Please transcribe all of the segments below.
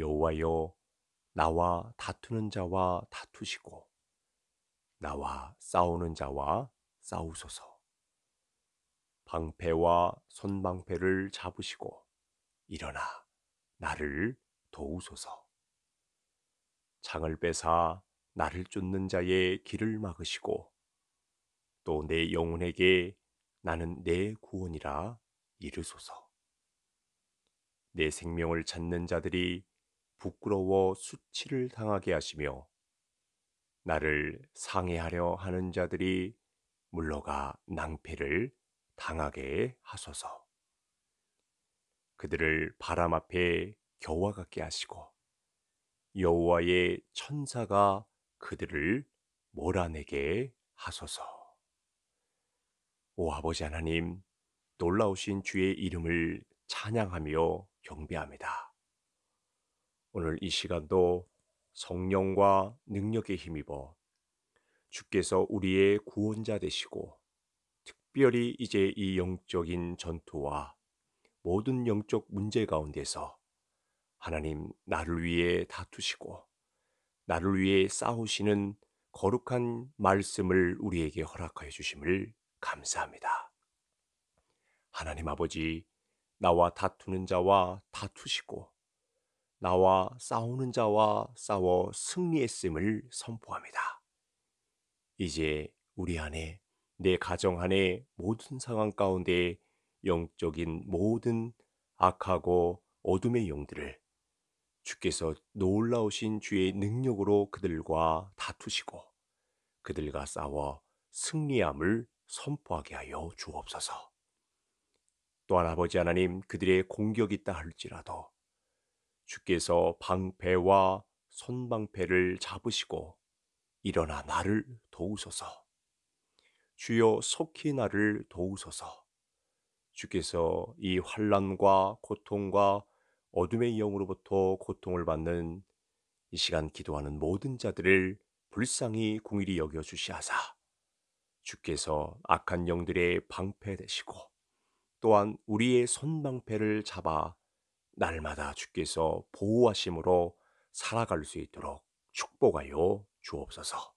여호와여 나와 다투는 자와 다투시고 나와 싸우는 자와 싸우소서 방패와 손방패를 잡으시고 일어나 나를 도우소서 창을 빼사 나를 쫓는 자의 길을 막으시고 또 내 영혼에게 나는 내 구원이라 이르소서 내 생명을 찾는 자들이 부끄러워 수치를 당하게 하시며 나를 상해하려 하는 자들이 물러가 낭패를 당하게 하소서. 그들을 바람 앞에 겨와 같게 하시고 여호와의 천사가 그들을 몰아내게 하소서. 오 아버지 하나님, 놀라우신 주의 이름을 찬양하며 경배합니다. 오늘 이 시간도 성령과 능력에 힘입어 주께서 우리의 구원자 되시고 특별히 이제 이 영적인 전투와 모든 영적 문제 가운데서 하나님 나를 위해 다투시고 나를 위해 싸우시는 거룩한 말씀을 우리에게 허락하여 주심을 감사합니다. 하나님 아버지, 나와 다투는 자와 다투시고 나와 싸우는 자와 싸워 승리했음을 선포합니다. 이제 우리 안에 내 가정 안에 모든 상황 가운데 영적인 모든 악하고 어둠의 영들을 주께서 놀라우신 주의 능력으로 그들과 다투시고 그들과 싸워 승리함을 선포하게 하여 주옵소서. 또한 아버지 하나님 그들의 공격이 있다 할지라도 주께서 방패와 손방패를 잡으시고 일어나 나를 도우소서. 주여 속히 나를 도우소서. 주께서 이 환란과 고통과 어둠의 영으로부터 고통을 받는 이 시간 기도하는 모든 자들을 불쌍히 궁일이 여겨 주시하사 주께서 악한 영들의 방패 되시고 또한 우리의 손방패를 잡아 날마다 주께서 보호하심으로 살아갈 수 있도록 축복하여 주옵소서.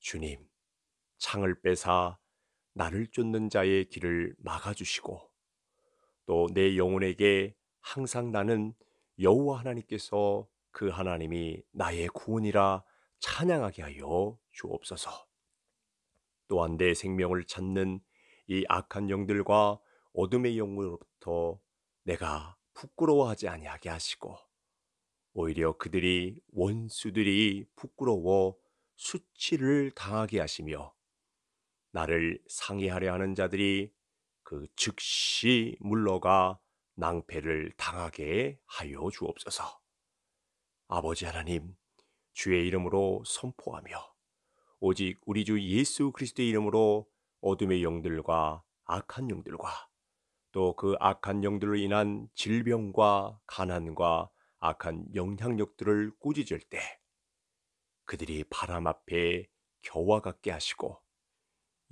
주님, 창을 빼사 나를 쫓는 자의 길을 막아주시고 또 내 영혼에게 항상 나는 여호와 하나님께서 그 하나님이 나의 구원이라 찬양하게 하여 주옵소서. 또한 내 생명을 찾는 이 악한 영들과 어둠의 영으로부터 내가 부끄러워하지 아니하게 하시고 오히려 그들이 원수들이 부끄러워 수치를 당하게 하시며 나를 상의하려 하는 자들이 그 즉시 물러가 낭패를 당하게 하여 주옵소서. 아버지 하나님, 주의 이름으로 선포하며 오직 우리 주 예수 그리스도의 이름으로 어둠의 영들과 악한 영들과 또그 악한 영들로 인한 질병과 가난과 악한 영향력들을 꾸짖을 때 그들이 바람 앞에 겨와 같게 하시고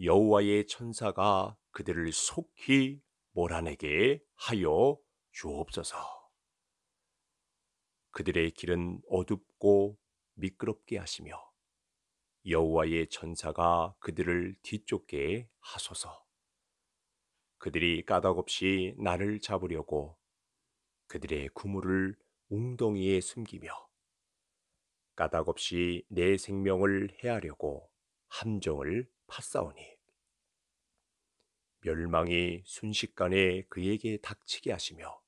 여호와의 천사가 그들을 속히 몰아내게 하여 주옵소서. 그들의 길은 어둡고 미끄럽게 하시며 여호와의 천사가 그들을 뒤쫓게 하소서. 그들이 까닭없이 나를 잡으려고 그들의 구물을 웅덩이에 숨기며 까닭없이 내 생명을 해하려고 함정을 팠사오니 멸망이 순식간에 그에게 닥치게 하시며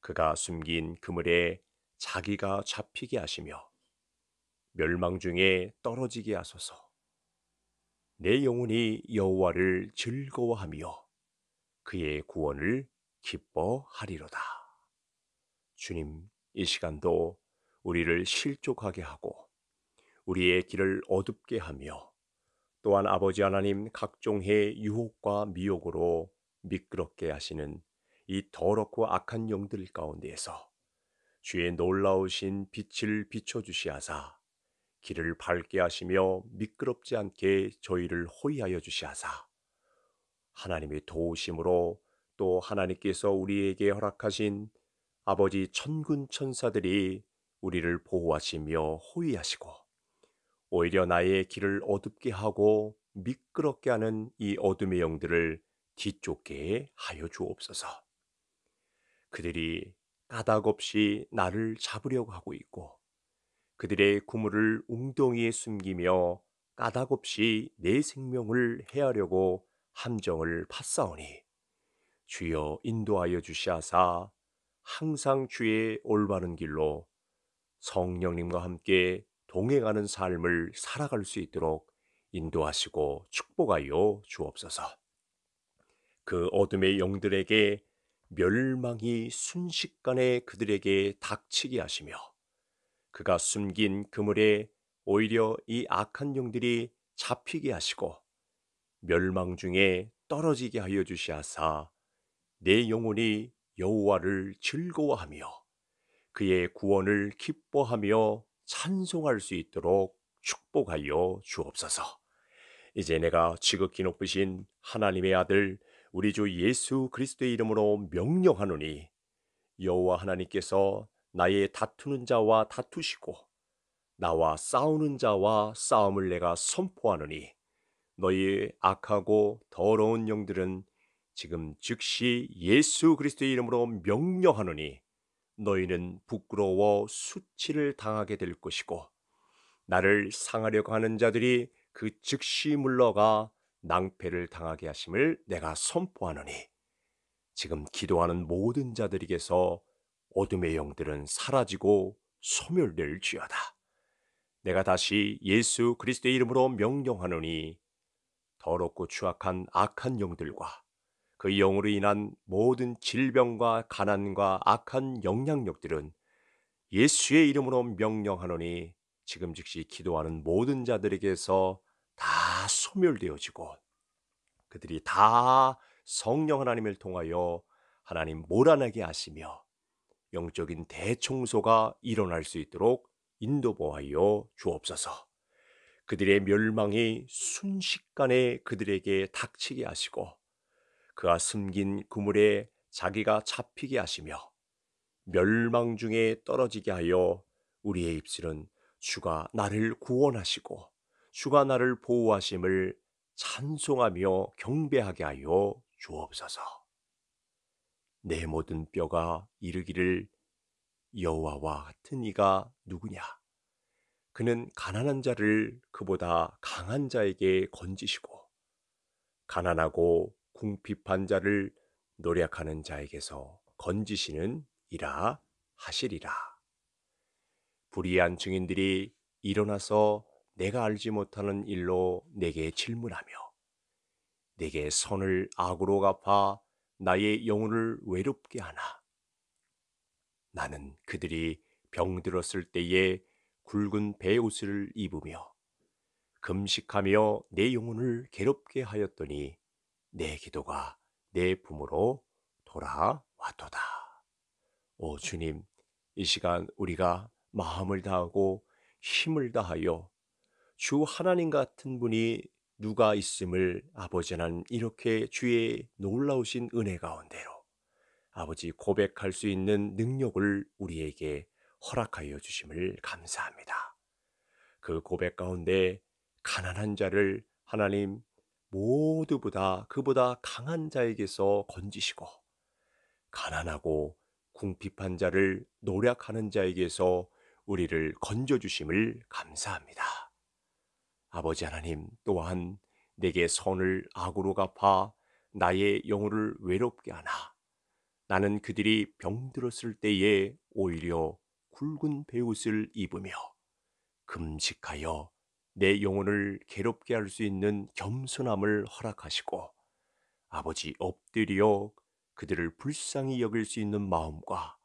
그가 숨긴 그물에 자기가 잡히게 하시며 멸망 중에 떨어지게 하소서 내 영혼이 여호와를 즐거워하며 그의 구원을 기뻐하리로다. 주님, 이 시간도 우리를 실족하게 하고 우리의 길을 어둡게 하며 또한 아버지 하나님 각종의 유혹과 미혹으로 미끄럽게 하시는 이 더럽고 악한 영들 가운데에서 주의 놀라우신 빛을 비춰주시하사 길을 밝게 하시며 미끄럽지 않게 저희를 호위하여 주시하사 하나님의 도우심으로 또 하나님께서 우리에게 허락하신 아버지 천군 천사들이 우리를 보호하시며 호위하시고 오히려 나의 길을 어둡게 하고 미끄럽게 하는 이 어둠의 영들을 뒤쫓게 하여 주옵소서. 그들이 까닭없이 나를 잡으려고 하고 있고 그들의 구물을 웅덩이에 숨기며 까닭없이 내 생명을 해하려고 함정을 팠사오니 주여 인도하여 주시하사 항상 주의 올바른 길로 성령님과 함께 동행하는 삶을 살아갈 수 있도록 인도하시고 축복하여 주옵소서. 그 어둠의 영들에게 멸망이 순식간에 그들에게 닥치게 하시며 그가 숨긴 그물에 오히려 이 악한 영들이 잡히게 하시고 멸망 중에 떨어지게 하여 주시하사 내 영혼이 여호와를 즐거워하며 그의 구원을 기뻐하며 찬송할 수 있도록 축복하여 주옵소서. 이제 내가 지극히 높으신 하나님의 아들 우리 주 예수 그리스도의 이름으로 명령하노니 여호와 하나님께서 나의 다투는 자와 다투시고 나와 싸우는 자와 싸움을 내가 선포하노니 너희 악하고 더러운 영들은 지금 즉시 예수 그리스도의 이름으로 명령하노니 너희는 부끄러워 수치를 당하게 될 것이고 나를 상하려고 하는 자들이 그 즉시 물러가 낭패를 당하게 하심을 내가 선포하노니 지금 기도하는 모든 자들에게서 어둠의 영들은 사라지고 소멸될지어다. 내가 다시 예수 그리스도의 이름으로 명령하노니 더럽고 추악한 악한 영들과 그 영으로 인한 모든 질병과 가난과 악한 영향력들은 예수의 이름으로 명령하노니 지금 즉시 기도하는 모든 자들에게서 다 소멸되어지고 그들이 다 성령 하나님을 통하여 하나님 몰아내게 하시며 영적인 대청소가 일어날 수 있도록 인도보하여 주옵소서. 그들의 멸망이 순식간에 그들에게 닥치게 하시고 그가 숨긴 그물에 자기가 잡히게 하시며 멸망 중에 떨어지게 하여 우리의 입술은 주가 나를 구원하시고 주가 나를 보호하심을 찬송하며 경배하게 하여 주옵소서. 내 모든 뼈가 이르기를 여호와와 같은 이가 누구냐? 그는 가난한 자를 그보다 강한 자에게 건지시고 가난하고 궁핍한 자를 노력하는 자에게서 건지시는 이라 하시리라. 불의한 증인들이 일어나서 내가 알지 못하는 일로 내게 질문하며 내게 선을 악으로 갚아 나의 영혼을 외롭게 하나. 나는 그들이 병들었을 때에 굵은 베옷을 입으며 금식하며 내 영혼을 괴롭게 하였더니 내 기도가 내 품으로 돌아왔도다. 오 주님, 이 시간 우리가 마음을 다하고 힘을 다하여 주 하나님 같은 분이 누가 있음을 아버지 난 이렇게 주의 놀라우신 은혜 가운데로 아버지 고백할 수 있는 능력을 우리에게 허락하여 주심을 감사합니다. 그 고백 가운데 가난한 자를 하나님 모두보다 그보다 강한 자에게서 건지시고 가난하고 궁핍한 자를 노력하는 자에게서 우리를 건져 주심을 감사합니다. 아버지 하나님 또한 내게 선을 악으로 갚아 나의 영혼을 외롭게 하나 나는 그들이 병들었을 때에 오히려 굵은 베옷을 입으며 금식하여 내 영혼을 괴롭게 할 수 있는 겸손함을 허락하시고 아버지 엎드려 그들을 불쌍히 여길 수 있는 마음과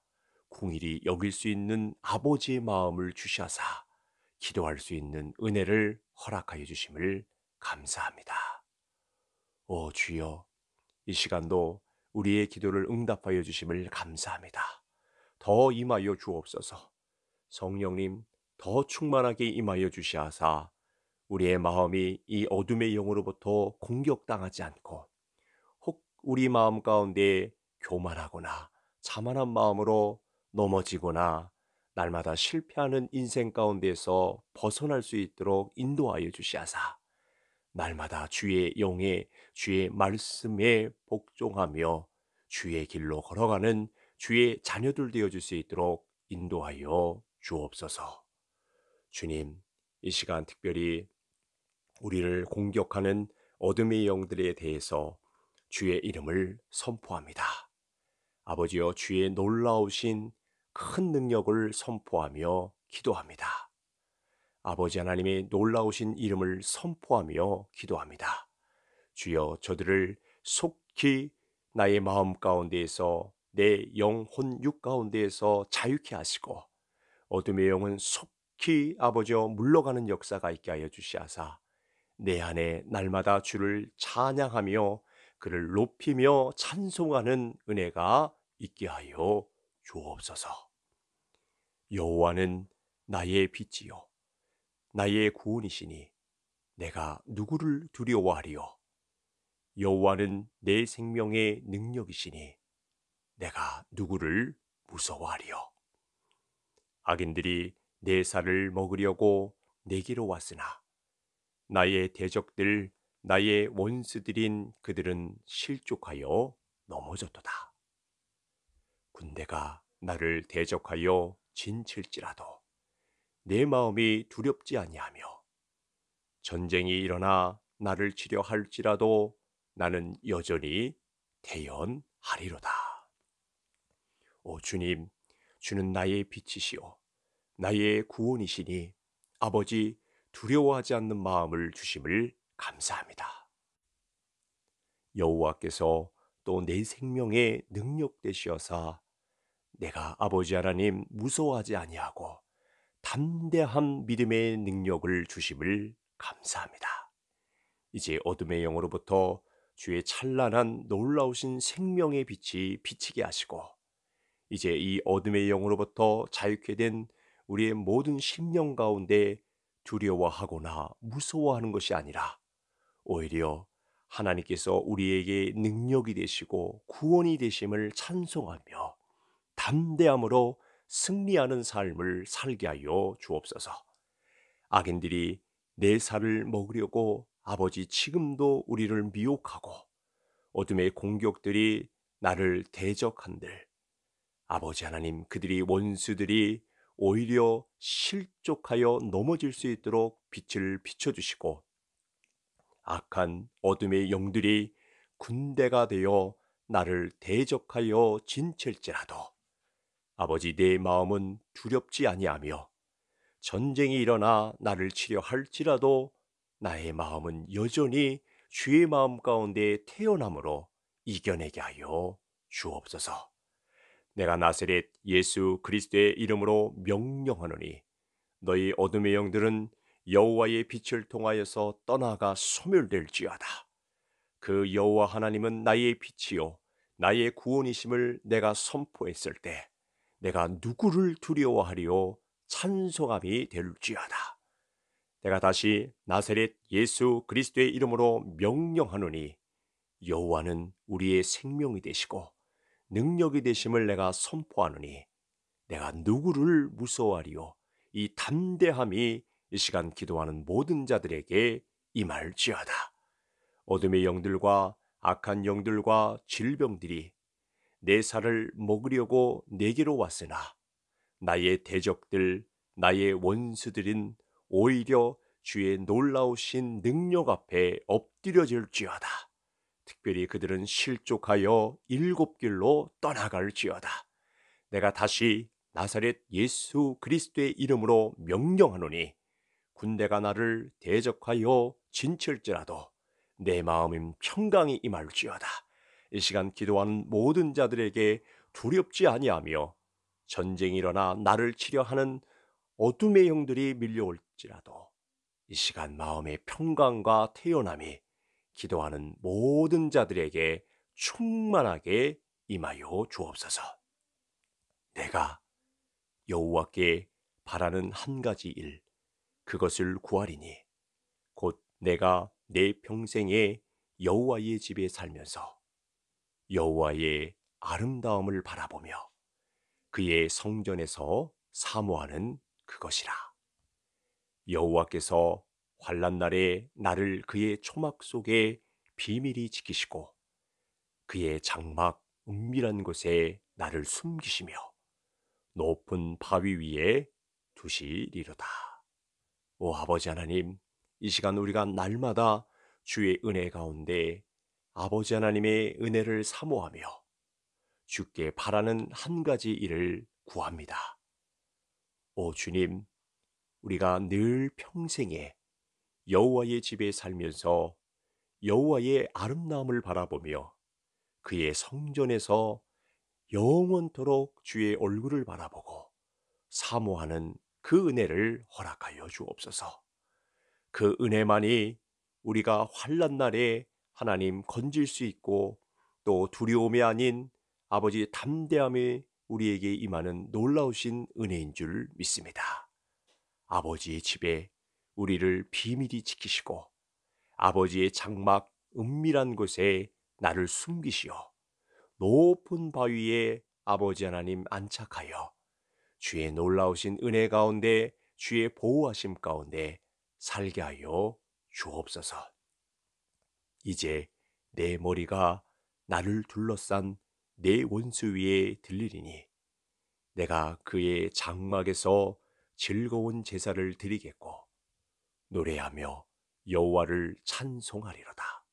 공일이 여길 수 있는 아버지의 마음을 주시하사 기도할 수 있는 은혜를 허락하여 주심을 감사합니다. 오 주여, 이 시간도 우리의 기도를 응답하여 주심을 감사합니다. 더 임하여 주옵소서. 성령님, 더 충만하게 임하여 주시하사 우리의 마음이 이 어둠의 영으로부터 공격당하지 않고 혹 우리 마음 가운데 교만하거나 자만한 마음으로 넘어지거나 날마다 실패하는 인생 가운데서 벗어날 수 있도록 인도하여 주시하사 날마다 주의 영에 주의 말씀에 복종하며 주의 길로 걸어가는 주의 자녀들 되어줄 수 있도록 인도하여 주옵소서. 주님, 이 시간 특별히 우리를 공격하는 어둠의 영들에 대해서 주의 이름을 선포합니다. 아버지여 주의 놀라우신 큰 능력을 선포하며 기도합니다. 아버지 하나님의 놀라우신 이름을 선포하며 기도합니다. 주여 저들을 속히 나의 마음 가운데에서 내 영혼 육 가운데에서 자유케 하시고 어둠의 영은 속히 아버지여 물러가는 역사가 있게 하여 주시하사 내 안에 날마다 주를 찬양하며 그를 높이며 찬송하는 은혜가 있게 하여 주옵소서. 여호와는 나의 빛이요 나의 구원이시니 내가 누구를 두려워하리요 여호와는 내 생명의 능력이시니 내가 누구를 무서워하리요. 악인들이 내 살을 먹으려고 내게로 왔으나 나의 대적들 나의 원수들인 그들은 실족하여 넘어졌도다. 군대가 나를 대적하여 진칠지라도 내 마음이 두렵지 아니하며 전쟁이 일어나 나를 치려 할지라도 나는 여전히 태연하리로다. 오 주님, 주는 나의 빛이시오. 나의 구원이시니 아버지 두려워하지 않는 마음을 주심을 감사합니다. 여호와께서 또 내 생명의 능력 되시어사 내가 아버지 하나님 무서워하지 아니하고 담대한 믿음의 능력을 주심을 감사합니다. 이제 어둠의 영으로부터 주의 찬란한 놀라우신 생명의 빛이 비치게 하시고 이제 이 어둠의 영으로부터 자유케 된 우리의 모든 심령 가운데 두려워하거나 무서워하는 것이 아니라 오히려 하나님께서 우리에게 능력이 되시고 구원이 되심을 찬송하며 담대함으로 승리하는 삶을 살게 하여 주옵소서. 악인들이 내 살을 먹으려고 아버지 지금도 우리를 미혹하고 어둠의 공격들이 나를 대적한들 아버지 하나님 그들이 원수들이 오히려 실족하여 넘어질 수 있도록 빛을 비춰주시고 악한 어둠의 영들이 군대가 되어 나를 대적하여 진칠지라도 아버지 내 마음은 두렵지 아니하며 전쟁이 일어나 나를 치려 할지라도 나의 마음은 여전히 주의 마음 가운데 태어남으로 이겨내게 하여 주옵소서. 내가 나세렛 예수 그리스도의 이름으로 명령하노니 너희 어둠의 영들은 여호와의 빛을 통하여서 떠나가 소멸될지어다. 그 여호와 하나님은 나의 빛이요 나의 구원이심을 내가 선포했을 때 내가 누구를 두려워하리요 찬송함이 될지어다. 내가 다시 나세렛 예수 그리스도의 이름으로 명령하노니 여호와는 우리의 생명이 되시고 능력이 되심을 내가 선포하느니 내가 누구를 무서워하리요 이 담대함이 이 시간 기도하는 모든 자들에게 임할지어다 어둠의 영들과 악한 영들과 질병들이 내 살을 먹으려고 내게로 왔으나 나의 대적들 나의 원수들인 오히려 주의 놀라우신 능력 앞에 엎드려질지어다 특별히 그들은 실족하여 일곱 길로 떠나갈지어다. 내가 다시 나사렛 예수 그리스도의 이름으로 명령하노니 군대가 나를 대적하여 진칠지라도 내 마음임 평강이 임할지어다. 이 시간 기도하는 모든 자들에게 두렵지 아니하며 전쟁이 일어나 나를 치려하는 어둠의 형들이 밀려올지라도 이 시간 마음의 평강과 태연함이 기도하는 모든 자들에게 충만하게 임하여 주옵소서. 내가 여호와께 바라는 한 가지 일 그것을 구하리니 곧 내가 내 평생에 여호와의 집에 살면서 여호와의 아름다움을 바라보며 그의 성전에서 사모하는 그것이라 여호와께서 환란날에 나를 그의 초막 속에 비밀히 지키시고 그의 장막 은밀한 곳에 나를 숨기시며 높은 바위 위에 두시리로다. 오 아버지 하나님, 이 시간 우리가 날마다 주의 은혜 가운데 아버지 하나님의 은혜를 사모하며 주께 바라는 한 가지 일을 구합니다. 오 주님, 우리가 늘 평생에 여호와의 집에 살면서 여호와의 아름다움을 바라보며 그의 성전에서 영원토록 주의 얼굴을 바라보고 사모하는 그 은혜를 허락하여 주옵소서. 그 은혜만이 우리가 환란 날에 하나님 건질 수 있고 또 두려움이 아닌 아버지 담대함이 우리에게 임하는 놀라우신 은혜인 줄 믿습니다. 아버지의 집에 우리를 비밀히 지키시고 아버지의 장막 은밀한 곳에 나를 숨기시어 높은 바위에 아버지 하나님 안착하여 주의 놀라우신 은혜 가운데 주의 보호하심 가운데 살게 하여 주옵소서. 이제 내 머리가 나를 둘러싼 내 원수 위에 들리리니 내가 그의 장막에서 즐거운 제사를 드리겠고 노래하며 여호와를 찬송하리로다.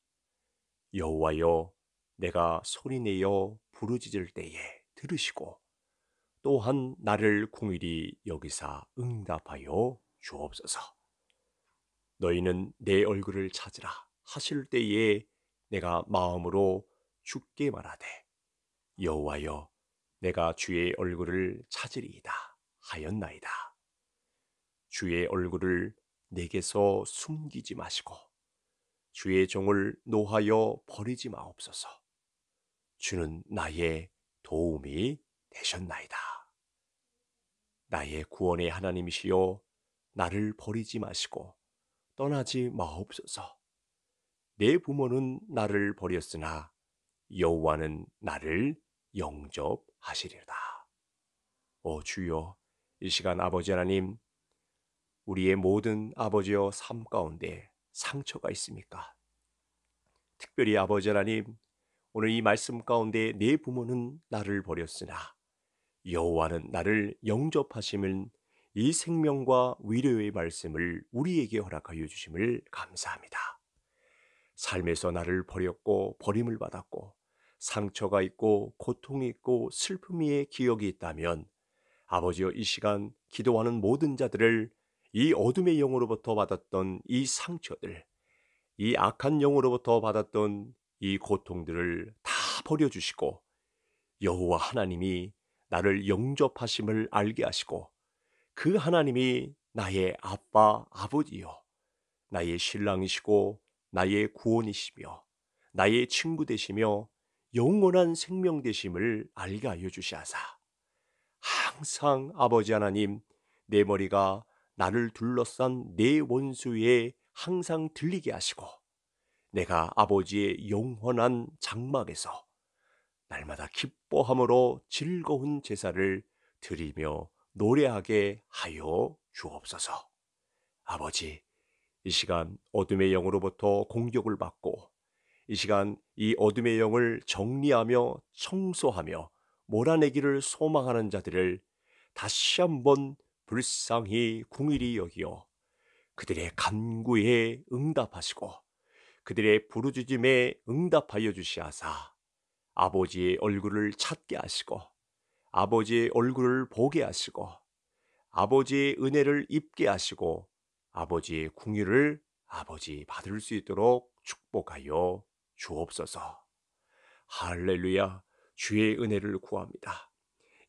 여호와여 내가 소리내어 부르짖을 때에 들으시고 또한 나를 공일이 여기사 응답하여 주옵소서. 너희는 내 얼굴을 찾으라 하실 때에 내가 마음으로 죽게 말하되 여호와여 내가 주의 얼굴을 찾으리이다 하였나이다. 주의 얼굴을 내게서 숨기지 마시고 주의 종을 노하여 버리지 마옵소서. 주는 나의 도움이 되셨나이다. 나의 구원의 하나님이시여 나를 버리지 마시고 떠나지 마옵소서. 내 부모는 나를 버렸으나 여호와는 나를 영접하시리라. 오 주여, 이 시간 아버지 하나님 우리의 모든 아버지여 삶 가운데 상처가 있습니까? 특별히 아버지 하나님, 오늘 이 말씀 가운데 내 부모는 나를 버렸으나 여호와는 나를 영접하심을 이 생명과 위로의 말씀을 우리에게 허락하여 주심을 감사합니다. 삶에서 나를 버렸고 버림을 받았고 상처가 있고 고통이 있고 슬픔의 기억이 있다면 아버지여 이 시간 기도하는 모든 자들을 이 어둠의 영으로부터 받았던 이 상처들, 이 악한 영으로부터 받았던 이 고통들을 다 버려주시고 여호와 하나님이 나를 영접하심을 알게 하시고 그 하나님이 나의 아빠 아버지요 나의 신랑이시고 나의 구원이시며 나의 친구 되시며 영원한 생명 되심을 알게 하여 주시하사 항상 아버지 하나님 내 머리가 나를 둘러싼 내 네 원수에 항상 들리게 하시고 내가 아버지의 영원한 장막에서 날마다 기뻐함으로 즐거운 제사를 드리며 노래하게 하여 주옵소서. 아버지, 이 시간 어둠의 영으로부터 공격을 받고 이 시간 이 어둠의 영을 정리하며 청소하며 몰아내기를 소망하는 자들을 다시 한번 불쌍히 궁일이 여기어 그들의 간구에 응답하시고 그들의 부르짖음에 응답하여 주시하사 아버지의 얼굴을 찾게 하시고 아버지의 얼굴을 보게 하시고 아버지의 은혜를 입게 하시고 아버지의 궁유를 아버지 받을 수 있도록 축복하여 주옵소서. 할렐루야 주의 은혜를 구합니다.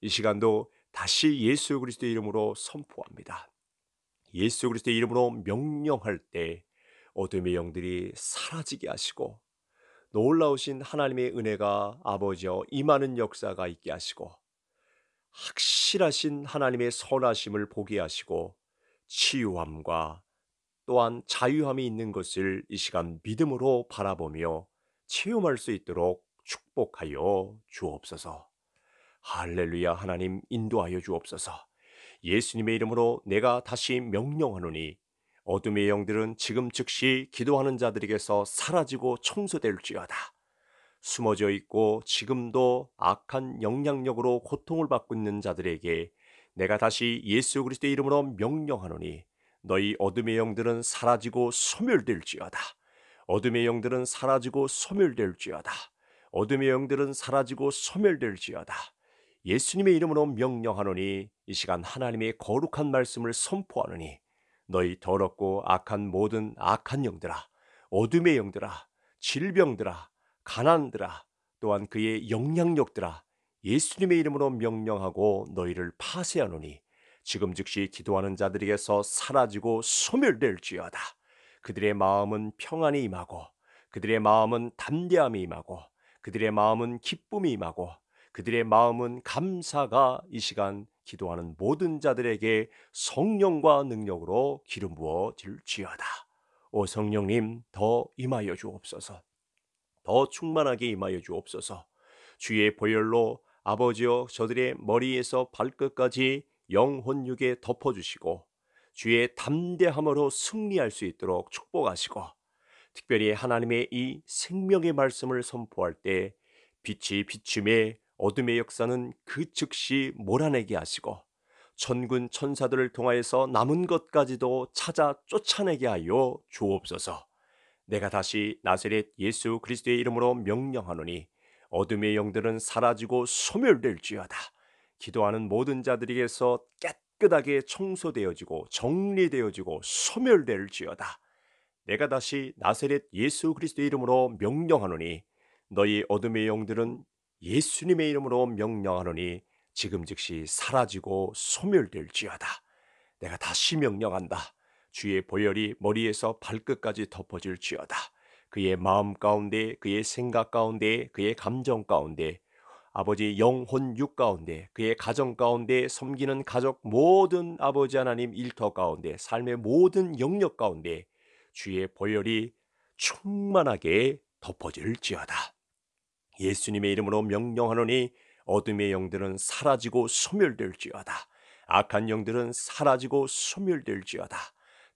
이 시간도 다시 예수 그리스도의 이름으로 선포합니다. 예수 그리스도의 이름으로 명령할 때 어둠의 영들이 사라지게 하시고 놀라우신 하나님의 은혜가 아버지여 임하는 역사가 있게 하시고 확실하신 하나님의 선하심을 보게 하시고 치유함과 또한 자유함이 있는 것을 이 시간 믿음으로 바라보며 체험할 수 있도록 축복하여 주옵소서. 할렐루야 하나님 인도하여 주옵소서. 예수님의 이름으로 내가 다시 명령하노니 어둠의 영들은 지금 즉시 기도하는 자들에게서 사라지고 청소될지어다. 숨어져 있고 지금도 악한 영향력으로 고통을 받고 있는 자들에게 내가 다시 예수 그리스도의 이름으로 명령하노니 너희 어둠의 영들은 사라지고 소멸될지어다. 어둠의 영들은 사라지고 소멸될지어다. 어둠의 영들은 사라지고 소멸될지어다. 예수님의 이름으로 명령하노니 이 시간 하나님의 거룩한 말씀을 선포하노니 너희 더럽고 악한 모든 악한 영들아 어둠의 영들아 질병들아 가난들아 또한 그의 영향력들아 예수님의 이름으로 명령하고 너희를 파쇄하노니 지금 즉시 기도하는 자들에게서 사라지고 소멸될지어다. 그들의 마음은 평안이 임하고 그들의 마음은 담대함이 임하고 그들의 마음은 기쁨이 임하고 그들의 마음은 감사가 이 시간 기도하는 모든 자들에게 성령과 능력으로 기름 부어질지어다. 오 성령님 더 임하여 주옵소서. 더 충만하게 임하여 주옵소서. 주의 보혈로 아버지여 저들의 머리에서 발끝까지 영혼육에 덮어주시고 주의 담대함으로 승리할 수 있도록 축복하시고 특별히 하나님의 이 생명의 말씀을 선포할 때 빛이 비춤에 어둠의 역사는 그 즉시 몰아내게 하시고 천군 천사들을 통하여서 남은 것까지도 찾아 쫓아내게 하여 주옵소서. 내가 다시 나세렛 예수 그리스도의 이름으로 명령하노니 어둠의 영들은 사라지고 소멸될지어다. 기도하는 모든 자들에게서 깨끗하게 청소되어지고 정리되어지고 소멸될지어다. 내가 다시 나세렛 예수 그리스도의 이름으로 명령하노니 너희 어둠의 영들은 예수님의 이름으로 명령하노니 지금 즉시 사라지고 소멸될지어다. 내가 다시 명령한다. 주의 보혈이 머리에서 발끝까지 덮어질지어다. 그의 마음 가운데, 그의 생각 가운데, 그의 감정 가운데, 아버지 영혼 육 가운데, 그의 가정 가운데, 섬기는 가족 모든 아버지 하나님 일터 가운데, 삶의 모든 영역 가운데 주의 보혈이 충만하게 덮어질지어다. 예수님의 이름으로 명령하노니 어둠의 영들은 사라지고 소멸될지어다. 악한 영들은 사라지고 소멸될지어다.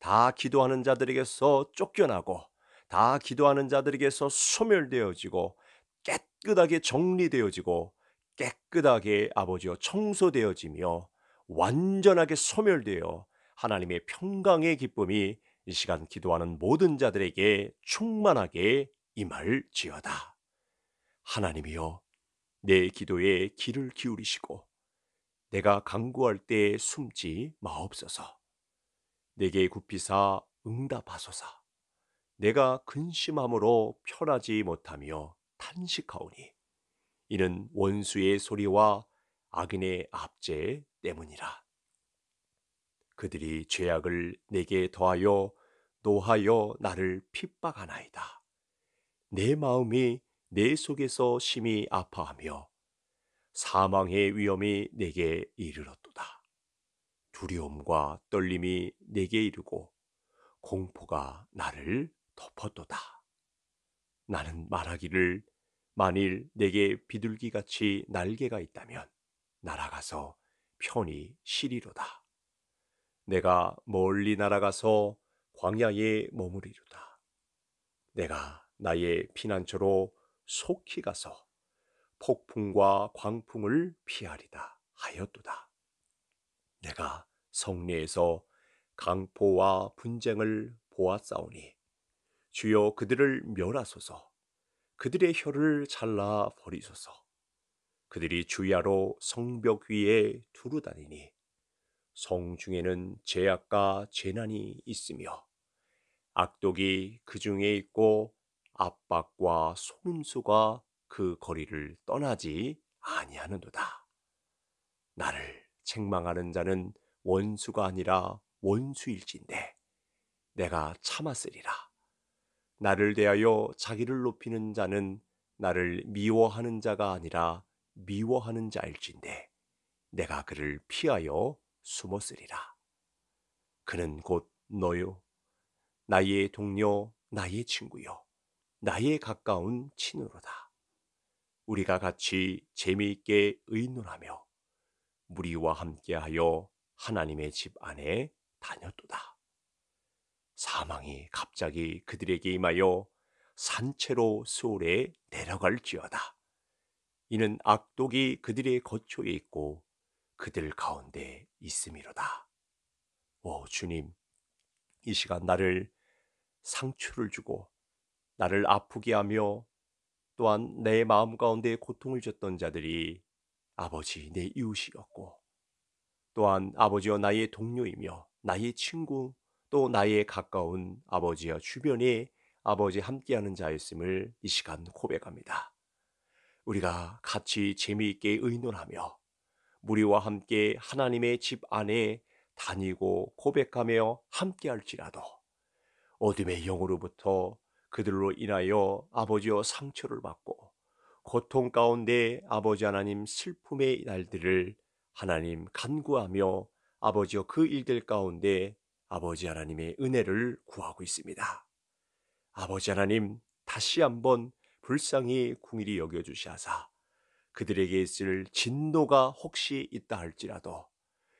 다 기도하는 자들에게서 쫓겨나고 다 기도하는 자들에게서 소멸되어지고 깨끗하게 정리되어지고 깨끗하게 아버지여 청소되어지며 완전하게 소멸되어 하나님의 평강의 기쁨이 이 시간 기도하는 모든 자들에게 충만하게 임할지어다. 하나님이여 내 기도에 귀를 기울이시고 내가 강구할 때에 숨지 마옵소서. 내게 굽히사 응답하소서. 내가 근심함으로 편하지 못하며 탄식하오니 이는 원수의 소리와 악인의 압제 때문이라. 그들이 죄악을 내게 더하여 노하여 나를 핍박하나이다. 내 마음이 내 속에서 심히 아파하며 사망의 위험이 내게 이르렀도다. 두려움과 떨림이 내게 이르고 공포가 나를 덮었도다. 나는 말하기를 만일 내게 비둘기같이 날개가 있다면 날아가서 편히 쉬리로다. 내가 멀리 날아가서 광야에 머무리로다. 내가 나의 피난처로 속히 가서 폭풍과 광풍을 피하리다 하였도다. 내가 성리에서 강포와 분쟁을 보았사오니 주여 그들을 멸하소서 그들의 혀를 잘라 버리소서 그들이 주야로 성벽 위에 두루다니니 성 중에는 제약과 재난이 있으며 악독이 그 중에 있고 압박과 속임수가 그 거리를 떠나지 아니하는도다. 나를 책망하는 자는 원수가 아니라 원수일진데 내가 참았으리라. 나를 대하여 자기를 높이는 자는 나를 미워하는 자가 아니라 미워하는 자일진데 내가 그를 피하여 숨었으리라. 그는 곧 너요, 나의 동료, 나의 친구요. 나의 가까운 친으로다. 우리가 같이 재미있게 의논하며 무리와 함께하여 하나님의 집 안에 다녔도다. 사망이 갑자기 그들에게 임하여 산채로 수월에 내려갈지어다. 이는 악독이 그들의 거초에 있고 그들 가운데 있음이로다. 오 주님, 이 시간 나를 상추를 주고 나를 아프게 하며 또한 내 마음 가운데 고통을 줬던 자들이 아버지 내 이웃이었고 또한 아버지와 나의 동료이며 나의 친구 또 나의 가까운 아버지와 주변에 아버지 함께하는 자였음을 이 시간 고백합니다. 우리가 같이 재미있게 의논하며 무리와 함께 하나님의 집 안에 다니고 고백하며 함께할지라도 어둠의 영으로부터 그들로 인하여 아버지여 상처를 받고 고통 가운데 아버지 하나님 슬픔의 날들을 하나님 간구하며 아버지여 그 일들 가운데 아버지 하나님의 은혜를 구하고 있습니다. 아버지 하나님 다시 한번 불쌍히 궁일이 여겨주시하사 그들에게 있을 진노가 혹시 있다 할지라도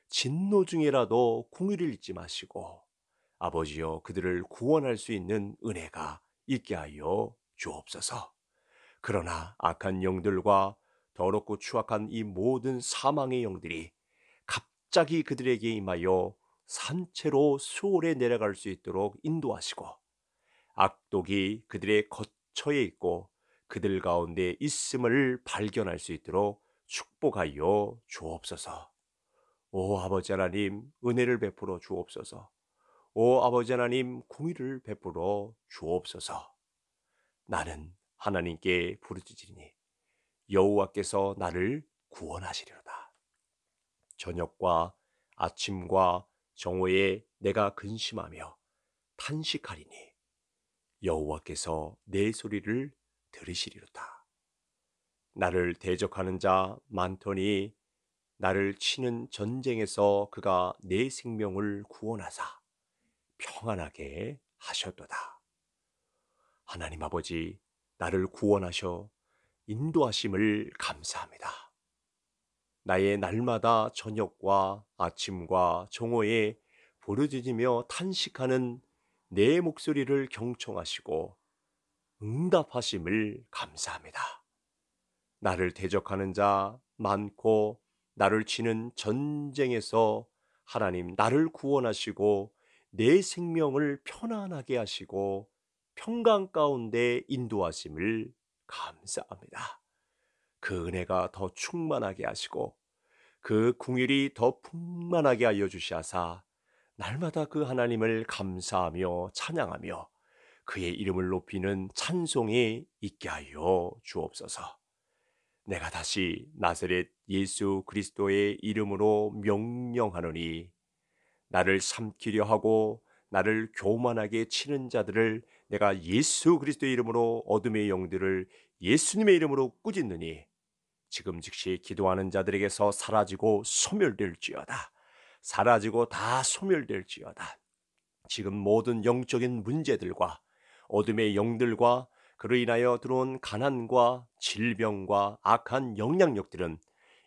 진노 중에라도 궁일을 잊지 마시고 아버지여 그들을 구원할 수 있는 은혜가 있게 하여 주옵소서. 그러나 악한 영들과 더럽고 추악한 이 모든 사망의 영들이 갑자기 그들에게 임하여 산채로 수월에 내려갈 수 있도록 인도하시고 악독이 그들의 거처에 있고 그들 가운데 있음을 발견할 수 있도록 축복하여 주옵소서. 오 아버지 하나님 은혜를 베풀어 주옵소서. 오 아버지 하나님 공의를 베풀어 주옵소서. 나는 하나님께 부르짖으니 여호와께서 나를 구원하시리로다. 저녁과 아침과 정오에 내가 근심하며 탄식하리니 여호와께서 내 소리를 들으시리로다. 나를 대적하는 자 많더니 나를 치는 전쟁에서 그가 내 생명을 구원하사 평안하게 하셨도다. 하나님 아버지, 나를 구원하셔 인도하심을 감사합니다. 나의 날마다 저녁과 아침과 정오에 부르짖으며 탄식하는 내 목소리를 경청하시고 응답하심을 감사합니다. 나를 대적하는 자 많고 나를 치는 전쟁에서 하나님 나를 구원하시고 내 생명을 편안하게 하시고 평강 가운데 인도하심을 감사합니다. 그 은혜가 더 충만하게 하시고 그 궁일이 더 풍만하게 알려 주시사 날마다 그 하나님을 감사하며 찬양하며 그의 이름을 높이는 찬송이 있게 하여 주옵소서. 내가 다시 나세렛 예수 그리스도의 이름으로 명령하노니 나를 삼키려 하고 나를 교만하게 치는 자들을 내가 예수 그리스도의 이름으로 어둠의 영들을 예수님의 이름으로 꾸짖느니 지금 즉시 기도하는 자들에게서 사라지고 소멸될지어다. 사라지고 다 소멸될지어다. 지금 모든 영적인 문제들과 어둠의 영들과 그로 인하여 들어온 가난과 질병과 악한 영향력들은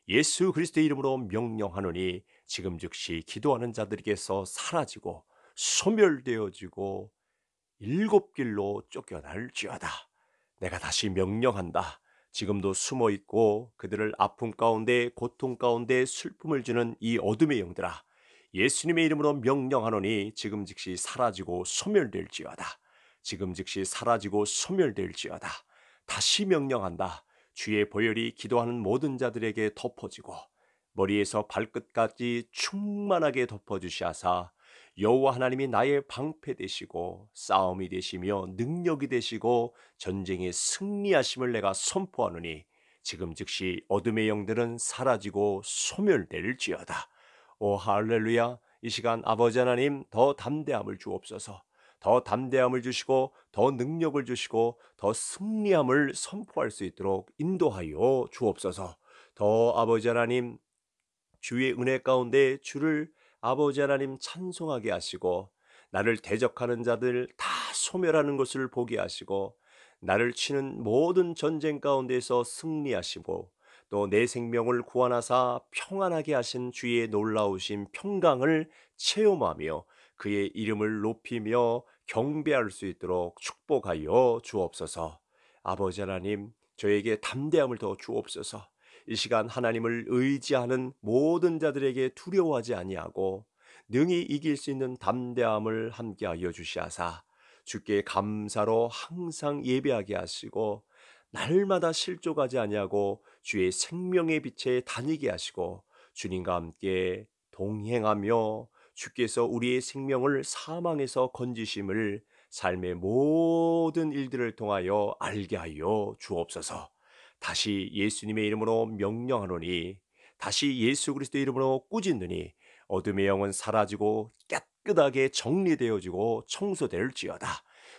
예수 그리스도의 이름으로 명령하노니 지금 즉시 기도하는 자들에게서 사라지고 소멸되어지고 일곱 길로 쫓겨날지어다. 내가 다시 명령한다. 지금도 숨어 있고 그들을 아픔 가운데 고통 가운데 슬픔을 주는 이 어둠의 영들아 예수님의 이름으로 명령하노니 지금 즉시 사라지고 소멸될지어다. 지금 즉시 사라지고 소멸될지어다. 다시 명령한다. 주의 보혈이 기도하는 모든 자들에게 덮어지고 머리에서 발끝까지 충만하게 덮어주시하사 여호와 하나님이 나의 방패 되시고 싸움이 되시며 능력이 되시고 전쟁에 승리하심을 내가 선포하노니 지금 즉시 어둠의 영들은 사라지고 소멸될지어다. 오 할렐루야. 이 시간 아버지 하나님 더 담대함을 주옵소서. 더 담대함을 주시고 더 능력을 주시고 더 승리함을 선포할 수 있도록 인도하여 주옵소서. 더 아버지 하나님 주의 은혜 가운데 주를 아버지 하나님 찬송하게 하시고 나를 대적하는 자들 다 소멸하는 것을 보게 하시고 나를 치는 모든 전쟁 가운데서 승리하시고 또 내 생명을 구원하사 평안하게 하신 주의 놀라우신 평강을 체험하며 그의 이름을 높이며 경배할 수 있도록 축복하여 주옵소서. 아버지 하나님, 저에게 담대함을 더 주옵소서. 이 시간 하나님을 의지하는 모든 자들에게 두려워하지 아니하고 능히 이길 수 있는 담대함을 함께하여 주시하사 주께 감사로 항상 예배하게 하시고 날마다 실족하지 아니하고 주의 생명의 빛에 다니게 하시고 주님과 함께 동행하며 주께서 우리의 생명을 사망에서 건지심을 삶의 모든 일들을 통하여 알게 하여 주옵소서. 다시 예수님의 이름으로 명령하노니 다시 예수 그리스도의 이름으로 꾸짖느니 어둠의 영은 사라지고 깨끗하게 정리되어지고 청소될지어다.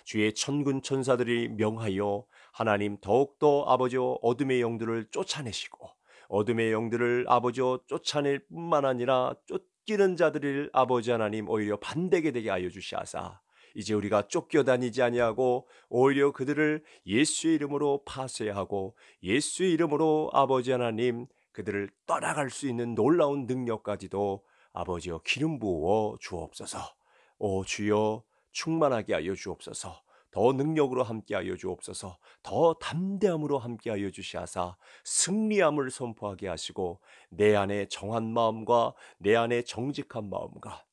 주의 천군 천사들이 명하여 하나님 더욱더 아버지여 어둠의 영들을 쫓아내시고 어둠의 영들을 아버지여 쫓아낼 뿐만 아니라 쫓기는 자들을 아버지 하나님 오히려 반대게 되게 하여 주시하사 이제 우리가 쫓겨다니지 아니하고 오히려 그들을 예수의 이름으로 파쇄하고 예수의 이름으로 아버지 하나님 그들을 떠나갈 수 있는 놀라운 능력까지도 아버지여 기름 부어 주옵소서. 오 주여 충만하게 하여 주옵소서. 더 능력으로 함께하여 주옵소서. 더 담대함으로 함께하여 주시하사 승리함을 선포하게 하시고 내 안에 정한 마음과 내 안에 정직한 마음과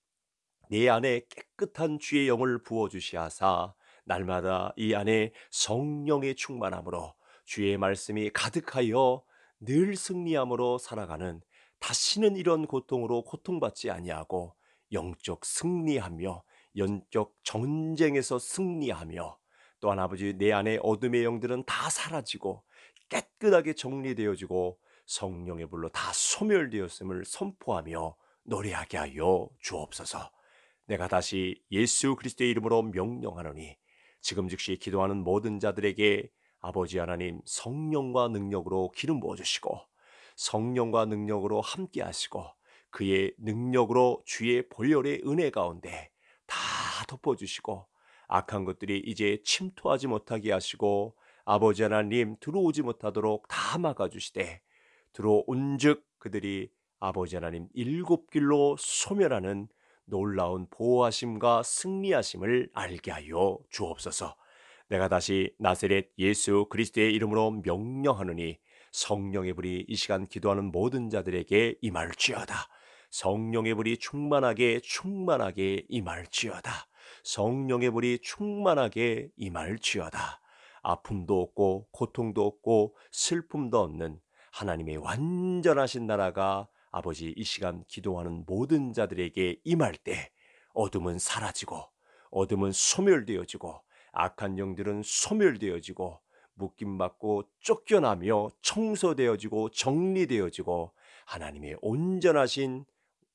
내 안에 깨끗한 주의 영을 부어 주시하사 날마다 이 안에 성령의 충만함으로 주의 말씀이 가득하여 늘 승리함으로 살아가는 다시는 이런 고통으로 고통받지 아니하고 영적 승리하며 영적 전쟁에서 승리하며 또한 아버지 내 안에 어둠의 영들은 다 사라지고 깨끗하게 정리되어지고 성령의 불로 다 소멸되었음을 선포하며 노래하게 하여 주옵소서. 내가 다시 예수 그리스도의 이름으로 명령하노니 지금 즉시 기도하는 모든 자들에게 아버지 하나님 성령과 능력으로 기름 부어 주시고 성령과 능력으로 함께 하시고 그의 능력으로 주의 본혈의 은혜 가운데 다 덮어 주시고 악한 것들이 이제 침투하지 못하게 하시고 아버지 하나님 들어오지 못하도록 다 막아 주시되 들어온즉 그들이 아버지 하나님 일곱 길로 소멸하는 놀라운 보호하심과 승리하심을 알게 하여 주옵소서. 내가 다시 나세렛 예수 그리스도의 이름으로 명령하느니 성령의 불이 이 시간 기도하는 모든 자들에게 임할지어다. 성령의 불이 충만하게 충만하게 임할지어다. 성령의 불이 충만하게 임할지어다. 아픔도 없고 고통도 없고 슬픔도 없는 하나님의 완전하신 나라가 아버지 이 시간 기도하는 모든 자들에게 임할 때 어둠은 사라지고 어둠은 소멸되어지고 악한 영들은 소멸되어지고 묶임 받고 쫓겨나며 청소되어지고 정리되어지고 하나님의 온전하신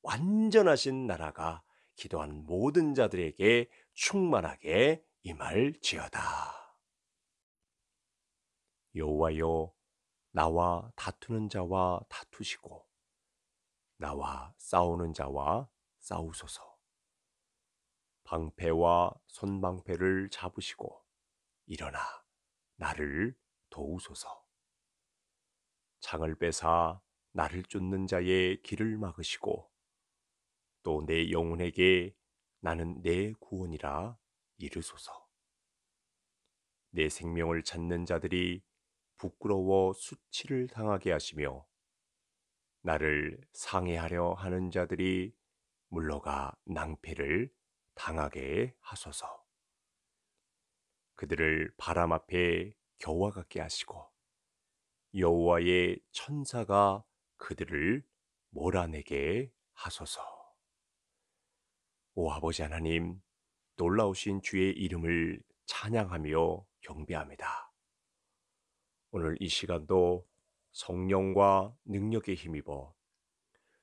완전하신 나라가 기도하는 모든 자들에게 충만하게 임할지어다. 여호와여 나와 다투는 자와 다투시고 나와 싸우는 자와 싸우소서. 방패와 손방패를 잡으시고 일어나 나를 도우소서. 창을 빼사 나를 쫓는 자의 길을 막으시고 또 내 영혼에게 나는 내 구원이라 이르소서. 내 생명을 찾는 자들이 부끄러워 수치를 당하게 하시며 나를 상해하려 하는 자들이 물러가 낭패를 당하게 하소서. 그들을 바람 앞에 겨와 같게 하시고 여호와의 천사가 그들을 몰아내게 하소서. 오 아버지 하나님, 놀라우신 주의 이름을 찬양하며 경배합니다. 오늘 이 시간도 성령과 능력에 힘입어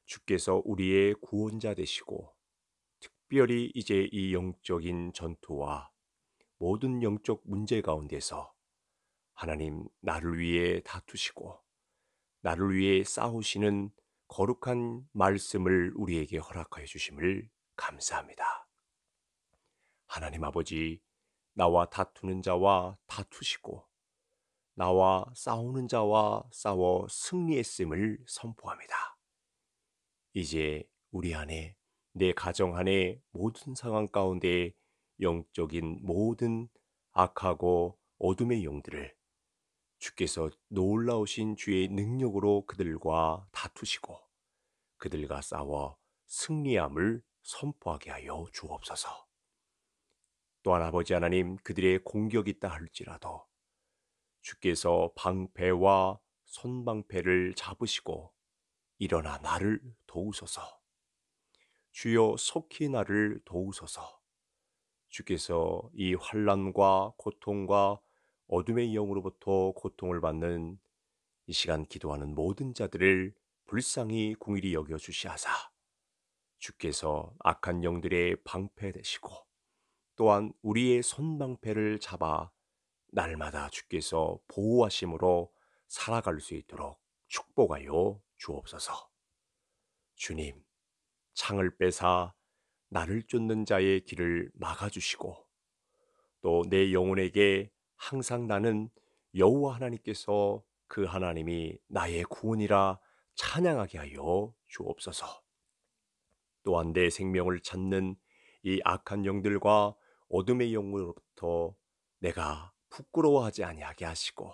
주께서 우리의 구원자 되시고 특별히 이제 이 영적인 전투와 모든 영적 문제 가운데서 하나님 나를 위해 다투시고 나를 위해 싸우시는 거룩한 말씀을 우리에게 허락하여 주심을 감사합니다. 하나님 아버지, 나와 다투는 자와 다투시고 나와 싸우는 자와 싸워 승리했음을 선포합니다. 이제 우리 안에 내 가정 안에 모든 상황 가운데 영적인 모든 악하고 어둠의 영들을 주께서 놀라우신 주의 능력으로 그들과 다투시고 그들과 싸워 승리함을 선포하게 하여 주옵소서. 또한 아버지 하나님 그들의 공격이 있다 할지라도 주께서 방패와 손방패를 잡으시고 일어나 나를 도우소서. 주여 속히 나를 도우소서. 주께서 이 환란과 고통과 어둠의 영으로부터 고통을 받는 이 시간 기도하는 모든 자들을 불쌍히 궁일이 여겨 주시하사 주께서 악한 영들의 방패 되시고 또한 우리의 손방패를 잡아 날마다 주께서 보호하심으로 살아갈 수 있도록 축복하여 주옵소서. 주님, 창을 빼사 나를 쫓는 자의 길을 막아주시고 또 내 영혼에게 항상 나는 여호와 하나님께서 그 하나님이 나의 구원이라 찬양하게 하여 주옵소서. 또한 내 생명을 찾는 이 악한 영들과 어둠의 영으로부터 내가 부끄러워하지 아니하게 하시고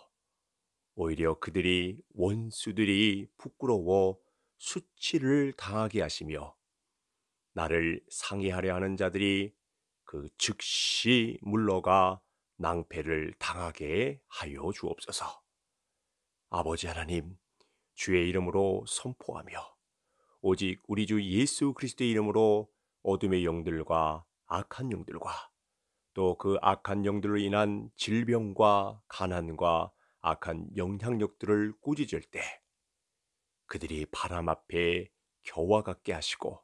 오히려 그들이 원수들이 부끄러워 수치를 당하게 하시며 나를 상의하려 하는 자들이 그 즉시 물러가 낭패를 당하게 하여 주옵소서. 아버지 하나님, 주의 이름으로 선포하며 오직 우리 주 예수 그리스도의 이름으로 어둠의 영들과 악한 영들과 또그 악한 영들로 인한 질병과 가난과 악한 영향력들을 꾸짖을 때 그들이 바람 앞에 겨와 같게 하시고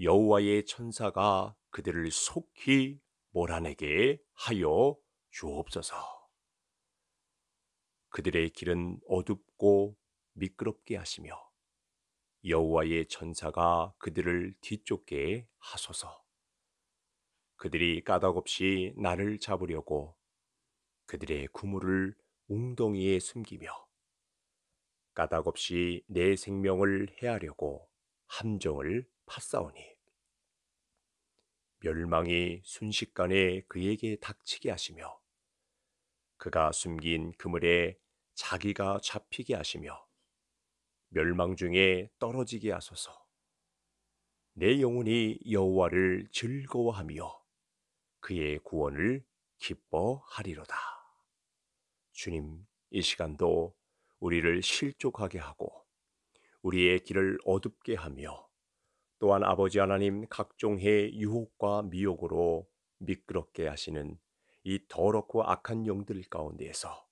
여호와의 천사가 그들을 속히 몰아내게 하여 주옵소서. 그들의 길은 어둡고 미끄럽게 하시며 여호와의 천사가 그들을 뒤쫓게 하소서. 그들이 까닭없이 나를 잡으려고 그들의 구물을 웅덩이에 숨기며 까닭없이 내 생명을 해하려고 함정을 파싸오니 멸망이 순식간에 그에게 닥치게 하시며 그가 숨긴 그물에 자기가 잡히게 하시며 멸망 중에 떨어지게 하소서 내 영혼이 여호와를 즐거워하며 그의 구원을 기뻐하리로다. 주님, 이 시간도 우리를 실족하게 하고 우리의 길을 어둡게 하며 또한 아버지 하나님 각종의 유혹과 미혹으로 미끄럽게 하시는 이 더럽고 악한 영들 가운데에서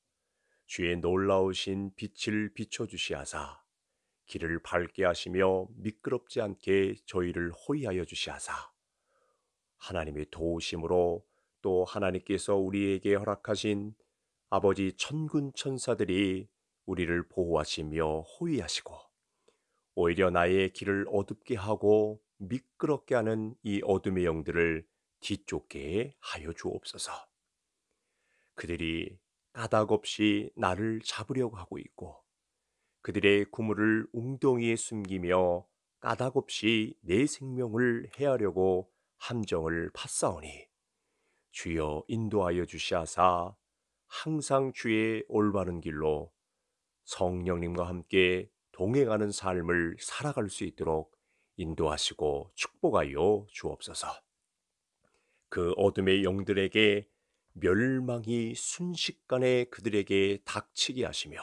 주의 놀라우신 빛을 비춰주시하사 길을 밝게 하시며 미끄럽지 않게 저희를 호위하여 주시하사 하나님의 도우심으로 또 하나님께서 우리에게 허락하신 아버지 천군 천사들이 우리를 보호하시며 호위하시고 오히려 나의 길을 어둡게 하고 미끄럽게 하는 이 어둠의 영들을 뒤쫓게 하여 주옵소서. 그들이 까닭없이 나를 잡으려고 하고 있고 그들의 구물을 웅덩이에 숨기며 까닭없이 내 생명을 해하려고 함정을 팠사오니 주여 인도하여 주시하사 항상 주의 올바른 길로 성령님과 함께 동행하는 삶을 살아갈 수 있도록 인도하시고 축복하여 주옵소서. 그 어둠의 영들에게 멸망이 순식간에 그들에게 닥치게 하시며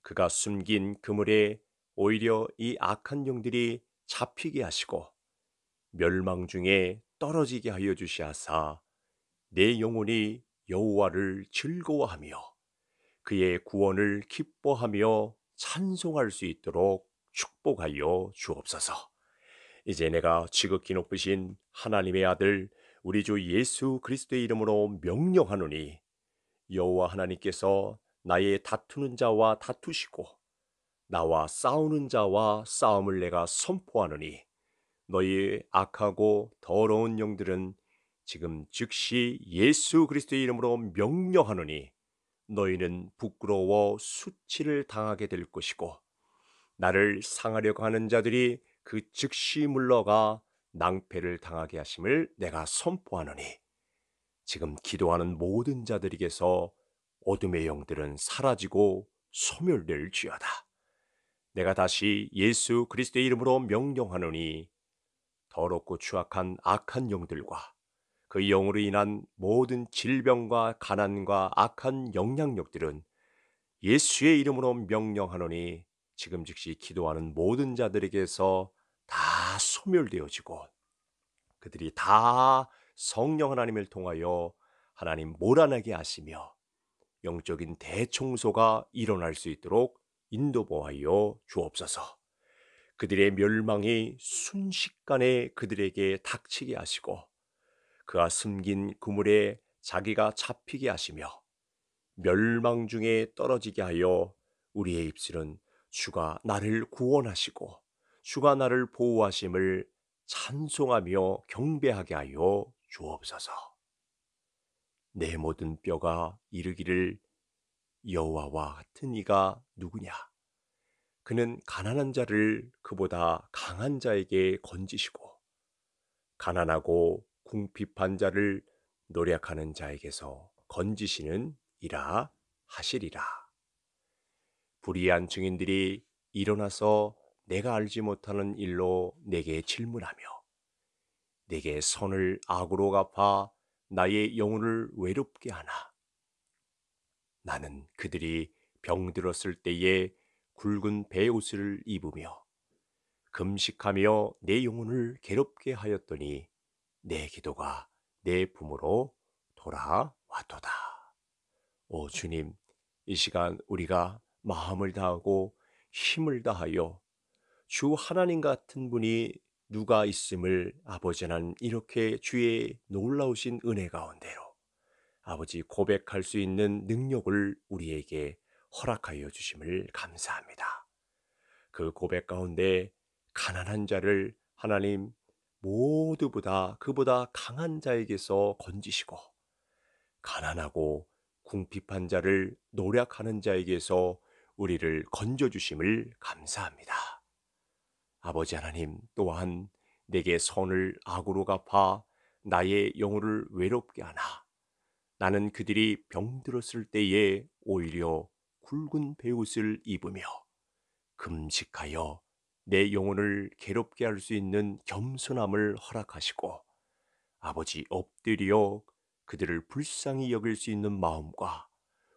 그가 숨긴 그물에 오히려 이 악한 영들이 잡히게 하시고 멸망 중에 떨어지게 하여 주시하사 내 영혼이 여호와를 즐거워하며 그의 구원을 기뻐하며 찬송할 수 있도록 축복하여 주옵소서. 이제 내가 지극히 높으신 하나님의 아들 우리 주 예수 그리스도의 이름으로 명령하노니 여호와 하나님께서 나의 다투는 자와 다투시고 나와 싸우는 자와 싸움을 내가 선포하노니 너희 악하고 더러운 영들은 지금 즉시 예수 그리스도의 이름으로 명령하노니 너희는 부끄러워 수치를 당하게 될 것이고 나를 상하려고 하는 자들이 그 즉시 물러가 낭패를 당하게 하심을 내가 선포하노니 지금 기도하는 모든 자들에게서 어둠의 영들은 사라지고 소멸될지어다. 내가 다시 예수 그리스도의 이름으로 명령하노니 더럽고 추악한 악한 영들과 그 영으로 인한 모든 질병과 가난과 악한 영향력들은 예수의 이름으로 명령하노니 지금 즉시 기도하는 모든 자들에게서 다 소멸되어지고 그들이 다 성령 하나님을 통하여 하나님 몰아내게 하시며 영적인 대청소가 일어날 수 있도록 인도보하여 주옵소서. 그들의 멸망이 순식간에 그들에게 닥치게 하시고 그가 숨긴 그물에 자기가 잡히게 하시며 멸망 중에 떨어지게 하여 우리의 입술은 주가 나를 구원하시고 주가 나를 보호하심을 찬송하며 경배하게 하여 주옵소서. 내 모든 뼈가 이르기를 여호와와 같은 이가 누구냐? 그는 가난한 자를 그보다 강한 자에게 건지시고 가난하고 궁핍한 자를 노력하는 자에게서 건지시는 이라 하시리라. 불의한 증인들이 일어나서 내가 알지 못하는 일로 내게 질문하며 내게 선을 악으로 갚아 나의 영혼을 외롭게 하나. 나는 그들이 병들었을 때에 굵은 베옷을 입으며 금식하며 내 영혼을 괴롭게 하였더니 내 기도가 내 품으로 돌아왔도다. 오 주님, 이 시간 우리가 마음을 다하고 힘을 다하여 주 하나님 같은 분이 누가 있음을 아버지 난 이렇게 주의 놀라우신 은혜 가운데로 아버지 고백할 수 있는 능력을 우리에게 허락하여 주심을 감사합니다. 그 고백 가운데 가난한 자를 하나님 모두보다 그보다 강한 자에게서 건지시고 가난하고 궁핍한 자를 노력하는 자에게서 우리를 건져 주심을 감사합니다. 아버지 하나님 또한 내게 선을 악으로 갚아 나의 영혼을 외롭게 하나 나는 그들이 병들었을 때에 오히려 굵은 베옷을 입으며 금식하여 내 영혼을 괴롭게 할 수 있는 겸손함을 허락하시고 아버지 엎드려 그들을 불쌍히 여길 수 있는 마음과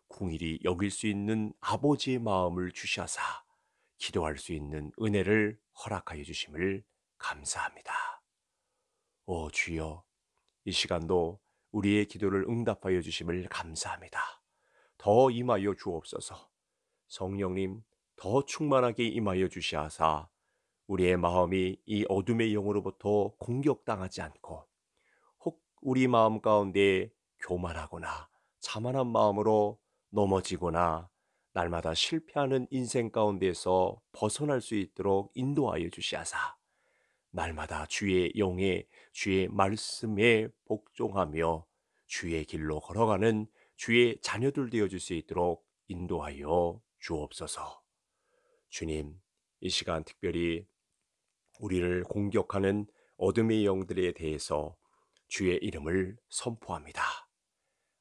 공일이 여길 수 있는 아버지의 마음을 주셔사 기도할 수 있는 은혜를 허락하여 주심을 감사합니다. 오 주여, 이 시간도 우리의 기도를 응답하여 주심을 감사합니다. 더 임하여 주옵소서. 성령님 더 충만하게 임하여 주시하사 우리의 마음이 이 어둠의 영으로부터 공격당하지 않고 혹 우리 마음 가운데 교만하거나 자만한 마음으로 넘어지거나 날마다 실패하는 인생 가운데서 벗어날 수 있도록 인도하여 주시하사 날마다 주의 영에 주의 말씀에 복종하며 주의 길로 걸어가는 주의 자녀들 되어줄 수 있도록 인도하여 주옵소서. 주님, 이 시간 특별히 우리를 공격하는 어둠의 영들에 대해서 주의 이름을 선포합니다.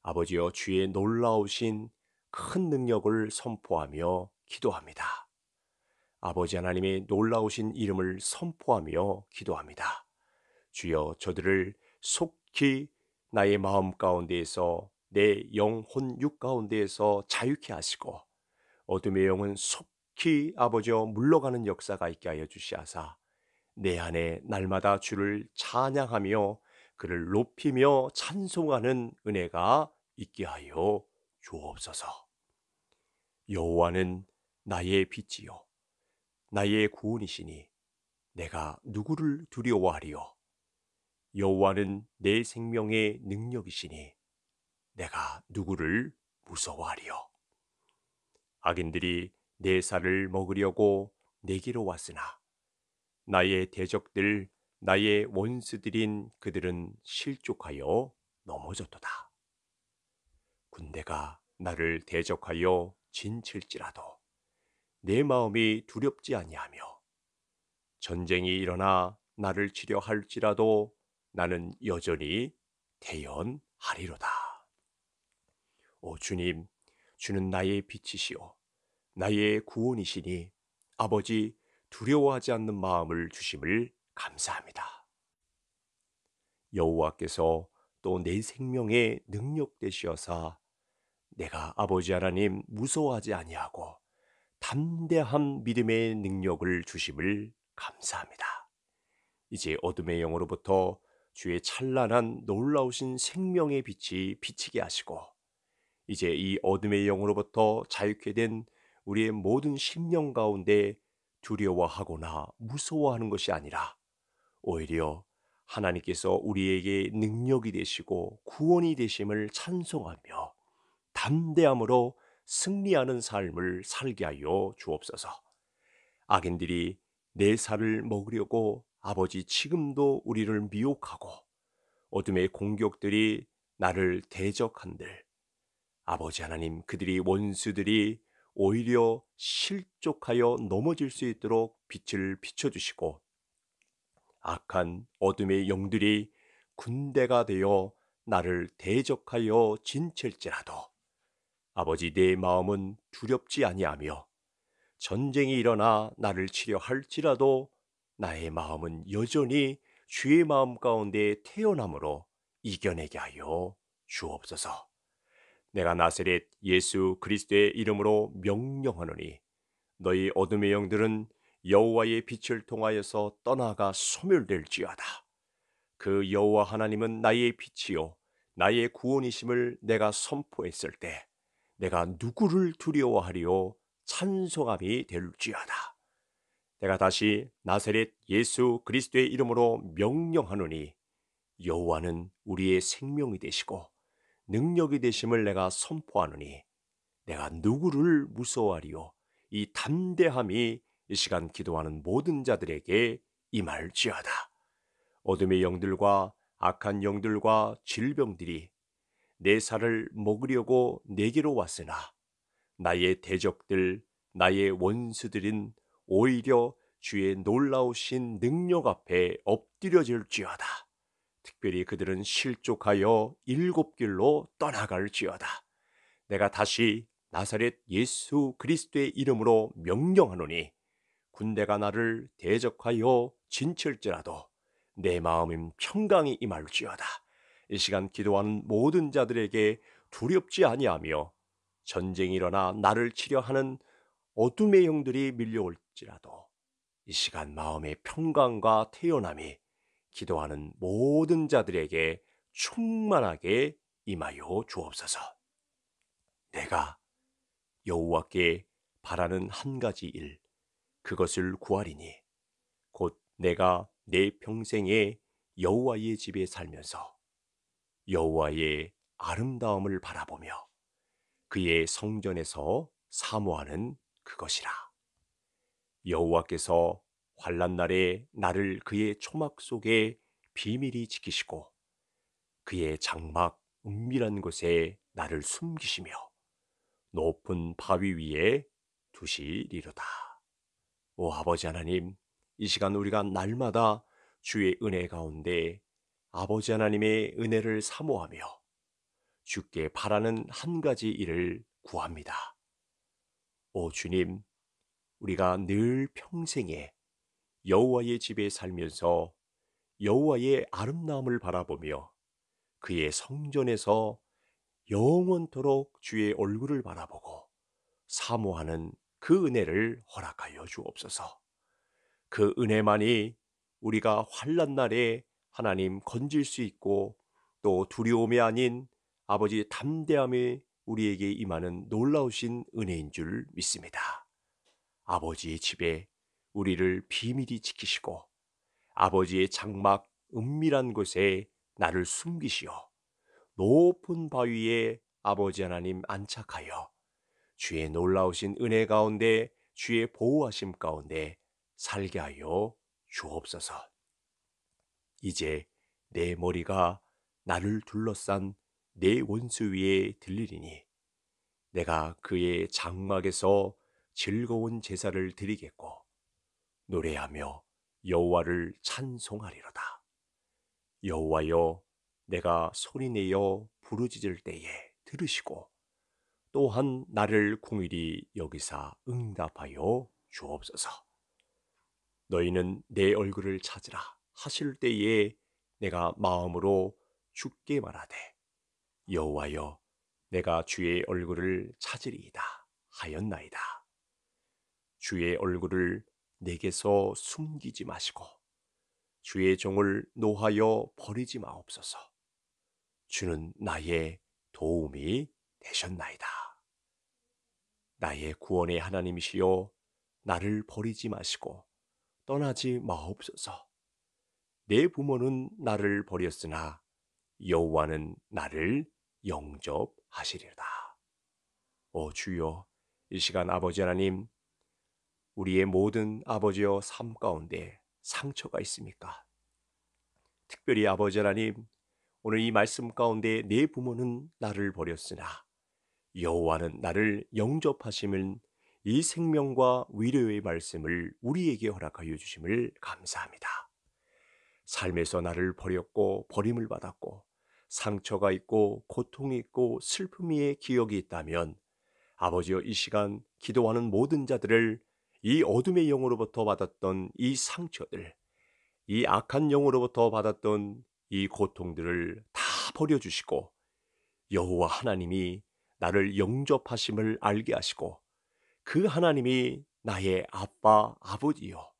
아버지여 주의 놀라우신 큰 능력을 선포하며 기도합니다. 아버지 하나님의 놀라우신 이름을 선포하며 기도합니다. 주여 저들을 속히 나의 마음 가운데에서 내 영혼 육 가운데에서 자유케 하시고 어둠의 영은 속히 아버지여 물러가는 역사가 있게 하여 주시하사 내 안에 날마다 주를 찬양하며 그를 높이며 찬송하는 은혜가 있게 하여 주옵소서. 여호와는 나의 빛이요 나의 구원이시니 내가 누구를 두려워하리요 여호와는 내 생명의 능력이시니 내가 누구를 무서워하리요. 악인들이 내 살을 먹으려고 내기로 왔으나 나의 대적들 나의 원수들인 그들은 실족하여 넘어졌도다. 군대가 나를 대적하여 진칠지라도 내 마음이 두렵지 아니하며 전쟁이 일어나 나를 치려 할지라도 나는 여전히 대연하리로다. 오 주님, 주는 나의 빛이시요 나의 구원이시니 아버지 두려워하지 않는 마음을 주심을 감사합니다. 여호와께서 또 내 생명의 능력 되시어사 내가 아버지 하나님 무서워하지 아니하고 담대한 믿음의 능력을 주심을 감사합니다. 이제 어둠의 영으로부터 주의 찬란한 놀라우신 생명의 빛이 비치게 하시고 이제 이 어둠의 영으로부터 자유케 된 우리의 모든 심령 가운데 두려워하거나 무서워하는 것이 아니라 오히려 하나님께서 우리에게 능력이 되시고 구원이 되심을 찬송하며 담대함으로 승리하는 삶을 살게 하여 주옵소서. 악인들이 내 살을 먹으려고 아버지 지금도 우리를 미혹하고 어둠의 공격들이 나를 대적한들 아버지 하나님 그들이 원수들이 오히려 실족하여 넘어질 수 있도록 빛을 비춰주시고 악한 어둠의 영들이 군대가 되어 나를 대적하여 진칠지라도 아버지 내 마음은 두렵지 아니하며 전쟁이 일어나 나를 치려 할지라도 나의 마음은 여전히 주의 마음 가운데 태어남으로 이겨내게 하여 주옵소서. 내가 나세렛 예수 그리스도의 이름으로 명령하노니 너희 어둠의 영들은 여호와의 빛을 통하여서 떠나가 소멸될지어다. 그 여호와 하나님은 나의 빛이요 나의 구원이심을 내가 선포했을 때 내가 누구를 두려워하리요 찬송함이 될지어다. 내가 다시 나세렛 예수 그리스도의 이름으로 명령하노니 여호와는 우리의 생명이 되시고 능력이 되심을 내가 선포하느니 내가 누구를 무서워하리요 이 담대함이 이 시간 기도하는 모든 자들에게 임할지어다 어둠의 영들과 악한 영들과 질병들이 내 살을 먹으려고 내게로 왔으나 나의 대적들 나의 원수들인 오히려 주의 놀라우신 능력 앞에 엎드려질지어다 특별히 그들은 실족하여 일곱 길로 떠나갈지어다. 내가 다시 나사렛 예수 그리스도의 이름으로 명령하노니 군대가 나를 대적하여 진칠지라도 내 마음임 평강이 임할지어다. 이 시간 기도하는 모든 자들에게 두렵지 아니하며 전쟁이 일어나 나를 치려하는 어둠의 형들이 밀려올지라도 이 시간 마음의 평강과 태어남이 기도하는 모든 자들에게 충만하게 임하여 주옵소서. 내가 여호와께 바라는 한 가지 일 그것을 구하리니 곧 내가 내 평생에 여호와의 집에 살면서 여호와의 아름다움을 바라보며 그의 성전에서 사모하는 그것이라 여호와께서 관란 날에 나를 그의 초막 속에 비밀히 지키시고 그의 장막 은밀한 곳에 나를 숨기시며 높은 바위 위에 두시리로다. 오 아버지 하나님, 이 시간 우리가 날마다 주의 은혜 가운데 아버지 하나님의 은혜를 사모하며 주께 바라는 한 가지 일을 구합니다. 오 주님, 우리가 늘 평생에 여호와의 집에 살면서 여호와의 아름다움을 바라보며 그의 성전에서 영원토록 주의 얼굴을 바라보고 사모하는 그 은혜를 허락하여 주옵소서. 그 은혜만이 우리가 환란 날에 하나님 건질 수 있고 또 두려움이 아닌 아버지 담대함이 우리에게 임하는 놀라우신 은혜인 줄 믿습니다. 아버지의 집에 우리를 비밀히 지키시고 아버지의 장막 은밀한 곳에 나를 숨기시어 높은 바위에 아버지 하나님 안착하여 주의 놀라우신 은혜 가운데 주의 보호하심 가운데 살게 하여 주옵소서. 이제 내 머리가 나를 둘러싼 내 원수 위에 들리리니 내가 그의 장막에서 즐거운 제사를 드리겠고 노래하며 여호와를 찬송하리로다. 여호와여 내가 소리내어 부르짖을 때에 들으시고 또한 나를 공일이 여기사 응답하여 주옵소서. 너희는 내 얼굴을 찾으라 하실 때에 내가 마음으로 죽게 말하되 여호와여 내가 주의 얼굴을 찾으리이다 하였나이다. 주의 얼굴을 내게서 숨기지 마시고 주의 종을 노하여 버리지 마옵소서. 주는 나의 도움이 되셨나이다. 나의 구원의 하나님이시여 나를 버리지 마시고 떠나지 마옵소서. 내 부모는 나를 버렸으나 여호와는 나를 영접하시리다. 오 주여, 이 시간 아버지 하나님 우리의 모든 아버지여 삶 가운데 상처가 있습니까? 특별히 아버지 하나님 오늘 이 말씀 가운데 내 부모는 나를 버렸으나 여호와는 나를 영접하심을 이 생명과 위로의 말씀을 우리에게 허락하여 주심을 감사합니다. 삶에서 나를 버렸고 버림을 받았고 상처가 있고 고통이 있고 슬픔이의 기억이 있다면 아버지여 이 시간 기도하는 모든 자들을 이 어둠의 영으로부터 받았던 이 상처들, 이 악한 영으로부터 받았던 이 고통들을 다 버려주시고 여호와 하나님이 나를 영접하심을 알게 하시고 그 하나님이 나의 아빠 아버지요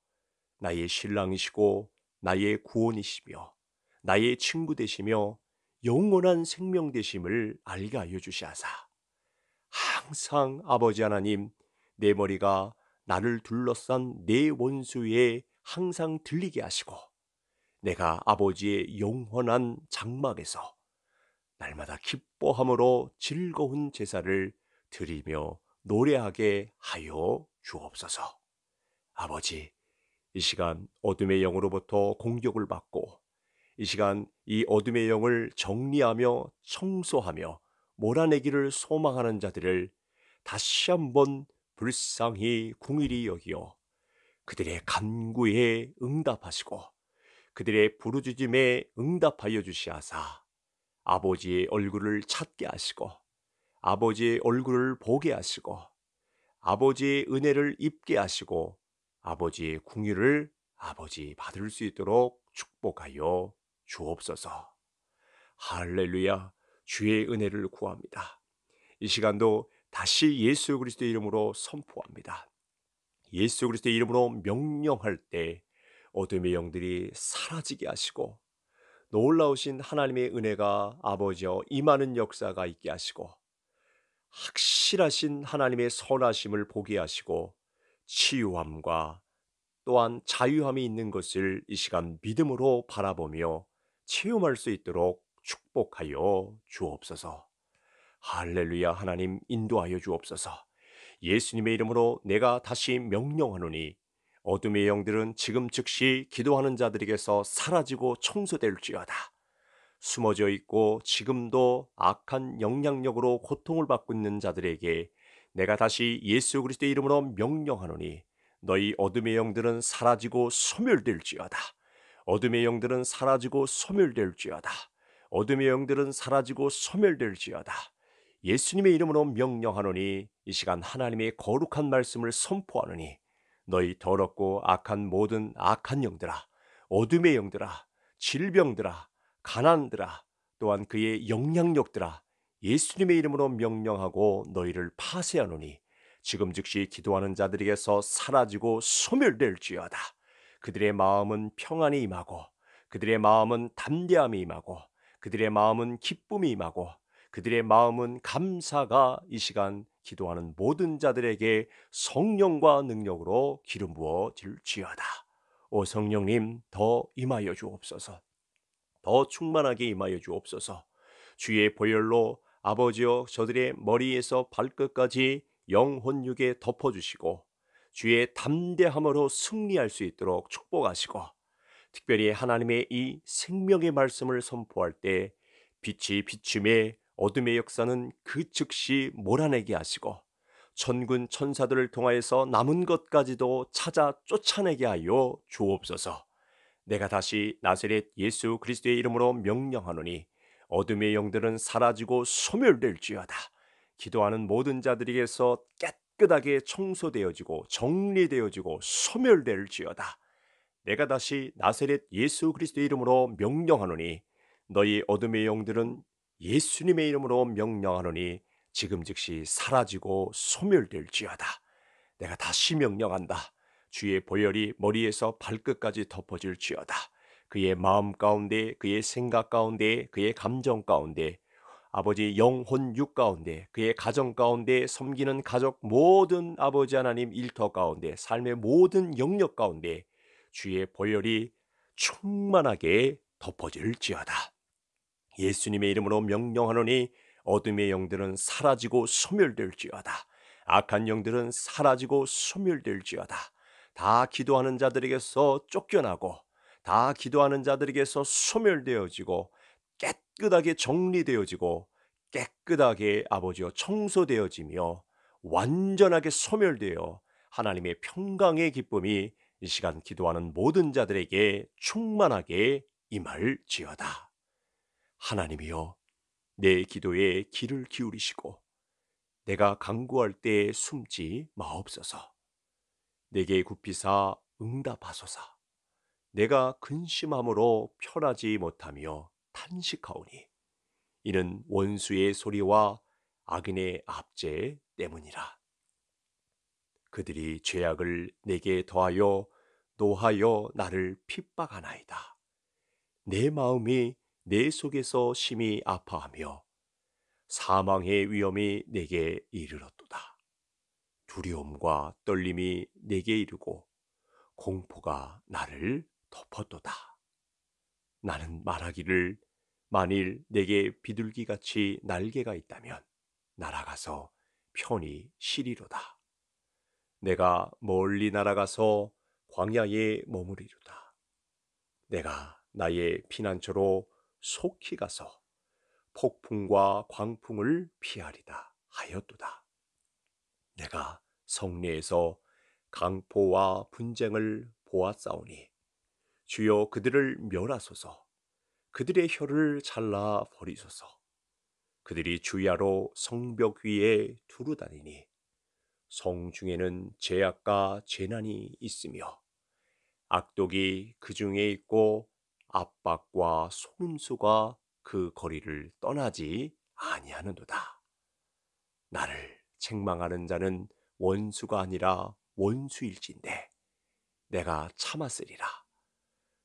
나의 신랑이시고 나의 구원이시며 나의 친구 되시며 영원한 생명 되심을 알게 하여 주시하사 항상 아버지 하나님 내 머리가 나를 둘러싼 내 네 원수에 항상 들리게 하시고 내가 아버지의 영원한 장막에서 날마다 기뻐함으로 즐거운 제사를 드리며 노래하게 하여 주옵소서. 아버지, 이 시간 어둠의 영으로부터 공격을 받고 이 시간 이 어둠의 영을 정리하며 청소하며 몰아내기를 소망하는 자들을 다시 한번 불쌍히 궁일이 여기어 그들의 간구에 응답하시고 그들의 부르짖음에 응답하여 주시하사 아버지의 얼굴을 찾게 하시고 아버지의 얼굴을 보게 하시고 아버지의 은혜를 입게 하시고 아버지의 궁유를 아버지 받을 수 있도록 축복하여 주옵소서. 할렐루야 주의 은혜를 구합니다. 이 시간도 다시 예수 그리스도의 이름으로 선포합니다. 예수 그리스도의 이름으로 명령할 때 어둠의 영들이 사라지게 하시고 놀라우신 하나님의 은혜가 아버지여 임하는 역사가 있게 하시고 확실하신 하나님의 선하심을 보게 하시고 치유함과 또한 자유함이 있는 것을 이 시간 믿음으로 바라보며 체험할 수 있도록 축복하여 주옵소서. 할렐루야 하나님 인도하여 주옵소서. 예수님의 이름으로 내가 다시 명령하노니 어둠의 영들은 지금 즉시 기도하는 자들에게서 사라지고 청소될지어다. 숨어져 있고 지금도 악한 영향력으로 고통을 받고 있는 자들에게 내가 다시 예수 그리스도의 이름으로 명령하노니 너희 어둠의 영들은 사라지고 소멸될지어다. 어둠의 영들은 사라지고 소멸될지어다. 어둠의 영들은 사라지고 소멸될지어다. 예수님의 이름으로 명령하노니 이 시간 하나님의 거룩한 말씀을 선포하노니 너희 더럽고 악한 모든 악한 영들아 어둠의 영들아 질병들아 가난들아 또한 그의 영향력들아 예수님의 이름으로 명령하고 너희를 파쇄하노니 지금 즉시 기도하는 자들에게서 사라지고 소멸될지어다 그들의 마음은 평안이 임하고 그들의 마음은 담대함이 임하고 그들의 마음은 기쁨이 임하고 그들의 마음은 감사가 이 시간 기도하는 모든 자들에게 성령과 능력으로 기름 부어질지어다. 오 성령님 더 임하여 주옵소서. 더 충만하게 임하여 주옵소서. 주의 보혈로 아버지여 저들의 머리에서 발끝까지 영혼육에 덮어주시고 주의 담대함으로 승리할 수 있도록 축복하시고 특별히 하나님의 이 생명의 말씀을 선포할 때 빛이 비춤에 어둠의 역사는 그 즉시 몰아내게 하시고 천군 천사들을 통하여서 남은 것까지도 찾아 쫓아내게 하여 주옵소서. 내가 다시 나세렛 예수 그리스도의 이름으로 명령하노니 어둠의 영들은 사라지고 소멸될지어다. 기도하는 모든 자들에게서 깨끗하게 청소되어지고 정리되어지고 소멸될지어다. 내가 다시 나세렛 예수 그리스도의 이름으로 명령하노니 너희 어둠의 영들은 예수님의 이름으로 명령하노니 지금 즉시 사라지고 소멸될지어다. 내가 다시 명령한다. 주의 보혈이 머리에서 발끝까지 덮어질지어다. 그의 마음 가운데, 그의 생각 가운데, 그의 감정 가운데, 아버지 영혼 육 가운데, 그의 가정 가운데, 섬기는 가족 모든 아버지 하나님 일터 가운데, 삶의 모든 영역 가운데 주의 보혈이 충만하게 덮어질지어다. 예수님의 이름으로 명령하노니 어둠의 영들은 사라지고 소멸될지어다. 악한 영들은 사라지고 소멸될지어다. 다 기도하는 자들에게서 쫓겨나고 다 기도하는 자들에게서 소멸되어지고 깨끗하게 정리되어지고 깨끗하게 아버지여 청소되어지며 완전하게 소멸되어 하나님의 평강의 기쁨이 이 시간 기도하는 모든 자들에게 충만하게 임할지어다. 하나님이여 내 기도에 귀를 기울이시고 내가 강구할 때에 숨지 마옵소서. 내게 굽히사 응답하소서. 내가 근심함으로 편하지 못하며 탄식하오니 이는 원수의 소리와 악인의 압제 때문이라. 그들이 죄악을 내게 더하여 노하여 나를 핍박하나이다. 내 마음이 내 속에서 심히 아파하며 사망의 위험이 내게 이르렀도다. 두려움과 떨림이 내게 이르고 공포가 나를 덮었도다. 나는 말하기를 만일 내게 비둘기같이 날개가 있다면 날아가서 편히 쉬리로다. 내가 멀리 날아가서 광야에 머무리로다. 내가 나의 피난처로 속히 가서 폭풍과 광풍을 피하리다 하였도다. 내가 성리에서 강포와 분쟁을 보았사오니 주여 그들을 멸하소서 그들의 혀를 잘라 버리소서 그들이 주야로 성벽 위에 두루다니니 성 중에는 제약과 재난이 있으며 악독이 그 중에 있고 압박과 속임수가 그 거리를 떠나지 아니하는도다. 나를 책망하는 자는 원수가 아니라 원수일진데 내가 참았으리라.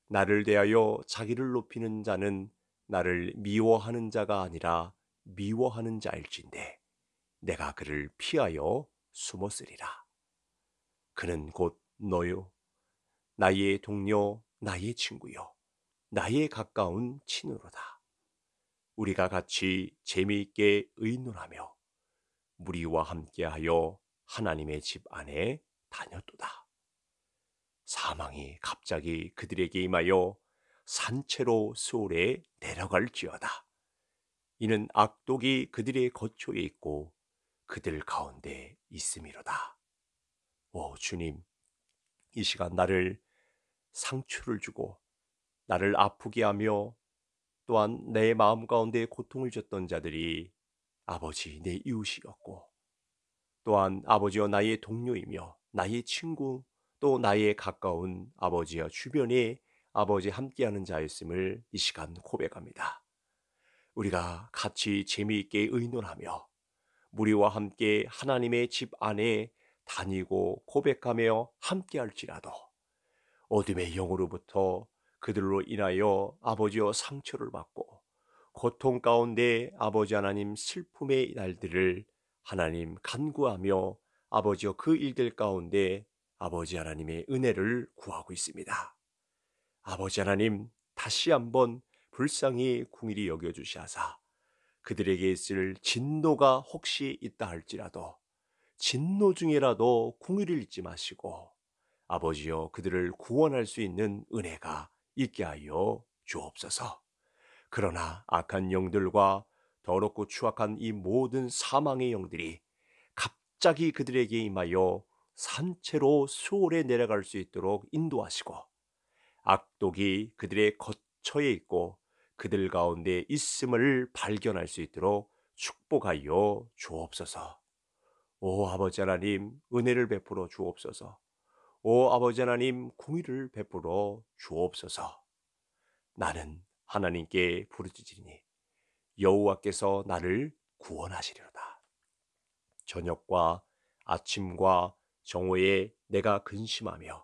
나를 대하여 자기를 높이는 자는 나를 미워하는 자가 아니라 미워하는 자일진데 내가 그를 피하여 숨었으리라. 그는 곧 너요 나의 동료 나의 친구요 나에 가까운 친으로다. 우리가 같이 재미있게 의논하며 무리와 함께하여 하나님의 집 안에 다녔도다. 사망이 갑자기 그들에게 임하여 산채로 수월에 내려갈지어다. 이는 악독이 그들의 거초에 있고 그들 가운데 있음이로다. 오 주님, 이 시간 나를 상추를 주고 나를 아프게 하며 또한 내 마음 가운데 고통을 줬던 자들이 아버지 내 이웃이었고 또한 아버지와 나의 동료이며 나의 친구 또 나의 가까운 아버지와 주변에 아버지 함께하는 자였음을 이 시간 고백합니다. 우리가 같이 재미있게 의논하며 무리와 함께 하나님의 집 안에 다니고 고백하며 함께할지라도 어둠의 영으로부터 그들로 인하여 아버지여 상처를 받고 고통 가운데 아버지 하나님 슬픔의 날들을 하나님 간구하며 아버지여 그 일들 가운데 아버지 하나님의 은혜를 구하고 있습니다. 아버지 하나님 다시 한번 불쌍히 궁일이 여겨주시하사 그들에게 있을 진노가 혹시 있다 할지라도 진노 중에라도 궁일을 잊지 마시고 아버지여 그들을 구원할 수 있는 은혜가 있게 하여 주옵소서. 그러나 악한 영들과 더럽고 추악한 이 모든 사망의 영들이 갑자기 그들에게 임하여 산채로 수월에 내려갈 수 있도록 인도하시고 악독이 그들의 거처에 있고 그들 가운데 있음을 발견할 수 있도록 축복하여 주옵소서. 오 아버지 하나님 은혜를 베풀어 주옵소서. 오 아버지 하나님 공의를 베풀어 주옵소서. 나는 하나님께 부르짖으니 여호와께서 나를 구원하시리로다. 저녁과 아침과 정오에 내가 근심하며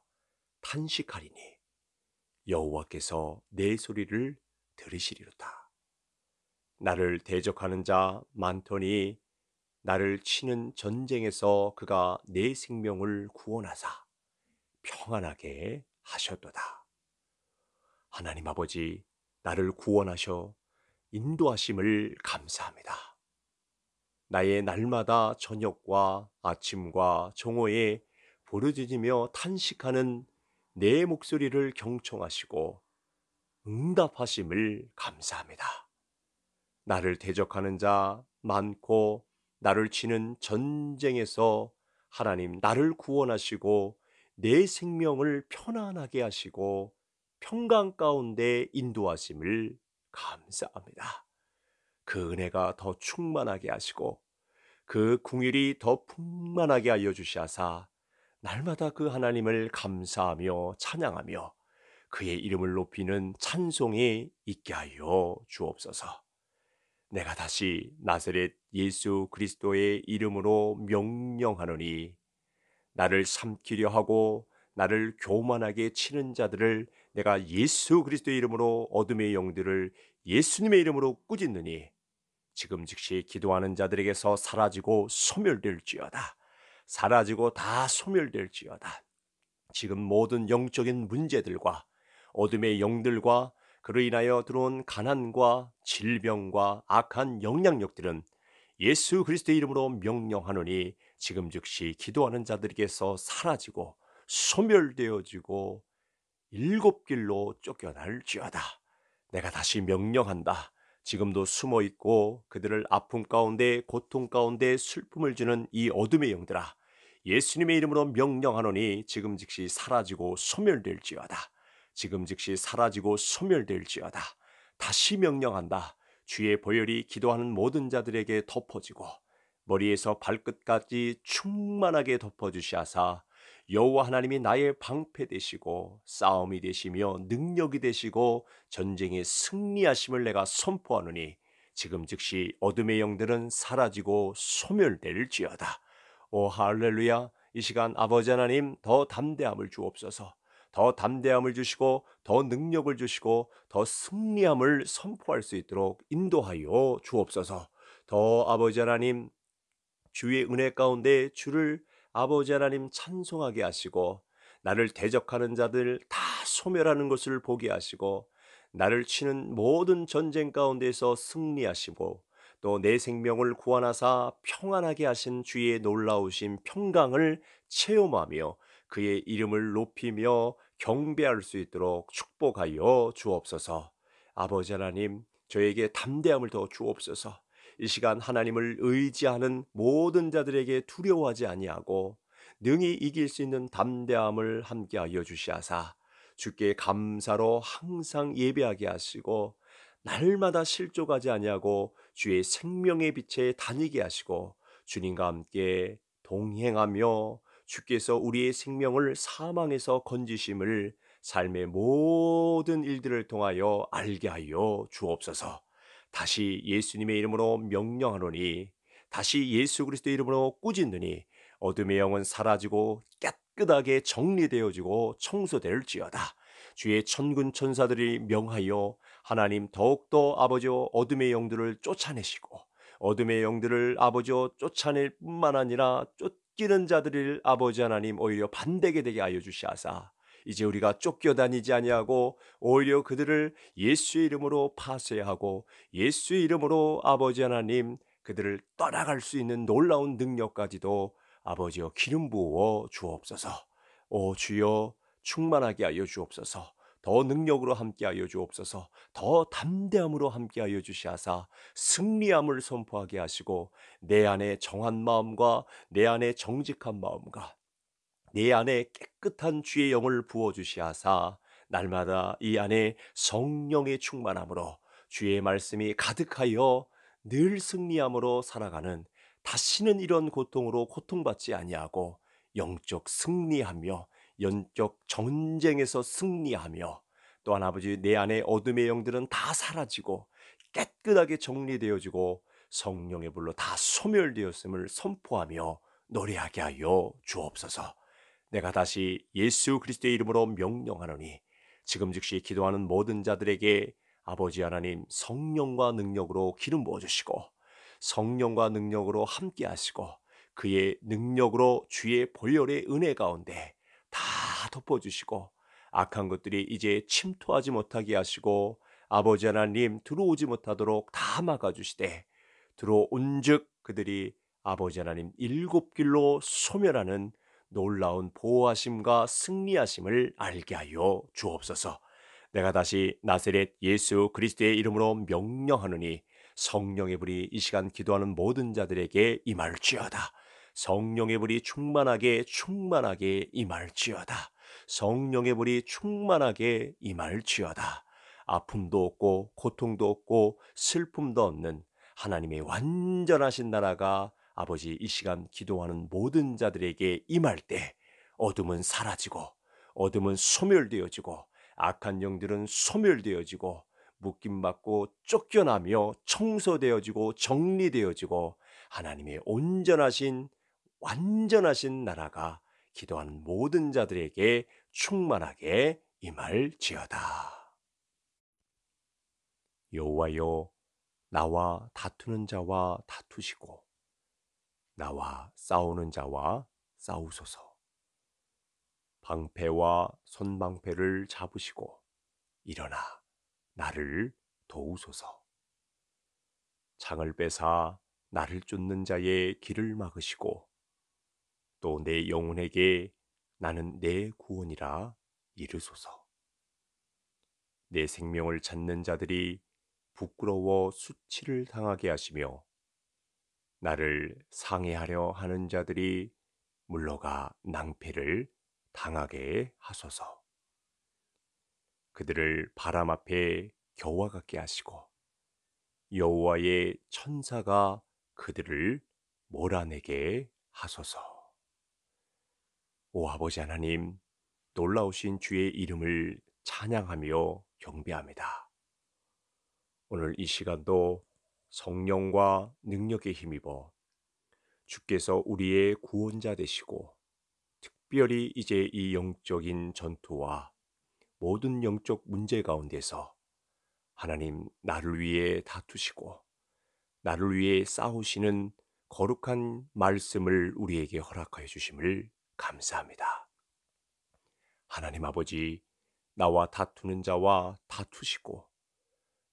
탄식하리니 여호와께서 내 소리를 들으시리로다. 나를 대적하는 자 많더니 나를 치는 전쟁에서 그가 내 생명을 구원하사 평안하게 하셨도다. 하나님 아버지, 나를 구원하셔 인도하심을 감사합니다. 나의 날마다 저녁과 아침과 정오에 부르짖으며 탄식하는 내 목소리를 경청하시고 응답하심을 감사합니다. 나를 대적하는 자 많고 나를 치는 전쟁에서 하나님 나를 구원하시고 내 생명을 편안하게 하시고 평강 가운데 인도하심을 감사합니다. 그 은혜가 더 충만하게 하시고 그 궁일이 더 풍만하게 알려 주시사 날마다 그 하나님을 감사하며 찬양하며 그의 이름을 높이는 찬송이 있게 하여 주옵소서. 내가 다시 나세렛 예수 그리스도의 이름으로 명령하노니 나를 삼키려 하고 나를 교만하게 치는 자들을 내가 예수 그리스도의 이름으로 어둠의 영들을 예수님의 이름으로 꾸짖느니 지금 즉시 기도하는 자들에게서 사라지고 소멸될지어다. 사라지고 다 소멸될지어다. 지금 모든 영적인 문제들과 어둠의 영들과 그로 인하여 들어온 가난과 질병과 악한 영향력들은 예수 그리스도의 이름으로 명령하노니 지금 즉시 기도하는 자들에게서 사라지고 소멸되어지고 일곱 길로 쫓겨날지어다. 내가 다시 명령한다. 지금도 숨어 있고 그들을 아픔 가운데 고통 가운데 슬픔을 주는 이 어둠의 영들아 예수님의 이름으로 명령하노니 지금 즉시 사라지고 소멸될지어다. 지금 즉시 사라지고 소멸될지어다. 다시 명령한다. 주의 보혈이 기도하는 모든 자들에게 덮어지고 머리에서 발끝까지 충만하게 덮어주시하사 여호와 하나님이 나의 방패 되시고 싸움이 되시며 능력이 되시고 전쟁의 승리하심을 내가 선포하노니 지금 즉시 어둠의 영들은 사라지고 소멸될지어다. 오 할렐루야. 이 시간 아버지 하나님 더 담대함을 주옵소서. 더 담대함을 주시고 더 능력을 주시고 더 승리함을 선포할 수 있도록 인도하여 주옵소서. 더 아버지 하나님 주의 은혜 가운데 주를 아버지 하나님 찬송하게 하시고 나를 대적하는 자들 다 소멸하는 것을 보게 하시고 나를 치는 모든 전쟁 가운데서 승리하시고 또 내 생명을 구원하사 평안하게 하신 주의 놀라우신 평강을 체험하며 그의 이름을 높이며 경배할 수 있도록 축복하여 주옵소서. 아버지 하나님, 저에게 담대함을 더 주옵소서. 이 시간 하나님을 의지하는 모든 자들에게 두려워하지 아니하고 능히 이길 수 있는 담대함을 함께하여 주시하사 주께 감사로 항상 예배하게 하시고 날마다 실족하지 아니하고 주의 생명의 빛에 다니게 하시고 주님과 함께 동행하며 주께서 우리의 생명을 사망에서 건지심을 삶의 모든 일들을 통하여 알게 하여 주옵소서. 다시 예수님의 이름으로 명령하노니 다시 예수 그리스도의 이름으로 꾸짖느니 어둠의 영은 사라지고 깨끗하게 정리되어지고 청소될지어다. 주의 천군 천사들이 명하여 하나님 더욱더 아버지여 어둠의 영들을 쫓아내시고 어둠의 영들을 아버지여 쫓아낼 뿐만 아니라 쫓기는 자들을 아버지 하나님 오히려 반대게 되게 하여 주시하사 이제 우리가 쫓겨다니지 아니하고 오히려 그들을 예수의 이름으로 파쇄하고 예수의 이름으로 아버지 하나님 그들을 떠나갈 수 있는 놀라운 능력까지도 아버지여 기름 부어 주옵소서. 오 주여 충만하게 하여 주옵소서. 더 능력으로 함께하여 주옵소서. 더 담대함으로 함께하여 주시하사 승리함을 선포하게 하시고 내 안에 정한 마음과 내 안에 정직한 마음과 내 안에 깨끗한 주의 영을 부어 주시하사 날마다 이 안에 성령의 충만함으로 주의 말씀이 가득하여 늘 승리함으로 살아가는 다시는 이런 고통으로 고통받지 아니하고 영적 승리하며 영적 전쟁에서 승리하며 또한 아버지 내 안에 어둠의 영들은 다 사라지고 깨끗하게 정리되어지고 성령의 불로 다 소멸되었음을 선포하며 노래하게 하여 주옵소서. 내가 다시 예수 그리스도의 이름으로 명령하노니 지금 즉시 기도하는 모든 자들에게 아버지 하나님 성령과 능력으로 기름 부어 주시고 성령과 능력으로 함께 하시고 그의 능력으로 주의 볼열의 은혜 가운데 다 덮어 주시고 악한 것들이 이제 침투하지 못하게 하시고 아버지 하나님 들어오지 못하도록 다 막아 주시되 들어온즉 그들이 아버지 하나님 일곱 길로 소멸하는 놀라운 보호하심과 승리하심을 알게 하여 주옵소서. 내가 다시 나세렛 예수 그리스도의 이름으로 명령하느니 성령의 불이 이 시간 기도하는 모든 자들에게 임할지어다. 성령의 불이 충만하게 충만하게 임할지어다. 성령의 불이 충만하게 임할지어다. 아픔도 없고 고통도 없고 슬픔도 없는 하나님의 완전하신 나라가 아버지 이 시간 기도하는 모든 자들에게 임할 때 어둠은 사라지고 어둠은 소멸되어지고 악한 영들은 소멸되어지고 묶임 받고 쫓겨나며 청소되어지고 정리되어지고 하나님의 온전하신 완전하신 나라가 기도하는 모든 자들에게 충만하게 임할지어다. 여호와여 나와 다투는 자와 다투시고 나와 싸우는 자와 싸우소서. 방패와 손방패를 잡으시고 일어나 나를 도우소서. 창을 빼사 나를 쫓는 자의 길을 막으시고 또 내 영혼에게 나는 내 구원이라 이르소서. 내 생명을 찾는 자들이 부끄러워 수치를 당하게 하시며 나를 상해하려 하는 자들이 물러가 낭패를 당하게 하소서. 그들을 바람 앞에 겨와 같게 하시고 여호와의 천사가 그들을 몰아내게 하소서. 오 아버지 하나님, 놀라우신 주의 이름을 찬양하며 경배합니다. 오늘 이 시간도 성령과 능력에 힘입어 주께서 우리의 구원자 되시고 특별히 이제 이 영적인 전투와 모든 영적 문제 가운데서 하나님 나를 위해 다투시고 나를 위해 싸우시는 거룩한 말씀을 우리에게 허락하여 주심을 감사합니다. 하나님 아버지, 나와 다투는 자와 다투시고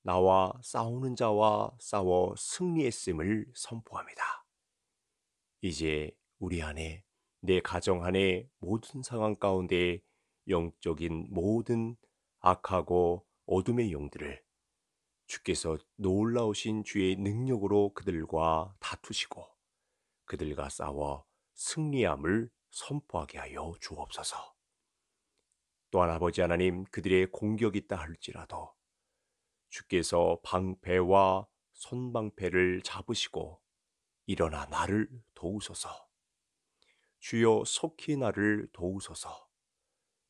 나와 싸우는 자와 싸워 승리했음을 선포합니다. 이제 우리 안에 내 가정 안에 모든 상황 가운데 영적인 모든 악하고 어둠의 영들을 주께서 놀라우신 주의 능력으로 그들과 다투시고 그들과 싸워 승리함을 선포하게 하여 주옵소서. 또한 아버지 하나님 그들의 공격이 있다 할지라도 주께서 방패와 손방패를 잡으시고 일어나 나를 도우소서. 주여 속히 나를 도우소서.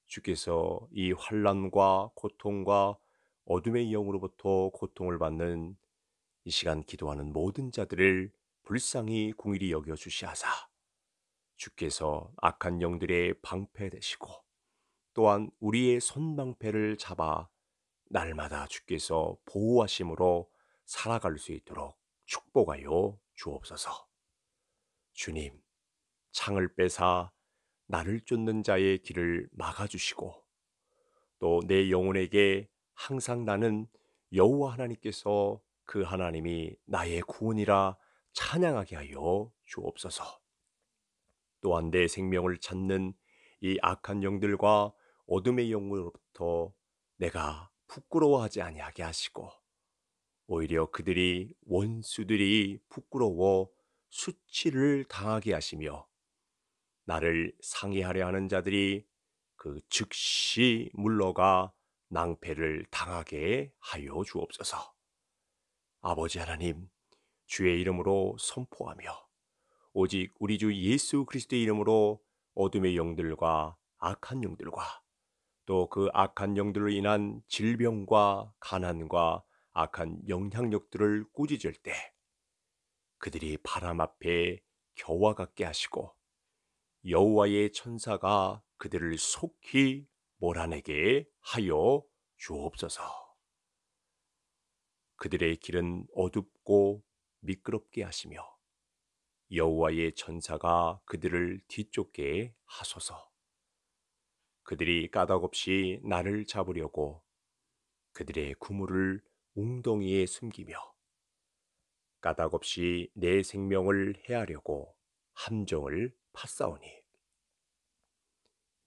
주께서 이 환란과 고통과 어둠의 영으로부터 고통을 받는 이 시간 기도하는 모든 자들을 불쌍히 궁일이 여겨 주시하사 주께서 악한 영들의 방패 되시고 또한 우리의 손방패를 잡아 날마다 주께서 보호하심으로 살아갈 수 있도록 축복하여 주옵소서. 주님, 창을 빼사 나를 쫓는 자의 길을 막아주시고 또 내 영혼에게 항상 나는 여호와 하나님께서 그 하나님이 나의 구원이라 찬양하게 하여 주옵소서. 또한 내 생명을 찾는 이 악한 영들과 어둠의 영으로부터 내가 부끄러워하지 아니하게 하시고 오히려 그들이 원수들이 부끄러워 수치를 당하게 하시며 나를 상의하려 하는 자들이 그 즉시 물러가 낭패를 당하게 하여 주옵소서. 아버지 하나님, 주의 이름으로 선포하며 오직 우리 주 예수 그리스도의 이름으로 어둠의 영들과 악한 영들과 또그 악한 영들로 인한 질병과 가난과 악한 영향력들을 꾸짖을 때 그들이 바람 앞에 겨와 같게 하시고 여호와의 천사가 그들을 속히 몰아내게 하여 주옵소서. 그들의 길은 어둡고 미끄럽게 하시며 여호와의 천사가 그들을 뒤쫓게 하소서. 그들이 까닭없이 나를 잡으려고 그들의 구물을 웅덩이에 숨기며 까닭없이 내 생명을 해하려고 함정을 팠사오니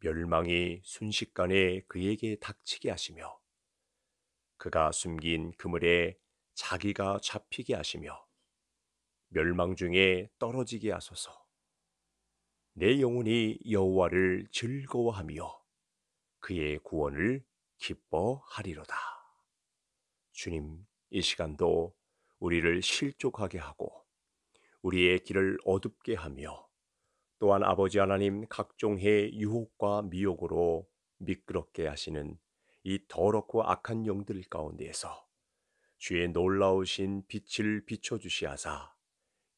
멸망이 순식간에 그에게 닥치게 하시며 그가 숨긴 그물에 자기가 잡히게 하시며 멸망 중에 떨어지게 하소서 내 영혼이 여호와를 즐거워하며 그의 구원을 기뻐하리로다. 주님, 이 시간도 우리를 실족하게 하고 우리의 길을 어둡게 하며 또한 아버지 하나님 각종의 유혹과 미혹으로 미끄럽게 하시는 이 더럽고 악한 영들 가운데에서 주의 놀라우신 빛을 비춰주시하사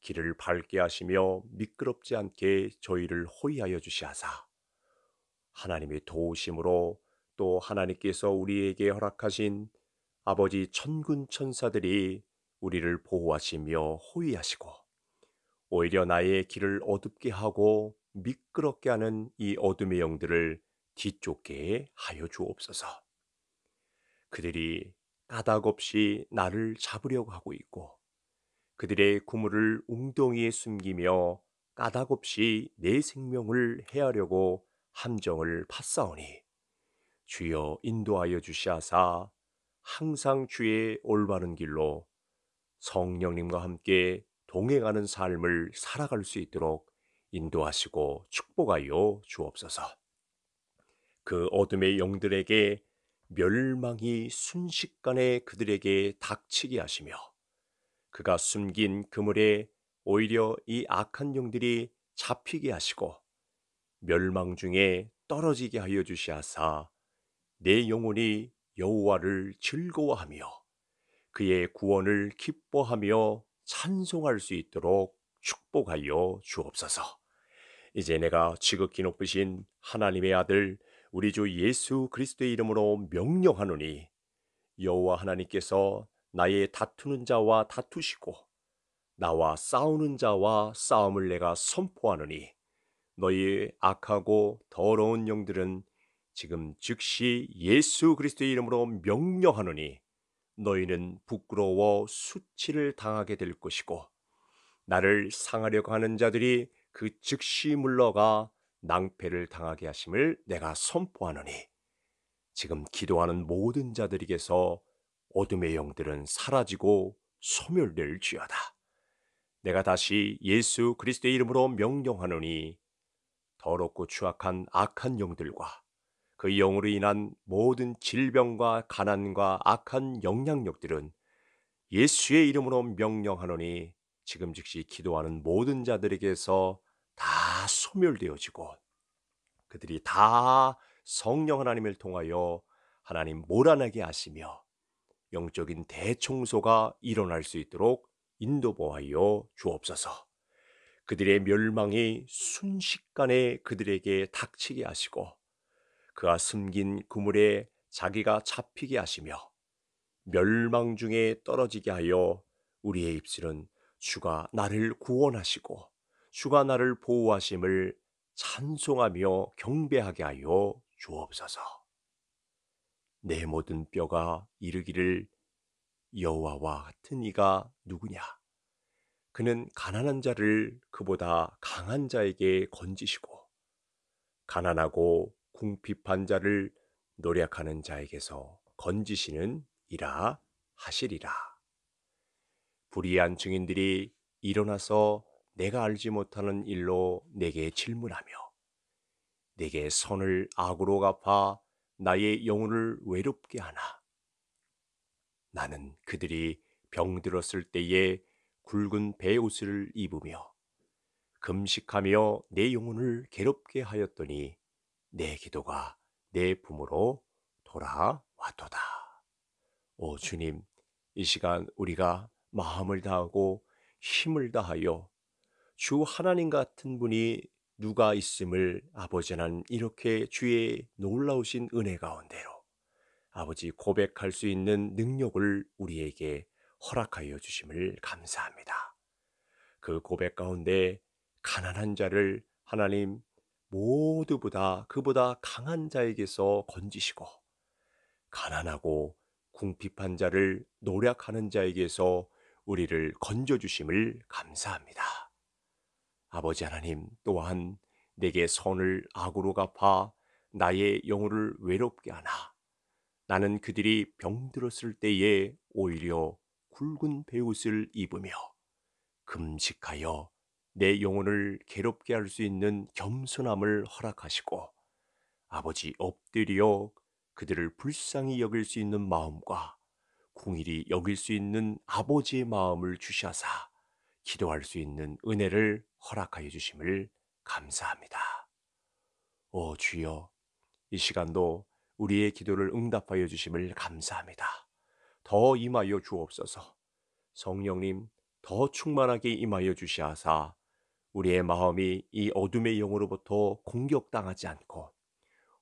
길을 밝게 하시며 미끄럽지 않게 저희를 호위하여 주시하사 하나님의 도우심으로 또 하나님께서 우리에게 허락하신 아버지 천군 천사들이 우리를 보호하시며 호위하시고 오히려 나의 길을 어둡게 하고 미끄럽게 하는 이 어둠의 영들을 뒤쫓게 하여 주옵소서. 그들이 까닭없이 나를 잡으려고 하고 있고 그들의 구물을 웅덩이에 숨기며 까닭없이 내 생명을 해하려고 함정을 팠사오니 주여 인도하여 주시하사 항상 주의 올바른 길로 성령님과 함께 동행하는 삶을 살아갈 수 있도록 인도하시고 축복하여 주옵소서. 그 어둠의 영들에게 멸망이 순식간에 그들에게 닥치게 하시며 그가 숨긴 그물에 오히려 이 악한 영들이 잡히게 하시고 멸망 중에 떨어지게 하여 주시하사 내 영혼이 여호와를 즐거워하며 그의 구원을 기뻐하며 찬송할 수 있도록 축복하여 주옵소서. 이제 내가 지극히 높으신 하나님의 아들 우리 주 예수 그리스도의 이름으로 명령하노니 여호와 하나님께서 나의 다투는 자와 다투시고 나와 싸우는 자와 싸움을 내가 선포하노니 너희 악하고 더러운 영들은 지금 즉시 예수 그리스도의 이름으로 명령하노니 너희는 부끄러워 수치를 당하게 될 것이고 나를 상하려고 하는 자들이 그 즉시 물러가 낭패를 당하게 하심을 내가 선포하노니 지금 기도하는 모든 자들에게서 어둠의 영들은 사라지고 소멸될지어다. 내가 다시 예수 그리스도의 이름으로 명령하노니 더럽고 추악한 악한 영들과 그 영으로 인한 모든 질병과 가난과 악한 영향력들은 예수의 이름으로 명령하노니 지금 즉시 기도하는 모든 자들에게서 다 소멸되어지고 그들이 다 성령 하나님을 통하여 하나님 몰아내게 하시며 영적인 대청소가 일어날 수 있도록 인도보하여 주옵소서. 그들의 멸망이 순식간에 그들에게 닥치게 하시고 그가 숨긴 그물에 자기가 잡히게 하시며 멸망 중에 떨어지게 하여 우리의 입술은 주가 나를 구원하시고 주가 나를 보호하심을 찬송하며 경배하게 하여 주옵소서. 내 모든 뼈가 이르기를 여호와와 같은 이가 누구냐? 그는 가난한 자를 그보다 강한 자에게 건지시고 가난하고 궁핍한 자를 노력하는 자에게서 건지시는 이라 하시리라. 불의한 증인들이 일어나서 내가 알지 못하는 일로 내게 질문하며 내게 선을 악으로 갚아 나의 영혼을 외롭게 하나. 나는 그들이 병들었을 때에 굵은 배옷을 입으며 금식하며 내 영혼을 괴롭게 하였더니 내 기도가 내 품으로 돌아왔도다. 오 주님, 이 시간 우리가 마음을 다하고 힘을 다하여 주 하나님 같은 분이 누가 있음을 아버지 난 이렇게 주의 놀라우신 은혜 가운데로 아버지 고백할 수 있는 능력을 우리에게 허락하여 주심을 감사합니다. 그 고백 가운데 가난한 자를 하나님 모두보다 그보다 강한 자에게서 건지시고 가난하고 궁핍한 자를 노력하는 자에게서 우리를 건져 주심을 감사합니다. 아버지 하나님 또한 내게 선을 악으로 갚아 나의 영혼을 외롭게 하나 나는 그들이 병들었을 때에 오히려 굵은 베옷을 입으며 금식하여 내 영혼을 괴롭게 할 수 있는 겸손함을 허락하시고 아버지 엎드려 그들을 불쌍히 여길 수 있는 마음과 공일이 여길 수 있는 아버지의 마음을 주셔사 기도할 수 있는 은혜를 허락하여 주심을 감사합니다. 오 주여, 이 시간도 우리의 기도를 응답하여 주심을 감사합니다. 더 임하여 주옵소서. 성령님 더 충만하게 임하여 주시하사 우리의 마음이 이 어둠의 영으로부터 공격당하지 않고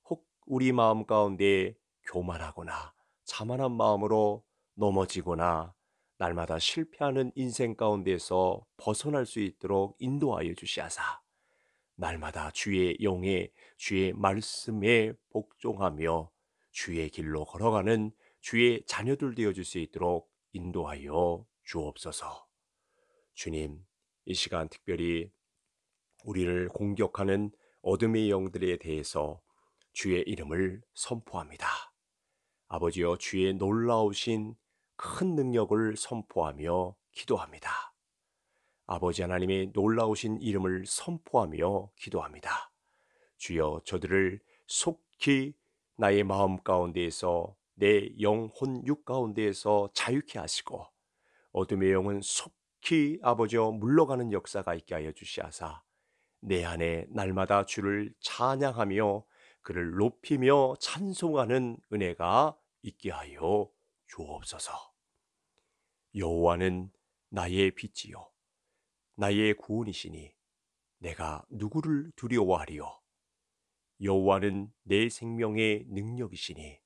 혹 우리 마음 가운데 교만하거나 자만한 마음으로 넘어지거나 날마다 실패하는 인생 가운데서 벗어날 수 있도록 인도하여 주시하사 날마다 주의 영에 주의 말씀에 복종하며 주의 길로 걸어가는 주의 자녀들 되어줄 수 있도록 인도하여 주옵소서. 주님, 이 시간 특별히 우리를 공격하는 어둠의 영들에 대해서 주의 이름을 선포합니다. 아버지여 주의 놀라우신 큰 능력을 선포하며 기도합니다. 아버지 하나님의 놀라우신 이름을 선포하며 기도합니다. 주여 저들을 속히 나의 마음 가운데에서 내 영혼 육 가운데에서 자유케 하시고 어둠의 영은 속히 아버지여 물러가는 역사가 있게 하여 주시하사 내 안에 날마다 주를 찬양하며 그를 높이며 찬송하는 은혜가 있게 하여 주옵소서. 여호와는 나의 빛이요 나의 구원이시니 내가 누구를 두려워하리요 여호와는 내 생명의 능력이시니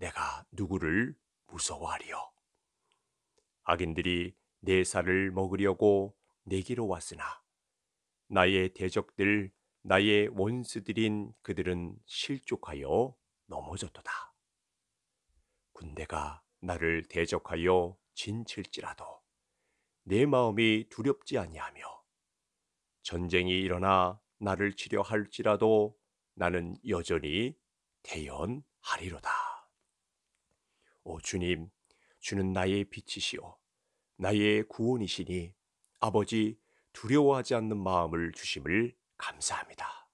내가 누구를 무서워하리요. 악인들이 내 살을 먹으려고 내기로 왔으나 나의 대적들 나의 원수들인 그들은 실족하여 넘어졌도다. 군대가 나를 대적하여 진칠지라도 내 마음이 두렵지 아니하며 전쟁이 일어나 나를 치려 할지라도 나는 여전히 대연하리로다. 오 주님, 주는 나의 빛이시오. 나의 구원이시니 아버지 두려워하지 않는 마음을 주심을 감사합니다.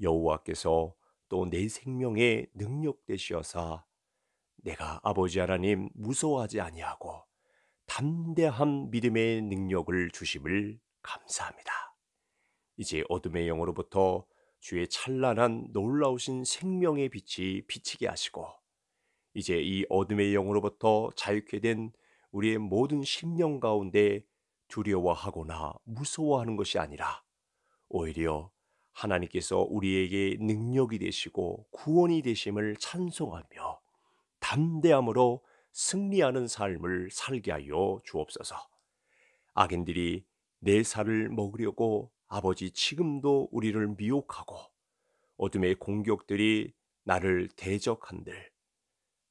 여호와께서 또 내 생명의 능력 되시어사 내가 아버지 하나님 무서워하지 아니하고 담대한 믿음의 능력을 주심을 감사합니다. 이제 어둠의 영으로부터 주의 찬란한 놀라우신 생명의 빛이 비치게 하시고 이제 이 어둠의 영으로부터 자유케 된 우리의 모든 심령 가운데 두려워하거나 무서워하는 것이 아니라 오히려 하나님께서 우리에게 능력이 되시고 구원이 되심을 찬송하며 담대함으로 승리하는 삶을 살게 하여 주옵소서. 악인들이 내 살을 먹으려고 아버지 지금도 우리를 미혹하고 어둠의 공격들이 나를 대적한들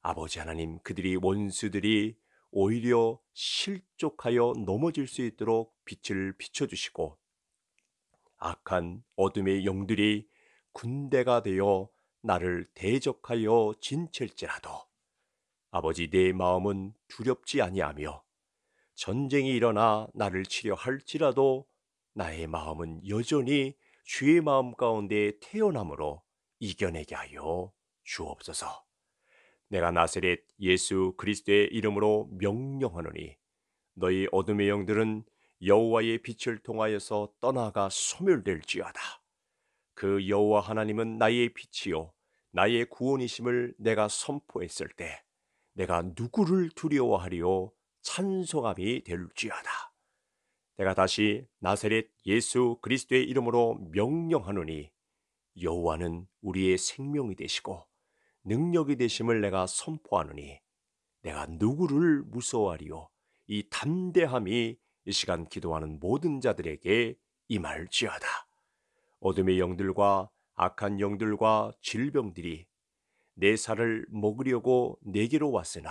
아버지 하나님 그들이 원수들이 오히려 실족하여 넘어질 수 있도록 빛을 비춰주시고 악한 어둠의 영들이 군대가 되어 나를 대적하여 진칠지라도 아버지 내 마음은 두렵지 아니하며 전쟁이 일어나 나를 치려 할지라도 나의 마음은 여전히 주의 마음 가운데 태어남으로 이겨내게 하여 주옵소서. 내가 나세렛 예수 그리스도의 이름으로 명령하노니 너희 어둠의 영들은 여호와의 빛을 통하여서 떠나가 소멸될지어다. 그 여호와 하나님은 나의 빛이요 나의 구원이심을 내가 선포했을 때 내가 누구를 두려워하리요 찬송함이 될지어다. 내가 다시 나세렛 예수 그리스도의 이름으로 명령하노니 여호와는 우리의 생명이 되시고 능력이 되심을 내가 선포하느니 내가 누구를 무서워하리요 이 담대함이 이 시간 기도하는 모든 자들에게 임할지어다 어둠의 영들과 악한 영들과 질병들이 내 살을 먹으려고 내게로 왔으나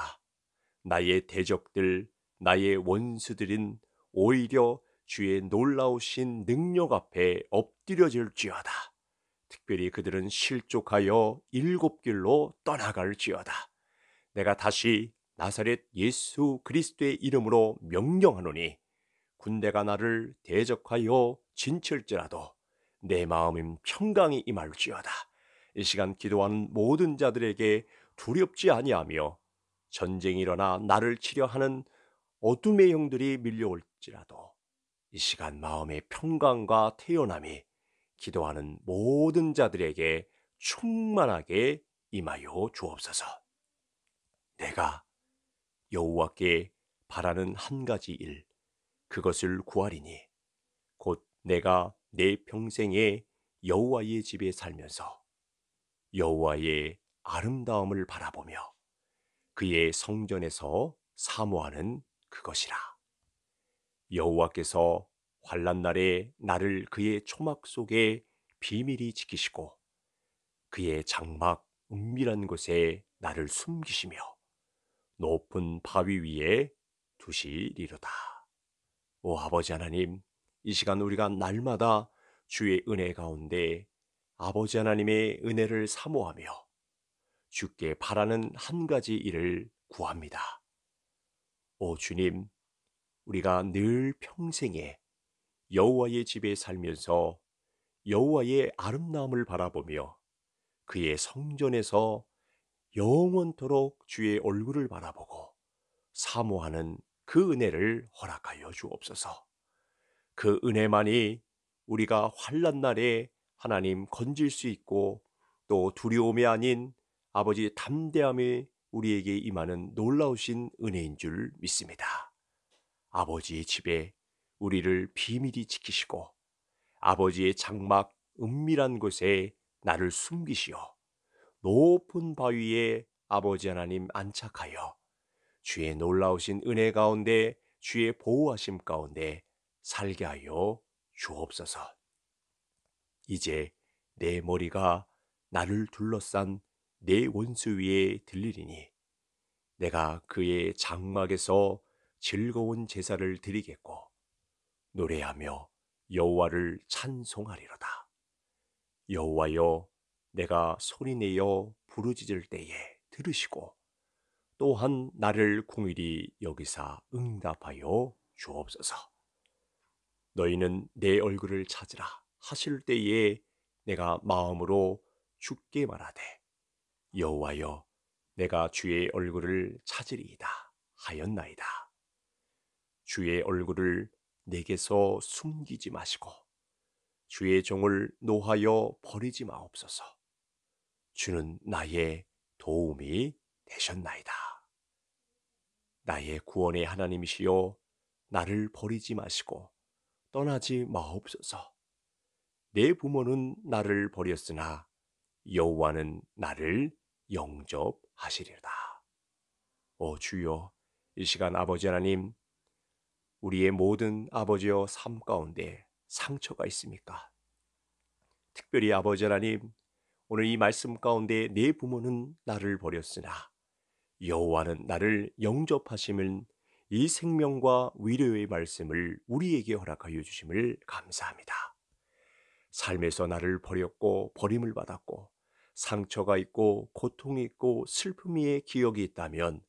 나의 대적들 나의 원수들인 오히려 주의 놀라우신 능력 앞에 엎드려질지어다 특별히 그들은 실족하여 일곱 길로 떠나갈지어다. 내가 다시 나사렛 예수 그리스도의 이름으로 명령하노니 군대가 나를 대적하여 진칠지라도 내 마음임 평강이 임할지어다. 이 시간 기도하는 모든 자들에게 두렵지 아니하며 전쟁이 일어나 나를 치려하는 어둠의 형들이 밀려올지라도 이 시간 마음의 평강과 태연함이 기도하는 모든 자들에게 충만하게 임하여 주옵소서. 내가 여호와께 바라는 한 가지 일, 그것을 구하리니 곧 내가 내 평생에 여호와의 집에 살면서 여호와의 아름다움을 바라보며 그의 성전에서 사모하는 그것이라. 여호와께서 환란 날에 나를 그의 초막 속에 비밀히 지키시고 그의 장막 은밀한 곳에 나를 숨기시며 높은 바위 위에 두시리로다. 오 아버지 하나님, 이 시간 우리가 날마다 주의 은혜 가운데 아버지 하나님의 은혜를 사모하며 주께 바라는 한 가지 일을 구합니다. 오 주님, 우리가 늘 평생에 여호와의 집에 살면서 여호와의 아름다움을 바라보며 그의 성전에서 영원토록 주의 얼굴을 바라보고 사모하는 그 은혜를 허락하여 주옵소서. 그 은혜만이 우리가 환란 날에 하나님 건질 수 있고 또 두려움이 아닌 아버지 담대함이 우리에게 임하는 놀라우신 은혜인 줄 믿습니다. 아버지의 집에 우리를 비밀히 지키시고 아버지의 장막 은밀한 곳에 나를 숨기시어 높은 바위에 아버지 하나님 안착하여 주의 놀라우신 은혜 가운데 주의 보호하심 가운데 살게 하여 주옵소서. 이제 내 머리가 나를 둘러싼 내 원수 위에 들리리니 내가 그의 장막에서 즐거운 제사를 드리겠고 노래하며 여호와를 찬송하리로다. 여호와여 내가 소리내어 부르짖을 때에 들으시고 또한 나를 궁일이 여기사 응답하여 주옵소서. 너희는 내 얼굴을 찾으라 하실 때에 내가 마음으로 죽게 말하되 여호와여 내가 주의 얼굴을 찾으리이다 하였나이다. 주의 얼굴을 내게서 숨기지 마시고 주의 종을 노하여 버리지 마옵소서. 주는 나의 도움이 되셨나이다. 나의 구원의 하나님이시여 나를 버리지 마시고 떠나지 마옵소서. 내 부모는 나를 버렸으나 여호와는 나를 영접하시리라. 오 주여, 이 시간 아버지 하나님 우리의 모든 아버지여 삶 가운데 상처가 있습니까? 특별히 아버지 하나님, 오늘 이 말씀 가운데 내 부모는 나를 버렸으나 여호와는 나를 영접하심을 이 생명과 위로의 말씀을 우리에게 허락하여 주심을 감사합니다. 삶에서 나를 버렸고 버림을 받았고 상처가 있고 고통이 있고 슬픔이의 기억이 있다면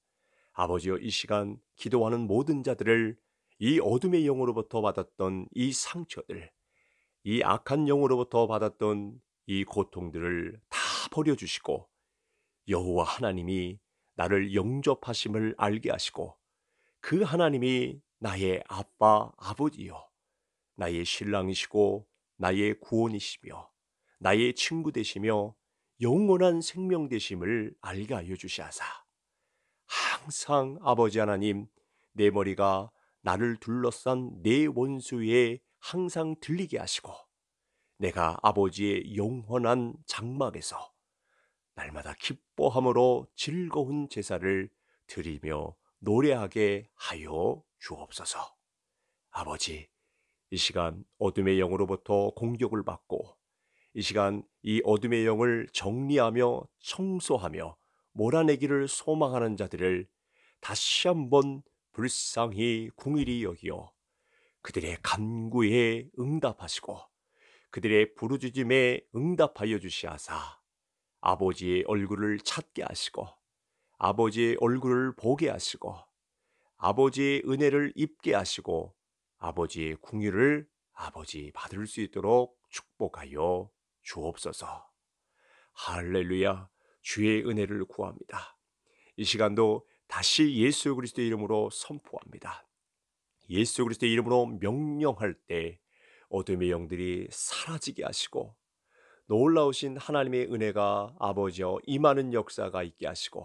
아버지여 이 시간 기도하는 모든 자들을 이 어둠의 영으로부터 받았던 이 상처들, 이 악한 영으로부터 받았던 이 고통들을 다 버려주시고 여호와 하나님이 나를 영접하심을 알게 하시고 그 하나님이 나의 아빠 아버지요 나의 신랑이시고 나의 구원이시며 나의 친구 되시며 영원한 생명 되심을 알게 하여 주시하사 항상 아버지 하나님 내 머리가 나를 둘러싼 내 네 원수에 항상 들리게 하시고 내가 아버지의 영원한 장막에서 날마다 기뻐함으로 즐거운 제사를 드리며 노래하게 하여 주옵소서. 아버지, 이 시간 어둠의 영으로부터 공격을 받고 이 시간 이 어둠의 영을 정리하며 청소하며 몰아내기를 소망하는 자들을 다시 한번 불쌍히 궁일이 여기어 그들의 간구에 응답하시고 그들의 부르짖음에 응답하여 주시하사 아버지의 얼굴을 찾게 하시고 아버지의 얼굴을 보게 하시고 아버지의 은혜를 입게 하시고 아버지의 궁유를 아버지 받을 수 있도록 축복하여 주옵소서. 할렐루야 주의 은혜를 구합니다. 이 시간도 다시 예수 그리스도의 이름으로 선포합니다. 예수 그리스도의 이름으로 명령할 때 어둠의 영들이 사라지게 하시고 놀라우신 하나님의 은혜가 아버지여 임하는 역사가 있게 하시고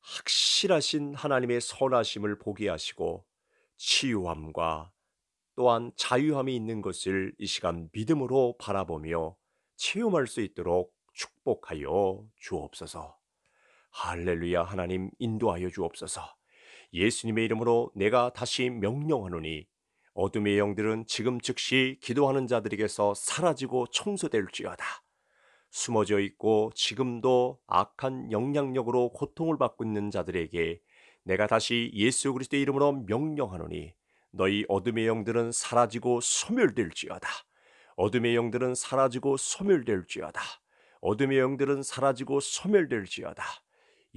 확실하신 하나님의 선하심을 보게 하시고 치유함과 또한 자유함이 있는 것을 이 시간 믿음으로 바라보며 체험할 수 있도록 축복하여 주옵소서. 할렐루야 하나님 인도하여 주옵소서. 예수님의 이름으로 내가 다시 명령하노니 어둠의 영들은 지금 즉시 기도하는 자들에게서 사라지고 청소될지어다. 숨어져 있고 지금도 악한 영향력으로 고통을 받고 있는 자들에게 내가 다시 예수 그리스도의 이름으로 명령하노니 너희 어둠의 영들은 사라지고 소멸될지어다. 어둠의 영들은 사라지고 소멸될지어다. 어둠의 영들은 사라지고 소멸될지어다.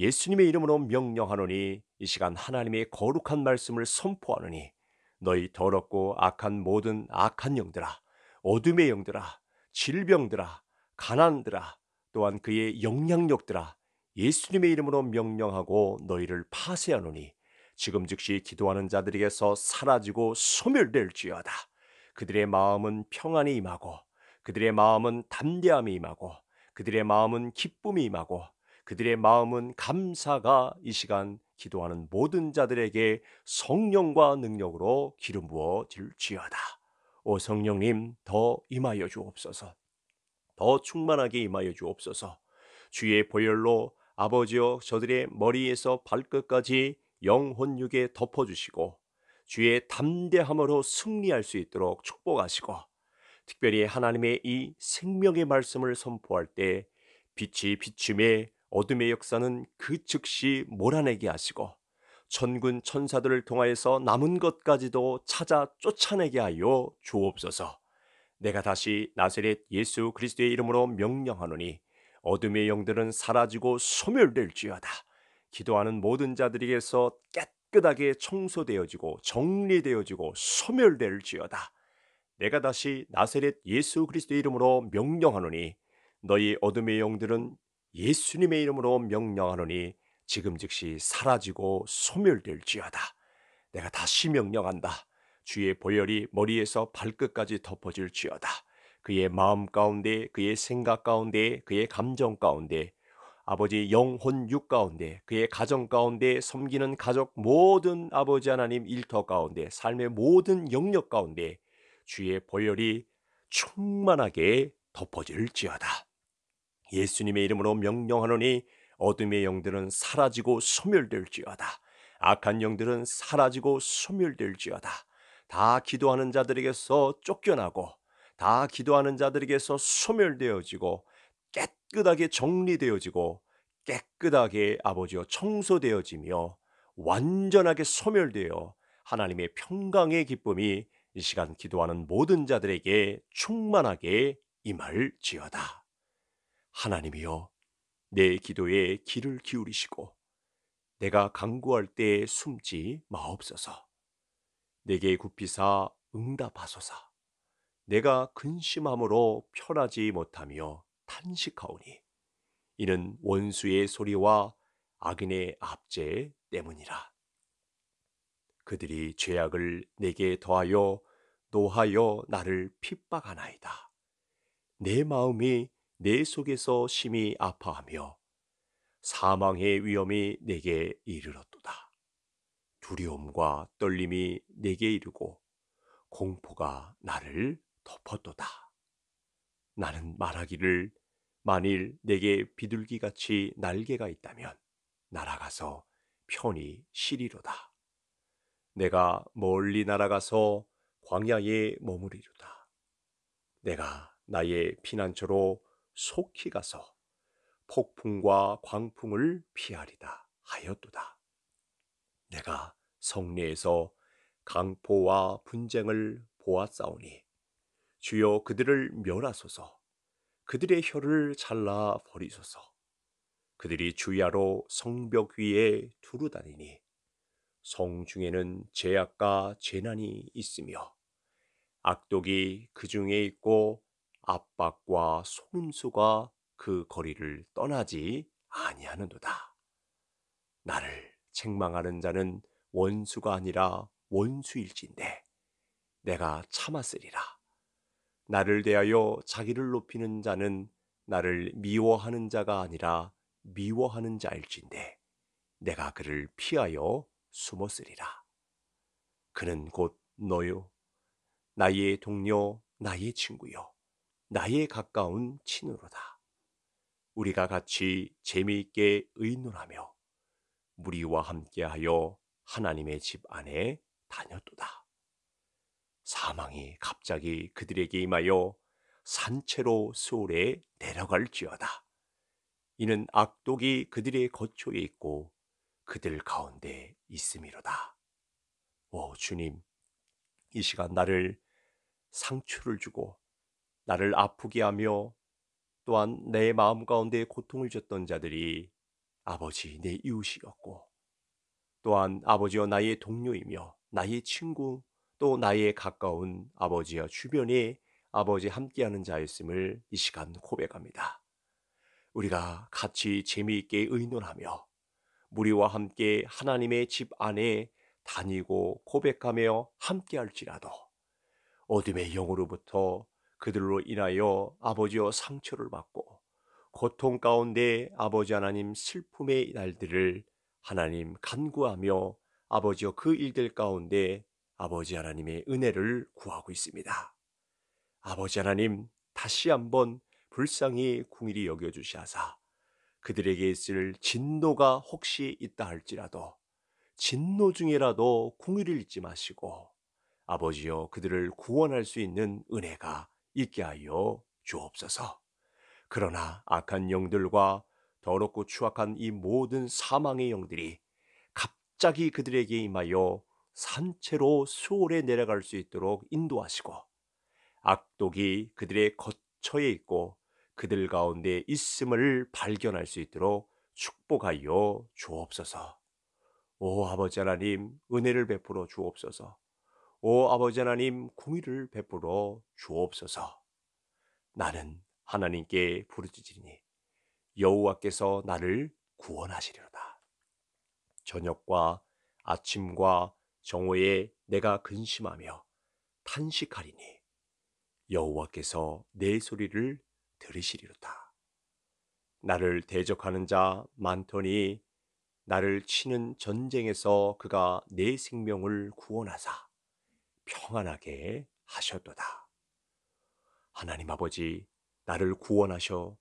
예수님의 이름으로 명령하노니 이 시간 하나님의 거룩한 말씀을 선포하노니 너희 더럽고 악한 모든 악한 영들아 어둠의 영들아 질병들아 가난들아 또한 그의 영향력들아 예수님의 이름으로 명령하고 너희를 파쇄하노니 지금 즉시 기도하는 자들에게서 사라지고 소멸될지어다 그들의 마음은 평안이 임하고 그들의 마음은 담대함이 임하고 그들의 마음은 기쁨이 임하고 그들의 마음은 감사가 이 시간 기도하는 모든 자들에게 성령과 능력으로 기름 부어 질지어다. 오 성령님 더 임하여 주옵소서. 더 충만하게 임하여 주옵소서. 주의 보혈로 아버지여 저들의 머리에서 발끝까지 영혼 육에 덮어 주시고 주의 담대함으로 승리할 수 있도록 축복하시고 특별히 하나님의 이 생명의 말씀을 선포할 때 빛이 비춤에 어둠의 역사는 그 즉시 몰아내게 하시고 천군 천사들을 통하여서 남은 것까지도 찾아 쫓아내게 하여 주옵소서. 내가 다시 나세렛 예수 그리스도의 이름으로 명령하노니 어둠의 영들은 사라지고 소멸될지어다. 기도하는 모든 자들에게서 깨끗하게 청소되어지고 정리되어지고 소멸될지어다. 내가 다시 나세렛 예수 그리스도의 이름으로 명령하노니 너희 어둠의 영들은 예수님의 이름으로 명령하노니 지금 즉시 사라지고 소멸될지어다. 내가 다시 명령한다. 주의 보혈이 머리에서 발끝까지 덮어질지어다. 그의 마음 가운데, 그의 생각 가운데, 그의 감정 가운데, 아버지 영혼 육 가운데, 그의 가정 가운데, 섬기는 가족 모든 아버지 하나님 일터 가운데, 삶의 모든 영역 가운데 주의 보혈이 충만하게 덮어질지어다. 예수님의 이름으로 명령하노니 어둠의 영들은 사라지고 소멸될지어다. 악한 영들은 사라지고 소멸될지어다. 다 기도하는 자들에게서 쫓겨나고 다 기도하는 자들에게서 소멸되어지고 깨끗하게 정리되어지고 깨끗하게 아버지여 청소되어지며 완전하게 소멸되어 하나님의 평강의 기쁨이 이 시간 기도하는 모든 자들에게 충만하게 임할지어다. 하나님이여 내 기도에 귀를 기울이시고 내가 강구할 때에 숨지 마옵소서. 내게 굽히사 응답하소서. 내가 근심함으로 편하지 못하며 탄식하오니 이는 원수의 소리와 악인의 압제 때문이라. 그들이 죄악을 내게 더하여 노하여 나를 핍박하나이다. 내 마음이 내 속에서 심히 아파하며 사망의 위험이 내게 이르렀도다. 두려움과 떨림이 내게 이르고 공포가 나를 덮었도다. 나는 말하기를 만일 내게 비둘기같이 날개가 있다면 날아가서 편히 쉬리로다. 내가 멀리 날아가서 광야에 머무리로다. 내가 나의 피난처로 속히 가서 폭풍과 광풍을 피하리다 하였도다. 내가 성리에서 강포와 분쟁을 보았사오니 주여 그들을 멸하소서 그들의 혀를 잘라 버리소서 그들이 주야로 성벽 위에 두루다니니 성 중에는 제약과 재난이 있으며 악독이 그 중에 있고 압박과 속임수가 그 거리를 떠나지 아니하는도다. 나를 책망하는 자는 원수가 아니라 원수일진데 내가 참았으리라. 나를 대하여 자기를 높이는 자는 나를 미워하는 자가 아니라 미워하는 자일진데 내가 그를 피하여 숨었으리라. 그는 곧 너요 나의 동료 나의 친구요 나에 가까운 친으로다. 우리가 같이 재미있게 의논하며 무리와 함께하여 하나님의 집 안에 다녔도다. 사망이 갑자기 그들에게 임하여 산채로 수월에 내려갈지어다. 이는 악독이 그들의 거초에 있고 그들 가운데 있음이로다. 오 주님, 이 시간 나를 상추를 주고 나를 아프게 하며 또한 내 마음 가운데 고통을 줬던 자들이 아버지 내 이웃이었고 또한 아버지와 나의 동료이며 나의 친구 또 나의 가까운 아버지와 주변에 아버지 함께하는 자였음을 이 시간 고백합니다. 우리가 같이 재미있게 의논하며 무리와 함께 하나님의 집 안에 다니고 고백하며 함께할지라도 어둠의 영으로부터 그들로 인하여 아버지여 상처를 받고 고통 가운데 아버지 하나님 슬픔의 날들을 하나님 간구하며 아버지여 그 일들 가운데 아버지 하나님의 은혜를 구하고 있습니다. 아버지 하나님 다시 한번 불쌍히 궁일이 여겨주시하사 그들에게 있을 진노가 혹시 있다 할지라도 진노 중이라도 궁일을 잊지 마시고 아버지여 그들을 구원할 수 있는 은혜가 있게 하여 주옵소서. 그러나 악한 영들과 더럽고 추악한 이 모든 사망의 영들이 갑자기 그들에게 임하여 산채로 수월에 내려갈 수 있도록 인도하시고 악독이 그들의 거처에 있고 그들 가운데 있음을 발견할 수 있도록 축복하여 주옵소서. 오 아버지 하나님 은혜를 베풀어 주옵소서. 오 아버지 하나님 공의를 베풀어 주옵소서. 나는 하나님께 부르짖으니 여호와께서 나를 구원하시리로다. 저녁과 아침과 정오에 내가 근심하며 탄식하리니 여호와께서 내 소리를 들으시리로다. 나를 대적하는 자 많더니 나를 치는 전쟁에서 그가 내 생명을 구원하사 평안하게 하셨도다. 하나님 아버지, 나를 구원하셔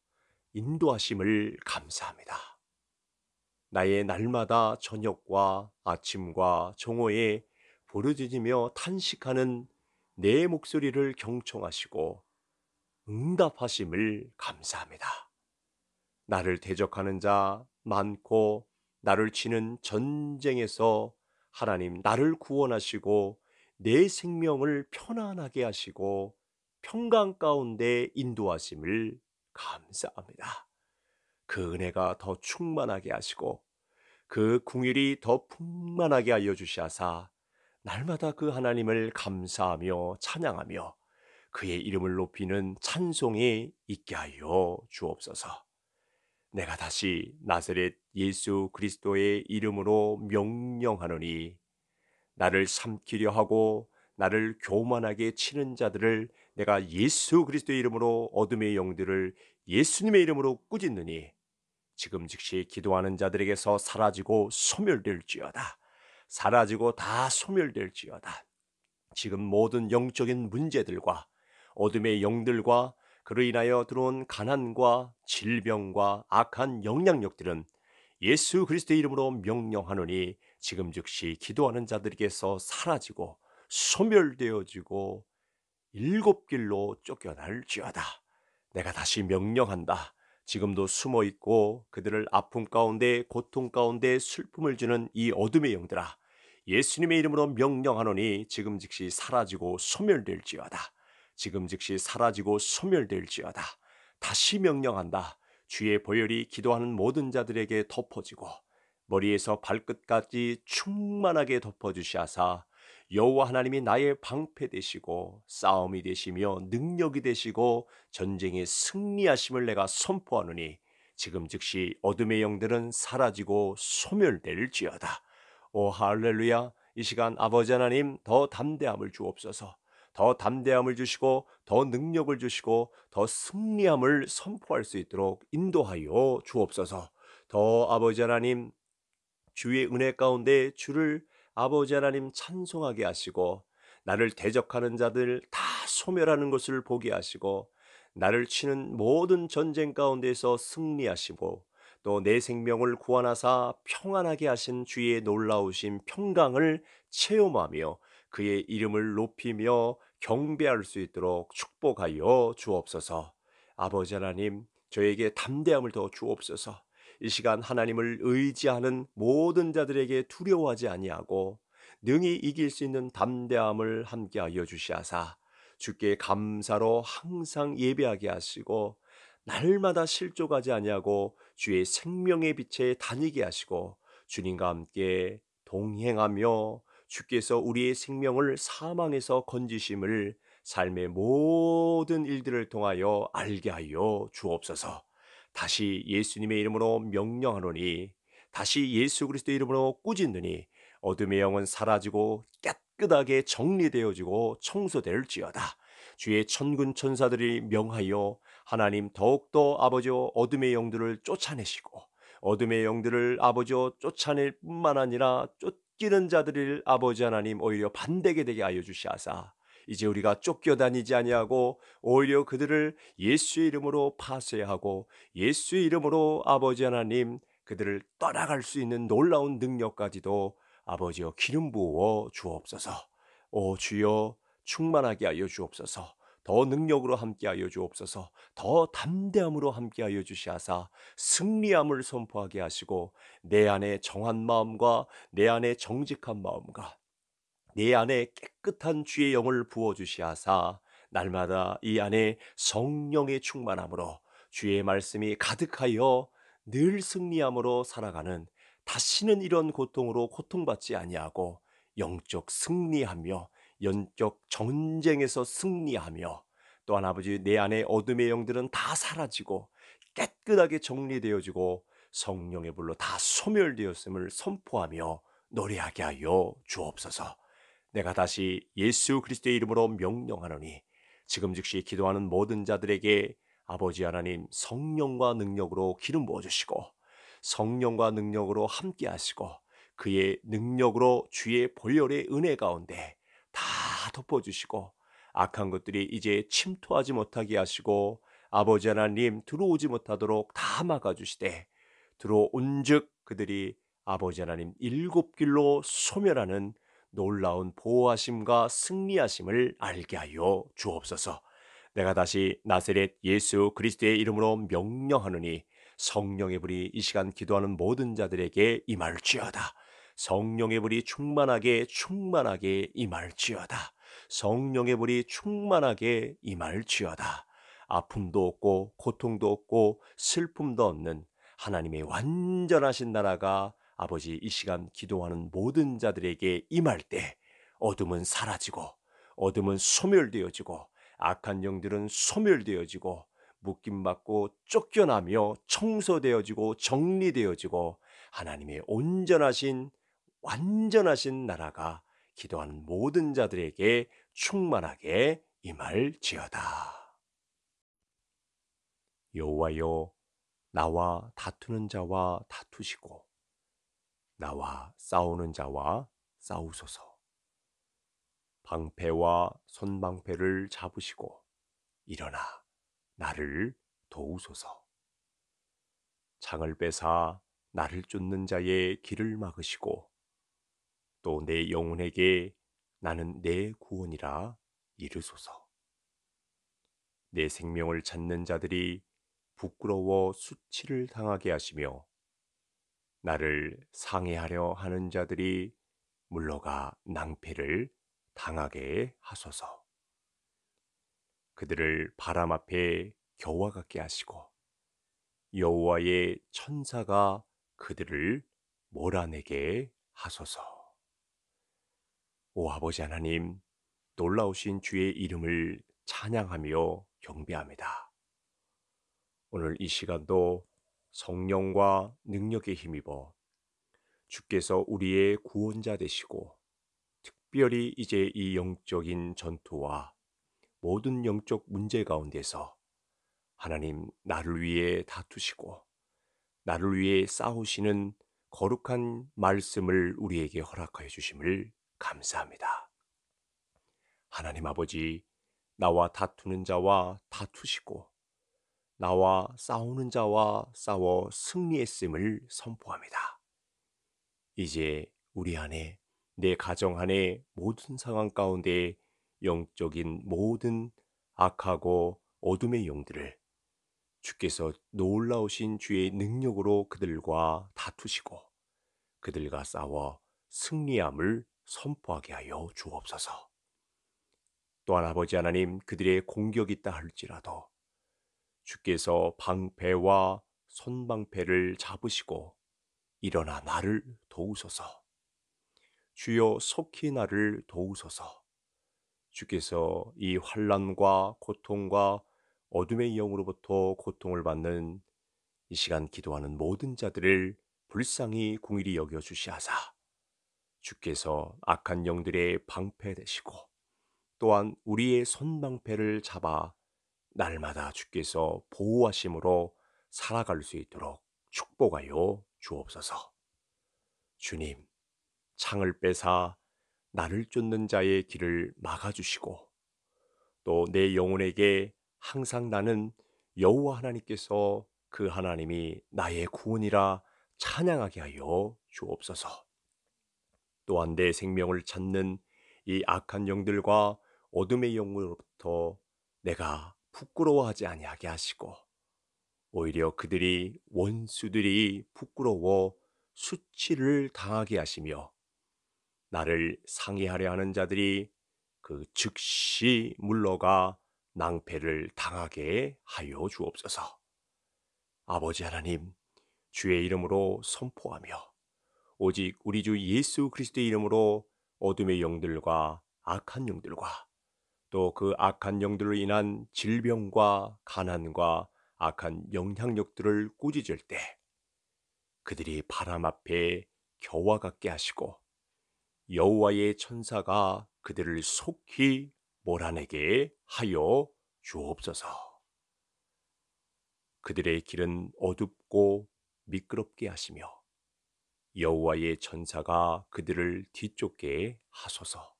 인도하심을 감사합니다. 나의 날마다 저녁과 아침과 정오에 부르짖으며 탄식하는 내 목소리를 경청하시고 응답하심을 감사합니다. 나를 대적하는 자 많고 나를 치는 전쟁에서 하나님 나를 구원하시고 내 생명을 편안하게 하시고 평강 가운데 인도하심을 감사합니다. 그 은혜가 더 충만하게 하시고 그 궁일이 더 풍만하게 알려 주시사 날마다 그 하나님을 감사하며 찬양하며 그의 이름을 높이는 찬송이 있게 하여 주옵소서. 내가 다시 나세렛 예수 그리스도의 이름으로 명령하노니 나를 삼키려 하고 나를 교만하게 치는 자들을 내가 예수 그리스도의 이름으로 어둠의 영들을 예수님의 이름으로 꾸짖느니 지금 즉시 기도하는 자들에게서 사라지고 소멸될지어다. 사라지고 다 소멸될지어다. 지금 모든 영적인 문제들과 어둠의 영들과 그로 인하여 들어온 가난과 질병과 악한 영향력들은 예수 그리스도의 이름으로 명령하노니 지금 즉시 기도하는 자들에게서 사라지고 소멸되어지고 일곱 길로 쫓겨날지어다. 내가 다시 명령한다. 지금도 숨어 있고 그들을 아픔 가운데 고통 가운데 슬픔을 주는 이 어둠의 영들아 예수님의 이름으로 명령하노니 지금 즉시 사라지고 소멸될지어다. 지금 즉시 사라지고 소멸될지어다. 다시 명령한다. 주의 보혈이 기도하는 모든 자들에게 덮어지고 머리에서 발끝까지 충만하게 덮어주시하사 여호와 하나님이 나의 방패 되시고 싸움이 되시며 능력이 되시고 전쟁의 승리하심을 내가 선포하노니 지금 즉시 어둠의 영들은 사라지고 소멸될지어다. 오 할렐루야. 이 시간 아버지 하나님 더 담대함을 주옵소서. 더 담대함을 주시고 더 능력을 주시고 더 승리함을 선포할 수 있도록 인도하여 주옵소서. 더 아버지 하나님 주의 은혜 가운데 주를 아버지 하나님 찬송하게 하시고 나를 대적하는 자들 다 소멸하는 것을 보게 하시고 나를 치는 모든 전쟁 가운데서 승리하시고 또 내 생명을 구원하사 평안하게 하신 주의 놀라우신 평강을 체험하며 그의 이름을 높이며 경배할 수 있도록 축복하여 주옵소서. 아버지 하나님, 저에게 담대함을 더 주옵소서. 이 시간 하나님을 의지하는 모든 자들에게 두려워하지 아니하고 능히 이길 수 있는 담대함을 함께하여 주시하사 주께 감사로 항상 예배하게 하시고 날마다 실족하지 아니하고 주의 생명의 빛에 다니게 하시고 주님과 함께 동행하며 주께서 우리의 생명을 사망에서 건지심을 삶의 모든 일들을 통하여 알게 하여 주옵소서. 다시 예수님의 이름으로 명령하노니 다시 예수 그리스도의 이름으로 꾸짖느니 어둠의 영은 사라지고 깨끗하게 정리되어지고 청소될지어다. 주의 천군 천사들이 명하여 하나님 더욱더 아버지 어둠의 영들을 쫓아내시고 어둠의 영들을 아버지 쫓아낼 뿐만 아니라 쫓기는 자들을 아버지 하나님 오히려 반대게 되게 하여 주시하사 이제 우리가 쫓겨다니지 아니하고 오히려 그들을 예수의 이름으로 파쇄하고 예수의 이름으로 아버지 하나님 그들을 떠나갈 수 있는 놀라운 능력까지도 아버지여 기름 부어 주옵소서. 오 주여 충만하게 하여 주옵소서. 더 능력으로 함께하여 주옵소서. 더 담대함으로 함께하여 주시하사 승리함을 선포하게 하시고 내 안에 정한 마음과 내 안에 정직한 마음과 내 안에 깨끗한 주의 영을 부어 주시하사 날마다 이 안에 성령의 충만함으로 주의 말씀이 가득하여 늘 승리함으로 살아가는 다시는 이런 고통으로 고통받지 아니하고 영적 승리하며 영적 전쟁에서 승리하며 또한 아버지 내 안에 어둠의 영들은 다 사라지고 깨끗하게 정리되어지고 성령의 불로 다 소멸되었음을 선포하며 노래하게 하여 주옵소서. 내가 다시 예수 그리스도의 이름으로 명령하노니 지금 즉시 기도하는 모든 자들에게 아버지 하나님 성령과 능력으로 기름 부어 주시고 성령과 능력으로 함께 하시고 그의 능력으로 주의 본혈의 은혜 가운데 다 덮어 주시고 악한 것들이 이제 침투하지 못하게 하시고 아버지 하나님 들어오지 못하도록 다 막아 주시되 들어온즉 그들이 아버지 하나님 일곱 길로 소멸하는 놀라운 보호하심과 승리하심을 알게 하여 주옵소서. 내가 다시 나세렛 예수 그리스도의 이름으로 명령하느니 성령의 불이 이 시간 기도하는 모든 자들에게 임할지어다. 성령의 불이 충만하게 충만하게 임할지어다. 성령의 불이 충만하게 임할지어다. 아픔도 없고 고통도 없고 슬픔도 없는 하나님의 완전하신 나라가 아버지 이 시간 기도하는 모든 자들에게 임할 때 어둠은 사라지고 어둠은 소멸되어지고 악한 영들은 소멸되어지고 묶임 받고 쫓겨나며 청소되어지고 정리되어지고 하나님의 온전하신 완전하신 나라가 기도하는 모든 자들에게 충만하게 임할지어다. 여호와여 나와 다투는 자와 다투시고 나와 싸우는 자와 싸우소서. 방패와 손방패를 잡으시고 일어나 나를 도우소서. 창을 빼사 나를 쫓는 자의 길을 막으시고 또 내 영혼에게 나는 내 구원이라 이르소서. 내 생명을 찾는 자들이 부끄러워 수치를 당하게 하시며 나를 상해하려 하는 자들이 물러가 낭패를 당하게 하소서. 그들을 바람 앞에 겨와 같게 하시고 여호와의 천사가 그들을 몰아내게 하소서. 오 아버지 하나님, 놀라우신 주의 이름을 찬양하며 경배합니다. 오늘 이 시간도 성령과 능력에 힘입어 주께서 우리의 구원자 되시고 특별히 이제 이 영적인 전투와 모든 영적 문제 가운데서 하나님 나를 위해 다투시고 나를 위해 싸우시는 거룩한 말씀을 우리에게 허락하여 주심을 감사합니다. 하나님 아버지, 나와 다투는 자와 다투시고 나와 싸우는 자와 싸워 승리했음을 선포합니다. 이제 우리 안에 내 가정 안에 모든 상황 가운데 영적인 모든 악하고 어둠의 영들을 주께서 놀라우신 주의 능력으로 그들과 다투시고 그들과 싸워 승리함을 선포하게 하여 주옵소서. 또한 아버지 하나님 그들의 공격이 있다 할지라도 주께서 방패와 손방패를 잡으시고 일어나 나를 도우소서. 주여 속히 나를 도우소서. 주께서 이 환란과 고통과 어둠의 영으로부터 고통을 받는 이 시간 기도하는 모든 자들을 불쌍히 궁일이 여겨 주시하사 주께서 악한 영들의 방패 되시고 또한 우리의 손방패를 잡아 날마다 주께서 보호하심으로 살아갈 수 있도록 축복하여 주옵소서. 주님, 창을 빼사 나를 쫓는 자의 길을 막아주시고 또 내 영혼에게 항상 나는 여호와 하나님께서 그 하나님이 나의 구원이라 찬양하게 하여 주옵소서. 또한 내 생명을 찾는 이 악한 영들과 어둠의 영으로부터 내가 부끄러워하지 아니하게 하시고 오히려 그들이 원수들이 부끄러워 수치를 당하게 하시며 나를 상의하려 하는 자들이 그 즉시 물러가 낭패를 당하게 하여 주옵소서. 아버지 하나님, 주의 이름으로 선포하며 오직 우리 주 예수 그리스도의 이름으로 어둠의 영들과 악한 영들과 또그 악한 영들로 인한 질병과 가난과 악한 영향력들을 꾸짖을 때 그들이 바람 앞에 겨와 같게 하시고 여호와의 천사가 그들을 속히 몰아내게 하여 주옵소서. 그들의 길은 어둡고 미끄럽게 하시며 여호와의 천사가 그들을 뒤쫓게 하소서.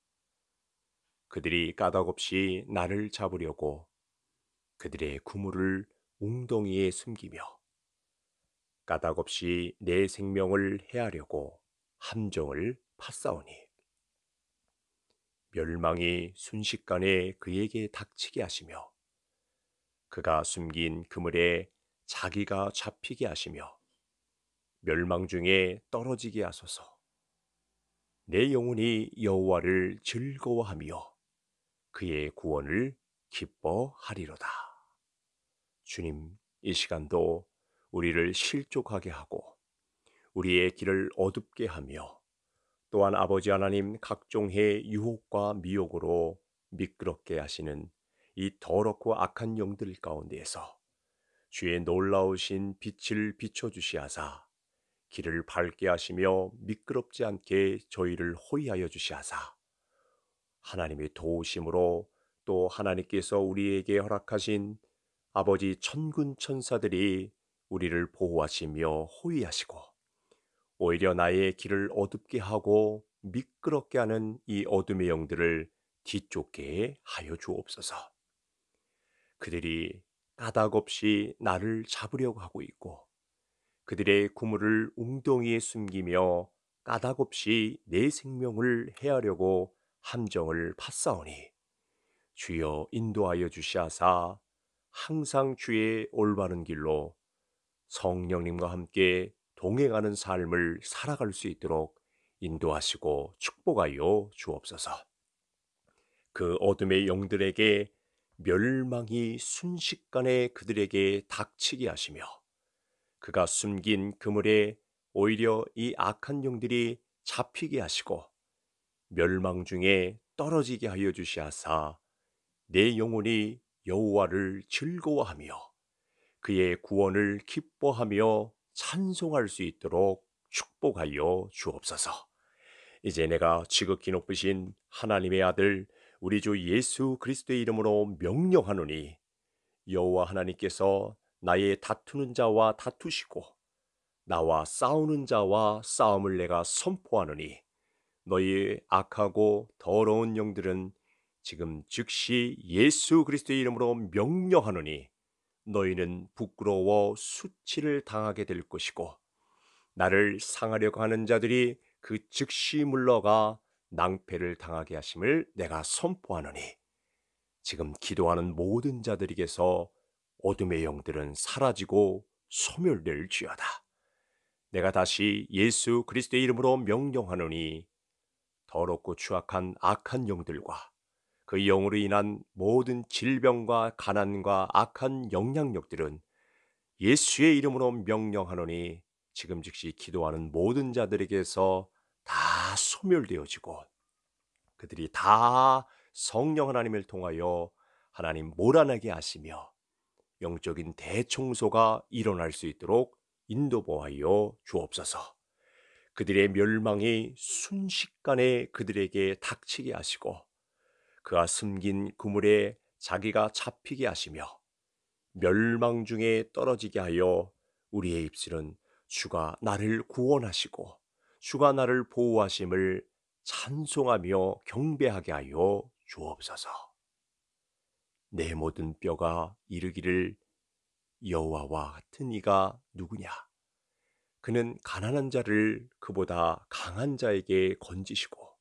그들이 까닭없이 나를 잡으려고 그들의 구물을 웅덩이에 숨기며 까닭없이 내 생명을 해하려고 함정을 팠사오니 멸망이 순식간에 그에게 닥치게 하시며 그가 숨긴 그물에 자기가 잡히게 하시며 멸망 중에 떨어지게 하소서 내 영혼이 여호와를 즐거워하며 그의 구원을 기뻐하리로다. 주님, 이 시간도 우리를 실족하게 하고 우리의 길을 어둡게 하며 또한 아버지 하나님 각종의 유혹과 미혹으로 미끄럽게 하시는 이 더럽고 악한 영들 가운데에서 주의 놀라우신 빛을 비춰주시하사 길을 밝게 하시며 미끄럽지 않게 저희를 호위하여 주시하사 하나님의 도우심으로 또 하나님께서 우리에게 허락하신 아버지 천군 천사들이 우리를 보호하시며 호위하시고 오히려 나의 길을 어둡게 하고 미끄럽게 하는 이 어둠의 영들을 뒤쫓게 하여 주옵소서. 그들이 까닭없이 나를 잡으려고 하고 있고 그들의 구물을 웅덩이에 숨기며 까닭없이 내 생명을 해하려고 함정을 팠사오니 주여 인도하여 주시하사 항상 주의 올바른 길로 성령님과 함께 동행하는 삶을 살아갈 수 있도록 인도하시고 축복하여 주옵소서. 그 어둠의 영들에게 멸망이 순식간에 그들에게 닥치게 하시며 그가 숨긴 그물에 오히려 이 악한 영들이 잡히게 하시고 멸망 중에 떨어지게 하여 주시하사 내 영혼이 여호와를 즐거워하며 그의 구원을 기뻐하며 찬송할 수 있도록 축복하여 주옵소서. 이제 내가 지극히 높으신 하나님의 아들 우리 주 예수 그리스도의 이름으로 명령하노니 여호와 하나님께서 나의 다투는 자와 다투시고 나와 싸우는 자와 싸움을 내가 선포하노니 너희 악하고 더러운 영들은 지금 즉시 예수 그리스도의 이름으로 명령하노니 너희는 부끄러워 수치를 당하게 될 것이고 나를 상하려고 하는 자들이 그 즉시 물러가 낭패를 당하게 하심을 내가 선포하노니 지금 기도하는 모든 자들에게서 어둠의 영들은 사라지고 소멸될지어다. 내가 다시 예수 그리스도의 이름으로 명령하노니 더럽고 추악한 악한 영들과 그 영으로 인한 모든 질병과 가난과 악한 영향력들은 예수의 이름으로 명령하노니 지금 즉시 기도하는 모든 자들에게서 다 소멸되어지고 그들이 다 성령 하나님을 통하여 하나님 몰아나게 하시며 영적인 대청소가 일어날 수 있도록 인도보하여 주옵소서. 그들의 멸망이 순식간에 그들에게 닥치게 하시고 그가 숨긴 그물에 자기가 잡히게 하시며 멸망 중에 떨어지게 하여 우리의 입술은 주가 나를 구원하시고 주가 나를 보호하심을 찬송하며 경배하게 하여 주옵소서. 내 모든 뼈가 이르기를 여호와와 같은 이가 누구냐? 그는 가난한 자를 그보다 강한 자에게 건지시고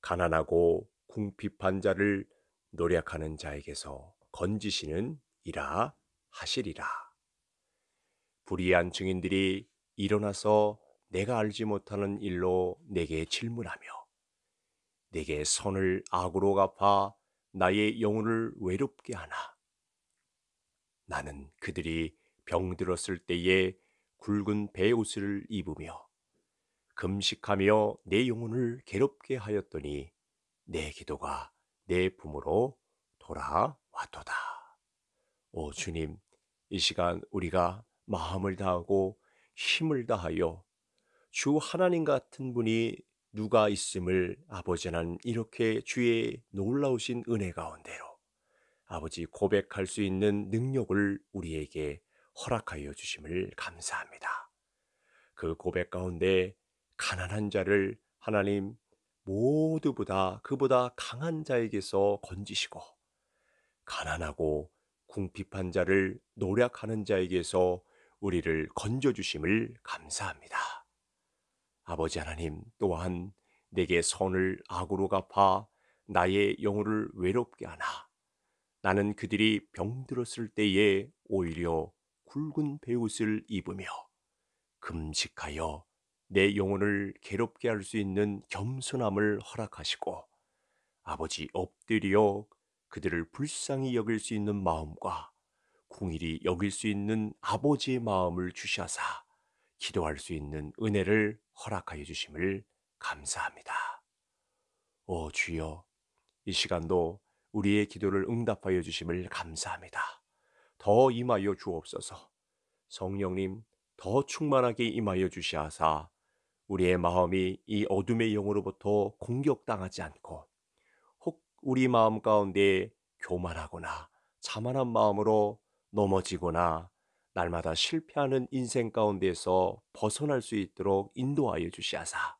가난하고 궁핍한 자를 노력하는 자에게서 건지시는 이라 하시리라. 불의한 증인들이 일어나서 내가 알지 못하는 일로 내게 질문하며 내게 선을 악으로 갚아 나의 영혼을 외롭게 하나. 나는 그들이 병들었을 때에 굵은 베옷을 입으며 금식하며 내 영혼을 괴롭게 하였더니 내 기도가 내 품으로 돌아왔도다. 오 주님, 이 시간 우리가 마음을 다하고 힘을 다하여 주 하나님 같은 분이 누가 있음을 아버지 하 이렇게 주의 놀라우신 은혜 가운데로 아버지 고백할 수 있는 능력을 우리에게 허락하여 주심을 감사합니다. 그 고백 가운데 가난한 자를 하나님 모두보다 그보다 강한 자에게서 건지시고 가난하고 궁핍한 자를 노력하는 자에게서 우리를 건져 주심을 감사합니다. 아버지 하나님 또한 내게 선을 악으로 갚아 나의 영혼을 외롭게 하나 나는 그들이 병들었을 때에 오히려 굵은 베옷을 입으며 금식하여 내 영혼을 괴롭게 할 수 있는 겸손함을 허락하시고 아버지 엎드려 그들을 불쌍히 여길 수 있는 마음과 궁일이 여길 수 있는 아버지의 마음을 주셔하사 기도할 수 있는 은혜를 허락하여 주심을 감사합니다. 오 주여, 이 시간도 우리의 기도를 응답하여 주심을 감사합니다. 더 임하여 주옵소서. 성령님, 더 충만하게 임하여 주시하사 우리의 마음이 이 어둠의 영으로부터 공격당하지 않고 혹 우리 마음 가운데 교만하거나 자만한 마음으로 넘어지거나 날마다 실패하는 인생 가운데서 벗어날 수 있도록 인도하여 주시하사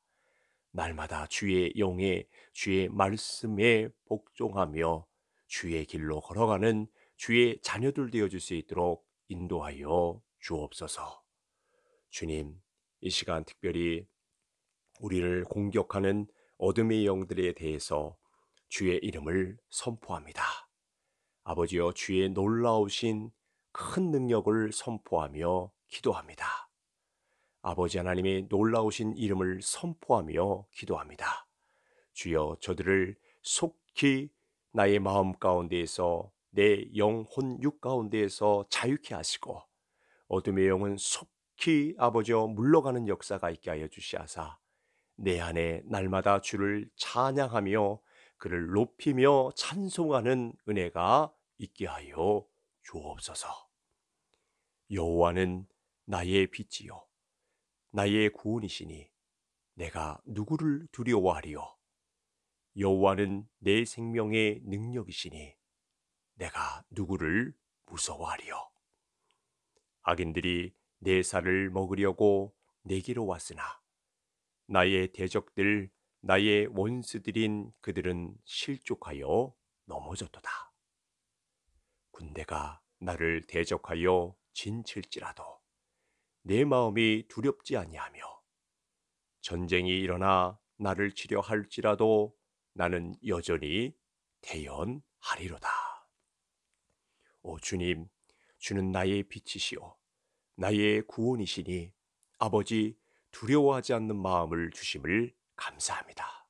날마다 주의 영에 주의 말씀에 복종하며 주의 길로 걸어가는 주의 자녀들 되어줄 수 있도록 인도하여 주옵소서. 주님, 이 시간 특별히 우리를 공격하는 어둠의 영들에 대해서 주의 이름을 선포합니다. 아버지여 주의 놀라우신 큰 능력을 선포하며 기도합니다. 아버지 하나님의 놀라우신 이름을 선포하며 기도합니다. 주여 저들을 속히 나의 마음 가운데에서 내 영혼 육 가운데에서 자유케 하시고 어둠의 영은 속히 아버지여 물러가는 역사가 있게 하여 주시하사 내 안에 날마다 주를 찬양하며 그를 높이며 찬송하는 은혜가 있게 하여 주옵소서. 여호와는 나의 빛이요 나의 구원이시니 내가 누구를 두려워하리요 여호와는 내 생명의 능력이시니 내가 누구를 무서워하리요. 악인들이 내 살을 먹으려고 내기로 왔으나 나의 대적들 나의 원수들인 그들은 실족하여 넘어졌도다. 군대가 나를 대적하여 진칠지라도 내 마음이 두렵지 아니하며 전쟁이 일어나 나를 치려 할지라도 나는 여전히 태연하리로다. 오 주님, 주는 나의 빛이시오. 나의 구원이시니 아버지 두려워하지 않는 마음을 주심을 감사합니다.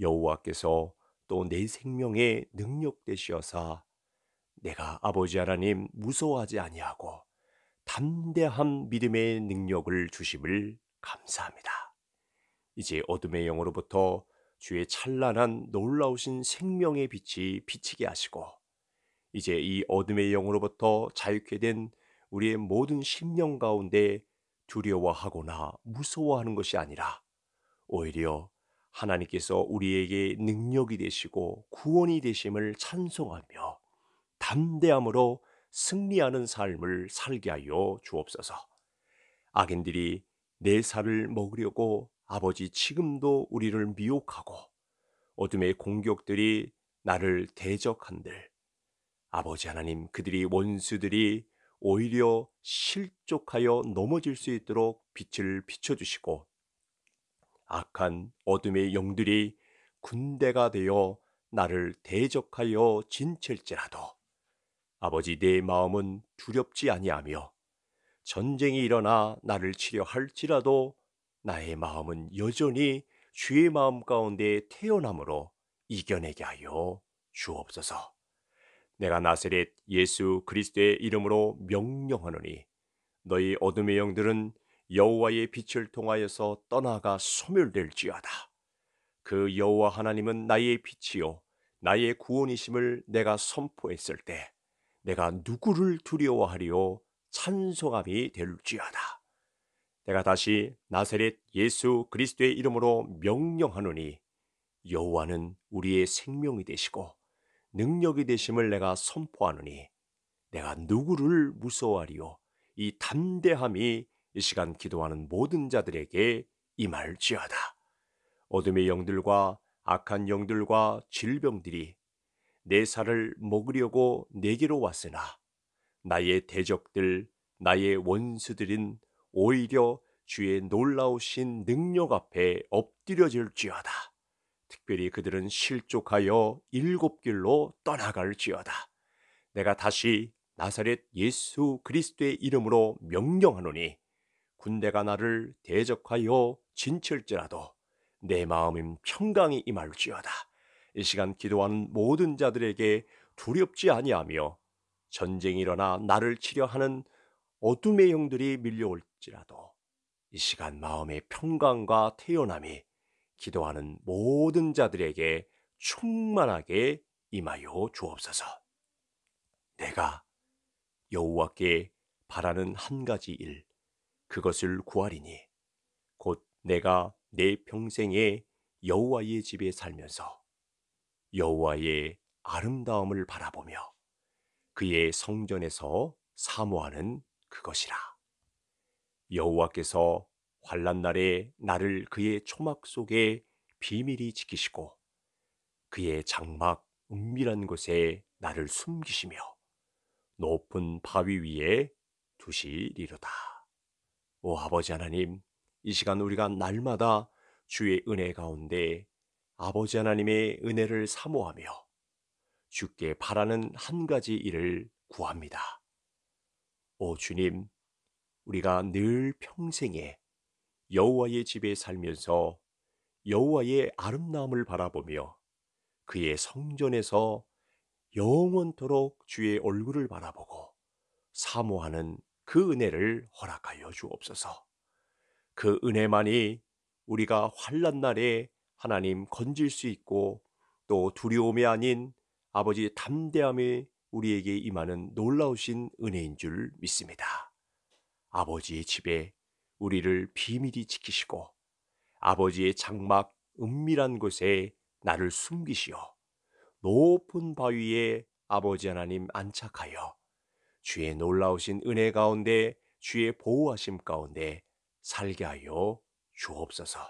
여호와께서 또 내 생명의 능력 되시어사 내가 아버지 하나님 무서워하지 아니하고 담대한 믿음의 능력을 주심을 감사합니다. 이제 어둠의 영으로부터 주의 찬란한 놀라우신 생명의 빛이 비치게 하시고 이제 이 어둠의 영으로부터 자유케 된 우리의 모든 심령 가운데 두려워하거나 무서워하는 것이 아니라 오히려 하나님께서 우리에게 능력이 되시고 구원이 되심을 찬송하며 담대함으로 승리하는 삶을 살게 하여 주옵소서. 악인들이 내 살을 먹으려고 아버지 지금도 우리를 미혹하고 어둠의 공격들이 나를 대적한들 아버지 하나님 그들이 원수들이 오히려 실족하여 넘어질 수 있도록 빛을 비춰주시고 악한 어둠의 영들이 군대가 되어 나를 대적하여 진칠지라도 아버지 내 마음은 두렵지 아니하며 전쟁이 일어나 나를 치려 할지라도 나의 마음은 여전히 주의 마음 가운데 태어남으로 이겨내게 하여 주옵소서. 내가 나세렛 예수 그리스도의 이름으로 명령하노니 너희 어둠의 영들은 여호와의 빛을 통하여서 떠나가 소멸될지어다. 그 여호와 하나님은 나의 빛이요 나의 구원이심을 내가 선포했을 때 내가 누구를 두려워하리요 찬송함이 될지어다. 내가 다시 나세렛 예수 그리스도의 이름으로 명령하노니 여호와는 우리의 생명이 되시고 능력이 되심을 내가 선포하느니 내가 누구를 무서워하리요 이 담대함이 이 시간 기도하는 모든 자들에게 임할지어다 어둠의 영들과 악한 영들과 질병들이 내 살을 먹으려고 내게로 왔으나 나의 대적들 나의 원수들인 오히려 주의 놀라우신 능력 앞에 엎드려질지어다 특별히 그들은 실족하여 일곱 길로 떠나갈지어다. 내가 다시 나사렛 예수 그리스도의 이름으로 명령하노니 군대가 나를 대적하여 진칠지라도 내 마음임 평강이 임할지어다. 이 시간 기도하는 모든 자들에게 두렵지 아니하며 전쟁이 일어나 나를 치려하는 어둠의 형들이 밀려올지라도 이 시간 마음의 평강과 태연함이 기도하는 모든 자들에게 충만하게 임하여 주옵소서. 내가 여호와께 바라는 한 가지 일 그것을 구하리니 곧 내가 내 평생에 여호와의 집에 살면서 여호와의 아름다움을 바라보며 그의 성전에서 사모하는 그것이라 여호와께서 환란 날에 나를 그의 초막 속에 비밀히 지키시고 그의 장막 은밀한 곳에 나를 숨기시며 높은 바위 위에 두시리로다. 오 아버지 하나님, 이 시간 우리가 날마다 주의 은혜 가운데 아버지 하나님의 은혜를 사모하며 주께 바라는 한 가지 일을 구합니다. 오 주님, 우리가 늘 평생에 여호와의 집에 살면서 여호와의 아름다움을 바라보며 그의 성전에서 영원토록 주의 얼굴을 바라보고 사모하는 그 은혜를 허락하여 주옵소서. 그 은혜만이 우리가 환란 날에 하나님 건질 수 있고 또 두려움이 아닌 아버지 담대함이 우리에게 임하는 놀라우신 은혜인 줄 믿습니다. 아버지의 집에 우리를 비밀히 지키시고 아버지의 장막 은밀한 곳에 나를 숨기시어 높은 바위에 아버지 하나님 안착하여 주의 놀라우신 은혜 가운데 주의 보호하심 가운데 살게 하여 주옵소서.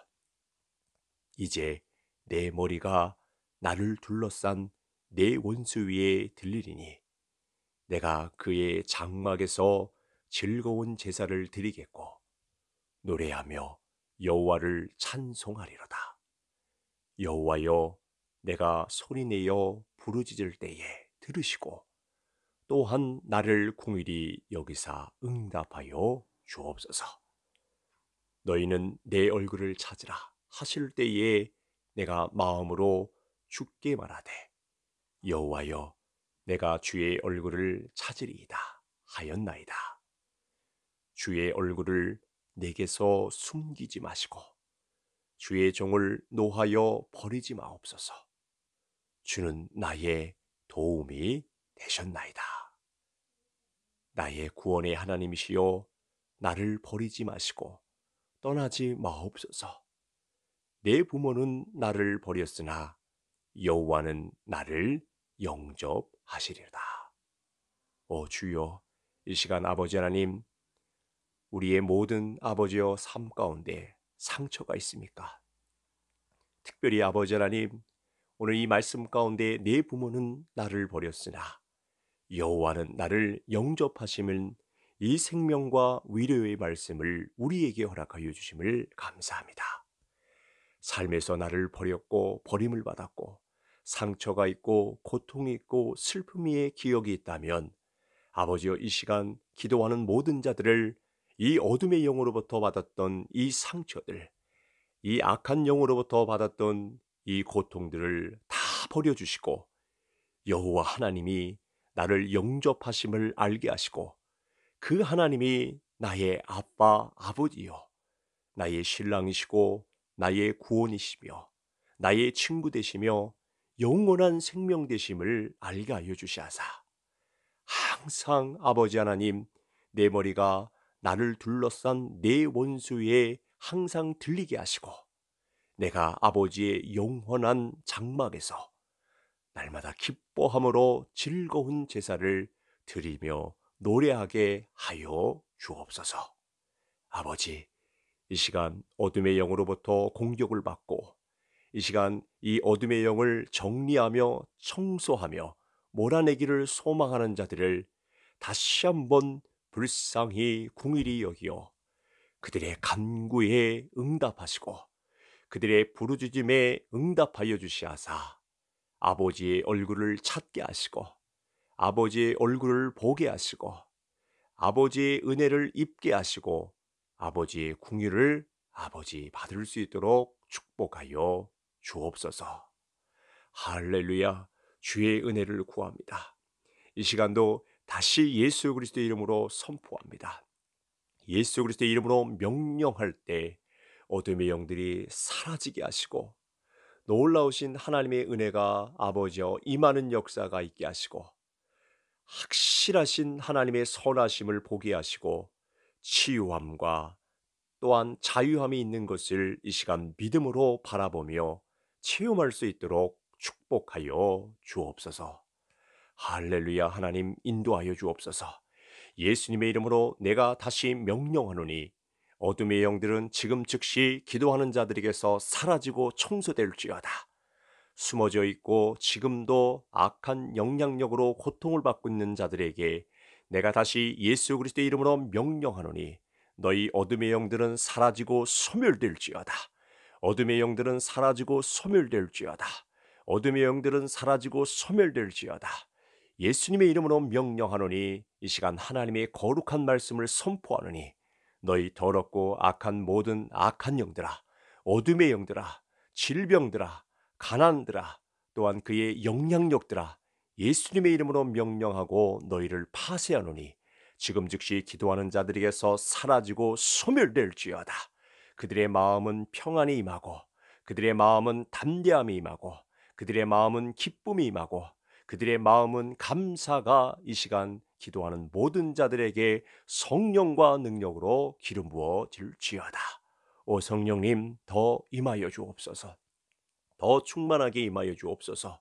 이제 내 머리가 나를 둘러싼 내 원수 위에 들리리니 내가 그의 장막에서 즐거운 제사를 드리겠고 노래하며 여호와를 찬송하리로다. 여호와여 내가 소리내어 부르짖을 때에 들으시고 또한 나를 공일히 여기사 응답하여 주옵소서. 너희는 내 얼굴을 찾으라 하실 때에 내가 마음으로 죽게 말하되 여호와여 내가 주의 얼굴을 찾으리이다 하였나이다. 주의 얼굴을 내게서 숨기지 마시고 주의 종을 노하여 버리지 마옵소서. 주는 나의 도움이 되셨나이다. 나의 구원의 하나님이시여 나를 버리지 마시고 떠나지 마옵소서. 내 부모는 나를 버렸으나 여호와는 나를 영접하시리라. 오 주여, 이 시간 아버지 하나님 우리의 모든 아버지여 삶 가운데 상처가 있습니까? 특별히 아버지 하나님, 오늘 이 말씀 가운데 내 부모는 나를 버렸으나 여호와는 나를 영접하심을 이 생명과 위로의 말씀을 우리에게 허락하여 주심을 감사합니다. 삶에서 나를 버렸고 버림을 받았고 상처가 있고 고통이 있고 슬픔의 기억이 있다면 아버지여 이 시간 기도하는 모든 자들을 이 어둠의 영으로부터 받았던 이 상처들, 이 악한 영으로부터 받았던 이 고통들을 다 버려주시고 여호와 하나님이 나를 영접하심을 알게 하시고 그 하나님이 나의 아빠 아버지요 나의 신랑이시고 나의 구원이시며 나의 친구 되시며 영원한 생명 되심을 알게 하여 주시하사 항상 아버지 하나님 내 머리가 나를 둘러싼 내 네 원수에 항상 들리게 하시고 내가 아버지의 영원한 장막에서 날마다 기뻐함으로 즐거운 제사를 드리며 노래하게 하여 주옵소서. 아버지, 이 시간 어둠의 영으로부터 공격을 받고 이 시간 이 어둠의 영을 정리하며 청소하며 몰아내기를 소망하는 자들을 다시 한번 불쌍히 궁일이 여기어 그들의 간구에 응답하시고 그들의 부르짖음에 응답하여 주시하사 아버지의 얼굴을 찾게 하시고 아버지의 얼굴을 보게 하시고 아버지의 은혜를 입게 하시고 아버지의 궁유를 아버지 받을 수 있도록 축복하여 주옵소서. 할렐루야 주의 은혜를 구합니다. 이 시간도 다시 예수 그리스도의 이름으로 선포합니다. 예수 그리스도의 이름으로 명령할 때 어둠의 영들이 사라지게 하시고 놀라우신 하나님의 은혜가 아버지여 임하는 역사가 있게 하시고 확실하신 하나님의 선하심을 보게 하시고 치유함과 또한 자유함이 있는 것을 이 시간 믿음으로 바라보며 체험할 수 있도록 축복하여 주옵소서. 할렐루야 하나님 인도하여 주옵소서. 예수님의 이름으로 내가 다시 명령하노니 어둠의 영들은 지금 즉시 기도하는 자들에게서 사라지고 청소될지어다. 숨어져 있고 지금도 악한 영향력으로 고통을 받고 있는 자들에게 내가 다시 예수 그리스도의 이름으로 명령하노니 너희 어둠의 영들은 사라지고 소멸될지어다. 어둠의 영들은 사라지고 소멸될지어다. 어둠의 영들은 사라지고 소멸될지어다. 예수님의 이름으로 명령하노니 이 시간 하나님의 거룩한 말씀을 선포하노니 너희 더럽고 악한 모든 악한 영들아 어둠의 영들아 질병들아 가난들아 또한 그의 영향력들아 예수님의 이름으로 명령하고 너희를 파쇄하노니 지금 즉시 기도하는 자들에게서 사라지고 소멸될지어다 그들의 마음은 평안이 임하고 그들의 마음은 담대함이 임하고 그들의 마음은 기쁨이 임하고 그들의 마음은 감사가 이 시간 기도하는 모든 자들에게 성령과 능력으로 기름 부어 질지어다. 오 성령님 더 임하여 주옵소서. 더 충만하게 임하여 주옵소서.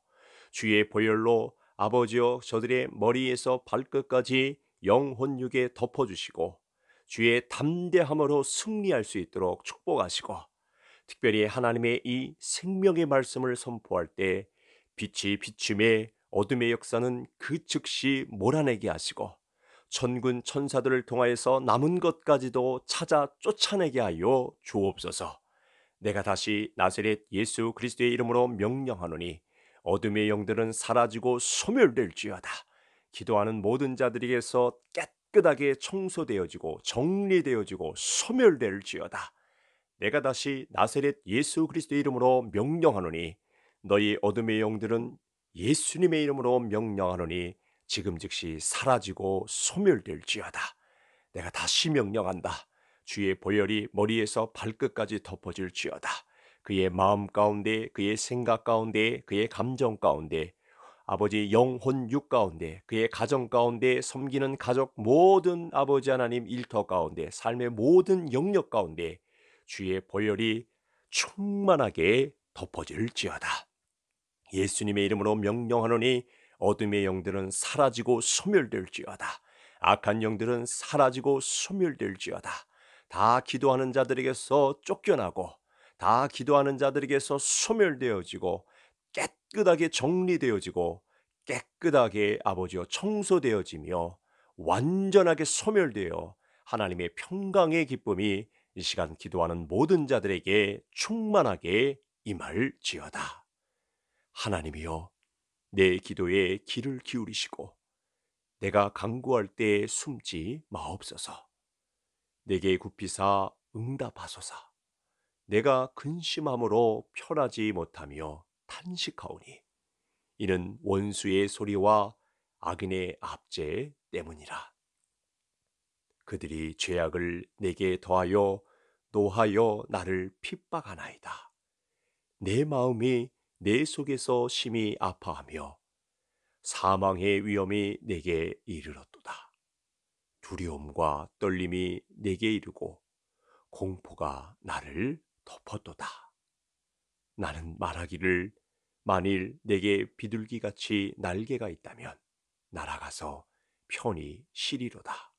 주의 보혈로 아버지여 저들의 머리에서 발끝까지 영혼육에 덮어주시고 주의 담대함으로 승리할 수 있도록 축복하시고 특별히 하나님의 이 생명의 말씀을 선포할 때 빛이 비춤에 어둠의 역사는 그 즉시 몰아내게 하시고 천군 천사들을 통하여서 남은 것까지도 찾아 쫓아내게 하여 주옵소서. 내가 다시 나세렛 예수 그리스도의 이름으로 명령하노니 어둠의 영들은 사라지고 소멸될지어다. 기도하는 모든 자들에게서 깨끗하게 청소되어지고 정리되어지고 소멸될지어다. 내가 다시 나세렛 예수 그리스도의 이름으로 명령하노니 너희 어둠의 영들은 예수님의 이름으로 명령하노니 지금 즉시 사라지고 소멸될지어다. 내가 다시 명령한다. 주의 보혈이 머리에서 발끝까지 덮어질지어다. 그의 마음 가운데, 그의 생각 가운데, 그의 감정 가운데, 아버지 영혼 육 가운데, 그의 가정 가운데, 섬기는 가족 모든 아버지 하나님 일터 가운데, 삶의 모든 영역 가운데 주의 보혈이 충만하게 덮어질지어다. 예수님의 이름으로 명령하노니 어둠의 영들은 사라지고 소멸될지어다. 악한 영들은 사라지고 소멸될지어다. 다 기도하는 자들에게서 쫓겨나고 다 기도하는 자들에게서 소멸되어지고 깨끗하게 정리되어지고 깨끗하게 아버지여 청소되어지며 완전하게 소멸되어 하나님의 평강의 기쁨이 이 시간 기도하는 모든 자들에게 충만하게 임할지어다. 하나님이여 내 기도에 귀를 기울이시고 내가 강구할 때에 숨지 마옵소서. 내게 굽히사 응답하소서. 내가 근심함으로 편하지 못하며 탄식하오니 이는 원수의 소리와 악인의 압제 때문이라. 그들이 죄악을 내게 더하여 노하여 나를 핍박하나이다. 내 마음이 내 속에서 심히 아파하며 사망의 위험이 내게 이르렀도다. 두려움과 떨림이 내게 이르고 공포가 나를 덮었도다. 나는 말하기를 만일 내게 비둘기같이 날개가 있다면 날아가서 편히 쉬리로다.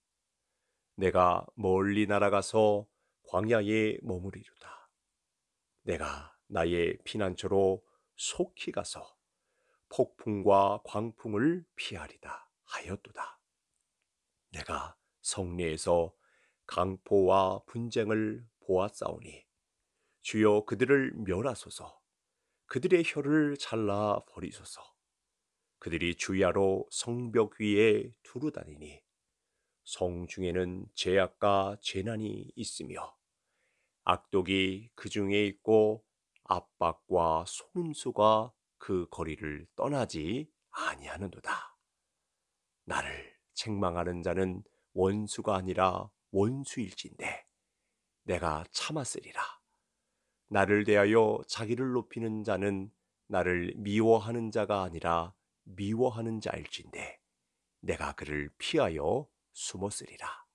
내가 멀리 날아가서 광야에 머무리로다. 내가 나의 피난처로 속히 가서 폭풍과 광풍을 피하리다 하였도다. 내가 성내에서 강포와 분쟁을 보았사오니 주여 그들을 멸하소서 그들의 혀를 잘라 버리소서 그들이 주야로 성벽 위에 두루다니니 성 중에는 제약과 재난이 있으며 악독이 그 중에 있고 압박과 속임수가 그 거리를 떠나지 아니하는도다. 나를 책망하는 자는 원수가 아니라 원수일진데 내가 참았으리라. 나를 대하여 자기를 높이는 자는 나를 미워하는 자가 아니라 미워하는 자일진데 내가 그를 피하여 숨었으리라.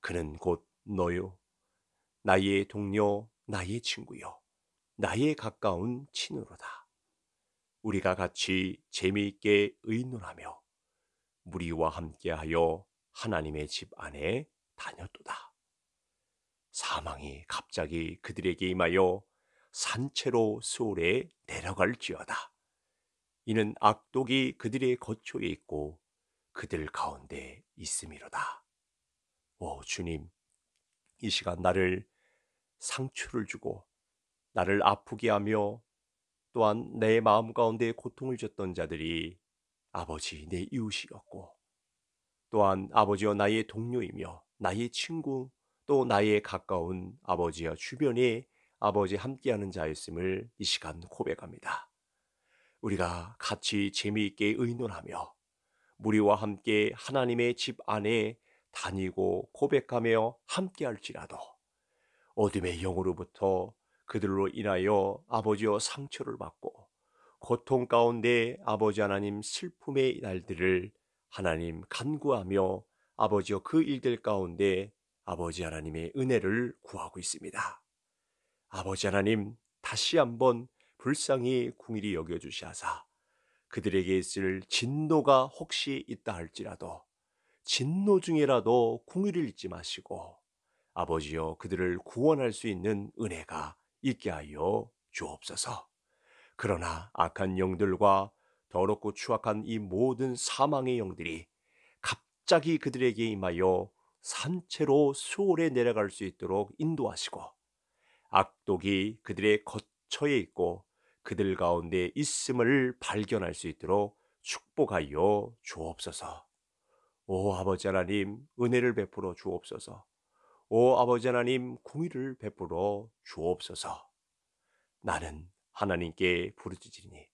그는 곧 너요 나의 동료 나의 친구요 나의 가까운 친으로다. 우리가 같이 재미있게 의논하며 무리와 함께하여 하나님의 집 안에 다녔도다. 사망이 갑자기 그들에게 임하여 산채로 수월에 내려갈지어다. 이는 악독이 그들의 거초에 있고 그들 가운데 있음이로다. 오 주님, 이 시간 나를 상추를 주고 나를 아프게 하며 또한 내 마음 가운데 고통을 줬던 자들이 아버지 내 이웃이었고 또한 아버지와 나의 동료이며 나의 친구 또 나의 가까운 아버지와 주변에 아버지 함께하는 자였음을 이 시간 고백합니다. 우리가 같이 재미있게 의논하며 무리와 함께 하나님의 집 안에 다니고 고백하며 함께할지라도 어둠의 영으로부터 그들로 인하여 아버지여 상처를 받고 고통 가운데 아버지 하나님 슬픔의 날들을 하나님 간구하며 아버지여 그 일들 가운데 아버지 하나님의 은혜를 구하고 있습니다. 아버지 하나님 다시 한번 불쌍히 궁일이 여겨주시하사 그들에게 있을 진노가 혹시 있다 할지라도 진노 중에라도 궁일을 잊지 마시고 아버지여 그들을 구원할 수 있는 은혜가 있게 하여 주옵소서. 그러나 악한 영들과 더럽고 추악한 이 모든 사망의 영들이 갑자기 그들에게 임하여 산채로 수월에 내려갈 수 있도록 인도하시고 악독이 그들의 거처에 있고 그들 가운데 있음을 발견할 수 있도록 축복하여 주옵소서. 오 아버지 하나님 은혜를 베풀어 주옵소서. 오 아버지 하나님 공의를 베풀어 주옵소서. 나는 하나님께 부르짖으니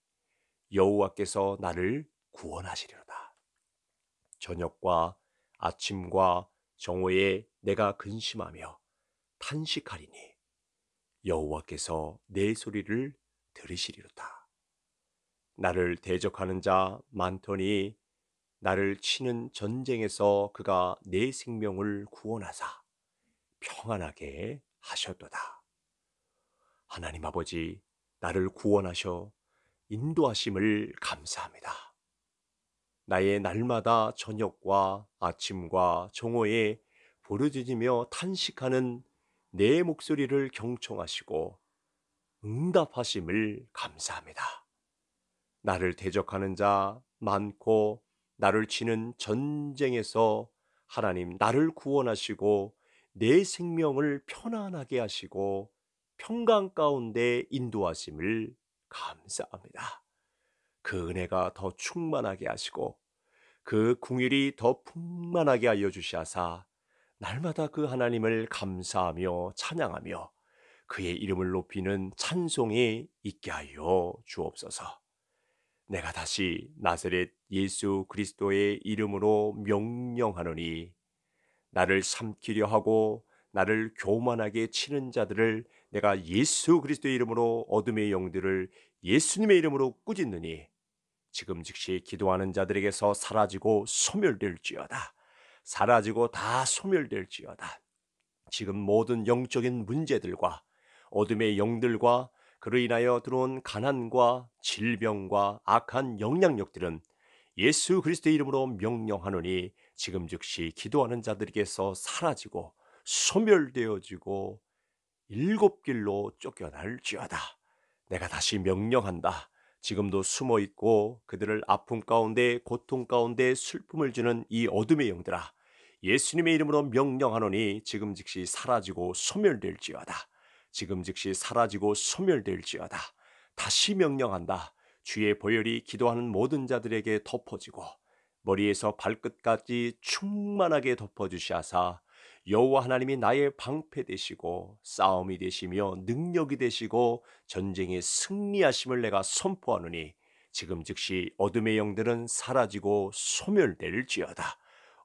여호와께서 나를 구원하시리로다. 저녁과 아침과 정오에 내가 근심하며 탄식하리니 여호와께서 내 소리를 들으시리로다. 나를 대적하는 자 많더니 나를 치는 전쟁에서 그가 내 생명을 구원하사 평안하게 하셨도다. 하나님 아버지, 나를 구원하셔 인도하심을 감사합니다. 나의 날마다 저녁과 아침과 정오에 부르짖으며 탄식하는 내 목소리를 경청하시고 응답하심을 감사합니다. 나를 대적하는 자 많고 나를 치는 전쟁에서 하나님 나를 구원하시고 내 생명을 편안하게 하시고 평강 가운데 인도하심을 감사합니다. 그 은혜가 더 충만하게 하시고 그 궁일이 더 풍만하게 알려 주시사 날마다 그 하나님을 감사하며 찬양하며 그의 이름을 높이는 찬송이 있게 하여 주옵소서. 내가 다시 나세렛 예수 그리스도의 이름으로 명령하노니 나를 삼키려 하고 나를 교만하게 치는 자들을 내가 예수 그리스도의 이름으로 어둠의 영들을 예수님의 이름으로 꾸짖느니 지금 즉시 기도하는 자들에게서 사라지고 소멸될지어다. 사라지고 다 소멸될지어다. 지금 모든 영적인 문제들과 어둠의 영들과 그로 인하여 들어온 가난과 질병과 악한 영향력들은 예수 그리스도의 이름으로 명령하노니 지금 즉시 기도하는 자들에게서 사라지고 소멸되어지고 일곱 길로 쫓겨날지어다. 내가 다시 명령한다. 지금도 숨어 있고 그들을 아픔 가운데 고통 가운데 슬픔을 주는 이 어둠의 영들아 예수님의 이름으로 명령하노니 지금 즉시 사라지고 소멸될지어다. 지금 즉시 사라지고 소멸될지어다. 다시 명령한다. 주의 보혈이 기도하는 모든 자들에게 덮어지고 머리에서 발끝까지 충만하게 덮어주시사 여호와 하나님이 나의 방패 되시고 싸움이 되시며 능력이 되시고 전쟁에 승리하심을 내가 선포하노니 지금 즉시 어둠의 영들은 사라지고 소멸될지어다.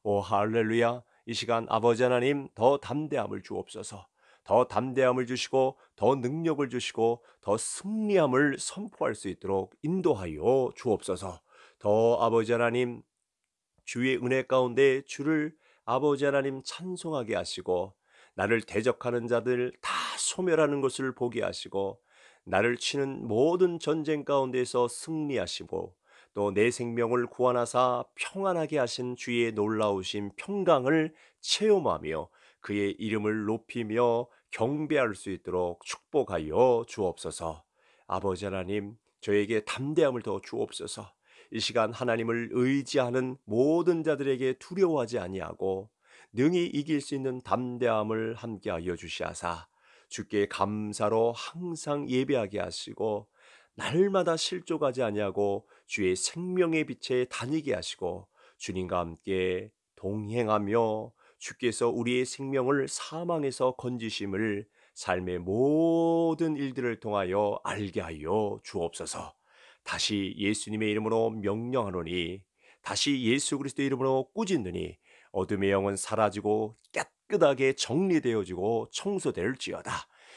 오 할렐루야 이 시간 아버지 하나님 더 담대함을 주옵소서 더 담대함을 주시고 더 능력을 주시고 더 승리함을 선포할 수 있도록 인도하여 주옵소서 더 아버지 하나님 주의 은혜 가운데 주를 아버지 하나님 찬송하게 하시고 나를 대적하는 자들 다 소멸하는 것을 보게 하시고 나를 치는 모든 전쟁 가운데서 승리하시고 또 내 생명을 구원하사 평안하게 하신 주의 놀라우신 평강을 체험하며 그의 이름을 높이며 경배할 수 있도록 축복하여 주옵소서. 아버지 하나님, 저에게 담대함을 더 주옵소서. 이 시간 하나님을 의지하는 모든 자들에게 두려워하지 아니하고 능히 이길 수 있는 담대함을 함께하여 주시하사 주께 감사로 항상 예배하게 하시고 날마다 실족하지 아니하고 주의 생명의 빛에 다니게 하시고 주님과 함께 동행하며 주께서 우리의 생명을 사망에서 건지심을 삶의 모든 일들을 통하여 알게 하여 주옵소서. 다시 예수님의 이름으로 명령하노니 다시 예수 그리스도의 이름으로 꾸짖느니 어둠의 영은 사라지고 깨끗하게 정리되어지고 청소될지어다.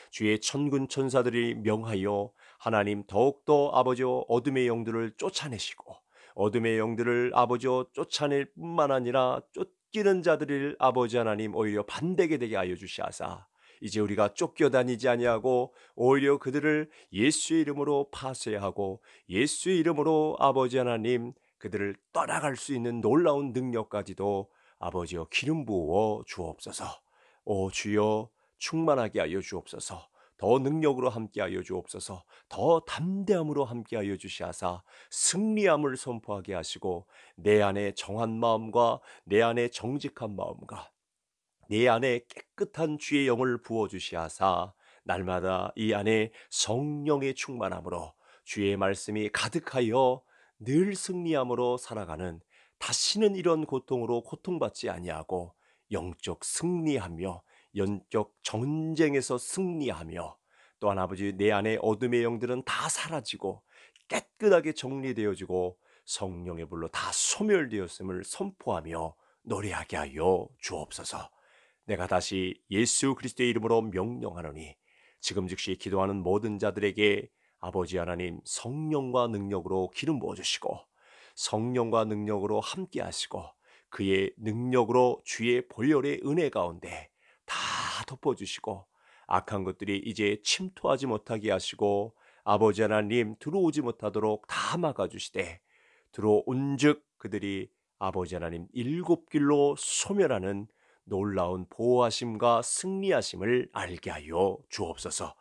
주의 천군 천사들이 명하여 하나님 더욱더 아버지여 어둠의 영들을 쫓아내시고 어둠의 영들을 아버지여 쫓아낼 뿐만 아니라 쫓기는 자들을 아버지 하나님 오히려 반대게 되게 하여 주시하사 이제 우리가 쫓겨다니지 아니하고 오히려 그들을 예수의 이름으로 파쇄하고 예수의 이름으로 아버지 하나님 그들을 떠나갈 수 있는 놀라운 능력까지도 아버지여 기름 부어 주옵소서. 오 주여 충만하게 하여 주옵소서. 더 능력으로 함께하여 주옵소서. 더 담대함으로 함께하여 주시하사 승리함을 선포하게 하시고 내 안에 정한 마음과 내 안에 정직한 마음과 내 안에 깨끗한 주의 영을 부어 주시하사 날마다 이 안에 성령의 충만함으로 주의 말씀이 가득하여 늘 승리함으로 살아가는 다시는 이런 고통으로 고통받지 아니하고 영적 승리하며 영적 전쟁에서 승리하며 또한 아버지 내 안에 어둠의 영들은 다 사라지고 깨끗하게 정리되어지고 성령의 불로 다 소멸되었음을 선포하며 노래하게 하여 주옵소서. 내가 다시 예수 그리스도의 이름으로 명령하노니 지금 즉시 기도하는 모든 자들에게 아버지 하나님 성령과 능력으로 기름 부어 주시고 성령과 능력으로 함께 하시고 그의 능력으로 주의 본열의 은혜 가운데 다 덮어 주시고 악한 것들이 이제 침투하지 못하게 하시고 아버지 하나님 들어오지 못하도록 다 막아 주시되 들어온즉 그들이 아버지 하나님 일곱 길로 소멸하는 놀라운 보호하심과 승리하심을 알게 하여 주옵소서.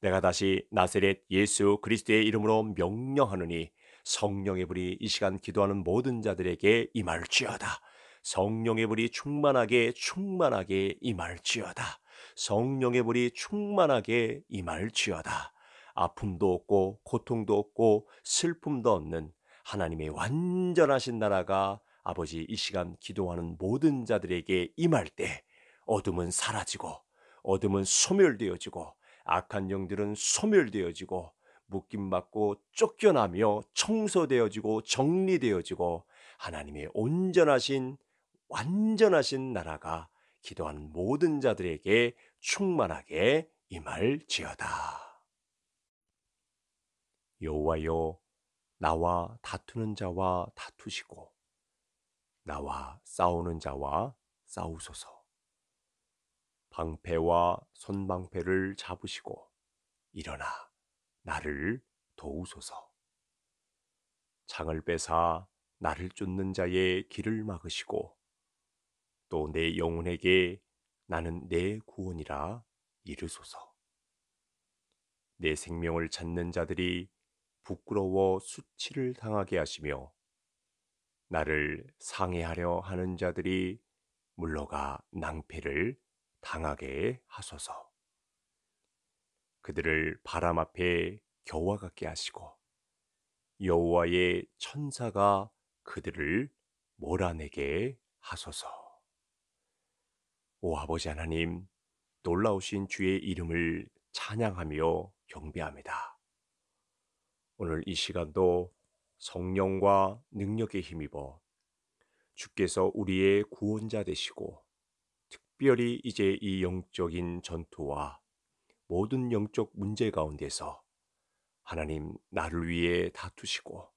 내가 다시 나세렛 예수 그리스도의 이름으로 명령하느니 성령의 불이 이 시간 기도하는 모든 자들에게 임할지어다. 성령의 불이 충만하게 충만하게 임할지어다. 성령의 불이 충만하게 임할지어다. 아픔도 없고 고통도 없고 슬픔도 없는 하나님의 완전하신 나라가 아버지 이 시간 기도하는 모든 자들에게 임할 때 어둠은 사라지고 어둠은 소멸되어지고 악한 영들은 소멸되어지고 묶임 받고 쫓겨나며 청소되어지고 정리되어지고 하나님의 온전하신 완전하신 나라가 기도하는 모든 자들에게 충만하게 임할지어다. 여호와여 나와 다투는 자와 다투시고 나와 싸우는 자와 싸우소서. 방패와 손방패를 잡으시고 일어나 나를 도우소서. 창을 빼사 나를 쫓는 자의 길을 막으시고 또 내 영혼에게 나는 내 구원이라 이르소서. 내 생명을 찾는 자들이 부끄러워 수치를 당하게 하시며 나를 상해하려 하는 자들이 물러가 낭패를 당하게 하소서. 그들을 바람 앞에 겨와 같게 하시고 여호와의 천사가 그들을 몰아내게 하소서. 오 아버지 하나님, 놀라우신 주의 이름을 찬양하며 경배합니다. 오늘 이 시간도 성령과 능력에 힘입어 주께서 우리의 구원자 되시고 특별히 이제 이 영적인 전투와 모든 영적 문제 가운데서 하나님 나를 위해 다투시고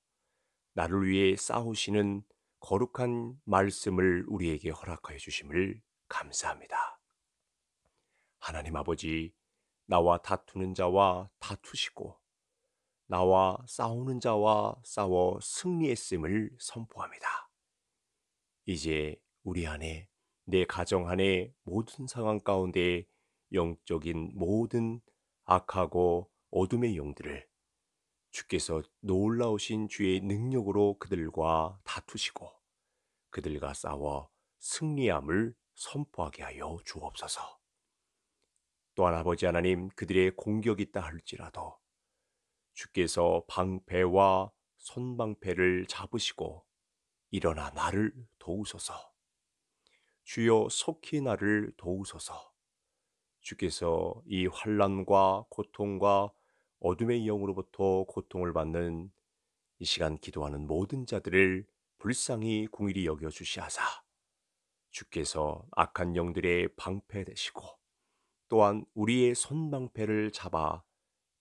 나를 위해 싸우시는 거룩한 말씀을 우리에게 허락하여 주심을 감사합니다. 하나님 아버지, 나와 다투는 자와 다투시고 나와 싸우는 자와 싸워 승리했음을 선포합니다. 이제 우리 안에 내 가정 안에 모든 상황 가운데 영적인 모든 악하고 어둠의 영들을 주께서 놀라우신 주의 능력으로 그들과 다투시고 그들과 싸워 승리함을 선포하게 하여 주옵소서. 또한 아버지 하나님 그들의 공격이 있다 할지라도 주께서 방패와 손방패를 잡으시고 일어나 나를 도우소서. 주여 속히 나를 도우소서. 주께서 이 환란과 고통과 어둠의 영으로부터 고통을 받는 이 시간 기도하는 모든 자들을 불쌍히 궁일이 여겨 주시하사 주께서 악한 영들의 방패 되시고 또한 우리의 손방패를 잡아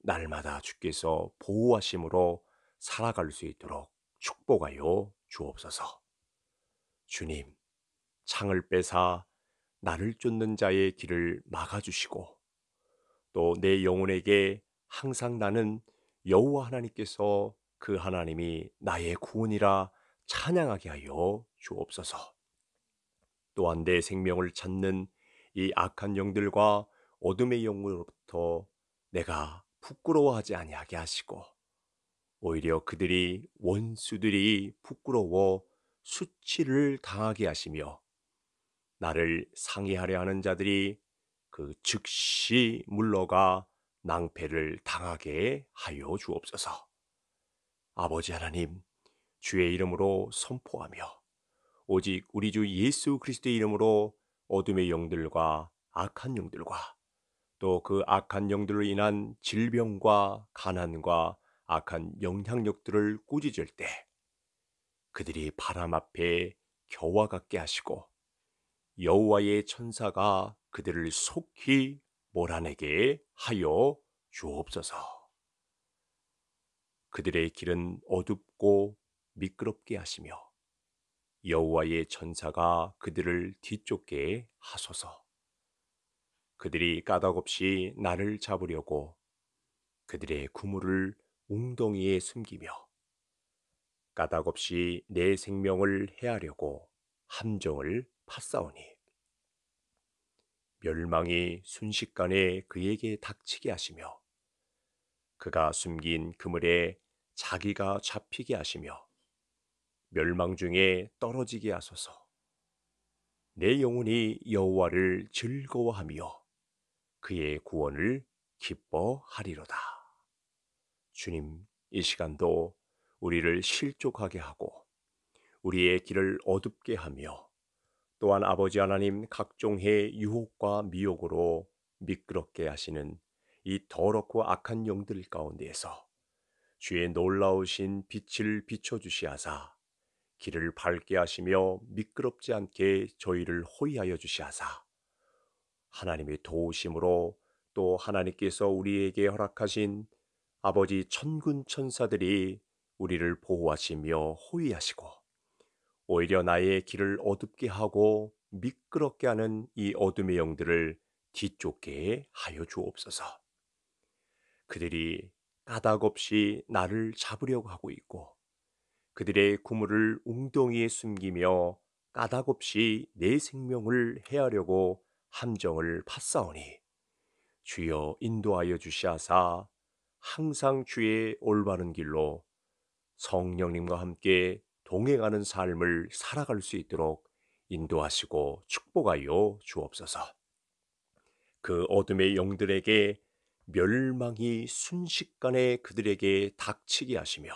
날마다 주께서 보호하심으로 살아갈 수 있도록 축복하여 주옵소서. 주님, 창을 빼사 나를 쫓는 자의 길을 막아주시고 또 내 영혼에게 항상 나는 여호와 하나님께서 그 하나님이 나의 구원이라 찬양하게 하여 주옵소서. 또한 내 생명을 찾는 이 악한 영들과 어둠의 영으로부터 내가 부끄러워하지 아니하게 하시고 오히려 그들이 원수들이 부끄러워 수치를 당하게 하시며 나를 상의하려 하는 자들이 그 즉시 물러가 낭패를 당하게 하여 주옵소서. 아버지 하나님, 주의 이름으로 선포하며 오직 우리 주 예수 그리스도의 이름으로 어둠의 영들과 악한 영들과 또그 악한 영들로 인한 질병과 가난과 악한 영향력들을 꾸짖을 때 그들이 바람 앞에 겨와 같게 하시고 여호와의 천사가 그들을 속히 몰아내게 하여 주옵소서. 그들의 길은 어둡고 미끄럽게 하시며 여호와의 천사가 그들을 뒤쫓게 하소서. 그들이 까닭없이 나를 잡으려고 그들의 구물을 웅덩이에 숨기며 까닭없이 내 생명을 해하려고 함정을 팠사오니 멸망이 순식간에 그에게 닥치게 하시며 그가 숨긴 그물에 자기가 잡히게 하시며 멸망 중에 떨어지게 하소서 내 영혼이 여호와를 즐거워하며 그의 구원을 기뻐하리로다. 주님, 이 시간도 우리를 실족하게 하고 우리의 길을 어둡게 하며 또한 아버지 하나님 각종의 유혹과 미혹으로 미끄럽게 하시는 이 더럽고 악한 영들 가운데에서 주의 놀라우신 빛을 비춰주시하사 길을 밝게 하시며 미끄럽지 않게 저희를 호위하여 주시하사 하나님의 도우심으로 또 하나님께서 우리에게 허락하신 아버지 천군 천사들이 우리를 보호하시며 호위하시고 오히려 나의 길을 어둡게 하고 미끄럽게 하는 이 어둠의 영들을 뒤쫓게 하여 주옵소서. 그들이 까닭없이 나를 잡으려고 하고 있고 그들의 구물을 웅덩이에 숨기며 까닭없이 내 생명을 해하려고 함정을 팠사오니 주여 인도하여 주시하사 항상 주의 올바른 길로 성령님과 함께 동행하는 삶을 살아갈 수 있도록 인도하시고 축복하여 주옵소서. 그 어둠의 영들에게 멸망이 순식간에 그들에게 닥치게 하시며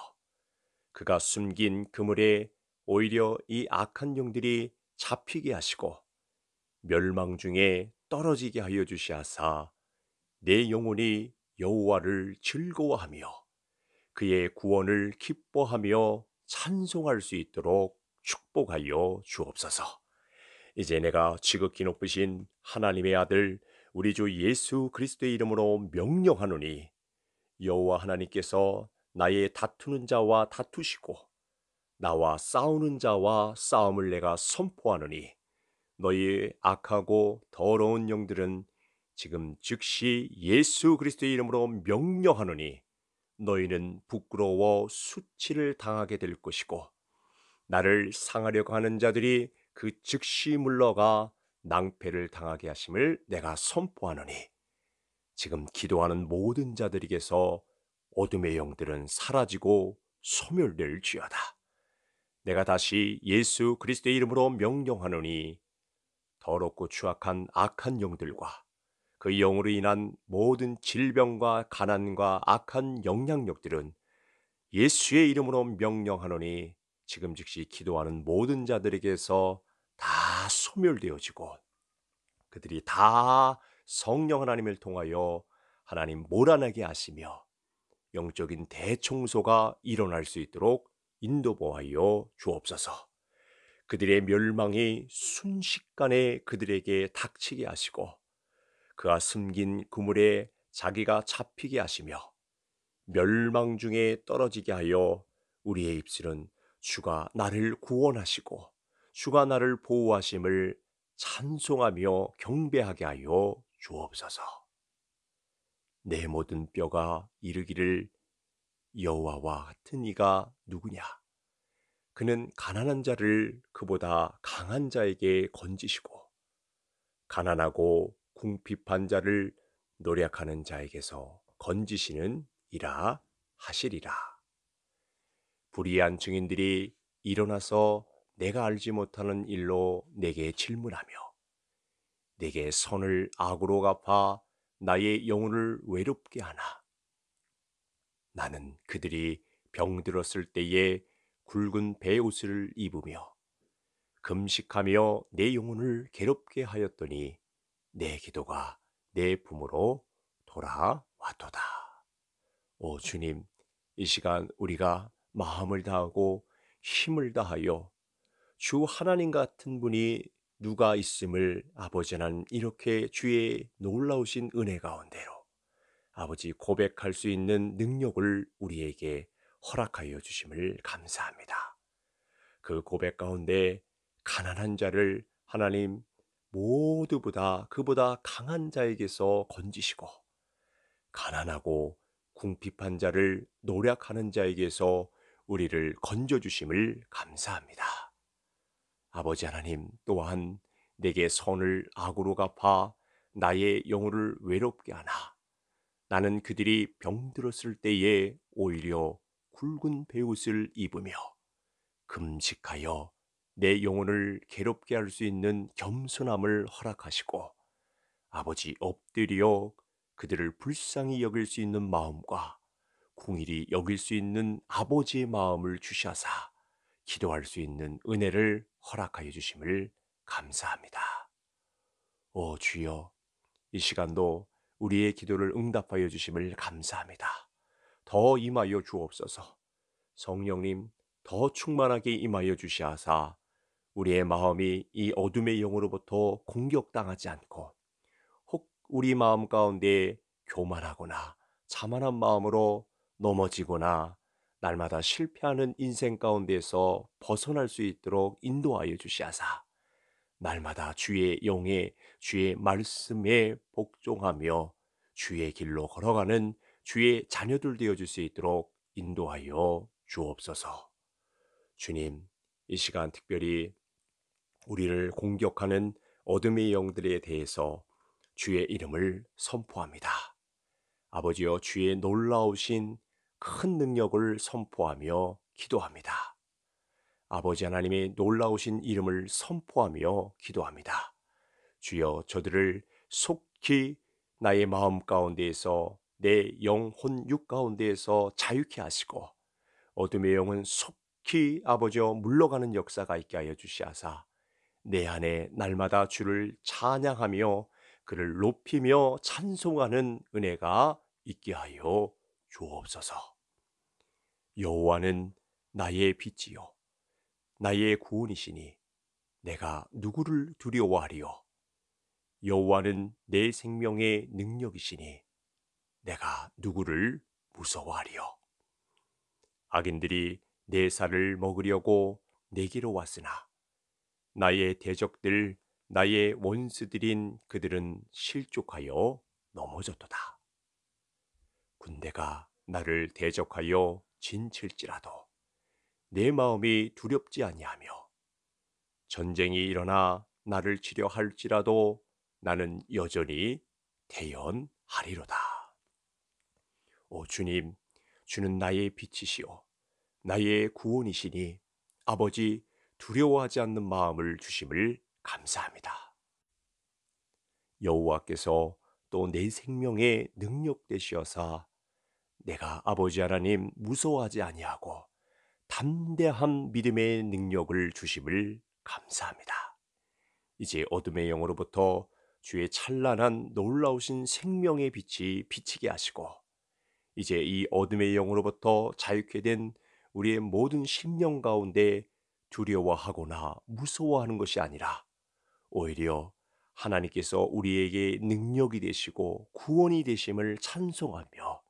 그가 숨긴 그물에 오히려 이 악한 영들이 잡히게 하시고 멸망 중에 떨어지게 하여 주시하사 내 영혼이 여호와를 즐거워하며 그의 구원을 기뻐하며 찬송할 수 있도록 축복하여 주옵소서. 이제 내가 지극히 높으신 하나님의 아들 우리 주 예수 그리스도의 이름으로 명령하노니 여호와 하나님께서 나의 다투는 자와 다투시고 나와 싸우는 자와 싸움을 내가 선포하노니 너희 악하고 더러운 영들은 지금 즉시 예수 그리스도의 이름으로 명령하노니 너희는 부끄러워 수치를 당하게 될 것이고 나를 상하려고 하는 자들이 그 즉시 물러가 낭패를 당하게 하심을 내가 선포하노니 지금 기도하는 모든 자들에게서 어둠의 영들은 사라지고 소멸될지어다. 내가 다시 예수 그리스도의 이름으로 명령하노니 더럽고 추악한 악한 영들과 그 영으로 인한 모든 질병과 가난과 악한 영향력들은 예수의 이름으로 명령하노니 지금 즉시 기도하는 모든 자들에게서 다 소멸되어지고 그들이 다 성령 하나님을 통하여 하나님 몰아내게 하시며 영적인 대청소가 일어날 수 있도록 인도보하여 주옵소서. 그들의 멸망이 순식간에 그들에게 닥치게 하시고 그가 숨긴 그물에 자기가 잡히게 하시며 멸망 중에 떨어지게 하여 우리의 입술은 주가 나를 구원하시고 주가 나를 보호하심을 찬송하며 경배하게 하여 주옵소서. 내 모든 뼈가 이르기를 여호와와 같은 이가 누구냐? 그는 가난한 자를 그보다 강한 자에게 건지시고 가난하고 궁핍한 자를 노력하는 자에게서 건지시는 이라 하시리라. 불의한 증인들이 일어나서 내가 알지 못하는 일로 내게 질문하며 내게 선을 악으로 갚아 나의 영혼을 외롭게 하나. 나는 그들이 병들었을 때에 굵은 베옷을 입으며 금식하며 내 영혼을 괴롭게 하였더니 내 기도가 내 품으로 돌아왔도다. 오 주님, 이 시간 우리가 마음을 다하고 힘을 다하여 주 하나님 같은 분이 누가 있음을 아버지 난 이렇게 주의 놀라우신 은혜 가운데로 아버지 고백할 수 있는 능력을 우리에게 허락하여 주심을 감사합니다. 그 고백 가운데 가난한 자를 하나님 모두보다 그보다 강한 자에게서 건지시고 가난하고 궁핍한 자를 노력하는 자에게서 우리를 건져 주심을 감사합니다. 아버지 하나님 또한 내게 선을 악으로 갚아 나의 영혼을 외롭게 하나 나는 그들이 병들었을 때에 오히려 굵은 베옷을 입으며 금식하여 내 영혼을 괴롭게 할 수 있는 겸손함을 허락하시고 아버지 엎드려 그들을 불쌍히 여길 수 있는 마음과 공일이 여길 수 있는 아버지의 마음을 주시하사 기도할 수 있는 은혜를 허락하여 주심을 감사합니다. 오 주여, 이 시간도 우리의 기도를 응답하여 주심을 감사합니다. 더 임하여 주옵소서. 성령님 더 충만하게 임하여 주시하사 우리의 마음이 이 어둠의 영으로부터 공격당하지 않고 혹 우리 마음 가운데 교만하거나 자만한 마음으로 넘어지거나 날마다 실패하는 인생 가운데서 벗어날 수 있도록 인도하여 주시하사 날마다 주의 영에 주의 말씀에 복종하며 주의 길로 걸어가는 주의 자녀들 되어줄 수 있도록 인도하여 주옵소서. 주님, 이 시간 특별히 우리를 공격하는 어둠의 영들에 대해서 주의 이름을 선포합니다. 아버지여 주의 놀라우신 큰 능력을 선포하며 기도합니다. 아버지 하나님의 놀라우신 이름을 선포하며 기도합니다. 주여 저들을 속히 나의 마음 가운데에서 내 영혼 육 가운데에서 자유케 하시고 어둠의 영은 속히 아버지여 물러가는 역사가 있게 하여 주시하사 내 안에 날마다 주를 찬양하며 그를 높이며 찬송하는 은혜가 있게 하여 주옵소서. 여호와는 나의 빛이요 나의 구원이시니 내가 누구를 두려워하리요 여호와는 내 생명의 능력이시니 내가 누구를 무서워하리요. 악인들이 내 살을 먹으려고 내기로 왔으나 나의 대적들 나의 원수들인 그들은 실족하여 넘어졌도다. 군대가 나를 대적하여 진칠지라도 내 마음이 두렵지 아니하며 전쟁이 일어나 나를 치려 할지라도 나는 여전히 대연하리로다. 오 주님, 주는 나의 빛이시오. 나의 구원이시니 아버지 두려워하지 않는 마음을 주심을 감사합니다. 여호와께서 또 내 생명의 능력 되시어사 내가 아버지 하나님 무서워하지 아니하고 담대한 믿음의 능력을 주심을 감사합니다. 이제 어둠의 영으로부터 주의 찬란한 놀라우신 생명의 빛이 비치게 하시고 이제 이 어둠의 영으로부터 자유케 된 우리의 모든 심령 가운데 두려워하거나 무서워하는 것이 아니라 오히려 하나님께서 우리에게 능력이 되시고 구원이 되심을 찬송하며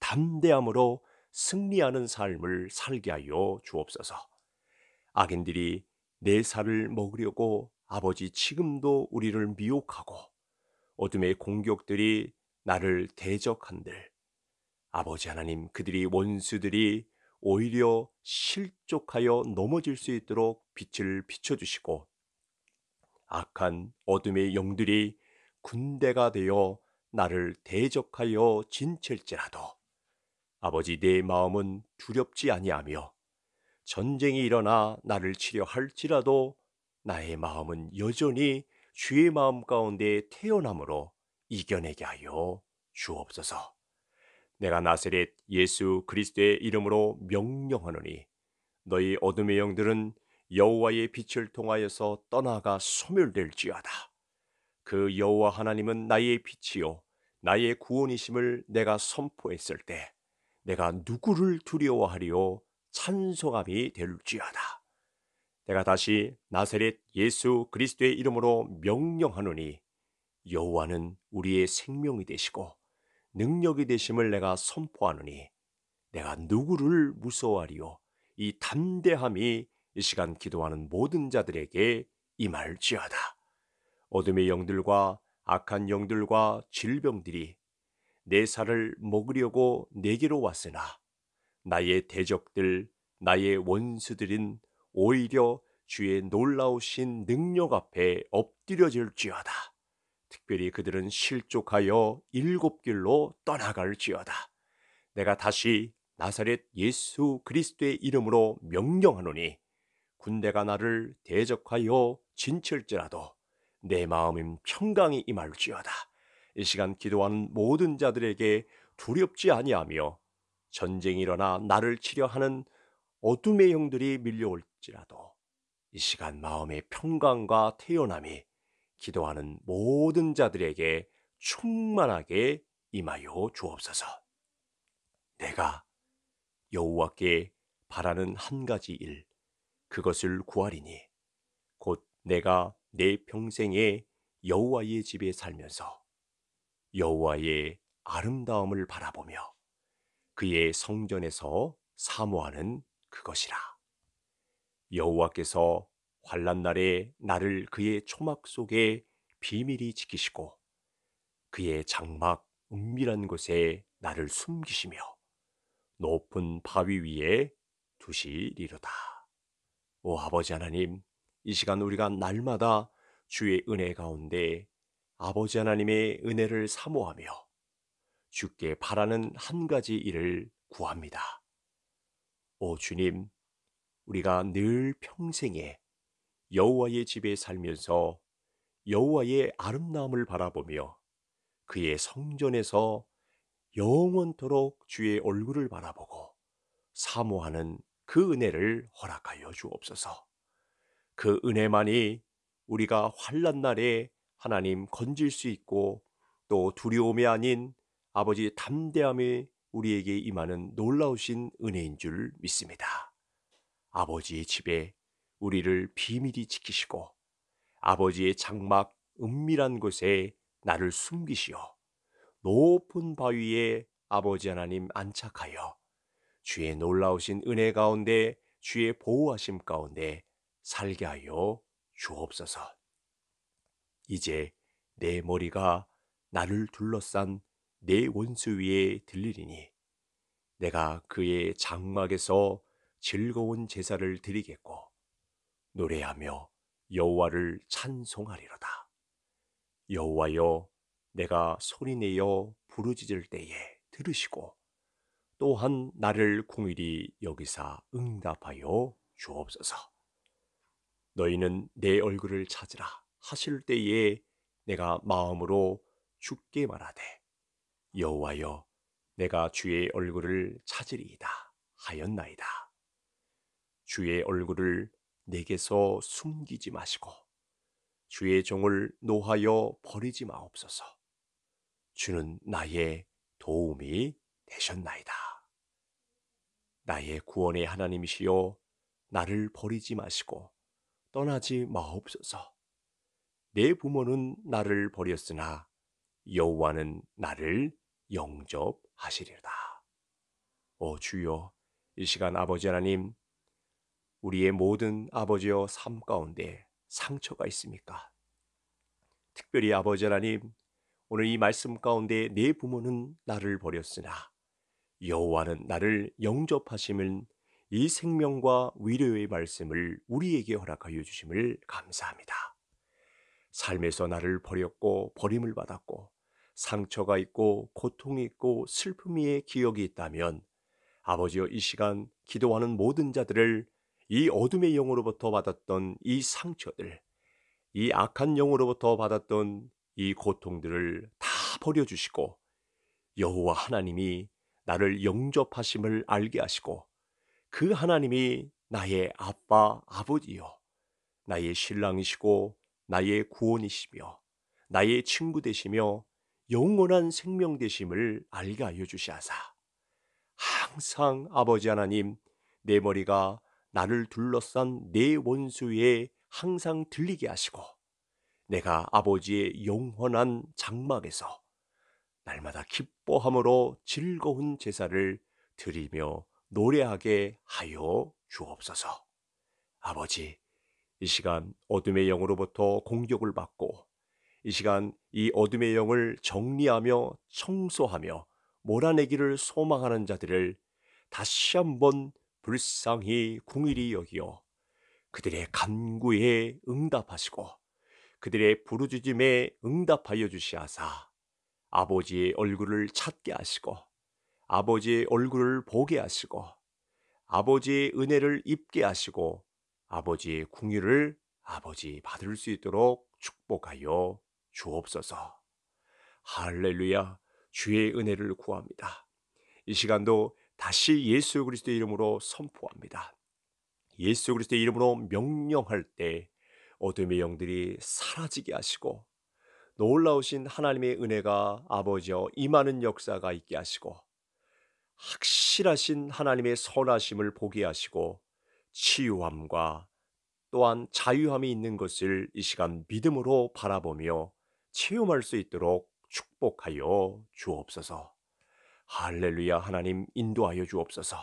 담대함으로 승리하는 삶을 살게 하여 주옵소서. 악인들이 내 살을 먹으려고 아버지 지금도 우리를 미혹하고 어둠의 공격들이 나를 대적한들 아버지 하나님 그들이 원수들이 오히려 실족하여 넘어질 수 있도록 빛을 비춰주시고 악한 어둠의 영들이 군대가 되어 나를 대적하여 진칠지라도 아버지 내 마음은 두렵지 아니하며 전쟁이 일어나 나를 치려 할지라도 나의 마음은 여전히 주의 마음 가운데 태어남으로 이겨내게 하여 주옵소서. 내가 나세렛 예수 그리스도의 이름으로 명령하노니 너희 어둠의 영들은 여호와의 빛을 통하여서 떠나가 소멸될지어다. 그 여호와 하나님은 나의 빛이요 나의 구원이심을 내가 선포했을 때 내가 누구를 두려워하리요 찬송함이 될지어다. 내가 다시 나세렛 예수 그리스도의 이름으로 명령하노니 여호와는 우리의 생명이 되시고 능력이 되심을 내가 선포하느니 내가 누구를 무서워하리요 이 담대함이 이 시간 기도하는 모든 자들에게 임할지어다 어둠의 영들과 악한 영들과 질병들이 내 살을 먹으려고 내게로 왔으나 나의 대적들 나의 원수들인 오히려 주의 놀라우신 능력 앞에 엎드려질지어다 특별히 그들은 실족하여 일곱 길로 떠나갈지어다. 내가 다시 나사렛 예수 그리스도의 이름으로 명령하노니 군대가 나를 대적하여 진칠지라도 내 마음임 평강이 임할지어다. 이 시간 기도하는 모든 자들에게 두렵지 아니하며 전쟁이 일어나 나를 치려 하는 어둠의 형들이 밀려올지라도 이 시간 마음의 평강과 태연함이 기도하는 모든 자들에게 충만하게 임하여 주옵소서. 내가 여호와께 바라는 한 가지 일 그것을 구하리니 곧 내가 내 평생에 여호와의 집에 살면서 여호와의 아름다움을 바라보며 그의 성전에서 사모하는 그것이라 여호와께서 환란 날에 나를 그의 초막 속에 비밀히 지키시고 그의 장막 은밀한 곳에 나를 숨기시며 높은 바위 위에 두시리로다. 오 아버지 하나님, 이 시간 우리가 날마다 주의 은혜 가운데 아버지 하나님의 은혜를 사모하며 주께 바라는 한 가지 일을 구합니다. 오 주님, 우리가 늘 평생에 여호와의 집에 살면서 여호와의 아름다움을 바라보며 그의 성전에서 영원토록 주의 얼굴을 바라보고 사모하는 그 은혜를 허락하여 주옵소서. 그 은혜만이 우리가 환란 날에 하나님 건질 수 있고 또 두려움이 아닌 아버지 담대함이 우리에게 임하는 놀라우신 은혜인 줄 믿습니다. 아버지의 집에 우리를 비밀히 지키시고 아버지의 장막 은밀한 곳에 나를 숨기시어 높은 바위에 아버지 하나님 안착하여 주의 놀라우신 은혜 가운데 주의 보호하심 가운데 살게 하여 주옵소서. 이제 내 머리가 나를 둘러싼 내 원수 위에 들리리니 내가 그의 장막에서 즐거운 제사를 드리겠고 노래하며 여호와를 찬송하리로다. 여호와여 내가 소리내어 부르짖을 때에 들으시고 또한 나를 공일이 여기사 응답하여 주옵소서. 너희는 내 얼굴을 찾으라 하실 때에 내가 마음으로 죽게 말하되 여호와여 내가 주의 얼굴을 찾으리이다 하였나이다. 주의 얼굴을 내게서 숨기지 마시고 주의 종을 노하여 버리지 마옵소서. 주는 나의 도움이 되셨나이다. 나의 구원의 하나님이시여 나를 버리지 마시고 떠나지 마옵소서. 내 부모는 나를 버렸으나 여호와는 나를 영접하시리라. 오 주여, 이 시간 아버지 하나님 우리의 모든 아버지여 삶 가운데 상처가 있습니까? 특별히 아버지 하나님 오늘 이 말씀 가운데 내 부모는 나를 버렸으나 여호와는 나를 영접하심을 이 생명과 위로의 말씀을 우리에게 허락하여 주심을 감사합니다. 삶에서 나를 버렸고 버림을 받았고 상처가 있고 고통이 있고 슬픔의 기억이 있다면 아버지여 이 시간 기도하는 모든 자들을 이 어둠의 영으로부터 받았던 이 상처들, 이 악한 영으로부터 받았던 이 고통들을 다 버려주시고 여호와 하나님이 나를 영접하심을 알게 하시고 그 하나님이 나의 아빠 아버지요 나의 신랑이시고 나의 구원이시며 나의 친구 되시며 영원한 생명 되심을 알게 하여 주시하사 항상 아버지 하나님 내 머리가 나를 둘러싼 내 네 원수에 항상 들리게 하시고 내가 아버지의 영원한 장막에서 날마다 기뻐함으로 즐거운 제사를 드리며 노래하게 하여 주옵소서. 아버지, 이 시간 어둠의 영으로부터 공격을 받고 이 시간 이 어둠의 영을 정리하며 청소하며 몰아내기를 소망하는 자들을 다시 한번 불쌍히 궁일이 여기어 그들의 간구에 응답하시고 그들의 부르짖음에 응답하여 주시하사 아버지의 얼굴을 찾게 하시고 아버지의 얼굴을 보게 하시고 아버지의 은혜를 입게 하시고 아버지의 궁유를 아버지 받을 수 있도록 축복하여 주옵소서. 할렐루야 주의 은혜를 구합니다. 이 시간도 다시 예수 그리스도의 이름으로 선포합니다. 예수 그리스도의 이름으로 명령할 때 어둠의 영들이 사라지게 하시고 놀라우신 하나님의 은혜가 아버지여 임하는 역사가 있게 하시고 확실하신 하나님의 선하심을 보게 하시고 치유함과 또한 자유함이 있는 것을 이 시간 믿음으로 바라보며 체험할 수 있도록 축복하여 주옵소서. 할렐루야 하나님 인도하여 주옵소서.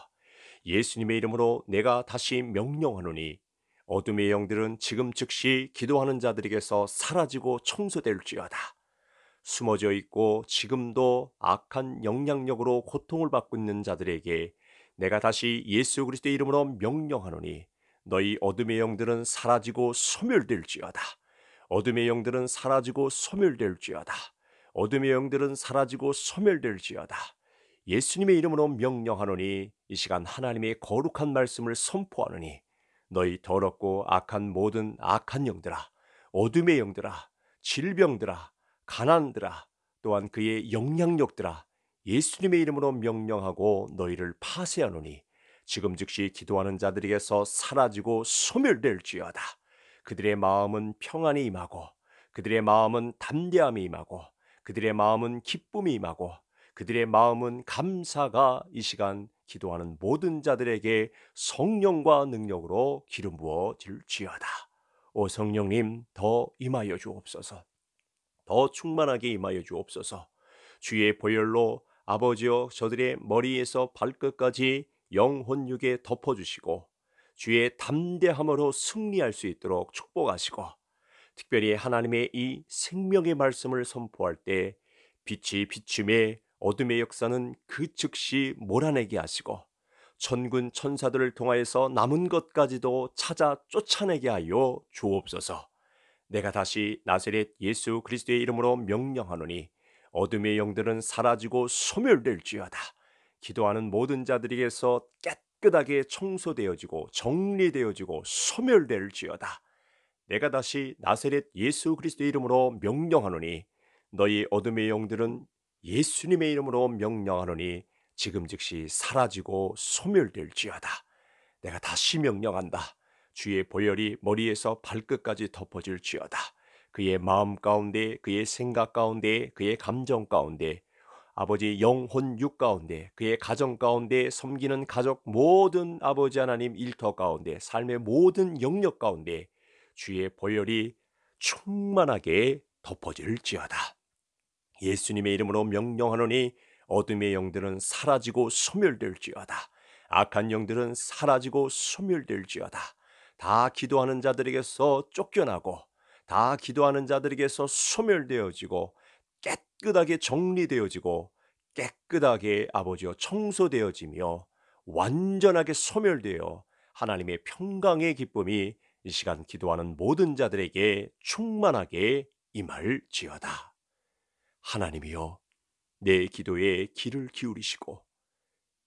예수님의 이름으로 내가 다시 명령하노니 어둠의 영들은 지금 즉시 기도하는 자들에게서 사라지고 청소될지어다. 숨어져 있고 지금도 악한 영향력으로 고통을 받고 있는 자들에게 내가 다시 예수 그리스도의 이름으로 명령하노니 너희 어둠의 영들은 사라지고 소멸될지어다. 어둠의 영들은 사라지고 소멸될지어다. 어둠의 영들은 사라지고 소멸될지어다. 예수님의 이름으로 명령하노니 이 시간 하나님의 거룩한 말씀을 선포하노니 너희 더럽고 악한 모든 악한 영들아 어둠의 영들아 질병들아 가난들아 또한 그의 영향력들아 예수님의 이름으로 명령하고 너희를 파쇄하노니 지금 즉시 기도하는 자들에게서 사라지고 소멸될지어다 그들의 마음은 평안이 임하고 그들의 마음은 담대함이 임하고 그들의 마음은 기쁨이 임하고 그들의 마음은 감사가 이 시간 기도하는 모든 자들에게 성령과 능력으로 기름 부어 질지어다. 오 성령님 더 임하여 주옵소서. 더 충만하게 임하여 주옵소서. 주의 보혈로 아버지여 저들의 머리에서 발끝까지 영혼육에 덮어주시고 주의 담대함으로 승리할 수 있도록 축복하시고 특별히 하나님의 이 생명의 말씀을 선포할 때 빛이 비춤에 어둠의 역사는 그 즉시 몰아내게 하시고 천군 천사들을 통하여서 남은 것까지도 찾아 쫓아내게 하여 주옵소서. 내가 다시 나세렛 예수 그리스도의 이름으로 명령하노니 어둠의 영들은 사라지고 소멸될지어다. 기도하는 모든 자들에게서 깨끗하게 청소되어지고 정리되어지고 소멸될지어다. 내가 다시 나세렛 예수 그리스도의 이름으로 명령하노니 너희 어둠의 영들은 예수님의 이름으로 명령하노니 지금 즉시 사라지고 소멸될지어다. 내가 다시 명령한다. 주의 보혈이 머리에서 발끝까지 덮어질지어다. 그의 마음 가운데, 그의 생각 가운데, 그의 감정 가운데, 아버지 영혼 육 가운데, 그의 가정 가운데, 섬기는 가족 모든 아버지 하나님 일터 가운데, 삶의 모든 영역 가운데 주의 보혈이 충만하게 덮어질지어다. 예수님의 이름으로 명령하노니 어둠의 영들은 사라지고 소멸될지어다. 악한 영들은 사라지고 소멸될지어다. 다 기도하는 자들에게서 쫓겨나고 다 기도하는 자들에게서 소멸되어지고 깨끗하게 정리되어지고 깨끗하게 아버지여 청소되어지며 완전하게 소멸되어 하나님의 평강의 기쁨이 이 시간 기도하는 모든 자들에게 충만하게 임할지어다. 하나님이여 내 기도에 귀를 기울이시고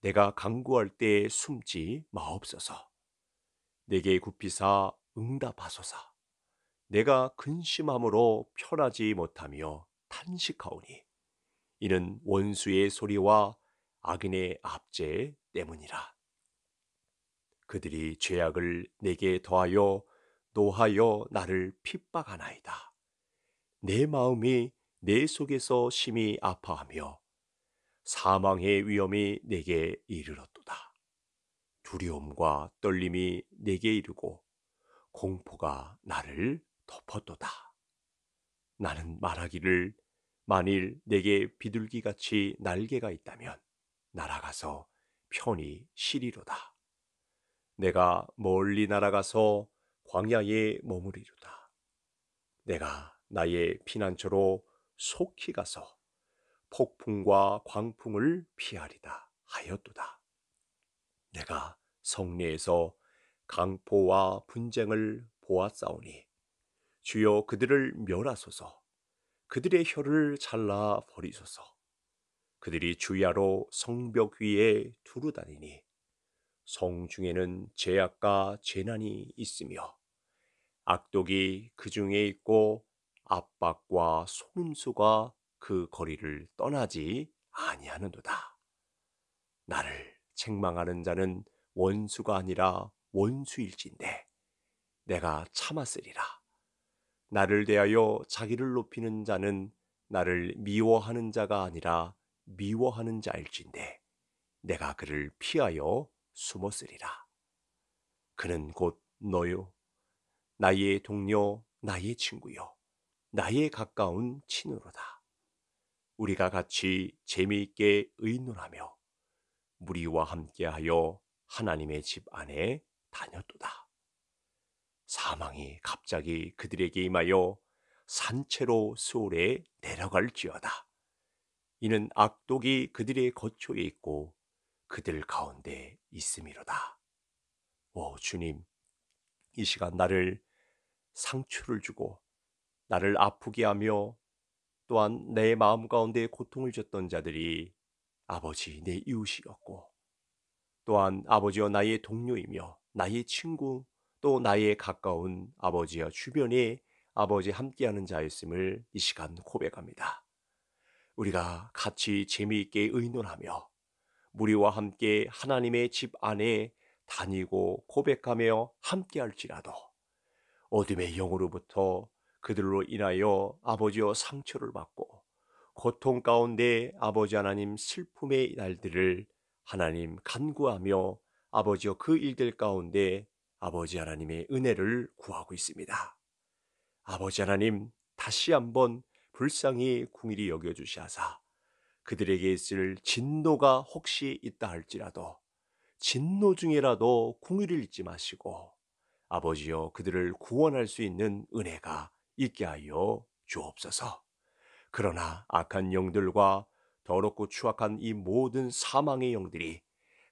내가 강구할 때에 숨지 마옵소서. 내게 굽히사 응답하소서. 내가 근심함으로 편하지 못하며 탄식하오니 이는 원수의 소리와 악인의 압제 때문이라. 그들이 죄악을 내게 더하여 노하여 나를 핍박하나이다. 내 마음이 내 속에서 심히 아파하며 사망의 위험이 내게 이르렀도다. 두려움과 떨림이 내게 이르고 공포가 나를 덮었도다. 나는 말하기를 만일 내게 비둘기같이 날개가 있다면 날아가서 편히 쉬리로다. 내가 멀리 날아가서 광야에 머무리로다. 내가 나의 피난처로 속히 가서 폭풍과 광풍을 피하리다 하였도다. 내가 성리에서 강포와 분쟁을 보았사오니 주여 그들을 멸하소서 그들의 혀를 잘라 버리소서 그들이 주야로 성벽 위에 두루다니니 성 중에는 제약과 재난이 있으며 악독이 그 중에 있고 압박과 속임수가 그 거리를 떠나지 아니하는도다. 나를 책망하는 자는 원수가 아니라 원수일진데 내가 참았으리라. 나를 대하여 자기를 높이는 자는 나를 미워하는 자가 아니라 미워하는 자일진데 내가 그를 피하여 숨었으리라. 그는 곧 너요, 나의 동료, 나의 친구요. 나에 가까운 친으로다. 우리가 같이 재미있게 의논하며 무리와 함께하여 하나님의 집 안에 다녔도다. 사망이 갑자기 그들에게 임하여 산채로 수월에 내려갈지어다. 이는 악독이 그들의 거초에 있고 그들 가운데 있음이로다. 오 주님, 이 시간 나를 상추를 주고 나를 아프게 하며 또한 내 마음 가운데 고통을 줬던 자들이 아버지 내 이웃이었고 또한 아버지와 나의 동료이며 나의 친구 또 나의 가까운 아버지와 주변에 아버지 함께하는 자였음을 이 시간 고백합니다. 우리가 같이 재미있게 의논하며 무리와 함께 하나님의 집 안에 다니고 고백하며 함께할지라도 어둠의 영으로부터 그들로 인하여 아버지여 상처를 받고 고통 가운데 아버지 하나님 슬픔의 날들을 하나님 간구하며 아버지여 그 일들 가운데 아버지 하나님의 은혜를 구하고 있습니다. 아버지 하나님 다시 한번 불쌍히 궁일이 여겨주시하사 그들에게 있을 진노가 혹시 있다 할지라도 진노 중에라도 궁일을 잊지 마시고 아버지여 그들을 구원할 수 있는 은혜가 있게 하여 주옵소서. 그러나 악한 영들과 더럽고 추악한 이 모든 사망의 영들이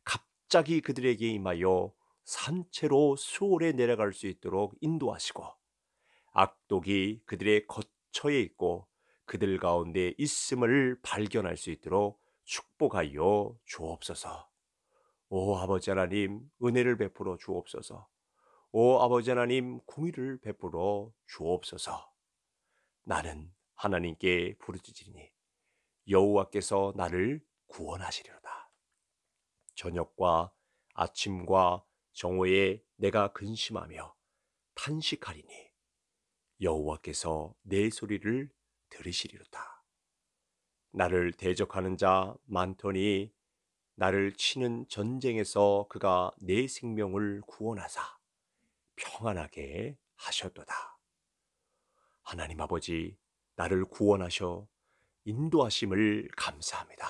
갑자기 그들에게 임하여 산채로 수월에 내려갈 수 있도록 인도하시고 악독이 그들의 거처에 있고 그들 가운데 있음을 발견할 수 있도록 축복하여 주옵소서. 오 아버지 하나님 은혜를 베풀어 주옵소서. 오 아버지 하나님 공의를 베풀어 주옵소서. 나는 하나님께 부르짖으니 여호와께서 나를 구원하시리로다. 저녁과 아침과 정오에 내가 근심하며 탄식하리니 여호와께서 내 소리를 들으시리로다. 나를 대적하는 자 많더니 나를 치는 전쟁에서 그가 내 생명을 구원하사 평안하게 하셨도다. 하나님 아버지, 나를 구원하셔 인도하심을 감사합니다.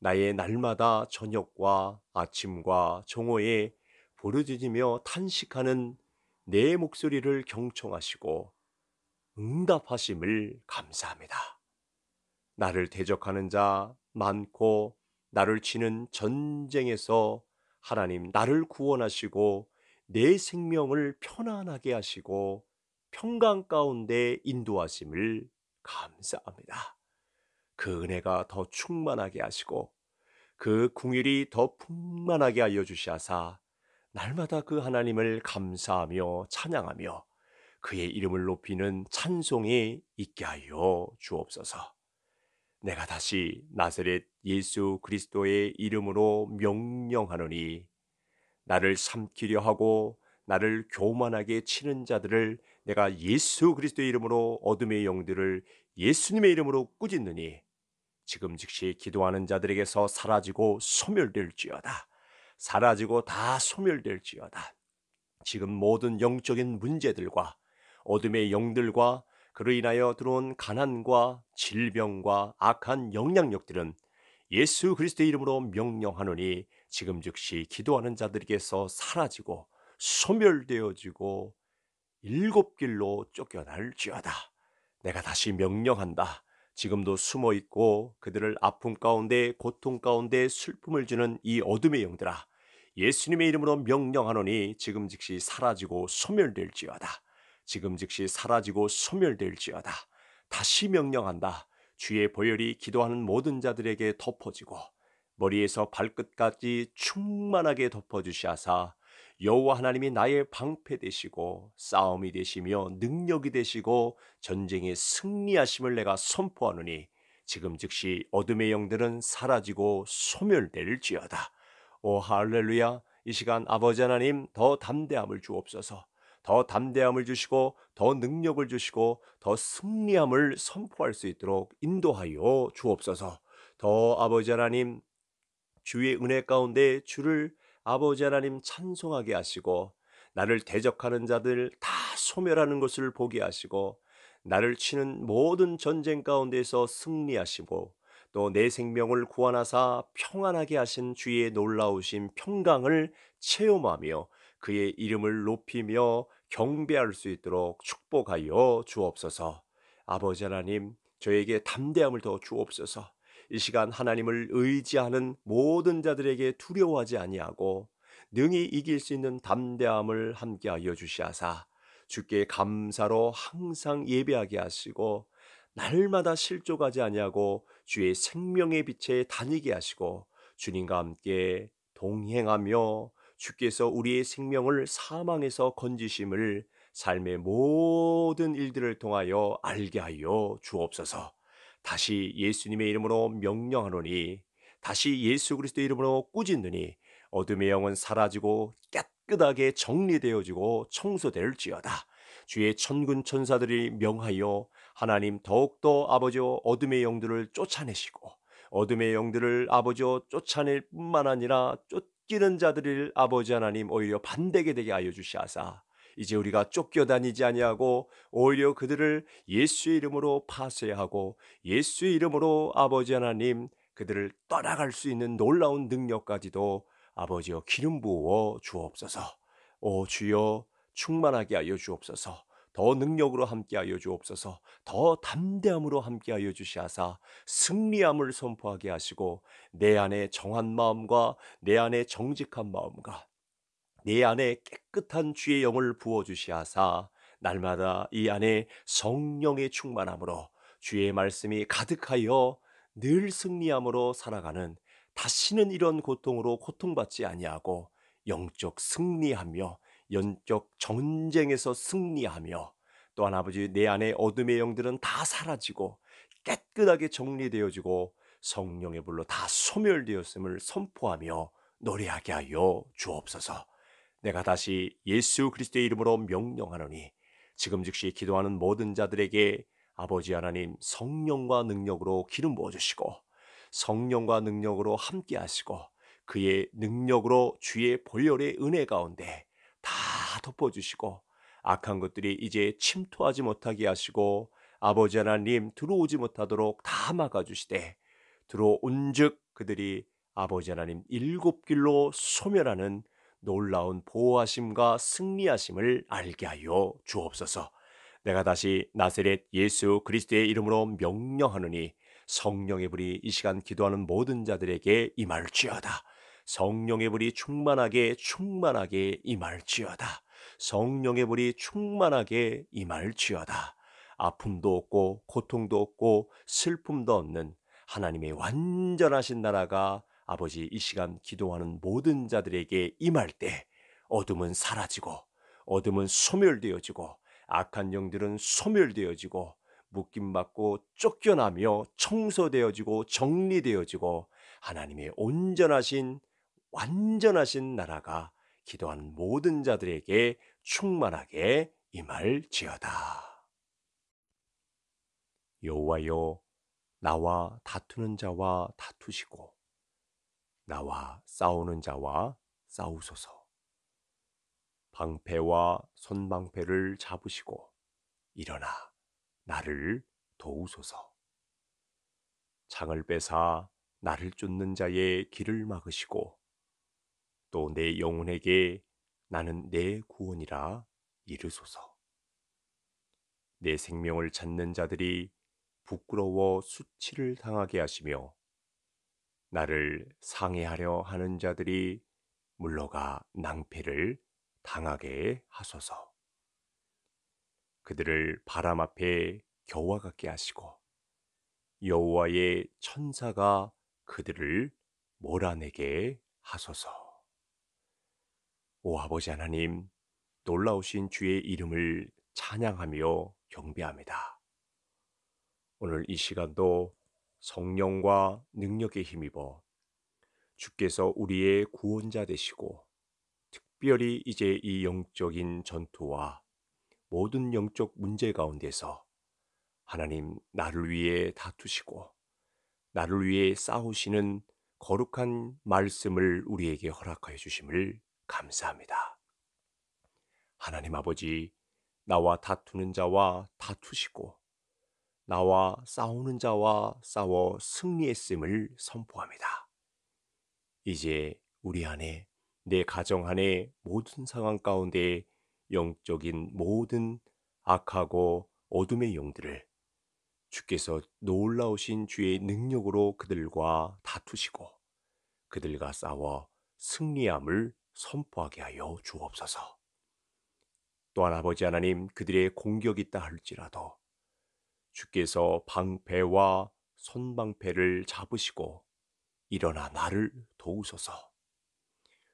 나의 날마다 저녁과 아침과 정오에 부르짖으며 탄식하는 내 목소리를 경청하시고 응답하심을 감사합니다. 나를 대적하는 자 많고 나를 치는 전쟁에서 하나님 나를 구원하시고 내 생명을 편안하게 하시고 평강 가운데 인도하심을 감사합니다. 그 은혜가 더 충만하게 하시고 그 궁일이 더 풍만하게 알려 주시사 날마다 그 하나님을 감사하며 찬양하며 그의 이름을 높이는 찬송이 있게 하여 주옵소서. 내가 다시 나세렛 예수 그리스도의 이름으로 명령하노니 나를 삼키려 하고 나를 교만하게 치는 자들을 내가 예수 그리스도의 이름으로 어둠의 영들을 예수님의 이름으로 꾸짖느니 지금 즉시 기도하는 자들에게서 사라지고 소멸될지어다. 사라지고 다 소멸될지어다. 지금 모든 영적인 문제들과 어둠의 영들과 그로 인하여 들어온 가난과 질병과 악한 영향력들은 예수 그리스도의 이름으로 명령하노니 지금 즉시 기도하는 자들에게서 사라지고 소멸되어지고 일곱 길로 쫓겨날지어다. 내가 다시 명령한다. 지금도 숨어 있고 그들을 아픔 가운데 고통 가운데 슬픔을 주는 이 어둠의 영들아 예수님의 이름으로 명령하노니 지금 즉시 사라지고 소멸될지어다. 지금 즉시 사라지고 소멸될지어다. 다시 명령한다. 주의 보혈이 기도하는 모든 자들에게 덮어지고 머리에서 발끝까지 충만하게 덮어주시하사 여호와 하나님이 나의 방패 되시고 싸움이 되시며 능력이 되시고 전쟁에 승리하심을 내가 선포하노니 지금 즉시 어둠의 영들은 사라지고 소멸될지어다. 오 할렐루야. 이 시간 아버지 하나님 더 담대함을 주옵소서. 더 담대함을 주시고 더 능력을 주시고 더 승리함을 선포할 수 있도록 인도하여 주옵소서. 더 아버지 하나님 주의 은혜 가운데 주를 아버지 하나님 찬송하게 하시고 나를 대적하는 자들 다 소멸하는 것을 보게 하시고 나를 치는 모든 전쟁 가운데서 승리하시고 또 내 생명을 구원하사 평안하게 하신 주의 놀라우신 평강을 체험하며 그의 이름을 높이며 경배할 수 있도록 축복하여 주옵소서. 아버지 하나님, 저에게 담대함을 더 주옵소서. 이 시간 하나님을 의지하는 모든 자들에게 두려워하지 아니하고 능히 이길 수 있는 담대함을 함께하여 주시하사 주께 감사로 항상 예배하게 하시고 날마다 실족하지 아니하고 주의 생명의 빛에 다니게 하시고 주님과 함께 동행하며 주께서 우리의 생명을 사망에서 건지심을 삶의 모든 일들을 통하여 알게 하여 주옵소서. 다시 예수님의 이름으로 명령하노니 다시 예수 그리스도의 이름으로 꾸짖느니 어둠의 영은 사라지고 깨끗하게 정리되어지고 청소될지어다. 주의 천군 천사들이 명하여 하나님 더욱더 아버지여 어둠의 영들을 쫓아내시고 어둠의 영들을 아버지여 쫓아낼 뿐만 아니라 쫓기는 자들을 아버지 하나님 오히려 반대게 되게 하여 주시하사 이제 우리가 쫓겨다니지 아니하고 오히려 그들을 예수의 이름으로 파쇄하고 예수의 이름으로 아버지 하나님 그들을 떠나갈 수 있는 놀라운 능력까지도 아버지여 기름 부어 주옵소서. 오 주여 충만하게 하여 주옵소서. 더 능력으로 함께하여 주옵소서. 더 담대함으로 함께하여 주시하사 승리함을 선포하게 하시고 내 안에 정한 마음과 내 안에 정직한 마음과 내 안에 깨끗한 주의 영을 부어 주시하사 날마다 이 안에 성령의 충만함으로 주의 말씀이 가득하여 늘 승리함으로 살아가는 다시는 이런 고통으로 고통받지 아니하고 영적 승리하며 영적 전쟁에서 승리하며 또한 아버지 내 안에 어둠의 영들은 다 사라지고 깨끗하게 정리되어지고 성령의 불로 다 소멸되었음을 선포하며 노래하게 하여 주옵소서. 내가 다시 예수 그리스도의 이름으로 명령하노니 지금 즉시 기도하는 모든 자들에게 아버지 하나님 성령과 능력으로 기름 부어 주시고 성령과 능력으로 함께 하시고 그의 능력으로 주의 본혈의 은혜 가운데 다 덮어 주시고 악한 것들이 이제 침투하지 못하게 하시고 아버지 하나님 들어오지 못하도록 다 막아 주시되 들어온즉 그들이 아버지 하나님 일곱 길로 소멸하는 놀라운 보호하심과 승리하심을 알게 하여 주옵소서. 내가 다시 나세렛 예수 그리스도의 이름으로 명령하느니 성령의 불이 이 시간 기도하는 모든 자들에게 임할지어다. 성령의 불이 충만하게 충만하게 임할지어다. 성령의 불이 충만하게 임할지어다. 아픔도 없고 고통도 없고 슬픔도 없는 하나님의 완전하신 나라가 아버지 이 시간 기도하는 모든 자들에게 임할 때 어둠은 사라지고 어둠은 소멸되어지고 악한 영들은 소멸되어지고 묶임 받고 쫓겨나며 청소되어지고 정리되어지고 하나님의 온전하신 완전하신 나라가 기도하는 모든 자들에게 충만하게 임할지어다. 여호와여 나와 다투는 자와 다투시고 나와 싸우는 자와 싸우소서. 방패와 손방패를 잡으시고 일어나 나를 도우소서. 창을 빼사 나를 쫓는 자의 길을 막으시고 또 내 영혼에게 나는 내 구원이라 이르소서. 내 생명을 찾는 자들이 부끄러워 수치를 당하게 하시며 나를 상해하려 하는 자들이 물러가 낭패를 당하게 하소서. 그들을 바람 앞에 겨와 같게 하시고 여호와의 천사가 그들을 몰아내게 하소서. 오 아버지 하나님, 놀라우신 주의 이름을 찬양하며 경배합니다. 오늘 이 시간도 성령과 능력에 힘입어 주께서 우리의 구원자 되시고 특별히 이제 이 영적인 전투와 모든 영적 문제 가운데서 하나님 나를 위해 다투시고 나를 위해 싸우시는 거룩한 말씀을 우리에게 허락하여 주심을 감사합니다. 하나님 아버지, 나와 다투는 자와 다투시고 나와 싸우는 자와 싸워 승리했음을 선포합니다. 이제 우리 안에 내 가정 안에 모든 상황 가운데 영적인 모든 악하고 어둠의 영들을 주께서 놀라우신 주의 능력으로 그들과 다투시고 그들과 싸워 승리함을 선포하게 하여 주옵소서. 또한 아버지 하나님 그들의 공격이 있다 할지라도 주께서 방패와 손방패를 잡으시고 일어나 나를 도우소서.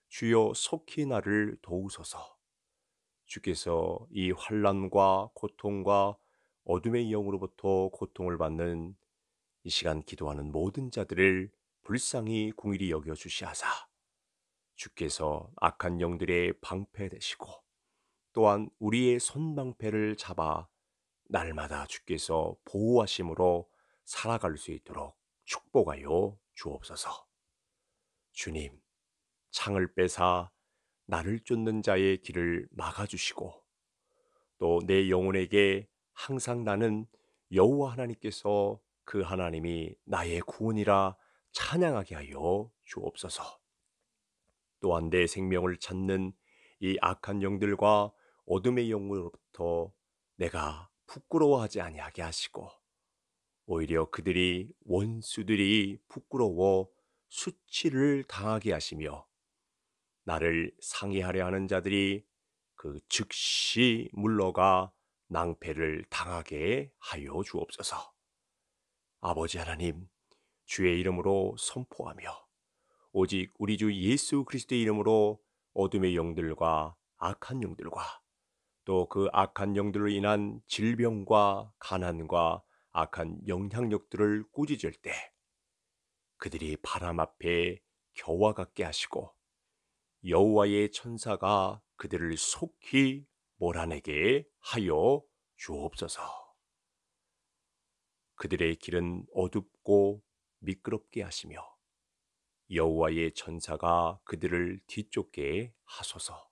주여 속히 나를 도우소서. 주께서 이 환란과 고통과 어둠의 영으로부터 고통을 받는 이 시간 기도하는 모든 자들을 불쌍히 궁일이 여겨 주시하사 주께서 악한 영들의 방패 되시고 또한 우리의 손방패를 잡아 날마다 주께서 보호하심으로 살아갈 수 있도록 축복하여 주옵소서. 주님, 창을 빼사 나를 쫓는 자의 길을 막아주시고 또 내 영혼에게 항상 나는 여호와 하나님께서 그 하나님이 나의 구원이라 찬양하게 하여 주옵소서. 또한 내 생명을 찾는 이 악한 영들과 어둠의 영으로부터 내가 부끄러워하지 아니하게 하시고 오히려 그들이 원수들이 부끄러워 수치를 당하게 하시며 나를 상의하려 하는 자들이 그 즉시 물러가 낭패를 당하게 하여 주옵소서. 아버지 하나님, 주의 이름으로 선포하며 오직 우리 주 예수 그리스도의 이름으로 어둠의 영들과 악한 영들과 또그 악한 영들로 인한 질병과 가난과 악한 영향력들을 꾸짖을 때 그들이 바람 앞에 겨와 같게 하시고 여호와의 천사가 그들을 속히 몰아내게 하여 주옵소서. 그들의 길은 어둡고 미끄럽게 하시며 여호와의 천사가 그들을 뒤쫓게 하소서.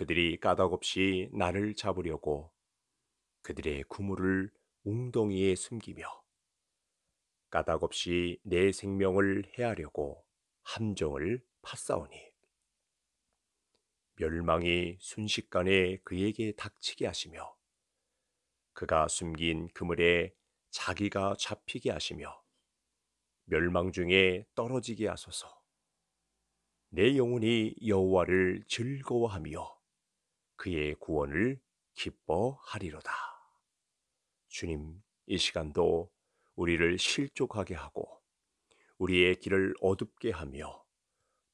그들이 까닭없이 나를 잡으려고 그들의 구물을 웅덩이에 숨기며 까닭없이 내 생명을 해하려고 함정을 파싸오니 멸망이 순식간에 그에게 닥치게 하시며 그가 숨긴 그물에 자기가 잡히게 하시며 멸망 중에 떨어지게 하소서 내 영혼이 여호와를 즐거워하며 그의 구원을 기뻐하리로다. 주님, 이 시간도 우리를 실족하게 하고 우리의 길을 어둡게 하며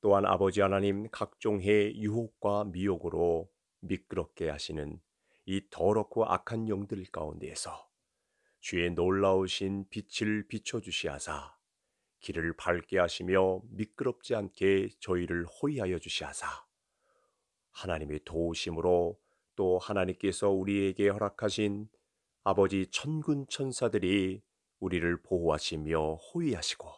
또한 아버지 하나님 각종의 유혹과 미혹으로 미끄럽게 하시는 이 더럽고 악한 영들 가운데에서 주의 놀라우신 빛을 비춰주시하사 길을 밝게 하시며 미끄럽지 않게 저희를 호위하여 주시하사 하나님의 도우심으로 또 하나님께서 우리에게 허락하신 아버지 천군 천사들이 우리를 보호하시며 호위하시고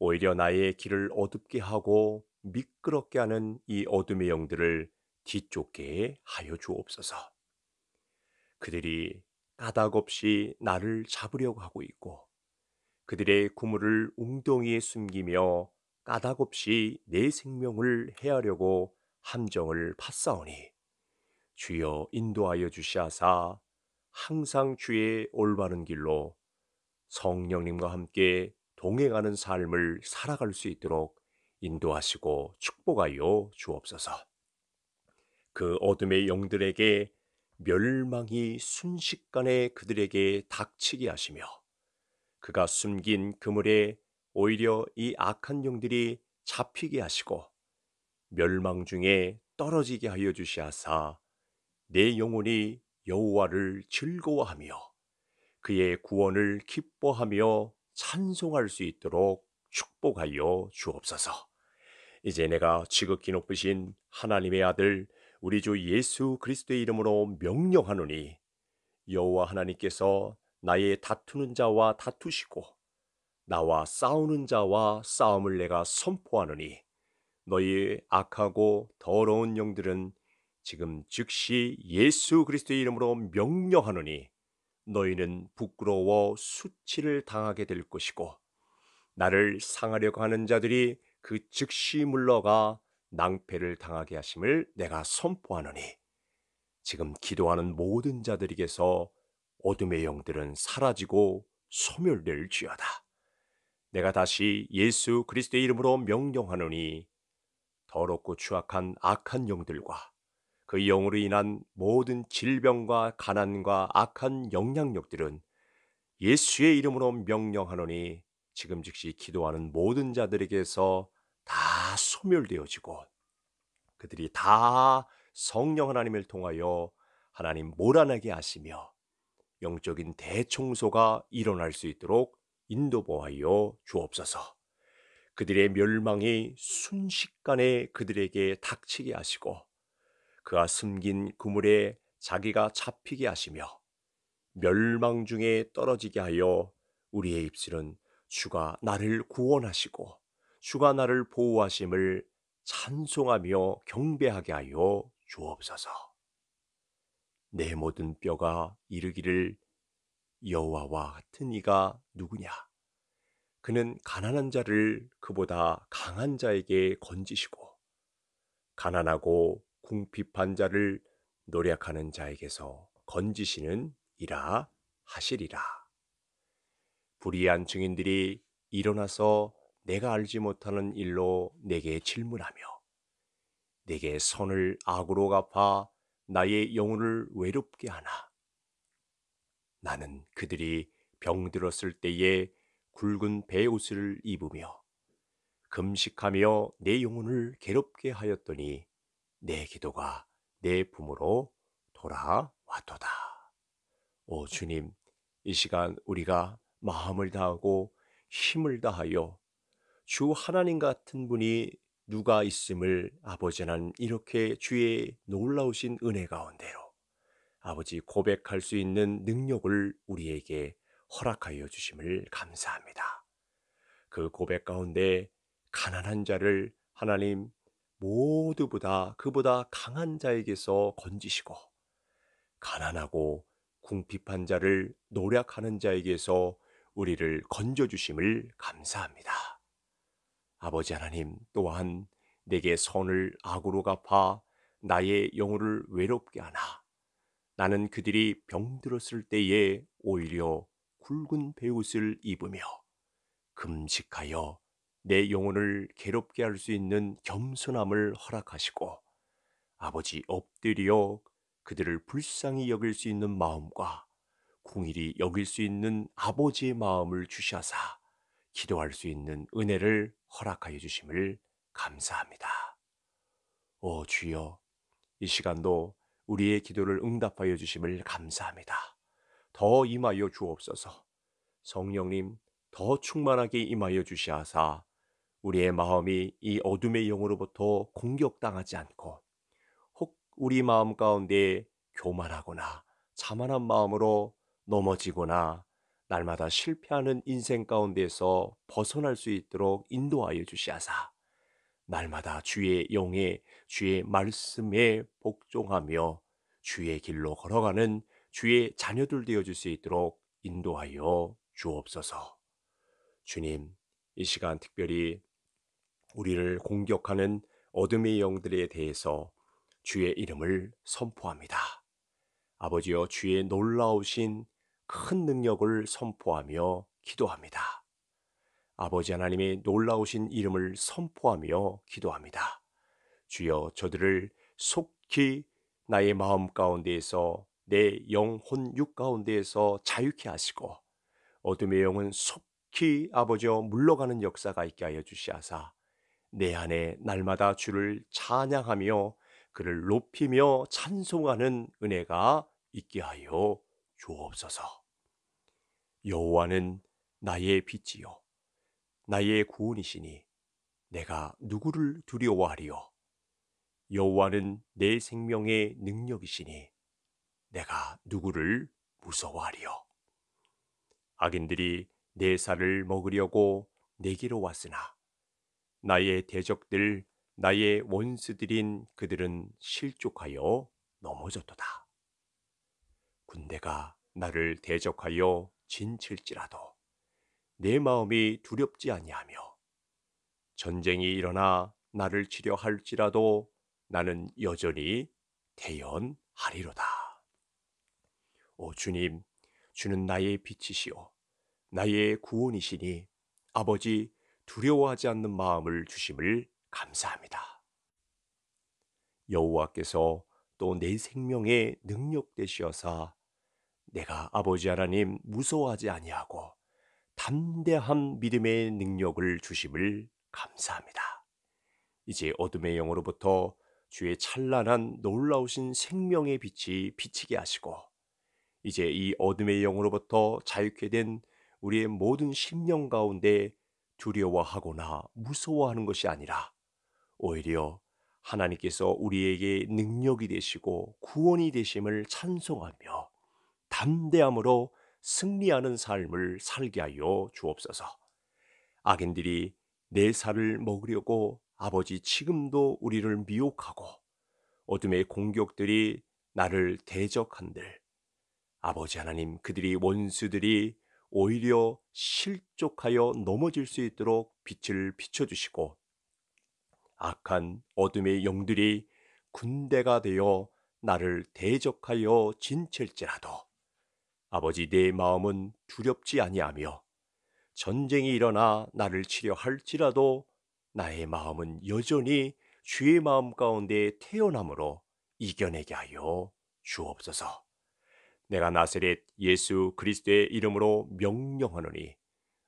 오히려 나의 길을 어둡게 하고 미끄럽게 하는 이 어둠의 영들을 뒤쫓게 하여 주옵소서. 그들이 까닭없이 나를 잡으려고 하고 있고 그들의 구물을 웅덩이에 숨기며 까닭없이 내 생명을 해하려고 함정을 팠사오니 주여 인도하여 주시하사 항상 주의 올바른 길로 성령님과 함께 동행하는 삶을 살아갈 수 있도록 인도하시고 축복하여 주옵소서. 그 어둠의 영들에게 멸망이 순식간에 그들에게 닥치게 하시며 그가 숨긴 그물에 오히려 이 악한 영들이 잡히게 하시고 멸망 중에 떨어지게 하여 주시하사 내 영혼이 여호와를 즐거워하며 그의 구원을 기뻐하며 찬송할 수 있도록 축복하여 주옵소서. 이제 내가 지극히 높으신 하나님의 아들 우리 주 예수 그리스도의 이름으로 명령하노니 여호와 하나님께서 나의 다투는 자와 다투시고 나와 싸우는 자와 싸움을 내가 선포하노니 너희 악하고 더러운 영들은 지금 즉시 예수 그리스도의 이름으로 명령하노니 너희는 부끄러워 수치를 당하게 될 것이고 나를 상하려고 하는 자들이 그 즉시 물러가 낭패를 당하게 하심을 내가 선포하노니 지금 기도하는 모든 자들에게서 어둠의 영들은 사라지고 소멸될지어다. 내가 다시 예수 그리스도의 이름으로 명령하노니 더럽고 추악한 악한 영들과 그 영으로 인한 모든 질병과 가난과 악한 영향력들은 예수의 이름으로 명령하노니 지금 즉시 기도하는 모든 자들에게서 다 소멸되어지고 그들이 다 성령 하나님을 통하여 하나님 몰아내게 하시며 영적인 대청소가 일어날 수 있도록 인도보하여 주옵소서. 그들의 멸망이 순식간에 그들에게 닥치게 하시고 그가 숨긴 그물에 자기가 잡히게 하시며 멸망 중에 떨어지게 하여 우리의 입술은 주가 나를 구원하시고 주가 나를 보호하심을 찬송하며 경배하게 하여 주옵소서. 내 모든 뼈가 이르기를 여호와와 같은 이가 누구냐? 그는 가난한 자를 그보다 강한 자에게 건지시고 가난하고 궁핍한 자를 노력하는 자에게서 건지시는 이라 하시리라. 불의한 증인들이 일어나서 내가 알지 못하는 일로 내게 질문하며 내게 선을 악으로 갚아 나의 영혼을 외롭게 하나. 나는 그들이 병들었을 때에 굵은 베옷을 입으며 금식하며 내 영혼을 괴롭게 하였더니 내 기도가 내 품으로 돌아왔도다. 오 주님, 이 시간 우리가 마음을 다하고 힘을 다하여 주 하나님 같은 분이 누가 있음을 아버지 난 이렇게 주의 놀라우신 은혜 가운데로 아버지 고백할 수 있는 능력을 우리에게 허락하여 주심을 감사합니다. 그 고백 가운데 가난한 자를 하나님 모두보다 그보다 강한 자에게서 건지시고 가난하고 궁핍한 자를 노력하는 자에게서 우리를 건져 주심을 감사합니다. 아버지 하나님 또한 내게 선을 악으로 갚아 나의 영혼을 외롭게 하나 나는 그들이 병들었을 때에 오히려 굵은 베옷을 입으며 금식하여 내 영혼을 괴롭게 할 수 있는 겸손함을 허락하시고 아버지 엎드려 그들을 불쌍히 여길 수 있는 마음과 공일이 여길 수 있는 아버지의 마음을 주셔사 기도할 수 있는 은혜를 허락하여 주심을 감사합니다. 오 주여, 이 시간도 우리의 기도를 응답하여 주심을 감사합니다. 더 임하여 주옵소서. 성령님 더 충만하게 임하여 주시하사 우리의 마음이 이 어둠의 영으로부터 공격당하지 않고 혹 우리 마음 가운데 교만하거나 자만한 마음으로 넘어지거나 날마다 실패하는 인생 가운데서 벗어날 수 있도록 인도하여 주시하사 날마다 주의 영에 주의 말씀에 복종하며 주의 길로 걸어가는 주의 자녀들 되어줄 수 있도록 인도하여 주옵소서. 주님, 이 시간 특별히 우리를 공격하는 어둠의 영들에 대해서 주의 이름을 선포합니다. 아버지여 주의 놀라우신 큰 능력을 선포하며 기도합니다. 아버지 하나님의 놀라우신 이름을 선포하며 기도합니다. 주여 저들을 속히 나의 마음 가운데에서 내 영혼 육 가운데에서 자유케 하시고 어둠의 영은 속히 아버지여 물러가는 역사가 있게 하여 주시하사 내 안에 날마다 주를 찬양하며 그를 높이며 찬송하는 은혜가 있게 하여 주옵소서. 여호와는 나의 빛이요 나의 구원이시니 내가 누구를 두려워하리요 여호와는 내 생명의 능력이시니 내가 누구를 무서워하리요. 악인들이 내 살을 먹으려고 내기로 왔으나 나의 대적들 나의 원수들인 그들은 실족하여 넘어졌도다. 군대가 나를 대적하여 진칠지라도 내 마음이 두렵지 아니하며 전쟁이 일어나 나를 치려 할지라도 나는 여전히 대연하리로다. 오 주님, 주는 나의 빛이시요 나의 구원이시니 아버지 두려워하지 않는 마음을 주심을 감사합니다. 여호와께서 또 내 생명의 능력 되시어사 내가 아버지 하나님 무서워하지 아니하고 담대한 믿음의 능력을 주심을 감사합니다. 이제 어둠의 영으로부터 주의 찬란한 놀라우신 생명의 빛이 비치게 하시고 이제 이 어둠의 영으로부터 자유케 된 우리의 모든 심령 가운데 두려워하거나 무서워하는 것이 아니라 오히려 하나님께서 우리에게 능력이 되시고 구원이 되심을 찬송하며 담대함으로 승리하는 삶을 살게 하여 주옵소서. 악인들이 내 살을 먹으려고 아버지 지금도 우리를 미혹하고 어둠의 공격들이 나를 대적한들 아버지 하나님 그들이 원수들이 오히려 실족하여 넘어질 수 있도록 빛을 비춰주시고 악한 어둠의 영들이 군대가 되어 나를 대적하여 진칠지라도 아버지 내 마음은 두렵지 아니하며 전쟁이 일어나 나를 치려 할지라도 나의 마음은 여전히 주의 마음 가운데 태어남으로 이겨내게 하여 주옵소서. 내가 나세렛 예수 그리스도의 이름으로 명령하노니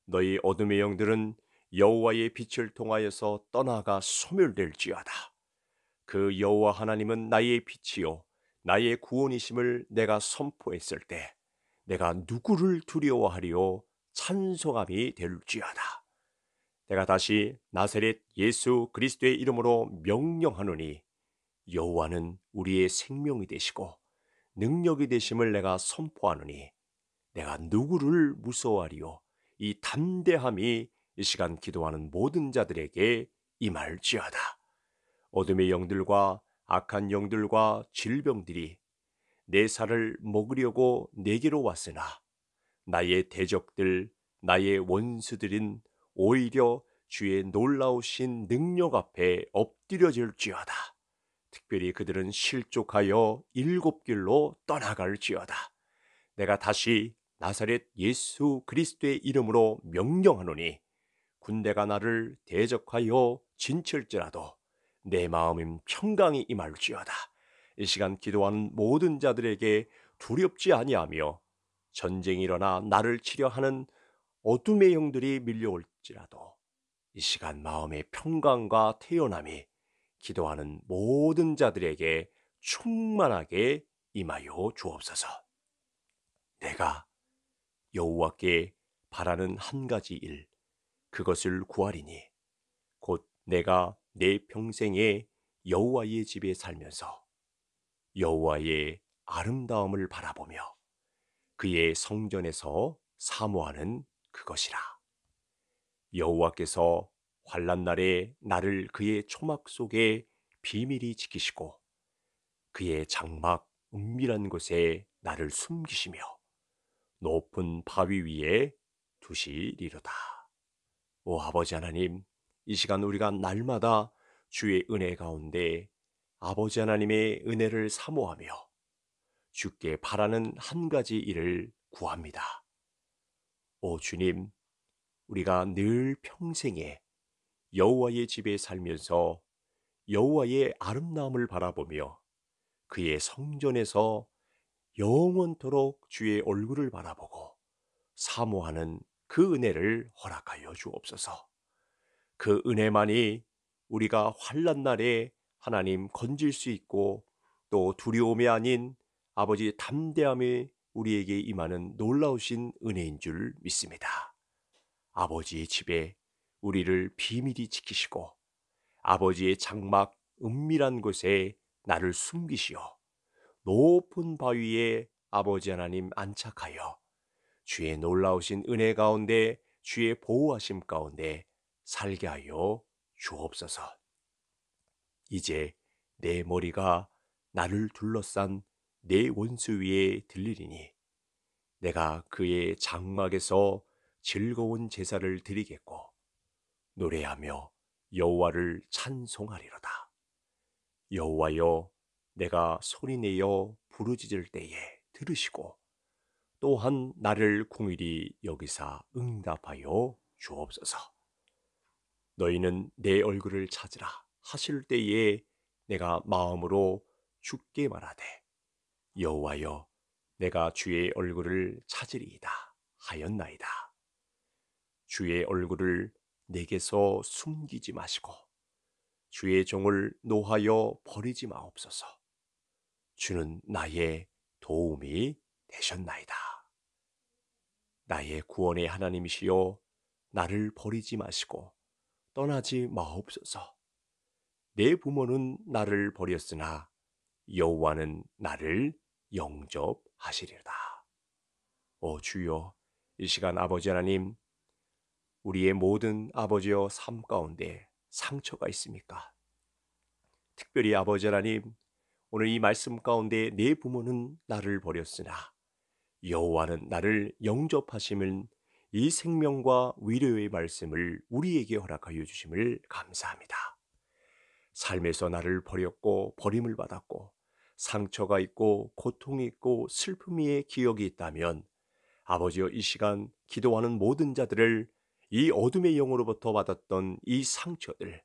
너희 어둠의 영들은 여호와의 빛을 통하여서 떠나가 소멸될지어다. 그 여호와 하나님은 나의 빛이요 나의 구원이심을 내가 선포했을 때 내가 누구를 두려워하리요 찬송함이 될지어다. 내가 다시 나세렛 예수 그리스도의 이름으로 명령하노니 여호와는 우리의 생명이 되시고 능력이 되심을 내가 선포하느니 내가 누구를 무서워하리요 이 담대함이 이 시간 기도하는 모든 자들에게 임할지어다 어둠의 영들과 악한 영들과 질병들이 내 살을 먹으려고 내게로 왔으나 나의 대적들 나의 원수들은 오히려 주의 놀라우신 능력 앞에 엎드려질지어다 특별히 그들은 실족하여 일곱 길로 떠나갈지어다. 내가 다시 나사렛 예수 그리스도의 이름으로 명령하노니 군대가 나를 대적하여 진칠지라도 내 마음은 평강이 임할지어다. 이 시간 기도하는 모든 자들에게 두렵지 아니하며 전쟁이 일어나 나를 치려하는 어둠의 형들이 밀려올지라도 이 시간 마음의 평강과 태연함이 기도하는 모든 자들에게 충만하게 임하여 주옵소서. 내가 여호와께 바라는 한 가지 일 그것을 구하리니 곧 내가 내 평생에 여호와의 집에 살면서 여호와의 아름다움을 바라보며 그의 성전에서 사모하는 그것이라 여호와께서 환란 날에 나를 그의 초막 속에 비밀히 지키시고 그의 장막 은밀한 곳에 나를 숨기시며 높은 바위 위에 두시리로다. 오 아버지 하나님, 이 시간 우리가 날마다 주의 은혜 가운데 아버지 하나님의 은혜를 사모하며 주께 바라는 한 가지 일을 구합니다. 오 주님, 우리가 늘 평생에 여호와의 집에 살면서 여호와의 아름다움을 바라보며 그의 성전에서 영원토록 주의 얼굴을 바라보고 사모하는 그 은혜를 허락하여 주옵소서. 그 은혜만이 우리가 환란 날에 하나님 건질 수 있고 또 두려움이 아닌 아버지 담대함이 우리에게 임하는 놀라우신 은혜인 줄 믿습니다. 아버지의 집에 우리를 비밀히 지키시고 아버지의 장막 은밀한 곳에 나를 숨기시어 높은 바위에 아버지 하나님 안착하여 주의 놀라우신 은혜 가운데 주의 보호하심 가운데 살게 하여 주옵소서. 이제 내 머리가 나를 둘러싼 내 원수 위에 들리리니 내가 그의 장막에서 즐거운 제사를 드리겠고 노래하며 여호와를 찬송하리로다. 여호와여 내가 소리내어 부르짖을 때에 들으시고 또한 나를 공일이 여기사 응답하여 주옵소서. 너희는 내 얼굴을 찾으라 하실 때에 내가 마음으로 죽게 말하되 여호와여 내가 주의 얼굴을 찾으리이다 하였나이다. 주의 얼굴을 내게서 숨기지 마시고 주의 종을 노하여 버리지 마옵소서. 주는 나의 도움이 되셨나이다. 나의 구원의 하나님이시여 나를 버리지 마시고 떠나지 마옵소서. 내 부모는 나를 버렸으나 여호와는 나를 영접하시리다. 오 주여, 이 시간 아버지 하나님 우리의 모든 아버지여 삶 가운데 상처가 있습니까? 특별히 아버지 하나님 오늘 이 말씀 가운데 내 부모는 나를 버렸으나 여호와는 나를 영접하심을 이 생명과 위로의 말씀을 우리에게 허락하여 주심을 감사합니다. 삶에서 나를 버렸고 버림을 받았고 상처가 있고 고통이 있고 슬픔이의 기억이 있다면 아버지여 이 시간 기도하는 모든 자들을 이 어둠의 영으로부터 받았던 이 상처들,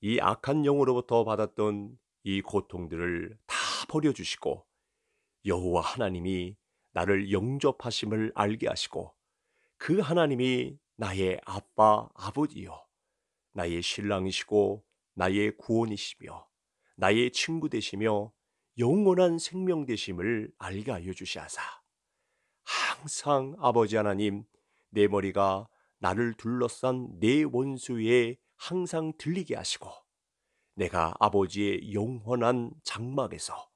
이 악한 영으로부터 받았던 이 고통들을 다 버려주시고 여호와 하나님이 나를 영접하심을 알게 하시고 그 하나님이 나의 아빠 아버지요 나의 신랑이시고 나의 구원이시며 나의 친구 되시며 영원한 생명 되심을 알게 하여 주시하사 항상 아버지 하나님 내 머리가 나를 둘러싼 내 네 원수에 항상 들리게 하시고 내가 아버지의 영원한 장막에서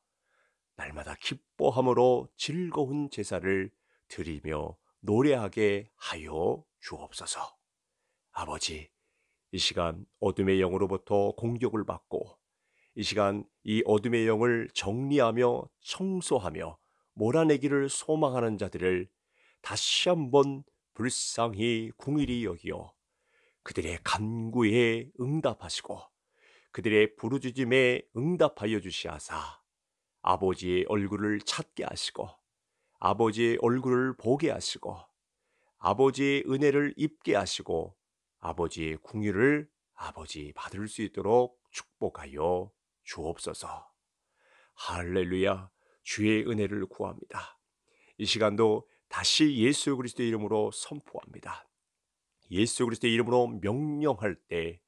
날마다 기뻐함으로 즐거운 제사를 드리며 노래하게 하여 주옵소서. 아버지, 이 시간 어둠의 영으로부터 공격을 받고 이 시간 이 어둠의 영을 정리하며 청소하며 몰아내기를 소망하는 자들을 다시 한번 불쌍히 궁일이 여기어 그들의 간구에 응답하시고 그들의 부르짖음에 응답하여 주시하사 아버지의 얼굴을 찾게 하시고 아버지의 얼굴을 보게 하시고 아버지의 은혜를 입게 하시고 아버지의 궁유를 아버지 받을 수 있도록 축복하여 주옵소서. 할렐루야 주의 은혜를 구합니다. 이 시간도 다시 예수 그리스도의 이름으로 선포합니다. 예수 그리스도의 이름으로 명령할 때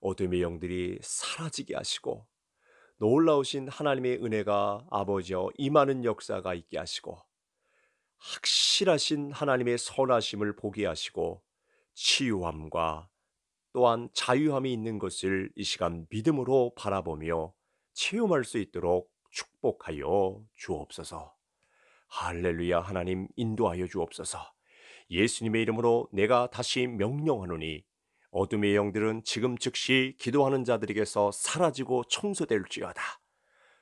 어둠의 영들이 사라지게 하시고 놀라우신 하나님의 은혜가 아버지여 임하는 역사가 있게 하시고 확실하신 하나님의 선하심을 보게 하시고 치유함과 또한 자유함이 있는 것을 이 시간 믿음으로 바라보며 체험할 수 있도록 축복하여 주옵소서. 할렐루야 하나님 인도하여 주옵소서. 예수님의 이름으로 내가 다시 명령하노니 어둠의 영들은 지금 즉시 기도하는 자들에게서 사라지고 청소될지어다.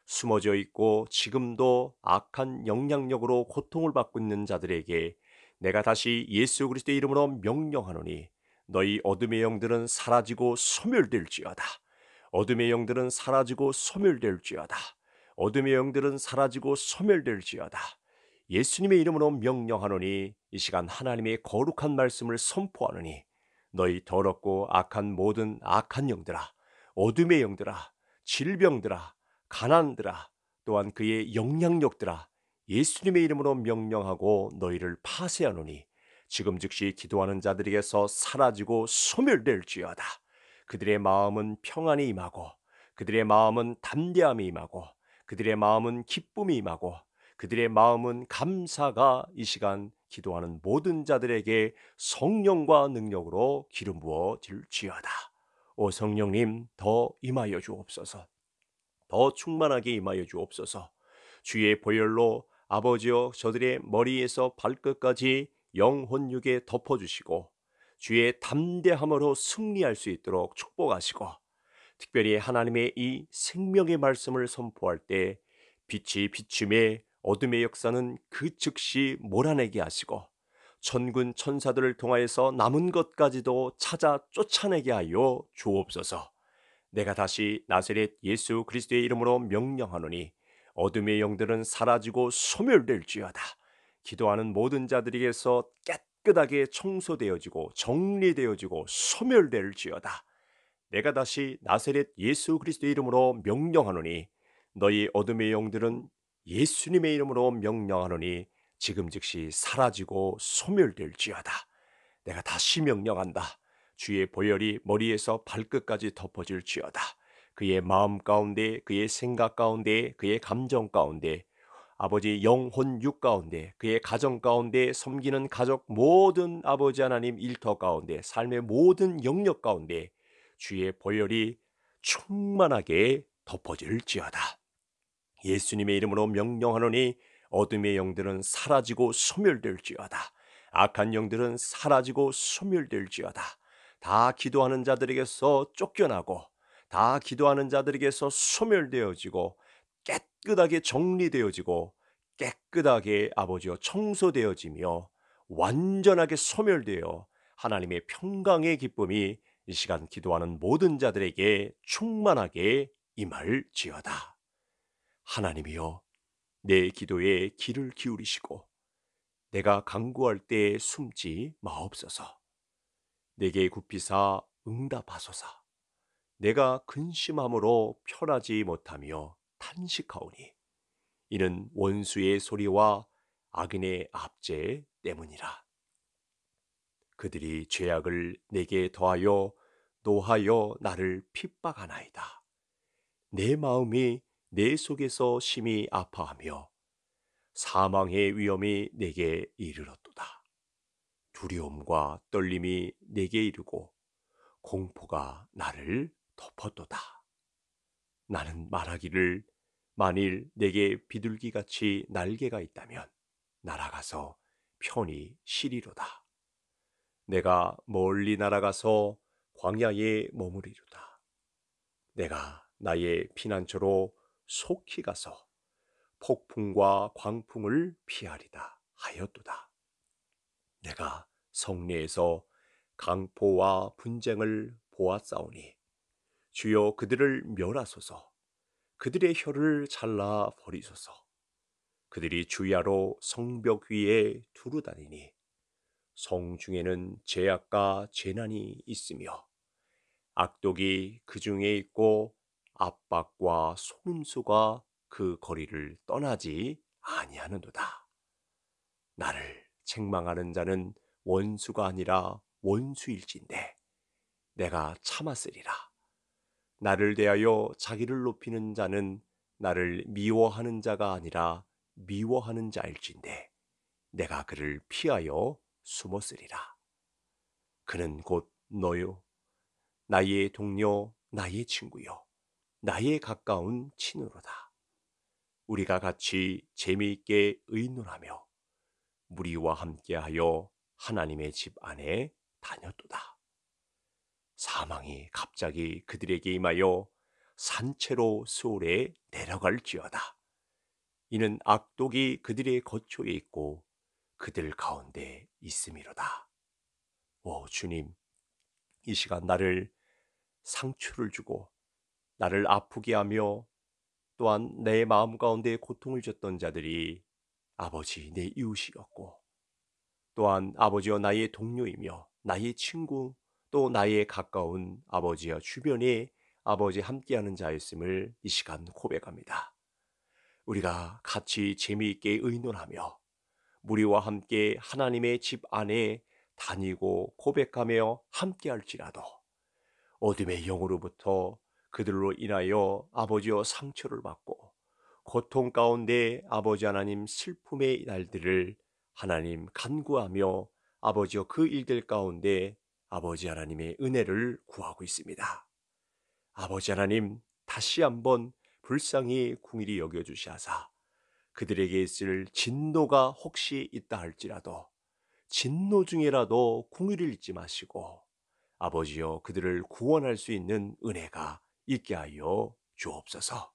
숨어져 있고 지금도 악한 영향력으로 고통을 받고 있는 자들에게 내가 다시 예수 그리스도의 이름으로 명령하노니 너희 어둠의 영들은 사라지고 소멸될지어다. 어둠의 영들은 사라지고 소멸될지어다. 어둠의 영들은 사라지고 소멸될지어다. 예수님의 이름으로 명령하노니 이 시간 하나님의 거룩한 말씀을 선포하노니 너희 더럽고 악한 모든 악한 영들아 어둠의 영들아 질병들아 가난들아 또한 그의 영향력들아 예수님의 이름으로 명령하고 너희를 파쇄하노니 지금 즉시 기도하는 자들에게서 사라지고 소멸될지어다 그들의 마음은 평안이 임하고 그들의 마음은 담대함이 임하고 그들의 마음은 기쁨이 임하고 그들의 마음은 감사가 이 시간 기도하는 모든 자들에게 성령과 능력으로 기름 부어질지어다. 오 성령님 더 임하여 주옵소서. 더 충만하게 임하여 주옵소서. 주의 보혈로 아버지여 저들의 머리에서 발끝까지 영혼육에 덮어주시고 주의 담대함으로 승리할 수 있도록 축복하시고 특별히 하나님의 이 생명의 말씀을 선포할 때 빛이 비춤에 어둠의 역사는 그 즉시 몰아내게 하시고 천군 천사들을 통하여서 남은 것까지도 찾아 쫓아내게 하여 주옵소서. 내가 다시 나세렛 예수 그리스도의 이름으로 명령하노니 어둠의 영들은 사라지고 소멸될지어다. 기도하는 모든 자들에게서 깨끗하게 청소되어지고 정리되어지고 소멸될지어다. 내가 다시 나세렛 예수 그리스도의 이름으로 명령하노니 너희 어둠의 영들은 예수님의 이름으로 명령하노니 지금 즉시 사라지고 소멸될지어다. 내가 다시 명령한다. 주의 보혈이 머리에서 발끝까지 덮어질지어다. 그의 마음 가운데, 그의 생각 가운데, 그의 감정 가운데, 아버지 영혼 육 가운데, 그의 가정 가운데, 섬기는 가족 모든 아버지 하나님 일터 가운데, 삶의 모든 영역 가운데 주의 보혈이 충만하게 덮어질지어다. 예수님의 이름으로 명령하노니 어둠의 영들은 사라지고 소멸될지어다. 악한 영들은 사라지고 소멸될지어다. 다 기도하는 자들에게서 쫓겨나고 다 기도하는 자들에게서 소멸되어지고 깨끗하게 정리되어지고 깨끗하게 아버지여 청소되어지며 완전하게 소멸되어 하나님의 평강의 기쁨이 이 시간 기도하는 모든 자들에게 충만하게 임할지어다. 하나님이여 내 기도에 귀를 기울이시고 내가 강구할 때에 숨지 마옵소서. 내게 굽히사 응답하소서. 내가 근심함으로 편하지 못하며 탄식하오니 이는 원수의 소리와 악인의 압제 때문이라. 그들이 죄악을 내게 더하여 노하여 나를 핍박하나이다. 내 마음이 내 속에서 심히 아파하며 사망의 위험이 내게 이르렀도다. 두려움과 떨림이 내게 이르고 공포가 나를 덮었도다. 나는 말하기를 만일 내게 비둘기같이 날개가 있다면 날아가서 편히 쉬리로다. 내가 멀리 날아가서 광야에 머무리로다. 내가 나의 피난처로 속히 가서 폭풍과 광풍을 피하리다 하였도다. 내가 성리에서 강포와 분쟁을 보았사오니 주여 그들을 멸하소서 그들의 혀를 잘라 버리소서 그들이 주야로 성벽 위에 두루다니니 성 중에는 제약과 재난이 있으며 악독이 그 중에 있고 압박과 속임수가 그 거리를 떠나지 아니하는도다. 나를 책망하는 자는 원수가 아니라 원수일진데 내가 참았으리라. 나를 대하여 자기를 높이는 자는 나를 미워하는 자가 아니라 미워하는 자일진데 내가 그를 피하여 숨었으리라. 그는 곧 너요. 나의 동료, 나의 친구요. 나에 가까운 친으로다. 우리가 같이 재미있게 의논하며 무리와 함께하여 하나님의 집 안에 다녔도다. 사망이 갑자기 그들에게 임하여 산채로 수월에 내려갈지어다. 이는 악독이 그들의 거초에 있고 그들 가운데 있음이로다. 오 주님, 이 시간 나를 상추를 주고 나를 아프게 하며 또한 내 마음 가운데 고통을 줬던 자들이 아버지 내 이웃이었고 또한 아버지와 나의 동료이며 나의 친구 또 나의 가까운 아버지와 주변에 아버지 함께하는 자였음을 이 시간 고백합니다. 우리가 같이 재미있게 의논하며 무리와 함께 하나님의 집 안에 다니고 고백하며 함께할지라도 어둠의 영으로부터 그들로 인하여 아버지여 상처를 받고 고통 가운데 아버지 하나님 슬픔의 날들을 하나님 간구하며 아버지여 그 일들 가운데 아버지 하나님의 은혜를 구하고 있습니다. 아버지 하나님 다시 한번 불쌍히 궁일이 여겨주시하사 그들에게 있을 진노가 혹시 있다 할지라도 진노 중에라도 궁일을 잊지 마시고 아버지여 그들을 구원할 수 있는 은혜가 있게 하여 주옵소서.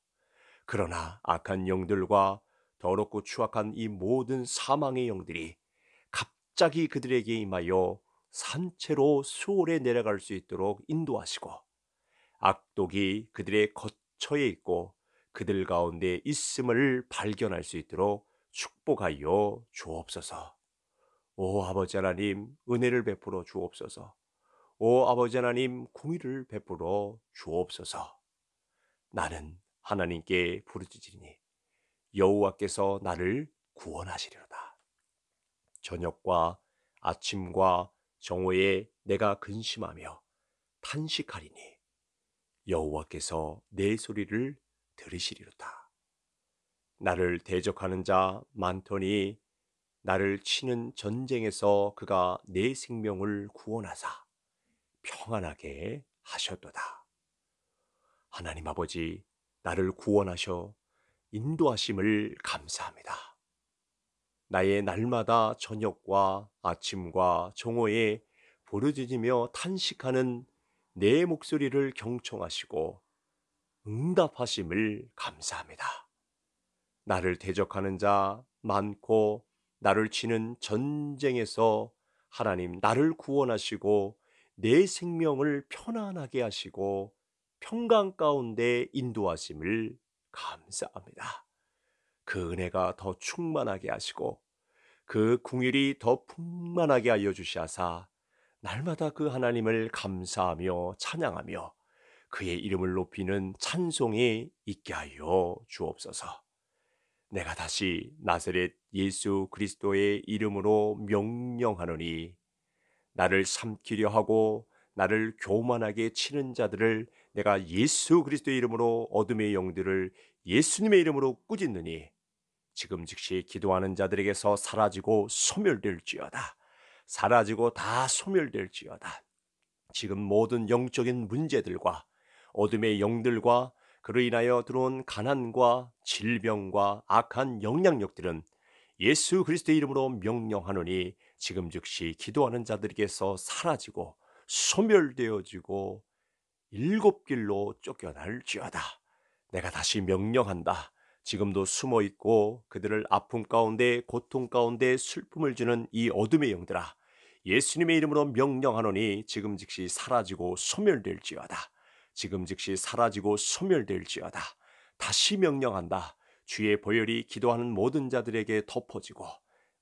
그러나 악한 영들과 더럽고 추악한 이 모든 사망의 영들이 갑자기 그들에게 임하여 산채로 수월에 내려갈 수 있도록 인도하시고 악독이 그들의 거처에 있고 그들 가운데 있음을 발견할 수 있도록 축복하여 주옵소서. 오 아버지 하나님 은혜를 베풀어 주옵소서. 오 아버지 하나님 공의를 베풀어 주옵소서. 나는 하나님께 부르짖으니 여호와께서 나를 구원하시리로다. 저녁과 아침과 정오에 내가 근심하며 탄식하리니 여호와께서 내 소리를 들으시리로다. 나를 대적하는 자 많더니 나를 치는 전쟁에서 그가 내 생명을 구원하사 평안하게 하셨도다. 하나님 아버지, 나를 구원하셔 인도하심을 감사합니다. 나의 날마다 저녁과 아침과 정오에 부르짖으며 탄식하는 내 목소리를 경청하시고 응답하심을 감사합니다. 나를 대적하는 자 많고 나를 치는 전쟁에서 하나님 나를 구원하시고 내 생명을 편안하게 하시고 평강 가운데 인도하심을 감사합니다. 그 은혜가 더 충만하게 하시고 그 궁일이 더 풍만하게 알려 주시사 날마다 그 하나님을 감사하며 찬양하며 그의 이름을 높이는 찬송이 있게 하여 주옵소서. 내가 다시 나세렛 예수 그리스도의 이름으로 명령하노니 나를 삼키려 하고 나를 교만하게 치는 자들을 내가 예수 그리스도의 이름으로 어둠의 영들을 예수님의 이름으로 꾸짖느니 지금 즉시 기도하는 자들에게서 사라지고 소멸될지어다. 사라지고 다 소멸될지어다. 지금 모든 영적인 문제들과 어둠의 영들과 그로 인하여 들어온 가난과 질병과 악한 영향력들은 예수 그리스도의 이름으로 명령하노니 지금 즉시 기도하는 자들에게서 사라지고 소멸되어지고 일곱 길로 쫓겨날지어다. 내가 다시 명령한다. 지금도 숨어 있고 그들을 아픔 가운데 고통 가운데 슬픔을 주는 이 어둠의 영들아 예수님의 이름으로 명령하노니 지금 즉시 사라지고 소멸될지어다. 지금 즉시 사라지고 소멸될지어다. 다시 명령한다. 주의 보혈이 기도하는 모든 자들에게 덮어지고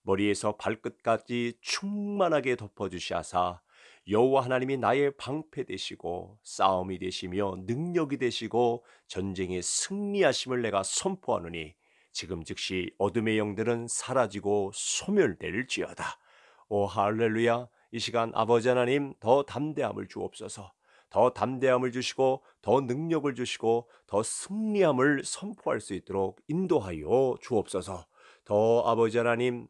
머리에서 발끝까지 충만하게 덮어주시하사 여호와 하나님이 나의 방패 되시고 싸움이 되시며 능력이 되시고 전쟁의 승리하심을 내가 선포하노니 지금 즉시 어둠의 영들은 사라지고 소멸될지어다. 오 할렐루야. 이 시간 아버지 하나님 더 담대함을 주옵소서. 더 담대함을 주시고 더 능력을 주시고 더 승리함을 선포할 수 있도록 인도하여 주옵소서. 더 아버지 하나님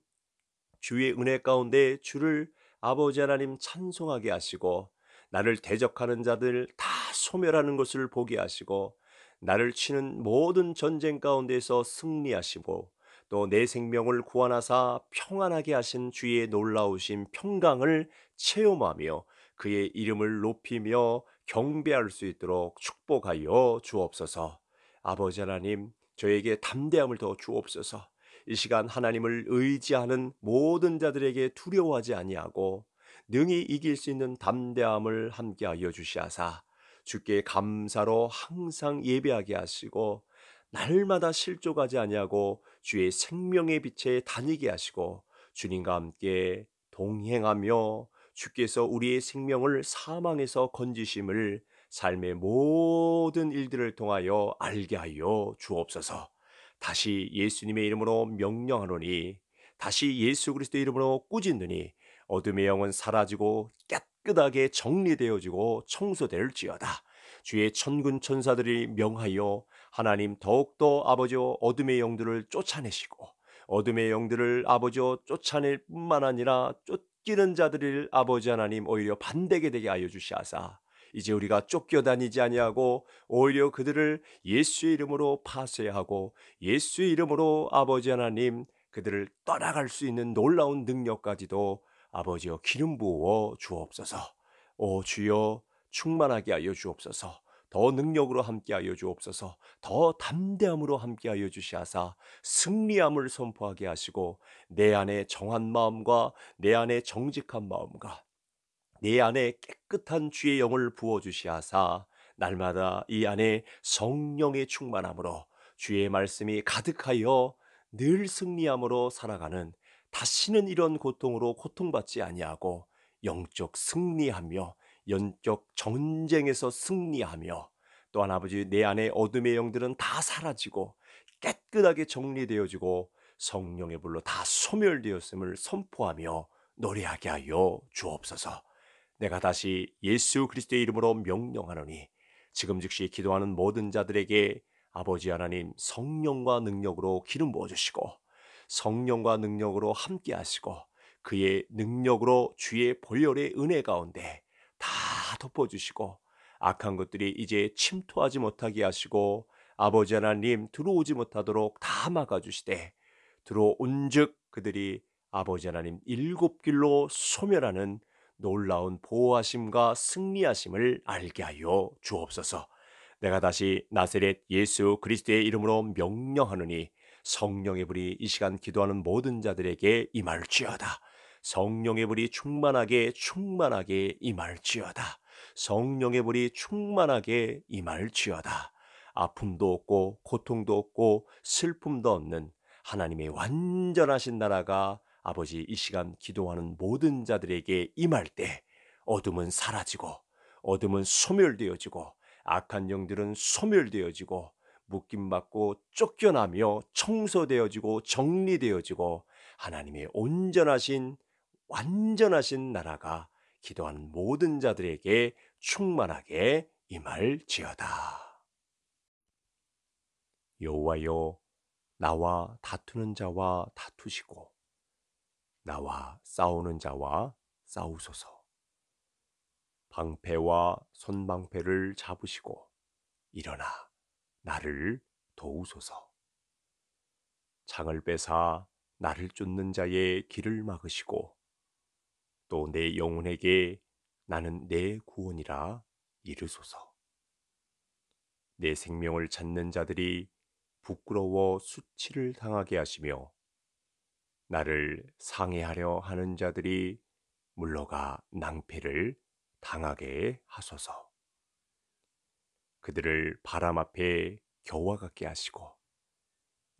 주의 은혜 가운데 주를 아버지 하나님 찬송하게 하시고 나를 대적하는 자들 다 소멸하는 것을 보게 하시고 나를 치는 모든 전쟁 가운데서 승리하시고 또 내 생명을 구원하사 평안하게 하신 주의 놀라우신 평강을 체험하며 그의 이름을 높이며 경배할 수 있도록 축복하여 주옵소서. 아버지 하나님, 저에게 담대함을 더 주옵소서. 이 시간 하나님을 의지하는 모든 자들에게 두려워하지 아니하고 능히 이길 수 있는 담대함을 함께하여 주시하사 주께 감사로 항상 예배하게 하시고 날마다 실족하지 아니하고 주의 생명의 빛에 다니게 하시고 주님과 함께 동행하며 주께서 우리의 생명을 사망에서 건지심을 삶의 모든 일들을 통하여 알게 하여 주옵소서. 다시 예수님의 이름으로 명령하노니 다시 예수 그리스도의 이름으로 꾸짖느니 어둠의 영은 사라지고 깨끗하게 정리되어지고 청소될지어다. 주의 천군 천사들이 명하여 하나님 더욱더 아버지여 어둠의 영들을 쫓아내시고 어둠의 영들을 아버지여 쫓아낼 뿐만 아니라 쫓기는 자들을 아버지 하나님 오히려 반대게 되게 하여 주시하사 이제 우리가 쫓겨다니지 아니하고 오히려 그들을 예수의 이름으로 파쇄하고 예수의 이름으로 아버지 하나님 그들을 떠나갈 수 있는 놀라운 능력까지도 아버지여 기름 부어 주옵소서. 오 주여 충만하게 하여 주옵소서. 더 능력으로 함께하여 주옵소서. 더 담대함으로 함께하여 주시하사 승리함을 선포하게 하시고 내 안에 정한 마음과 내 안에 정직한 마음과 내 안에 깨끗한 주의 영을 부어 주시하사 날마다 이 안에 성령의 충만함으로 주의 말씀이 가득하여 늘 승리함으로 살아가는 다시는 이런 고통으로 고통받지 아니하고 영적 승리하며 영적 전쟁에서 승리하며 또한 아버지 내 안에 어둠의 영들은 다 사라지고 깨끗하게 정리되어지고 성령의 불로 다 소멸되었음을 선포하며 노래하게 하여 주옵소서. 내가 다시 예수 그리스도의 이름으로 명령하노니 지금 즉시 기도하는 모든 자들에게 아버지 하나님 성령과 능력으로 기름 부어 주시고 성령과 능력으로 함께 하시고 그의 능력으로 주의 볼열의 은혜 가운데 다 덮어 주시고 악한 것들이 이제 침투하지 못하게 하시고 아버지 하나님 들어오지 못하도록 다 막아 주시되 들어온즉 그들이 아버지 하나님 일곱 길로 소멸하는 놀라운 보호하심과 승리하심을 알게 하여 주옵소서. 내가 다시 나세렛 예수 그리스도의 이름으로 명령하느니 성령의 불이 이 시간 기도하는 모든 자들에게 임할지어다. 성령의 불이 충만하게 충만하게 임할지어다. 성령의 불이 충만하게 임할지어다. 아픔도 없고 고통도 없고 슬픔도 없는 하나님의 완전하신 나라가 아버지 이 시간 기도하는 모든 자들에게 임할 때 어둠은 사라지고 어둠은 소멸되어지고 악한 영들은 소멸되어지고 묶임 받고 쫓겨나며 청소되어지고 정리되어지고 하나님의 온전하신 완전하신 나라가 기도하는 모든 자들에게 충만하게 임할지어다. 여호와여 나와 다투는 자와 다투시고 나와 싸우는 자와 싸우소서. 방패와 손방패를 잡으시고 일어나 나를 도우소서. 창을 빼사 나를 쫓는 자의 길을 막으시고 또 내 영혼에게 나는 내 구원이라 이르소서. 내 생명을 찾는 자들이 부끄러워 수치를 당하게 하시며 나를 상해하려 하는 자들이 물러가 낭패를 당하게 하소서. 그들을 바람 앞에 겨와 같게 하시고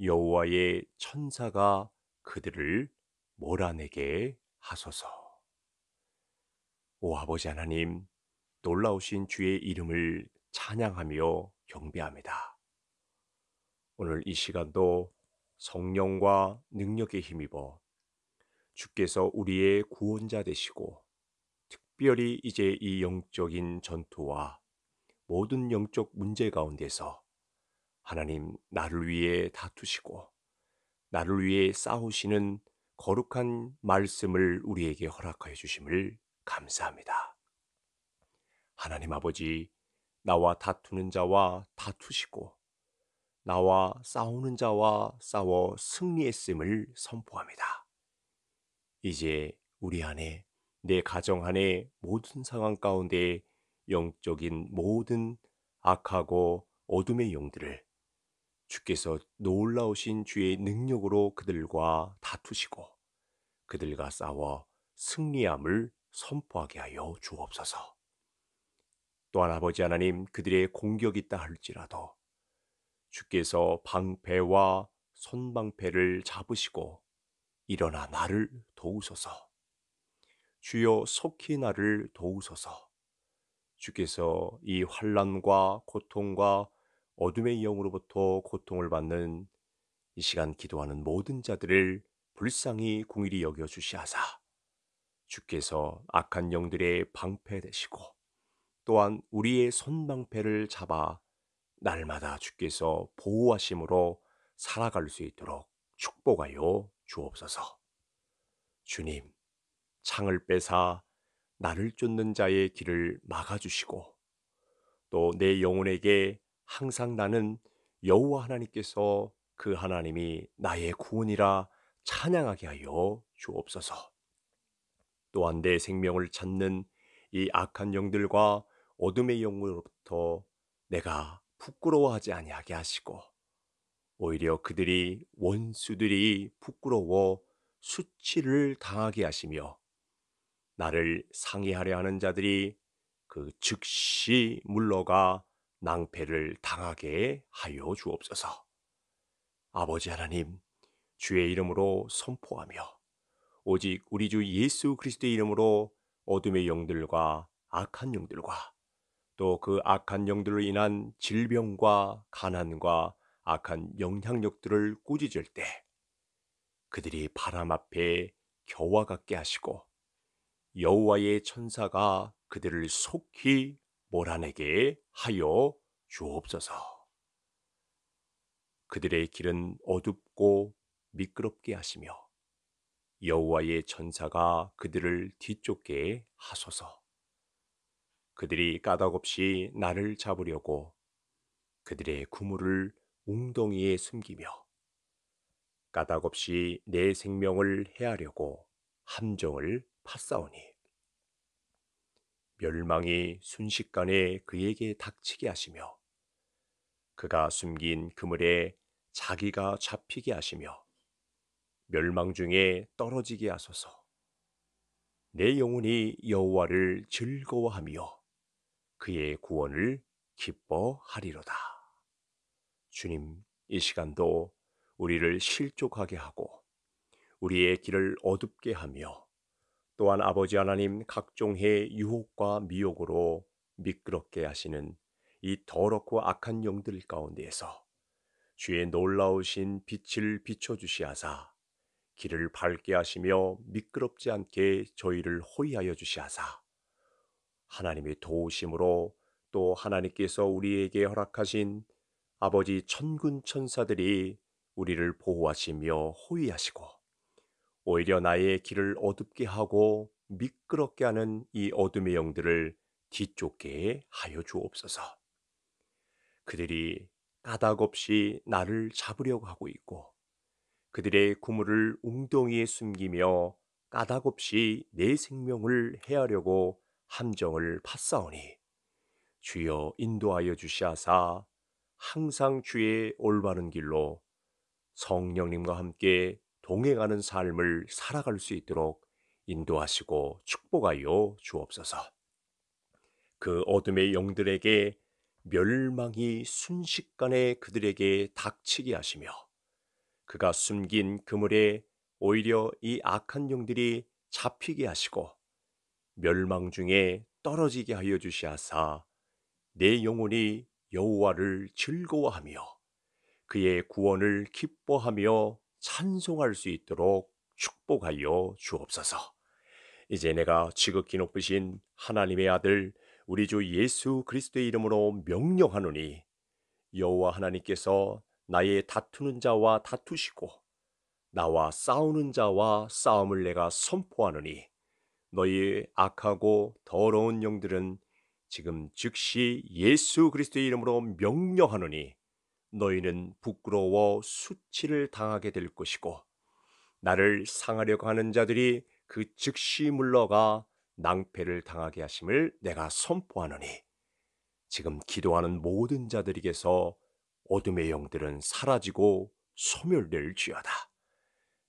여호와의 천사가 그들을 몰아내게 하소서. 오 아버지 하나님, 놀라우신 주의 이름을 찬양하며 경배합니다. 오늘 이 시간도 성령과 능력에 힘입어 주께서 우리의 구원자 되시고 특별히 이제 이 영적인 전투와 모든 영적 문제 가운데서 하나님 나를 위해 다투시고 나를 위해 싸우시는 거룩한 말씀을 우리에게 허락하여 주심을 감사합니다. 하나님 아버지, 나와 다투는 자와 다투시고 나와 싸우는 자와 싸워 승리했음을 선포합니다. 이제 우리 안에 내 가정 안에 모든 상황 가운데 영적인 모든 악하고 어둠의 영들을 주께서 놀라우신 주의 능력으로 그들과 다투시고 그들과 싸워 승리함을 선포하게 하여 주옵소서. 또한 아버지 하나님 그들의 공격이 있다 할지라도 주께서 방패와 손방패를 잡으시고 일어나 나를 도우소서. 주여 속히 나를 도우소서. 주께서 이 환란과 고통과 어둠의 영으로부터 고통을 받는 이 시간 기도하는 모든 자들을 불쌍히 궁일이 여겨 주시하사 주께서 악한 영들의 방패 되시고 또한 우리의 손방패를 잡아 날마다 주께서 보호하심으로 살아갈 수 있도록 축복하여 주옵소서. 주님, 창을 빼사 나를 쫓는 자의 길을 막아주시고 또 내 영혼에게 항상 나는 여호와 하나님께서 그 하나님이 나의 구원이라 찬양하게 하여 주옵소서. 또한 내 생명을 찾는 이 악한 영들과 어둠의 영으로부터 내가 부끄러워하지 아니하게 하시고 오히려 그들이 원수들이 부끄러워 수치를 당하게 하시며 나를 상의하려 하는 자들이 그 즉시 물러가 낭패를 당하게 하여 주옵소서. 아버지 하나님, 주의 이름으로 선포하며 오직 우리 주 예수 그리스도의 이름으로 어둠의 영들과 악한 영들과 또그 악한 영들로 인한 질병과 가난과 악한 영향력들을 꾸짖을 때 그들이 바람 앞에 겨와 같게 하시고 여호와의 천사가 그들을 속히 몰아내게 하여 주옵소서. 그들의 길은 어둡고 미끄럽게 하시며 여호와의 천사가 그들을 뒤쫓게 하소서. 그들이 까닭없이 나를 잡으려고 그들의 구물을 웅덩이에 숨기며 까닭없이 내 생명을 해하려고 함정을 팠사오니 멸망이 순식간에 그에게 닥치게 하시며 그가 숨긴 그물에 자기가 잡히게 하시며 멸망 중에 떨어지게 하소서 내 영혼이 여호와를 즐거워하며 그의 구원을 기뻐하리로다. 주님, 이 시간도 우리를 실족하게 하고 우리의 길을 어둡게 하며 또한 아버지 하나님 각종의 유혹과 미혹으로 미끄럽게 하시는 이 더럽고 악한 영들 가운데에서 주의 놀라우신 빛을 비춰주시하사 길을 밝게 하시며 미끄럽지 않게 저희를 호위하여 주시하사 하나님의 도우심으로 또 하나님께서 우리에게 허락하신 아버지 천군 천사들이 우리를 보호하시며 호위하시고 오히려 나의 길을 어둡게 하고 미끄럽게 하는 이 어둠의 영들을 뒤쫓게 하여 주옵소서. 그들이 까닭없이 나를 잡으려고 하고 있고 그들의 구물을 웅덩이에 숨기며 까닭없이 내 생명을 해하려고 함정을 팠사오니 주여 인도하여 주시하사 항상 주의 올바른 길로 성령님과 함께 동행하는 삶을 살아갈 수 있도록 인도하시고 축복하여 주옵소서. 그 어둠의 영들에게 멸망이 순식간에 그들에게 닥치게 하시며 그가 숨긴 그물에 오히려 이 악한 영들이 잡히게 하시고 멸망 중에 떨어지게 하여 주시하사 내 영혼이 여호와를 즐거워하며 그의 구원을 기뻐하며 찬송할 수 있도록 축복하여 주옵소서. 이제 내가 지극히 높으신 하나님의 아들 우리 주 예수 그리스도의 이름으로 명령하노니 여호와 하나님께서 나의 다투는 자와 다투시고 나와 싸우는 자와 싸움을 내가 선포하노니 너희 악하고 더러운 영들은 지금 즉시 예수 그리스도의 이름으로 명령하노니 너희는 부끄러워 수치를 당하게 될 것이고 나를 상하려고 하는 자들이 그 즉시 물러가 낭패를 당하게 하심을 내가 선포하노니 지금 기도하는 모든 자들에게서 어둠의 영들은 사라지고 소멸될지어다.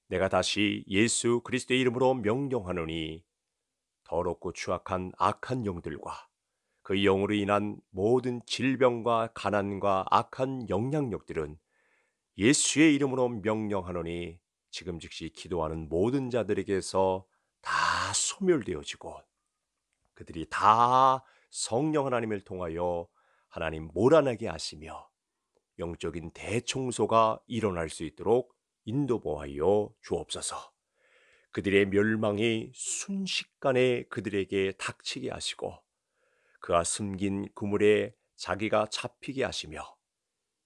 내가 다시 예수 그리스도의 이름으로 명령하노니 더럽고 추악한 악한 영들과 그 영으로 인한 모든 질병과 가난과 악한 영향력들은 예수의 이름으로 명령하노니 지금 즉시 기도하는 모든 자들에게서 다 소멸되어지고 그들이 다 성령 하나님을 통하여 하나님 몰아내게 하시며 영적인 대청소가 일어날 수 있도록 인도보하여 주옵소서. 그들의 멸망이 순식간에 그들에게 닥치게 하시고 그가 숨긴 그물에 자기가 잡히게 하시며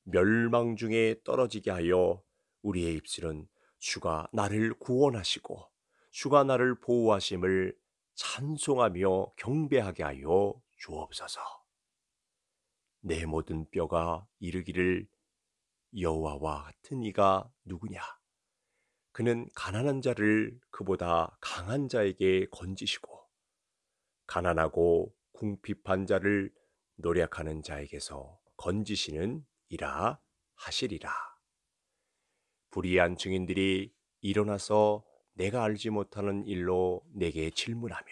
멸망 중에 떨어지게 하여 우리의 입술은 주가 나를 구원하시고 주가 나를 보호하심을 찬송하며 경배하게 하여 주옵소서. 내 모든 뼈가 이르기를 여호와와 같은 이가 누구냐? 그는 가난한 자를 그보다 강한 자에게 건지시고 가난하고 궁핍한 자를 노력하는 자에게서 건지시는 이라 하시리라. 불의한 증인들이 일어나서 내가 알지 못하는 일로 내게 질문하며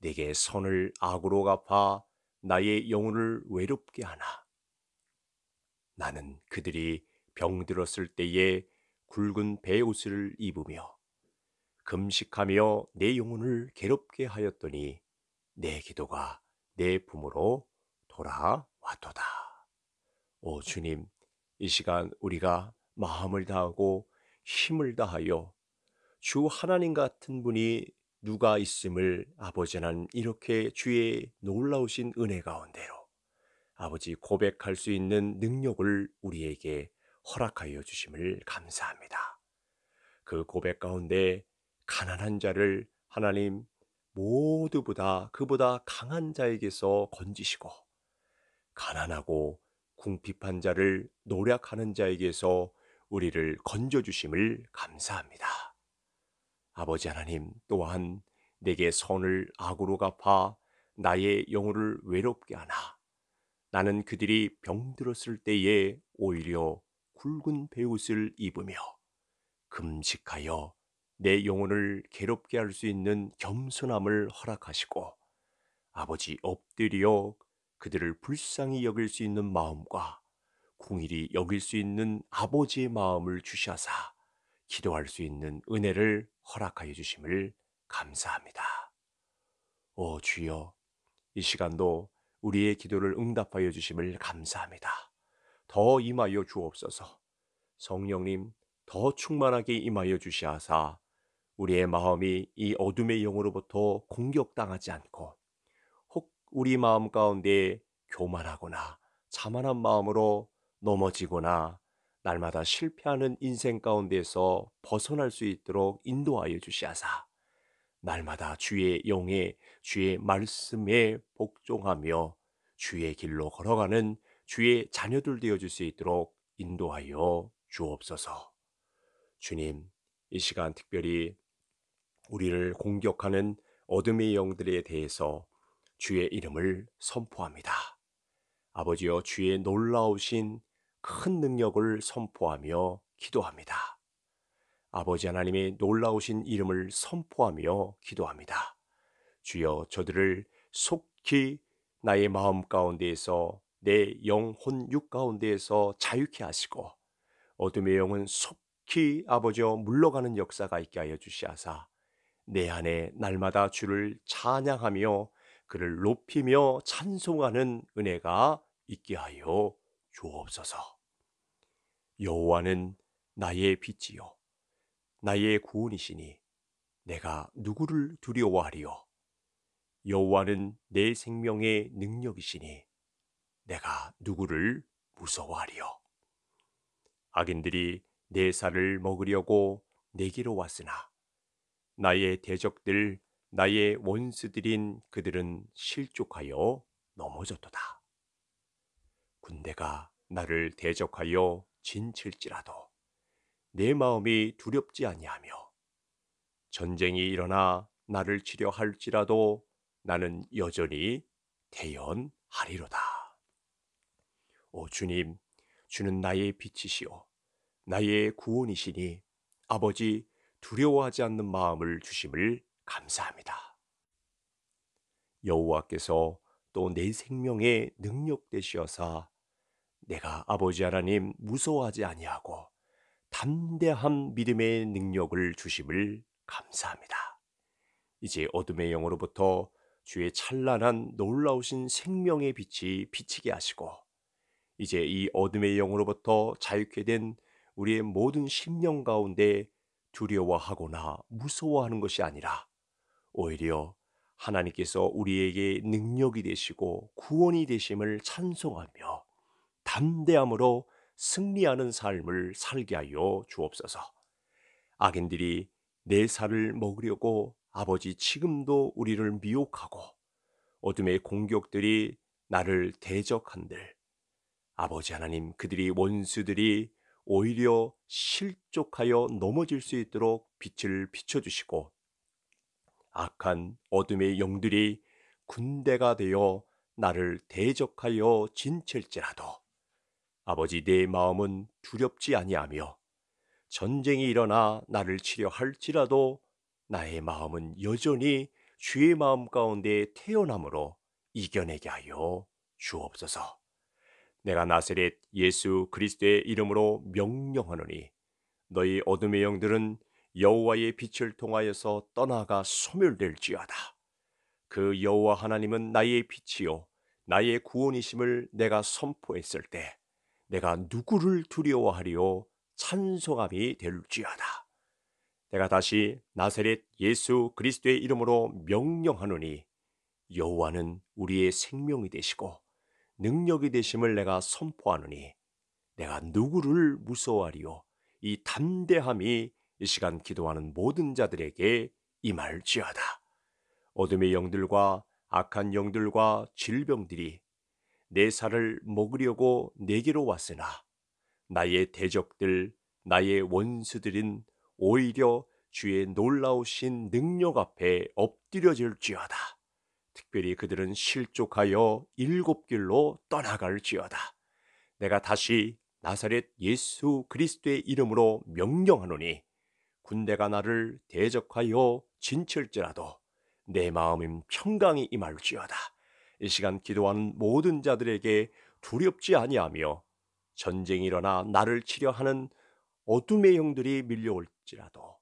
내게 선을 악으로 갚아 나의 영혼을 외롭게 하나. 나는 그들이 병들었을 때에 굵은 베옷을 입으며 금식하며 내 영혼을 괴롭게 하였더니 내 기도가 내 품으로 돌아왔도다. 오 주님, 이 시간 우리가 마음을 다하고 힘을 다하여 주 하나님 같은 분이 누가 있음을 아버지 난 이렇게 주의 놀라우신 은혜 가운데로 아버지 고백할 수 있는 능력을 우리에게 허락하여 주심을 감사합니다. 그 고백 가운데 가난한 자를 하나님 모두보다 그보다 강한 자에게서 건지시고 가난하고 궁핍한 자를 노력하는 자에게서 우리를 건져 주심을 감사합니다. 아버지 하나님 또한 내게 선을 악으로 갚아 나의 영혼을 외롭게 하나 나는 그들이 병들었을 때에 오히려 굵은 베옷을 입으며 금식하여 내 영혼을 괴롭게 할 수 있는 겸손함을 허락하시고 아버지 엎드려 그들을 불쌍히 여길 수 있는 마음과 공일이 여길 수 있는 아버지의 마음을 주셔사 기도할 수 있는 은혜를 허락하여 주심을 감사합니다. 오 주여, 이 시간도 우리의 기도를 응답하여 주심을 감사합니다. 더 임하여 주옵소서. 성령님 더 충만하게 임하여 주시하사 우리의 마음이 이 어둠의 영으로부터 공격당하지 않고 혹 우리 마음 가운데 교만하거나 자만한 마음으로 넘어지거나 날마다 실패하는 인생 가운데서 벗어날 수 있도록 인도하여 주시하사 날마다 주의 영에 주의 말씀에 복종하며 주의 길로 걸어가는 주의 자녀들 되어줄 수 있도록 인도하여 주옵소서. 주님, 이 시간 특별히 우리를 공격하는 어둠의 영들에 대해서 주의 이름을 선포합니다. 아버지여 주의 놀라우신 큰 능력을 선포하며 기도합니다. 아버지 하나님의 놀라우신 이름을 선포하며 기도합니다. 주여 저들을 속히 나의 마음 가운데에서 내 영혼 육 가운데에서 자유케 하시고 어둠의 영은 속히 아버지여 물러가는 역사가 있게 하여 주시하사 내 안에 날마다 주를 찬양하며 그를 높이며 찬송하는 은혜가 있게 하여 주옵소서. 여호와는 나의 빛이요 나의 구원이시니 내가 누구를 두려워하리요 여호와는 내 생명의 능력이시니 내가 누구를 무서워하리요. 악인들이 내 살을 먹으려고 내기로 왔으나 나의 대적들 나의 원수들인 그들은 실족하여 넘어졌도다. 군대가 나를 대적하여 진칠지라도 내 마음이 두렵지 아니하며 전쟁이 일어나 나를 치려 할지라도 나는 여전히 대연하리로다. 오 주님, 주는 나의 빛이시오. 나의 구원이시니 아버지 두려워하지 않는 마음을 주심을 감사합니다. 여호와께서 또 내 생명의 능력 되시어사 내가 아버지 하나님 무서워하지 아니하고 담대한 믿음의 능력을 주심을 감사합니다. 이제 어둠의 영으로부터 주의 찬란한 놀라우신 생명의 빛이 비치게 하시고 이제 이 어둠의 영으로부터 자유케 된 우리의 모든 심령 가운데 두려워하거나 무서워하는 것이 아니라 오히려 하나님께서 우리에게 능력이 되시고 구원이 되심을 찬송하며 담대함으로 승리하는 삶을 살게 하여 주옵소서. 악인들이 내 살을 먹으려고 아버지 지금도 우리를 미혹하고 어둠의 공격들이 나를 대적한들 아버지 하나님 그들이 원수들이 오히려 실족하여 넘어질 수 있도록 빛을 비춰주시고 악한 어둠의 영들이 군대가 되어 나를 대적하여 진칠지라도 아버지 내 마음은 두렵지 아니하며 전쟁이 일어나 나를 치려 할지라도 나의 마음은 여전히 주의 마음 가운데 태어남으로 이겨내게 하여 주옵소서. 내가 나세렛 예수 그리스도의 이름으로 명령하노니 너희 어둠의 영들은 여호와의 빛을 통하여서 떠나가 소멸될지어다. 그 여호와 하나님은 나의 빛이요 나의 구원이심을 내가 선포했을 때 내가 누구를 두려워하리요 찬송함이 될지어다. 내가 다시 나세렛 예수 그리스도의 이름으로 명령하노니 여호와는 우리의 생명이 되시고 능력이 되심을 내가 선포하느니 내가 누구를 무서워하리요 이 담대함이 이 시간 기도하는 모든 자들에게 임할지어다 어둠의 영들과 악한 영들과 질병들이 내 살을 먹으려고 내게로 왔으나 나의 대적들 나의 원수들인 오히려 주의 놀라우신 능력 앞에 엎드려질지어다 특별히 그들은 실족하여 일곱 길로 떠나갈지어다. 내가 다시 나사렛 예수 그리스도의 이름으로 명령하노니 군대가 나를 대적하여 진칠지라도 내 마음임 평강이 임할지어다. 이 시간 기도하는 모든 자들에게 두렵지 아니하며 전쟁이 일어나 나를 치려하는 어둠의 형들이 밀려올지라도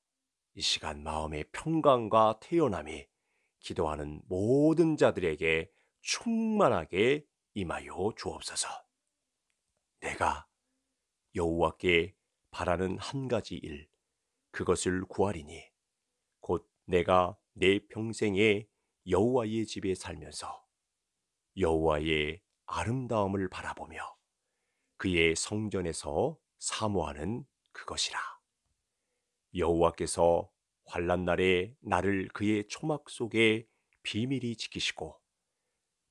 이 시간 마음의 평강과 태연함이 기도하는 모든 자들에게 충만하게 임하여 주옵소서. 내가 여호와께 바라는 한 가지 일, 그것을 구하리니 곧 내가 내 평생에 여호와의 집에 살면서 여호와의 아름다움을 바라보며 그의 성전에서 사모하는 그것이라. 여호와께서 환란 날에 나를 그의 초막 속에 비밀히 지키시고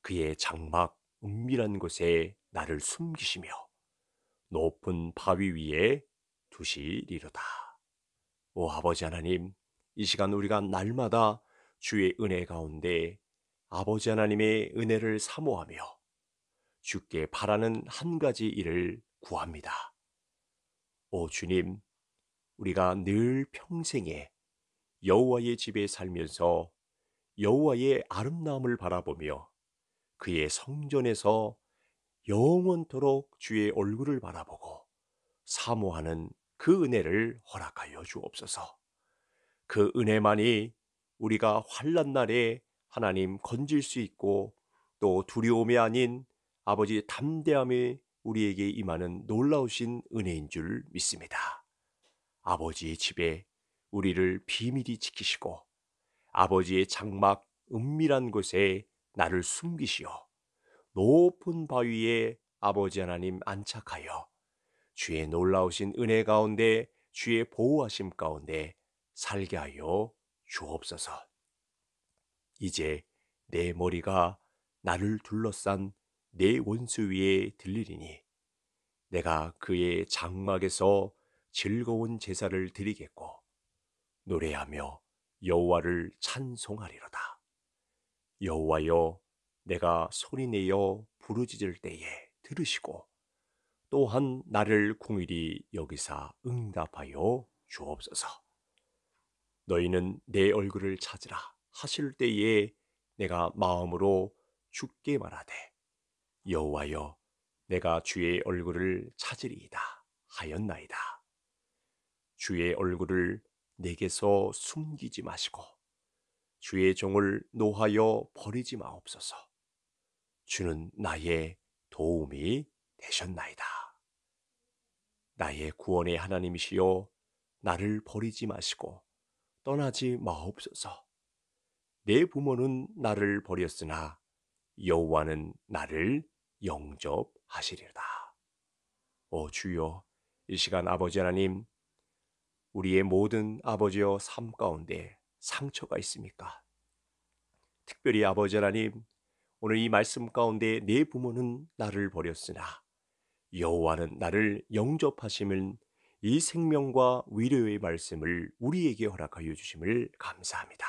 그의 장막 은밀한 곳에 나를 숨기시며 높은 바위 위에 두시리로다. 오 아버지 하나님, 이 시간 우리가 날마다 주의 은혜 가운데 아버지 하나님의 은혜를 사모하며 주께 바라는 한 가지 일을 구합니다. 오 주님, 우리가 늘 평생에 여호와의 집에 살면서 여호와의 아름다움을 바라보며 그의 성전에서 영원토록 주의 얼굴을 바라보고 사모하는 그 은혜를 허락하여 주옵소서. 그 은혜만이 우리가 환란 날에 하나님 건질 수 있고 또 두려움이 아닌 아버지 담대함이 우리에게 임하는 놀라우신 은혜인 줄 믿습니다. 아버지의 집에 우리를 비밀히 지키시고 아버지의 장막 은밀한 곳에 나를 숨기시어 높은 바위에 아버지 하나님 안착하여 주의 놀라우신 은혜 가운데 주의 보호하심 가운데 살게 하여 주옵소서. 이제 내 머리가 나를 둘러싼 내 원수 위에 들리리니 내가 그의 장막에서 즐거운 제사를 드리겠고 노래하며 여호와를 찬송하리로다. 여호와여 내가 소리내어 부르짖을 때에 들으시고 또한 나를 궁일이 여기사 응답하여 주옵소서. 너희는 내 얼굴을 찾으라 하실 때에 내가 마음으로 죽게 말하되 여호와여 내가 주의 얼굴을 찾으리이다 하였나이다. 주의 얼굴을 내게서 숨기지 마시고 주의 종을 노하여 버리지 마옵소서. 주는 나의 도움이 되셨나이다. 나의 구원의 하나님이시여 나를 버리지 마시고 떠나지 마옵소서. 내 부모는 나를 버렸으나 여호와는 나를 영접하시리라. 오 주여, 이 시간 아버지 하나님 우리의 모든 아버지여 삶 가운데 상처가 있습니까? 특별히 아버지 하나님, 오늘 이 말씀 가운데 내 부모는 나를 버렸으나 여호와는 나를 영접하심을 이 생명과 위로의 말씀을 우리에게 허락하여 주심을 감사합니다.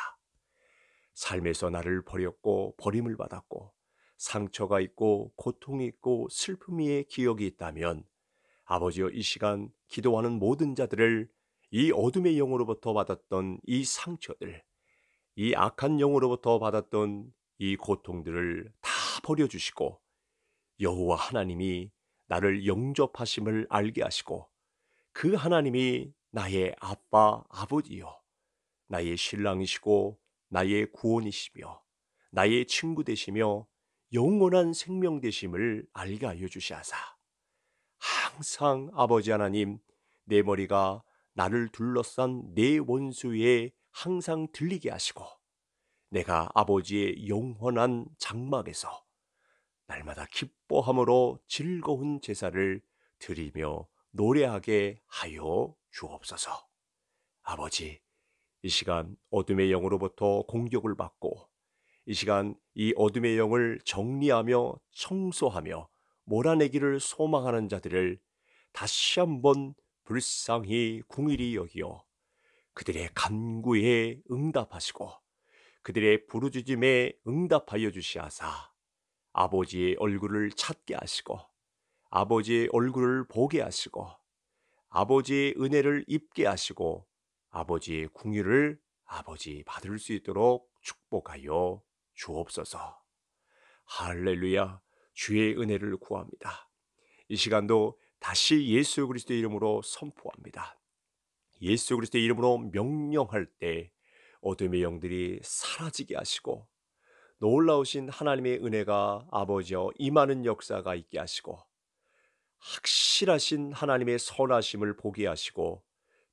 삶에서 나를 버렸고 버림을 받았고 상처가 있고 고통이 있고 슬픔이의 기억이 있다면 아버지여 이 시간 기도하는 모든 자들을 이 어둠의 영으로부터 받았던 이 상처들, 이 악한 영으로부터 받았던 이 고통들을 다 버려주시고 여호와 하나님이 나를 영접하심을 알게 하시고 그 하나님이 나의 아빠 아버지요 나의 신랑이시고 나의 구원이시며 나의 친구 되시며 영원한 생명 되심을 알게 하여 주시하사 항상 아버지 하나님 내 머리가 나를 둘러싼 내 네 원수에 항상 들리게 하시고 내가 아버지의 영원한 장막에서 날마다 기뻐함으로 즐거운 제사를 드리며 노래하게 하여 주옵소서. 아버지, 이 시간 어둠의 영으로부터 공격을 받고 이 시간 이 어둠의 영을 정리하며 청소하며 몰아내기를 소망하는 자들을 다시 한번 불쌍히 궁일이 여기어 그들의 간구에 응답하시고 그들의 부르짖음에 응답하여 주시하사 아버지의 얼굴을 찾게 하시고 아버지의 얼굴을 보게 하시고 아버지의 은혜를 입게 하시고 아버지의 궁유를 아버지 받을 수 있도록 축복하여 주옵소서. 할렐루야 주의 은혜를 구합니다. 이 시간도 다시 예수 그리스도의 이름으로 선포합니다. 예수 그리스도의 이름으로 명령할 때 어둠의 영들이 사라지게 하시고 놀라우신 하나님의 은혜가 아버지여 임하는 역사가 있게 하시고 확실하신 하나님의 선하심을 보게 하시고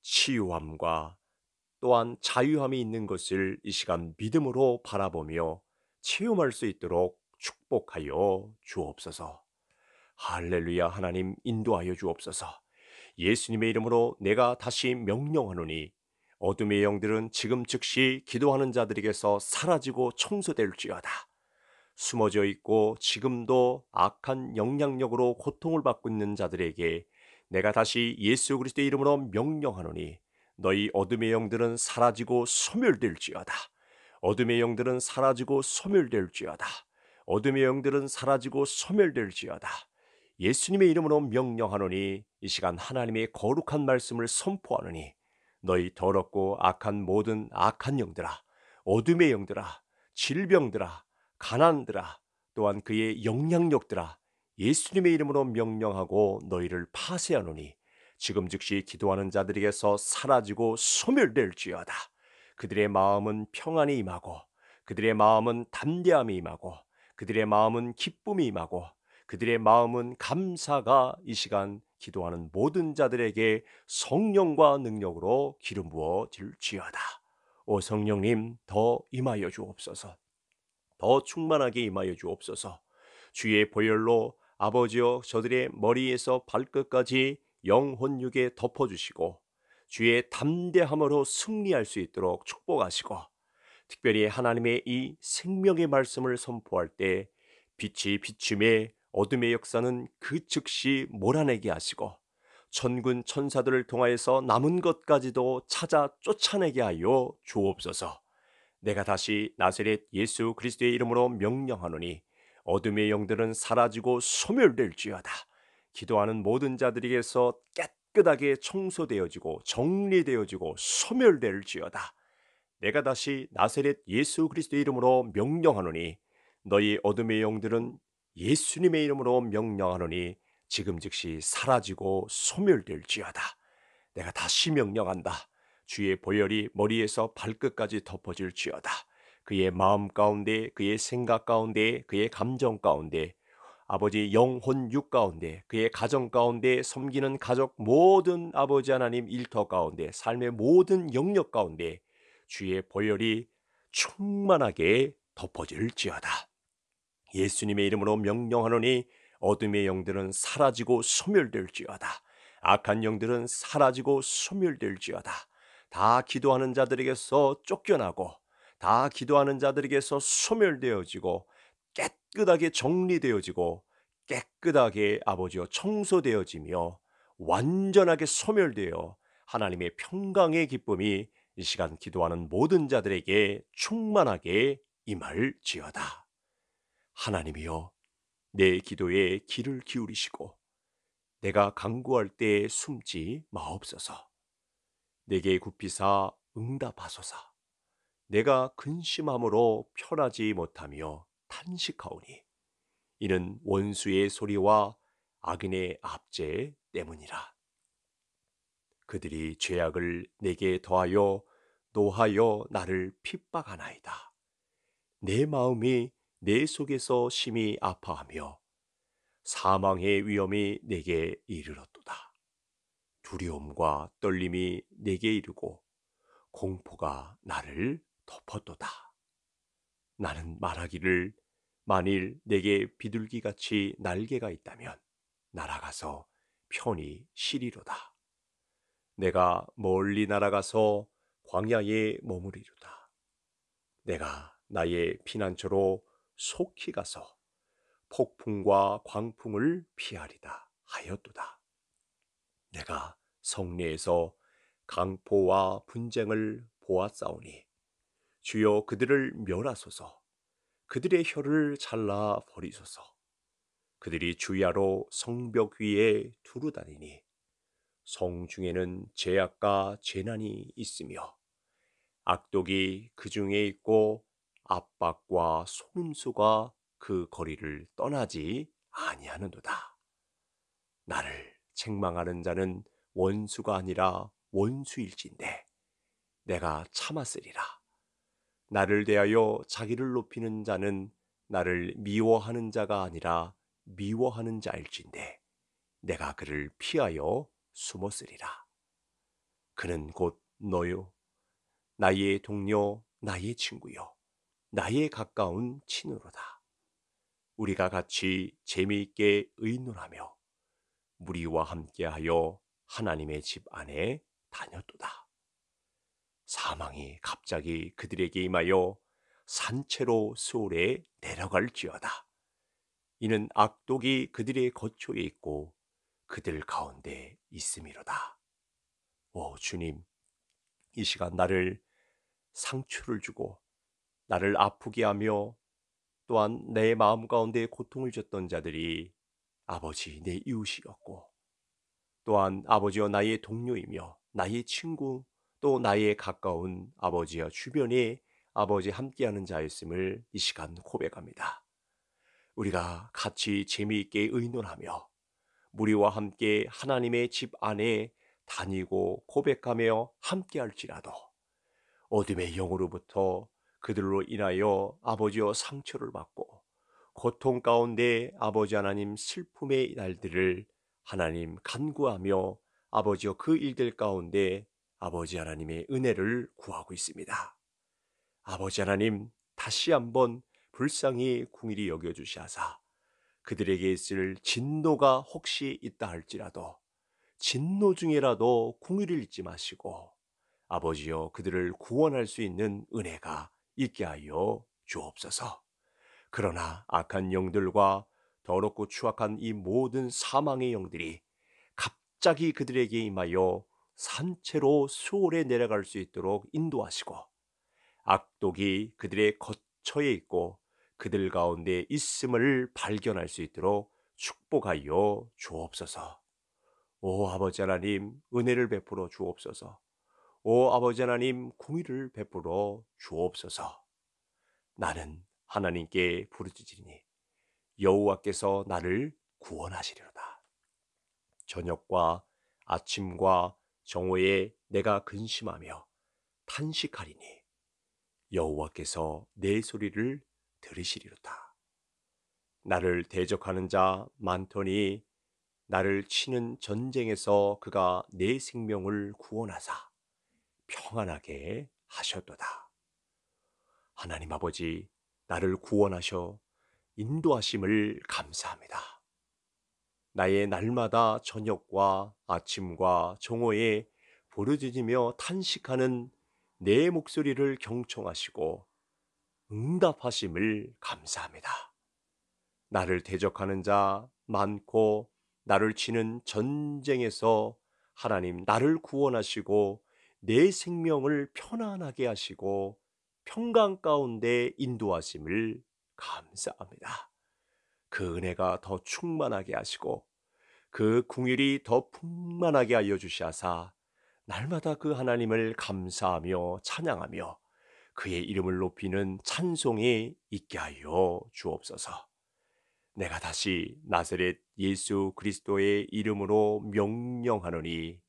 치유함과 또한 자유함이 있는 것을 이 시간 믿음으로 바라보며 체험할 수 있도록 축복하여 주옵소서. 할렐루야 하나님 인도하여 주옵소서. 예수님의 이름으로 내가 다시 명령하노니 어둠의 영들은 지금 즉시 기도하는 자들에게서 사라지고 청소될지어다. 숨어져 있고 지금도 악한 영향력으로 고통을 받고 있는 자들에게 내가 다시 예수 그리스도의 이름으로 명령하노니 너희 어둠의 영들은 사라지고 소멸될지어다. 어둠의 영들은 사라지고 소멸될지어다. 어둠의 영들은 사라지고 소멸될지어다. 예수님의 이름으로 명령하노니 이 시간 하나님의 거룩한 말씀을 선포하노니 너희 더럽고 악한 모든 악한 영들아 어둠의 영들아 질병들아 가난들아 또한 그의 영향력들아 예수님의 이름으로 명령하고 너희를 파쇄하노니 지금 즉시 기도하는 자들에게서 사라지고 소멸될지어다 그들의 마음은 평안이 임하고 그들의 마음은 담대함이 임하고 그들의 마음은 기쁨이 임하고 그들의 마음은 감사가 이 시간 기도하는 모든 자들에게 성령과 능력으로 기름 부어 질지어다. 오 성령님 더 임하여 주옵소서. 더 충만하게 임하여 주옵소서. 주의 보혈로 아버지여 저들의 머리에서 발끝까지 영혼육에 덮어주시고 주의 담대함으로 승리할 수 있도록 축복하시고 특별히 하나님의 이 생명의 말씀을 선포할 때 빛이 비춤에 어둠의 역사는 그 즉시 몰아내게 하시고 천군 천사들을 통하여서 남은 것까지도 찾아 쫓아내게 하여 주옵소서. 내가 다시 나세렛 예수 그리스도의 이름으로 명령하노니 어둠의 영들은 사라지고 소멸될지어다. 기도하는 모든 자들에게서 깨끗하게 청소되어지고 정리되어지고 소멸될지어다. 내가 다시 나세렛 예수 그리스도의 이름으로 명령하노니 너희 어둠의 영들은 예수님의 이름으로 명령하노니 지금 즉시 사라지고 소멸될지어다. 내가 다시 명령한다. 주의 보혈이 머리에서 발끝까지 덮어질지어다. 그의 마음 가운데, 그의 생각 가운데, 그의 감정 가운데, 아버지 영혼 육 가운데, 그의 가정 가운데, 섬기는 가족 모든 아버지 하나님 일터 가운데, 삶의 모든 영역 가운데 주의 보혈이 충만하게 덮어질지어다. 예수님의 이름으로 명령하노니 어둠의 영들은 사라지고 소멸될지어다. 악한 영들은 사라지고 소멸될지어다. 다 기도하는 자들에게서 쫓겨나고 다 기도하는 자들에게서 소멸되어지고 깨끗하게 정리되어지고 깨끗하게 아버지여 청소되어지며 완전하게 소멸되어 하나님의 평강의 기쁨이 이 시간 기도하는 모든 자들에게 충만하게 임할지어다. 하나님이여 내 기도에 귀를 기울이시고 내가 강구할 때에 숨지 마옵소서. 내게 굽히사 응답하소서. 내가 근심함으로 편하지 못하며 탄식하오니 이는 원수의 소리와 악인의 압제 때문이라. 그들이 죄악을 내게 더하여 노하여 나를 핍박하나이다. 내 마음이 내 속에서 심히 아파하며 사망의 위험이 내게 이르렀도다. 두려움과 떨림이 내게 이르고 공포가 나를 덮었도다. 나는 말하기를 만일 내게 비둘기같이 날개가 있다면 날아가서 편히 쉬리로다. 내가 멀리 날아가서 광야에 머무리로다. 내가 나의 피난처로 속히 가서 폭풍과 광풍을 피하리다 하였도다. 내가 성리에서 강포와 분쟁을 보았사오니 주여 그들을 멸하소서 그들의 혀를 잘라 버리소서 그들이 주야로 성벽 위에 두루다니니 성 중에는 제약과 재난이 있으며 악독이 그 중에 있고 압박과 소음수가 그 거리를 떠나지 아니하는도다. 나를 책망하는 자는 원수가 아니라 원수일진데 내가 참았으리라. 나를 대하여 자기를 높이는 자는 나를 미워하는 자가 아니라 미워하는 자일진데 내가 그를 피하여 숨었으리라. 그는 곧 너요 나의 동료 나의 친구요 나에 가까운 친으로다. 우리가 같이 재미있게 의논하며 무리와 함께하여 하나님의 집 안에 다녔도다. 사망이 갑자기 그들에게 임하여 산채로 수월에 내려갈지어다. 이는 악독이 그들의 거초에 있고 그들 가운데 있음이로다. 오 주님, 이 시간 나를 상추를 주고 나를 아프게 하며 또한 내 마음 가운데 고통을 줬던 자들이 아버지 내 이웃이었고 또한 아버지와 나의 동료이며 나의 친구 또 나의 가까운 아버지와 주변에 아버지 함께하는 자였음을 이 시간 고백합니다. 우리가 같이 재미있게 의논하며 무리와 함께 하나님의 집 안에 다니고 고백하며 함께할지라도 어둠의 영으로부터 그들로 인하여 아버지여 상처를 받고 고통 가운데 아버지 하나님 슬픔의 날들을 하나님 간구하며 아버지여 그 일들 가운데 아버지 하나님의 은혜를 구하고 있습니다. 아버지 하나님 다시 한번 불쌍히 궁일이 여겨주시하사 그들에게 있을 진노가 혹시 있다 할지라도 진노 중이라도 궁일을 잊지 마시고 아버지여 그들을 구원할 수 있는 은혜가 있게 하여 주옵소서. 그러나 악한 영들과 더럽고 추악한 이 모든 사망의 영들이 갑자기 그들에게 임하여 산채로 수월에 내려갈 수 있도록 인도하시고 악독이 그들의 거처에 있고 그들 가운데 있음을 발견할 수 있도록 축복하여 주옵소서. 오 아버지 하나님 은혜를 베풀어 주옵소서. 오 아버지 하나님 공의를 베풀어 주옵소서. 나는 하나님께 부르짖으니 여호와께서 나를 구원하시리로다. 저녁과 아침과 정오에 내가 근심하며 탄식하리니 여호와께서 내 소리를 들으시리로다. 나를 대적하는 자 많더니 나를 치는 전쟁에서 그가 내 생명을 구원하사 평안하게 하셨도다. 하나님 아버지, 나를 구원하셔 인도하심을 감사합니다. 나의 날마다 저녁과 아침과 정오에 부르짖으며 탄식하는 내 목소리를 경청하시고 응답하심을 감사합니다. 나를 대적하는 자 많고 나를 치는 전쟁에서 하나님 나를 구원하시고 내 생명을 편안하게 하시고 평강 가운데 인도하심을 감사합니다. 그 은혜가 더 충만하게 하시고 그 궁일이 더 풍만하게 알려 주시사 날마다 그 하나님을 감사하며 찬양하며 그의 이름을 높이는 찬송이 있게 하여 주옵소서. 내가 다시 나세렛 예수 그리스도의 이름으로 명령하노니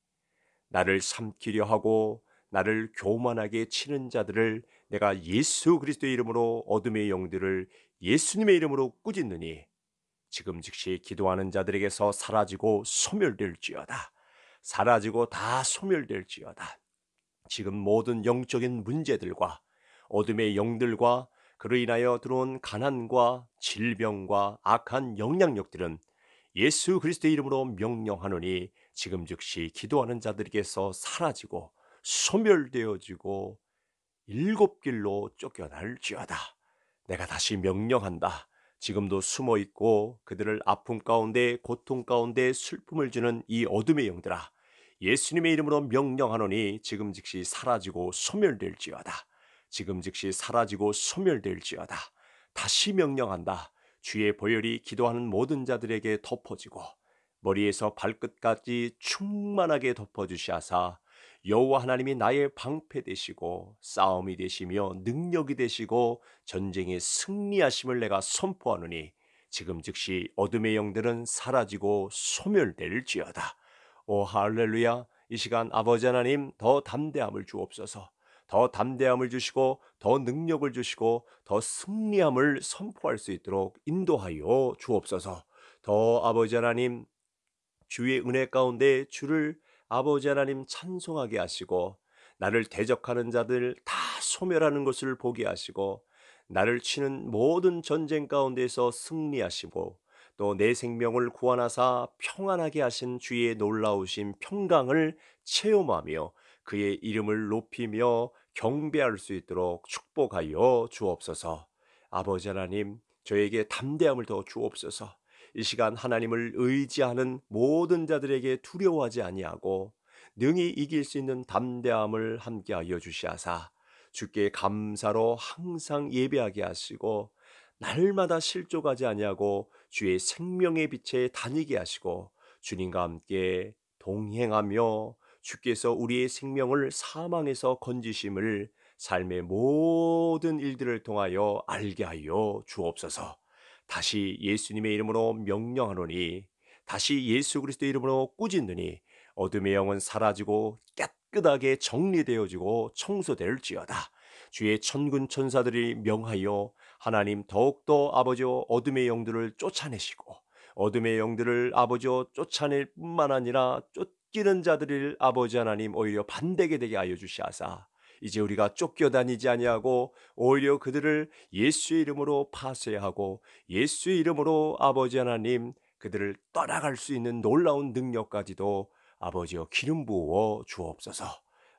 나를 삼키려 하고 나를 교만하게 치는 자들을 내가 예수 그리스도의 이름으로 어둠의 영들을 예수님의 이름으로 꾸짖느니 지금 즉시 기도하는 자들에게서 사라지고 소멸될지어다. 사라지고 다 소멸될지어다. 지금 모든 영적인 문제들과 어둠의 영들과 그로 인하여 들어온 가난과 질병과 악한 영향력들은 예수 그리스도의 이름으로 명령하노니 지금 즉시 기도하는 자들에게서 사라지고 소멸되어지고 일곱 길로 쫓겨날지어다. 내가 다시 명령한다. 지금도 숨어 있고 그들을 아픔 가운데 고통 가운데 슬픔을 주는 이 어둠의 영들아 예수님의 이름으로 명령하노니 지금 즉시 사라지고 소멸될지어다. 지금 즉시 사라지고 소멸될지어다. 다시 명령한다. 주의 보혈이 기도하는 모든 자들에게 덮어지고 머리에서 발끝까지 충만하게 덮어주시하사 여호와 하나님이 나의 방패 되시고 싸움이 되시며 능력이 되시고 전쟁의 승리하심을 내가 선포하노니 지금 즉시 어둠의 영들은 사라지고 소멸될지어다. 오 할렐루야. 이 시간 아버지 하나님 더 담대함을 주옵소서. 더 담대함을 주시고 더 능력을 주시고 더 승리함을 선포할 수 있도록 인도하여 주옵소서. 더 아버지 하나님 주의 은혜 가운데 주를 아버지 하나님 찬송하게 하시고 나를 대적하는 자들 다 소멸하는 것을 보게 하시고 나를 치는 모든 전쟁 가운데서 승리하시고 또 내 생명을 구원하사 평안하게 하신 주의 놀라우신 평강을 체험하며 그의 이름을 높이며 경배할 수 있도록 축복하여 주옵소서. 아버지 하나님, 저에게 담대함을 더 주옵소서. 이 시간 하나님을 의지하는 모든 자들에게 두려워하지 아니하고 능히 이길 수 있는 담대함을 함께하여 주시하사 주께 감사로 항상 예배하게 하시고 날마다 실족하지 아니하고 주의 생명의 빛에 다니게 하시고 주님과 함께 동행하며 주께서 우리의 생명을 사망에서 건지심을 삶의 모든 일들을 통하여 알게 하여 주옵소서. 다시 예수님의 이름으로 명령하노니 다시 예수 그리스도의 이름으로 꾸짖느니 어둠의 영은 사라지고 깨끗하게 정리되어지고 청소될지어다. 주의 천군 천사들이 명하여 하나님 더욱더 아버지와 어둠의 영들을 쫓아내시고 어둠의 영들을 아버지와 쫓아낼 뿐만 아니라 쫓기는 자들을 아버지 하나님 오히려 반대게 되게 하여 주시하사 이제 우리가 쫓겨다니지 아니하고 오히려 그들을 예수의 이름으로 파쇄하고 예수의 이름으로 아버지 하나님 그들을 떠나갈 수 있는 놀라운 능력까지도 아버지여 기름 부어 주옵소서.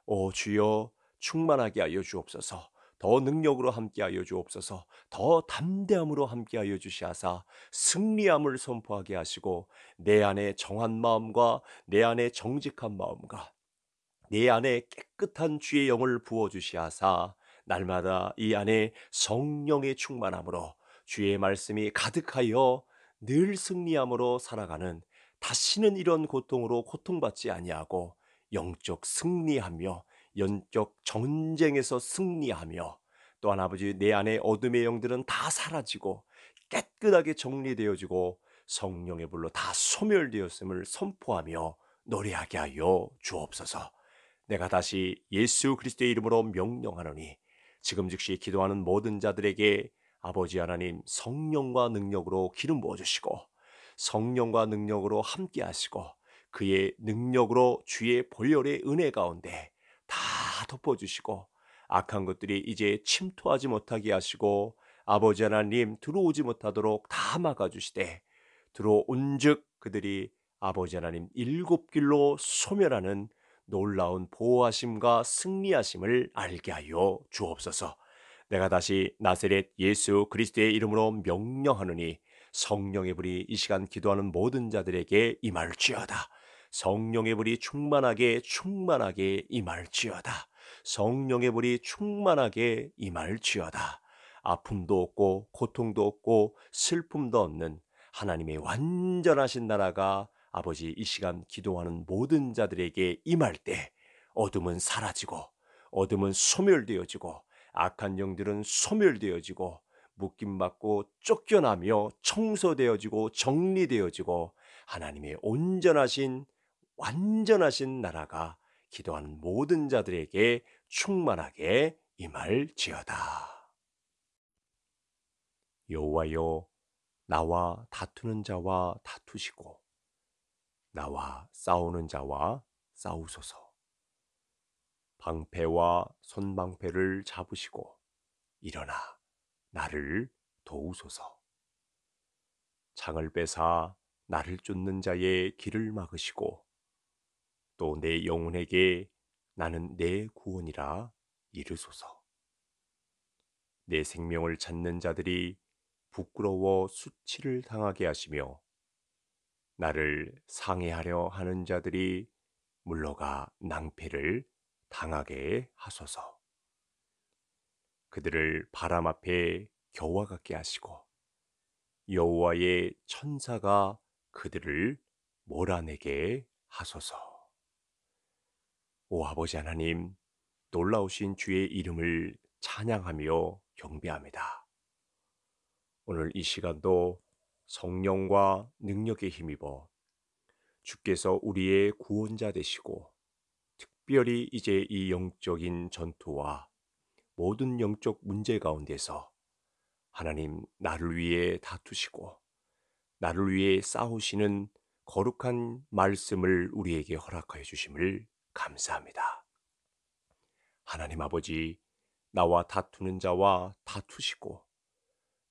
오 주여 충만하게 하여 주옵소서. 더 능력으로 함께하여 주옵소서. 더 담대함으로 함께하여 주시하사 승리함을 선포하게 하시고 내 안에 정한 마음과 내 안에 정직한 마음과 내 안에 깨끗한 주의 영을 부어 주시하사 날마다 이 안에 성령의 충만함으로 주의 말씀이 가득하여 늘 승리함으로 살아가는 다시는 이런 고통으로 고통받지 아니하고 영적 승리하며 영적 전쟁에서 승리하며 또한 아버지 내 안에 어둠의 영들은 다 사라지고 깨끗하게 정리되어지고 성령의 불로 다 소멸되었음을 선포하며 노래하게 하여 주옵소서. 내가 다시 예수 그리스도의 이름으로 명령하노니 지금 즉시 기도하는 모든 자들에게 아버지 하나님 성령과 능력으로 기름 부어 주시고 성령과 능력으로 함께 하시고 그의 능력으로 주의 본열의 은혜 가운데 다 덮어 주시고 악한 것들이 이제 침투하지 못하게 하시고 아버지 하나님 들어오지 못하도록 다 막아 주시되 들어온즉 그들이 아버지 하나님 일곱 길로 소멸하는 놀라운 보호하심과 승리하심을 알게 하여 주옵소서. 내가 다시 나세렛 예수 그리스도의 이름으로 명령하느니 성령의 불이 이 시간 기도하는 모든 자들에게 임할지어다. 성령의 불이 충만하게 충만하게 임할지어다. 성령의 불이 충만하게 임할지어다. 아픔도 없고 고통도 없고 슬픔도 없는 하나님의 완전하신 나라가 아버지 이 시간 기도하는 모든 자들에게 임할 때 어둠은 사라지고 어둠은 소멸되어지고 악한 영들은 소멸되어지고 묶임 받고 쫓겨나며 청소되어지고 정리되어지고 하나님의 온전하신 완전하신 나라가 기도하는 모든 자들에게 충만하게 임할지어다. 여호와여 나와 다투는 자와 다투시고 나와 싸우는 자와 싸우소서. 방패와 손방패를 잡으시고 일어나 나를 도우소서. 창을 빼사 나를 쫓는 자의 길을 막으시고 또 내 영혼에게 나는 내 구원이라 이르소서. 내 생명을 찾는 자들이 부끄러워 수치를 당하게 하시며 나를 상해하려 하는 자들이 물러가 낭패를 당하게 하소서. 그들을 바람 앞에 겨와 같게 하시고 여호와의 천사가 그들을 몰아내게 하소서. 오 아버지 하나님, 놀라우신 주의 이름을 찬양하며 경배합니다. 오늘 이 시간도 성령과 능력에 힘입어 주께서 우리의 구원자 되시고 특별히 이제 이 영적인 전투와 모든 영적 문제 가운데서 하나님 나를 위해 다투시고 나를 위해 싸우시는 거룩한 말씀을 우리에게 허락하여 주심을 감사합니다. 하나님 아버지, 나와 다투는 자와 다투시고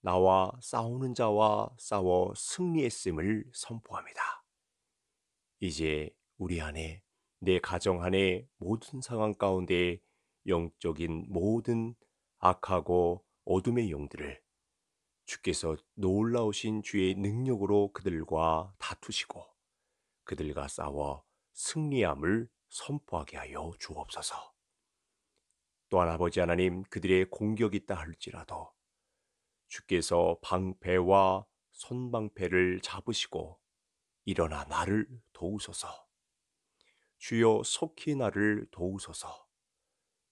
나와 싸우는 자와 싸워 승리했음을 선포합니다. 이제 우리 안에 내 가정 안에 모든 상황 가운데 영적인 모든 악하고 어둠의 영들을 주께서 놀라우신 주의 능력으로 그들과 다투시고 그들과 싸워 승리함을 선포하게 하여 주옵소서. 또한 아버지 하나님 그들의 공격이 있다 할지라도 주께서 방패와 손방패를 잡으시고 일어나 나를 도우소서. 주여 속히 나를 도우소서.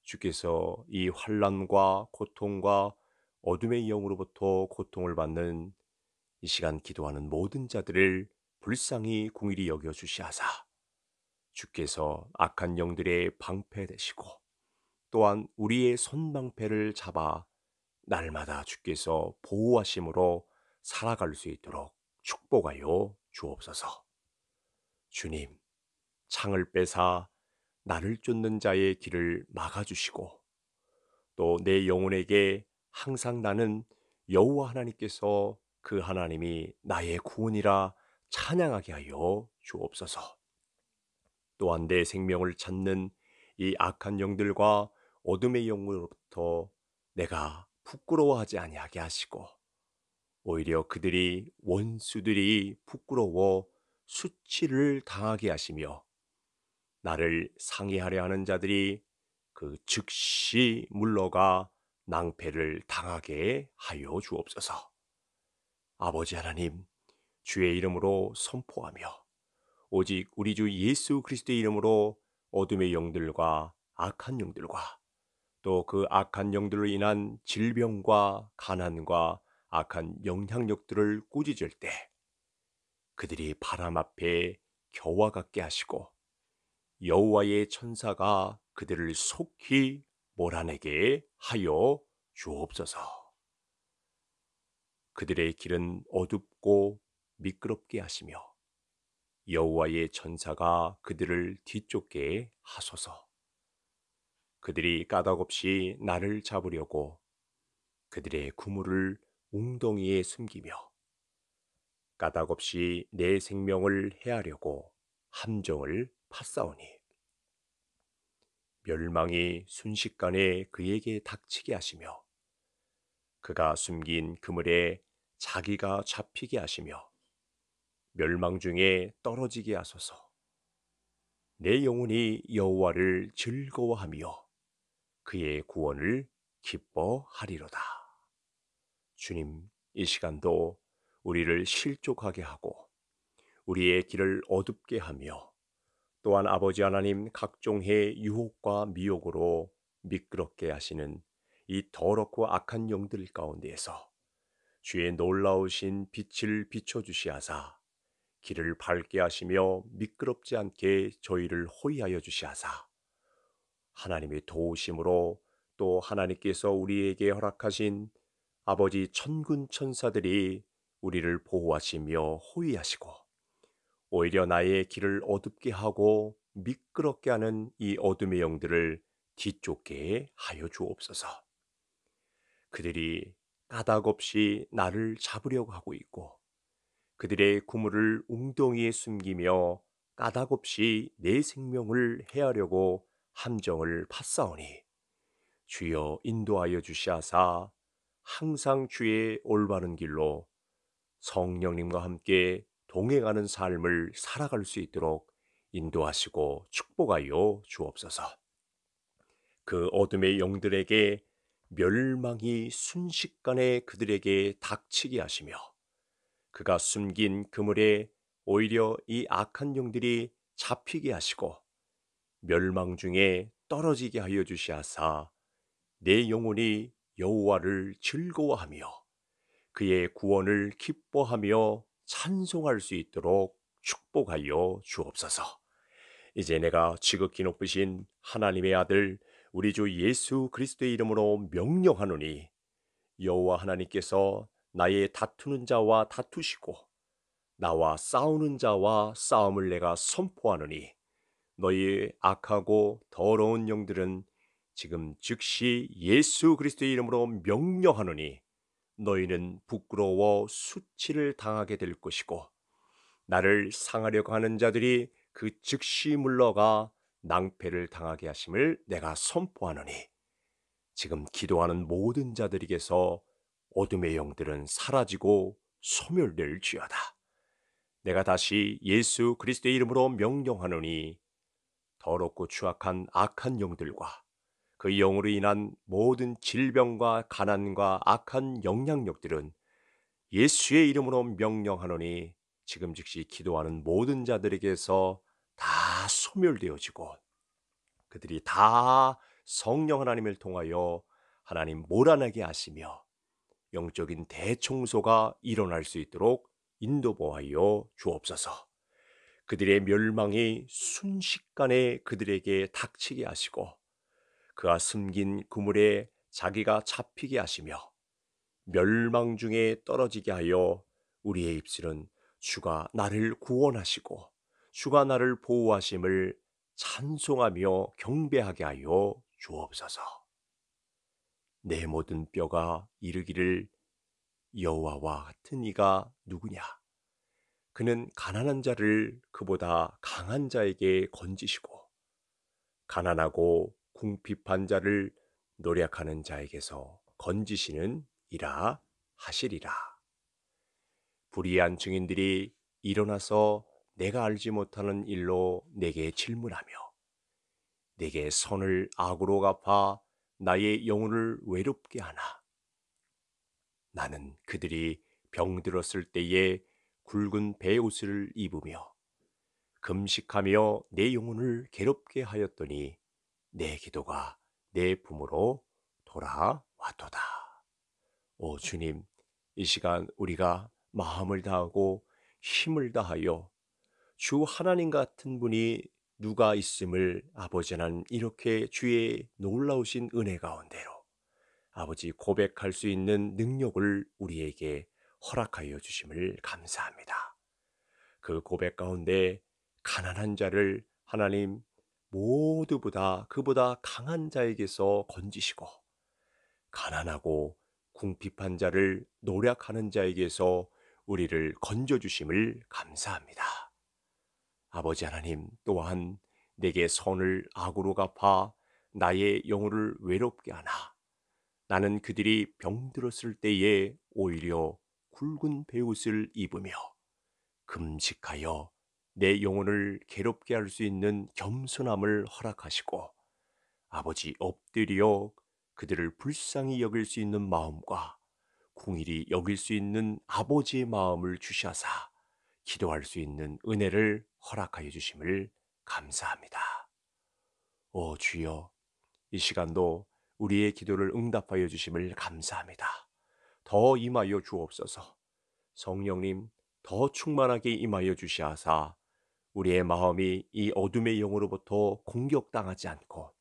주께서 이 환란과 고통과 어둠의 영으로부터 고통을 받는 이 시간 기도하는 모든 자들을 불쌍히 궁일이 여겨 주시하사 주께서 악한 영들의 방패 되시고 또한 우리의 손방패를 잡아 날마다 주께서 보호하심으로 살아갈 수 있도록 축복하여 주옵소서. 주님, 창을 빼사 나를 쫓는 자의 길을 막아주시고 또 내 영혼에게 항상 나는 여호와 하나님께서 그 하나님이 나의 구원이라 찬양하게 하여 주옵소서. 또한 내 생명을 찾는 이 악한 영들과 어둠의 영으로부터 내가 부끄러워하지 아니하게 하시고 오히려 그들이 원수들이 부끄러워 수치를 당하게 하시며 나를 상의하려 하는 자들이 그 즉시 물러가 낭패를 당하게 하여 주옵소서. 아버지 하나님, 주의 이름으로 선포하며 오직 우리 주 예수 그리스도의 이름으로 어둠의 영들과 악한 영들과 또그 악한 영들로 인한 질병과 가난과 악한 영향력들을 꾸짖을 때 그들이 바람 앞에 겨와 같게 하시고 여호와의 천사가 그들을 속히 몰아내게 하여 주옵소서. 그들의 길은 어둡고 미끄럽게 하시며 여호와의 천사가 그들을 뒤쫓게 하소서. 그들이 까닭없이 나를 잡으려고 그들의 구물을 웅덩이에 숨기며 까닭없이 내 생명을 해하려고 함정을 팠사오니 멸망이 순식간에 그에게 닥치게 하시며 그가 숨긴 그물에 자기가 잡히게 하시며 멸망 중에 떨어지게 하소서 내 영혼이 여호와를 즐거워하며 그의 구원을 기뻐하리로다. 주님, 이 시간도 우리를 실족하게 하고 우리의 길을 어둡게 하며 또한 아버지 하나님 각종의 유혹과 미혹으로 미끄럽게 하시는 이 더럽고 악한 영들 가운데에서 주의 놀라우신 빛을 비춰주시하사 길을 밝게 하시며 미끄럽지 않게 저희를 호위하여 주시하사 하나님의 도우심으로 또 하나님께서 우리에게 허락하신 아버지 천군 천사들이 우리를 보호하시며 호위하시고 오히려 나의 길을 어둡게 하고 미끄럽게 하는 이 어둠의 영들을 뒤쫓게 하여 주옵소서. 그들이 까닭없이 나를 잡으려고 하고 있고 그들의 구물을 웅덩이에 숨기며 까닭없이 내 생명을 해하려고 함정을 팠사오니 주여 인도하여 주시하사 항상 주의 올바른 길로 성령님과 함께 동행하는 삶을 살아갈 수 있도록 인도하시고 축복하여 주옵소서. 그 어둠의 영들에게 멸망이 순식간에 그들에게 닥치게 하시며 그가 숨긴 그물에 오히려 이 악한 영들이 잡히게 하시고 멸망 중에 떨어지게 하여 주시하사 내 영혼이 여호와를 즐거워하며 그의 구원을 기뻐하며 찬송할 수 있도록 축복하여 주옵소서. 이제 내가 지극히 높으신 하나님의 아들 우리 주 예수 그리스도의 이름으로 명령하노니 여호와 하나님께서 나의 다투는 자와 다투시고 나와 싸우는 자와 싸움을 내가 선포하노니 너희 악하고 더러운 영들은 지금 즉시 예수 그리스도의 이름으로 명령하노니 너희는 부끄러워 수치를 당하게 될 것이고 나를 상하려고 하는 자들이 그 즉시 물러가 낭패를 당하게 하심을 내가 선포하노니 지금 기도하는 모든 자들에게서 어둠의 영들은 사라지고 소멸될지어다. 내가 다시 예수 그리스도의 이름으로 명령하노니 더럽고 추악한 악한 영들과 그 영으로 인한 모든 질병과 가난과 악한 영향력들은 예수의 이름으로 명령하노니 지금 즉시 기도하는 모든 자들에게서 다 소멸되어지고 그들이 다 성령 하나님을 통하여 하나님 몰아나게 하시며 영적인 대청소가 일어날 수 있도록 인도보하여 주옵소서. 그들의 멸망이 순식간에 그들에게 닥치게 하시고 그가 숨긴 그물에 자기가 잡히게 하시며 멸망 중에 떨어지게 하여 우리의 입술은 주가 나를 구원하시고 주가 나를 보호하심을 찬송하며 경배하게 하여 주옵소서. 내 모든 뼈가 이르기를 여호와와 같은 이가 누구냐? 그는 가난한 자를 그보다 강한 자에게 건지시고 가난하고 궁핍한 자를 노력하는 자에게서 건지시는 이라 하시리라. 불의한 증인들이 일어나서 내가 알지 못하는 일로 내게 질문하며 내게 선을 악으로 갚아 나의 영혼을 외롭게 하나. 나는 그들이 병들었을 때에 굵은 베옷을 입으며 금식하며 내 영혼을 괴롭게 하였더니 내 기도가 내 품으로 돌아왔도다. 오 주님, 이 시간 우리가 마음을 다하고 힘을 다하여 주 하나님 같은 분이 누가 있음을 아버지 는 이렇게 주의 놀라우신 은혜 가운데로 아버지 고백할 수 있는 능력을 우리에게 허락하여 주심을 감사합니다. 그 고백 가운데 가난한 자를 하나님 모두보다 그보다 강한 자에게서 건지시고 가난하고 궁핍한 자를 노력하는 자에게서 우리를 건져 주심을 감사합니다. 아버지 하나님 또한 내게 선을 악으로 갚아 나의 영혼을 외롭게 하나 나는 그들이 병들었을 때에 오히려 굵은 베옷을 입으며 금식하여 내 영혼을 괴롭게 할 수 있는 겸손함을 허락하시고 아버지 엎드려 그들을 불쌍히 여길 수 있는 마음과 궁일이 여길 수 있는 아버지의 마음을 주시하사 기도할 수 있는 은혜를 허락하여 주심을 감사합니다. 오 주여, 이 시간도 우리의 기도를 응답하여 주심을 감사합니다. 더 임하여 주옵소서. 성령님, 더 충만하게 임하여 주시하사 우리의 마음이 이 어둠의 영으로부터 공격당하지 않고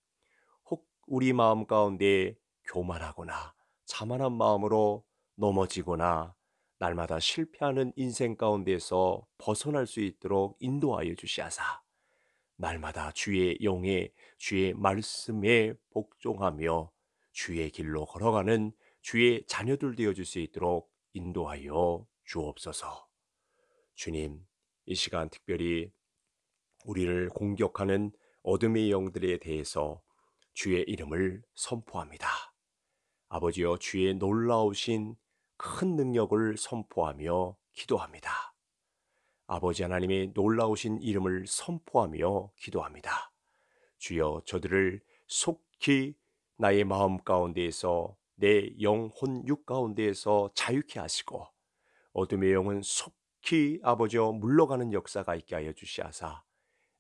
혹 우리 마음 가운데 교만하거나 자만한 마음으로 넘어지거나 날마다 실패하는 인생 가운데서 벗어날 수 있도록 인도하여 주시하사 날마다 주의 영에 주의 말씀에 복종하며 주의 길로 걸어가는 주의 자녀들 되어 줄 수 있도록 인도하여 주옵소서. 주님, 이 시간 특별히 우리를 공격하는 어둠의 영들에 대해서 주의 이름을 선포합니다. 아버지여 주의 놀라우신 큰 능력을 선포하며 기도합니다. 아버지 하나님의 놀라우신 이름을 선포하며 기도합니다. 주여 저들을 속히 나의 마음 가운데에서 내 영혼 육 가운데에서 자유케 하시고 어둠의 영은 속히 아버지여 물러가는 역사가 있게 하여 주시하사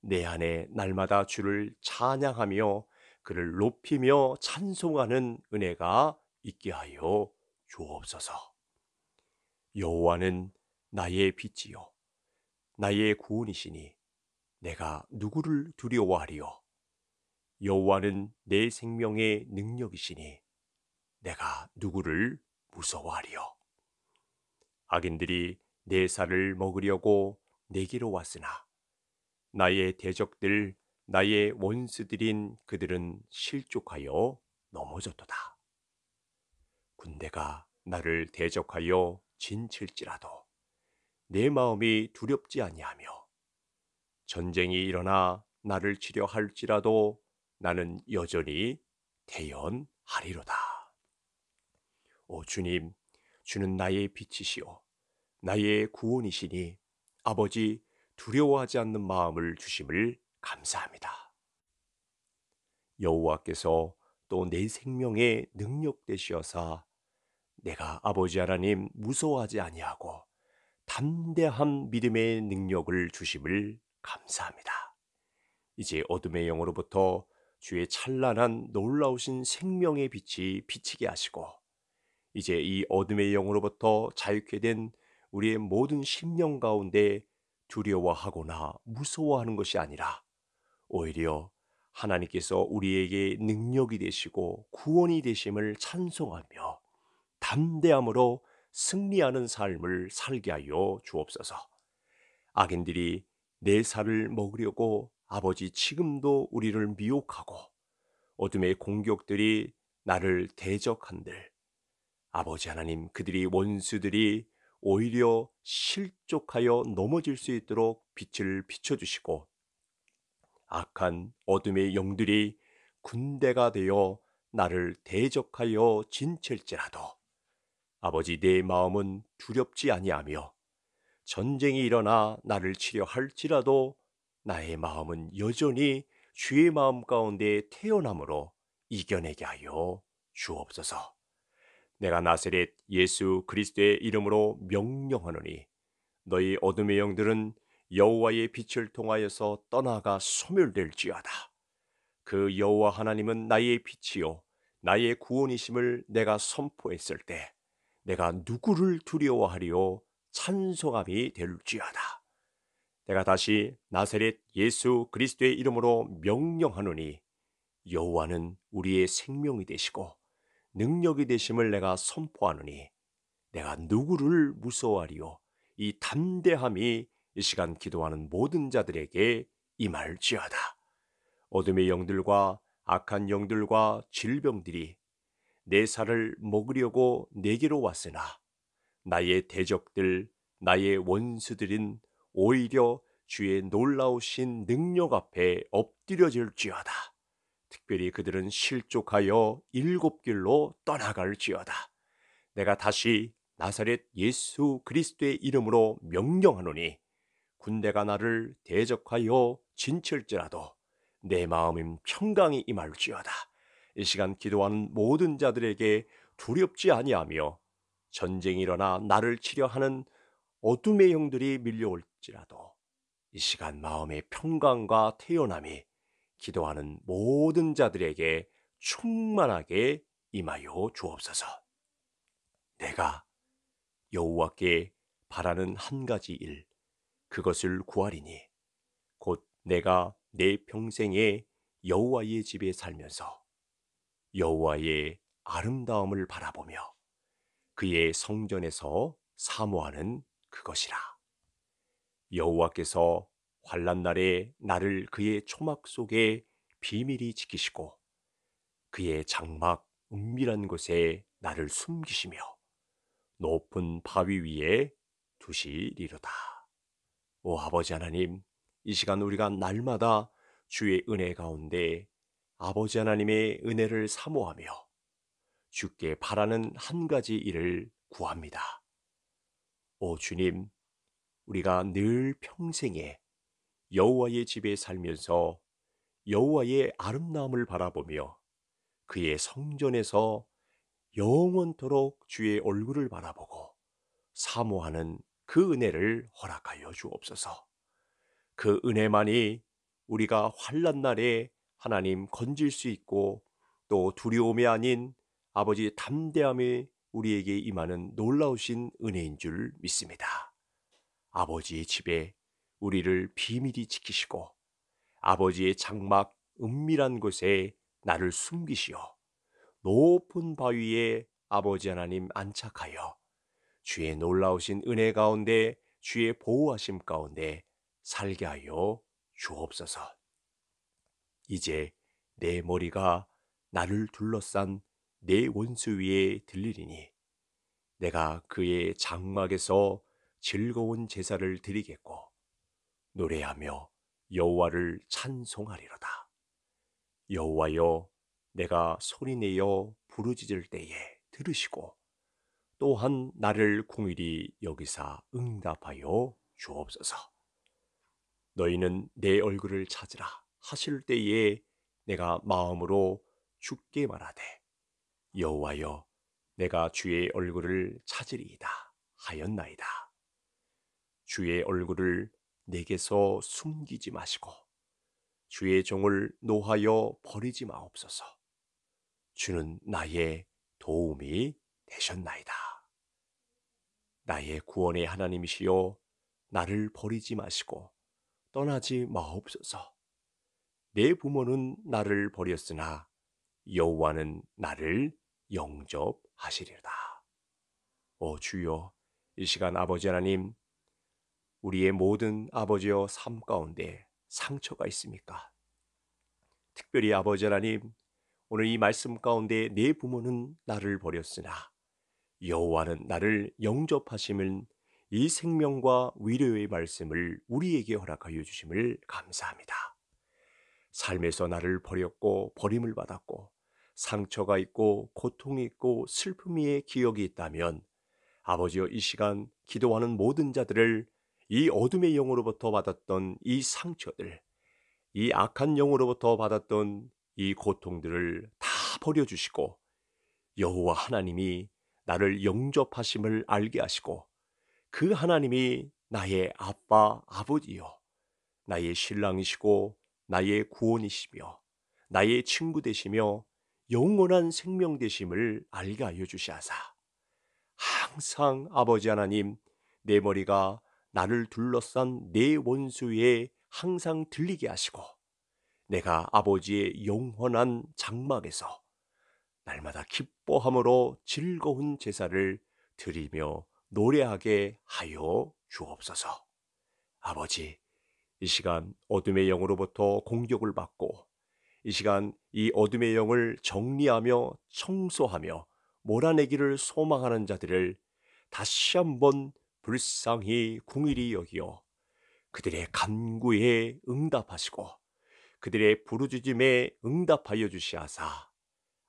내 안에 날마다 주를 찬양하며 그를 높이며 찬송하는 은혜가 있게 하여 주옵소서. 여호와는 나의 빛이요 나의 구원이시니 내가 누구를 두려워하리요 여호와는 내 생명의 능력이시니 내가 누구를 무서워하리요. 악인들이 내 살을 먹으려고 내기로 왔으나 나의 대적들 나의 원수들인 그들은 실족하여 넘어졌도다. 군대가 나를 대적하여 진칠지라도 내 마음이 두렵지 아니하며 전쟁이 일어나 나를 치려 할지라도 나는 여전히 태연하리로다. 오 주님, 주는 나의 빛이시오. 나의 구원이시니 아버지 두려워하지 않는 마음을 주심을 감사합니다. 여호와께서 또 내 생명의 능력 되시어사 내가 아버지 하나님 무서워하지 아니하고 담대한 믿음의 능력을 주심을 감사합니다. 이제 어둠의 영으로부터 주의 찬란한 놀라우신 생명의 빛이 비치게 하시고 이제 이 어둠의 영으로부터 자유케 된 우리의 모든 심령 가운데 두려워하거나 무서워하는 것이 아니라 오히려 하나님께서 우리에게 능력이 되시고 구원이 되심을 찬송하며 담대함으로 승리하는 삶을 살게 하여 주옵소서. 악인들이 내 살을 먹으려고 아버지 지금도 우리를 미혹하고 어둠의 공격들이 나를 대적한들 아버지 하나님 그들이 원수들이 오히려 실족하여 넘어질 수 있도록 빛을 비춰주시고 악한 어둠의 영들이 군대가 되어 나를 대적하여 진칠지라도 아버지 내 마음은 두렵지 아니하며 전쟁이 일어나 나를 치려 할지라도 나의 마음은 여전히 주의 마음 가운데 태어남으로 이겨내게 하여 주옵소서. 내가 나세렛 예수 그리스도의 이름으로 명령하노니 너희 어둠의 영들은 여호와의 빛을 통하여서 떠나가 소멸될지어다. 그 여호와 하나님은 나의 빛이요 나의 구원이심을 내가 선포했을 때 내가 누구를 두려워하리요 찬송함이 될지어다. 내가 다시 나세렛 예수 그리스도의 이름으로 명령하노니 여호와는 우리의 생명이 되시고 능력이 되심을 내가 선포하느니 내가 누구를 무서워하리요 이 담대함이 이 시간 기도하는 모든 자들에게 임할지어다 어둠의 영들과 악한 영들과 질병들이 내 살을 먹으려고 내게로 왔으나 나의 대적들 나의 원수들인 오히려 주의 놀라우신 능력 앞에 엎드려질지어다 특별히 그들은 실족하여 일곱 길로 떠나갈지어다. 내가 다시 나사렛 예수 그리스도의 이름으로 명령하노니 군대가 나를 대적하여 진칠지라도 내 마음임 평강이 임할지어다. 이 시간 기도하는 모든 자들에게 두렵지 아니하며 전쟁이 일어나 나를 치려하는 어둠의 형들이 밀려올지라도 이 시간 마음의 평강과 태연함이 기도하는 모든 자들에게 충만하게 임하여 주옵소서. 내가 여호와께 바라는 한 가지 일 그것을 구하리니 곧 내가 내 평생에 여호와의 집에 살면서 여호와의 아름다움을 바라보며 그의 성전에서 사모하는 그것이라. 여호와께서 환란 날에 나를 그의 초막 속에 비밀히 지키시고 그의 장막 은밀한 곳에 나를 숨기시며 높은 바위 위에 두시리로다. 오 아버지 하나님, 이 시간 우리가 날마다 주의 은혜 가운데 아버지 하나님의 은혜를 사모하며 주께 바라는 한 가지 일을 구합니다. 오 주님, 우리가 늘 평생에 여호와의 집에 살면서 여호와의 아름다움을 바라보며 그의 성전에서 영원토록 주의 얼굴을 바라보고 사모하는 그 은혜를 허락하여 주옵소서. 그 은혜만이 우리가 환란 날에 하나님 건질 수 있고 또 두려움이 아닌 아버지 담대함이 우리에게 임하는 놀라우신 은혜인 줄 믿습니다. 아버지의 집에 우리를 비밀히 지키시고 아버지의 장막 은밀한 곳에 나를 숨기시어 높은 바위에 아버지 하나님 안착하여 주의 놀라우신 은혜 가운데 주의 보호하심 가운데 살게 하여 주옵소서. 이제 내 머리가 나를 둘러싼 내 원수 위에 들리리니 내가 그의 장막에서 즐거운 제사를 드리겠고 노래하며 여호와를 찬송하리로다. 여호와여 내가 소리내어 부르짖을 때에 들으시고 또한 나를 공일히 여기사 응답하여 주옵소서. 너희는 내 얼굴을 찾으라 하실 때에 내가 마음으로 죽게 말하되 여호와여 내가 주의 얼굴을 찾으리이다 하였나이다. 주의 얼굴을 내게서 숨기지 마시고 주의 종을 노하여 버리지 마옵소서. 주는 나의 도움이 되셨나이다. 나의 구원의 하나님이시여 나를 버리지 마시고 떠나지 마옵소서. 내 부모는 나를 버렸으나 여호와는 나를 영접하시리라. 오 주여, 이 시간 아버지 하나님 우리의 모든 아버지여 삶 가운데 상처가 있습니까? 특별히 아버지 하나님, 오늘 이 말씀 가운데 내 부모는 나를 버렸으나 여호와는 나를 영접하심을 이 생명과 위로의 말씀을 우리에게 허락하여 주심을 감사합니다. 삶에서 나를 버렸고 버림을 받았고 상처가 있고 고통이 있고 슬픔의 기억이 있다면 아버지여 이 시간 기도하는 모든 자들을 이 어둠의 영으로부터 받았던 이 상처들, 이 악한 영으로부터 받았던 이 고통들을 다 버려주시고 여호와 하나님이 나를 영접하심을 알게 하시고 그 하나님이 나의 아빠 아버지요 나의 신랑이시고 나의 구원이시며 나의 친구 되시며 영원한 생명 되심을 알게 하여 주시하사 항상 아버지 하나님 내 머리가 나를 둘러싼 내 네 원수에 항상 들리게 하시고 내가 아버지의 영원한 장막에서 날마다 기뻐함으로 즐거운 제사를 드리며 노래하게 하여 주옵소서. 아버지, 이 시간 어둠의 영으로부터 공격을 받고 이 시간 이 어둠의 영을 정리하며 청소하며 몰아내기를 소망하는 자들을 다시 한번 불쌍히 궁일이 여기어 그들의 간구에 응답하시고 그들의 부르짖음에 응답하여 주시하사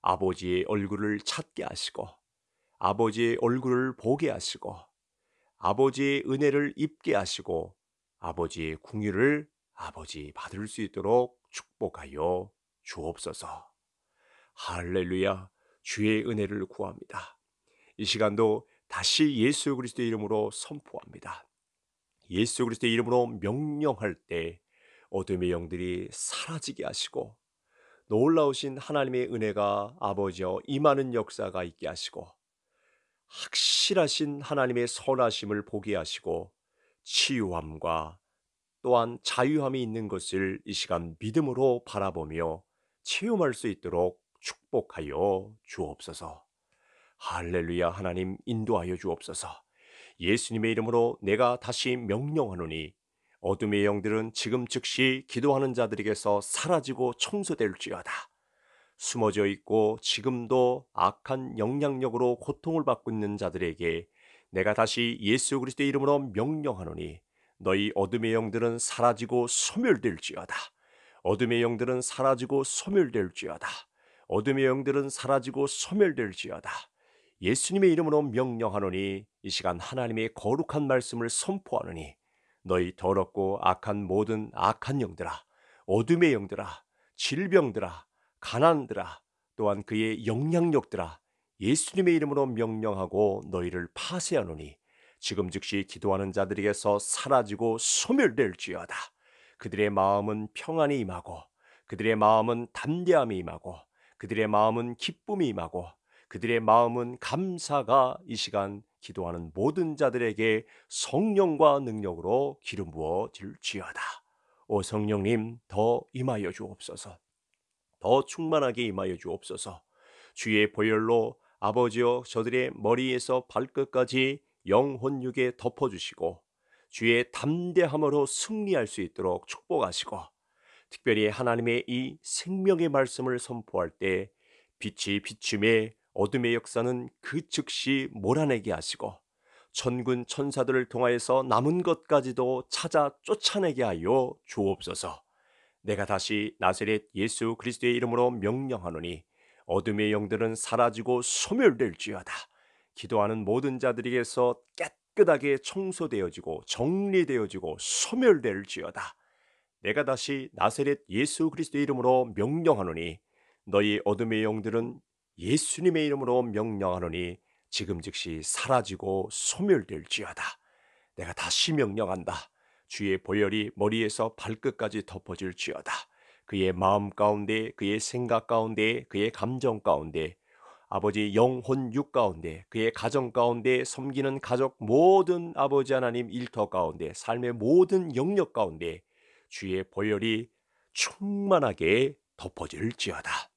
아버지의 얼굴을 찾게 하시고 아버지의 얼굴을 보게 하시고 아버지의 은혜를 입게 하시고 아버지의 궁유를 아버지 받을 수 있도록 축복하여 주옵소서. 할렐루야 주의 은혜를 구합니다. 이 시간도 다시 예수 그리스도의 이름으로 선포합니다. 예수 그리스도의 이름으로 명령할 때 어둠의 영들이 사라지게 하시고 놀라우신 하나님의 은혜가 아버지여 임하는 역사가 있게 하시고 확실하신 하나님의 선하심을 보게 하시고 치유함과 또한 자유함이 있는 것을 이 시간 믿음으로 바라보며 체험할 수 있도록 축복하여 주옵소서. 할렐루야 하나님 인도하여 주옵소서. 예수님의 이름으로 내가 다시 명령하노니 어둠의 영들은 지금 즉시 기도하는 자들에게서 사라지고 청소될지어다. 숨어져 있고 지금도 악한 영향력으로 고통을 받고 있는 자들에게 내가 다시 예수 그리스도의 이름으로 명령하노니 너희 어둠의 영들은 사라지고 소멸될지어다. 어둠의 영들은 사라지고 소멸될지어다. 어둠의 영들은 사라지고 소멸될지어다. 예수님의 이름으로 명령하노니 이 시간 하나님의 거룩한 말씀을 선포하노니 너희 더럽고 악한 모든 악한 영들아 어둠의 영들아 질병들아 가난들아 또한 그의 영향력들아 예수님의 이름으로 명령하고 너희를 파쇄하노니 지금 즉시 기도하는 자들에게서 사라지고 소멸될지어다 그들의 마음은 평안이 임하고 그들의 마음은 담대함이 임하고 그들의 마음은 기쁨이 임하고 그들의 마음은 감사가 이 시간 기도하는 모든 자들에게 성령과 능력으로 기름 부어 질지어다. 오 성령님 더 임하여 주옵소서. 더 충만하게 임하여 주옵소서. 주의 보혈로 아버지여 저들의 머리에서 발끝까지 영혼육에 덮어주시고 주의 담대함으로 승리할 수 있도록 축복하시고 특별히 하나님의 이 생명의 말씀을 선포할 때 빛이 비춤에 어둠의 역사는 그 즉시 몰아내게 하시고 천군 천사들을 통하여서 남은 것까지도 찾아 쫓아내게 하여 주옵소서. 내가 다시 나세렛 예수 그리스도의 이름으로 명령하노니 어둠의 영들은 사라지고 소멸될지어다. 기도하는 모든 자들에게서 깨끗하게 청소되어지고 정리되어지고 소멸될지어다. 내가 다시 나세렛 예수 그리스도의 이름으로 명령하노니 너희 어둠의 영들은 예수님의 이름으로 명령하노니 지금 즉시 사라지고 소멸될지어다. 내가 다시 명령한다. 주의 보혈이 머리에서 발끝까지 덮어질지어다. 그의 마음 가운데, 그의 생각 가운데, 그의 감정 가운데, 아버지 영혼 육 가운데, 그의 가정 가운데, 섬기는 가족 모든 아버지 하나님 일터 가운데, 삶의 모든 영역 가운데 주의 보혈이 충만하게 덮어질지어다.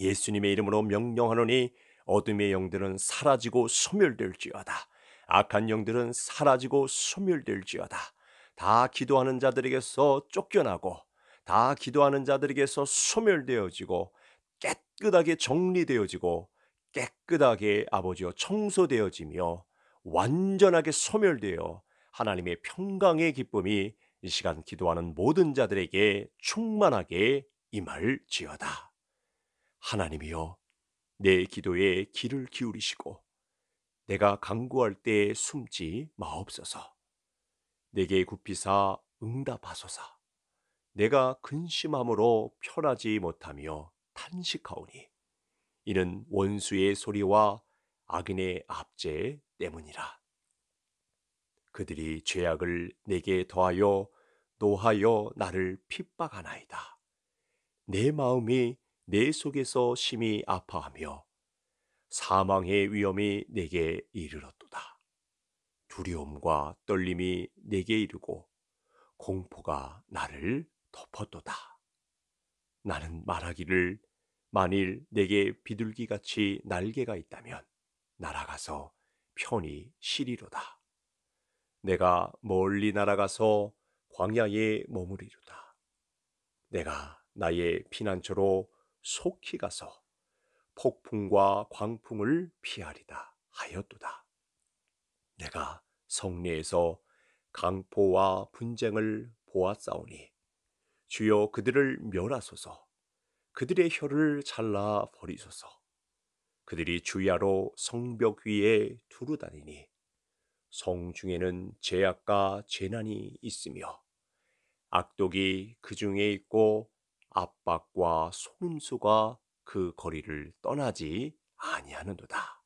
예수님의 이름으로 명령하노니 어둠의 영들은 사라지고 소멸될지어다. 악한 영들은 사라지고 소멸될지어다. 다 기도하는 자들에게서 쫓겨나고 다 기도하는 자들에게서 소멸되어지고 깨끗하게 정리되어지고 깨끗하게 아버지여 청소되어지며 완전하게 소멸되어 하나님의 평강의 기쁨이 이 시간 기도하는 모든 자들에게 충만하게 임할지어다. 하나님이여 내 기도에 귀를 기울이시고 내가 강구할 때에 숨지 마옵소서. 내게 굽히사 응답하소서. 내가 근심함으로 편하지 못하며 탄식하오니 이는 원수의 소리와 악인의 압제 때문이라. 그들이 죄악을 내게 더하여 노하여 나를 핍박하나이다. 내 마음이 내 속에서 심히 아파하며 사망의 위험이 내게 이르렀도다. 두려움과 떨림이 내게 이르고 공포가 나를 덮었도다. 나는 말하기를 만일 내게 비둘기같이 날개가 있다면 날아가서 편히 쉬리로다. 내가 멀리 날아가서 광야에 머무리로다. 내가 나의 피난처로 속히 가서 폭풍과 광풍을 피하리다 하였도다. 내가 성리에서 강포와 분쟁을 보았사오니 주여 그들을 멸하소서 그들의 혀를 잘라 버리소서 그들이 주야로 성벽 위에 두루다니니 성 중에는 제약과 재난이 있으며 악독이 그 중에 있고 압박과 속임수가 그 거리를 떠나지 아니하는도다.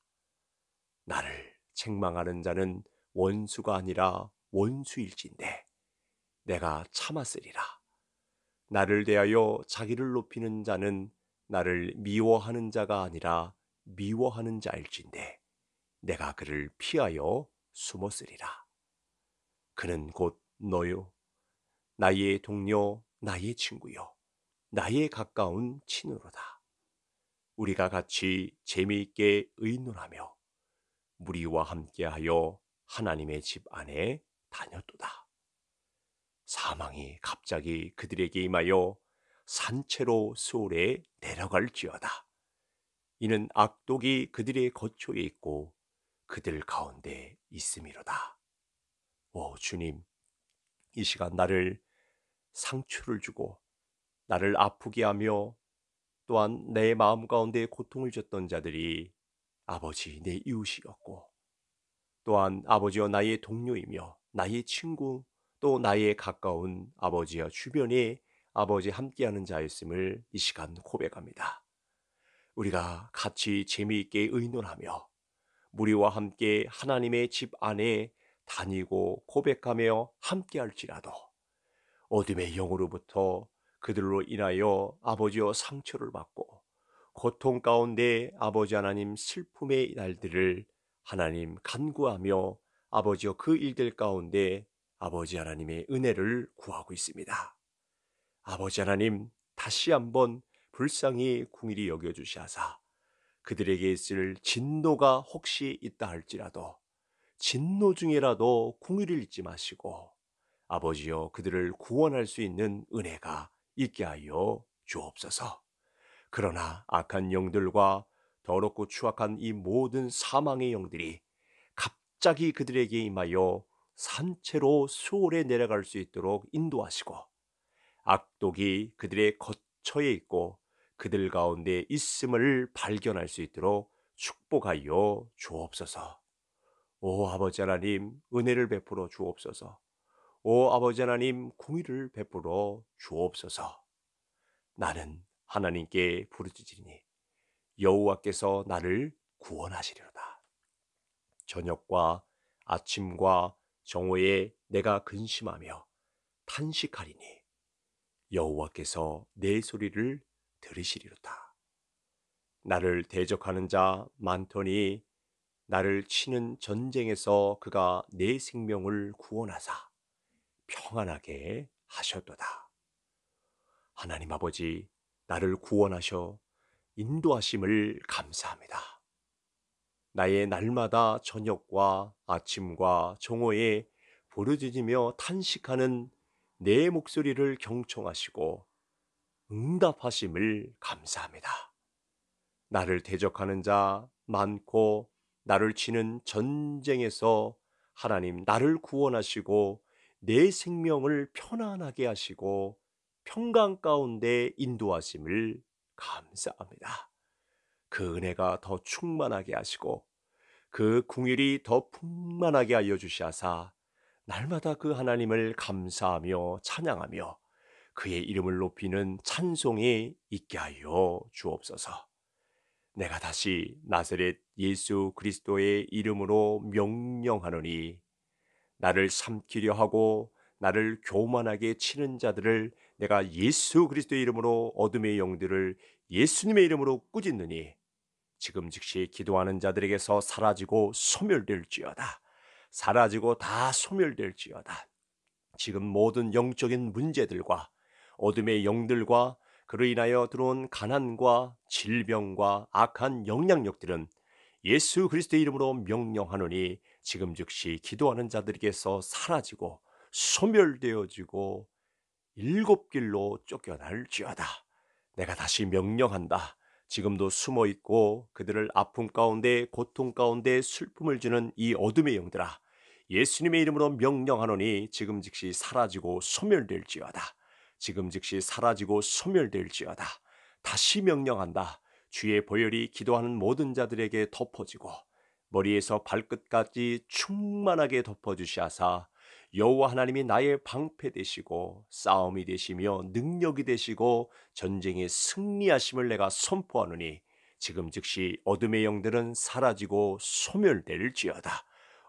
나를 책망하는 자는 원수가 아니라 원수일진데 내가 참았으리라. 나를 대하여 자기를 높이는 자는 나를 미워하는 자가 아니라 미워하는 자일진데 내가 그를 피하여 숨었으리라. 그는 곧 너요 나의 동료 나의 친구요 나의 가까운 친으로다. 우리가 같이 재미있게 의논하며 무리와 함께하여 하나님의 집 안에 다녔도다. 사망이 갑자기 그들에게 임하여 산채로 수월에 내려갈지어다. 이는 악독이 그들의 거초에 있고 그들 가운데 있음이로다. 오 주님, 이 시간 나를 상추를 주고 나를 아프게 하며 또한 내 마음 가운데 고통을 줬던 자들이 아버지 내 이웃이었고 또한 아버지와 나의 동료이며 나의 친구 또 나의 가까운 아버지와 주변에 아버지 함께하는 자였음을 이 시간 고백합니다. 우리가 같이 재미있게 의논하며 무리와 함께 하나님의 집 안에 다니고 고백하며 함께할지라도 어둠의 영으로부터 그들로 인하여 아버지여 상처를 받고 고통 가운데 아버지 하나님 슬픔의 날들을 하나님 간구하며 아버지여 그 일들 가운데 아버지 하나님의 은혜를 구하고 있습니다. 아버지 하나님 다시 한번 불쌍히 궁일이 여겨주시하사 그들에게 있을 진노가 혹시 있다 할지라도 진노 중이라도 궁일을 잊지 마시고 아버지여 그들을 구원할 수 있는 은혜가 있게 하여 주옵소서. 그러나 악한 영들과 더럽고 추악한 이 모든 사망의 영들이 갑자기 그들에게 임하여 산채로 수월에 내려갈 수 있도록 인도하시고 악독이 그들의 거처에 있고 그들 가운데 있음을 발견할 수 있도록 축복하여 주옵소서. 오 아버지 하나님 은혜를 베풀어 주옵소서. 오 아버지 하나님 공의를 베풀어 주옵소서. 나는 하나님께 부르짖으니 여호와께서 나를 구원하시리로다. 저녁과 아침과 정오에 내가 근심하며 탄식하리니 여호와께서 내 소리를 들으시리로다. 나를 대적하는 자 많더니 나를 치는 전쟁에서 그가 내 생명을 구원하사 평안하게 하셨도다. 하나님 아버지, 나를 구원하셔 인도하심을 감사합니다. 나의 날마다 저녁과 아침과 정오에 부르짖으며 탄식하는 내 목소리를 경청하시고 응답하심을 감사합니다. 나를 대적하는 자 많고 나를 치는 전쟁에서 하나님 나를 구원하시고 내 생명을 편안하게 하시고 평강 가운데 인도하심을 감사합니다. 그 은혜가 더 충만하게 하시고 그 궁일이 더 풍만하게 알려 주시사 날마다 그 하나님을 감사하며 찬양하며 그의 이름을 높이는 찬송이 있게 하여 주옵소서. 내가 다시 나세렛 예수 그리스도의 이름으로 명령하노니 나를 삼키려 하고 나를 교만하게 치는 자들을 내가 예수 그리스도의 이름으로 어둠의 영들을 예수님의 이름으로 꾸짖느니 지금 즉시 기도하는 자들에게서 사라지고 소멸될지어다. 사라지고 다 소멸될지어다. 지금 모든 영적인 문제들과 어둠의 영들과 그로 인하여 들어온 가난과 질병과 악한 영향력들은 예수 그리스도의 이름으로 명령하노니 지금 즉시 기도하는 자들에게서 사라지고 소멸되어지고 일곱 길로 쫓겨날지어다. 내가 다시 명령한다. 지금도 숨어 있고 그들을 아픔 가운데 고통 가운데 슬픔을 주는 이 어둠의 영들아 예수님의 이름으로 명령하노니 지금 즉시 사라지고 소멸될지어다. 지금 즉시 사라지고 소멸될지어다. 다시 명령한다. 주의 보혈이 기도하는 모든 자들에게 덮어지고 머리에서 발끝까지 충만하게 덮어주시사 여호와 하나님이 나의 방패 되시고 싸움이 되시며 능력이 되시고 전쟁에 승리하심을 내가 선포하노니 지금 즉시 어둠의 영들은 사라지고 소멸될지어다.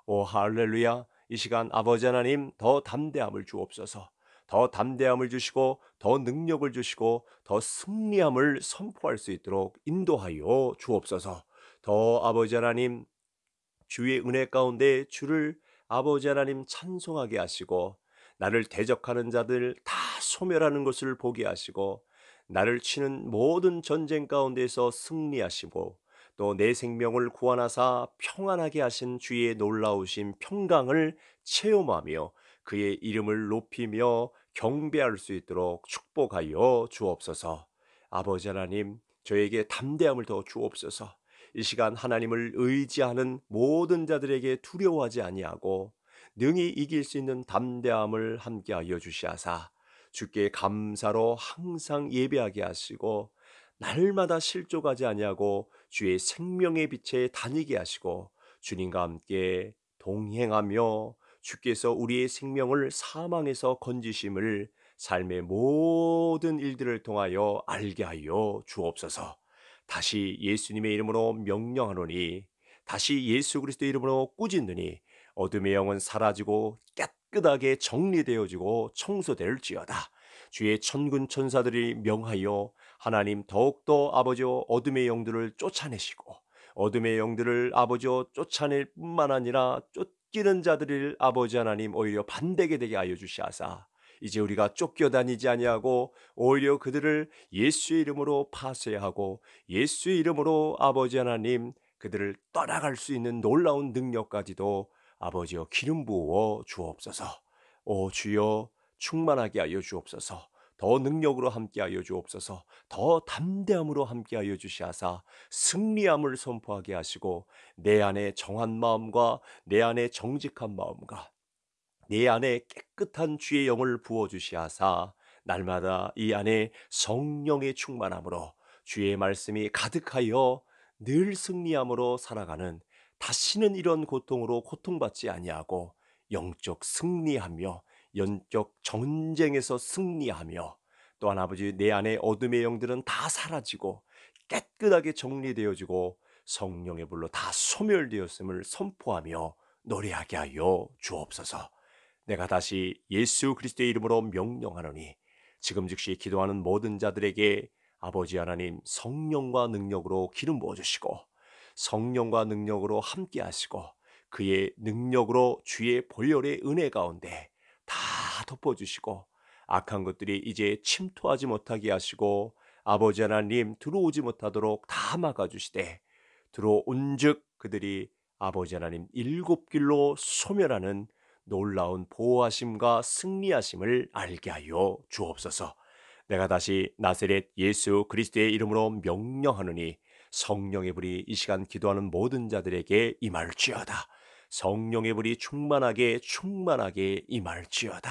오 할렐루야 이 시간 아버지 하나님 더 담대함을 주옵소서 더 담대함을 주시고 더 능력을 주시고 더 승리함을 선포할 수 있도록 인도하여 주옵소서 더 아버지 하나님 주의 은혜 가운데 주를 아버지 하나님 찬송하게 하시고 나를 대적하는 자들 다 소멸하는 것을 보게 하시고 나를 치는 모든 전쟁 가운데서 승리하시고 또 내 생명을 구원하사 평안하게 하신 주의 놀라우신 평강을 체험하며 그의 이름을 높이며 경배할 수 있도록 축복하여 주옵소서. 아버지 하나님, 저에게 담대함을 더 주옵소서. 이 시간 하나님을 의지하는 모든 자들에게 두려워하지 아니하고 능히 이길 수 있는 담대함을 함께하여 주시하사 주께 감사로 항상 예배하게 하시고 날마다 실족하지 아니하고 주의 생명의 빛에 다니게 하시고 주님과 함께 동행하며 주께서 우리의 생명을 사망에서 건지심을 삶의 모든 일들을 통하여 알게 하여 주옵소서. 다시 예수님의 이름으로 명령하노니 다시 예수 그리스도의 이름으로 꾸짖느니 어둠의 영은 사라지고 깨끗하게 정리되어지고 청소될지어다. 주의 천군 천사들이 명하여 하나님 더욱더 아버지 어둠의 영들을 쫓아내시고 어둠의 영들을 아버지 쫓아낼 뿐만 아니라 쫓기는 자들을 아버지 하나님 오히려 반대게 되게 하여 주시하사 이제 우리가 쫓겨다니지 아니하고 오히려 그들을 예수의 이름으로 파쇄하고 예수의 이름으로 아버지 하나님 그들을 떠나갈 수 있는 놀라운 능력까지도 아버지여 기름 부어 주옵소서. 오 주여 충만하게 하여 주옵소서. 더 능력으로 함께하여 주옵소서. 더 담대함으로 함께하여 주시하사 승리함을 선포하게 하시고 내 안에 정한 마음과 내 안에 정직한 마음과 내 안에 깨끗한 주의 영을 부어 주시하사 날마다 이 안에 성령의 충만함으로 주의 말씀이 가득하여 늘 승리함으로 살아가는 다시는 이런 고통으로 고통받지 아니하고 영적 승리하며 영적 전쟁에서 승리하며 또한 아버지 내 안에 어둠의 영들은 다 사라지고 깨끗하게 정리되어지고 성령의 불로 다 소멸되었음을 선포하며 노래하게 하여 주옵소서. 내가 다시 예수 그리스도의 이름으로 명령하노니 지금 즉시 기도하는 모든 자들에게 아버지 하나님 성령과 능력으로 기름 부어 주시고 성령과 능력으로 함께 하시고 그의 능력으로 주의 본열의 은혜 가운데 다 덮어 주시고 악한 것들이 이제 침투하지 못하게 하시고 아버지 하나님 들어오지 못하도록 다 막아 주시되 들어온즉 그들이 아버지 하나님 일곱 길로 소멸하는 놀라운 보호하심과 승리하심을 알게 하여 주옵소서. 내가 다시 나세렛 예수 그리스도의 이름으로 명령하느니 성령의 불이 이 시간 기도하는 모든 자들에게 임할지어다. 성령의 불이 충만하게 충만하게 임할지어다.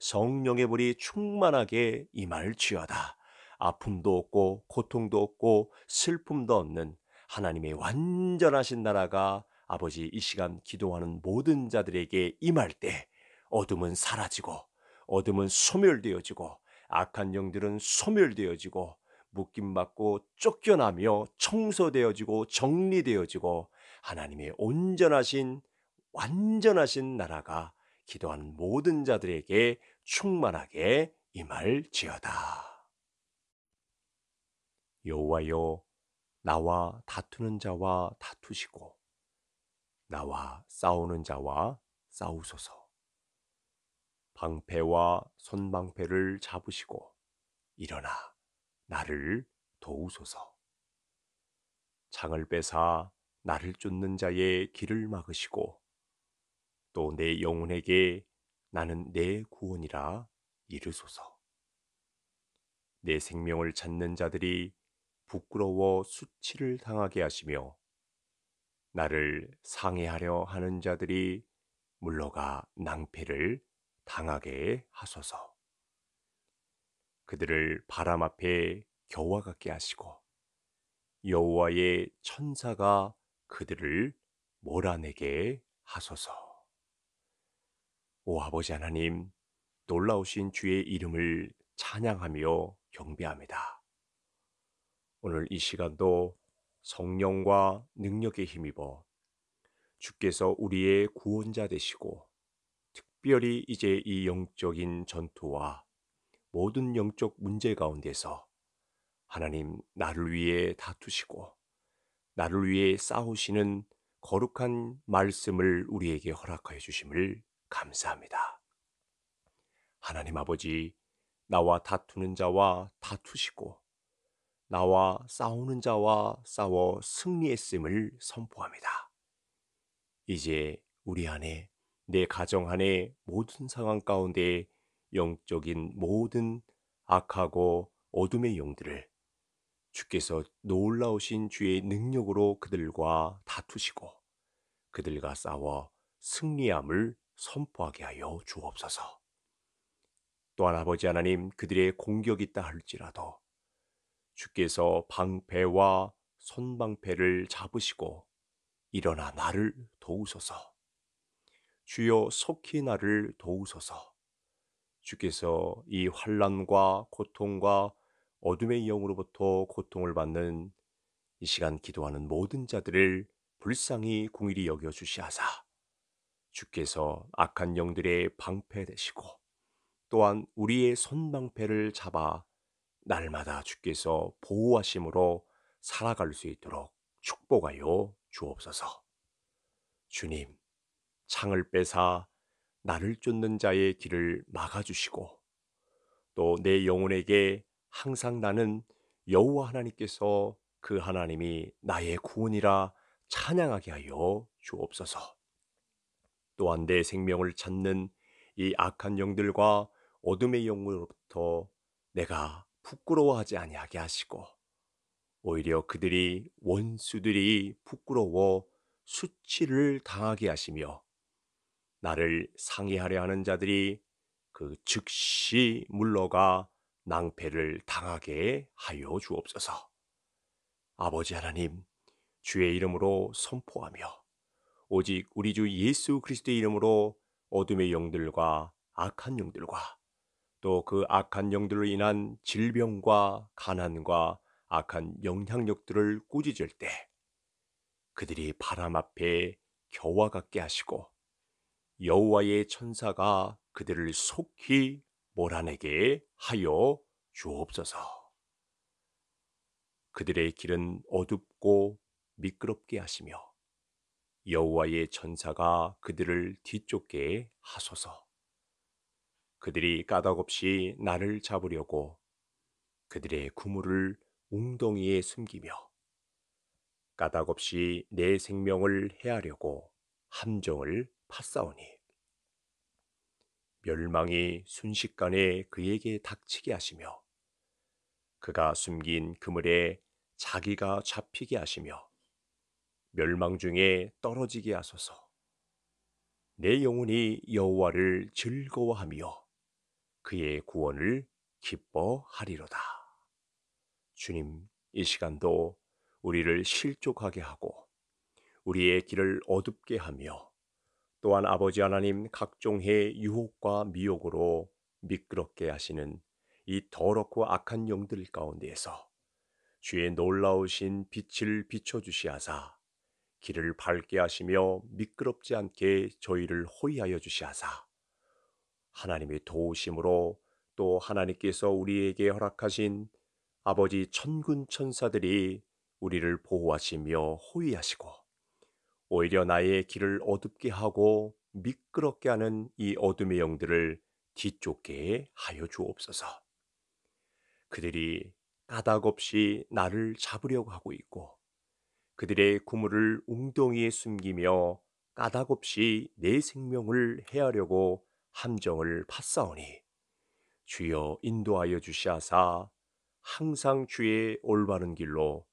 성령의 불이 충만하게 임할지어다. 아픔도 없고 고통도 없고 슬픔도 없는 하나님의 완전하신 나라가 아버지 이 시간 기도하는 모든 자들에게 임할 때 어둠은 사라지고 어둠은 소멸되어지고 악한 영들은 소멸되어지고 묶임 받고 쫓겨나며 청소되어지고 정리되어지고 하나님의 온전하신 완전하신 나라가 기도하는 모든 자들에게 충만하게 임할지어다. 여호와여 나와 다투는 자와 다투시고 나와 싸우는 자와 싸우소서. 방패와 손방패를 잡으시고 일어나 나를 도우소서. 창을 빼사 나를 쫓는 자의 길을 막으시고 또 내 영혼에게 나는 내 구원이라 이르소서. 내 생명을 찾는 자들이 부끄러워 수치를 당하게 하시며 나를 상해하려 하는 자들이 물러가 낭패를 당하게 하소서. 그들을 바람 앞에 겨와 같게 하시고 여호와의 천사가 그들을 몰아내게 하소서. 오 아버지 하나님, 놀라우신 주의 이름을 찬양하며 경배합니다. 오늘 이 시간도 성령과 능력에 힘입어 주께서 우리의 구원자 되시고 특별히 이제 이 영적인 전투와 모든 영적 문제 가운데서 하나님 나를 위해 다투시고 나를 위해 싸우시는 거룩한 말씀을 우리에게 허락하여 주심을 감사합니다. 하나님 아버지, 나와 다투는 자와 다투시고 나와 싸우는 자와 싸워 승리했음을 선포합니다. 이제 우리 안에 내 가정 안에 모든 상황 가운데 영적인 모든 악하고 어둠의 영들을 주께서 놀라우신 주의 능력으로 그들과 다투시고 그들과 싸워 승리함을 선포하게 하여 주옵소서. 또한 아버지 하나님 그들의 공격이 있다 할지라도 주께서 방패와 손방패를 잡으시고 일어나 나를 도우소서. 주여 속히 나를 도우소서. 주께서 이 환란과 고통과 어둠의 영으로부터 고통을 받는 이 시간 기도하는 모든 자들을 불쌍히 궁일이 여겨 주시하사 주께서 악한 영들의 방패 되시고 또한 우리의 손방패를 잡아 날마다 주께서 보호하심으로 살아갈 수 있도록 축복하여 주옵소서. 주님, 창을 빼사 나를 쫓는 자의 길을 막아주시고 또 내 영혼에게 항상 나는 여호와 하나님께서 그 하나님이 나의 구원이라 찬양하게 하여 주옵소서. 또한 내 생명을 찾는 이 악한 영들과 어둠의 영으로부터 내가 부끄러워하지 아니하게 하시고 오히려 그들이 원수들이 부끄러워 수치를 당하게 하시며 나를 상의하려 하는 자들이 그 즉시 물러가 낭패를 당하게 하여 주옵소서. 아버지 하나님, 주의 이름으로 선포하며 오직 우리 주 예수 그리스도의 이름으로 어둠의 영들과 악한 영들과 또그 악한 영들로 인한 질병과 가난과 악한 영향력들을 꾸짖을 때 그들이 바람 앞에 겨와 같게 하시고 여호와의 천사가 그들을 속히 몰아내게 하여 주옵소서. 그들의 길은 어둡고 미끄럽게 하시며 여호와의 천사가 그들을 뒤쫓게 하소서. 그들이 까닭없이 나를 잡으려고 그들의 구물을 웅덩이에 숨기며 까닭없이 내 생명을 해하려고 함정을 팠사오니 멸망이 순식간에 그에게 닥치게 하시며 그가 숨긴 그물에 자기가 잡히게 하시며 멸망 중에 떨어지게 하소서 내 영혼이 여호와를 즐거워하며 그의 구원을 기뻐하리로다. 주님, 이 시간도 우리를 실족하게 하고 우리의 길을 어둡게 하며 또한 아버지 하나님 각종의 유혹과 미혹으로 미끄럽게 하시는 이 더럽고 악한 영들 가운데에서 주의 놀라우신 빛을 비춰주시하사 길을 밝게 하시며 미끄럽지 않게 저희를 호위하여 주시하사 하나님의 도우심으로 또 하나님께서 우리에게 허락하신 아버지 천군 천사들이 우리를 보호하시며 호위하시고 오히려 나의 길을 어둡게 하고 미끄럽게 하는 이 어둠의 영들을 뒤쫓게 하여 주옵소서. 그들이 까닭없이 나를 잡으려고 하고 있고 그들의 구물을 웅덩이에 숨기며 까닭없이 내 생명을 해하려고 함정을 팠사오니 주여 인도하여 주시하사 항상 주의 올바른 길로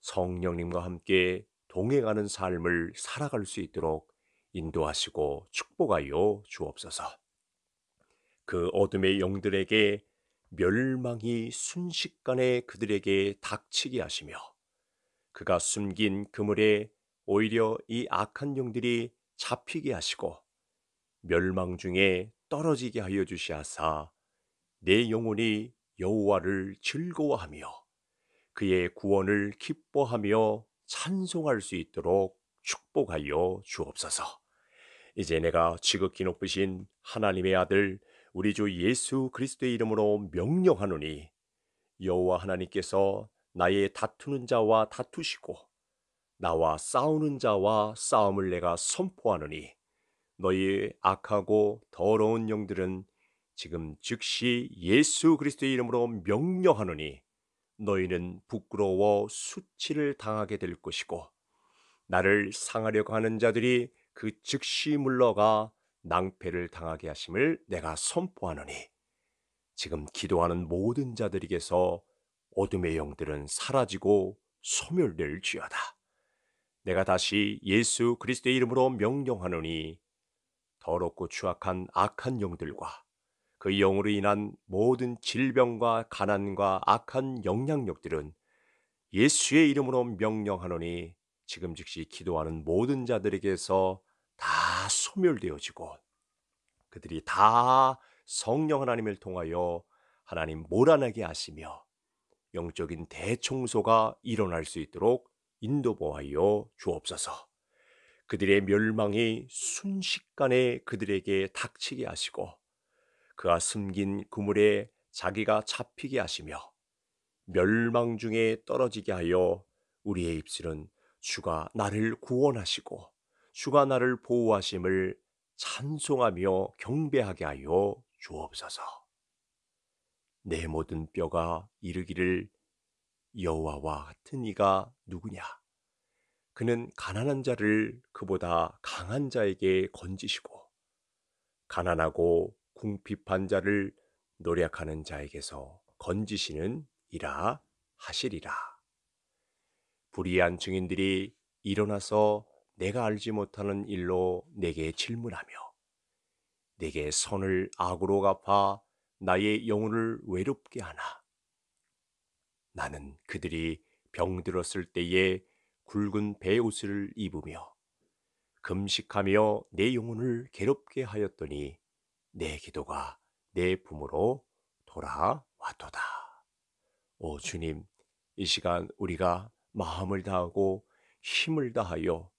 성령님과 함께 동행하는 삶을 살아갈 수 있도록 인도하시고 축복하여 주옵소서. 그 어둠의 영들에게 멸망이 순식간에 그들에게 닥치게 하시며 그가 숨긴 그물에 오히려 이 악한 영들이 잡히게 하시고 멸망 중에 떨어지게 하여 주시하사 내 영혼이 여호와를 즐거워하며 그의 구원을 기뻐하며 찬송할 수 있도록 축복하여 주옵소서. 이제 내가 지극히 높으신 하나님의 아들 우리 주 예수 그리스도의 이름으로 명령하노니 여호와 하나님께서 나의 다투는 자와 다투시고 나와 싸우는 자와 싸움을 내가 선포하노니 너희 악하고 더러운 영들은 지금 즉시 예수 그리스도의 이름으로 명령하노니 너희는 부끄러워 수치를 당하게 될 것이고 나를 상하려고 하는 자들이 그 즉시 물러가 낭패를 당하게 하심을 내가 선포하노니 지금 기도하는 모든 자들에게서 어둠의 영들은 사라지고 소멸될지어다. 내가 다시 예수 그리스도의 이름으로 명령하노니 더럽고 추악한 악한 영들과 그 영으로 인한 모든 질병과 가난과 악한 영향력들은 예수의 이름으로 명령하노니 지금 즉시 기도하는 모든 자들에게서 다 소멸되어지고 그들이 다 성령 하나님을 통하여 하나님 몰아내게 하시며 영적인 대청소가 일어날 수 있도록 인도보하여 주옵소서. 그들의 멸망이 순식간에 그들에게 닥치게 하시고 그가 숨긴 그물에 자기가 잡히게 하시며 멸망 중에 떨어지게 하여 우리의 입술은 주가 나를 구원하시고 주가 나를 보호하심을 찬송하며 경배하게 하여 주옵소서. 내 모든 뼈가 이르기를 여호와와 같은 이가 누구냐? 그는 가난한 자를 그보다 강한 자에게 건지시고 가난하고 궁핍한 자를 노력하는 자에게서 건지시는 이라 하시리라. 불의한 증인들이 일어나서 내가 알지 못하는 일로 내게 질문하며 내게 선을 악으로 갚아 나의 영혼을 외롭게 하나. 나는 그들이 병들었을 때에 굵은 베옷을 입으며 금식하며 내 영혼을 괴롭게 하였더니 내 기도가 내 품으로 돌아왔도다. 오 주님, 이 시간 우리가 마음을 다하고 힘을 다하여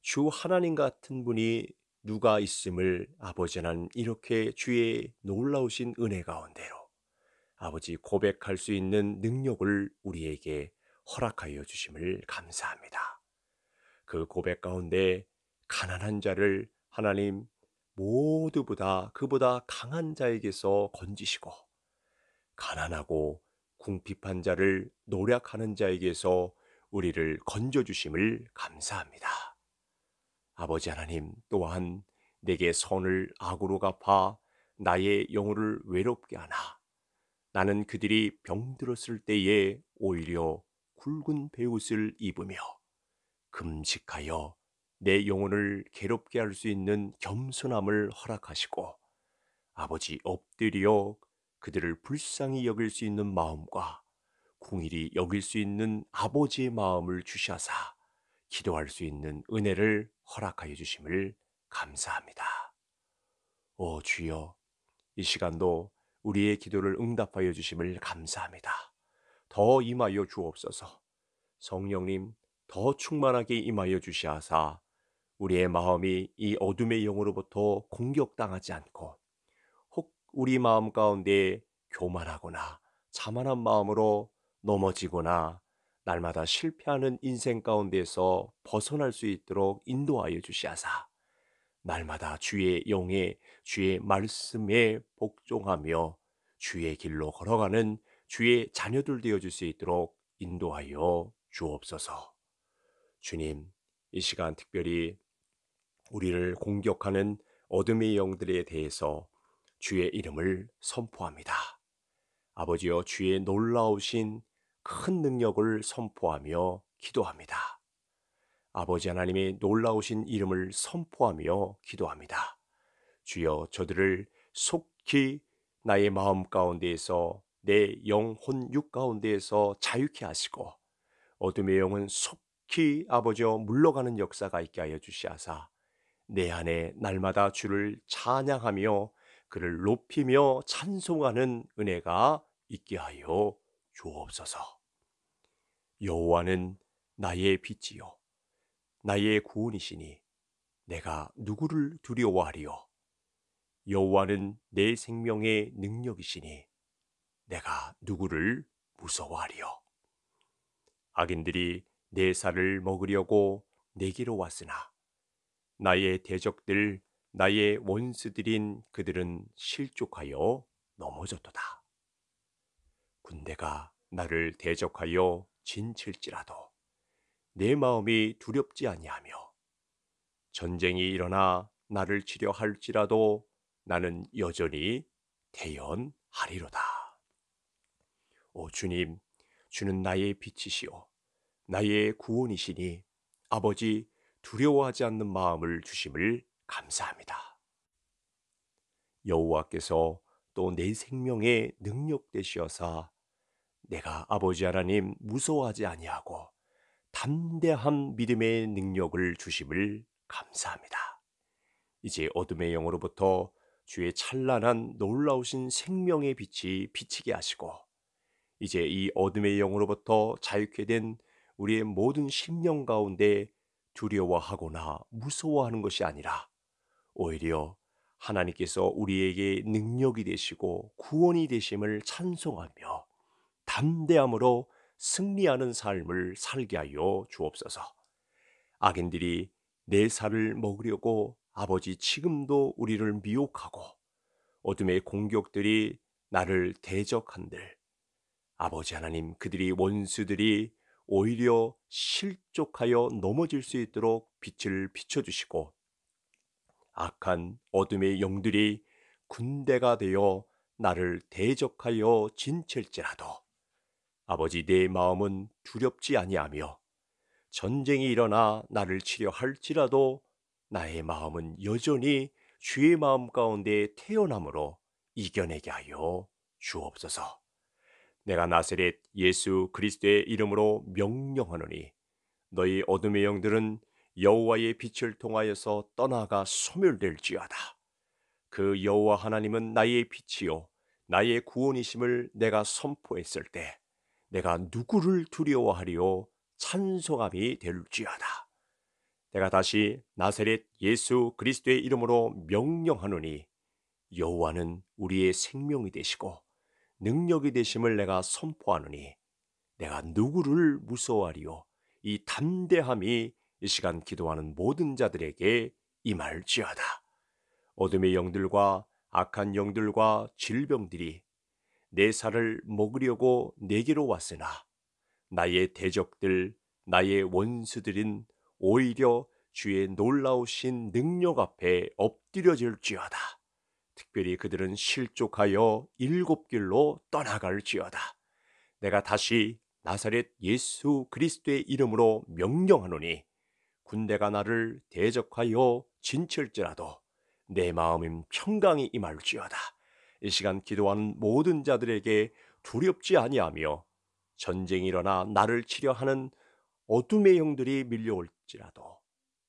주 하나님 같은 분이 누가 있음을 아버지 난 이렇게 주의 놀라우신 은혜 가운데로 아버지 고백할 수 있는 능력을 우리에게 허락하여 주심을 감사합니다. 그 고백 가운데 가난한 자를 하나님 모두보다 그보다 강한 자에게서 건지시고 가난하고 궁핍한 자를 노력하는 자에게서 우리를 건져 주심을 감사합니다. 아버지 하나님 또한 내게 선을 악으로 갚아 나의 영혼을 외롭게 하나 나는 그들이 병들었을 때에 오히려 굵은 베옷을 입으며 금식하여 내 영혼을 괴롭게 할 수 있는 겸손함을 허락하시고 아버지 엎드려 그들을 불쌍히 여길 수 있는 마음과 공일이 여길 수 있는 아버지의 마음을 주시하사 기도할 수 있는 은혜를 허락하여 주심을 감사합니다. 오 주여, 이 시간도 우리의 기도를 응답하여 주심을 감사합니다. 더 임하여 주옵소서. 성령님 더 충만하게 임하여 주시하사 우리의 마음이 이 어둠의 영으로부터 공격당하지 않고 혹 우리 마음 가운데 교만하거나 자만한 마음으로 넘어지거나 날마다 실패하는 인생 가운데서 벗어날 수 있도록 인도하여 주시하사 날마다 주의 영에 주의 말씀에 복종하며 주의 길로 걸어가는 주의 자녀들 되어줄 수 있도록 인도하여 주옵소서. 주님, 이 시간 특별히 우리를 공격하는 어둠의 영들에 대해서 주의 이름을 선포합니다. 아버지여 주의 놀라우신 큰 능력을 선포하며 기도합니다. 아버지 하나님의 놀라우신 이름을 선포하며 기도합니다. 주여 저들을 속히 나의 마음 가운데에서 내 영혼 육 가운데에서 자유케 하시고 어둠의 영은 속히 아버지여 물러가는 역사가 있게 하여 주시하사 내 안에 날마다 주를 찬양하며 그를 높이며 찬송하는 은혜가 있게 하여 주옵소서. 여호와는 나의 빛이요 나의 구원이시니 내가 누구를 두려워하리요 여호와는 내 생명의 능력이시니 내가 누구를 무서워하리요. 악인들이 내 살을 먹으려고 내기로 왔으나 나의 대적들 나의 원수들인 그들은 실족하여 넘어졌도다. 군대가 나를 대적하여 진칠지라도 내 마음이 두렵지 아니하며 전쟁이 일어나 나를 치려 할지라도 나는 여전히 대연하리로다. 오 주님, 주는 나의 빛이시오. 나의 구원이시니 아버지 두려워하지 않는 마음을 주심을 감사합니다. 여호와께서 또 내 생명의 능력 되시어사 내가 아버지 하나님 무서워하지 아니하고 담대한 믿음의 능력을 주심을 감사합니다. 이제 어둠의 영으로부터 주의 찬란한 놀라우신 생명의 빛이 비치게 하시고 이제 이 어둠의 영으로부터 자유케 된 우리의 모든 심령 가운데 두려워하거나 무서워하는 것이 아니라 오히려 하나님께서 우리에게 능력이 되시고 구원이 되심을 찬송하며 담대함으로 승리하는 삶을 살게 하여 주옵소서. 악인들이 내 살을 먹으려고 아버지 지금도 우리를 미혹하고 어둠의 공격들이 나를 대적한들 아버지 하나님 그들이 원수들이 오히려 실족하여 넘어질 수 있도록 빛을 비춰주시고 악한 어둠의 영들이 군대가 되어 나를 대적하여 진칠지라도 아버지 내 마음은 두렵지 아니하며 전쟁이 일어나 나를 치려 할지라도 나의 마음은 여전히 주의 마음 가운데 태어남으로 이겨내게 하여 주옵소서. 내가 나세렛 예수 그리스도의 이름으로 명령하노니 너희 어둠의 영들은 여호와의 빛을 통하여서 떠나가 소멸될지어다. 그 여호와 하나님은 나의 빛이요 나의 구원이심을 내가 선포했을 때 내가 누구를 두려워하리요 찬송함이 될지어다. 내가 다시 나세렛 예수 그리스도의 이름으로 명령하노니 여호와는 우리의 생명이 되시고 능력이 되심을 내가 선포하느니 내가 누구를 무서워하리요 이 담대함이 이 시간 기도하는 모든 자들에게 임할지어다 어둠의 영들과 악한 영들과 질병들이 내 살을 먹으려고 내게로 왔으나 나의 대적들 나의 원수들인 오히려 주의 놀라우신 능력 앞에 엎드려질지어다 특별히 그들은 실족하여 일곱 길로 떠나갈지어다. 내가 다시 나사렛 예수 그리스도의 이름으로 명령하노니 군대가 나를 대적하여 진칠지라도 내 마음은 평강이 임할지어다. 이 시간 기도하는 모든 자들에게 두렵지 아니하며 전쟁이 일어나 나를 치려 하는 어둠의 형들이 밀려올지라도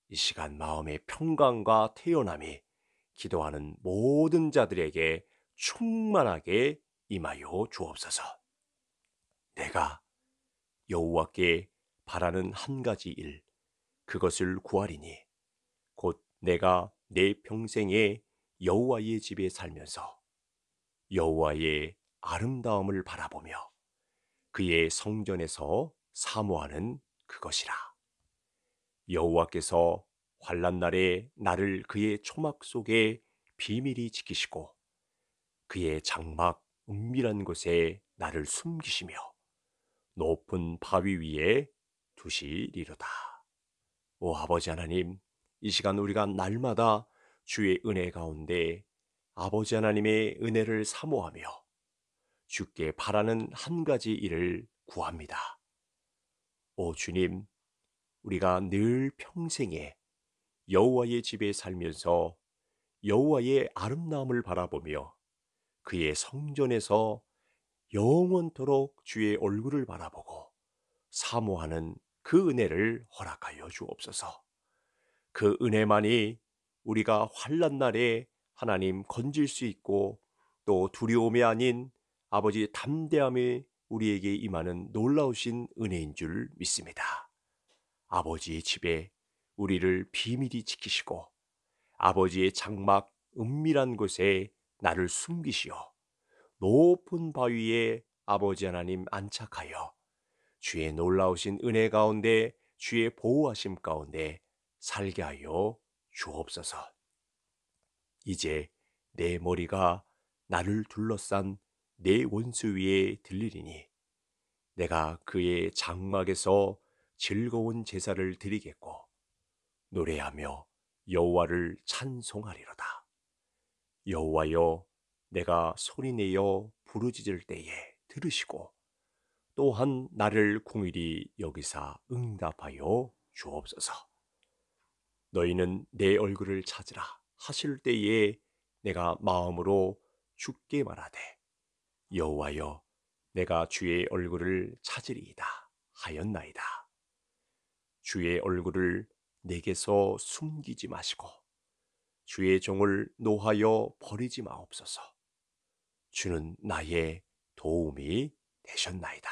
이 시간 마음의 평강과 태연함이 기도하는 모든 자들에게 충만하게 임하여 주옵소서. 내가 여호와께 바라는 한 가지 일 그것을 구하리니 곧 내가 내 평생에 여호와의 집에 살면서 여호와의 아름다움을 바라보며 그의 성전에서 사모하는 그것이라 여호와께서 환란날에 나를 그의 초막 속에 비밀히 지키시고 그의 장막 은밀한 곳에 나를 숨기시며 높은 바위 위에 두시리로다. 오 아버지 하나님, 이 시간 우리가 날마다 주의 은혜 가운데 아버지 하나님의 은혜를 사모하며 주께 바라는 한 가지 일을 구합니다. 오 주님, 우리가 늘 평생에 여호와의 집에 살면서 여호와의 아름다움을 바라보며 그의 성전에서 영원토록 주의 얼굴을 바라보고 사모하는 그 은혜를 허락하여 주옵소서. 그 은혜만이 우리가 환란 날에 하나님 건질 수 있고 또 두려움이 아닌 아버지 담대함이 우리에게 임하는 놀라우신 은혜인 줄 믿습니다. 아버지의 집에 우리를 비밀히 지키시고 아버지의 장막 은밀한 곳에 나를 숨기시어 높은 바위에 아버지 하나님 안착하여 주의 놀라우신 은혜 가운데 주의 보호하심 가운데 살게 하여 주옵소서. 이제 내 머리가 나를 둘러싼 내 원수 위에 들리리니 내가 그의 장막에서 즐거운 제사를 드리겠고 노래하며 여호와를 찬송하리로다. 여호와여 내가 소리내어 부르짖을 때에 들으시고 또한 나를 공일이 여기사 응답하여 주옵소서. 너희는 내 얼굴을 찾으라 하실 때에 내가 마음으로 죽게 말하되 여호와여 내가 주의 얼굴을 찾으리이다 하였나이다. 주의 얼굴을 내게서 숨기지 마시고 주의 종을 노하여 버리지 마옵소서. 주는 나의 도움이 되셨나이다.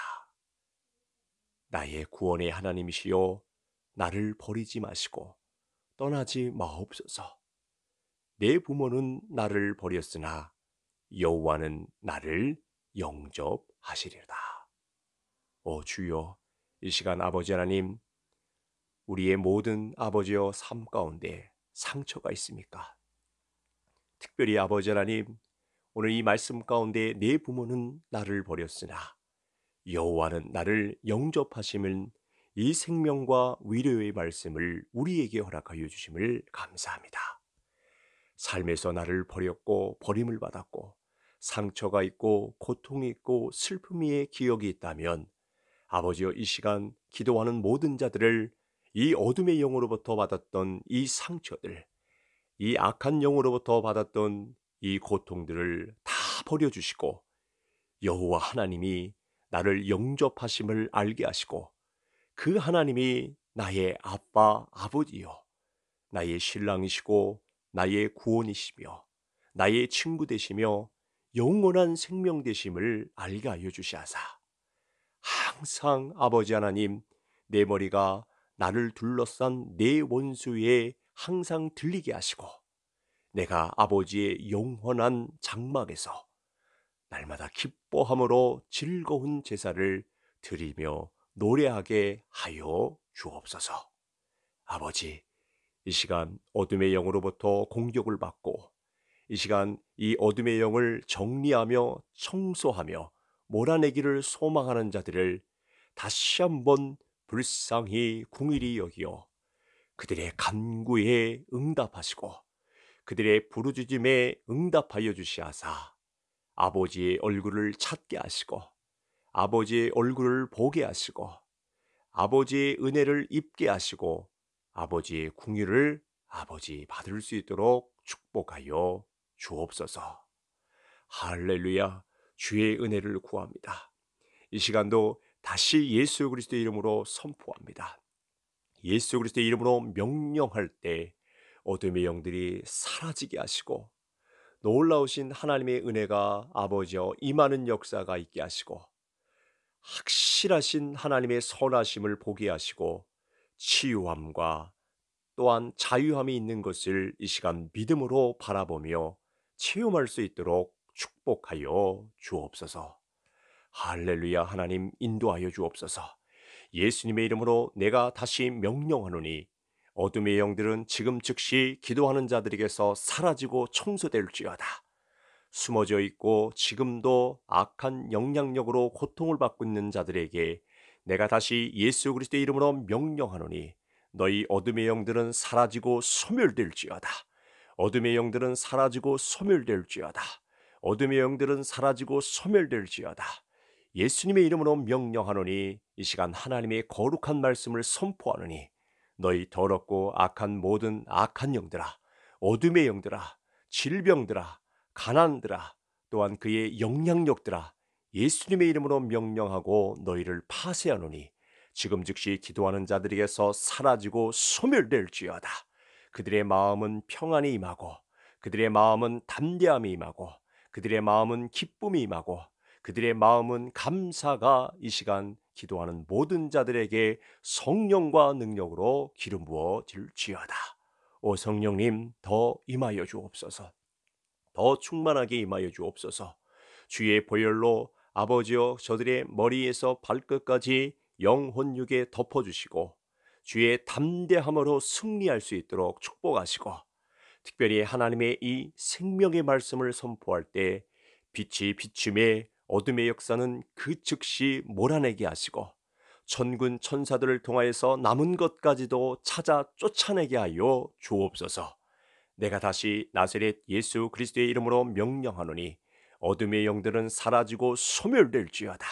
나의 구원의 하나님이시여 나를 버리지 마시고 떠나지 마옵소서. 내 부모는 나를 버렸으나 여호와는 나를 영접하시리라. 오 주여, 이 시간 아버지 하나님 우리의 모든 아버지여 삶 가운데 상처가 있습니까? 특별히 아버지 하나님 오늘 이 말씀 가운데 내 부모는 나를 버렸으나 여호와는 나를 영접하심을 이 생명과 위로의 말씀을 우리에게 허락하여 주심을 감사합니다. 삶에서 나를 버렸고 버림을 받았고 상처가 있고 고통이 있고 슬픔의 기억이 있다면 아버지여 이 시간 기도하는 모든 자들을 이 어둠의 영으로부터 받았던 이 상처들, 이 악한 영으로부터 받았던 이 고통들을 다 버려주시고 여호와 하나님이 나를 영접하심을 알게 하시고 그 하나님이 나의 아빠 아버지요 나의 신랑이시고 나의 구원이시며 나의 친구 되시며 영원한 생명 되심을 알게 하여 주시하사 항상 아버지 하나님 내 머리가 나를 둘러싼 내 네 원수에 항상 들리게 하시고 내가 아버지의 영원한 장막에서 날마다 기뻐함으로 즐거운 제사를 드리며 노래하게 하여 주옵소서. 아버지, 이 시간 어둠의 영으로부터 공격을 받고 이 시간 이 어둠의 영을 정리하며 청소하며 몰아내기를 소망하는 자들을 다시 한번 불쌍히 궁일이 여기어 그들의 간구에 응답하시고 그들의 부르짖음에 응답하여 주시하사 아버지의 얼굴을 찾게 하시고 아버지의 얼굴을 보게 하시고 아버지의 은혜를 입게 하시고 아버지의 궁유를 아버지 받을 수 있도록 축복하여 주옵소서. 할렐루야 주의 은혜를 구합니다. 이 시간도 다시 예수 그리스도의 이름으로 선포합니다. 예수 그리스도의 이름으로 명령할 때 어둠의 영들이 사라지게 하시고 놀라우신 하나님의 은혜가 아버지여 임하는 역사가 있게 하시고 확실하신 하나님의 선하심을 보게 하시고 치유함과 또한 자유함이 있는 것을 이 시간 믿음으로 바라보며 체험할 수 있도록 축복하여 주옵소서. 할렐루야 하나님 인도하여 주옵소서. 예수님의 이름으로 내가 다시 명령하노니 어둠의 영들은 지금 즉시 기도하는 자들에게서 사라지고 청소될지어다. 숨어져 있고 지금도 악한 영향력으로 고통을 받고 있는 자들에게 내가 다시 예수 그리스도의 이름으로 명령하노니 너희 어둠의 영들은 사라지고 소멸될지어다. 어둠의 영들은 사라지고 소멸될지어다. 어둠의 영들은 사라지고 소멸될지어다. 예수님의 이름으로 명령하노니 이 시간 하나님의 거룩한 말씀을 선포하노니 너희 더럽고 악한 모든 악한 영들아 어둠의 영들아 질병들아 가난들아 또한 그의 영향력들아 예수님의 이름으로 명령하고 너희를 파쇄하노니 지금 즉시 기도하는 자들에게서 사라지고 소멸될지어다. 그들의 마음은 평안이 임하고 그들의 마음은 담대함이 임하고 그들의 마음은 기쁨이 임하고 그들의 마음은 감사가 이 시간 기도하는 모든 자들에게 성령과 능력으로 기름 부어 질지어다. 오 성령님 더 임하여 주옵소서. 더 충만하게 임하여 주옵소서. 주의 보혈로 아버지여 저들의 머리에서 발끝까지 영혼육에 덮어주시고 주의 담대함으로 승리할 수 있도록 축복하시고 특별히 하나님의 이 생명의 말씀을 선포할 때 빛이 비춤에 어둠의 역사는 그 즉시 몰아내게 하시고 천군 천사들을 통하여서 남은 것까지도 찾아 쫓아내게 하여 주옵소서. 내가 다시 나세렛 예수 그리스도의 이름으로 명령하노니 어둠의 영들은 사라지고 소멸될지어다.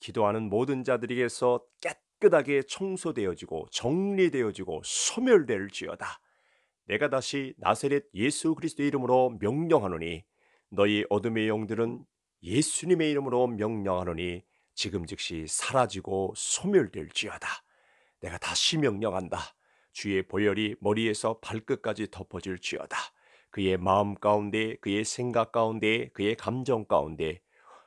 기도하는 모든 자들에게서 깨끗하게 청소되어지고 정리되어지고 소멸될지어다. 내가 다시 나세렛 예수 그리스도의 이름으로 명령하노니 너희 어둠의 영들은 예수님의 이름으로 명령하노니 지금 즉시 사라지고 소멸될지어다. 내가 다시 명령한다. 주의 보혈이 머리에서 발끝까지 덮어질지어다. 그의 마음 가운데, 그의 생각 가운데, 그의 감정 가운데,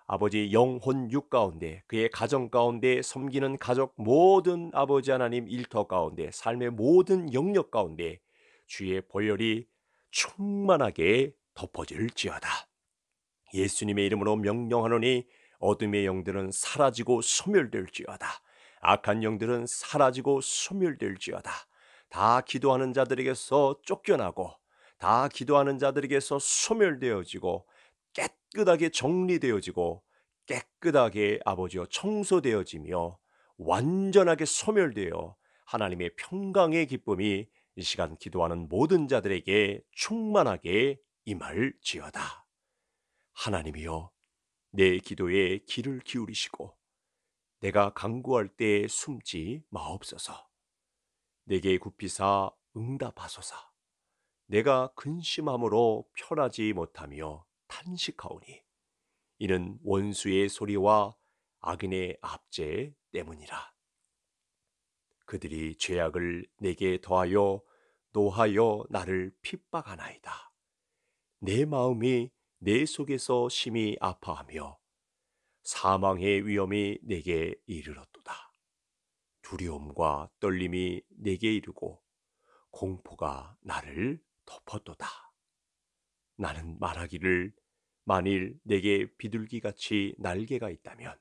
아버지 영혼 육 가운데, 그의 가정 가운데, 섬기는 가족 모든 아버지 하나님 일터 가운데, 삶의 모든 영역 가운데 주의 보혈이 충만하게 덮어질지어다. 예수님의 이름으로 명령하노니 어둠의 영들은 사라지고 소멸될지어다. 악한 영들은 사라지고 소멸될지어다. 다 기도하는 자들에게서 쫓겨나고 다 기도하는 자들에게서 소멸되어지고 깨끗하게 정리되어지고 깨끗하게 아버지여 청소되어지며 완전하게 소멸되어 하나님의 평강의 기쁨이 이 시간 기도하는 모든 자들에게 충만하게 임할지어다. 하나님이여 내 기도에 귀를 기울이시고 내가 강구할 때에 숨지 마옵소서. 내게 굽히사 응답하소서. 내가 근심함으로 편하지 못하며 탄식하오니 이는 원수의 소리와 악인의 압제 때문이라. 그들이 죄악을 내게 더하여 노하여 나를 핍박하나이다. 내 마음이 내 속에서 심히 아파하며 사망의 위험이 내게 이르렀도다. 두려움과 떨림이 내게 이르고 공포가 나를 덮었도다. 나는 말하기를 만일 내게 비둘기같이 날개가 있다면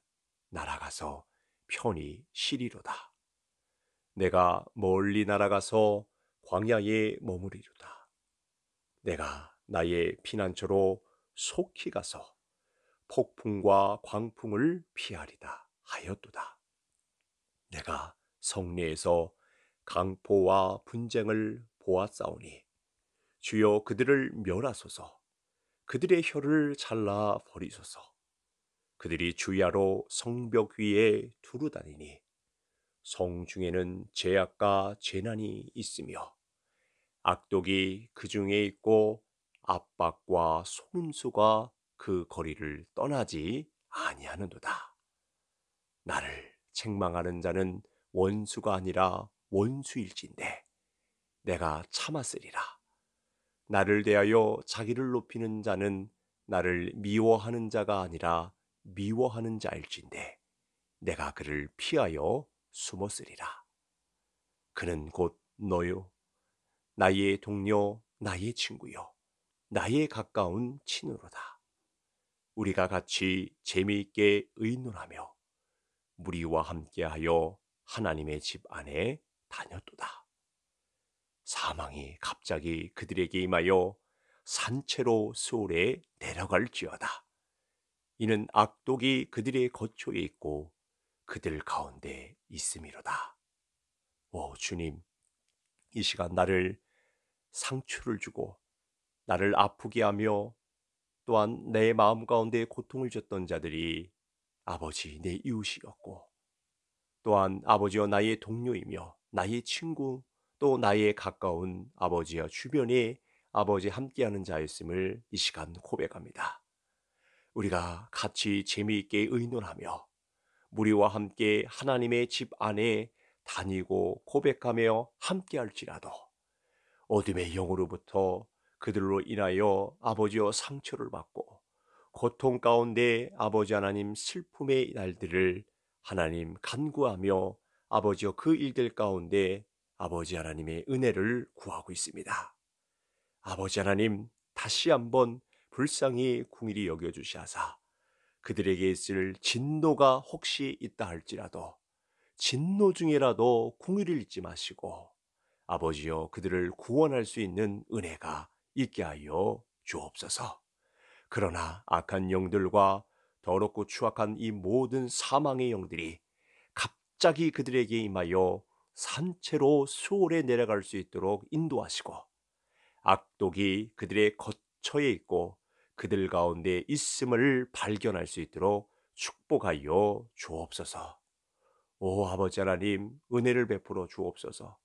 날아가서 편히 쉬리로다. 내가 멀리 날아가서 광야에 머무리로다. 내가 나의 피난처로 속히 가서 폭풍과 광풍을 피하리다 하였도다. 내가 성리에서 강포와 분쟁을 보았사오니 주여 그들을 멸하소서 그들의 혀를 잘라 버리소서 그들이 주야로 성벽 위에 두루다니니 성 중에는 제약과 재난이 있으며 악독이 그 중에 있고 압박과 속임수가 그 거리를 떠나지 아니하는도다. 나를 책망하는 자는 원수가 아니라 원수일진데 내가 참았으리라. 나를 대하여 자기를 높이는 자는 나를 미워하는 자가 아니라 미워하는 자일진데 내가 그를 피하여 숨었으리라. 그는 곧 너요, 나의 동료, 나의 친구요. 나의 가까운 친으로다. 우리가 같이 재미있게 의논하며 무리와 함께하여 하나님의 집 안에 다녔도다. 사망이 갑자기 그들에게 임하여 산채로 소울에 내려갈지어다. 이는 악독이 그들의 거초에 있고 그들 가운데 있음이로다. 오 주님, 이 시간 나를 상추를 주고 나를 아프게 하며 또한 내 마음 가운데 고통을 줬던 자들이 아버지 내 이웃이었고 또한 아버지와 나의 동료이며 나의 친구 또 나의 가까운 아버지와 주변에 아버지 함께하는 자였음을 이 시간 고백합니다. 우리가 같이 재미있게 의논하며 무리와 함께 하나님의 집 안에 다니고 고백하며 함께할지라도 어둠의 영으로부터 그들로 인하여 아버지여 상처를 받고 고통 가운데 아버지 하나님 슬픔의 날들을 하나님 간구하며 아버지여 그 일들 가운데 아버지 하나님의 은혜를 구하고 있습니다. 아버지 하나님 다시 한번 불쌍히 궁일이 여겨주시하사 그들에게 있을 진노가 혹시 있다 할지라도 진노 중에라도 궁일을 잊지 마시고 아버지여 그들을 구원할 수 있는 은혜가 있게 하여 주옵소서. 그러나 악한 영들과 더럽고 추악한 이 모든 사망의 영들이 갑자기 그들에게 임하여 산채로 수월에 내려갈 수 있도록 인도하시고 악독이 그들의 거처에 있고 그들 가운데 있음을 발견할 수 있도록 축복하여 주옵소서. 오 아버지 하나님 은혜를 베풀어 주옵소서.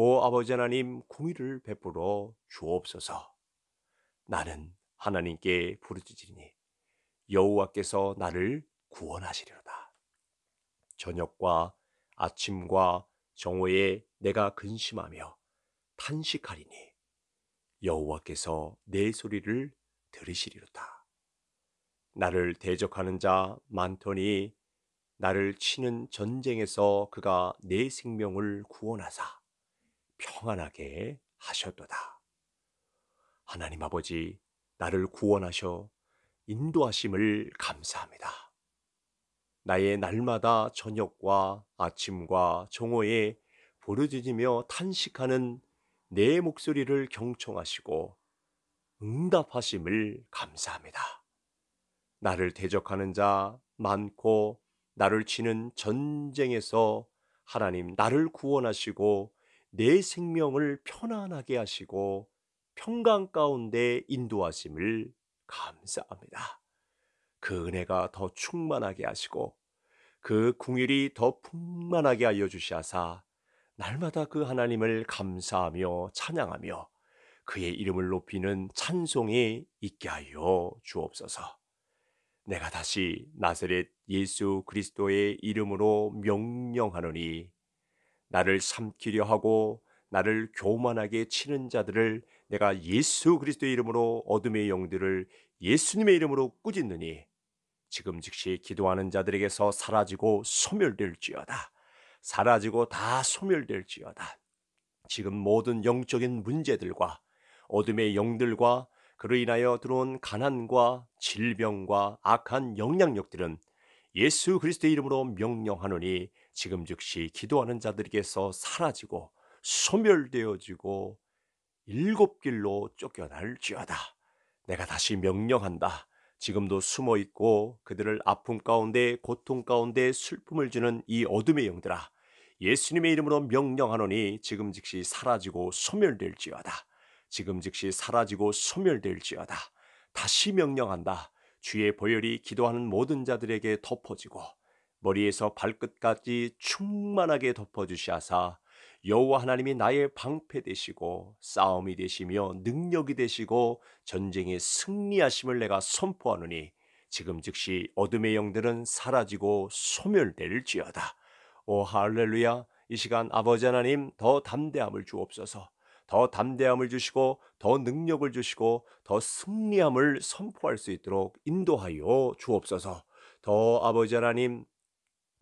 오 아버지 하나님 공의를 베풀어 주옵소서. 나는 하나님께 부르짖으니 여호와께서 나를 구원하시리로다. 저녁과 아침과 정오에 내가 근심하며 탄식하리니 여호와께서 내 소리를 들으시리로다. 나를 대적하는 자 많더니 나를 치는 전쟁에서 그가 내 생명을 구원하사 평안하게 하셨도다. 하나님 아버지, 나를 구원하셔 인도하심을 감사합니다. 나의 날마다 저녁과 아침과 정오에 부르짖으며 탄식하는 내 목소리를 경청하시고 응답하심을 감사합니다. 나를 대적하는 자 많고 나를 치는 전쟁에서 하나님 나를 구원하시고 내 생명을 편안하게 하시고 평강 가운데 인도하심을 감사합니다. 그 은혜가 더 충만하게 하시고 그 궁일이 더 풍만하게 알려 주시사 날마다 그 하나님을 감사하며 찬양하며 그의 이름을 높이는 찬송이 있게 하여 주옵소서. 내가 다시 나세렛 예수 그리스도의 이름으로 명령하노니 나를 삼키려 하고 나를 교만하게 치는 자들을 내가 예수 그리스도의 이름으로 어둠의 영들을 예수님의 이름으로 꾸짖느니 지금 즉시 기도하는 자들에게서 사라지고 소멸될지어다. 사라지고 다 소멸될지어다. 지금 모든 영적인 문제들과 어둠의 영들과 그로 인하여 들어온 가난과 질병과 악한 영향력들은 예수 그리스도의 이름으로 명령하노니 지금 즉시 기도하는 자들에게서 사라지고 소멸되어지고 일곱 길로 쫓겨날지어다. 내가 다시 명령한다. 지금도 숨어 있고 그들을 아픔 가운데 고통 가운데 슬픔을 주는 이 어둠의 영들아 예수님의 이름으로 명령하노니 지금 즉시 사라지고 소멸될지어다. 지금 즉시 사라지고 소멸될지어다. 다시 명령한다. 주의 보혈이 기도하는 모든 자들에게 덮어지고 머리에서 발끝까지 충만하게 덮어주시하사 여호와 하나님이 나의 방패 되시고 싸움이 되시며 능력이 되시고 전쟁에 승리하심을 내가 선포하노니 지금 즉시 어둠의 영들은 사라지고 소멸될지어다. 오 할렐루야. 이 시간 아버지 하나님 더 담대함을 주옵소서. 더 담대함을 주시고 더 능력을 주시고 더 승리함을 선포할 수 있도록 인도하여 주옵소서. 더 아버지 하나님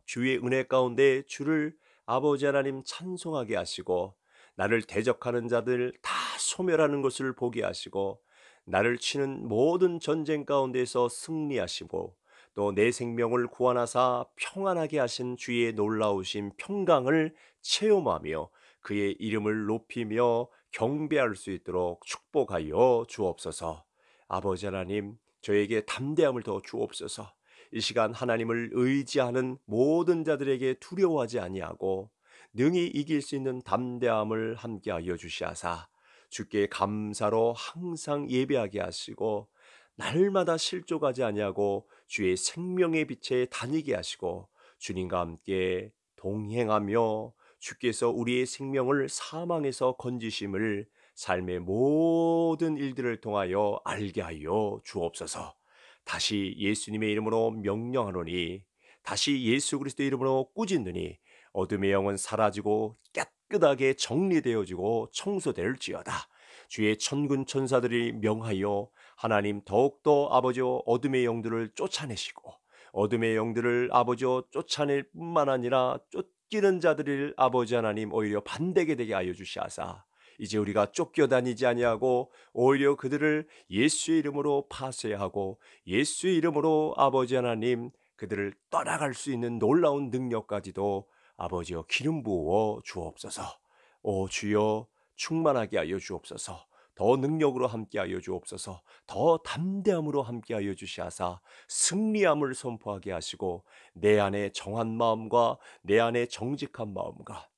주의 은혜 가운데 주를 아버지 하나님 찬송하게 하시고 나를 대적하는 자들 다 소멸하는 것을 보게 하시고 나를 치는 모든 전쟁 가운데서 승리하시고 또 내 생명을 구원하사 평안하게 하신 주의 놀라우신 평강을 체험하며 그의 이름을 높이며 경배할 수 있도록 축복하여 주옵소서. 아버지 하나님, 저에게 담대함을 더 주옵소서. 이 시간 하나님을 의지하는 모든 자들에게 두려워하지 아니하고 능히 이길 수 있는 담대함을 함께하여 주시하사 주께 감사로 항상 예배하게 하시고 날마다 실족하지 아니하고 주의 생명의 빛에 다니게 하시고 주님과 함께 동행하며 주께서 우리의 생명을 사망에서 건지심을 삶의 모든 일들을 통하여 알게 하여 주옵소서. 다시 예수님의 이름으로 명령하노니 다시 예수 그리스도의 이름으로 꾸짖느니 어둠의 영은 사라지고 깨끗하게 정리되어지고 청소될지어다. 주의 천군 천사들이 명하여 하나님 더욱더 아버지여 어둠의 영들을 쫓아내시고 어둠의 영들을 아버지여 쫓아낼 뿐만 아니라 쫓기는 자들을 아버지 하나님 오히려 반대게 되게 하여 주시하사 이제 우리가 쫓겨다니지 아니하고 오히려 그들을 예수의 이름으로 파쇄하고 예수의 이름으로 아버지 하나님 그들을 떠나갈 수 있는 놀라운 능력까지도 아버지여 기름 부어 주옵소서. 오 주여 충만하게 하여 주옵소서. 더 능력으로 함께하여 주옵소서. 더 담대함으로 함께하여 주시하사 승리함을 선포하게 하시고 내 안에 정한 마음과 내 안에 정직한 마음과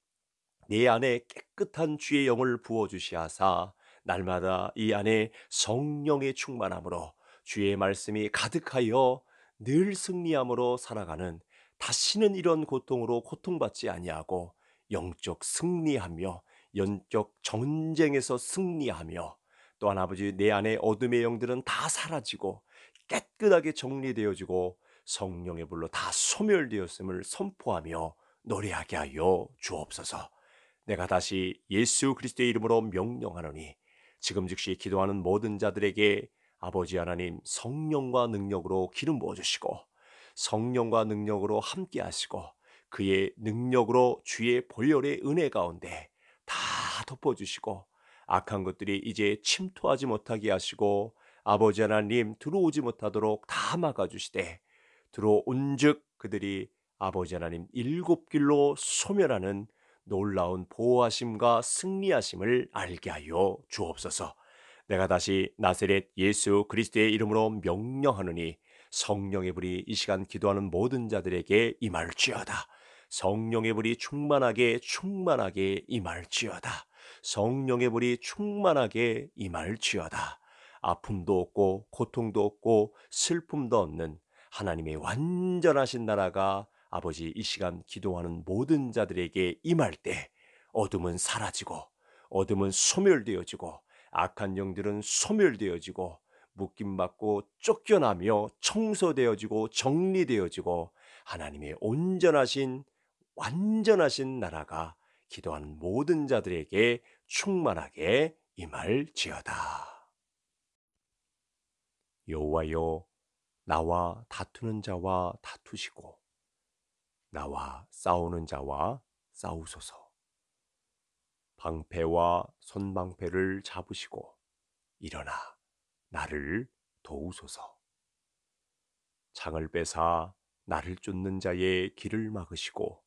내 안에 깨끗한 주의 영을 부어 주시하사 날마다 이 안에 성령의 충만함으로 주의 말씀이 가득하여 늘 승리함으로 살아가는 다시는 이런 고통으로 고통받지 아니하고 영적 승리하며 영적 전쟁에서 승리하며 또한 아버지 내 안에 어둠의 영들은 다 사라지고 깨끗하게 정리되어지고 성령의 불로 다 소멸되었음을 선포하며 노래하게 하여 주옵소서. 내가 다시 예수 그리스도의 이름으로 명령하노니 지금 즉시 기도하는 모든 자들에게 아버지 하나님 성령과 능력으로 기름 부어 주시고 성령과 능력으로 함께 하시고 그의 능력으로 주의 본혈의 은혜 가운데 다 덮어 주시고 악한 것들이 이제 침투하지 못하게 하시고 아버지 하나님 들어오지 못하도록 다 막아 주시되 들어온즉 그들이 아버지 하나님 일곱 길로 소멸하는 놀라운 보호하심과 승리하심을 알게 하여 주옵소서. 내가 다시 나세렛 예수 그리스도의 이름으로 명령하느니 성령의 불이 이 시간 기도하는 모든 자들에게 임할지어다. 성령의 불이 충만하게 충만하게 임할지어다. 성령의 불이 충만하게 임할지어다. 아픔도 없고 고통도 없고 슬픔도 없는 하나님의 완전하신 나라가 아버지 이 시간 기도하는 모든 자들에게 임할 때 어둠은 사라지고 어둠은 소멸되어지고 악한 영들은 소멸되어지고 묶임 받고 쫓겨나며 청소되어지고 정리되어지고 하나님의 온전하신 완전하신 나라가 기도하는 모든 자들에게 충만하게 임할지어다. 여호와여 나와 다투는 자와 다투시고 나와 싸우는 자와 싸우소서. 방패와 손방패를 잡으시고 일어나 나를 도우소서. 창을 빼사 나를 쫓는 자의 길을 막으시고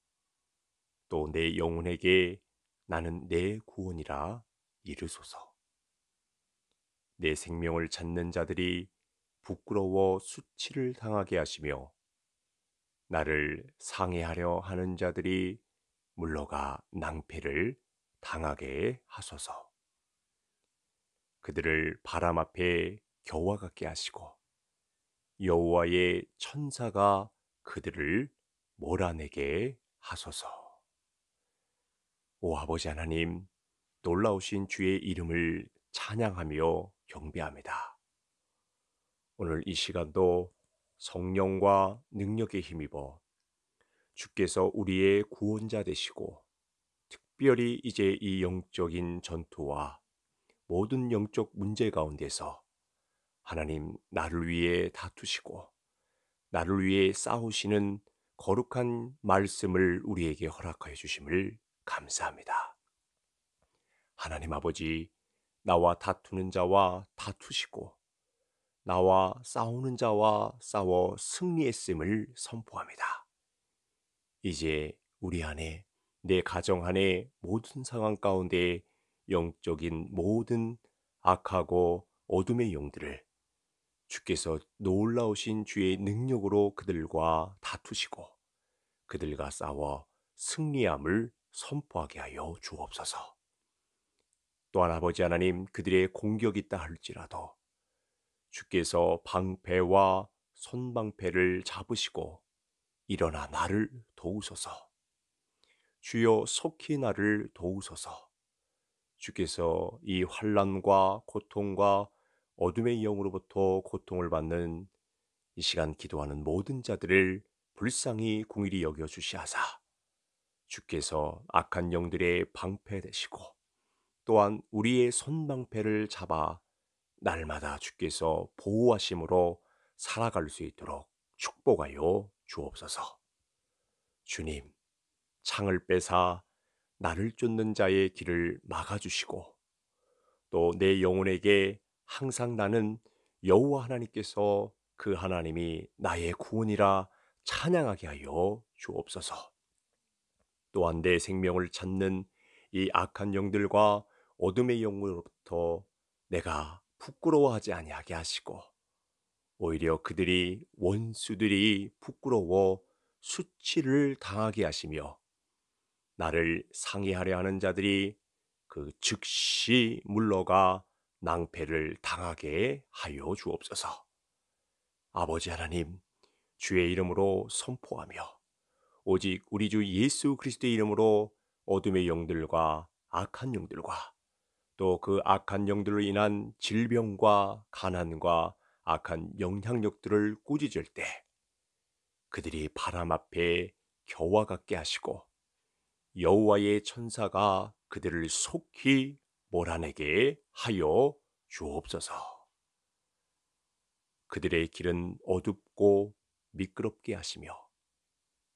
또 내 영혼에게 나는 내 구원이라 이르소서. 내 생명을 찾는 자들이 부끄러워 수치를 당하게 하시며 나를 상해하려 하는 자들이 물러가 낭패를 당하게 하소서. 그들을 바람 앞에 겨와 같게 하시고 여호와의 천사가 그들을 몰아내게 하소서. 오 아버지 하나님, 놀라우신 주의 이름을 찬양하며 경배합니다. 오늘 이 시간도 성령과 능력에 힘입어 주께서 우리의 구원자 되시고 특별히 이제 이 영적인 전투와 모든 영적 문제 가운데서 하나님 나를 위해 다투시고 나를 위해 싸우시는 거룩한 말씀을 우리에게 허락하여 주심을 감사합니다. 하나님 아버지, 나와 다투는 자와 다투시고 나와 싸우는 자와 싸워 승리했음을 선포합니다. 이제 우리 안에 내 가정 안에 모든 상황 가운데 영적인 모든 악하고 어둠의 영들을 주께서 놀라우신 주의 능력으로 그들과 다투시고 그들과 싸워 승리함을 선포하게 하여 주옵소서. 또한 아버지 하나님 그들의 공격이 있다 할지라도 주께서 방패와 손방패를 잡으시고 일어나 나를 도우소서. 주여 속히 나를 도우소서. 주께서 이 환란과 고통과 어둠의 영으로부터 고통을 받는 이 시간 기도하는 모든 자들을 불쌍히 궁일이 여겨 주시하사 주께서 악한 영들의 방패 되시고 또한 우리의 손방패를 잡아 날마다 주께서 보호하심으로 살아갈 수 있도록 축복하여 주옵소서. 주님, 창을 빼사 나를 쫓는 자의 길을 막아주시고 또 내 영혼에게 항상 나는 여호와 하나님께서 그 하나님이 나의 구원이라 찬양하게 하여 주옵소서. 또한 내 생명을 찾는 이 악한 영들과 어둠의 영으로부터 내가 부끄러워하지 아니하게 하시고 오히려 그들이 원수들이 부끄러워 수치를 당하게 하시며 나를 상의하려 하는 자들이 그 즉시 물러가 낭패를 당하게 하여 주옵소서. 아버지 하나님, 주의 이름으로 선포하며 오직 우리 주 예수 그리스도의 이름으로 어둠의 영들과 악한 영들과 또그 악한 영들로 인한 질병과 가난과 악한 영향력들을 꾸짖을 때 그들이 바람 앞에 겨와 같게 하시고 여호와의 천사가 그들을 속히 몰아내게 하여 주옵소서. 그들의 길은 어둡고 미끄럽게 하시며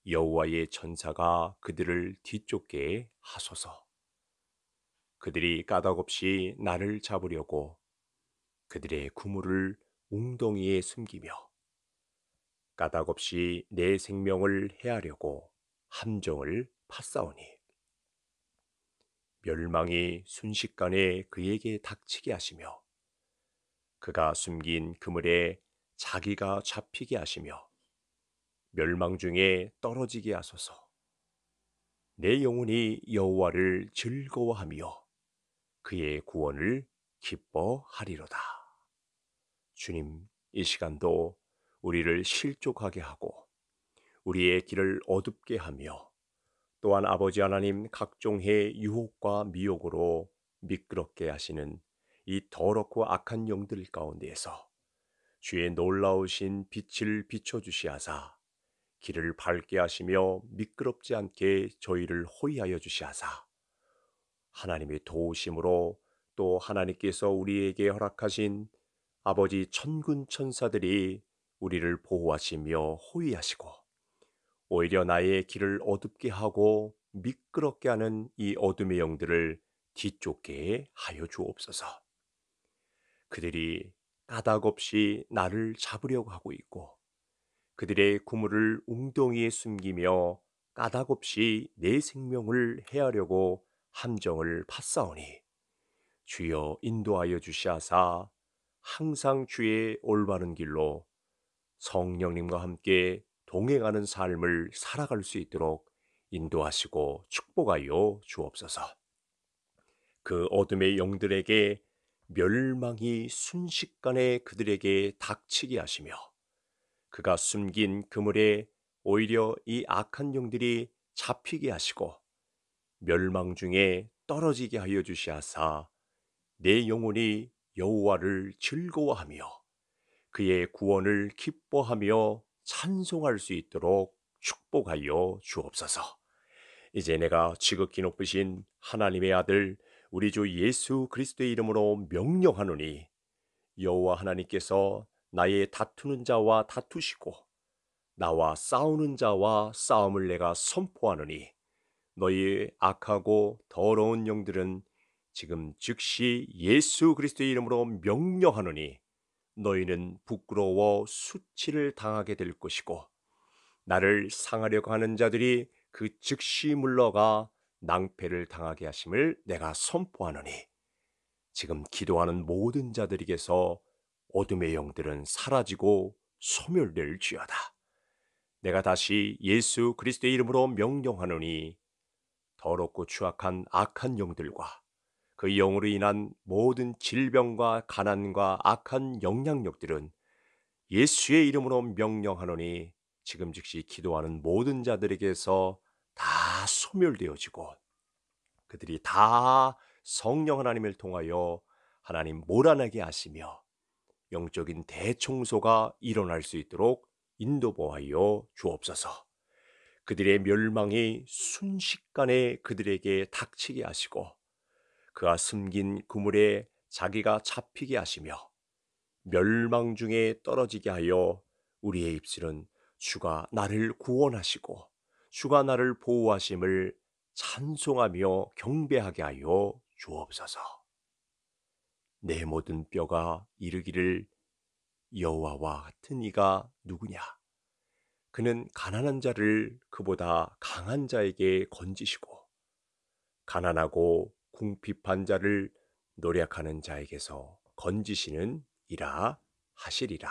여호와의 천사가 그들을 뒤쫓게 하소서. 그들이 까닭없이 나를 잡으려고 그들의 구물을 웅덩이에 숨기며 까닭없이 내 생명을 해하려고 함정을 팠사오니 멸망이 순식간에 그에게 닥치게 하시며 그가 숨긴 그물에 자기가 잡히게 하시며 멸망 중에 떨어지게 하소서 내 영혼이 여호와를 즐거워하며 그의 구원을 기뻐하리로다. 주님, 이 시간도 우리를 실족하게 하고 우리의 길을 어둡게 하며 또한 아버지 하나님 각종의 유혹과 미혹으로 미끄럽게 하시는 이 더럽고 악한 영들 가운데에서 주의 놀라우신 빛을 비춰주시하사 길을 밝게 하시며 미끄럽지 않게 저희를 호위하여 주시하사 하나님의 도우심으로 또 하나님께서 우리에게 허락하신 아버지 천군 천사들이 우리를 보호하시며 호위하시고 오히려 나의 길을 어둡게 하고 미끄럽게 하는 이 어둠의 영들을 뒤쫓게 하여 주옵소서. 그들이 까닭없이 나를 잡으려고 하고 있고 그들의 구물을 웅덩이에 숨기며 까닭없이 내 생명을 해하려고 함정을 팠사오니 주여 인도하여 주시하사 항상 주의 올바른 길로 성령님과 함께 동행하는 삶을 살아갈 수 있도록 인도하시고 축복하여 주옵소서. 그 어둠의 영들에게 멸망이 순식간에 그들에게 닥치게 하시며 그가 숨긴 그물에 오히려 이 악한 영들이 잡히게 하시고 멸망 중에 떨어지게 하여 주시하사 내 영혼이 여호와를 즐거워하며 그의 구원을 기뻐하며 찬송할 수 있도록 축복하여 주옵소서. 이제 내가 지극히 높으신 하나님의 아들 우리 주 예수 그리스도의 이름으로 명령하노니 여호와 하나님께서 나의 다투는 자와 다투시고 나와 싸우는 자와 싸움을 내가 선포하노니 너희 악하고 더러운 영들은 지금 즉시 예수 그리스도의 이름으로 명령하노니 너희는 부끄러워 수치를 당하게 될 것이고 나를 상하려고 하는 자들이 그 즉시 물러가 낭패를 당하게 하심을 내가 선포하노니 지금 기도하는 모든 자들에게서 어둠의 영들은 사라지고 소멸될지어다. 내가 다시 예수 그리스도의 이름으로 명령하노니 더럽고 추악한 악한 영들과 그 영으로 인한 모든 질병과 가난과 악한 영향력들은 예수의 이름으로 명령하노니 지금 즉시 기도하는 모든 자들에게서 다 소멸되어지고 그들이 다 성령 하나님을 통하여 하나님 몰아내게 하시며 영적인 대청소가 일어날 수 있도록 인도보하여 주옵소서. 그들의 멸망이 순식간에 그들에게 닥치게 하시고 그가 숨긴 그물에 자기가 잡히게 하시며 멸망 중에 떨어지게 하여 우리의 입술은 주가 나를 구원하시고 주가 나를 보호하심을 찬송하며 경배하게 하여 주옵소서. 내 모든 뼈가 이르기를 여호와와 같은 이가 누구냐? 그는 가난한 자를 그보다 강한 자에게 건지시고 가난하고 궁핍한 자를 노력하는 자에게서 건지시는 이라 하시리라.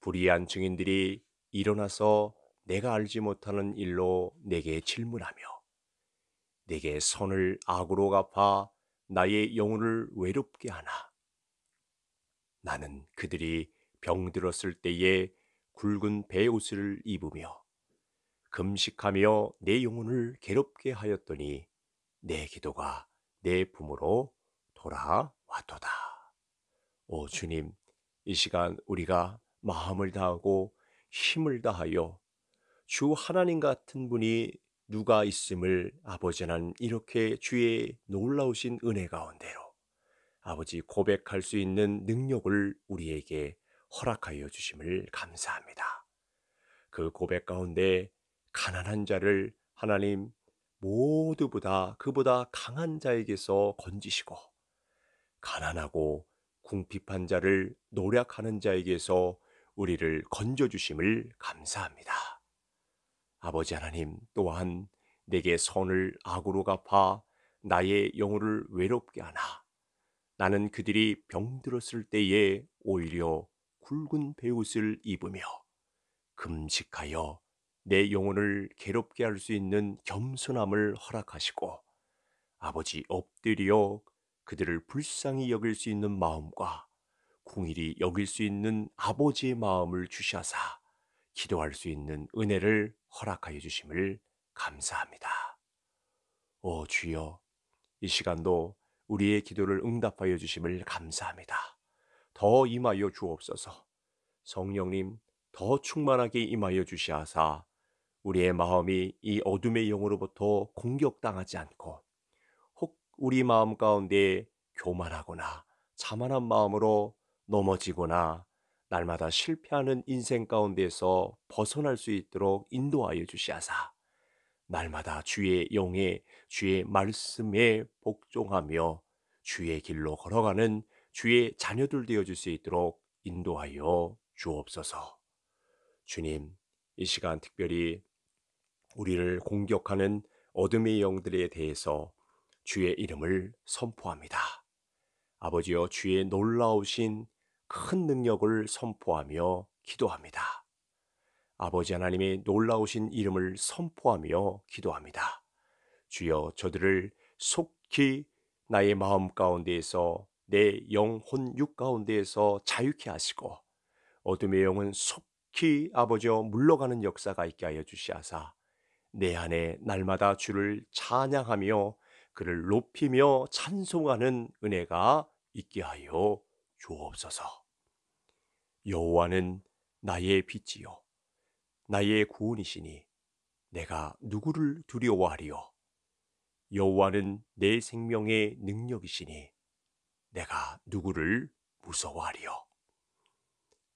불의한 증인들이 일어나서 내가 알지 못하는 일로 내게 질문하며 내게 선을 악으로 갚아 나의 영혼을 외롭게 하나. 나는 그들이 병들었을 때에 굵은 베옷을 입으며 금식하며 내 영혼을 괴롭게 하였더니 내 기도가 내 품으로 돌아왔도다. 오 주님, 이 시간 우리가 마음을 다하고 힘을 다하여 주 하나님 같은 분이 누가 있음을 아버지 하 이렇게 주의 놀라우신 은혜 가운데로 아버지 고백할 수 있는 능력을 우리에게 허락하여 주심을 감사합니다. 그 고백 가운데 가난한 자를 하나님 모두보다 그보다 강한 자에게서 건지시고 가난하고 궁핍한 자를 노력하는 자에게서 우리를 건져 주심을 감사합니다. 아버지 하나님 또한 내게 선을 악으로 갚아 나의 영혼을 외롭게 하나 나는 그들이 병들었을 때에 오히려 굵은 베옷을 입으며 금식하여 내 영혼을 괴롭게 할 수 있는 겸손함을 허락하시고 아버지 엎드려 그들을 불쌍히 여길 수 있는 마음과 공일이 여길 수 있는 아버지의 마음을 주셔사 기도할 수 있는 은혜를 허락하여 주심을 감사합니다. 오 주여, 이 시간도 우리의 기도를 응답하여 주심을 감사합니다. 더 임하여 주옵소서. 성령님 더 충만하게 임하여 주시하사 우리의 마음이 이 어둠의 영으로부터 공격당하지 않고 혹 우리 마음 가운데 교만하거나 자만한 마음으로 넘어지거나 날마다 실패하는 인생 가운데서 벗어날 수 있도록 인도하여 주시하사 날마다 주의 영에 주의 말씀에 복종하며 주의 길로 걸어가는 주의 자녀들 되어 줄수 있도록 인도하여 주옵소서. 주님, 이 시간 특별히 우리를 공격하는 어둠의 영들에 대해서 주의 이름을 선포합니다. 아버지여 주의 놀라우신 큰 능력을 선포하며 기도합니다. 아버지 하나님의 놀라우신 이름을 선포하며 기도합니다. 주여 저들을 속히 나의 마음 가운데에서 내 영혼 육 가운데에서 자유케 하시고 어둠의 영은 속히 아버지여 물러가는 역사가 있게 하여 주시하사 내 안에 날마다 주를 찬양하며 그를 높이며 찬송하는 은혜가 있게 하여 주옵소서. 여호와는 나의 빛이요 나의 구원이시니 내가 누구를 두려워하리요 여호와는 내 생명의 능력이시니 내가 누구를 무서워하리요.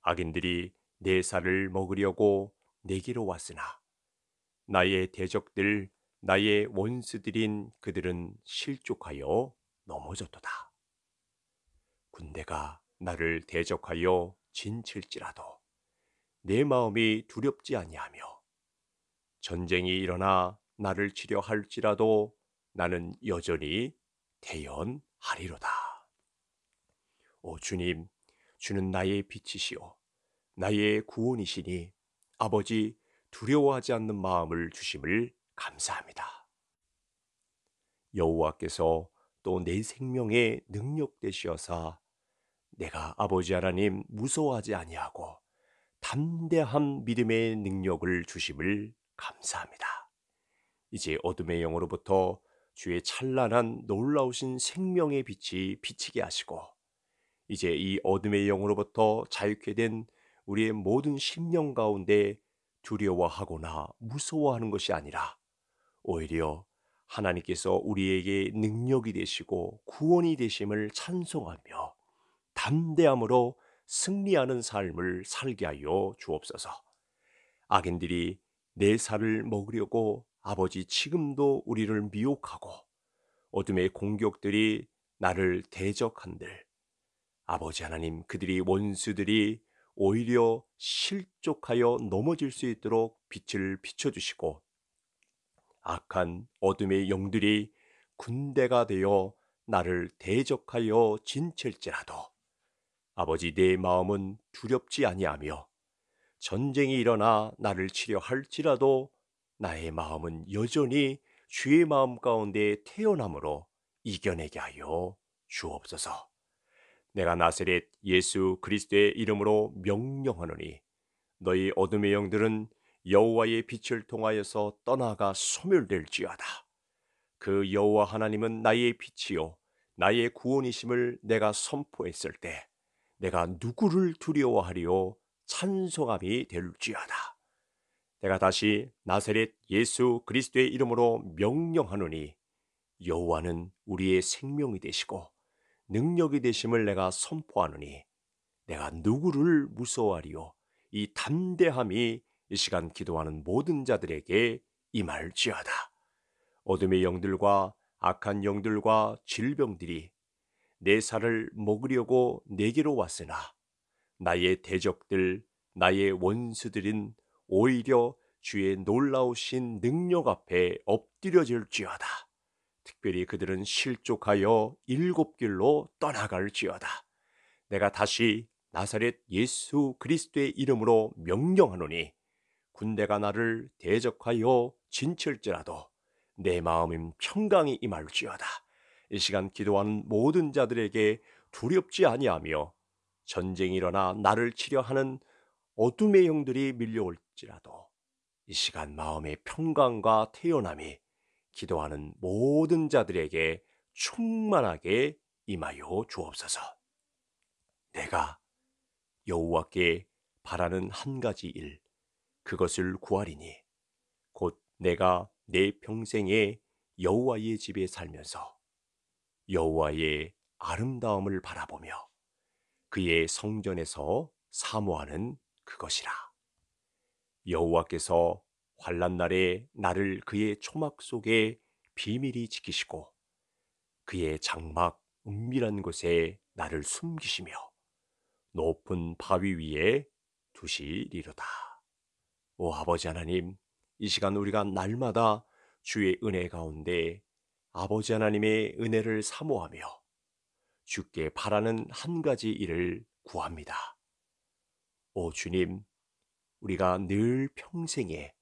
악인들이 내 살을 먹으려고 내기로 왔으나 나의 대적들 나의 원수들인 그들은 실족하여 넘어졌도다. 군대가 나를 대적하여 진칠지라도 내 마음이 두렵지 아니하며 전쟁이 일어나 나를 치려 할지라도 나는 여전히 대연하리로다. 오 주님, 주는 나의 빛이시요 나의 구원이시니 아버지 두려워하지 않는 마음을 주심을 감사합니다. 여호와께서 또 내 생명의 능력 되시어사 내가 아버지 하나님 무서워하지 아니하고 담대한 믿음의 능력을 주심을 감사합니다. 이제 어둠의 영으로부터 주의 찬란한 놀라우신 생명의 빛이 비치게 하시고 이제 이 어둠의 영으로부터 자유케 된 우리의 모든 심령 가운데 두려워하거나 무서워하는 것이 아니라 오히려 하나님께서 우리에게 능력이 되시고 구원이 되심을 찬송하며 담대함으로 승리하는 삶을 살게 하여 주옵소서. 악인들이 내 살을 먹으려고 아버지 지금도 우리를 미혹하고 어둠의 공격들이 나를 대적한들 아버지 하나님 그들이 원수들이 오히려 실족하여 넘어질 수 있도록 빛을 비춰주시고 악한 어둠의 영들이 군대가 되어 나를 대적하여 진칠지라도 아버지 내 마음은 두렵지 아니하며 전쟁이 일어나 나를 치려 할지라도 나의 마음은 여전히 주의 마음 가운데 태어남으로 이겨내게 하여 주옵소서. 내가 나세렛 예수 그리스도의 이름으로 명령하노니 너희 어둠의 영들은 여호와의 빛을 통하여서 떠나가 소멸될지어다. 그 여호와 하나님은 나의 빛이요 나의 구원이심을 내가 선포했을 때 내가 누구를 두려워하리요 찬송함이 될지어다. 내가 다시 나세렛 예수 그리스도의 이름으로 명령하노니 여호와는 우리의 생명이 되시고 능력이 되심을 내가 선포하느니 내가 누구를 무서워하리요 이 담대함이 이 시간 기도하는 모든 자들에게 임할지어다 어둠의 영들과 악한 영들과 질병들이 내 살을 먹으려고 내게로 왔으나 나의 대적들 나의 원수들인 오히려 주의 놀라우신 능력 앞에 엎드려질지어다 특별히 그들은 실족하여 일곱 길로 떠나갈지어다. 내가 다시 나사렛 예수 그리스도의 이름으로 명령하노니 군대가 나를 대적하여 진칠지라도 내 마음임 평강이 임할지어다. 이 시간 기도하는 모든 자들에게 두렵지 아니하며 전쟁이 일어나 나를 치려하는 어둠의 형들이 밀려올지라도 이 시간 마음의 평강과 태어남이 기도하는 모든 자들에게 충만하게 임하여 주옵소서. 내가 여호와께 바라는 한 가지 일, 그것을 구하리니 곧 내가 내 평생에 여호와의 집에 살면서 여호와의 아름다움을 바라보며 그의 성전에서 사모하는 그것이라. 여호와께서 환란 날에 나를 그의 초막 속에 비밀히 지키시고 그의 장막 은밀한 곳에 나를 숨기시며 높은 바위 위에 두시리로다. 오 아버지 하나님, 이 시간 우리가 날마다 주의 은혜 가운데 아버지 하나님의 은혜를 사모하며 주께 바라는 한 가지 일을 구합니다. 오 주님, 우리가 늘 평생에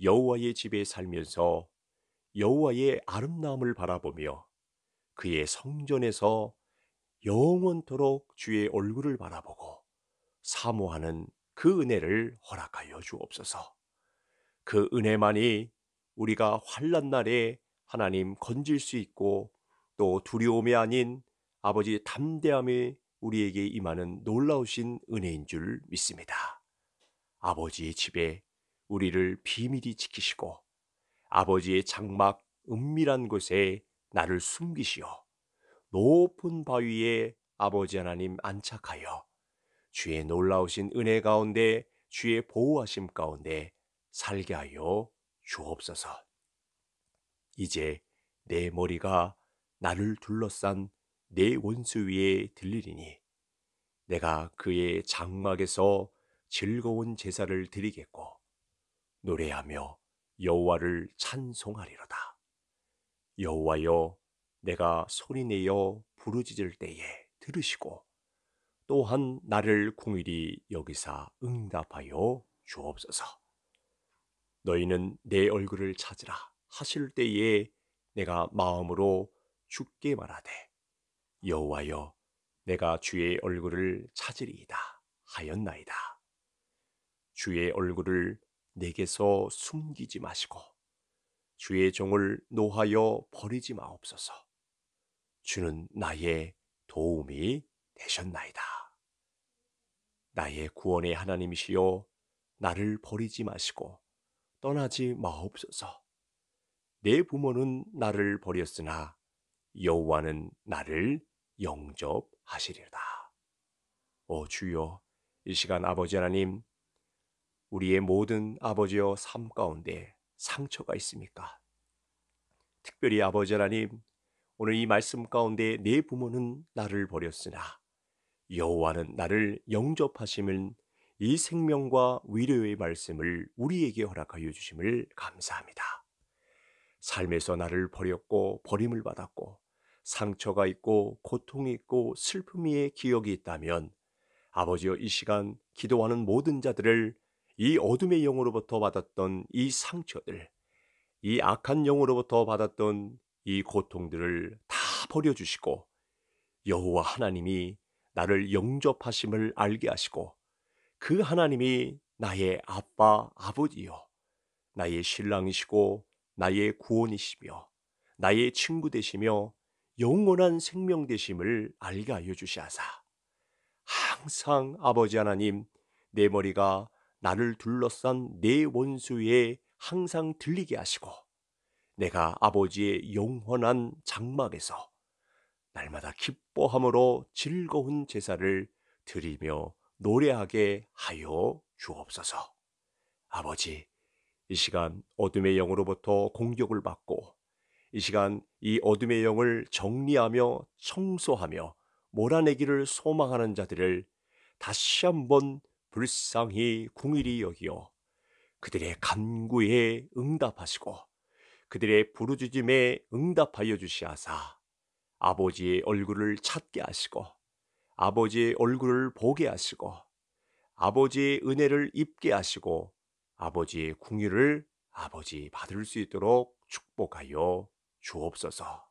여호와의 집에 살면서 여호와의 아름다움을 바라보며 그의 성전에서 영원토록 주의 얼굴을 바라보고 사모하는 그 은혜를 허락하여 주옵소서. 그 은혜만이 우리가 환란 날에 하나님 건질 수 있고 또 두려움이 아닌 아버지 담대함이 우리에게 임하는 놀라우신 은혜인 줄 믿습니다. 아버지의 집에 우리를 비밀히 지키시고 아버지의 장막 은밀한 곳에 나를 숨기시어 높은 바위에 아버지 하나님 안착하여 주의 놀라우신 은혜 가운데 주의 보호하심 가운데 살게 하여 주옵소서. 이제 내 머리가 나를 둘러싼 내 원수 위에 들리리니 내가 그의 장막에서 즐거운 제사를 드리겠고 노래하며 여호와를 찬송하리로다. 여호와여 내가 소리내어 부르짖을 때에 들으시고 또한 나를 궁일이 여기사 응답하여 주옵소서. 너희는 내 얼굴을 찾으라 하실 때에 내가 마음으로 죽게 말하되 여호와여 내가 주의 얼굴을 찾으리이다 하였나이다. 주의 얼굴을 내게서 숨기지 마시고 주의 종을 노하여 버리지 마옵소서. 주는 나의 도움이 되셨나이다. 나의 구원의 하나님이시여 나를 버리지 마시고 떠나지 마옵소서. 내 부모는 나를 버렸으나 여호와는 나를 영접하시리다. 오 주여, 이 시간 아버지 하나님 우리의 모든 아버지여 삶 가운데 상처가 있습니까? 특별히 아버지 하나님 오늘 이 말씀 가운데 내 부모는 나를 버렸으나 여호와는 나를 영접하심을 이 생명과 위로의 말씀을 우리에게 허락하여 주심을 감사합니다. 삶에서 나를 버렸고 버림을 받았고 상처가 있고 고통이 있고 슬픔이의 기억이 있다면 아버지여 이 시간 기도하는 모든 자들을 이 어둠의 영으로부터 받았던 이 상처들, 이 악한 영으로부터 받았던 이 고통들을 다 버려주시고 여호와 하나님이 나를 영접하심을 알게 하시고 그 하나님이 나의 아빠 아버지요 나의 신랑이시고 나의 구원이시며 나의 친구 되시며 영원한 생명 되심을 알게 하여 주시하사 항상 아버지 하나님 내 머리가 나를 둘러싼 내 네 원수에 항상 들리게 하시고 내가 아버지의 영원한 장막에서 날마다 기뻐함으로 즐거운 제사를 드리며 노래하게 하여 주옵소서. 아버지, 이 시간 어둠의 영으로부터 공격을 받고 이 시간 이 어둠의 영을 정리하며 청소하며 몰아내기를 소망하는 자들을 다시 한번 불쌍히 궁일이 여기어 그들의 간구에 응답하시고 그들의 부르짖음에 응답하여 주시하사 아버지의 얼굴을 찾게 하시고 아버지의 얼굴을 보게 하시고 아버지의 은혜를 입게 하시고 아버지의 궁유를 아버지 받을 수 있도록 축복하여 주옵소서.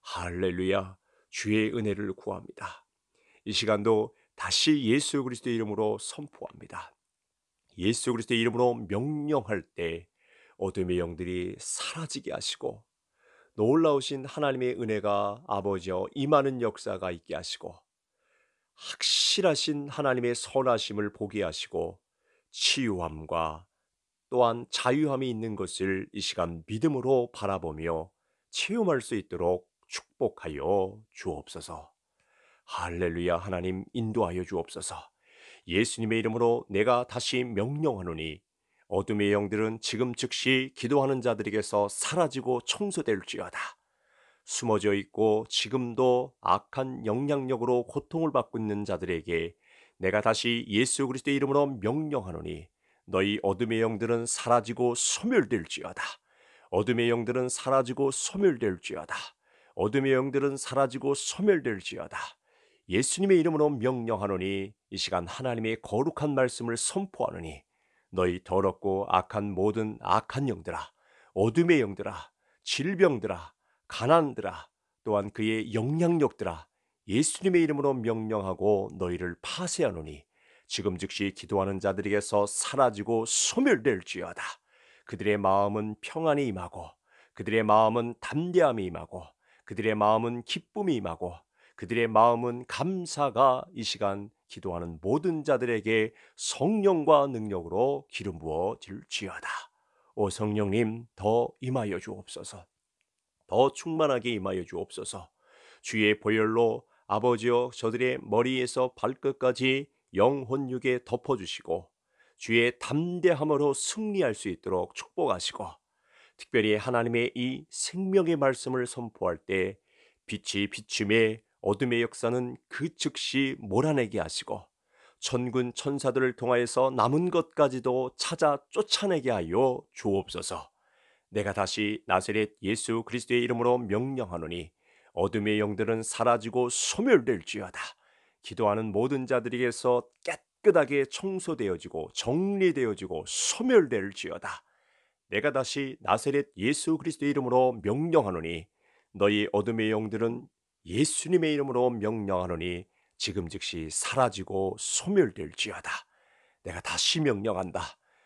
할렐루야 주의 은혜를 구합니다. 이 시간도 다시 예수 그리스도의 이름으로 선포합니다. 예수 그리스도의 이름으로 명령할 때 어둠의 영들이 사라지게 하시고 놀라우신 하나님의 은혜가 아버지여 임하는 역사가 있게 하시고 확실하신 하나님의 선하심을 보게 하시고 치유함과 또한 자유함이 있는 것을 이 시간 믿음으로 바라보며 체험할 수 있도록 축복하여 주옵소서. 할렐루야 하나님 인도하여 주옵소서. 예수님의 이름으로 내가 다시 명령하노니 어둠의 영들은 지금 즉시 기도하는 자들에게서 사라지고 청소될지어다. 숨어져 있고 지금도 악한 영향력으로 고통을 받고 있는 자들에게 내가 다시 예수 그리스도의 이름으로 명령하노니 너희 어둠의 영들은 사라지고 소멸될지어다. 어둠의 영들은 사라지고 소멸될지어다. 어둠의 영들은 사라지고 소멸될지어다. 예수님의 이름으로 명령하노니 이 시간 하나님의 거룩한 말씀을 선포하노니 너희 더럽고 악한 모든 악한 영들아 어둠의 영들아 질병들아 가난들아 또한 그의 영향력들아 예수님의 이름으로 명령하고 너희를 파쇄하노니 지금 즉시 기도하는 자들에게서 사라지고 소멸될지어다. 그들의 마음은 평안이 임하고 그들의 마음은 담대함이 임하고 그들의 마음은 기쁨이 임하고 그들의 마음은 감사가 이 시간 기도하는 모든 자들에게 성령과 능력으로 기름 부어 질지어다. 오 성령님 더 임하여 주옵소서. 더 충만하게 임하여 주옵소서. 주의 보혈로 아버지여 저들의 머리에서 발끝까지 영혼 육에 덮어 주시고 주의 담대함으로 승리할 수 있도록 축복하시고 특별히 하나님의 이 생명의 말씀을 선포할 때 빛이 비춤에 어둠의 역사는 그 즉시 몰아내게 하시고 천군 천사들을 통하여서 남은 것까지도 찾아 쫓아내게 하여 주옵소서. 내가 다시 나세렛 예수 그리스도의 이름으로 명령하노니 어둠의 영들은 사라지고 소멸될지어다. 기도하는 모든 자들에게서 깨끗하게 청소되어지고 정리되어지고 소멸될지어다. 내가 다시 나세렛 예수 그리스도의 이름으로 명령하노니 너희 어둠의 영들은 예수님의 이름으로 명령하노니 지금 즉시 사라지고 소멸될지어다. 내가 다시 명령한다.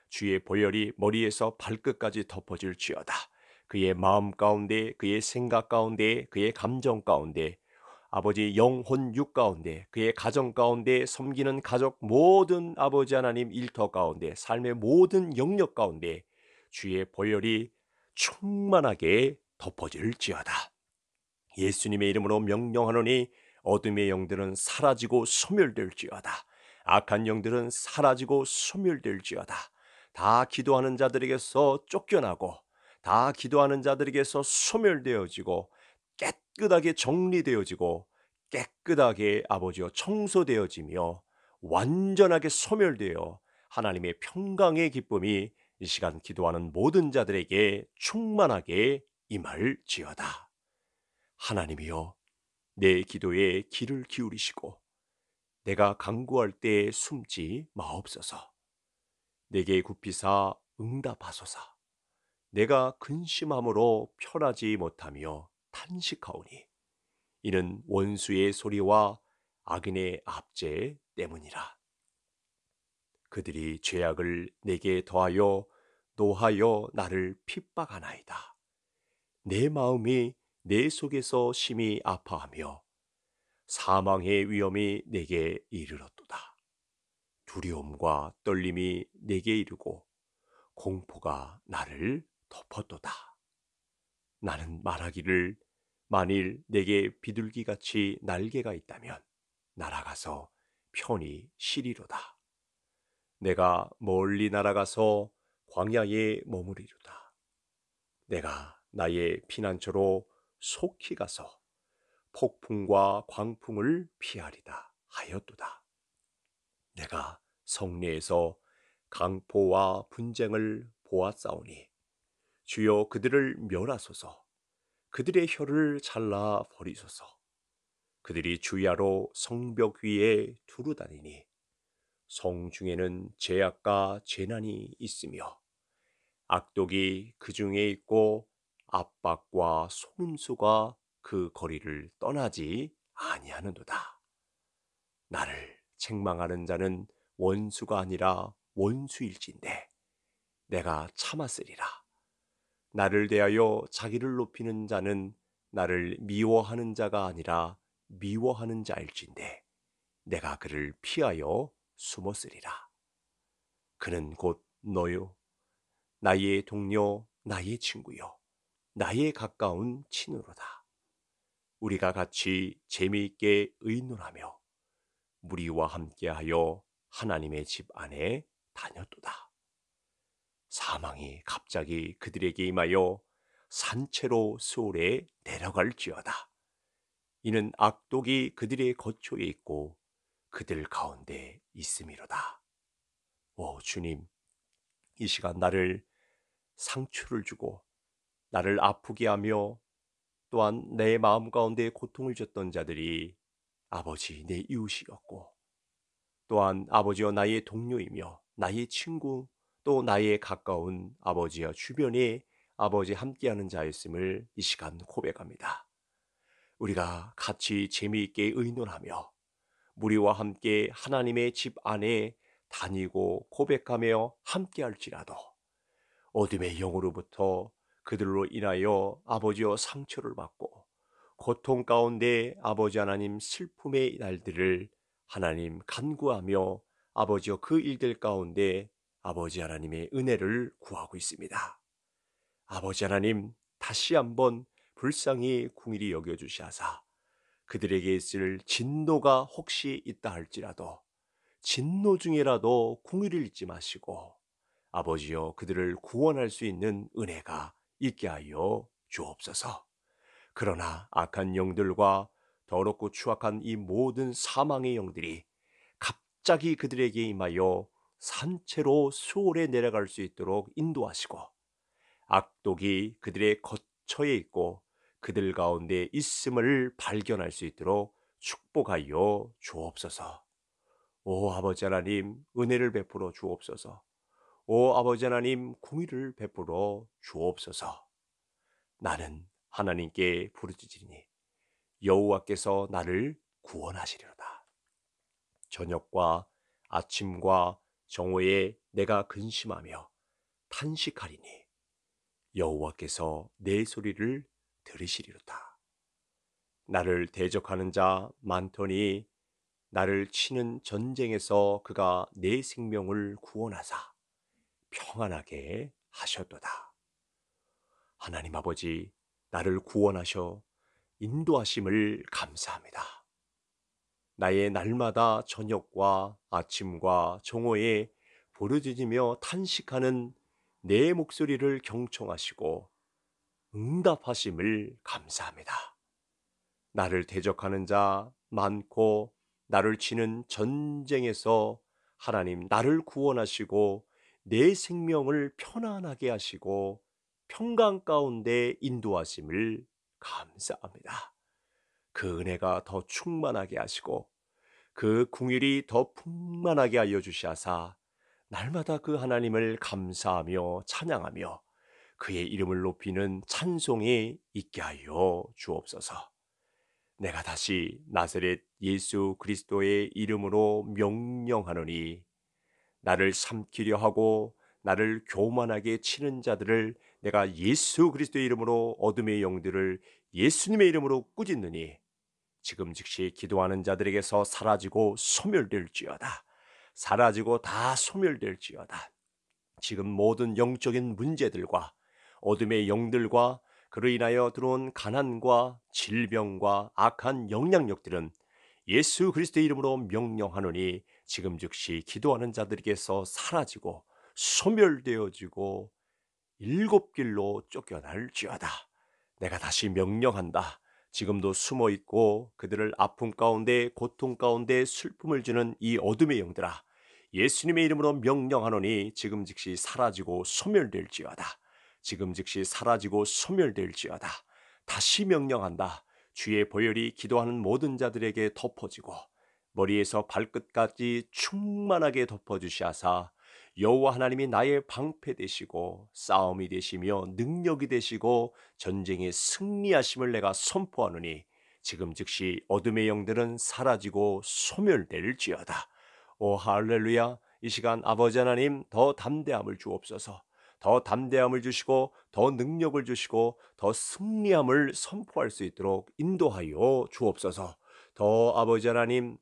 주의 보혈이 머리에서 발끝까지 덮어질지어다. 그의 마음 가운데, 그의 생각 가운데, 그의 감정 가운데, 아버지 영혼 육 가운데, 그의 가정 가운데, 섬기는 가족 모든 아버지 하나님 일터 가운데, 삶의 모든 영역 가운데 주의 보혈이 충만하게 덮어질지어다. 예수님의 이름으로 명령하노니 어둠의 영들은 사라지고 소멸될지어다. 악한 영들은 사라지고 소멸될지어다. 다 기도하는 자들에게서 쫓겨나고 다 기도하는 자들에게서 소멸되어지고 깨끗하게 정리되어지고 깨끗하게 아버지여 청소되어지며 완전하게 소멸되어 하나님의 평강의 기쁨이 이 시간 기도하는 모든 자들에게 충만하게 임할지어다. 하나님이여 내 기도에 귀를 기울이시고 내가 강구할 때에 숨지 마옵소서. 내게 굽히사 응답하소서. 내가 근심함으로 편하지 못하며 탄식하오니 이는 원수의 소리와 악인의 압제 때문이라. 그들이 죄악을 내게 더하여 노하여 나를 핍박하나이다. 내 마음이 내 속에서 심히 아파하며 사망의 위험이 내게 이르렀도다. 두려움과 떨림이 내게 이르고 공포가 나를 덮었도다. 나는 말하기를 만일 내게 비둘기같이 날개가 있다면 날아가서 편히 쉬리로다. 내가 멀리 날아가서 광야에 머무리로다. 내가 나의 피난처로 속히 가서 폭풍과 광풍을 피하리다 하였도다. 내가 성리에서 강포와 분쟁을 보았사오니 주여 그들을 멸하소서 그들의 혀를 잘라 버리소서 그들이 주야로 성벽 위에 두루다니니 성 중에는 제약과 재난이 있으며 악독이 그 중에 있고 압박과 속임수가 그 거리를 떠나지 아니하는도다. 나를 책망하는 자는 원수가 아니라 원수일진데 내가 참았으리라. 나를 대하여 자기를 높이는 자는 나를 미워하는 자가 아니라 미워하는 자일진데 내가 그를 피하여 숨었으리라. 그는 곧 너요. 나의 동료, 나의 친구요. 나의 가까운 친으로다. 우리가 같이 재미있게 의논하며 무리와 함께하여 하나님의 집 안에 다녔도다. 사망이 갑자기 그들에게 임하여 산채로 수월에 내려갈지어다. 이는 악독이 그들의 거초에 있고 그들 가운데 있음이로다. 오 주님, 이 시간 나를 상추를 주고 나를 아프게 하며 또한 내 마음 가운데 고통을 줬던 자들이 아버지 내 이웃이었고 또한 아버지와 나의 동료이며 나의 친구 또 나의 가까운 아버지와 주변에 아버지 함께하는 자였음을 이 시간 고백합니다. 우리가 같이 재미있게 의논하며 무리와 함께 하나님의 집 안에 다니고 고백하며 함께할지라도 어둠의 영으로부터 그들로 인하여 아버지여 상처를 받고 고통 가운데 아버지 하나님 슬픔의 날들을 하나님 간구하며 아버지여 그 일들 가운데 아버지 하나님의 은혜를 구하고 있습니다. 아버지 하나님 다시 한번 불쌍히 궁일이 여겨주시하사 그들에게 있을 진노가 혹시 있다 할지라도 진노 중이라도 궁일을 잊지 마시고 아버지여 그들을 구원할 수 있는 은혜가 있게 하여 주옵소서. 그러나 악한 영들과 더럽고 추악한 이 모든 사망의 영들이 갑자기 그들에게 임하여 산채로 수월에 내려갈 수 있도록 인도하시고 악독이 그들의 거처에 있고 그들 가운데 있음을 발견할 수 있도록 축복하여 주옵소서. 오 아버지 하나님 은혜를 베풀어 주옵소서. 오 아버지 하나님 공의를 베풀어 주옵소서. 나는 하나님께 부르짖으니 여호와께서 나를 구원하시리로다. 저녁과 아침과 정오에 내가 근심하며 탄식하리니 여호와께서 내 소리를 들으시리로다. 나를 대적하는 자 많더니 나를 치는 전쟁에서 그가 내 생명을 구원하사 평안하게 하셨도다. 하나님 아버지, 나를 구원하셔 인도하심을 감사합니다. 나의 날마다 저녁과 아침과 정오에 부르짖으며 탄식하는 내 목소리를 경청하시고 응답하심을 감사합니다. 나를 대적하는 자 많고 나를 치는 전쟁에서 하나님 나를 구원하시고 내 생명을 편안하게 하시고 평강 가운데 인도하심을 감사합니다. 그 은혜가 더 충만하게 하시고 그 궁일이 더 풍만하게 알려 주시사 날마다 그 하나님을 감사하며 찬양하며 그의 이름을 높이는 찬송이 있게 하여 주옵소서. 내가 다시 나세렛 예수 그리스도의 이름으로 명령하노니 나를 삼키려 하고 나를 교만하게 치는 자들을 내가 예수 그리스도의 이름으로 어둠의 영들을 예수님의 이름으로 꾸짖느니 지금 즉시 기도하는 자들에게서 사라지고 소멸될지어다. 사라지고 다 소멸될지어다. 지금 모든 영적인 문제들과 어둠의 영들과 그로 인하여 들어온 가난과 질병과 악한 영향력들은 예수 그리스도의 이름으로 명령하노니 지금 즉시 기도하는 자들에게서 사라지고 소멸되어지고 일곱 길로 쫓겨날지어다. 내가 다시 명령한다. 지금도 숨어 있고 그들을 아픔 가운데 고통 가운데 슬픔을 주는 이 어둠의 영들아 예수님의 이름으로 명령하노니 지금 즉시 사라지고 소멸될지어다. 지금 즉시 사라지고 소멸될지어다. 다시 명령한다. 주의 보혈이 기도하는 모든 자들에게 덮어지고 머리에서 발끝까지 충만하게 덮어주시하사 여호와 하나님이 나의 방패 되시고 싸움이 되시며 능력이 되시고 전쟁의 승리하심을 내가 선포하노니 지금 즉시 어둠의 영들은 사라지고 소멸될지어다. 오 할렐루야. 이 시간 아버지 하나님 더 담대함을 주옵소서. 더 담대함을 주시고 더 능력을 주시고 더 승리함을 선포할 수 있도록 인도하여 주옵소서. 더 아버지 하나님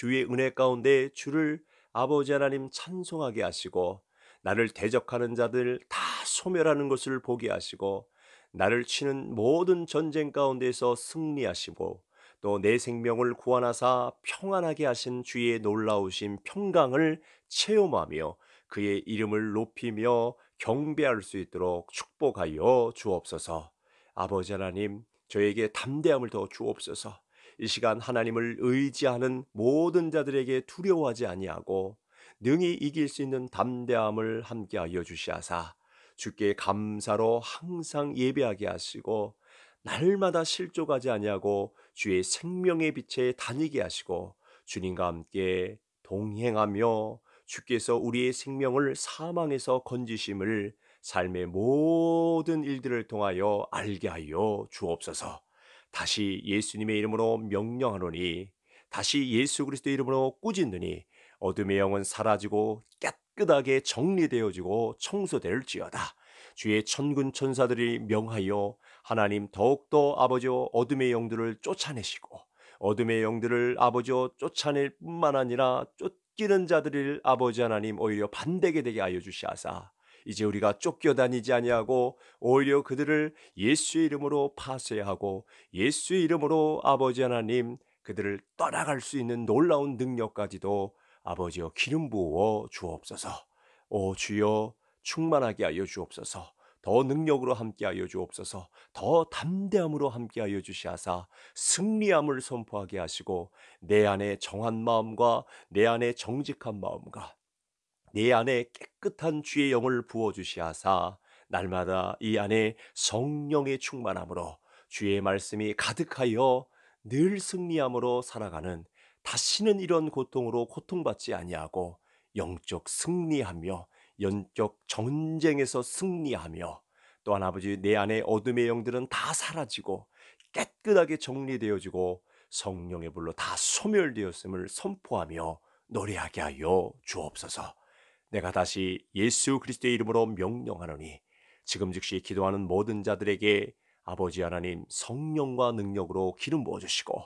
주의 은혜 가운데 주를 아버지 하나님 찬송하게 하시고 나를 대적하는 자들 다 소멸하는 것을 보게 하시고 나를 치는 모든 전쟁 가운데서 승리하시고 또 내 생명을 구원하사 평안하게 하신 주의 놀라우신 평강을 체험하며 그의 이름을 높이며 경배할 수 있도록 축복하여 주옵소서. 아버지 하나님, 저에게 담대함을 더 주옵소서. 이 시간 하나님을 의지하는 모든 자들에게 두려워하지 아니하고 능히 이길 수 있는 담대함을 함께하여 주시하사 주께 감사로 항상 예배하게 하시고 날마다 실족하지 아니하고 주의 생명의 빛에 다니게 하시고 주님과 함께 동행하며 주께서 우리의 생명을 사망에서 건지심을 삶의 모든 일들을 통하여 알게 하여 주옵소서. 다시 예수님의 이름으로 명령하노니 다시 예수 그리스도의 이름으로 꾸짖느니 어둠의 영은 사라지고 깨끗하게 정리되어지고 청소될지어다. 주의 천군 천사들이 명하여 하나님 더욱더 아버지여 어둠의 영들을 쫓아내시고 어둠의 영들을 아버지여 쫓아낼 뿐만 아니라 쫓기는 자들을 아버지 하나님 오히려 반대게 되게 하여 주시하사 이제 우리가 쫓겨다니지 아니하고 오히려 그들을 예수의 이름으로 파쇄하고 예수의 이름으로 아버지 하나님 그들을 떠나갈 수 있는 놀라운 능력까지도 아버지여 기름 부어 주옵소서. 오 주여 충만하게 하여 주옵소서. 더 능력으로 함께하여 주옵소서. 더 담대함으로 함께하여 주시하사 승리함을 선포하게 하시고 내 안에 정한 마음과 내 안에 정직한 마음과 내 안에 깨끗한 주의 영을 부어 주시하사 날마다 이 안에 성령의 충만함으로 주의 말씀이 가득하여 늘 승리함으로 살아가는 다시는 이런 고통으로 고통받지 아니하고 영적 승리하며 영적 전쟁에서 승리하며 또한 아버지 내 안에 어둠의 영들은 다 사라지고 깨끗하게 정리되어지고 성령의 불로 다 소멸되었음을 선포하며 노래하게 하여 주옵소서. 내가 다시 예수 그리스도의 이름으로 명령하노니 지금 즉시 기도하는 모든 자들에게 아버지 하나님 성령과 능력으로 기름 부어 주시고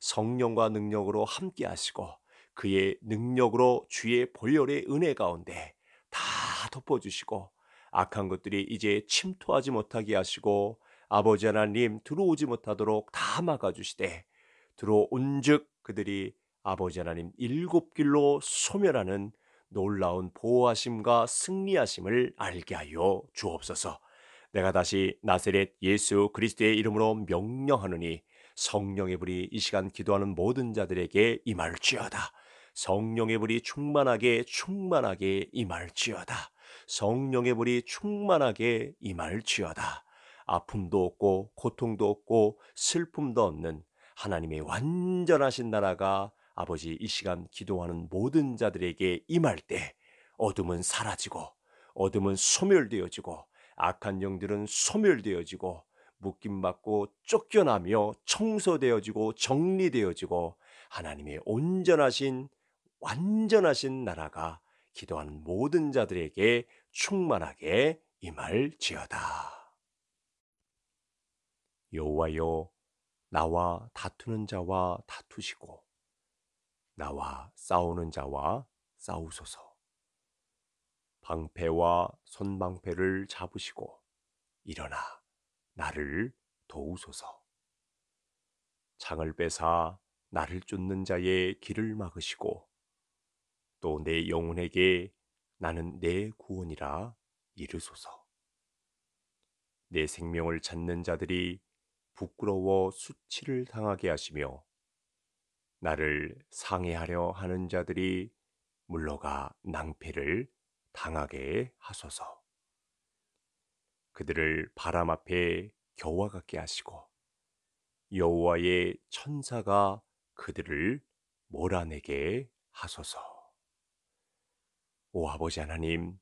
성령과 능력으로 함께 하시고 그의 능력으로 주의 보혈의 은혜 가운데 다 덮어 주시고 악한 것들이 이제 침투하지 못하게 하시고 아버지 하나님 들어오지 못하도록 다 막아 주시되 들어온즉 그들이 아버지 하나님 일곱 길로 소멸하는 놀라운 보호하심과 승리하심을 알게 하여 주옵소서. 내가 다시 나세렛 예수 그리스도의 이름으로 명령하느니 성령의 불이 이 시간 기도하는 모든 자들에게 임할지어다. 성령의 불이 충만하게 충만하게 임할지어다. 성령의 불이 충만하게 임할지어다. 아픔도 없고 고통도 없고 슬픔도 없는 하나님의 완전하신 나라가 아버지 이 시간 기도하는 모든 자들에게 임할 때 어둠은 사라지고 어둠은 소멸되어지고 악한 영들은 소멸되어지고 묶임받고 쫓겨나며 청소되어지고 정리되어지고 하나님의 온전하신 완전하신 나라가 기도하는 모든 자들에게 충만하게 임할지어다. 여호와여 나와 다투는 자와 다투시고 나와 싸우는 자와 싸우소서. 방패와 손방패를 잡으시고 일어나 나를 도우소서. 창을 빼사 나를 쫓는 자의 길을 막으시고 또 내 영혼에게 나는 내 구원이라 이르소서. 내 생명을 찾는 자들이 부끄러워 수치를 당하게 하시며 나를 상해하려 하는 자들이 물러가 낭패를 당하게 하소서. 그들을 바람 앞에 겨와 같게 하시고 여호와의 천사가 그들을 몰아내게 하소서. 오 아버지 하나님,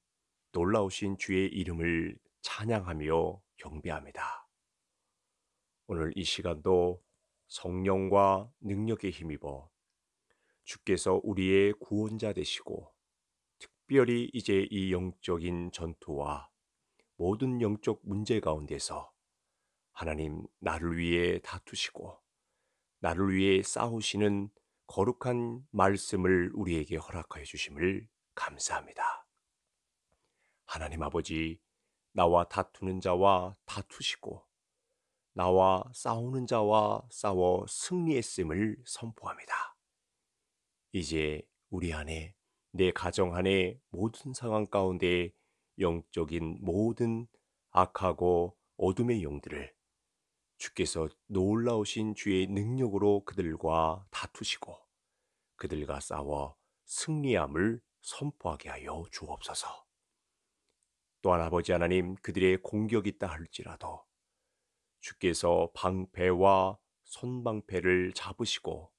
놀라우신 주의 이름을 찬양하며 경배합니다. 오늘 이 시간도 성령과 능력에 힘입어 주께서 우리의 구원자 되시고 특별히 이제 이 영적인 전투와 모든 영적 문제 가운데서 하나님 나를 위해 다투시고 나를 위해 싸우시는 거룩한 말씀을 우리에게 허락하여 주심을 감사합니다. 하나님 아버지, 나와 다투는 자와 다투시고 나와 싸우는 자와 싸워 승리했음을 선포합니다. 이제 우리 안에 내 가정 안에 모든 상황 가운데 영적인 모든 악하고 어둠의 영들을 주께서 놀라우신 주의 능력으로 그들과 다투시고 그들과 싸워 승리함을 선포하게 하여 주옵소서. 또한 아버지 하나님 그들의 공격이 있다 할지라도 주께서 방패와 손방패를 잡으시고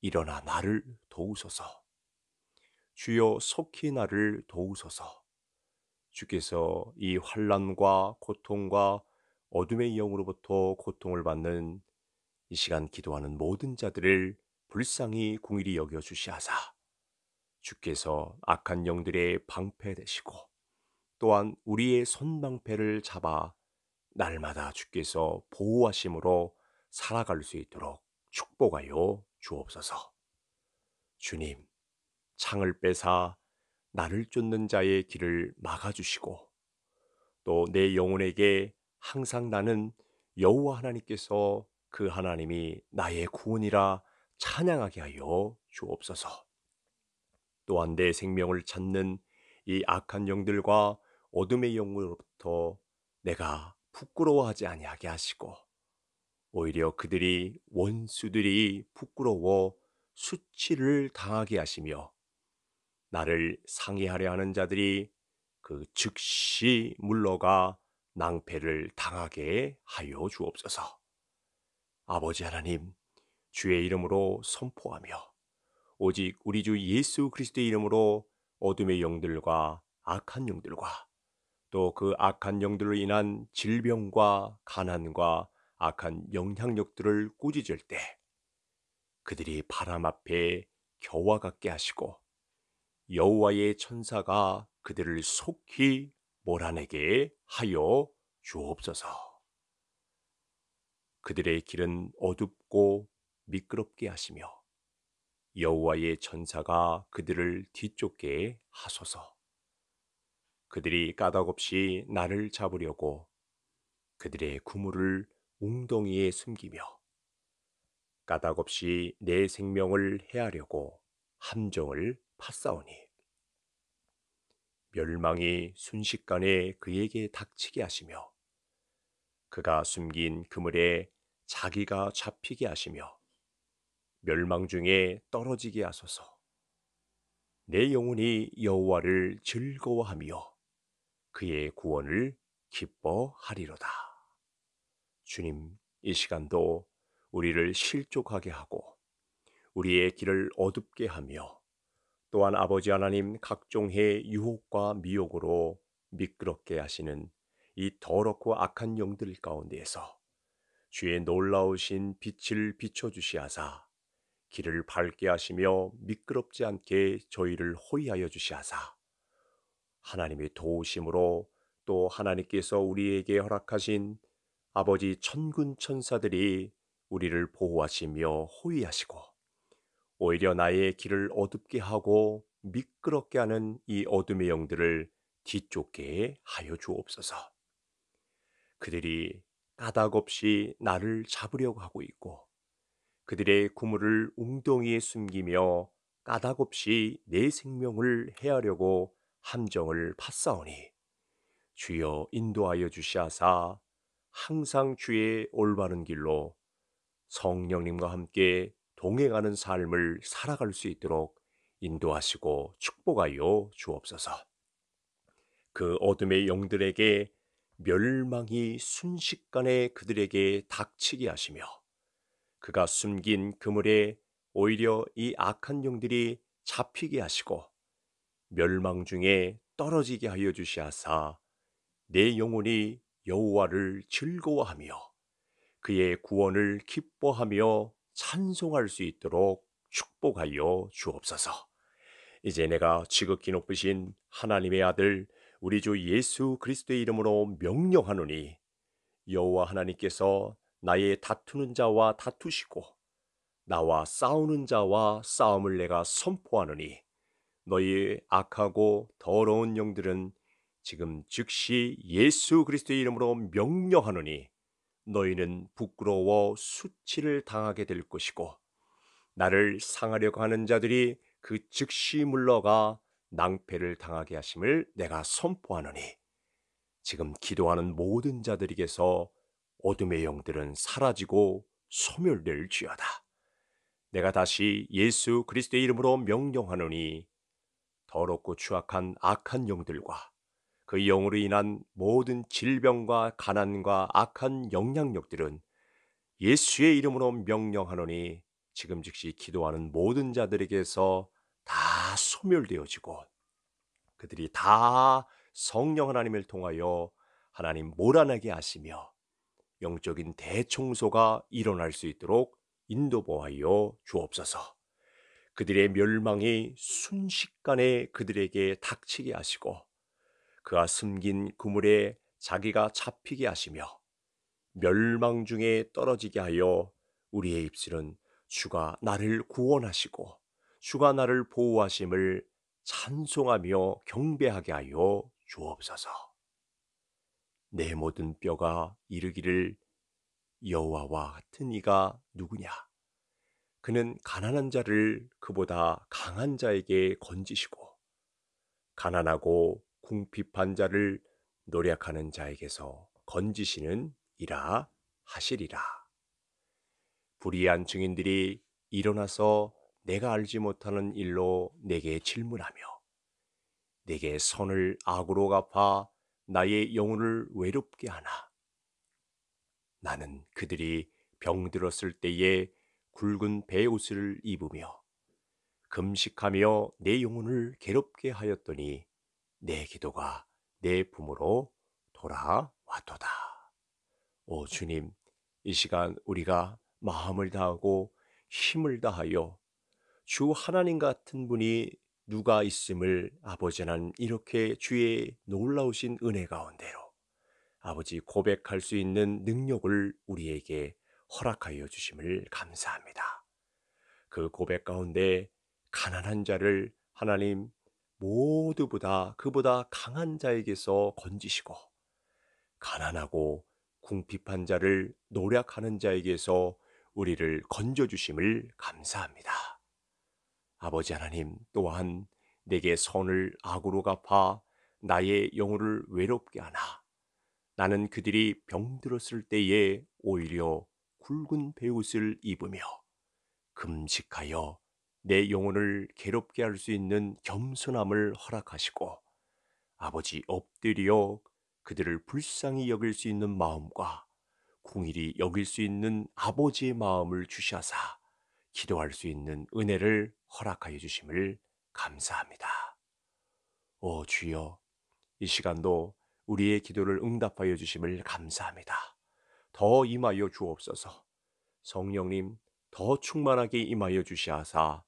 일어나 나를 도우소서. 주여 속히 나를 도우소서. 주께서 이 환란과 고통과 어둠의 영으로부터 고통을 받는 이 시간 기도하는 모든 자들을 불쌍히 궁일이 여겨 주시하사 주께서 악한 영들의 방패 되시고 또한 우리의 손방패를 잡아 날마다 주께서 보호하심으로 살아갈 수 있도록 축복하여 주옵소서. 주님, 창을 빼사 나를 쫓는 자의 길을 막아주시고 또 내 영혼에게 항상 나는 여호와 하나님께서 그 하나님이 나의 구원이라 찬양하게 하여 주옵소서. 또한 내 생명을 찾는 이 악한 영들과 어둠의 영으로부터 내가 부끄러워하지 아니하게 하시고 오히려 그들이 원수들이 부끄러워 수치를 당하게 하시며 나를 상의하려 하는 자들이 그 즉시 물러가 낭패를 당하게 하여 주옵소서. 아버지 하나님, 주의 이름으로 선포하며 오직 우리 주 예수 그리스도의 이름으로 어둠의 영들과 악한 영들과 또그 악한 영들로 인한 질병과 가난과 악한 영향력들을 꾸짖을 때 그들이 바람 앞에 겨와 같게 하시고 여호와의 천사가 그들을 속히 몰아내게 하여 주옵소서. 그들의 길은 어둡고 미끄럽게 하시며 여호와의 천사가 그들을 뒤쫓게 하소서. 그들이 까닭없이 나를 잡으려고 그들의 구물을 웅덩이에 숨기며 까닭없이 내 생명을 해하려고 함정을 팠사오니 멸망이 순식간에 그에게 닥치게 하시며 그가 숨긴 그물에 자기가 잡히게 하시며 멸망 중에 떨어지게 하소서 내 영혼이 여호와를 즐거워하며 그의 구원을 기뻐하리로다. 주님, 이 시간도 우리를 실족하게 하고 우리의 길을 어둡게 하며 또한 아버지 하나님 각종의 유혹과 미혹으로 미끄럽게 하시는 이 더럽고 악한 영들 가운데에서 주의 놀라우신 빛을 비춰주시하사 길을 밝게 하시며 미끄럽지 않게 저희를 호위하여 주시하사 하나님의 도우심으로 또 하나님께서 우리에게 허락하신 아버지 천군 천사들이 우리를 보호하시며 호위하시고 오히려 나의 길을 어둡게 하고 미끄럽게 하는 이 어둠의 영들을 뒤쫓게 하여 주옵소서. 그들이 까닭없이 나를 잡으려고 하고 있고 그들의 구물을 웅덩이에 숨기며 까닭없이 내 생명을 해하려고 함정을 팠사오니 주여 인도하여 주시하사 항상 주의 올바른 길로 성령님과 함께 동행하는 삶을 살아갈 수 있도록 인도하시고 축복하여 주옵소서. 그 어둠의 영들에게 멸망이 순식간에 그들에게 닥치게 하시며 그가 숨긴 그물에 오히려 이 악한 영들이 잡히게 하시고 멸망 중에 떨어지게 하여 주시하사 내 영혼이 여호와를 즐거워하며 그의 구원을 기뻐하며 찬송할 수 있도록 축복하여 주옵소서. 이제 내가 지극히 높으신 하나님의 아들 우리 주 예수 그리스도의 이름으로 명령하노니 여호와 하나님께서 나의 다투는 자와 다투시고 나와 싸우는 자와 싸움을 내가 선포하노니 너희 악하고 더러운 영들은 지금 즉시 예수 그리스도의 이름으로 명령하노니 너희는 부끄러워 수치를 당하게 될 것이고 나를 상하려고 하는 자들이 그 즉시 물러가 낭패를 당하게 하심을 내가 선포하노니 지금 기도하는 모든 자들에게서 어둠의 영들은 사라지고 소멸될지어다. 내가 다시 예수 그리스도의 이름으로 명령하노니 더럽고 추악한 악한 영들과 그 영으로 인한 모든 질병과 가난과 악한 영향력들은 예수의 이름으로 명령하노니 지금 즉시 기도하는 모든 자들에게서 다 소멸되어지고 그들이 다 성령 하나님을 통하여 하나님 몰아나게 하시며 영적인 대청소가 일어날 수 있도록 인도보하여 주옵소서. 그들의 멸망이 순식간에 그들에게 닥치게 하시고 그가 숨긴 그물에 자기가 잡히게 하시며 멸망 중에 떨어지게 하여 우리의 입술은 주가 나를 구원하시고 주가 나를 보호하심을 찬송하며 경배하게 하여 주옵소서. 내 모든 뼈가 이르기를 여호와와 같은 이가 누구냐? 그는 가난한 자를 그보다 강한 자에게 건지시고 가난하고 궁핍한 자를 노력하는 자에게서 건지시는 이라 하시리라. 불의한 증인들이 일어나서 내가 알지 못하는 일로 내게 질문하며 내게 선을 악으로 갚아 나의 영혼을 외롭게 하나. 나는 그들이 병들었을 때에 굵은 베옷을 입으며 금식하며 내 영혼을 괴롭게 하였더니 내 기도가 내 품으로 돌아왔도다. 오 주님, 이 시간 우리가 마음을 다하고 힘을 다하여 주 하나님 같은 분이 누가 있음을 아버지 하 이렇게 주의 놀라우신 은혜 가운데로 아버지 고백할 수 있는 능력을 우리에게 허락하여 주심을 감사합니다. 그 고백 가운데 가난한 자를 하나님 모두보다 그보다 강한 자에게서 건지시고 가난하고 궁핍한 자를 노력하는 자에게서 우리를 건져 주심을 감사합니다. 아버지 하나님 또한 내게 선을 악으로 갚아 나의 영혼을 외롭게 하나 나는 그들이 병들었을 때에 오히려 굵은 베옷을 입으며 금식하여 내 영혼을 괴롭게 할 수 있는 겸손함을 허락하시고 아버지 엎드려 그들을 불쌍히 여길 수 있는 마음과 궁일이 여길 수 있는 아버지의 마음을 주셔하사 기도할 수 있는 은혜를 허락하여 주심을 감사합니다. 오 주여, 이 시간도 우리의 기도를 응답하여 주심을 감사합니다. 더 임하여 주옵소서. 성령님 더 충만하게 임하여 주시하사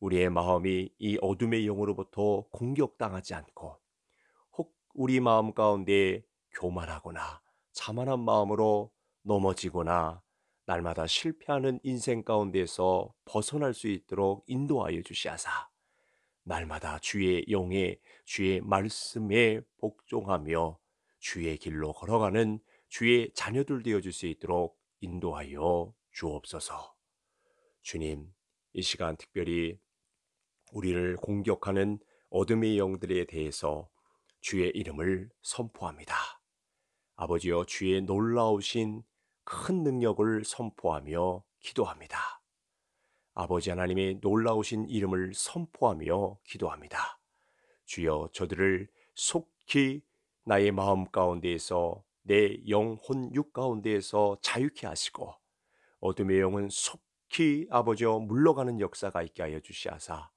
우리의 마음이 이 어둠의 영으로부터 공격당하지 않고 혹 우리 마음 가운데 교만하거나 자만한 마음으로 넘어지거나 날마다 실패하는 인생 가운데서 벗어날 수 있도록 인도하여 주시하사 날마다 주의 영에 주의 말씀에 복종하며 주의 길로 걸어가는 주의 자녀들 되어 줄 수 있도록 인도하여 주옵소서. 주님, 이 시간 특별히 우리를 공격하는 어둠의 영들에 대해서 주의 이름을 선포합니다. 아버지여 주의 놀라우신 큰 능력을 선포하며 기도합니다. 아버지 하나님의 놀라우신 이름을 선포하며 기도합니다. 주여 저들을 속히 나의 마음 가운데에서 내 영혼 육 가운데에서 자유케 하시고 어둠의 영은 속히 아버지여 물러가는 역사가 있게 하여 주시하사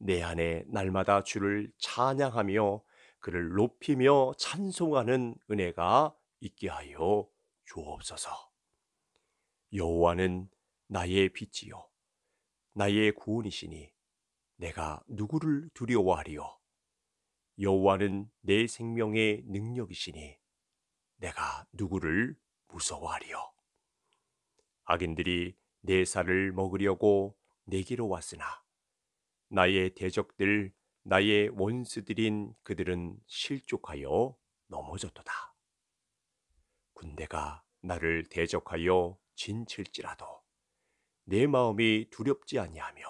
내 안에 날마다 주를 찬양하며 그를 높이며 찬송하는 은혜가 있게 하여 주옵소서. 여호와는 나의 빛이요 나의 구원이시니 내가 누구를 두려워하리요 여호와는 내 생명의 능력이시니 내가 누구를 무서워하리요. 악인들이 내 살을 먹으려고 내기로 왔으나 나의 대적들 나의 원수들인 그들은 실족하여 넘어졌도다. 군대가 나를 대적하여 진칠지라도 내 마음이 두렵지 아니하며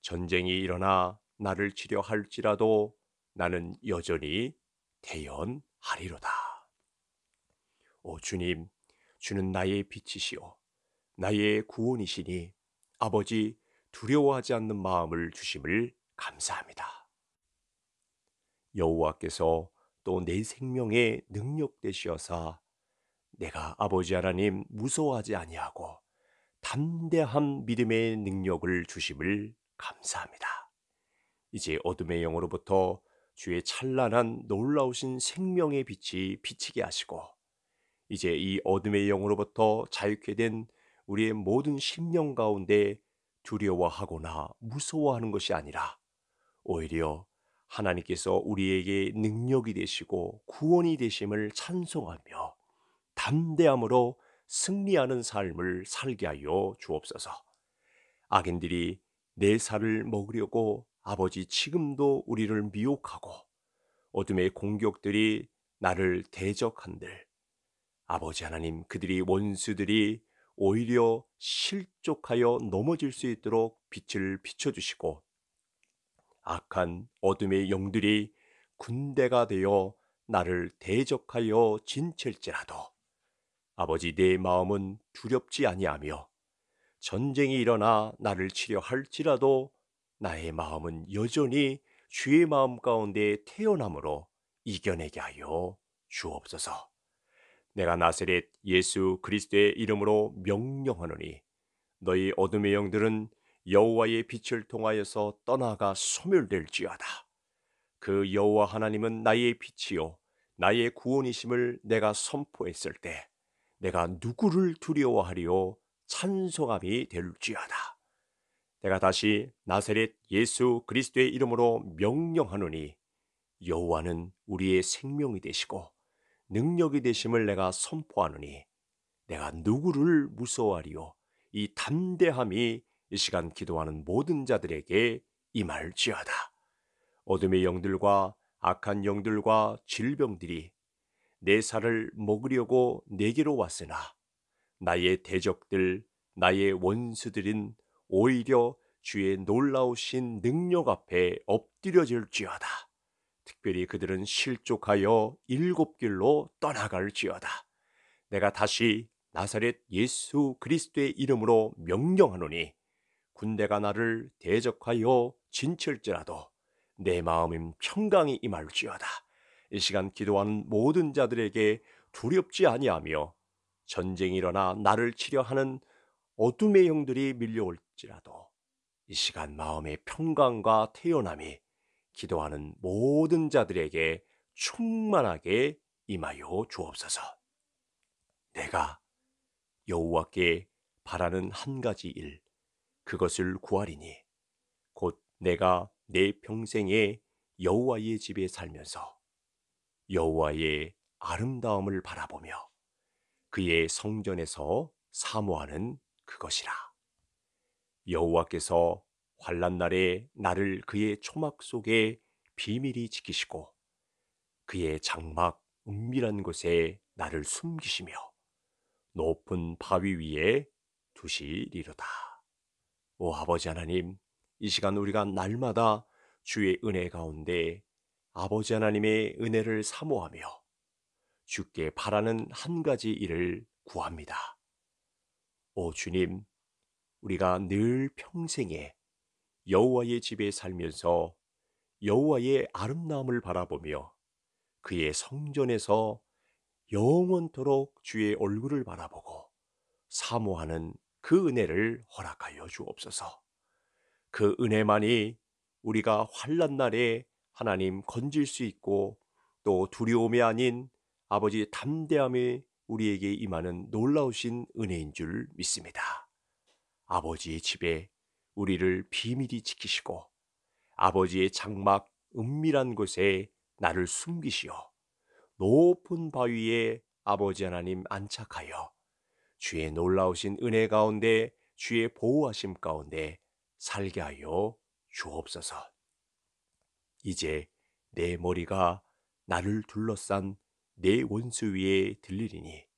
전쟁이 일어나 나를 치려 할지라도 나는 여전히 대연하리로다. 오 주님, 주는 나의 빛이시오. 나의 구원이시니 아버지 두려워하지 않는 마음을 주심을 감사합니다. 여호와께서 또 내 생명의 능력 되시어사 내가 아버지 하나님 무서워하지 아니하고 담대한 믿음의 능력을 주심을 감사합니다. 이제 어둠의 영으로부터 주의 찬란한 놀라우신 생명의 빛이 비치게 하시고 이제 이 어둠의 영으로부터 자유케 된 우리의 모든 심령 가운데 두려워하거나 무서워하는 것이 아니라 오히려 하나님께서 우리에게 능력이 되시고 구원이 되심을 찬송하며 담대함으로 승리하는 삶을 살게 하여 주옵소서. 악인들이 내 살을 먹으려고 아버지 지금도 우리를 미혹하고 어둠의 공격들이 나를 대적한들 아버지 하나님 그들이 원수들이 오히려 실족하여 넘어질 수 있도록 빛을 비춰주시고 악한 어둠의 영들이 군대가 되어 나를 대적하여 진칠지라도 아버지 내 마음은 두렵지 아니하며 전쟁이 일어나 나를 치려 할지라도 나의 마음은 여전히 주의 마음 가운데 태어남으로 이겨내게 하여 주옵소서. 내가 나세렛 예수 그리스도의 이름으로 명령하노니 너희 어둠의 영들은 여호와의 빛을 통하여서 떠나가 소멸될지어다. 그 여호와 하나님은 나의 빛이요 나의 구원이심을 내가 선포했을 때 내가 누구를 두려워하리요 찬송함이 될지어다. 내가 다시 나세렛 예수 그리스도의 이름으로 명령하노니 여호와는 우리의 생명이 되시고 능력이 되심을 내가 선포하느니 내가 누구를 무서워하리요 이 담대함이 이 시간 기도하는 모든 자들에게 임할지어다 어둠의 영들과 악한 영들과 질병들이 내 살을 먹으려고 내게로 왔으나 나의 대적들 나의 원수들인 오히려 주의 놀라우신 능력 앞에 엎드려질지어다 특별히 그들은 실족하여 일곱 길로 떠나갈지어다. 내가 다시 나사렛 예수 그리스도의 이름으로 명령하노니 군대가 나를 대적하여 진칠지라도 내 마음임 평강이 임할지어다. 이 시간 기도하는 모든 자들에게 두렵지 아니하며 전쟁이 일어나 나를 치려하는 어둠의 형들이 밀려올지라도 이 시간 마음의 평강과 태연함이 기도하는 모든 자들에게 충만하게 임하여 주옵소서. 내가 여호와께 바라는 한 가지 일, 그것을 구하리니 곧 내가 내 평생에 여호와의 집에 살면서 여호와의 아름다움을 바라보며 그의 성전에서 사모하는 그것이라. 여호와께서 환란 날에 나를 그의 초막 속에 비밀히 지키시고 그의 장막 은밀한 곳에 나를 숨기시며 높은 바위 위에 두시리로다. 오 아버지 하나님, 이 시간 우리가 날마다 주의 은혜 가운데 아버지 하나님의 은혜를 사모하며 주께 바라는 한 가지 일을 구합니다. 오 주님, 우리가 늘 평생에 여호와의 집에 살면서 여호와의 아름다움을 바라보며 그의 성전에서 영원토록 주의 얼굴을 바라보고 사모하는 그 은혜를 허락하여 주옵소서. 그 은혜만이 우리가 환란 날에 하나님 건질 수 있고 또 두려움이 아닌 아버지 담대함이 우리에게 임하는 놀라우신 은혜인 줄 믿습니다. 아버지의 집에 우리를 비밀히 지키시고 아버지의 장막 은밀한 곳에 나를 숨기시어 높은 바위에 아버지 하나님 안착하여 주의 놀라우신 은혜 가운데 주의 보호하심 가운데 살게 하여 주옵소서. 이제 내 머리가 나를 둘러싼 내 원수 위에 들리리니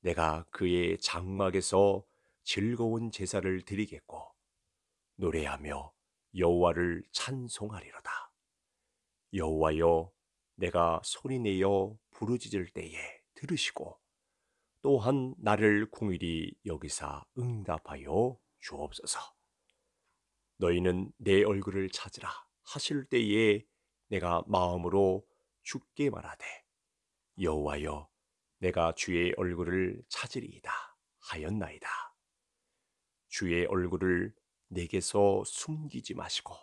내가 그의 장막에서 즐거운 제사를 드리겠고 노래하며 여호와를 찬송하리로다. 여호와여 내가 소리내어 부르짖을 때에 들으시고 또한 나를 궁일이 여기사 응답하여 주옵소서. 너희는 내 얼굴을 찾으라 하실 때에 내가 마음으로 죽게 말하되 여호와여 내가 주의 얼굴을 찾으리이다 하였나이다. 주의 얼굴을 내게서 숨기지 마시고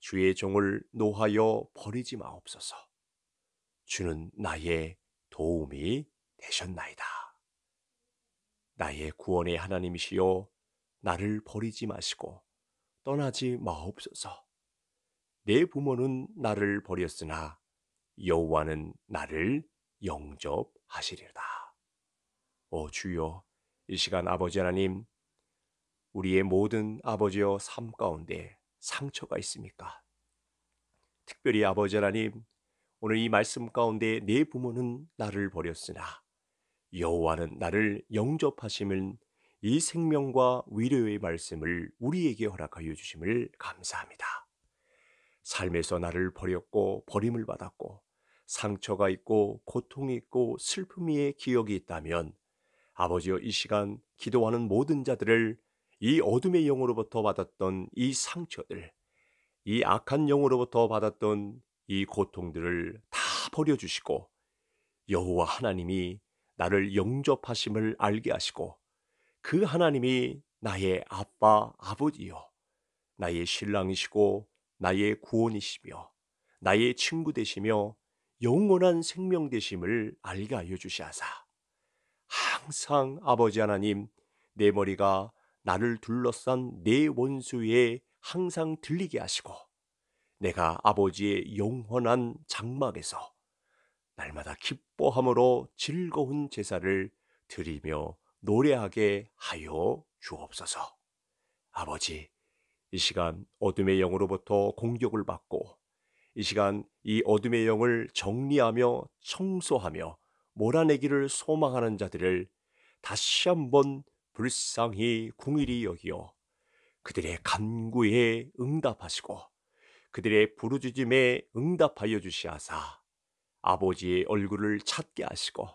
주의 종을 노하여 버리지 마옵소서. 주는 나의 도움이 되셨나이다. 나의 구원의 하나님이시여 나를 버리지 마시고 떠나지 마옵소서. 내 부모는 나를 버렸으나 여호와는 나를 영접하시리라. 오 주여, 이 시간 아버지 하나님 우리의 모든 아버지여 삶 가운데 상처가 있습니까? 특별히 아버지 하나님, 오늘 이 말씀 가운데 내 부모는 나를 버렸으나 여호와는 나를 영접하심을 이 생명과 위로의 말씀을 우리에게 허락하여 주심을 감사합니다. 삶에서 나를 버렸고 버림을 받았고 상처가 있고 고통이 있고 슬픔이의 기억이 있다면 아버지여 이 시간 기도하는 모든 자들을 이 어둠의 영으로부터 받았던 이 상처들, 이 악한 영으로부터 받았던 이 고통들을 다 버려주시고 여호와 하나님이 나를 영접하심을 알게 하시고 그 하나님이 나의 아빠 아버지요 나의 신랑이시고 나의 구원이시며 나의 친구 되시며 영원한 생명 되심을 알게 하여 주시하사 항상 아버지 하나님 내 머리가 나를 둘러싼 내 네 원수에 항상 들리게 하시고 내가 아버지의 영원한 장막에서 날마다 기뻐함으로 즐거운 제사를 드리며 노래하게 하여 주옵소서. 아버지, 이 시간 어둠의 영으로부터 공격을 받고 이 시간 이 어둠의 영을 정리하며 청소하며 몰아내기를 소망하는 자들을 다시 한번 불쌍히 궁일이 여기어 그들의 간구에 응답하시고 그들의 부르짖음에 응답하여 주시하사 아버지의 얼굴을 찾게 하시고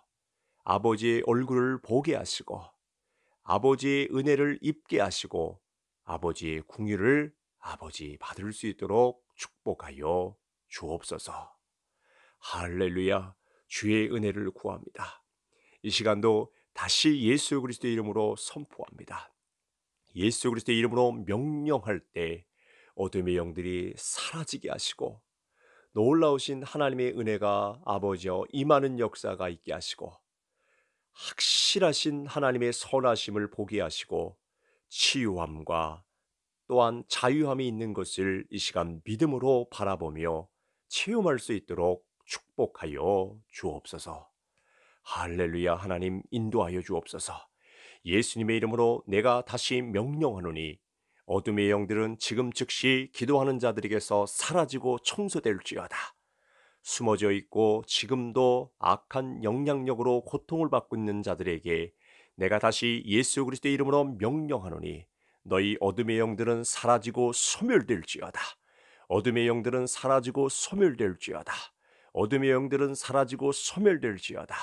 아버지의 얼굴을 보게 하시고 아버지의 은혜를 입게 하시고 아버지의 궁유를 아버지 받을 수 있도록 축복하여 주옵소서. 할렐루야 주의 은혜를 구합니다. 이 시간도 다시 예수 그리스도의 이름으로 선포합니다. 예수 그리스도의 이름으로 명령할 때 어둠의 영들이 사라지게 하시고 놀라우신 하나님의 은혜가 아버지여 임하는 역사가 있게 하시고 확실하신 하나님의 선하심을 보게 하시고 치유함과 또한 자유함이 있는 것을 이 시간 믿음으로 바라보며 체험할 수 있도록 축복하여 주옵소서. 할렐루야 하나님 인도하여 주옵소서. 예수님의 이름으로 내가 다시 명령하노니 어둠의 영들은 지금 즉시 기도하는 자들에게서 사라지고 청소될지어다. 숨어져 있고 지금도 악한 영향력으로 고통을 받고 있는 자들에게 내가 다시 예수 그리스도의 이름으로 명령하노니 너희 어둠의 영들은 사라지고 소멸될지어다. 어둠의 영들은 사라지고 소멸될지어다. 어둠의 영들은 사라지고 소멸될지어다.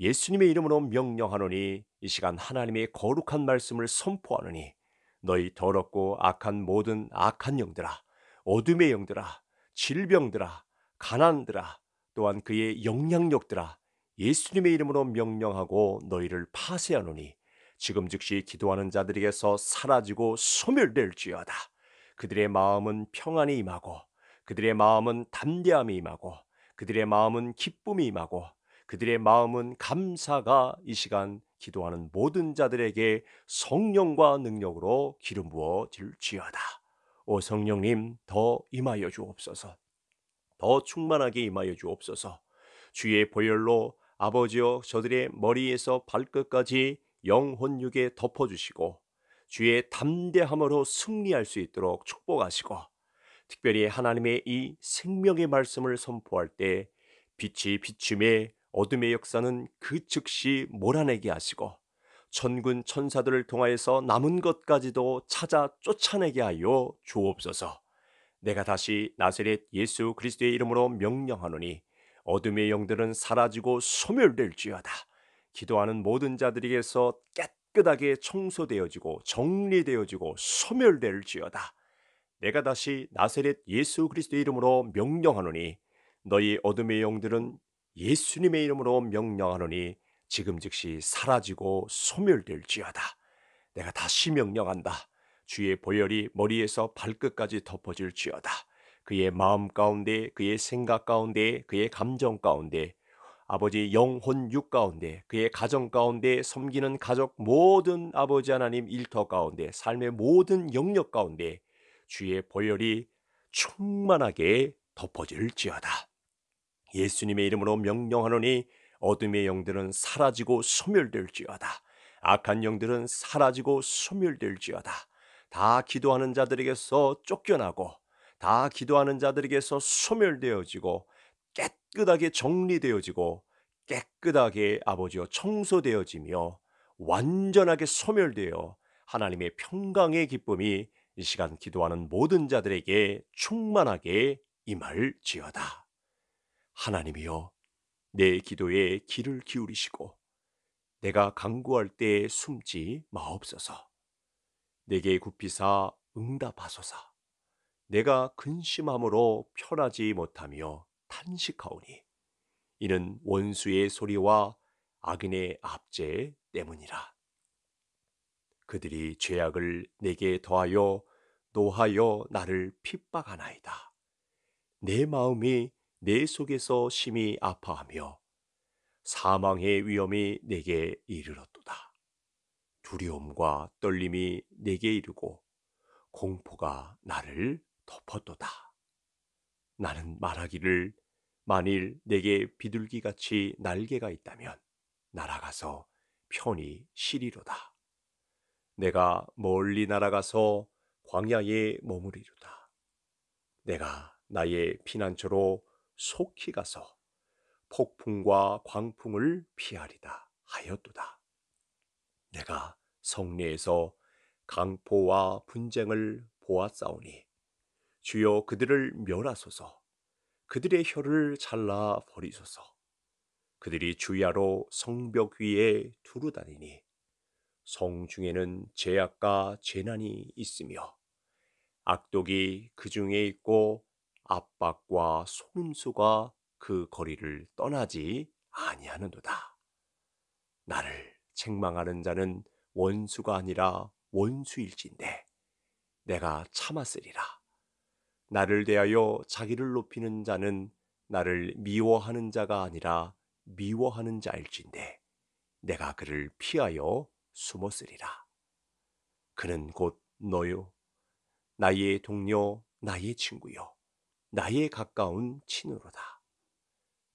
예수님의 이름으로 명령하노니 이 시간 하나님의 거룩한 말씀을 선포하노니 너희 더럽고 악한 모든 악한 영들아 어둠의 영들아 질병들아 가난들아 또한 그의 영향력들아 예수님의 이름으로 명령하고 너희를 파쇄하노니 지금 즉시 기도하는 자들에게서 사라지고 소멸될지어다 그들의 마음은 평안이 임하고 그들의 마음은 담대함이 임하고 그들의 마음은 기쁨이 임하고 그들의 마음은 감사가 이 시간 기도하는 모든 자들에게 성령과 능력으로 기름 부어 질지어다. 오 성령님 더 임하여 주옵소서. 더 충만하게 임하여 주옵소서. 주의 보혈로 아버지여 저들의 머리에서 발끝까지 영혼육에 덮어주시고 주의 담대함으로 승리할 수 있도록 축복하시고 특별히 하나님의 이 생명의 말씀을 선포할 때 빛이 비춤에 어둠의 역사는 그 즉시 몰아내게 하시고 천군 천사들을 통하여서 남은 것까지도 찾아 쫓아내게 하여 주옵소서. 내가 다시 나세렛 예수 그리스도의 이름으로 명령하노니 어둠의 영들은 사라지고 소멸될지어다. 기도하는 모든 자들에게서 깨끗하게 청소되어지고 정리되어지고 소멸될지어다. 내가 다시 나세렛 예수 그리스도의 이름으로 명령하노니 너희 어둠의 영들은 예수님의 이름으로 명령하노니 지금 즉시 사라지고 소멸될지어다. 내가 다시 명령한다. 주의 보혈이 머리에서 발끝까지 덮어질지어다. 그의 마음 가운데, 그의 생각 가운데, 그의 감정 가운데, 아버지 영혼 육 가운데, 그의 가정 가운데, 섬기는 가족 모든 아버지 하나님 일터 가운데, 삶의 모든 영역 가운데 주의 보혈이 충만하게 덮어질지어다. 예수님의 이름으로 명령하노니 어둠의 영들은 사라지고 소멸될지어다. 악한 영들은 사라지고 소멸될지어다. 다 기도하는 자들에게서 쫓겨나고 다 기도하는 자들에게서 소멸되어지고 깨끗하게 정리되어지고 깨끗하게 아버지여 청소되어지며 완전하게 소멸되어 하나님의 평강의 기쁨이 이 시간 기도하는 모든 자들에게 충만하게 임할지어다. 하나님이여 내 기도에 귀를 기울이시고 내가 강구할 때에 숨지 마옵소서. 내게 굽히사 응답하소서. 내가 근심함으로 편하지 못하며 탄식하오니 이는 원수의 소리와 악인의 압제 때문이라. 그들이 죄악을 내게 더하여 노하여 나를 핍박하나이다. 내 마음이 내 속에서 심히 아파하며 사망의 위험이 내게 이르렀도다. 두려움과 떨림이 내게 이르고 공포가 나를 덮었도다. 나는 말하기를 만일 내게 비둘기같이 날개가 있다면 날아가서 편히 쉬리로다. 내가 멀리 날아가서 광야에 머무리로다. 내가 나의 피난처로 속히 가서 폭풍과 광풍을 피하리다 하였도다. 내가 성리에서 강포와 분쟁을 보았사오니 주여 그들을 멸하소서 그들의 혀를 잘라 버리소서 그들이 주야로 성벽 위에 두루다니니 성 중에는 제약과 재난이 있으며 악독이 그 중에 있고 압박과 속임수가 그 거리를 떠나지 아니하는도다. 나를 책망하는 자는 원수가 아니라 원수일진데 내가 참았으리라. 나를 대하여 자기를 높이는 자는 나를 미워하는 자가 아니라 미워하는 자일진데 내가 그를 피하여 숨었으리라. 그는 곧 너요 나의 동료 나의 친구요 나에 가까운 친으로다.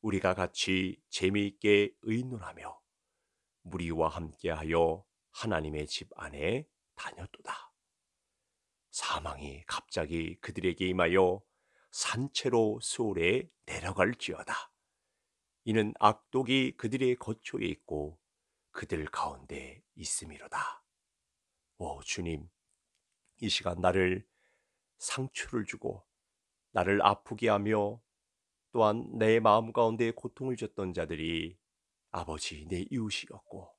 우리가 같이 재미있게 의논하며 무리와 함께하여 하나님의 집 안에 다녔도다. 사망이 갑자기 그들에게 임하여 산채로 수월에 내려갈지어다. 이는 악독이 그들의 거초에 있고 그들 가운데 있음이로다. 오 주님, 이 시간 나를 상추를 주고 나를 아프게 하며 또한 내 마음 가운데 고통을 줬던 자들이 아버지 내 이웃이었고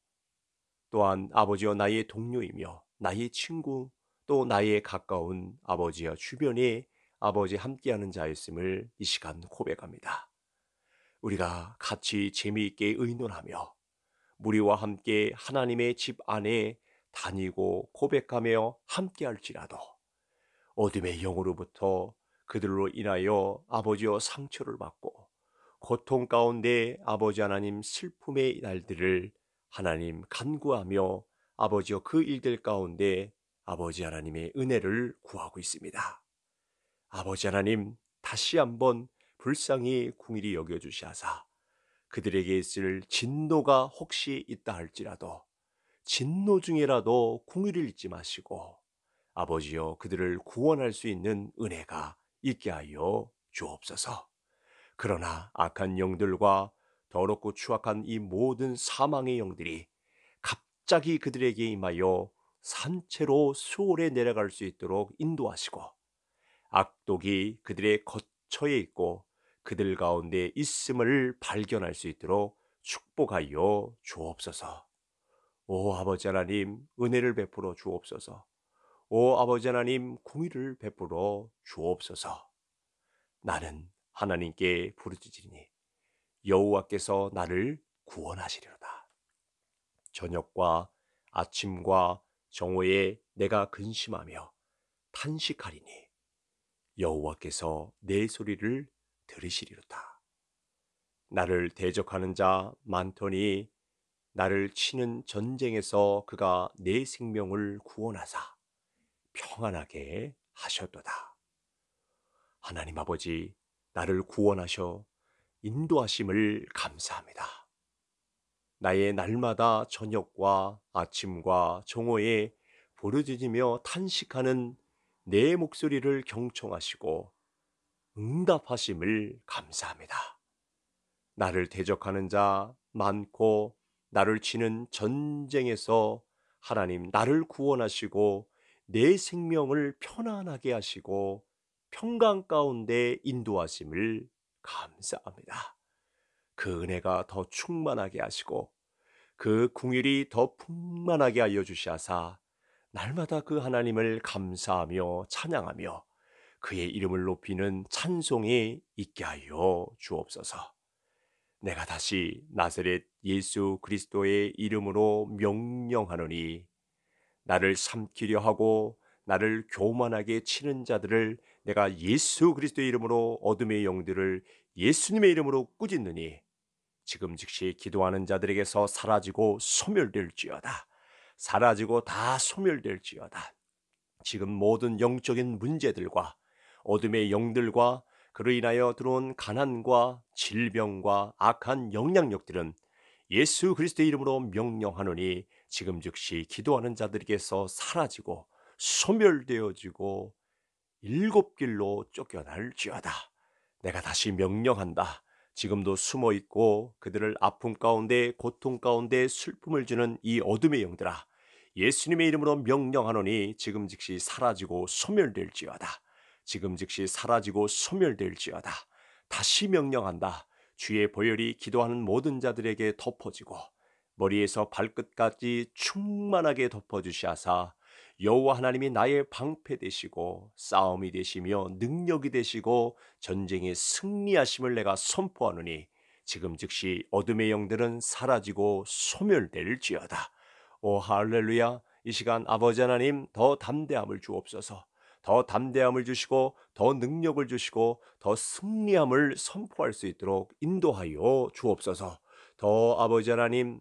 또한 아버지와 나의 동료이며 나의 친구 또 나의 가까운 아버지와 주변에 아버지 함께하는 자였음을 이 시간 고백합니다. 우리가 같이 재미있게 의논하며 무리와 함께 하나님의 집 안에 다니고 고백하며 함께할지라도 어둠의 영으로부터 그들로 인하여 아버지여 상처를 받고 고통 가운데 아버지 하나님 슬픔의 날들을 하나님 간구하며 아버지여 그 일들 가운데 아버지 하나님의 은혜를 구하고 있습니다. 아버지 하나님 다시 한번 불쌍히 궁일이 여겨주시하사 그들에게 있을 진노가 혹시 있다 할지라도 진노 중이라도 궁일을 잊지 마시고 아버지여 그들을 구원할 수 있는 은혜가 있게 하여 주옵소서. 그러나 악한 영들과 더럽고 추악한 이 모든 사망의 영들이 갑자기 그들에게 임하여 산채로 수월에 내려갈 수 있도록 인도하시고 악독이 그들의 거처에 있고 그들 가운데 있음을 발견할 수 있도록 축복하여 주옵소서. 오 아버지 하나님 은혜를 베풀어 주옵소서. 오 아버지 하나님 공의를 베풀어 주옵소서. 나는 하나님께 부르짖으니 여호와께서 나를 구원하시리로다. 저녁과 아침과 정오에 내가 근심하며 탄식하리니 여호와께서 내 소리를 들으시리로다. 나를 대적하는 자 많더니 나를 치는 전쟁에서 그가 내 생명을 구원하사 평안하게 하셨도다. 하나님 아버지, 나를 구원하셔 인도하심을 감사합니다. 나의 날마다 저녁과 아침과 정오에 부르짖으며 탄식하는 내 목소리를 경청하시고 응답하심을 감사합니다. 나를 대적하는 자 많고 나를 치는 전쟁에서 하나님 나를 구원하시고 내 생명을 편안하게 하시고 평강 가운데 인도하심을 감사합니다. 그 은혜가 더 충만하게 하시고 그 궁일이 더 풍만하게 알려 주시사 날마다 그 하나님을 감사하며 찬양하며 그의 이름을 높이는 찬송이 있게 하여 주옵소서. 내가 다시 나세렛 예수 그리스도의 이름으로 명령하노니 나를 삼키려 하고 나를 교만하게 치는 자들을 내가 예수 그리스도의 이름으로 어둠의 영들을 예수님의 이름으로 꾸짖느니 지금 즉시 기도하는 자들에게서 사라지고 소멸될지어다. 사라지고 다 소멸될지어다. 지금 모든 영적인 문제들과 어둠의 영들과 그로 인하여 들어온 가난과 질병과 악한 영향력들은 예수 그리스도의 이름으로 명령하노니 지금 즉시 기도하는 자들에게서 사라지고 소멸되어지고 일곱 길로 쫓겨날지어다. 내가 다시 명령한다. 지금도 숨어 있고 그들을 아픔 가운데 고통 가운데 슬픔을 주는 이 어둠의 영들아 예수님의 이름으로 명령하노니 지금 즉시 사라지고 소멸될지어다. 지금 즉시 사라지고 소멸될지어다. 다시 명령한다. 주의 보혈이 기도하는 모든 자들에게 덮어지고 머리에서 발끝까지 충만하게 덮어주시하사 여호와 하나님이 나의 방패 되시고 싸움이 되시며 능력이 되시고 전쟁의 승리하심을 내가 선포하노니 지금 즉시 어둠의 영들은 사라지고 소멸될지어다. 오 할렐루야. 이 시간 아버지 하나님 더 담대함을 주옵소서. 더 담대함을 주시고 더 능력을 주시고 더 승리함을 선포할 수 있도록 인도하여 주옵소서. 더 아버지 하나님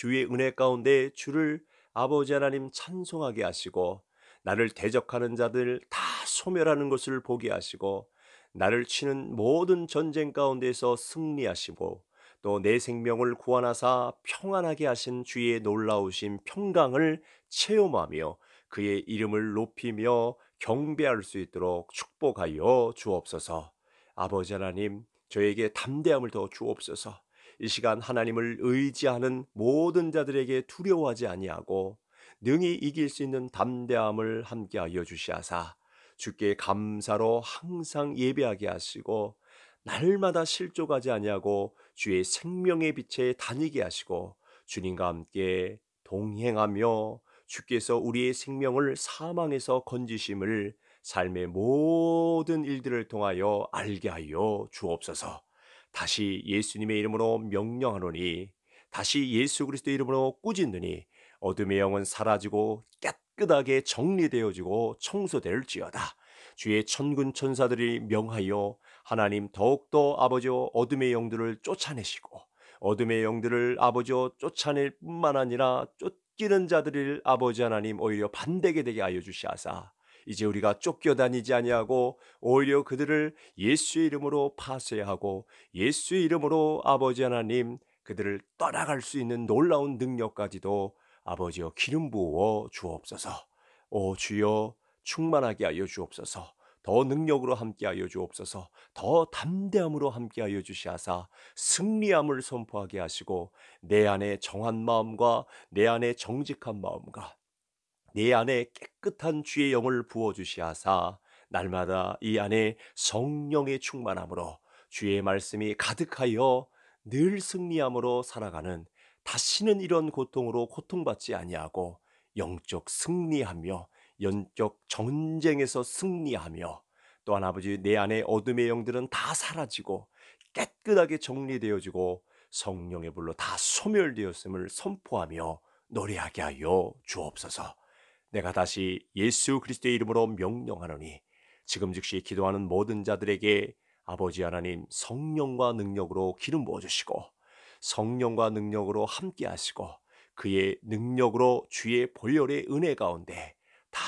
주의 은혜 가운데 주를 아버지 하나님 찬송하게 하시고 나를 대적하는 자들 다 소멸하는 것을 보게 하시고 나를 치는 모든 전쟁 가운데서 승리하시고 또 내 생명을 구원하사 평안하게 하신 주의 놀라우신 평강을 체험하며 그의 이름을 높이며 경배할 수 있도록 축복하여 주옵소서. 아버지 하나님, 저에게 담대함을 더 주옵소서. 이 시간 하나님을 의지하는 모든 자들에게 두려워하지 아니하고 능히 이길 수 있는 담대함을 함께하여 주시하사 주께 감사로 항상 예배하게 하시고 날마다 실족하지 아니하고 주의 생명의 빛에 다니게 하시고 주님과 함께 동행하며 주께서 우리의 생명을 사망에서 건지심을 삶의 모든 일들을 통하여 알게 하여 주옵소서. 다시 예수님의 이름으로 명령하노니 다시 예수 그리스도 이름으로 꾸짖느니 어둠의 영은 사라지고 깨끗하게 정리되어지고 청소될지어다. 주의 천군 천사들이 명하여 하나님 더욱더 아버지 어둠의 영들을 쫓아내시고 어둠의 영들을 아버지 쫓아낼 뿐만 아니라 쫓기는 자들을 아버지 하나님 오히려 반대게 되게 하여 주시하사 이제 우리가 쫓겨다니지 아니하고 오히려 그들을 예수의 이름으로 파쇄하고 예수의 이름으로 아버지 하나님 그들을 떠나갈 수 있는 놀라운 능력까지도 아버지여 기름 부어 주옵소서. 오 주여 충만하게 하여 주옵소서. 더 능력으로 함께하여 주옵소서. 더 담대함으로 함께하여 주시하사 승리함을 선포하게 하시고 내 안에 정한 마음과 내 안에 정직한 마음과 내 안에 깨끗한 주의 영을 부어 주시하사 날마다 이 안에 성령의 충만함으로 주의 말씀이 가득하여 늘 승리함으로 살아가는 다시는 이런 고통으로 고통받지 아니하고 영적 승리하며 영적 전쟁에서 승리하며 또한 아버지 내 안에 어둠의 영들은 다 사라지고 깨끗하게 정리되어지고 성령의 불로 다 소멸되었음을 선포하며 노래하게 하여 주옵소서. 내가 다시 예수 그리스도의 이름으로 명령하노니 지금 즉시 기도하는 모든 자들에게 아버지 하나님 성령과 능력으로 기름 부어 주시고 성령과 능력으로 함께 하시고 그의 능력으로 주의 본열의 은혜 가운데 다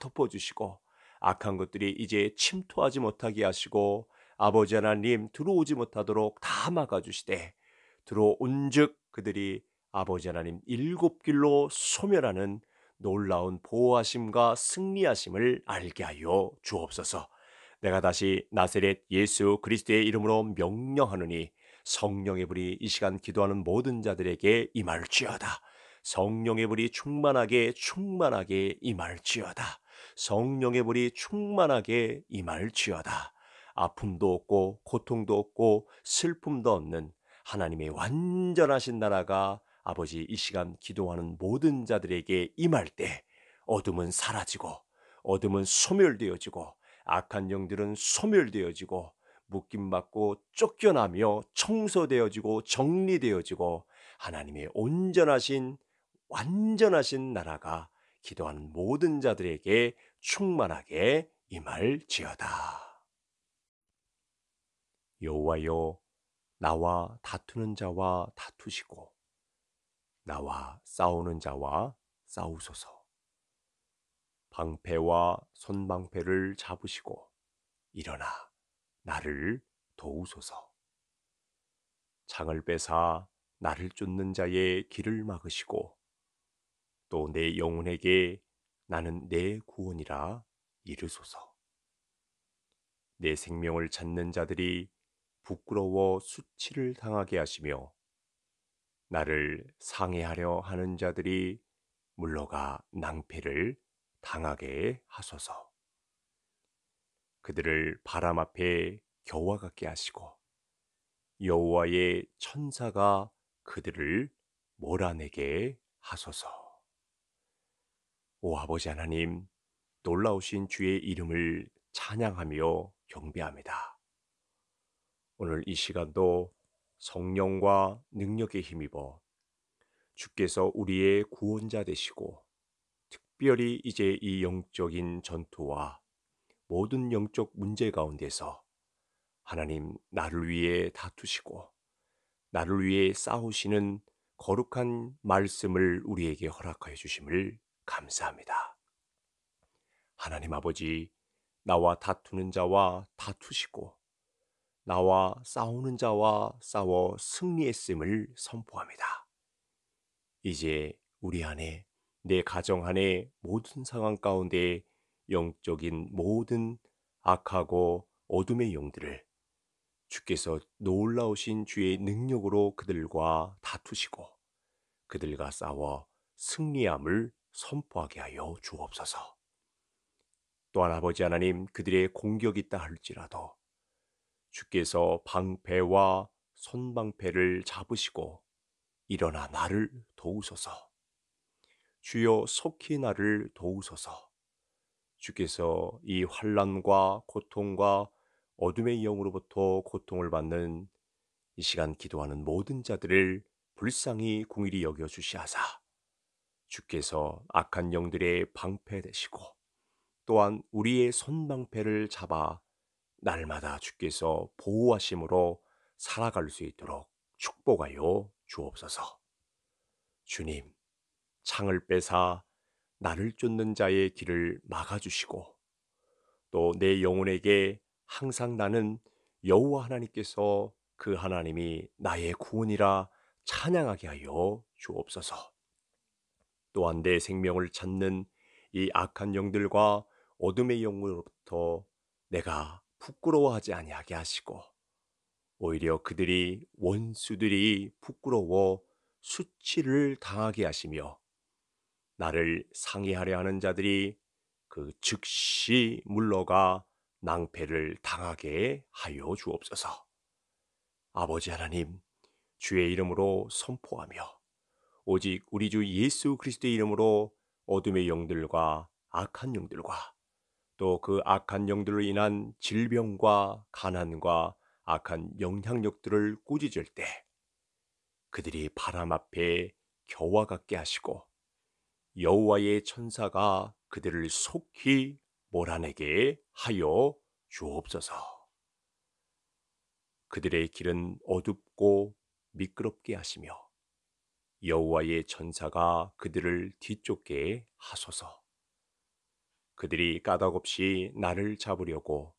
덮어 주시고 악한 것들이 이제 침투하지 못하게 하시고 아버지 하나님 들어오지 못하도록 다 막아 주시되 들어온즉 그들이 아버지 하나님 일곱 길로 소멸하는 놀라운 보호하심과 승리하심을 알게 하여 주옵소서. 내가 다시 나세렛 예수 그리스도의 이름으로 명령하느니 성령의 불이 이 시간 기도하는 모든 자들에게 임할지어다. 성령의 불이 충만하게 충만하게 임할지어다. 성령의 불이 충만하게 임할지어다. 아픔도 없고 고통도 없고 슬픔도 없는 하나님의 완전하신 나라가 아버지 이 시간 기도하는 모든 자들에게 임할 때 어둠은 사라지고 어둠은 소멸되어지고 악한 영들은 소멸되어지고 묶임 받고 쫓겨나며 청소되어지고 정리되어지고 하나님의 온전하신 완전하신 나라가 기도하는 모든 자들에게 충만하게 임할지어다. 여호와여 나와 다투는 자와 다투시고 나와 싸우는 자와 싸우소서. 방패와 손방패를 잡으시고 일어나 나를 도우소서. 창을 빼사 나를 쫓는 자의 길을 막으시고 또 내 영혼에게 나는 내 구원이라 이르소서. 내 생명을 찾는 자들이 부끄러워 수치를 당하게 하시며 나를 상해하려 하는 자들이 물러가 낭패를 당하게 하소서. 그들을 바람 앞에 겨와 같게 하시고 여호와의 천사가 그들을 몰아내게 하소서. 오 아버지 하나님, 놀라우신 주의 이름을 찬양하며 경배합니다. 오늘 이 시간도 성령과 능력에 힘입어 주께서 우리의 구원자 되시고 특별히 이제 이 영적인 전투와 모든 영적 문제 가운데서 하나님 나를 위해 다투시고 나를 위해 싸우시는 거룩한 말씀을 우리에게 허락하여 주심을 감사합니다. 하나님 아버지, 나와 다투는 자와 다투시고 나와 싸우는 자와 싸워 승리했음을 선포합니다. 이제 우리 안에 내 가정 안에 모든 상황 가운데 영적인 모든 악하고 어둠의 영들을 주께서 놀라우신 주의 능력으로 그들과 다투시고 그들과 싸워 승리함을 선포하게 하여 주옵소서. 또한 아버지 하나님 그들의 공격이 있다 할지라도 주께서 방패와 손방패를 잡으시고 일어나 나를 도우소서. 주여 속히 나를 도우소서. 주께서 이 환란과 고통과 어둠의 영으로부터 고통을 받는 이 시간 기도하는 모든 자들을 불쌍히 궁일이 여겨 주시하사 주께서 악한 영들의 방패 되시고 또한 우리의 손방패를 잡아 날마다 주께서 보호하심으로 살아갈 수 있도록 축복하여 주옵소서. 주님, 창을 빼사 나를 쫓는 자의 길을 막아주시고 또 내 영혼에게 항상 나는 여호와 하나님께서 그 하나님이 나의 구원이라 찬양하게 하여 주옵소서. 또한 내 생명을 찾는 이 악한 영들과 어둠의 영으로부터 내가 부끄러워하지 아니하게 하시고 오히려 그들이 원수들이 부끄러워 수치를 당하게 하시며 나를 상의하려 하는 자들이 그 즉시 물러가 낭패를 당하게 하여 주옵소서. 아버지 하나님, 주의 이름으로 선포하며 오직 우리 주 예수 그리스도의 이름으로 어둠의 영들과 악한 영들과 또그 악한 영들로 인한 질병과 가난과 악한 영향력들을 꾸짖을 때 그들이 바람 앞에 겨와 같게 하시고 여호와의 천사가 그들을 속히 몰아내게 하여 주옵소서. 그들의 길은 어둡고 미끄럽게 하시며 여호와의 천사가 그들을 뒤쫓게 하소서. 그들이 까닭없이 나를 잡으려고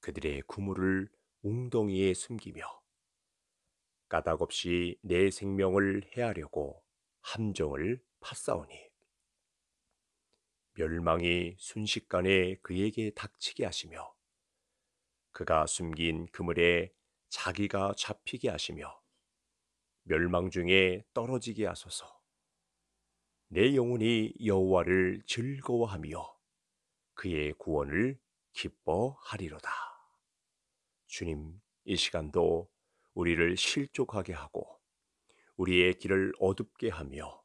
그들의 구물을 웅덩이에 숨기며 까닭없이 내 생명을 해하려고 함정을 팠사오니 멸망이 순식간에 그에게 닥치게 하시며 그가 숨긴 그물에 자기가 잡히게 하시며 멸망 중에 떨어지게 하소서 내 영혼이 여호와를 즐거워하며 그의 구원을 기뻐하리로다. 주님, 이 시간도 우리를 실족하게 하고 우리의 길을 어둡게 하며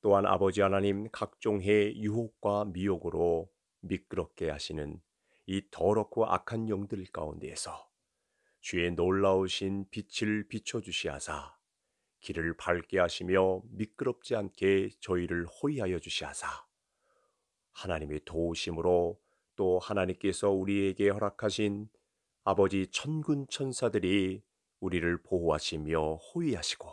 또한 아버지 하나님 각종의 유혹과 미혹으로 미끄럽게 하시는 이 더럽고 악한 영들 가운데에서 주의 놀라우신 빛을 비춰주시하사 길을 밝게 하시며 미끄럽지 않게 저희를 호위하여 주시하사 하나님의 도우심으로 또 하나님께서 우리에게 허락하신 아버지 천군 천사들이 우리를 보호하시며 호위하시고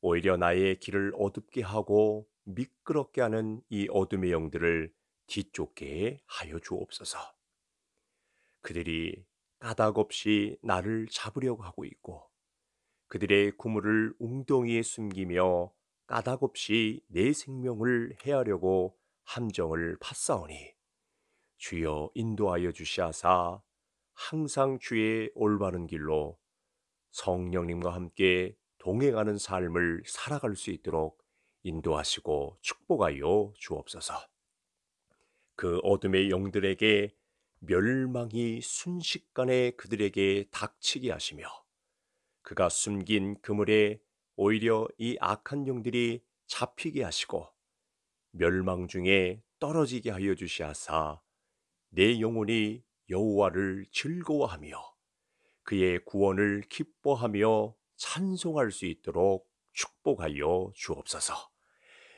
오히려 나의 길을 어둡게 하고 미끄럽게 하는 이 어둠의 영들을 뒤쫓게 하여 주옵소서. 그들이 까닭없이 나를 잡으려고 하고 있고 그들의 구물을 웅덩이에 숨기며 까닭없이 내 생명을 해하려고 함정을 팠사오니 주여 인도하여 주시하사 항상 주의 올바른 길로 성령님과 함께 동행하는 삶을 살아갈 수 있도록 인도하시고 축복하여 주옵소서. 그 어둠의 영들에게 멸망이 순식간에 그들에게 닥치게 하시며 그가 숨긴 그물에 오히려 이 악한 영들이 잡히게 하시고 멸망 중에 떨어지게 하여 주시하사 내 영혼이 여호와를 즐거워하며 그의 구원을 기뻐하며 찬송할 수 있도록 축복하여 주옵소서.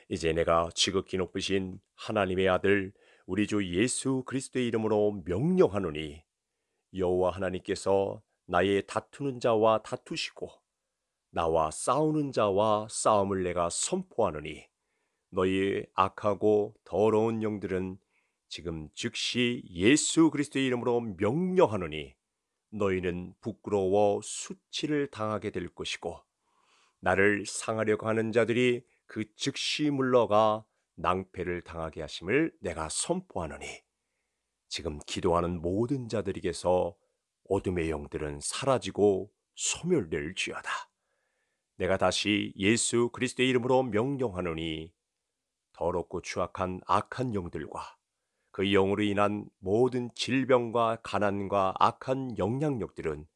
이제 내가 지극히 높으신 하나님의 아들 우리 주 예수 그리스도의 이름으로 명령하노니 여호와 하나님께서 나의 다투는 자와 다투시고 나와 싸우는 자와 싸움을 내가 선포하노니 너희 악하고 더러운 영들은 지금 즉시 예수 그리스도의 이름으로 명령하노니 너희는 부끄러워 수치를 당하게 될 것이고 나를 상하려고 하는 자들이 그 즉시 물러가 낭패를 당하게 하심을 내가 선포하노니 지금 기도하는 모든 자들에게서 어둠의 영들은 사라지고 소멸될지어다. 내가 다시 예수 그리스도의 이름으로 명령하노니 더럽고 추악한 악한 영들과 그 영으로 인한 모든 질병과 가난과 악한 영향력들은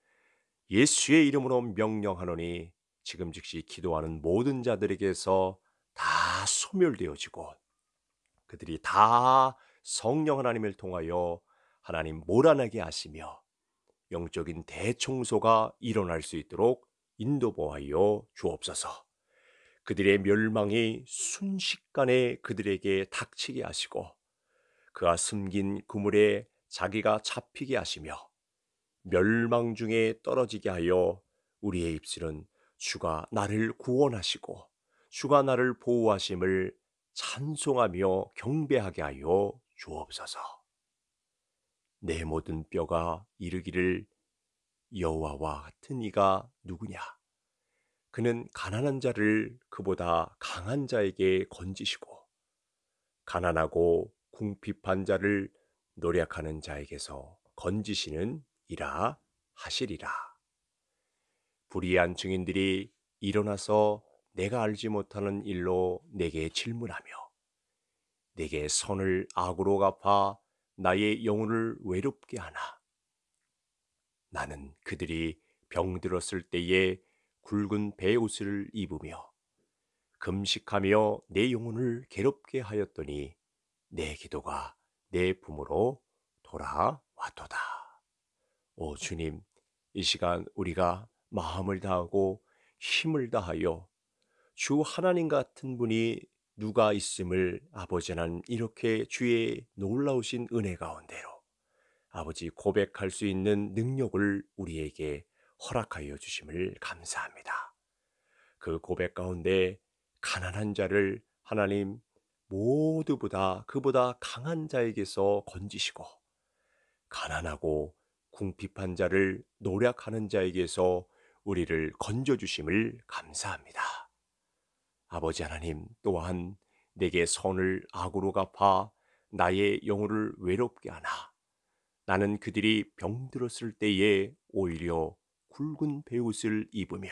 예수의 이름으로 명령하노니 지금 즉시 기도하는 모든 자들에게서 다 소멸되어지고 그들이 다 성령 하나님을 통하여 하나님 몰아나게 하시며 영적인 대청소가 일어날 수 있도록 인도보하여 주옵소서. 그들의 멸망이 순식간에 그들에게 닥치게 하시고 그가 숨긴 그물에 자기가 잡히게 하시며 멸망 중에 떨어지게 하여 우리의 입술은 주가 나를 구원하시고 주가 나를 보호하심을 찬송하며 경배하게 하여 주옵소서. 내 모든 뼈가 이르기를 여호와와 같은 이가 누구냐? 그는 가난한 자를 그보다 강한 자에게 건지시고 가난하고 궁핍한 자를 노력하는 자에게서 건지시는 이라 하시리라. 불의한 증인들이 일어나서 내가 알지 못하는 일로 내게 질문하며 내게 선을 악으로 갚아 나의 영혼을 외롭게 하나. 나는 그들이 병들었을 때에 굵은 베옷을 입으며 금식하며 내 영혼을 괴롭게 하였더니 내 기도가 내 품으로 돌아왔도다. 오 주님, 이 시간 우리가 마음을 다하고 힘을 다하여 주 하나님 같은 분이 누가 있음을 아버지 난 이렇게 주의 놀라우신 은혜 가운데로 아버지 고백할 수 있는 능력을 우리에게 허락하여 주심을 감사합니다. 그 고백 가운데 가난한 자를 하나님 모두보다 그보다 강한 자에게서 건지시고 가난하고 궁핍한 자를 노력하는 자에게서 우리를 건져 주심을 감사합니다. 아버지 하나님 또한 내게 선을 악으로 갚아 나의 영혼을 외롭게 하나 나는 그들이 병들었을 때에 오히려 굵은 베옷을 입으며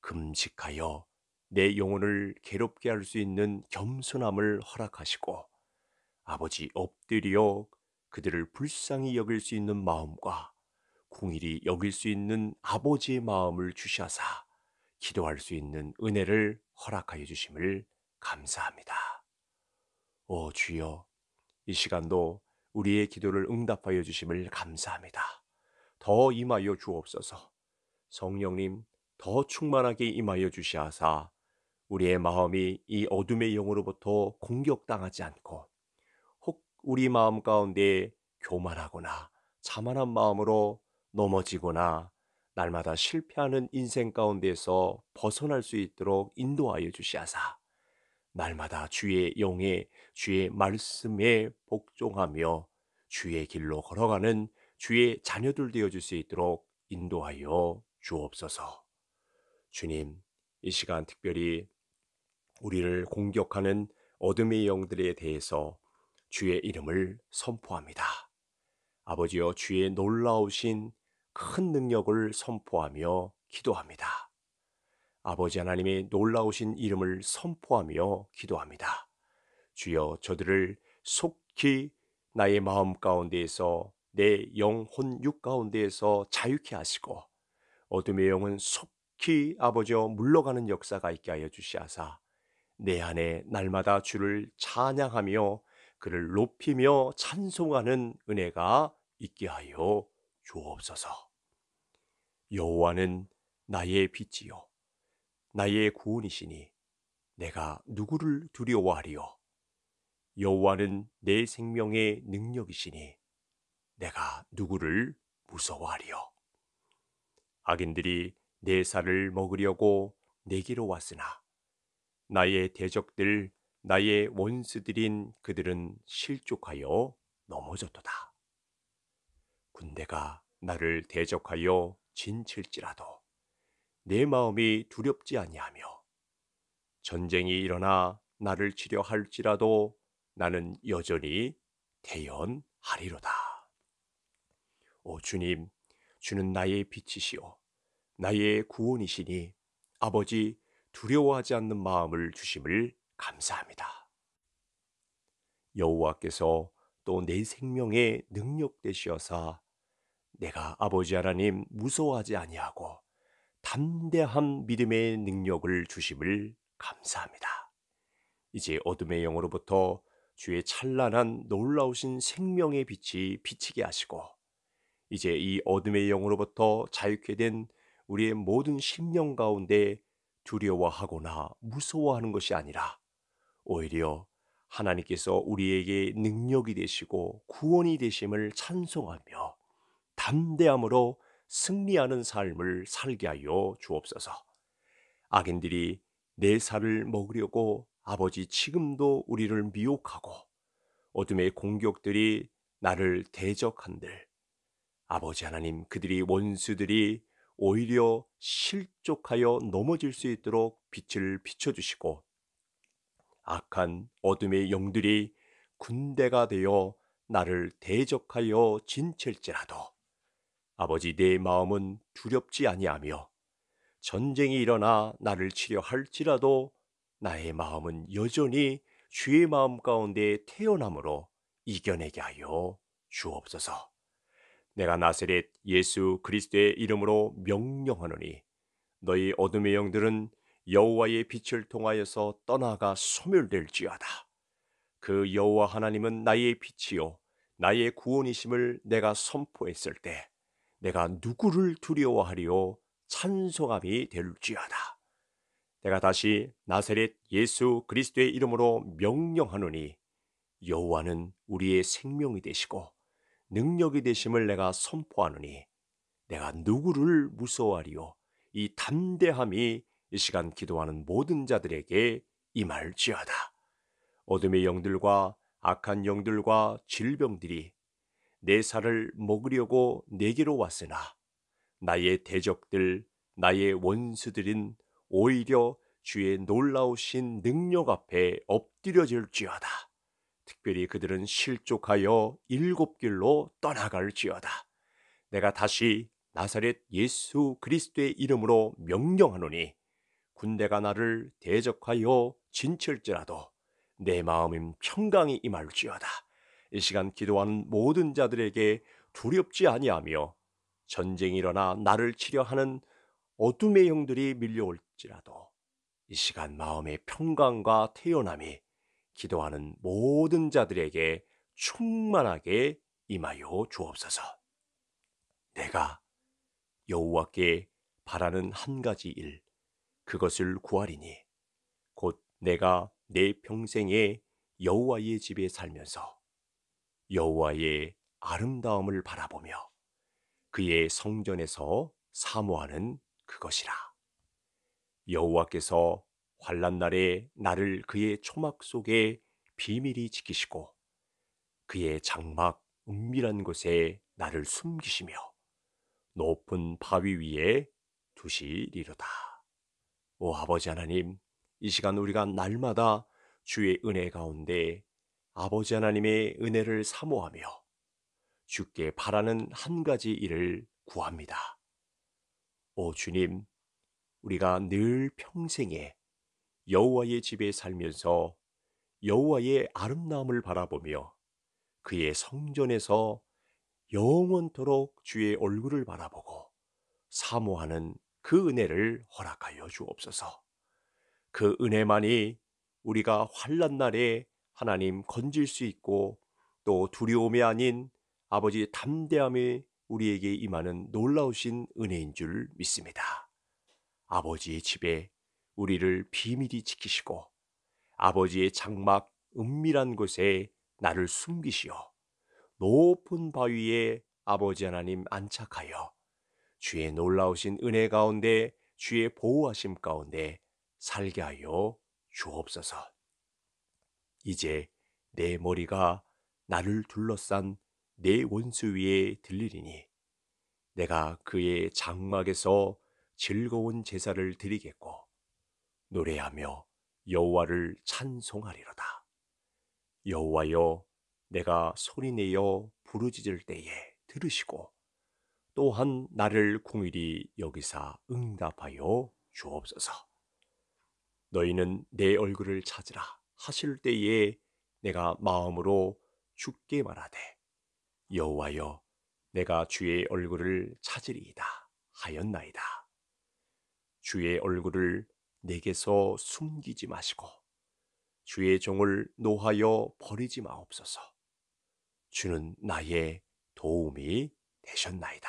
금식하여 내 영혼을 괴롭게 할 수 있는 겸손함을 허락하시고 아버지 엎드려 그들을 불쌍히 여길 수 있는 마음과 공일이 여길 수 있는 아버지의 마음을 주시하사 기도할 수 있는 은혜를 허락하여 주심을 감사합니다. 오 주여, 이 시간도 우리의 기도를 응답하여 주심을 감사합니다. 더 임하여 주옵소서. 성령님, 더 충만하게 임하여 주시하사 우리의 마음이 이 어둠의 영으로부터 공격당하지 않고 혹 우리 마음 가운데 교만하거나 자만한 마음으로 넘어지거나 날마다 실패하는 인생 가운데서 벗어날 수 있도록 인도하여 주시하사 날마다 주의 영에 주의 말씀에 복종하며 주의 길로 걸어가는 주의 자녀들 되어줄 수 있도록 인도하여 주옵소서. 주님, 이 시간 특별히 우리를 공격하는 어둠의 영들에 대해서 주의 이름을 선포합니다. 아버지여 주의 놀라우신 큰 능력을 선포하며 기도합니다. 아버지 하나님의 놀라우신 이름을 선포하며 기도합니다. 주여 저들을 속히 나의 마음 가운데에서 내 영혼 육 가운데에서 자유케 하시고 어둠의 영은 속히 아버지여 물러가는 역사가 있게 하여 주시하사 내 안에 날마다 주를 찬양하며 그를 높이며 찬송하는 은혜가 있게 하여 주옵소서. 여호와는 나의 빛이요 나의 구원이시니 내가 누구를 두려워하리요 여호와는 내 생명의 능력이시니 내가 누구를 무서워하리요. 악인들이 내 살을 먹으려고 내기로 왔으나 나의 대적들 나의 원수들인 그들은 실족하여 넘어졌도다. 군대가 나를 대적하여 진칠지라도 내 마음이 두렵지 아니하며 전쟁이 일어나 나를 치려 할지라도 나는 여전히 태연하리로다. 오 주님, 주는 나의 빛이시오. 나의 구원이시니 아버지 두려워하지 않는 마음을 주심을 감사합니다. 여호와께서 또 내 생명의 능력 되시어사 내가 아버지 하나님 무서워하지 아니하고 담대한 믿음의 능력을 주심을 감사합니다. 이제 어둠의 영으로부터 주의 찬란한 놀라우신 생명의 빛이 비치게 하시고 이제 이 어둠의 영으로부터 자유케 된 우리의 모든 심령 가운데 두려워하거나 무서워하는 것이 아니라 오히려 하나님께서 우리에게 능력이 되시고 구원이 되심을 찬송하며 담대함으로 승리하는 삶을 살게 하여 주옵소서. 악인들이 내 살을 먹으려고 아버지 지금도 우리를 미혹하고 어둠의 공격들이 나를 대적한들 아버지 하나님 그들이 원수들이 오히려 실족하여 넘어질 수 있도록 빛을 비춰주시고 악한 어둠의 영들이 군대가 되어 나를 대적하여 진칠지라도 아버지 내 마음은 두렵지 아니하며 전쟁이 일어나 나를 치려 할지라도 나의 마음은 여전히 주의 마음 가운데 태어남으로 이겨내게 하여 주옵소서. 내가 나세렛 예수 그리스도의 이름으로 명령하노니 너희 어둠의 영들은 여호와의 빛을 통하여서 떠나가 소멸될지어다. 그 여호와 하나님은 나의 빛이요 나의 구원이심을 내가 선포했을 때 내가 누구를 두려워하리요 찬송함이 될지어다. 내가 다시 나세렛 예수 그리스도의 이름으로 명령하노니 여호와는 우리의 생명이 되시고 능력이 되심을 내가 선포하느니 내가 누구를 무서워하리요 이 담대함이 이 시간 기도하는 모든 자들에게 임할지어다 어둠의 영들과 악한 영들과 질병들이 내 살을 먹으려고 내게로 왔으나 나의 대적들 나의 원수들인 오히려 주의 놀라우신 능력 앞에 엎드려질지어다 특별히 그들은 실족하여 일곱 길로 떠나갈지어다. 내가 다시 나사렛 예수 그리스도의 이름으로 명령하노니 군대가 나를 대적하여 진칠지라도 내 마음임 평강이 임할지어다. 이 시간 기도하는 모든 자들에게 두렵지 아니하며 전쟁이 일어나 나를 치려하는 어둠의 형들이 밀려올지라도 이 시간 마음의 평강과 태연함이 기도하는 모든 자들에게 충만하게 임하여 주옵소서. 내가 여호와께 바라는 한 가지 일 그것을 구하리니 곧 내가 내 평생에 여호와의 집에 살면서 여호와의 아름다움을 바라보며 그의 성전에서 사모하는 그것이라 여호와께서 환란 날에 나를 그의 초막 속에 비밀히 지키시고 그의 장막 은밀한 곳에 나를 숨기시며 높은 바위 위에 두시리로다. 오 아버지 하나님, 이 시간 우리가 날마다 주의 은혜 가운데 아버지 하나님의 은혜를 사모하며 주께 바라는 한 가지 일을 구합니다. 오 주님, 우리가 늘 평생에 여호와의 집에 살면서 여호와의 아름다움을 바라보며 그의 성전에서 영원토록 주의 얼굴을 바라보고 사모하는 그 은혜를 허락하여 주옵소서. 그 은혜만이 우리가 환란 날에 하나님 건질 수 있고 또 두려움이 아닌 아버지 담대함이 우리에게 임하는 놀라우신 은혜인 줄 믿습니다. 아버지의 집에 우리를 비밀히 지키시고 아버지의 장막 은밀한 곳에 나를 숨기시어 높은 바위에 아버지 하나님 안착하여 주의 놀라우신 은혜 가운데 주의 보호하심 가운데 살게 하여 주옵소서. 이제 내 머리가 나를 둘러싼 내 원수 위에 들리리니 내가 그의 장막에서 즐거운 제사를 드리겠고 노래하며 여호와를 찬송하리로다. 여호와여 내가 소리내어 부르짖을 때에 들으시고 또한 나를 공일이 여기사 응답하여 주옵소서. 너희는 내 얼굴을 찾으라 하실 때에 내가 마음으로 죽게 말하되 여호와여 내가 주의 얼굴을 찾으리이다 하였나이다. 주의 얼굴을 내게서 숨기지 마시고 주의 종을 노하여 버리지 마옵소서. 주는 나의 도움이 되셨나이다.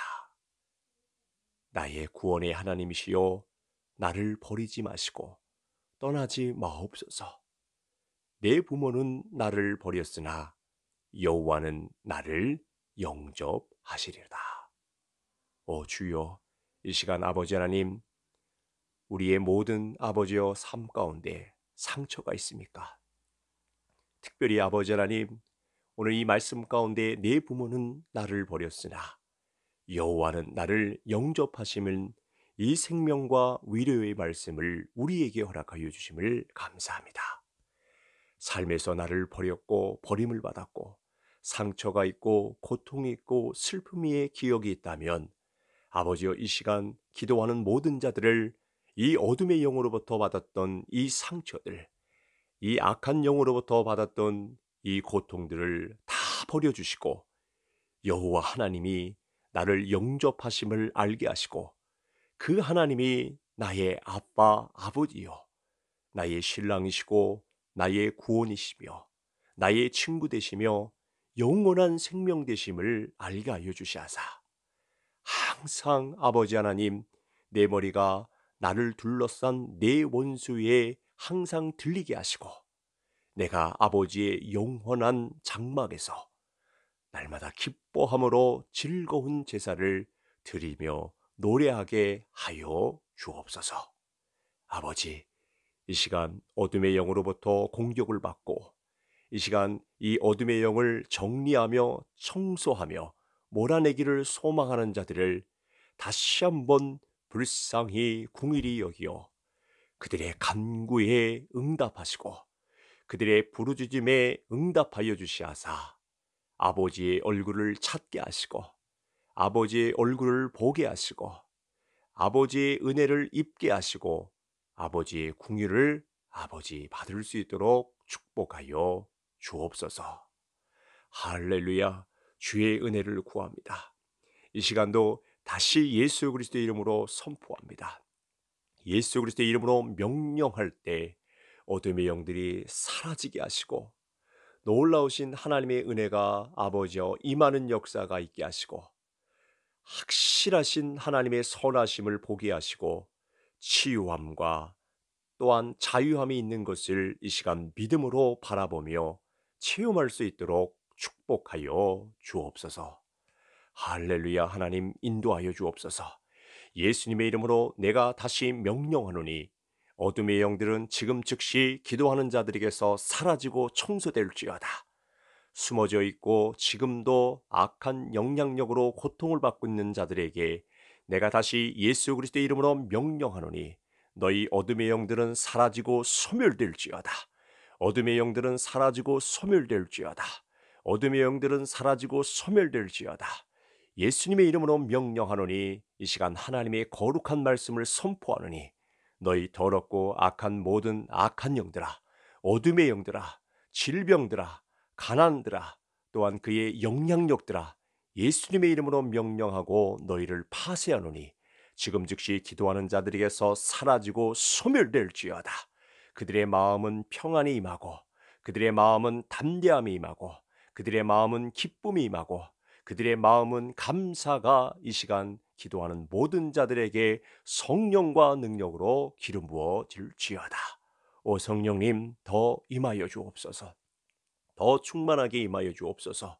나의 구원의 하나님이시여 나를 버리지 마시고 떠나지 마옵소서. 내 부모는 나를 버렸으나 여호와는 나를 영접하시리라. 오 주여, 이 시간 아버지 하나님 우리의 모든 아버지여 삶 가운데 상처가 있습니까? 특별히 아버지 하나님, 오늘 이 말씀 가운데 내 부모는 나를 버렸으나 여호와는 나를 영접하심을 이 생명과 위로의 말씀을 우리에게 허락하여 주심을 감사합니다. 삶에서 나를 버렸고 버림을 받았고 상처가 있고 고통이 있고 슬픔의 기억이 있다면 아버지여 이 시간 기도하는 모든 자들을 이 어둠의 영으로부터 받았던 이 상처들, 이 악한 영으로부터 받았던 이 고통들을 다 버려주시고 여호와 하나님이 나를 영접하심을 알게 하시고 그 하나님이 나의 아빠 아버지요 나의 신랑이시고 나의 구원이시며 나의 친구 되시며 영원한 생명 되심을 알게 하여 주시하사 항상 아버지 하나님 내 머리가 나를 둘러싼 내 네 원수에 항상 들리게 하시고 내가 아버지의 영원한 장막에서 날마다 기뻐함으로 즐거운 제사를 드리며 노래하게 하여 주옵소서. 아버지, 이 시간 어둠의 영으로부터 공격을 받고 이 시간 이 어둠의 영을 정리하며 청소하며 몰아내기를 소망하는 자들을 다시 한번 불쌍히 궁일이 여기어 그들의 간구에 응답하시고 그들의 부르짖음에 응답하여 주시하사 아버지의 얼굴을 찾게 하시고 아버지의 얼굴을 보게 하시고 아버지의 은혜를 입게 하시고 아버지의 궁유를 아버지 받을 수 있도록 축복하여 주옵소서. 할렐루야. 주의 은혜를 구합니다. 이 시간도 다시 예수 그리스도의 이름으로 선포합니다. 예수 그리스도의 이름으로 명령할 때 어둠의 영들이 사라지게 하시고 놀라우신 하나님의 은혜가 아버지여 임하는 역사가 있게 하시고 확실하신 하나님의 선하심을 보게 하시고 치유함과 또한 자유함이 있는 것을 이 시간 믿음으로 바라보며 체험할 수 있도록 축복하여 주옵소서. 할렐루야 하나님 인도하여 주옵소서. 예수님의 이름으로 내가 다시 명령하노니 어둠의 영들은 지금 즉시 기도하는 자들에게서 사라지고 청소될지어다. 숨어져 있고 지금도 악한 영향력으로 고통을 받고 있는 자들에게 내가 다시 예수 그리스도의 이름으로 명령하노니 너희 어둠의 영들은 사라지고 소멸될지어다. 어둠의 영들은 사라지고 소멸될지어다. 어둠의 영들은 사라지고 소멸될지어다. 예수님의 이름으로 명령하노니 이 시간 하나님의 거룩한 말씀을 선포하노니 너희 더럽고 악한 모든 악한 영들아 어둠의 영들아 질병들아 가난들아 또한 그의 영향력들아 예수님의 이름으로 명령하고 너희를 파쇄하노니 지금 즉시 기도하는 자들에게서 사라지고 소멸될지어다 그들의 마음은 평안이 임하고 그들의 마음은 담대함이 임하고 그들의 마음은 기쁨이 임하고 그들의 마음은 감사가 이 시간 기도하는 모든 자들에게 성령과 능력으로 기름 부어 질지어다. 오 성령님 더 임하여 주옵소서. 더 충만하게 임하여 주옵소서.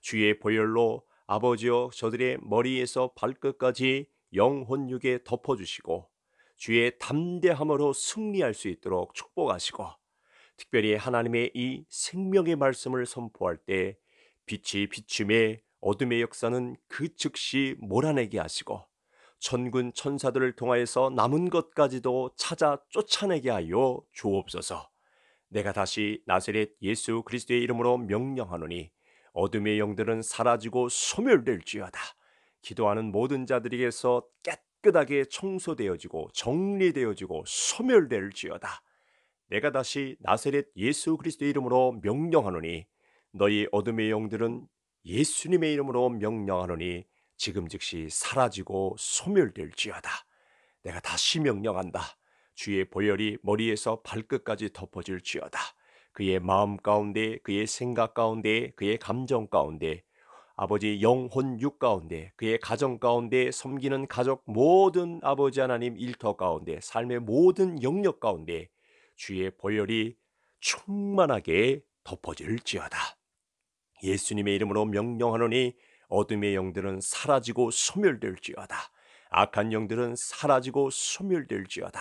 주의 보혈로 아버지여 저들의 머리에서 발끝까지 영혼육에 덮어주시고 주의 담대함으로 승리할 수 있도록 축복하시고 특별히 하나님의 이 생명의 말씀을 선포할 때 빛이 비춤에 어둠의 역사는 그 즉시 몰아내게 하시고 천군 천사들을 통하여서 남은 것까지도 찾아 쫓아내게 하여 주옵소서. 내가 다시 나세렛 예수 그리스도의 이름으로 명령하노니 어둠의 영들은 사라지고 소멸될지어다. 기도하는 모든 자들에게서 깨끗하게 청소되어지고 정리되어지고 소멸될지어다. 내가 다시 나세렛 예수 그리스도의 이름으로 명령하노니 너희 어둠의 영들은 예수님의 이름으로 명령하노니 지금 즉시 사라지고 소멸될지어다. 내가 다시 명령한다. 주의 보혈이 머리에서 발끝까지 덮어질지어다. 그의 마음 가운데, 그의 생각 가운데, 그의 감정 가운데, 아버지 영혼 육 가운데, 그의 가정 가운데, 섬기는 가족 모든 아버지 하나님 일터 가운데, 삶의 모든 영역 가운데 주의 보혈이 충만하게 덮어질지어다. 예수님의 이름으로 명령하노니 어둠의 영들은 사라지고 소멸될지어다. 악한 영들은 사라지고 소멸될지어다.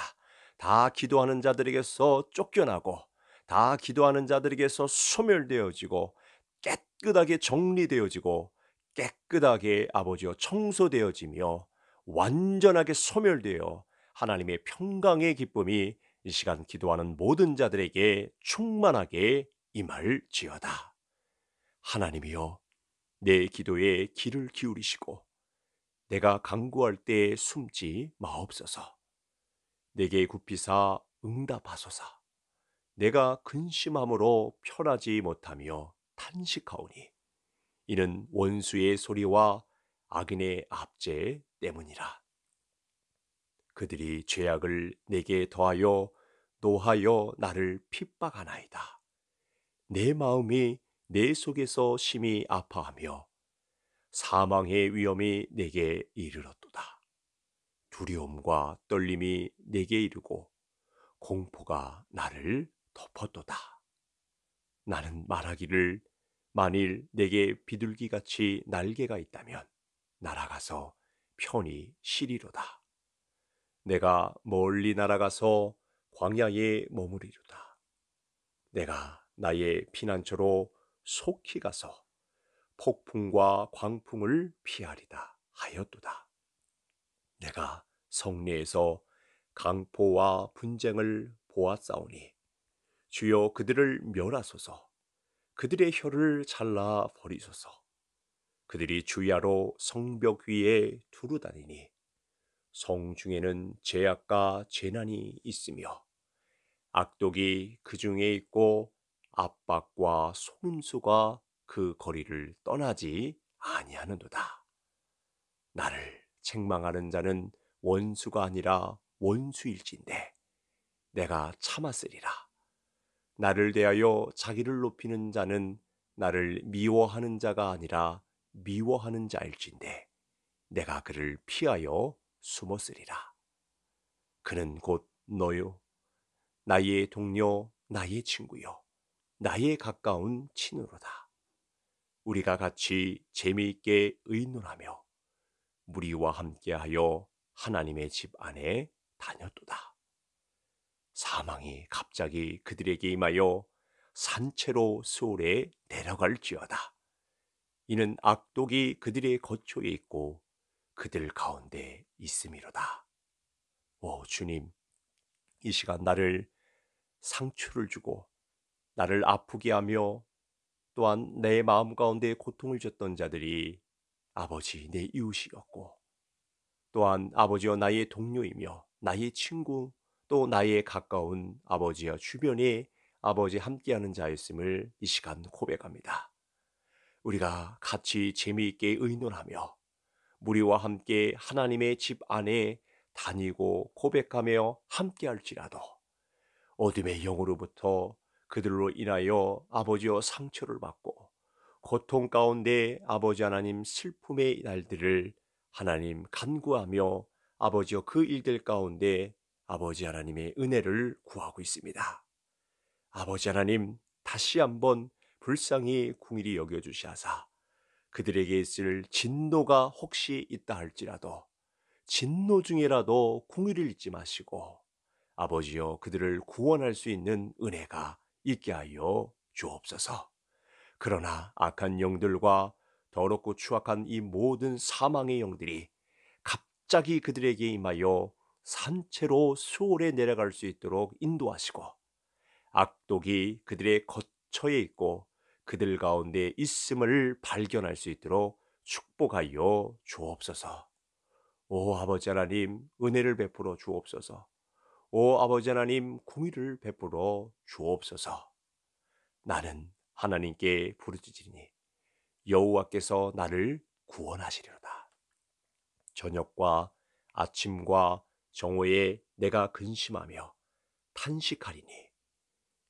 다 기도하는 자들에게서 쫓겨나고 다 기도하는 자들에게서 소멸되어지고 깨끗하게 정리되어지고 깨끗하게 아버지여 청소되어지며 완전하게 소멸되어 하나님의 평강의 기쁨이 이 시간 기도하는 모든 자들에게 충만하게 임할지어다. 하나님이여 내 기도에 귀를 기울이시고 내가 강구할 때에 숨지 마옵소서. 내게 굽히사 응답하소서. 내가 근심함으로 편하지 못하며 탄식하오니 이는 원수의 소리와 악인의 압제 때문이라. 그들이 죄악을 내게 더하여 노하여 나를 핍박하나이다. 내 마음이 내 속에서 심히 아파하며 사망의 위험이 내게 이르렀도다. 두려움과 떨림이 내게 이르고 공포가 나를 덮었도다. 나는 말하기를 만일 내게 비둘기같이 날개가 있다면 날아가서 편히 쉬리로다. 내가 멀리 날아가서 광야에 머무리로다. 내가 나의 피난처로 속히 가서 폭풍과 광풍을 피하리다 하였도다. 내가 성리에서 강포와 분쟁을 보았사오니 주여 그들을 멸하소서 그들의 혀를 잘라 버리소서 그들이 주야로 성벽 위에 두루다니니 성 중에는 죄악과 재난이 있으며 악독이 그 중에 있고 압박과 속임수가 그 거리를 떠나지 아니하는도다. 나를 책망하는 자는 원수가 아니라 원수일진데 내가 참았으리라. 나를 대하여 자기를 높이는 자는 나를 미워하는 자가 아니라 미워하는 자일진데 내가 그를 피하여 숨었으리라. 그는 곧 너요, 나의 동료, 나의 친구요. 나의 가까운 친으로다. 우리가 같이 재미있게 의논하며 무리와 함께하여 하나님의 집 안에 다녔도다. 사망이 갑자기 그들에게 임하여 산채로 수월에 내려갈지어다. 이는 악독이 그들의 거초에 있고 그들 가운데 있음이로다. 오 주님, 이 시간 나를 상추를 주고 나를 아프게 하며 또한 내 마음 가운데 고통을 줬던 자들이 아버지 내 이웃이었고 또한 아버지와 나의 동료이며 나의 친구 또 나의 가까운 아버지와 주변에 아버지 함께하는 자였음을 이 시간 고백합니다. 우리가 같이 재미있게 의논하며 무리와 함께 하나님의 집 안에 다니고 고백하며 함께할지라도 어둠의 영으로부터 그들로 인하여 아버지여 상처를 받고 고통 가운데 아버지 하나님 슬픔의 날들을 하나님 간구하며 아버지여 그 일들 가운데 아버지 하나님의 은혜를 구하고 있습니다. 아버지 하나님 다시 한번 불쌍히 궁일이 여겨주시하사 그들에게 있을 진노가 혹시 있다 할지라도 진노 중에라도 궁일을 잊지 마시고 아버지여 그들을 구원할 수 있는 은혜가 있게 하여 주옵소서. 그러나 악한 영들과 더럽고 추악한 이 모든 사망의 영들이 갑자기 그들에게 임하여 산채로 수월에 내려갈 수 있도록 인도하시고 악독이 그들의 거처에 있고 그들 가운데 있음을 발견할 수 있도록 축복하여 주옵소서. 오 아버지 하나님 은혜를 베풀어 주옵소서. 오 아버지 하나님 공의를 베풀어 주옵소서. 나는 하나님께 부르짖으니 여호와께서 나를 구원하시리로다. 저녁과 아침과 정오에 내가 근심하며 탄식하리니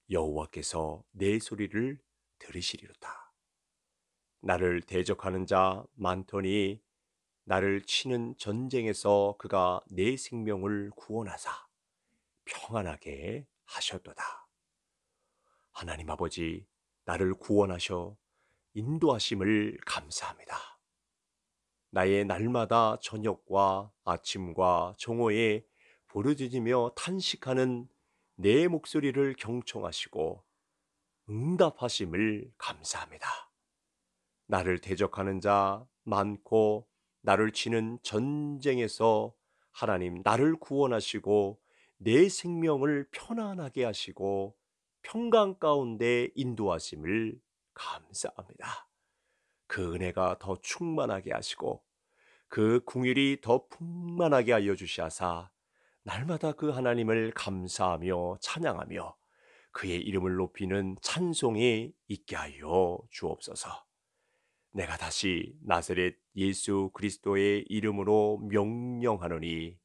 여호와께서 내 소리를 들으시리로다. 나를 대적하는 자 많더니 나를 치는 전쟁에서 그가 내 생명을 구원하사 평안하게 하셨도다. 하나님 아버지, 나를 구원하셔 인도하심을 감사합니다. 나의 날마다 저녁과 아침과 정오에 부르짖으며 탄식하는 내 목소리를 경청하시고 응답하심을 감사합니다. 나를 대적하는 자 많고 나를 치는 전쟁에서 하나님 나를 구원하시고 내 생명을 편안하게 하시고 평강 가운데 인도하심을 감사합니다. 그 은혜가 더 충만하게 하시고 그 궁일이 더 풍만하게 알려 주시사 날마다 그 하나님을 감사하며 찬양하며 그의 이름을 높이는 찬송이 있게 하여 주옵소서. 내가 다시 나세렛 예수 그리스도의 이름으로 명령하노니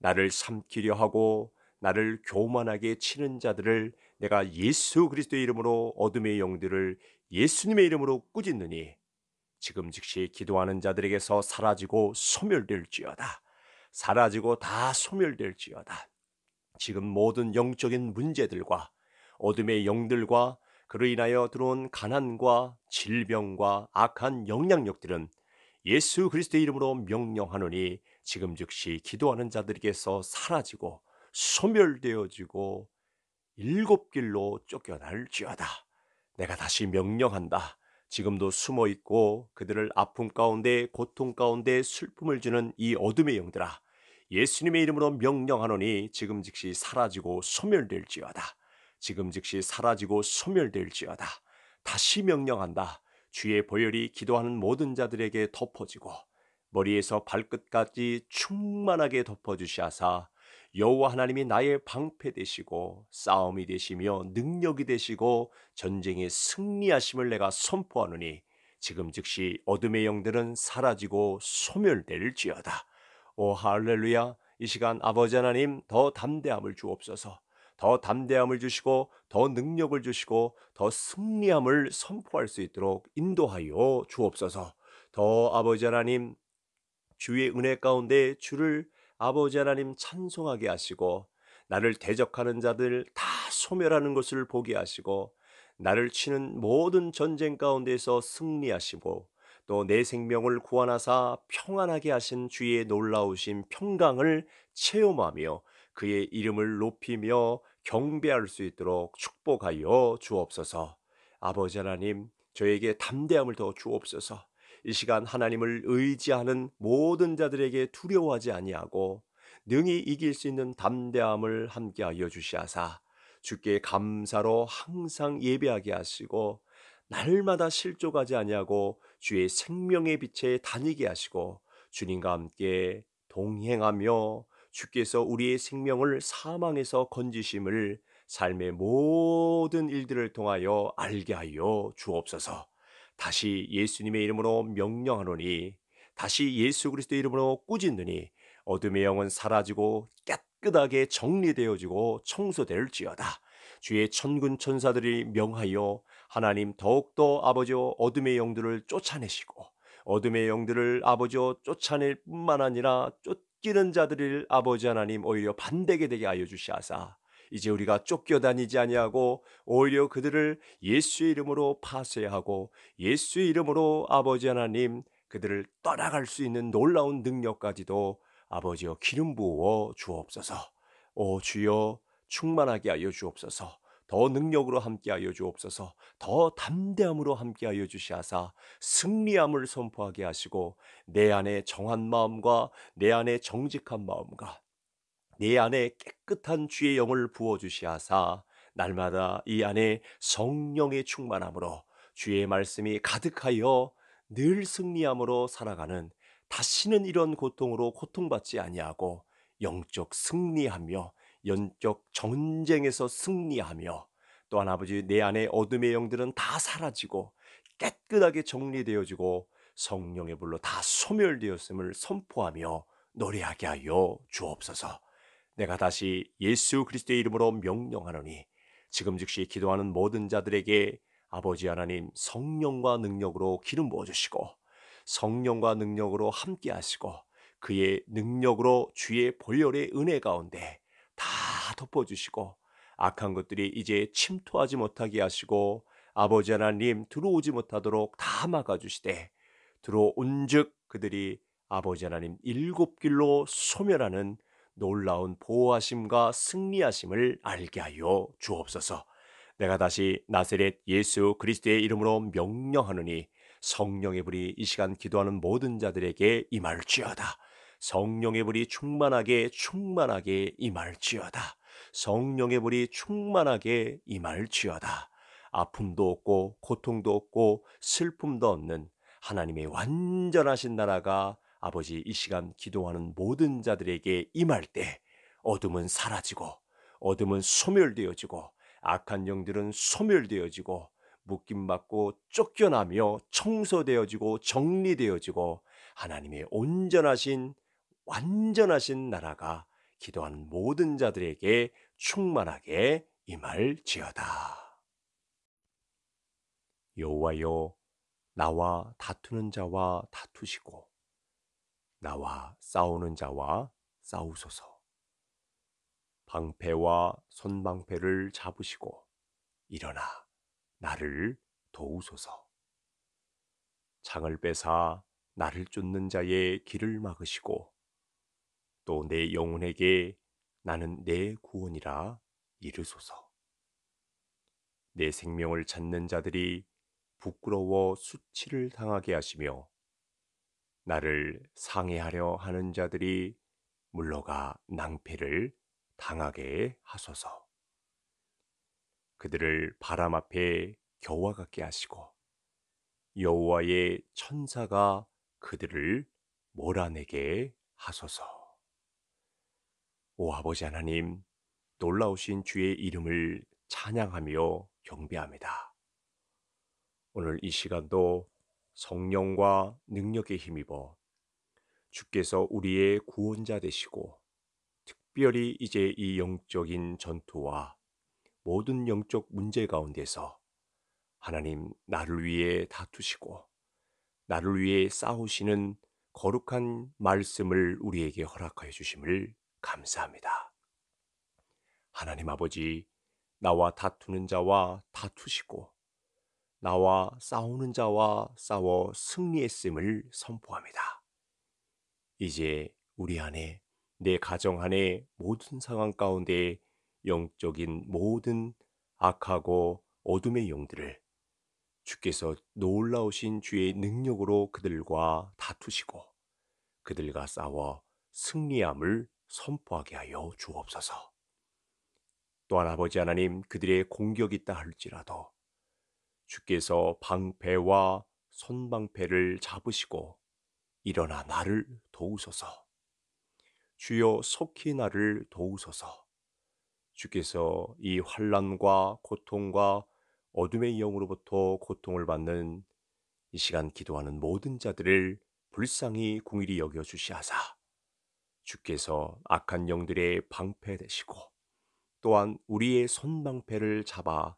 나를 삼키려 하고 나를 교만하게 치는 자들을 내가 예수 그리스도의 이름으로 어둠의 영들을 예수님의 이름으로 꾸짖느니 지금 즉시 기도하는 자들에게서 사라지고 소멸될지어다. 사라지고 다 소멸될지어다. 지금 모든 영적인 문제들과 어둠의 영들과 그로 인하여 들어온 가난과 질병과 악한 영향력들은 예수 그리스도의 이름으로 명령하노니 지금 즉시 기도하는 자들에게서 사라지고 소멸되어지고 일곱 길로 쫓겨날지어다. 내가 다시 명령한다. 지금도 숨어 있고 그들을 아픔 가운데 고통 가운데 슬픔을 주는 이 어둠의 영들아 예수님의 이름으로 명령하노니 지금 즉시 사라지고 소멸될지어다. 지금 즉시 사라지고 소멸될지어다. 다시 명령한다. 주의 보혈이 기도하는 모든 자들에게 덮어지고 머리에서 발끝까지 충만하게 덮어주시하사 여호와 하나님이 나의 방패 되시고 싸움이 되시며 능력이 되시고 전쟁에 승리하심을 내가 선포하노니 지금 즉시 어둠의 영들은 사라지고 소멸될지어다. 오 할렐루야. 이 시간 아버지 하나님 더 담대함을 주옵소서. 더 담대함을 주시고 더 능력을 주시고 더 승리함을 선포할 수 있도록 인도하여 주옵소서. 더 아버지 하나님 주의 은혜 가운데 주를 아버지 하나님 찬송하게 하시고 나를 대적하는 자들 다 소멸하는 것을 보게 하시고 나를 치는 모든 전쟁 가운데서 승리하시고 또 내 생명을 구원하사 평안하게 하신 주의 놀라우신 평강을 체험하며 그의 이름을 높이며 경배할 수 있도록 축복하여 주옵소서. 아버지 하나님, 저에게 담대함을 더 주옵소서. 이 시간 하나님을 의지하는 모든 자들에게 두려워하지 아니하고 능히 이길 수 있는 담대함을 함께하여 주시하사 주께 감사로 항상 예배하게 하시고 날마다 실족하지 아니하고 주의 생명의 빛에 다니게 하시고 주님과 함께 동행하며 주께서 우리의 생명을 사망에서 건지심을 삶의 모든 일들을 통하여 알게 하여 주옵소서. 다시 예수님의 이름으로 명령하노니 다시 예수 그리스도의 이름으로 꾸짖느니 어둠의 영은 사라지고 깨끗하게 정리되어지고 청소될지어다. 주의 천군 천사들이 명하여 하나님 더욱더 아버지여 어둠의 영들을 쫓아내시고 어둠의 영들을 아버지여 쫓아낼 뿐만 아니라 쫓기는 자들을 아버지 하나님 오히려 반대게 되게 하여 주시하사 이제 우리가 쫓겨다니지 아니하고 오히려 그들을 예수의 이름으로 파쇄하고 예수의 이름으로 아버지 하나님 그들을 떠나갈 수 있는 놀라운 능력까지도 아버지여 기름 부어 주옵소서. 오 주여 충만하게 하여 주옵소서. 더 능력으로 함께하여 주옵소서. 더 담대함으로 함께하여 주시하사 승리함을 선포하게 하시고 내 안에 정한 마음과 내 안에 정직한 마음과 내 안에 깨끗한 주의 영을 부어 주시하사 날마다 이 안에 성령의 충만함으로 주의 말씀이 가득하여 늘 승리함으로 살아가는 다시는 이런 고통으로 고통받지 아니하고 영적 승리하며 영적 전쟁에서 승리하며 또한 아버지 내 안에 어둠의 영들은 다 사라지고 깨끗하게 정리되어지고 성령의 불로 다 소멸되었음을 선포하며 노래하게 하여 주옵소서. 내가 다시 예수 그리스도의 이름으로 명령하노니 지금 즉시 기도하는 모든 자들에게 아버지 하나님 성령과 능력으로 기름 부어 주시고 성령과 능력으로 함께 하시고 그의 능력으로 주의 본혈의 은혜 가운데 다 덮어 주시고 악한 것들이 이제 침투하지 못하게 하시고 아버지 하나님 들어오지 못하도록 다 막아 주시되 들어온즉 그들이 아버지 하나님 일곱 길로 소멸하는 놀라운 보호하심과 승리하심을 알게 하여 주옵소서. 내가 다시 나세렛 예수 그리스도의 이름으로 명령하느니 성령의 불이 이 시간 기도하는 모든 자들에게 임할지어다. 성령의 불이 충만하게 충만하게 임할지어다. 성령의 불이 충만하게 임할지어다. 아픔도 없고 고통도 없고 슬픔도 없는 하나님의 완전하신 나라가 아버지 이 시간 기도하는 모든 자들에게 임할 때 어둠은 사라지고 어둠은 소멸되어지고 악한 영들은 소멸되어지고 묶임 받고 쫓겨나며 청소되어지고 정리되어지고 하나님의 온전하신 완전하신 나라가 기도하는 모든 자들에게 충만하게 임할지어다. 여호와여 나와 다투는 자와 다투시고 나와 싸우는 자와 싸우소서. 방패와 손방패를 잡으시고 일어나 나를 도우소서. 창을 빼사 나를 쫓는 자의 길을 막으시고 또 내 영혼에게 나는 내 구원이라 이르소서. 내 생명을 찾는 자들이 부끄러워 수치를 당하게 하시며 나를 상해하려 하는 자들이 물러가 낭패를 당하게 하소서. 그들을 바람 앞에 교화 같게 하시고 여호와의 천사가 그들을 몰아내게 하소서. 오 아버지 하나님, 놀라우신 주의 이름을 찬양하며 경배합니다. 오늘 이 시간도 성령과 능력에 힘입어 주께서 우리의 구원자 되시고 특별히 이제 이 영적인 전투와 모든 영적 문제 가운데서 하나님 나를 위해 다투시고 나를 위해 싸우시는 거룩한 말씀을 우리에게 허락하여 주심을 감사합니다. 하나님 아버지, 나와 다투는 자와 다투시고 나와 싸우는 자와 싸워 승리했음을 선포합니다. 이제 우리 안에 내 가정 안에 모든 상황 가운데 영적인 모든 악하고 어둠의 영들을 주께서 놀라우신 주의 능력으로 그들과 다투시고 그들과 싸워 승리함을 선포하게 하여 주옵소서. 또한 아버지 하나님 그들의 공격이 있다 할지라도 주께서 방패와 손방패를 잡으시고 일어나 나를 도우소서. 주여 속히 나를 도우소서. 주께서 이 환란과 고통과 어둠의 영으로부터 고통을 받는 이 시간 기도하는 모든 자들을 불쌍히 궁일이 여겨 주시하사 주께서 악한 영들의 방패 되시고 또한 우리의 손방패를 잡아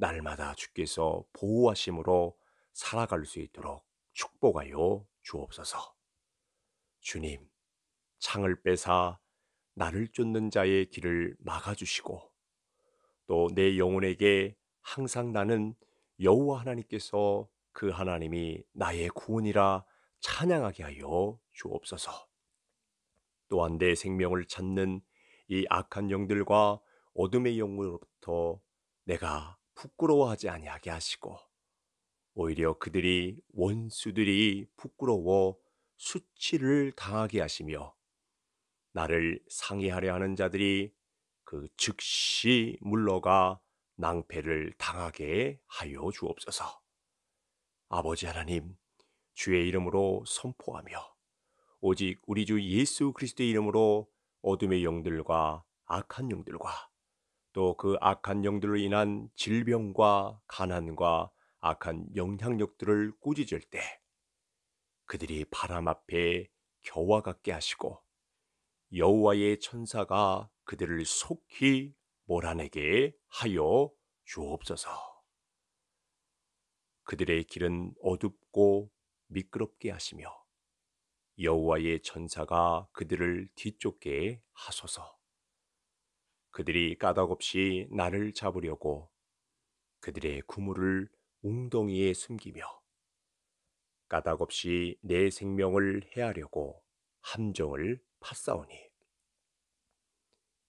날마다 주께서 보호하심으로 살아갈 수 있도록 축복하여 주옵소서. 주님, 창을 빼사 나를 쫓는 자의 길을 막아주시고 또 내 영혼에게 항상 나는 여호와 하나님께서 그 하나님이 나의 구원이라 찬양하게 하여 주옵소서. 또한 내 생명을 찾는 이 악한 영들과 어둠의 영으로부터 내가 부끄러워하지 아니하게 하시고 오히려 그들이 원수들이 부끄러워 수치를 당하게 하시며 나를 상의하려 하는 자들이 그 즉시 물러가 낭패를 당하게 하여 주옵소서. 아버지 하나님, 주의 이름으로 선포하며 오직 우리 주 예수 그리스도의 이름으로 어둠의 영들과 악한 영들과 또그 악한 영들로 인한 질병과 가난과 악한 영향력들을 꾸짖을 때 그들이 바람 앞에 겨와 같게 하시고 여호와의 천사가 그들을 속히 몰아내게 하여 주옵소서. 그들의 길은 어둡고 미끄럽게 하시며 여호와의 천사가 그들을 뒤쫓게 하소서. 그들이 까닭없이 나를 잡으려고 그들의 구물을 웅덩이에 숨기며 까닭없이 내 생명을 해하려고 함정을 팠사오니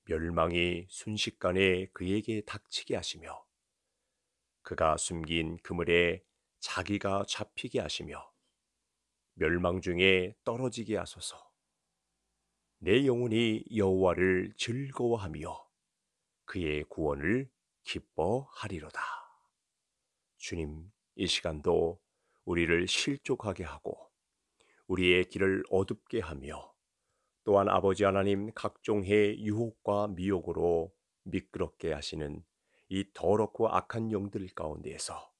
멸망이 순식간에 그에게 닥치게 하시며 그가 숨긴 그물에 자기가 잡히게 하시며 멸망 중에 떨어지게 하소서 내 영혼이 여호와를 즐거워하며 그의 구원을 기뻐하리로다. 주님, 이 시간도 우리를 실족하게 하고 우리의 길을 어둡게 하며 또한 아버지 하나님 각종의 유혹과 미혹으로 미끄럽게 하시는 이 더럽고 악한 영들 가운데에서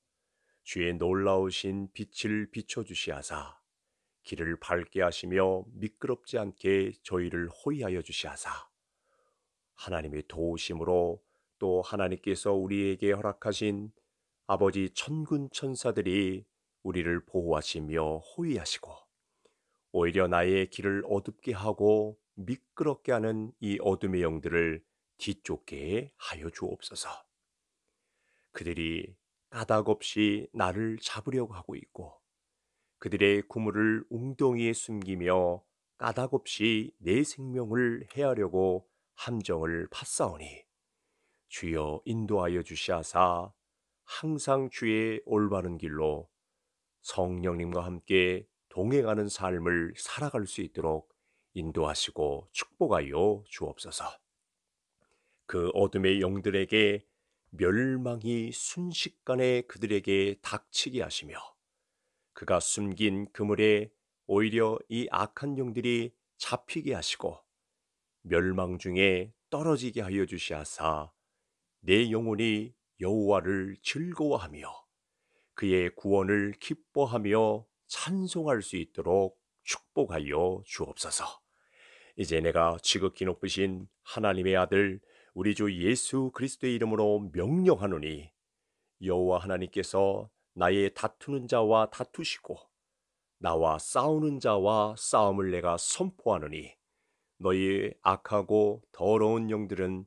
주의 놀라우신 빛을 비춰주시하사 길을 밝게 하시며 미끄럽지 않게 저희를 호위하여 주시하사 하나님의 도우심으로 또 하나님께서 우리에게 허락하신 아버지 천군 천사들이 우리를 보호하시며 호위하시고 오히려 나의 길을 어둡게 하고 미끄럽게 하는 이 어둠의 영들을 뒤쫓게 하여 주옵소서. 그들이 까닭없이 나를 잡으려고 하고 있고 그들의 구물을 웅덩이에 숨기며 까닭없이 내 생명을 해하려고 함정을 팠사오니 주여 인도하여 주시하사 항상 주의 올바른 길로 성령님과 함께 동행하는 삶을 살아갈 수 있도록 인도하시고 축복하여 주옵소서. 그 어둠의 영들에게 멸망이 순식간에 그들에게 닥치게 하시며 그가 숨긴 그물에 오히려 이 악한 영들이 잡히게 하시고 멸망 중에 떨어지게 하여 주시하사 내 영혼이 여호와를 즐거워하며 그의 구원을 기뻐하며 찬송할 수 있도록 축복하여 주옵소서. 이제 내가 지극히 높으신 하나님의 아들 우리 주 예수 그리스도의 이름으로 명령하노니 여호와 하나님께서 나의 다투는 자와 다투시고 나와 싸우는 자와 싸움을 내가 선포하노니 너희 악하고 더러운 영들은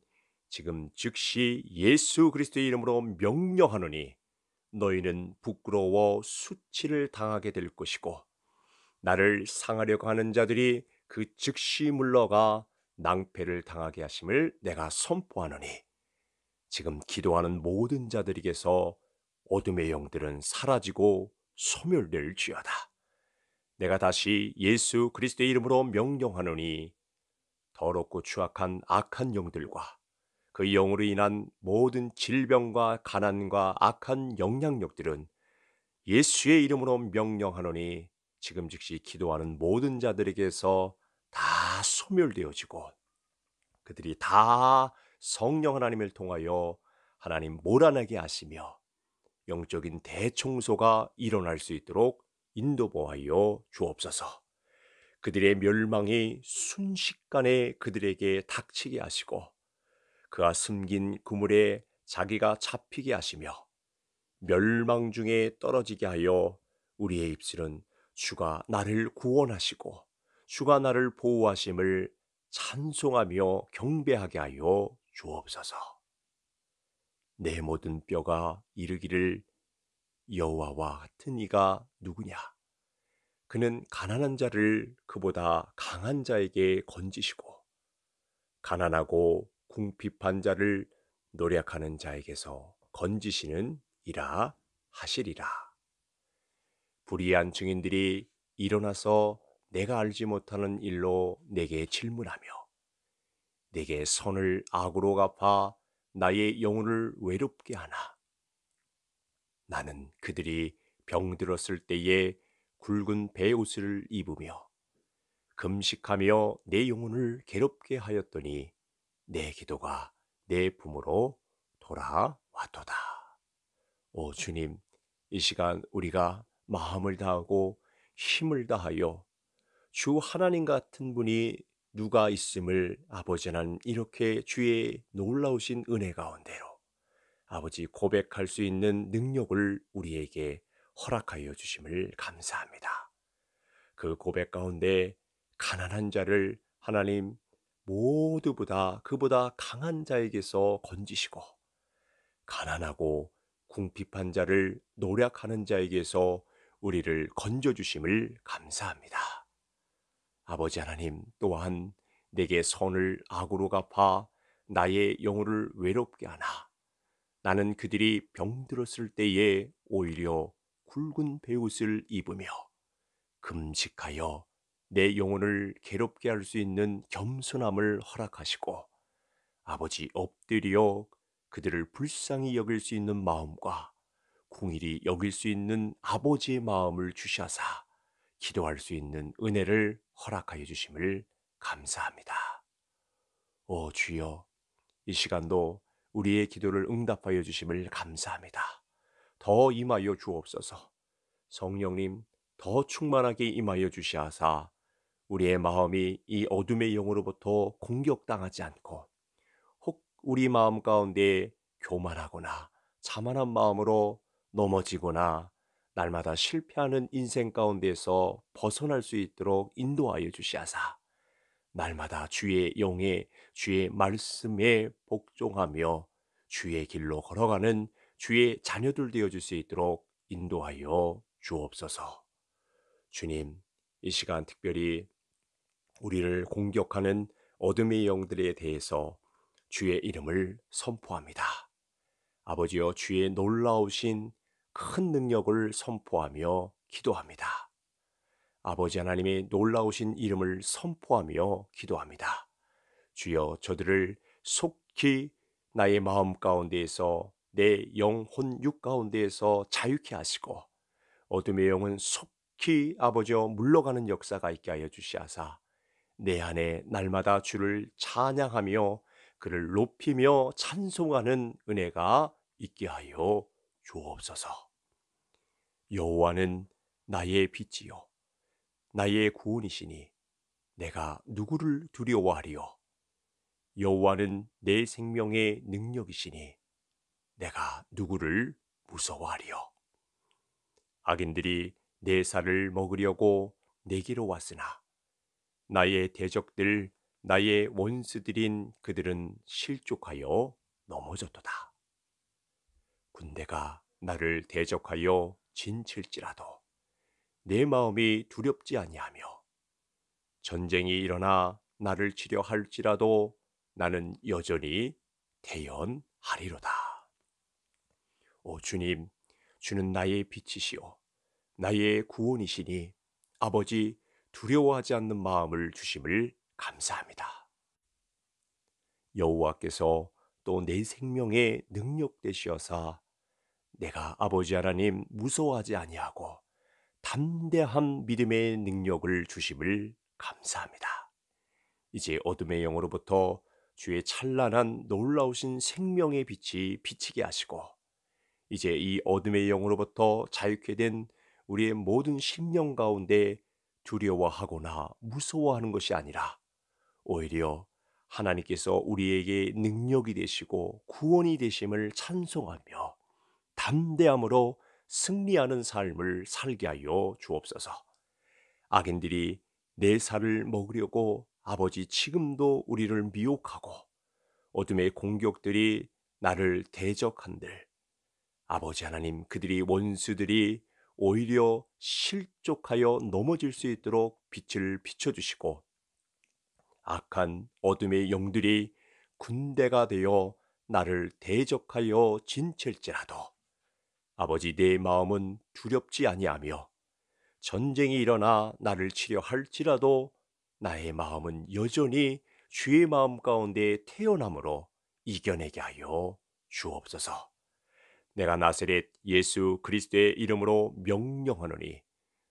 지금 즉시 예수 그리스도의 이름으로 명령하노니 너희는 부끄러워 수치를 당하게 될 것이고 나를 상하려고 하는 자들이 그 즉시 물러가 낭패를 당하게 하심을 내가 선포하노니 지금 기도하는 모든 자들에게서 어둠의 영들은 사라지고 소멸될지어다. 내가 다시 예수 그리스도의 이름으로 명령하노니 더럽고 추악한 악한 영들과 그 영으로 인한 모든 질병과 가난과 악한 영향력들은 예수의 이름으로 명령하노니 지금 즉시 기도하는 모든 자들에게서 다 소멸되어지고 그들이 다 성령 하나님을 통하여 하나님 몰아내게 하시며 영적인 대청소가 일어날 수 있도록 인도보하여 주옵소서. 그들의 멸망이 순식간에 그들에게 닥치게 하시고 그가 숨긴 그물에 자기가 잡히게 하시며 멸망 중에 떨어지게 하여 우리의 입술은 주가 나를 구원하시고 주가 나를 보호하심을 찬송하며 경배하게 하여 주옵소서. 내 모든 뼈가 이르기를 여호와와 같은 이가 누구냐? 그는 가난한 자를 그보다 강한 자에게 건지시고 가난하고 궁핍한 자를 노력하는 자에게서 건지시는 이라 하시리라. 불의한 증인들이 일어나서 내가 알지 못하는 일로 내게 질문하며 내게 선을 악으로 갚아 나의 영혼을 외롭게 하나. 나는 그들이 병들었을 때에 굵은 베옷을 입으며 금식하며 내 영혼을 괴롭게 하였더니 내 기도가 내 품으로 돌아왔도다. 오 주님, 이 시간 우리가 마음을 다하고 힘을 다하여 주 하나님 같은 분이 누가 있음을 아버지 난 이렇게 주의 놀라우신 은혜 가운데로 아버지 고백할 수 있는 능력을 우리에게 허락하여 주심을 감사합니다. 그 고백 가운데 가난한 자를 하나님 모두보다 그보다 강한 자에게서 건지시고 가난하고 궁핍한 자를 노력하는 자에게서 우리를 건져 주심을 감사합니다. 아버지 하나님 또한 내게 선을 악으로 갚아 나의 영혼을 외롭게 하나 나는 그들이 병들었을 때에 오히려 굵은 베옷을 입으며 금식하여 내 영혼을 괴롭게 할 수 있는 겸손함을 허락하시고 아버지 엎드려 그들을 불쌍히 여길 수 있는 마음과 공일이 여길 수 있는 아버지의 마음을 주시하사 기도할 수 있는 은혜를 허락하여 주심을 감사합니다. 오 주여, 이 시간도 우리의 기도를 응답하여 주심을 감사합니다. 더 임하여 주옵소서. 성령님 더 충만하게 임하여 주시하사 우리의 마음이 이 어둠의 영으로부터 공격당하지 않고 혹 우리 마음 가운데 교만하거나 자만한 마음으로 넘어지거나 날마다 실패하는 인생 가운데서 벗어날 수 있도록 인도하여 주시하사 날마다 주의 영에 주의 말씀에 복종하며 주의 길로 걸어가는 주의 자녀들 되어줄 수 있도록 인도하여 주옵소서. 주님, 이 시간 특별히 우리를 공격하는 어둠의 영들에 대해서 주의 이름을 선포합니다. 아버지여 주의 놀라우신 큰 능력을 선포하며 기도합니다. 아버지 하나님의 놀라우신 이름을 선포하며 기도합니다. 주여 저들을 속히 나의 마음 가운데에서 내 영혼 육 가운데에서 자유케 하시고 어둠의 영은 속히 아버지여 물러가는 역사가 있게 하여 주시하사 내 안에 날마다 주를 찬양하며 그를 높이며 찬송하는 은혜가 있게 하여 주옵소서. 여호와는 나의 빛이요 나의 구원이시니 내가 누구를 두려워하리요 여호와는 내 생명의 능력이시니 내가 누구를 무서워하리요. 악인들이 내 살을 먹으려고 내기로 왔으나 나의 대적들 나의 원수들인 그들은 실족하여 넘어졌도다. 군대가 나를 대적하여 진칠지라도 내 마음이 두렵지 아니하며 전쟁이 일어나 나를 치려 할지라도 나는 여전히 대연하리로다. 오 주님, 주는 나의 빛이시오. 나의 구원이시니 아버지 두려워하지 않는 마음을 주심을 감사합니다. 여호와께서 또 내 생명의 능력 되시어사 내가 아버지 하나님 무서워하지 아니하고 담대한 믿음의 능력을 주심을 감사합니다. 이제 어둠의 영으로부터 주의 찬란한 놀라우신 생명의 빛이 비치게 하시고 이제 이 어둠의 영으로부터 자유케 된 우리의 모든 심령 가운데 두려워하거나 무서워하는 것이 아니라 오히려 하나님께서 우리에게 능력이 되시고 구원이 되심을 찬송하며 담대함으로 승리하는 삶을 살게 하여 주옵소서. 악인들이 내 살을 먹으려고 아버지 지금도 우리를 미혹하고 어둠의 공격들이 나를 대적한들 아버지 하나님 그들이 원수들이 오히려 실족하여 넘어질 수 있도록 빛을 비춰주시고 악한 어둠의 영들이 군대가 되어 나를 대적하여 진칠지라도 아버지 내 마음은 두렵지 아니하며 전쟁이 일어나 나를 치려 할지라도 나의 마음은 여전히 주의 마음 가운데 태어남으로 이겨내게 하여 주옵소서. 내가 나세렛 예수 그리스도의 이름으로 명령하노니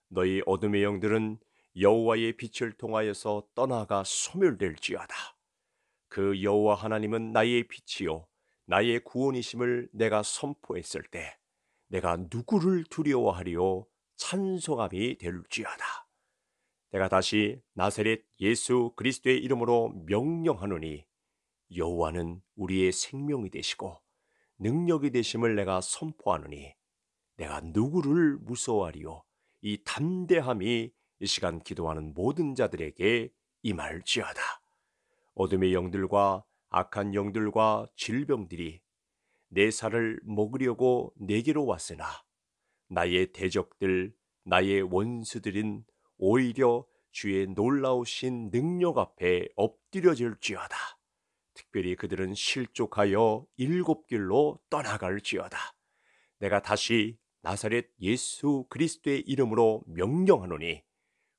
너희 어둠의 영들은 여호와의 빛을 통하여서 떠나가 소멸될지어다. 그 여호와 하나님은 나의 빛이요 나의 구원이심을 내가 선포했을 때 내가 누구를 두려워하리요 찬송함이 될지어다. 내가 다시 나세렛 예수 그리스도의 이름으로 명령하노니 여호와는 우리의 생명이 되시고 능력이 되심을 내가 선포하느니 내가 누구를 무서워하리요 이 담대함이 이 시간 기도하는 모든 자들에게 임할지어다 어둠의 영들과 악한 영들과 질병들이 내 살을 먹으려고 내게로 왔으나 나의 대적들 나의 원수들인 오히려 주의 놀라우신 능력 앞에 엎드려질지어다 특별히 그들은 실족하여 일곱 길로 떠나갈지어다. 내가 다시 나사렛 예수 그리스도의 이름으로 명령하노니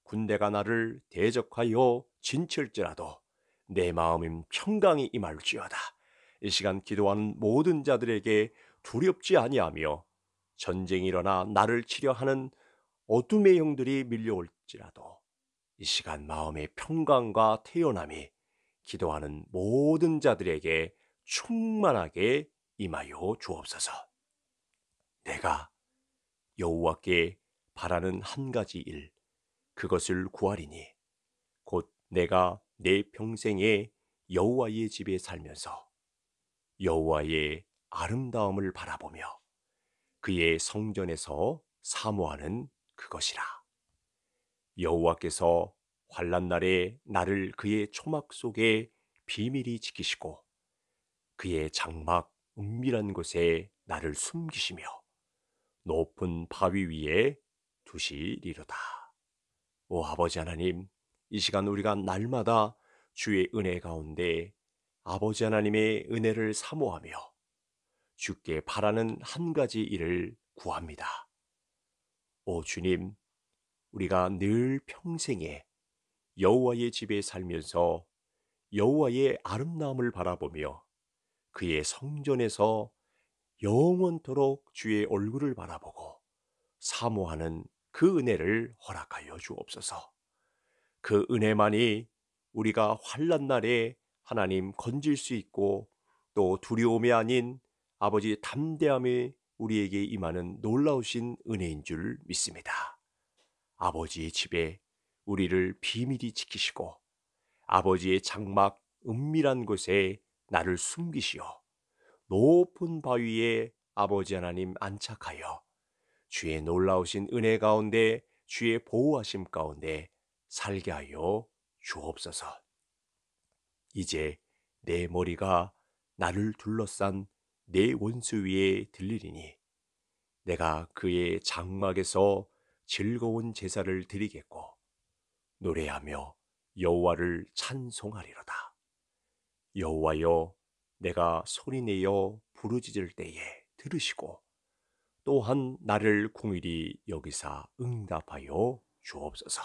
군대가 나를 대적하여 진칠지라도 내 마음은 평강이 임할지어다. 이 시간 기도하는 모든 자들에게 두렵지 아니하며 전쟁이 일어나 나를 치려하는 어둠의 형들이 밀려올지라도 이 시간 마음의 평강과 태연함이 기도하는 모든 자들에게 충만하게 임하여 주옵소서. 내가 여호와께 바라는 한 가지 일 그것을 구하리니 곧 내가 내 평생에 여호와의 집에 살면서 여호와의 아름다움을 바라보며 그의 성전에서 사모하는 그것이라 여호와께서 환란날에 나를 그의 초막 속에 비밀히 지키시고 그의 장막 은밀한 곳에 나를 숨기시며 높은 바위 위에 두시리로다. 오 아버지 하나님, 이 시간 우리가 날마다 주의 은혜 가운데 아버지 하나님의 은혜를 사모하며 주께 바라는 한 가지 일을 구합니다. 오 주님, 우리가 늘 평생에 여호와의 집에 살면서 여호와의 아름다움을 바라보며 그의 성전에서 영원토록 주의 얼굴을 바라보고 사모하는 그 은혜를 허락하여 주옵소서. 그 은혜만이 우리가 환란 날에 하나님 건질 수 있고 또 두려움이 아닌 아버지 담대함이 우리에게 임하는 놀라우신 은혜인 줄 믿습니다. 아버지의 집에 우리를 비밀히 지키시고 아버지의 장막 은밀한 곳에 나를 숨기시어 높은 바위에 아버지 하나님 안착하여 주의 놀라우신 은혜 가운데 주의 보호하심 가운데 살게 하여 주옵소서. 이제 내 머리가 나를 둘러싼 내 원수 위에 들리리니 내가 그의 장막에서 즐거운 제사를 드리겠고 노래하며 여호와를 찬송하리로다. 여호와여 내가 소리내어 부르짖을 때에 들으시고 또한 나를 공일이 여기사 응답하여 주옵소서.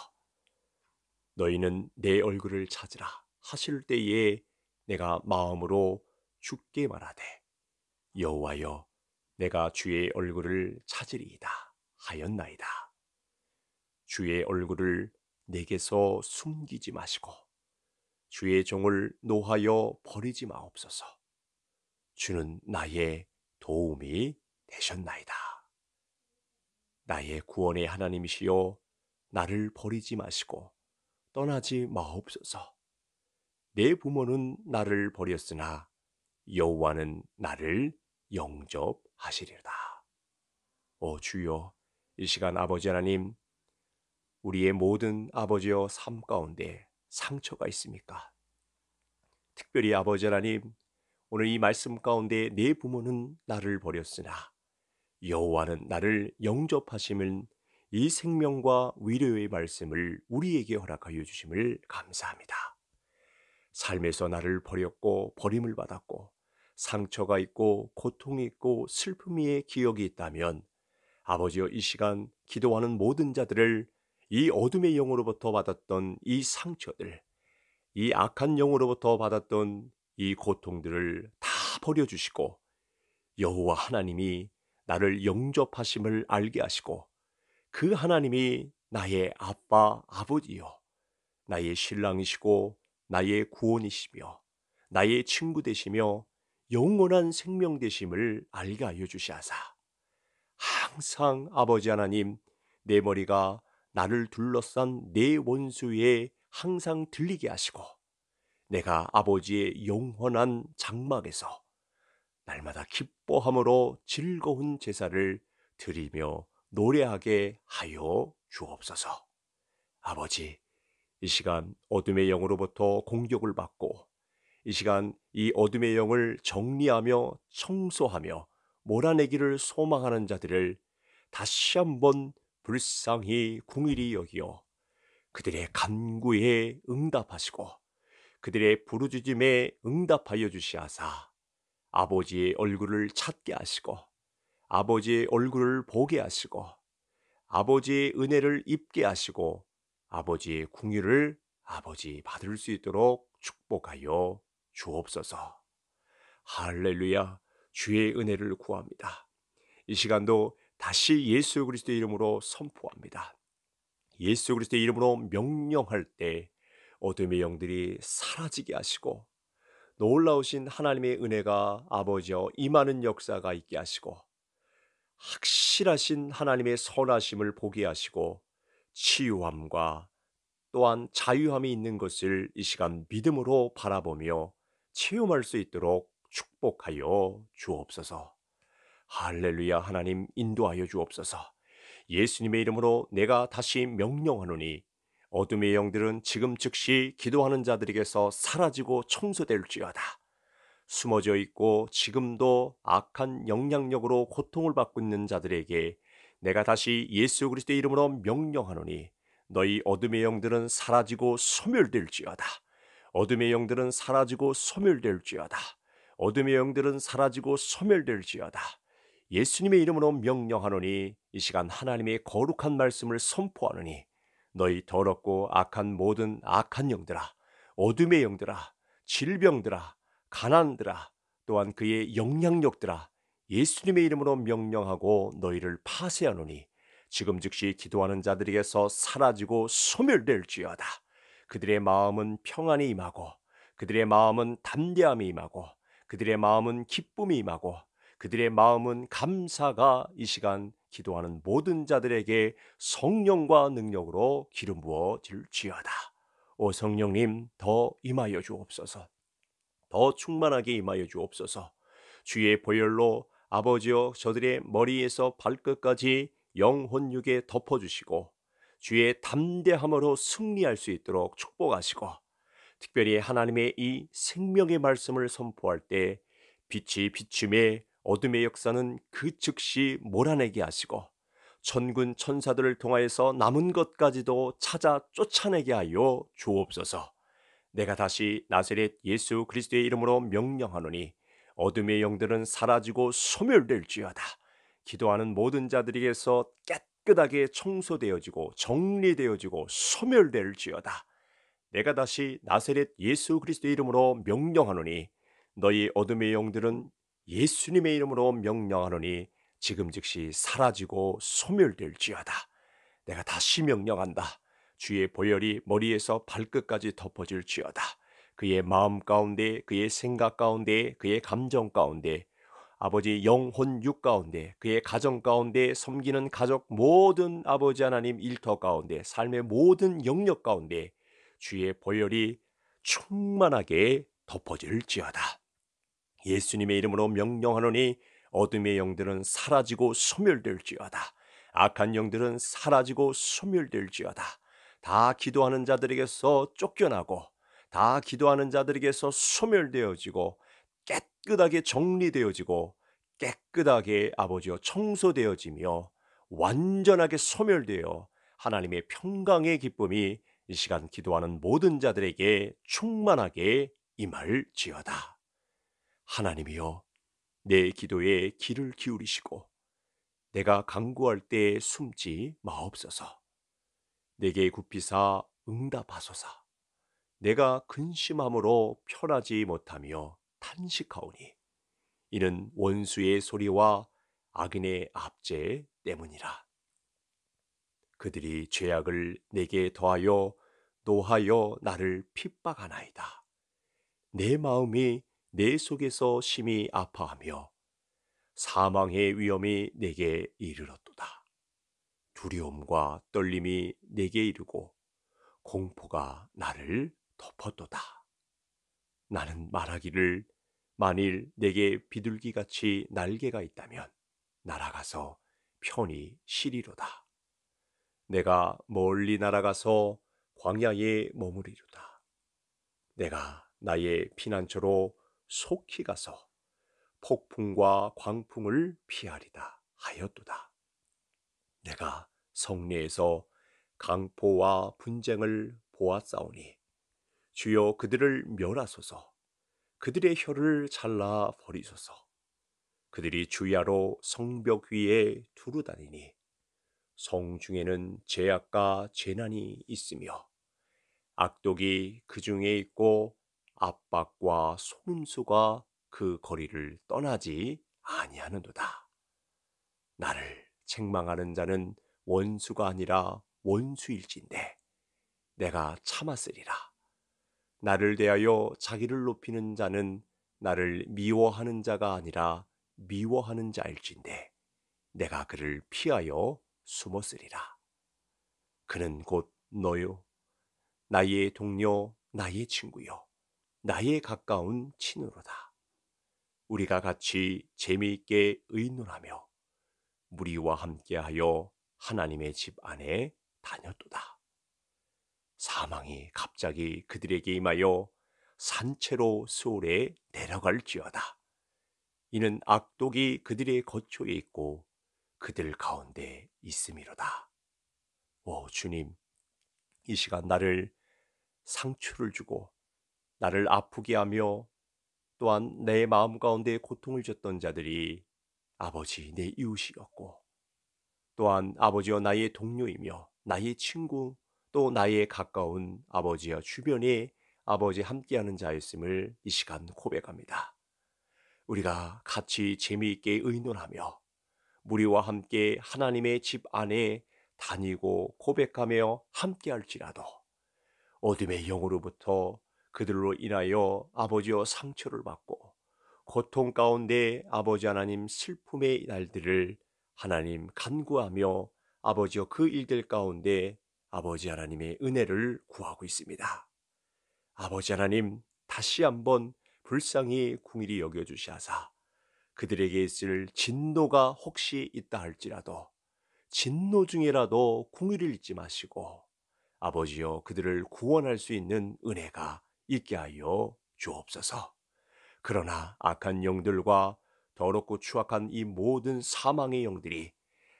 너희는 내 얼굴을 찾으라 하실 때에 내가 마음으로 죽게 말하되 여호와여 내가 주의 얼굴을 찾으리이다 하였나이다. 주의 얼굴을 내게서 숨기지 마시고 주의 종을 노하여 버리지 마옵소서. 주는 나의 도움이 되셨나이다. 나의 구원의 하나님이시여 나를 버리지 마시고 떠나지 마옵소서. 내 부모는 나를 버렸으나 여호와는 나를 영접하시리라. 오 주여, 이 시간 아버지 하나님 우리의 모든 아버지여 삶 가운데 상처가 있습니까? 특별히 아버지 하나님 오늘 이 말씀 가운데 내 부모는 나를 버렸으나 여호와는 나를 영접하심을 이 생명과 위로의 말씀을 우리에게 허락하여 주심을 감사합니다. 삶에서 나를 버렸고 버림을 받았고 상처가 있고 고통이 있고 슬픔의 기억이 있다면 아버지여 이 시간 기도하는 모든 자들을 이 어둠의 영으로부터 받았던 이 상처들, 이 악한 영으로부터 받았던 이 고통들을 다 버려주시고 여호와 하나님이 나를 영접하심을 알게 하시고 그 하나님이 나의 아빠 아버지요 나의 신랑이시고 나의 구원이시며 나의 친구 되시며 영원한 생명 되심을 알게 하여 주시하사 항상 아버지 하나님 내 머리가 나를 둘러싼 내 네 원수에 항상 들리게 하시고 내가 아버지의 영원한 장막에서 날마다 기뻐함으로 즐거운 제사를 드리며 노래하게 하여 주옵소서. 아버지, 이 시간 어둠의 영으로부터 공격을 받고 이 시간 이 어둠의 영을 정리하며 청소하며 몰아내기를 소망하는 자들을 다시 한번 불쌍히 궁일이 여기어 그들의 간구에 응답하시고 그들의 부르짖음에 응답하여 주시하사 아버지의 얼굴을 찾게 하시고 아버지의 얼굴을 보게 하시고 아버지의 은혜를 입게 하시고 아버지의 궁유를 아버지 받을 수 있도록 축복하여 주옵소서. 할렐루야 주의 은혜를 구합니다. 이 시간도 다시 예수 그리스도의 이름으로 선포합니다. 예수 그리스도의 이름으로 명령할 때 어둠의 영들이 사라지게 하시고 놀라우신 하나님의 은혜가 아버지여 임하는 역사가 있게 하시고 확실하신 하나님의 선하심을 보게 하시고 치유함과 또한 자유함이 있는 것을 이 시간 믿음으로 바라보며 체험할 수 있도록 축복하여 주옵소서. 할렐루야 하나님 인도하여 주옵소서. 예수님의 이름으로 내가 다시 명령하노니 어둠의 영들은 지금 즉시 기도하는 자들에게서 사라지고 청소될지어다. 숨어져 있고 지금도 악한 영향력으로 고통을 받고 있는 자들에게 내가 다시 예수 그리스도의 이름으로 명령하노니 너희 어둠의 영들은 사라지고 소멸될지어다. 어둠의 영들은 사라지고 소멸될지어다. 어둠의 영들은 사라지고 소멸될지어다. 예수님의 이름으로 명령하노니 이 시간 하나님의 거룩한 말씀을 선포하노니 너희 더럽고 악한 모든 악한 영들아 어둠의 영들아 질병들아 가난들아 또한 그의 영향력들아 예수님의 이름으로 명령하고 너희를 파쇄하노니 지금 즉시 기도하는 자들에게서 사라지고 소멸될지어다. 그들의 마음은 평안이 임하고 그들의 마음은 담대함이 임하고 그들의 마음은 기쁨이 임하고 그들의 마음은 감사가 이 시간 기도하는 모든 자들에게 성령과 능력으로 기름 부어 질지어다. 오 성령님 더 임하여 주옵소서. 더 충만하게 임하여 주옵소서. 주의 보혈로 아버지여 저들의 머리에서 발끝까지 영혼육에 덮어주시고 주의 담대함으로 승리할 수 있도록 축복하시고 특별히 하나님의 이 생명의 말씀을 선포할 때 빛이 비춤에 어둠의 역사는 그 즉시 몰아내게 하시고 천군 천사들을 통하여서 남은 것까지도 찾아 쫓아내게 하여 주옵소서. 내가 다시 나세렛 예수 그리스도의 이름으로 명령하노니 어둠의 영들은 사라지고 소멸될지어다. 기도하는 모든 자들에게서 깨끗하게 청소되어지고 정리되어지고 소멸될지어다. 내가 다시 나세렛 예수 그리스도의 이름으로 명령하노니 너희 어둠의 영들은 예수님의 이름으로 명령하노니 지금 즉시 사라지고 소멸될지어다. 내가 다시 명령한다. 주의 보혈이 머리에서 발끝까지 덮어질지어다. 그의 마음 가운데, 그의 생각 가운데, 그의 감정 가운데, 아버지 영혼 육 가운데, 그의 가정 가운데, 섬기는 가족 모든 아버지 하나님 일터 가운데, 삶의 모든 영역 가운데 주의 보혈이 충만하게 덮어질지어다. 예수님의 이름으로 명령하노니 어둠의 영들은 사라지고 소멸될지어다. 악한 영들은 사라지고 소멸될지어다. 다 기도하는 자들에게서 쫓겨나고 다 기도하는 자들에게서 소멸되어지고 깨끗하게 정리되어지고 깨끗하게 아버지여 청소되어지며 완전하게 소멸되어 하나님의 평강의 기쁨이 이 시간 기도하는 모든 자들에게 충만하게 임할지어다. 하나님이여 내 기도에 귀를 기울이시고 내가 강구할 때에 숨지 마옵소서. 내게 굽히사 응답하소서. 내가 근심함으로 편하지 못하며 탄식하오니 이는 원수의 소리와 악인의 압제 때문이라. 그들이 죄악을 내게 더하여 노하여 나를 핍박하나이다. 내 마음이 내 속에서 심히 아파하며 사망의 위험이 내게 이르렀도다. 두려움과 떨림이 내게 이르고 공포가 나를 덮었도다. 나는 말하기를 만일 내게 비둘기같이 날개가 있다면 날아가서 편히 쉬리로다. 내가 멀리 날아가서 광야에 머무리로다. 내가 나의 피난처로 속히 가서 폭풍과 광풍을 피하리다 하였도다. 내가 성리에서 강포와 분쟁을 보았사오니 주여 그들을 멸하소서 그들의 혀를 잘라 버리소서 그들이 주야로 성벽 위에 두루다니니 성 중에는 제약과 재난이 있으며 악독이 그 중에 있고 압박과 속임수가 그 거리를 떠나지 아니하는도다. 나를 책망하는 자는 원수가 아니라 원수일진데 내가 참았으리라. 나를 대하여 자기를 높이는 자는 나를 미워하는 자가 아니라 미워하는 자일진데 내가 그를 피하여 숨었으리라. 그는 곧 너요, 나의 동료, 나의 친구요. 나의 가까운 친으로다. 우리가 같이 재미있게 의논하며 무리와 함께하여 하나님의 집 안에 다녔도다. 사망이 갑자기 그들에게 임하여 산채로 소울에 내려갈지어다. 이는 악독이 그들의 거초에 있고 그들 가운데 있음이로다. 오 주님, 이 시간 나를 상추를 주고 나를 아프게 하며 또한 내 마음 가운데 고통을 줬던 자들이 아버지 내 이웃이었고 또한 아버지와 나의 동료이며 나의 친구 또 나의 가까운 아버지와 주변에 아버지 함께하는 자였음을 이 시간 고백합니다. 우리가 같이 재미있게 의논하며 무리와 함께 하나님의 집 안에 다니고 고백하며 함께할지라도 어둠의 영으로부터 그들로 인하여 아버지여 상처를 받고 고통 가운데 아버지 하나님 슬픔의 날들을 하나님 간구하며 아버지여 그 일들 가운데 아버지 하나님의 은혜를 구하고 있습니다. 아버지 하나님 다시 한번 불쌍히 궁일이 여겨주시하사 그들에게 있을 진노가 혹시 있다 할지라도 진노 중에라도 궁일을 잊지 마시고 아버지여 그들을 구원할 수 있는 은혜가 있게 하여 주옵소서. 그러나 악한 영들과 더럽고 추악한 이 모든 사망의 영들이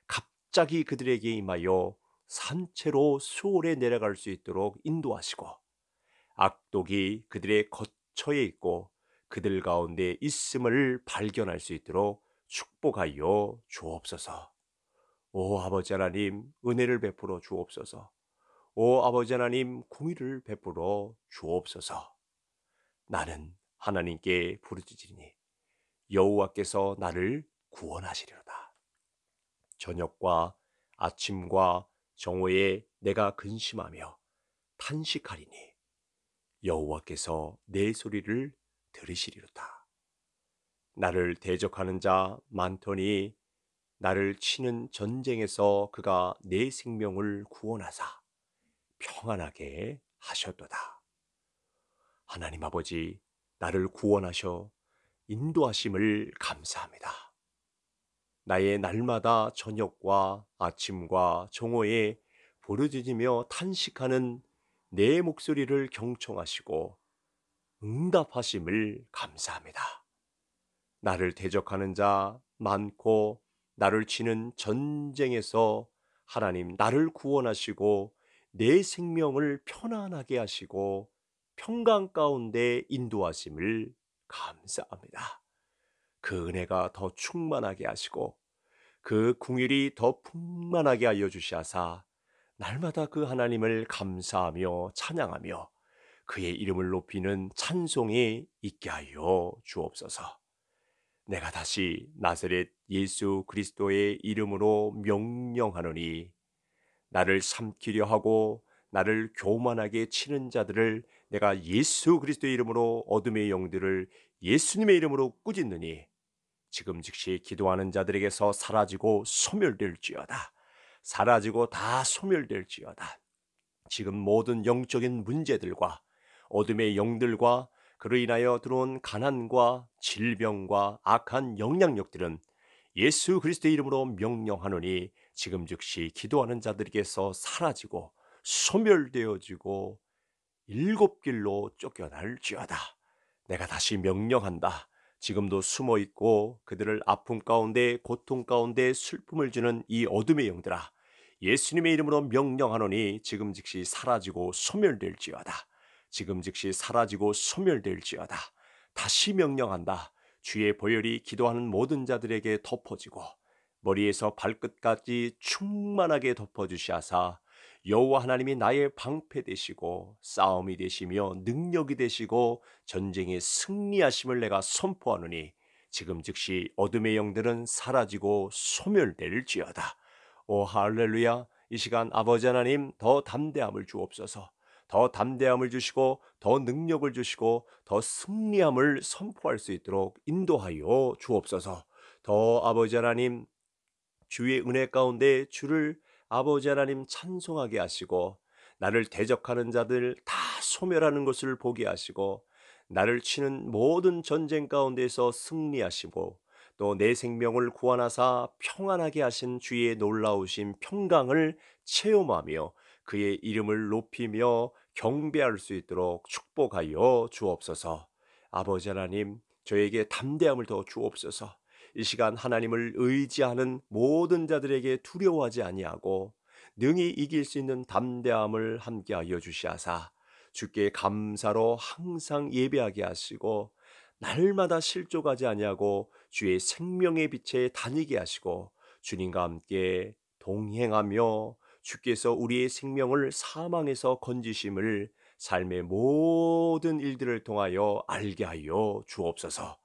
갑자기 그들에게 임하여 산채로 수월에 내려갈 수 있도록 인도하시고 악독이 그들의 거처에 있고 그들 가운데 있음을 발견할 수 있도록 축복하여 주옵소서. 오 아버지 하나님 은혜를 베풀어 주옵소서. 오 아버지 하나님 공의를 베풀어 주옵소서. 나는 하나님께 부르짖으니 여호와께서 나를 구원하시리로다. 저녁과 아침과 정오에 내가 근심하며 탄식하리니 여호와께서 내 소리를 들으시리로다. 나를 대적하는 자 많더니 나를 치는 전쟁에서 그가 내 생명을 구원하사 평안하게 하셨도다. 하나님 아버지, 나를 구원하셔 인도하심을 감사합니다. 나의 날마다 저녁과 아침과 정오에 부르짖으며 탄식하는 내 목소리를 경청하시고 응답하심을 감사합니다. 나를 대적하는 자 많고 나를 치는 전쟁에서 하나님 나를 구원하시고 내 생명을 편안하게 하시고 평강 가운데 인도하심을 감사합니다. 그 은혜가 더 충만하게 하시고 그 궁일이 더 풍만하게 알려 주시사 날마다 그 하나님을 감사하며 찬양하며 그의 이름을 높이는 찬송이 있게 하여 주옵소서. 내가 다시 나세렛 예수 그리스도의 이름으로 명령하노니 나를 삼키려 하고 나를 교만하게 치는 자들을 내가 예수 그리스도의 이름으로 어둠의 영들을 예수님의 이름으로 꾸짖느니 지금 즉시 기도하는 자들에게서 사라지고 소멸될지어다. 사라지고 다 소멸될지어다. 지금 모든 영적인 문제들과 어둠의 영들과 그로 인하여 들어온 가난과 질병과 악한 영향력들은 예수 그리스도의 이름으로 명령하노니 지금 즉시 기도하는 자들에게서 사라지고 소멸되어지고 일곱 길로 쫓겨날지어다. 내가 다시 명령한다. 지금도 숨어 있고 그들을 아픔 가운데 고통 가운데 슬픔을 주는 이 어둠의 영들아 예수님의 이름으로 명령하노니 지금 즉시 사라지고 소멸될지어다. 지금 즉시 사라지고 소멸될지어다. 다시 명령한다. 주의 보혈이 기도하는 모든 자들에게 덮어지고 머리에서 발끝까지 충만하게 덮어주시하사 여호와 하나님이 나의 방패 되시고 싸움이 되시며 능력이 되시고 전쟁에 승리하심을 내가 선포하노니 지금 즉시 어둠의 영들은 사라지고 소멸될지어다. 오 할렐루야. 이 시간 아버지 하나님 더 담대함을 주옵소서. 더 담대함을 주시고 더 능력을 주시고 더 승리함을 선포할 수 있도록 인도하여 주옵소서. 더 아버지 하나님 주의 은혜 가운데 주를 아버지 하나님 찬송하게 하시고 나를 대적하는 자들 다 소멸하는 것을 보게 하시고 나를 치는 모든 전쟁 가운데서 승리하시고 또 내 생명을 구원하사 평안하게 하신 주의 놀라우신 평강을 체험하며 그의 이름을 높이며 경배할 수 있도록 축복하여 주옵소서. 아버지 하나님, 저에게 담대함을 더 주옵소서. 이 시간 하나님을 의지하는 모든 자들에게 두려워하지 아니하고 능히 이길 수 있는 담대함을 함께하여 주시하사 주께 감사로 항상 예배하게 하시고 날마다 실족하지 아니하고 주의 생명의 빛에 다니게 하시고 주님과 함께 동행하며 주께서 우리의 생명을 사망에서 건지심을 삶의 모든 일들을 통하여 알게 하여 주옵소서.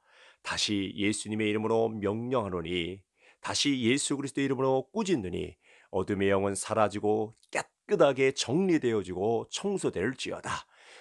다시 예수님의 이름으로 명령하노니 다시 예수 그리스도의 이름으로 꾸짖느니 어둠의 영은 사라지고 깨끗하게 정리되어지고 청소될지어다.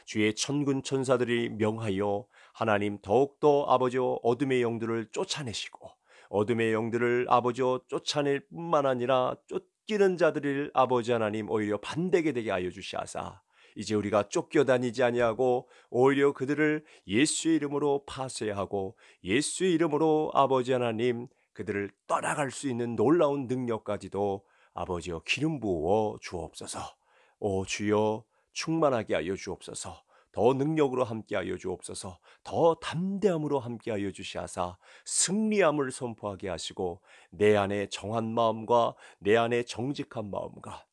주의 천군 천사들이 명하여 하나님 더욱더 아버지여 어둠의 영들을 쫓아내시고 어둠의 영들을 아버지여 쫓아낼 뿐만 아니라 쫓기는 자들을 아버지 하나님 오히려 반대게 되게 하여 주시하사 이제 우리가 쫓겨다니지 아니하고 오히려 그들을 예수의 이름으로 파쇄하고 예수의 이름으로 아버지 하나님 그들을 떠나갈 수 있는 놀라운 능력까지도 아버지여 기름 부어 주옵소서. 오 주여 충만하게 하여 주옵소서. 더 능력으로 함께하여 주옵소서. 더 담대함으로 함께하여 주시하사 승리함을 선포하게 하시고 내 안에 정한 마음과 내 안에 정직한 마음과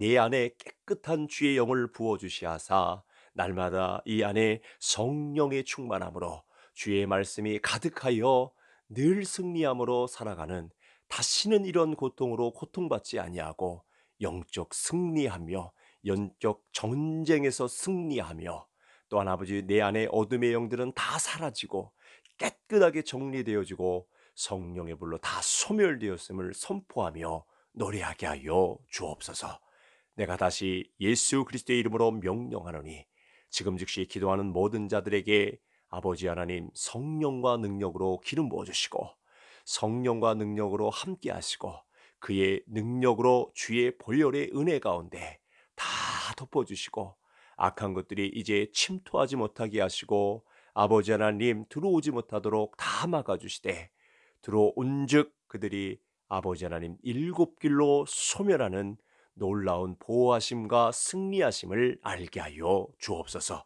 내 안에 깨끗한 주의 영을 부어주시하사 날마다 이 안에 성령의 충만함으로 주의 말씀이 가득하여 늘 승리함으로 살아가는 다시는 이런 고통으로 고통받지 아니하고 영적 승리하며 영적 전쟁에서 승리하며 또한 아버지 내 안에 어둠의 영들은 다 사라지고 깨끗하게 정리되어지고 성령의 불로 다 소멸되었음을 선포하며 노래하게 하여 주옵소서. 내가 다시 예수 그리스도의 이름으로 명령하노니 지금 즉시 기도하는 모든 자들에게 아버지 하나님 성령과 능력으로 기름 부어 주시고 성령과 능력으로 함께 하시고 그의 능력으로 주의 본혈의 은혜 가운데 다 덮어 주시고 악한 것들이 이제 침투하지 못하게 하시고 아버지 하나님 들어오지 못하도록 다 막아 주시되 들어온즉 그들이 아버지 하나님 일곱 길로 소멸하는 놀라운 보호하심과 승리하심을 알게 하여 주옵소서.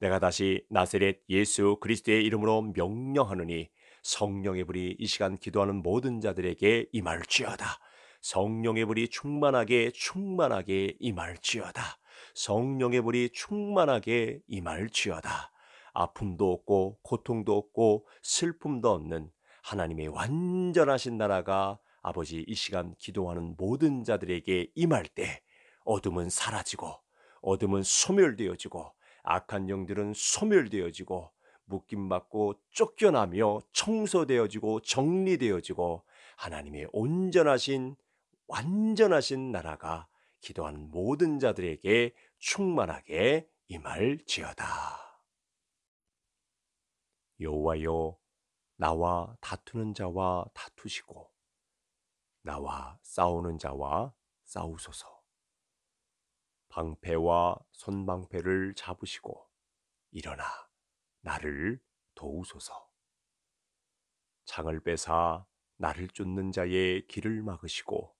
내가 다시 나세렛 예수 그리스도의 이름으로 명령하느니 성령의 불이 이 시간 기도하는 모든 자들에게 임할지어다. 성령의 불이 충만하게 충만하게 임할지어다. 성령의 불이 충만하게 임할지어다. 아픔도 없고 고통도 없고 슬픔도 없는 하나님의 완전하신 나라가 아버지 이 시간 기도하는 모든 자들에게 임할 때 어둠은 사라지고 어둠은 소멸되어지고 악한 영들은 소멸되어지고 묶임 받고 쫓겨나며 청소되어지고 정리되어지고 하나님의 온전하신 완전하신 나라가 기도하는 모든 자들에게 충만하게 임할지어다. 여호와여 나와 다투는 자와 다투시고 나와 싸우는 자와 싸우소서. 방패와 손방패를 잡으시고 일어나 나를 도우소서. 창을 빼사 나를 쫓는 자의 길을 막으시고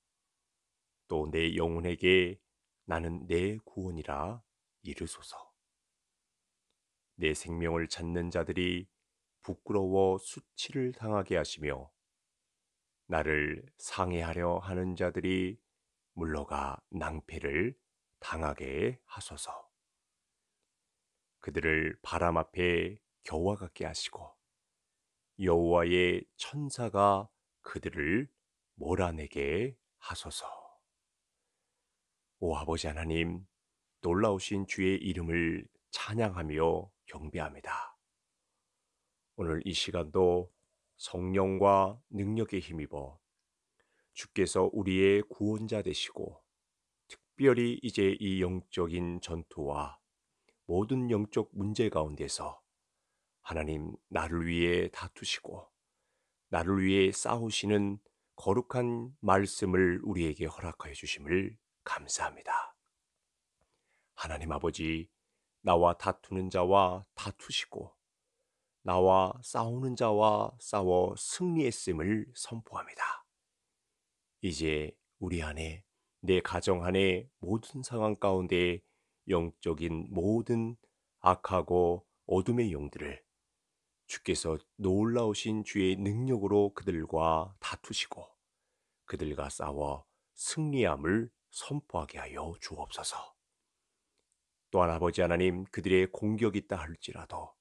또 내 영혼에게 나는 내 구원이라 이르소서. 내 생명을 찾는 자들이 부끄러워 수치를 당하게 하시며 나를 상해하려 하는 자들이 물러가 낭패를 당하게 하소서. 그들을 바람 앞에 겨와 같게 하시고 여호와의 천사가 그들을 몰아내게 하소서. 오 아버지 하나님, 놀라우신 주의 이름을 찬양하며 경배합니다. 오늘 이 시간도 성령과 능력에 힘입어 주께서 우리의 구원자 되시고 특별히 이제 이 영적인 전투와 모든 영적 문제 가운데서 하나님 나를 위해 다투시고 나를 위해 싸우시는 거룩한 말씀을 우리에게 허락하여 주심을 감사합니다. 하나님 아버지, 나와 다투는 자와 다투시고 나와 싸우는 자와 싸워 승리했음을 선포합니다. 이제 우리 안에 내 가정 안에 모든 상황 가운데 영적인 모든 악하고 어둠의 영들을 주께서 놀라우신 주의 능력으로 그들과 다투시고 그들과 싸워 승리함을 선포하게 하여 주옵소서. 또한 아버지 하나님 그들의 공격이 있다 할지라도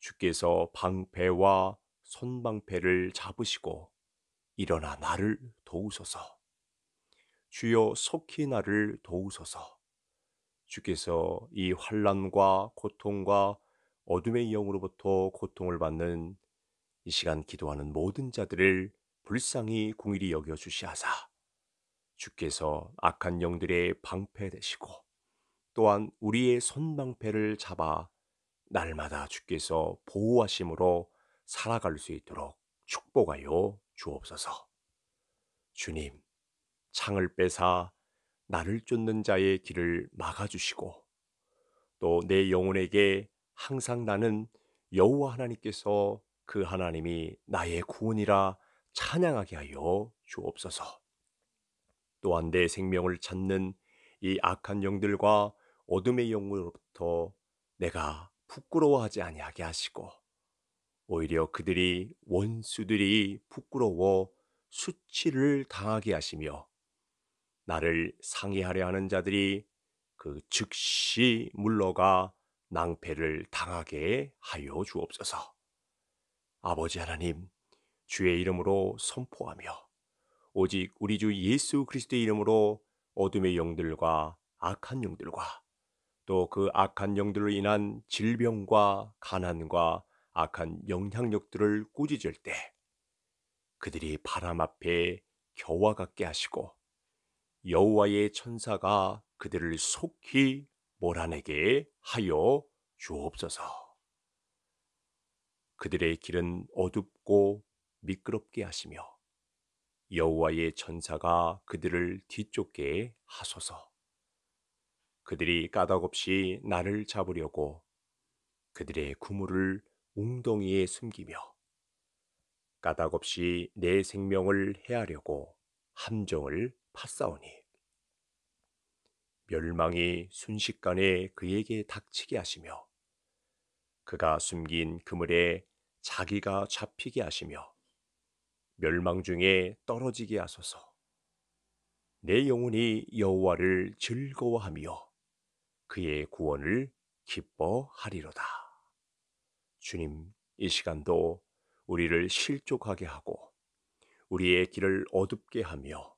주께서 방패와 손방패를 잡으시고 일어나 나를 도우소서. 주여 속히 나를 도우소서. 주께서 이 환란과 고통과 어둠의 영으로부터 고통을 받는 이 시간 기도하는 모든 자들을 불쌍히 궁일이 여겨 주시하사 주께서 악한 영들의 방패 되시고 또한 우리의 손방패를 잡아 날마다 주께서 보호하심으로 살아갈 수 있도록 축복하여 주옵소서. 주님, 창을 빼사 나를 쫓는 자의 길을 막아주시고 또 내 영혼에게 항상 나는 여호와 하나님께서 그 하나님이 나의 구원이라 찬양하게 하여 주옵소서. 또한 내 생명을 찾는 이 악한 영들과 어둠의 영으로부터 내가 부끄러워하지 아니하게 하시고 오히려 그들이 원수들이 부끄러워 수치를 당하게 하시며 나를 상의하려 하는 자들이 그 즉시 물러가 낭패를 당하게 하여 주옵소서. 아버지 하나님, 주의 이름으로 선포하며 오직 우리 주 예수 그리스도의 이름으로 어둠의 영들과 악한 영들과 또그 악한 영들로 인한 질병과 가난과 악한 영향력들을 꾸짖을 때 그들이 바람 앞에 겨와 같게 하시고 여호와의 천사가 그들을 속히 몰아내게 하여 주옵소서. 그들의 길은 어둡고 미끄럽게 하시며 여호와의 천사가 그들을 뒤쫓게 하소서. 그들이 까닭없이 나를 잡으려고 그들의 구물을 웅덩이에 숨기며 까닭없이 내 생명을 해하려고 함정을 팠사오니 멸망이 순식간에 그에게 닥치게 하시며 그가 숨긴 그물에 자기가 잡히게 하시며 멸망 중에 떨어지게 하소서 내 영혼이 여호와를 즐거워하며 그의 구원을 기뻐하리로다. 주님, 이 시간도 우리를 실족하게 하고 우리의 길을 어둡게 하며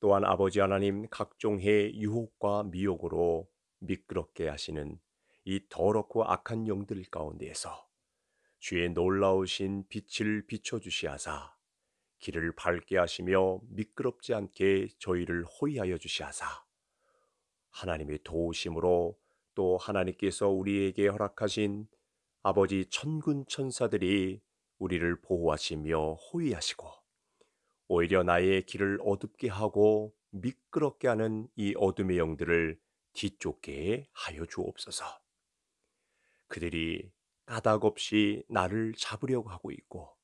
또한 아버지 하나님 각종의 유혹과 미혹으로 미끄럽게 하시는 이 더럽고 악한 영들 가운데에서 주의 놀라우신 빛을 비춰주시하사 길을 밝게 하시며 미끄럽지 않게 저희를 호위하여 주시하사 하나님의 도우심으로 또 하나님께서 우리에게 허락하신 아버지 천군 천사들이 우리를 보호하시며 호위하시고 오히려 나의 길을 어둡게 하고 미끄럽게 하는 이 어둠의 영들을 뒤쫓게 하여 주옵소서. 그들이 까닭없이 나를 잡으려고 하고 있고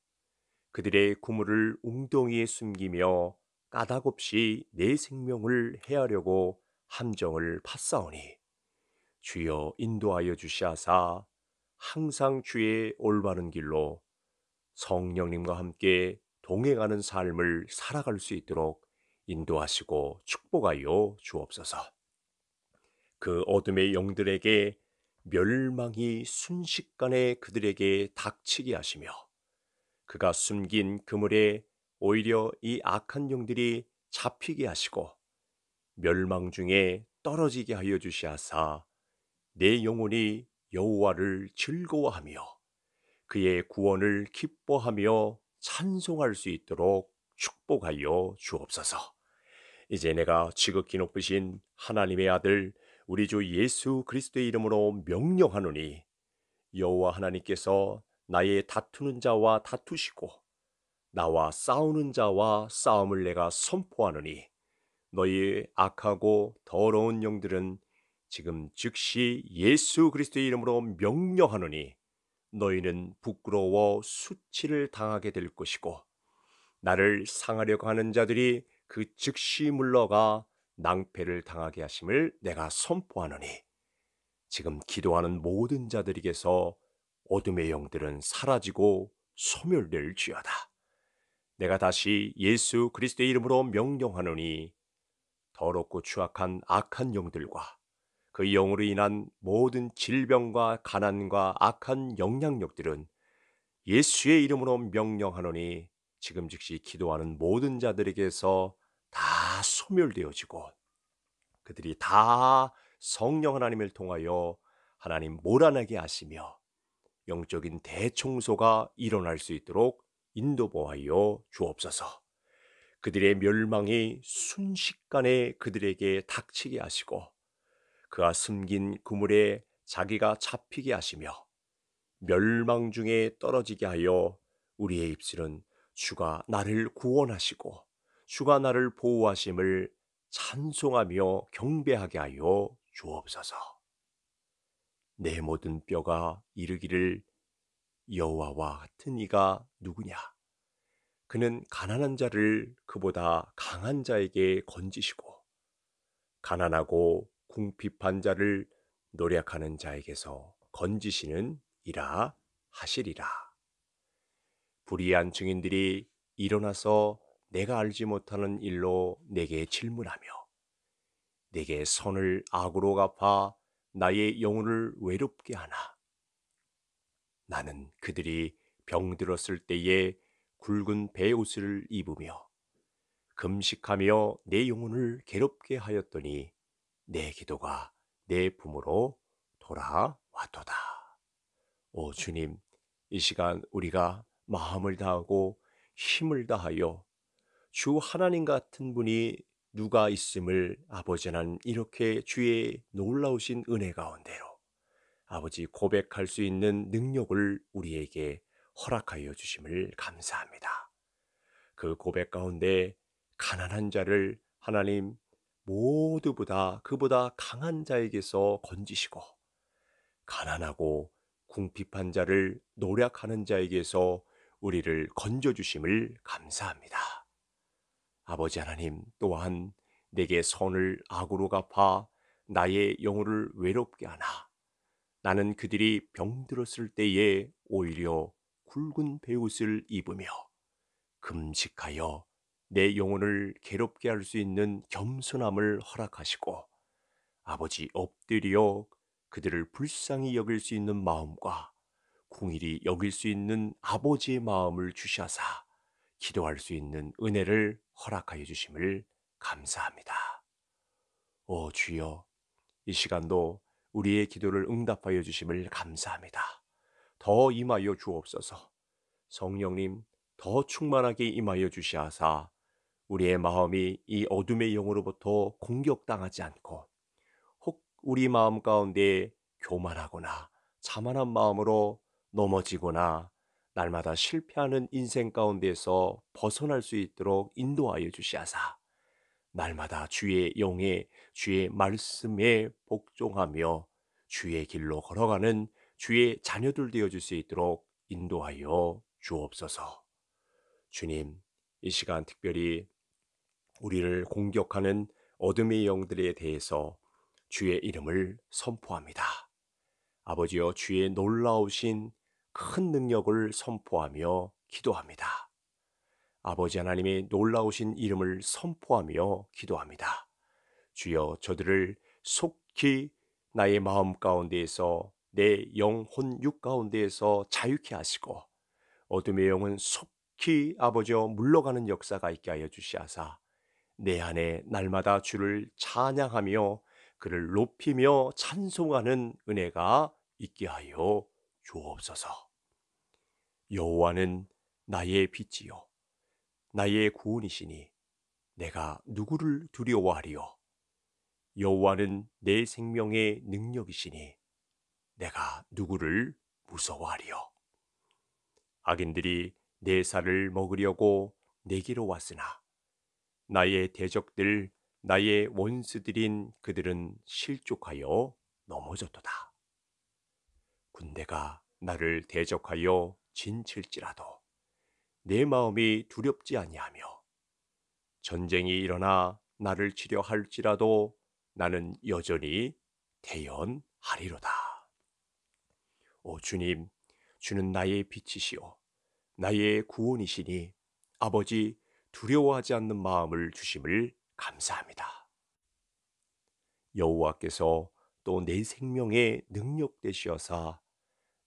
그들의 구물을 웅덩이에 숨기며 까닭없이 내 생명을 해하려고 함정을 팠사오니 주여 인도하여 주시하사 항상 주의 올바른 길로 성령님과 함께 동행하는 삶을 살아갈 수 있도록 인도하시고 축복하여 주옵소서. 그 어둠의 영들에게 멸망이 순식간에 그들에게 닥치게 하시며 그가 숨긴 그물에 오히려 이 악한 영들이 잡히게 하시고 멸망 중에 떨어지게 하여 주시하사 내 영혼이 여호와를 즐거워하며 그의 구원을 기뻐하며 찬송할 수 있도록 축복하여 주옵소서. 이제 내가 지극히 높으신 하나님의 아들 우리 주 예수 그리스도의 이름으로 명령하노니 여호와 하나님께서 나의 다투는 자와 다투시고 나와 싸우는 자와 싸움을 내가 선포하노니 너희 악하고 더러운 영들은 지금 즉시 예수 그리스도의 이름으로 명령하노니 너희는 부끄러워 수치를 당하게 될 것이고 나를 상하려고 하는 자들이 그 즉시 물러가 낭패를 당하게 하심을 내가 선포하노니 지금 기도하는 모든 자들에게서 어둠의 영들은 사라지고 소멸될지어다. 내가 다시 예수 그리스도의 이름으로 명령하노니 더럽고 추악한 악한 영들과 그 영으로 인한 모든 질병과 가난과 악한 영향력들은 예수의 이름으로 명령하노니 지금 즉시 기도하는 모든 자들에게서 다 소멸되어지고 그들이 다 성령 하나님을 통하여 하나님 몰아내게 하시며 영적인 대청소가 일어날 수 있도록 인도보하여 주옵소서. 그들의 멸망이 순식간에 그들에게 닥치게 하시고 그가 숨긴 그물에 자기가 잡히게 하시며 멸망 중에 떨어지게 하여 우리의 입술은 주가 나를 구원하시고 주가 나를 보호하심을 찬송하며 경배하게 하여 주옵소서. 내 모든 뼈가 이르기를 여호와와 같은 이가 누구냐? 그는 가난한 자를 그보다 강한 자에게 건지시고 가난하고 궁핍한 자를 노력하는 자에게서 건지시는 이라 하시리라. 불의한 증인들이 일어나서 내가 알지 못하는 일로 내게 질문하며 내게 선을 악으로 갚아 나의 영혼을 외롭게 하나. 나는 그들이 병들었을 때에 굵은 베옷을 입으며 금식하며 내 영혼을 괴롭게 하였더니 내 기도가 내 품으로 돌아왔도다. 오 주님, 이 시간 우리가 마음을 다하고 힘을 다하여 주 하나님 같은 분이 누가 있음을 아버지 하 이렇게 주의 놀라우신 은혜 가운데로 아버지 고백할 수 있는 능력을 우리에게 허락하여 주심을 감사합니다. 그 고백 가운데 가난한 자를 하나님 모두보다 그보다 강한 자에게서 건지시고 가난하고 궁핍한 자를 노력하는 자에게서 우리를 건져 주심을 감사합니다. 아버지 하나님 또한 내게 선을 악으로 갚아 나의 영혼을 외롭게 하나 나는 그들이 병들었을 때에 오히려 굵은 베옷을 입으며 금식하여 내 영혼을 괴롭게 할 수 있는 겸손함을 허락하시고 아버지 엎드려 그들을 불쌍히 여길 수 있는 마음과 공일이 여길 수 있는 아버지의 마음을 주셔사 기도할 수 있는 은혜를 허락하여 주심을 감사합니다. 오 주여, 이 시간도 우리의 기도를 응답하여 주심을 감사합니다. 더 임하여 주옵소서. 성령님 더 충만하게 임하여 주시하사 우리의 마음이 이 어둠의 영으로부터 공격당하지 않고 혹 우리 마음 가운데 교만하거나 자만한 마음으로 넘어지거나 날마다 실패하는 인생 가운데서 벗어날 수 있도록 인도하여 주시하사 날마다 주의 영에 주의 말씀에 복종하며 주의 길로 걸어가는 주의 자녀들 되어 줄수 있도록 인도하여 주옵소서. 주님, 이 시간 특별히 우리를 공격하는 어둠의 영들에 대해서 주의 이름을 선포합니다. 아버지여 주의 놀라우신 큰 능력을 선포하며 기도합니다. 아버지 하나님의 놀라우신 이름을 선포하며 기도합니다. 주여 저들을 속히 나의 마음 가운데에서 내 영혼 육 가운데에서 자유케 하시고 어둠의 영은 속히 아버지여 물러가는 역사가 있게 하여 주시하사 내 안에 날마다 주를 찬양하며 그를 높이며 찬송하는 은혜가 있게 하여 주옵소서. 여호와는 나의 빛이요 나의 구원이시니 내가 누구를 두려워하리요 여호와는 내 생명의 능력이시니 내가 누구를 무서워하리요. 악인들이 내 살을 먹으려고 내기로 왔으나 나의 대적들 나의 원수들인 그들은 실족하여 넘어졌도다. 군대가 나를 대적하여 진칠지라도 내 마음이 두렵지 아니하며 전쟁이 일어나 나를 치려 할지라도 나는 여전히 태연하리로다. 오 주님, 주는 나의 빛이시요 나의 구원이시니 아버지 두려워하지 않는 마음을 주심을 감사합니다. 여호와께서 또 내 생명의 능력 되시어사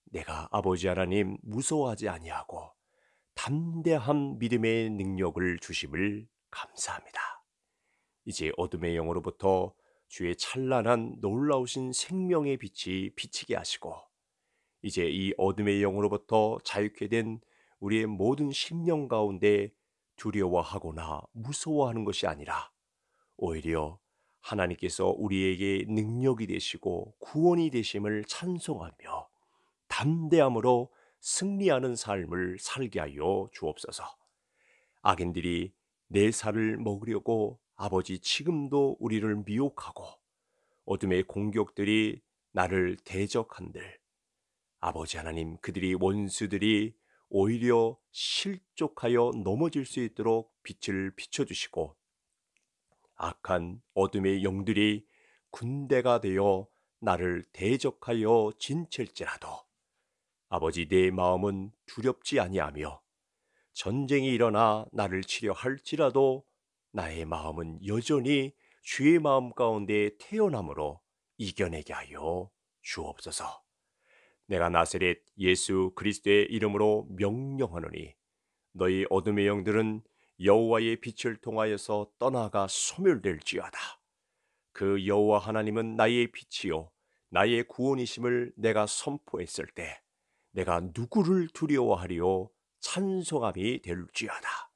내가 아버지 하나님 무서워하지 아니하고 담대한 믿음의 능력을 주심을 감사합니다. 이제 어둠의 영으로부터 주의 찬란한 놀라우신 생명의 빛이 비치게 하시고 이제 이 어둠의 영으로부터 자유케 된 우리의 모든 심령 가운데 두려워하거나 무서워하는 것이 아니라 오히려 하나님께서 우리에게 능력이 되시고 구원이 되심을 찬송하며 담대함으로 승리하는 삶을 살게 하여 주옵소서. 악인들이 내 살을 먹으려고 아버지 지금도 우리를 미혹하고 어둠의 공격들이 나를 대적한들 아버지 하나님 그들이 원수들이 오히려 실족하여 넘어질 수 있도록 빛을 비춰주시고 악한 어둠의 영들이 군대가 되어 나를 대적하여 진칠지라도 아버지 내 마음은 두렵지 아니하며 전쟁이 일어나 나를 치려 할지라도 나의 마음은 여전히 주의 마음 가운데 태어남으로 이겨내게 하여 주옵소서. 내가 나세렛 예수 그리스도의 이름으로 명령하노니 너희 어둠의 영들은 여호와의 빛을 통하여서 떠나가 소멸될지어다. 그 여호와 하나님은 나의 빛이요 나의 구원이심을 내가 선포했을 때 내가 누구를 두려워하리요 찬송함이 될지어다.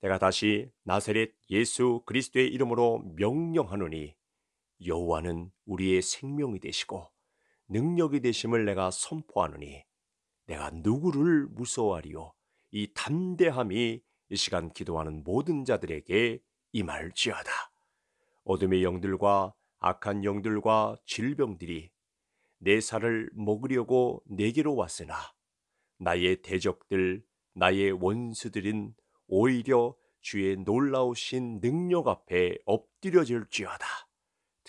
내가 다시 나세렛 예수 그리스도의 이름으로 명령하노니 여호와는 우리의 생명이 되시고 능력이 되심을 내가 선포하느니 내가 누구를 무서워하리요 이 담대함이 이 시간 기도하는 모든 자들에게 임할지어다 어둠의 영들과 악한 영들과 질병들이 내 살을 먹으려고 내게로 왔으나 나의 대적들 나의 원수들은 오히려 주의 놀라우신 능력 앞에 엎드려질지어다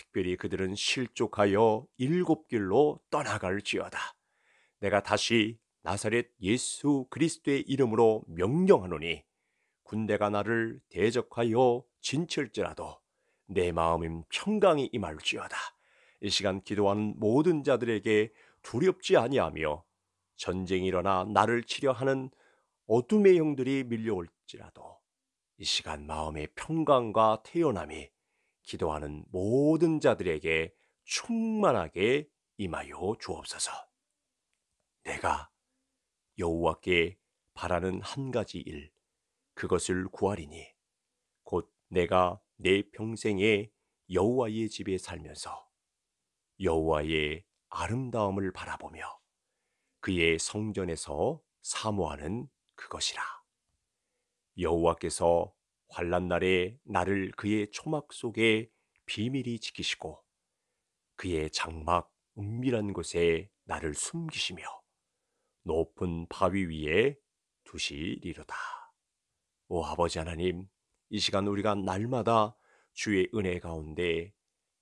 특별히 그들은 실족하여 일곱 길로 떠나갈지어다. 내가 다시 나사렛 예수 그리스도의 이름으로 명령하노니 군대가 나를 대적하여 진칠지라도 내 마음임 평강이 임할지어다. 이 시간 기도하는 모든 자들에게 두렵지 아니하며 전쟁이 일어나 나를 치려하는 어둠의 형들이 밀려올지라도 이 시간 마음의 평강과 태어남이 기도하는 모든 자들에게 충만하게 임하여 주옵소서. 내가 여호와께 바라는 한 가지 일, 그것을 구하리니 곧 내가 내 평생에 여호와의 집에 살면서 여호와의 아름다움을 바라보며 그의 성전에서 사모하는 그것이라. 여호와께서 환란 날에 나를 그의 초막 속에 비밀히 지키시고 그의 장막 은밀한 곳에 나를 숨기시며 높은 바위 위에 두시리로다. 오 아버지 하나님, 이 시간 우리가 날마다 주의 은혜 가운데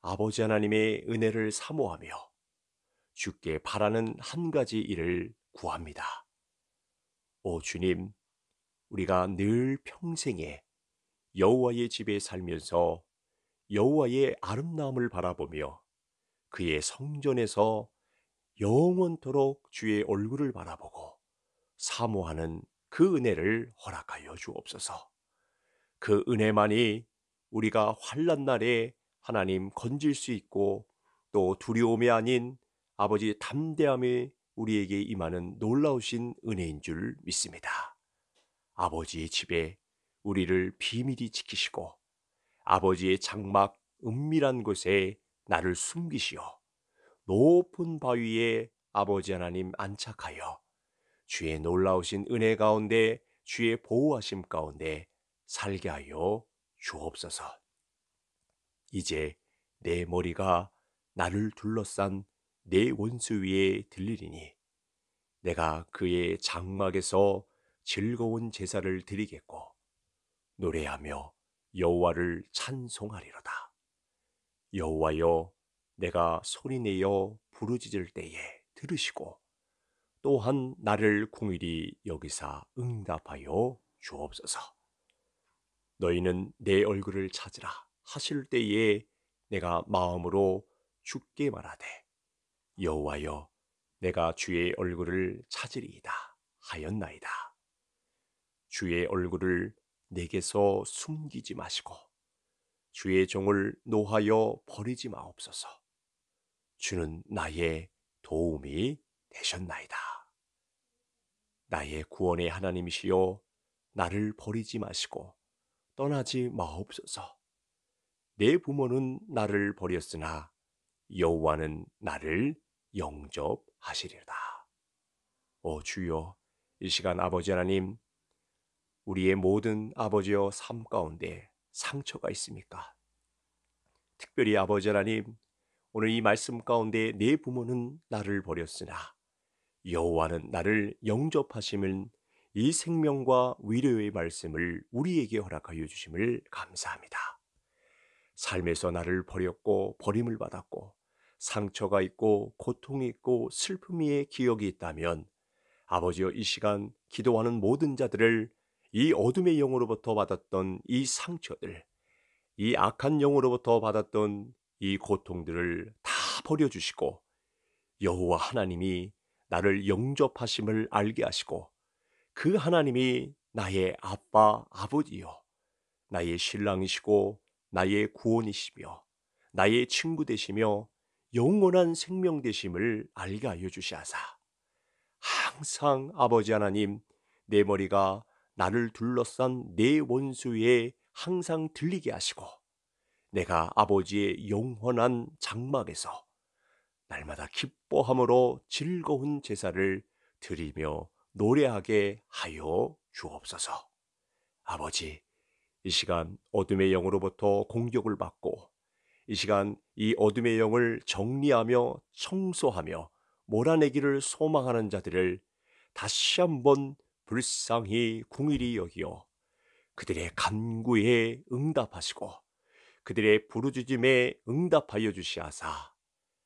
아버지 하나님의 은혜를 사모하며 주께 바라는 한 가지 일을 구합니다. 오 주님, 우리가 늘 평생에 여호와의 집에 살면서 여호와의 아름다움을 바라보며 그의 성전에서 영원토록 주의 얼굴을 바라보고 사모하는 그 은혜를 허락하여 주옵소서. 그 은혜만이 우리가 환란 날에 하나님 건질 수 있고 또 두려움이 아닌 아버지 담대함이 우리에게 임하는 놀라우신 은혜인 줄 믿습니다. 아버지의 집에 우리를 비밀히 지키시고 아버지의 장막 은밀한 곳에 나를 숨기시어 높은 바위에 아버지 하나님 안착하여 주의 놀라우신 은혜 가운데 주의 보호하심 가운데 살게 하여 주옵소서. 이제 내 머리가 나를 둘러싼 내 원수 위에 들리리니 내가 그의 장막에서 즐거운 제사를 드리겠고 노래하며 여호와를 찬송하리로다. 여호와여 내가 소리내어 부르짖을 때에 들으시고 또한 나를 궁일이 여기사 응답하여 주옵소서. 너희는 내 얼굴을 찾으라 하실 때에 내가 마음으로 죽게 말하되 여호와여 내가 주의 얼굴을 찾으리이다 하였나이다. 주의 얼굴을 내게서 숨기지 마시고 주의 종을 노하여 버리지 마옵소서. 주는 나의 도움이 되셨나이다. 나의 구원의 하나님이시여 나를 버리지 마시고 떠나지 마옵소서. 내 부모는 나를 버렸으나 여호와는 나를 영접하시리다. 오 주여, 이 시간 아버지 하나님 우리의 모든 아버지여 삶 가운데 상처가 있습니까? 특별히 아버지 하나님 오늘 이 말씀 가운데 내 부모는 나를 버렸으나 여호와는 나를 영접하심을 이 생명과 위로의 말씀을 우리에게 허락하여 주심을 감사합니다. 삶에서 나를 버렸고 버림을 받았고 상처가 있고 고통이 있고 슬픔이의 기억이 있다면 아버지여 이 시간 기도하는 모든 자들을 이 어둠의 영으로부터 받았던 이 상처들, 이 악한 영으로부터 받았던 이 고통들을 다 버려주시고 여호와 하나님이 나를 영접하심을 알게 하시고 그 하나님이 나의 아빠 아버지요 나의 신랑이시고 나의 구원이시며 나의 친구 되시며 영원한 생명 되심을 알게 하여 주시하사 항상 아버지 하나님 내 머리가 나를 둘러싼 내 네 원수에 항상 들리게 하시고 내가 아버지의 영원한 장막에서 날마다 기뻐함으로 즐거운 제사를 드리며 노래하게 하여 주옵소서. 아버지, 이 시간 어둠의 영으로부터 공격을 받고 이 시간 이 어둠의 영을 정리하며 청소하며 몰아내기를 소망하는 자들을 다시 한번 불쌍히 궁일이 여기어 그들의 간구에 응답하시고 그들의 부르짖음에 응답하여 주시하사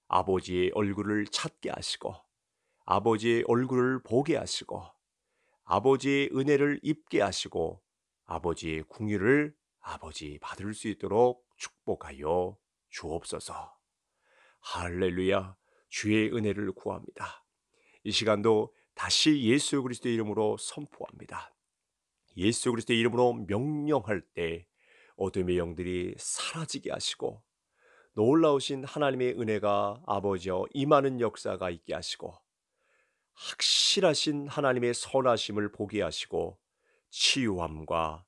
아버지의 얼굴을 찾게 하시고 아버지의 얼굴을 보게 하시고 아버지의 은혜를 입게 하시고 아버지의 궁유를 아버지 받을 수 있도록 축복하여 주옵소서. 할렐루야. 주의 은혜를 구합니다. 이 시간도 다시 예수 그리스도의 이름으로 선포합니다. 예수 그리스도의 이름으로 명령할 때 어둠의 영들이 사라지게 하시고 놀라우신 하나님의 은혜가 아버지여 임하는 역사가 있게 하시고 확실하신 하나님의 선하심을 보게 하시고 치유함과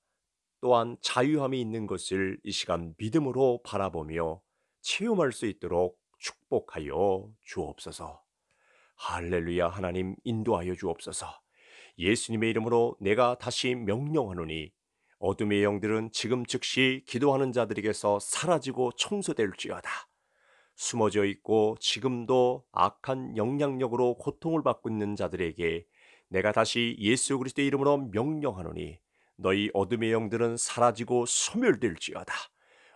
또한 자유함이 있는 것을 이 시간 믿음으로 바라보며 체험할 수 있도록 축복하여 주옵소서. 할렐루야 하나님 인도하여 주옵소서. 예수님의 이름으로 내가 다시 명령하노니 어둠의 영들은 지금 즉시 기도하는 자들에게서 사라지고 청소될지어다. 숨어져 있고 지금도 악한 영향력으로 고통을 받고 있는 자들에게 내가 다시 예수 그리스도의 이름으로 명령하노니 너희 어둠의 영들은 사라지고 소멸될지어다.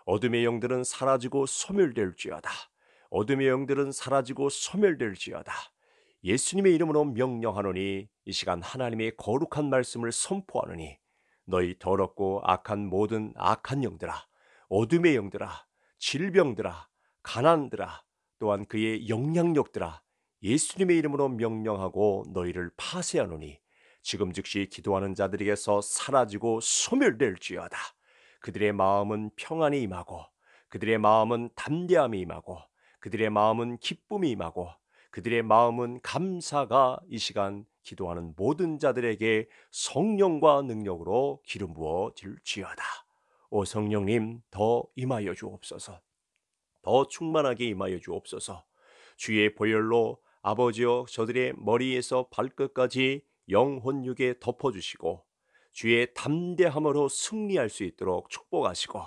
어둠의 영들은 사라지고 소멸될지어다. 어둠의 영들은 사라지고 소멸될지어다. 예수님의 이름으로 명령하노니 이 시간 하나님의 거룩한 말씀을 선포하노니 너희 더럽고 악한 모든 악한 영들아 어둠의 영들아 질병들아 가난들아 또한 그의 영향력들아 예수님의 이름으로 명령하고 너희를 파쇄하노니 지금 즉시 기도하는 자들에게서 사라지고 소멸될지어다. 그들의 마음은 평안이 임하고 그들의 마음은 담대함이 임하고 그들의 마음은 기쁨이 임하고 그들의 마음은 감사가 이 시간 기도하는 모든 자들에게 성령과 능력으로 기름 부어질지어다. 오 성령님 더 임하여 주옵소서. 더 충만하게 임하여 주옵소서. 주의 보혈로 아버지여 저들의 머리에서 발끝까지 영혼 육에 덮어 주시고 주의 담대함으로 승리할 수 있도록 축복하시고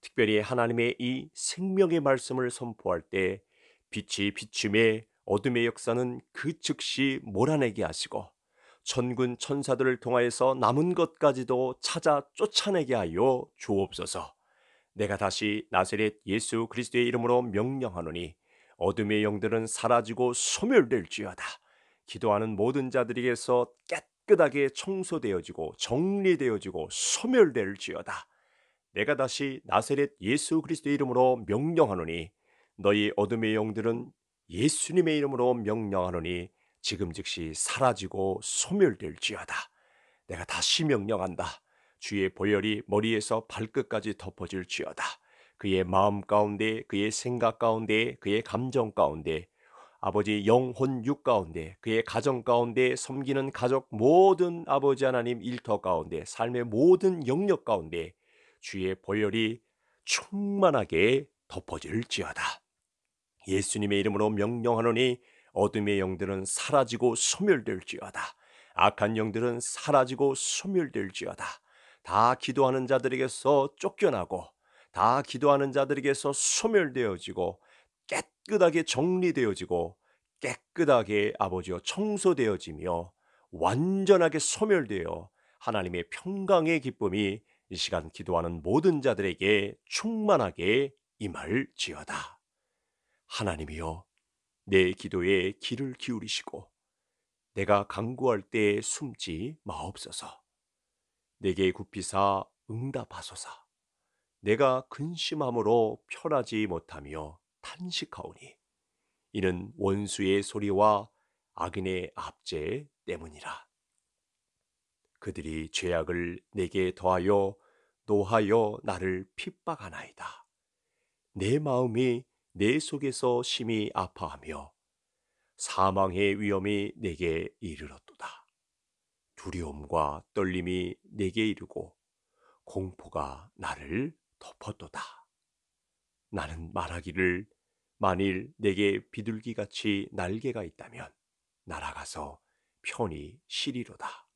특별히 하나님의 이 생명의 말씀을 선포할 때 빛이 비춤에 어둠의 역사는 그 즉시 몰아내게 하시고 천군 천사들을 통하여서 남은 것까지도 찾아 쫓아내게 하여 주옵소서. 내가 다시 나세렛 예수 그리스도의 이름으로 명령하노니 어둠의 영들은 사라지고 소멸될지어다. 기도하는 모든 자들에게서 깨끗하게 청소되어지고 정리되어지고 소멸될지어다. 내가 다시 나세렛 예수 그리스도의 이름으로 명령하노니 너희 어둠의 영들은 예수님의 이름으로 명령하노니 지금 즉시 사라지고 소멸될지어다. 내가 다시 명령한다. 주의 보혈이 머리에서 발끝까지 덮어질지어다. 그의 마음 가운데, 그의 생각 가운데, 그의 감정 가운데, 아버지 영혼 육 가운데, 그의 가정 가운데, 섬기는 가족 모든 아버지 하나님 일터 가운데, 삶의 모든 영역 가운데 주의 보혈이 충만하게 덮어질지어다. 예수님의 이름으로 명령하노니 어둠의 영들은 사라지고 소멸될지어다. 악한 영들은 사라지고 소멸될지어다. 다 기도하는 자들에게서 쫓겨나고 다 기도하는 자들에게서 소멸되어지고 깨끗하게 정리되어지고 깨끗하게 아버지여 청소되어지며 완전하게 소멸되어 하나님의 평강의 기쁨이 이 시간 기도하는 모든 자들에게 충만하게 임할지어다. 하나님이여 내 기도에 귀를 기울이시고 내가 강구할 때에 숨지 마옵소서. 내게 굽히사 응답하소서. 내가 근심함으로 편하지 못하며 탄식하오니 이는 원수의 소리와 악인의 압제 때문이라. 그들이 죄악을 내게 더하여 노하여 나를 핍박하나이다. 내 마음이 내 속에서 심히 아파하며 사망의 위험이 내게 이르렀도다. 두려움과 떨림이 내게 이르고 공포가 나를 덮었도다. 나는 말하기를 만일 내게 비둘기같이 날개가 있다면 날아가서 편히 쉬리로다.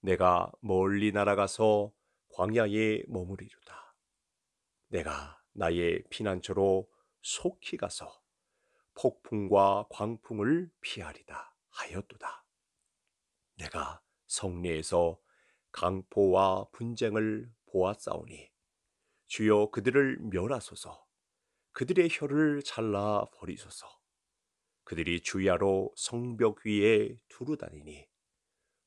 내가 멀리 날아가서 광야에 머무리로다. 내가 나의 피난처로 속히 가서 폭풍과 광풍을 피하리다 하였도다. 내가 성리에서 강포와 분쟁을 보았사오니 주여 그들을 멸하소서 그들의 혀를 잘라 버리소서 그들이 주야로 성벽 위에 두루다니니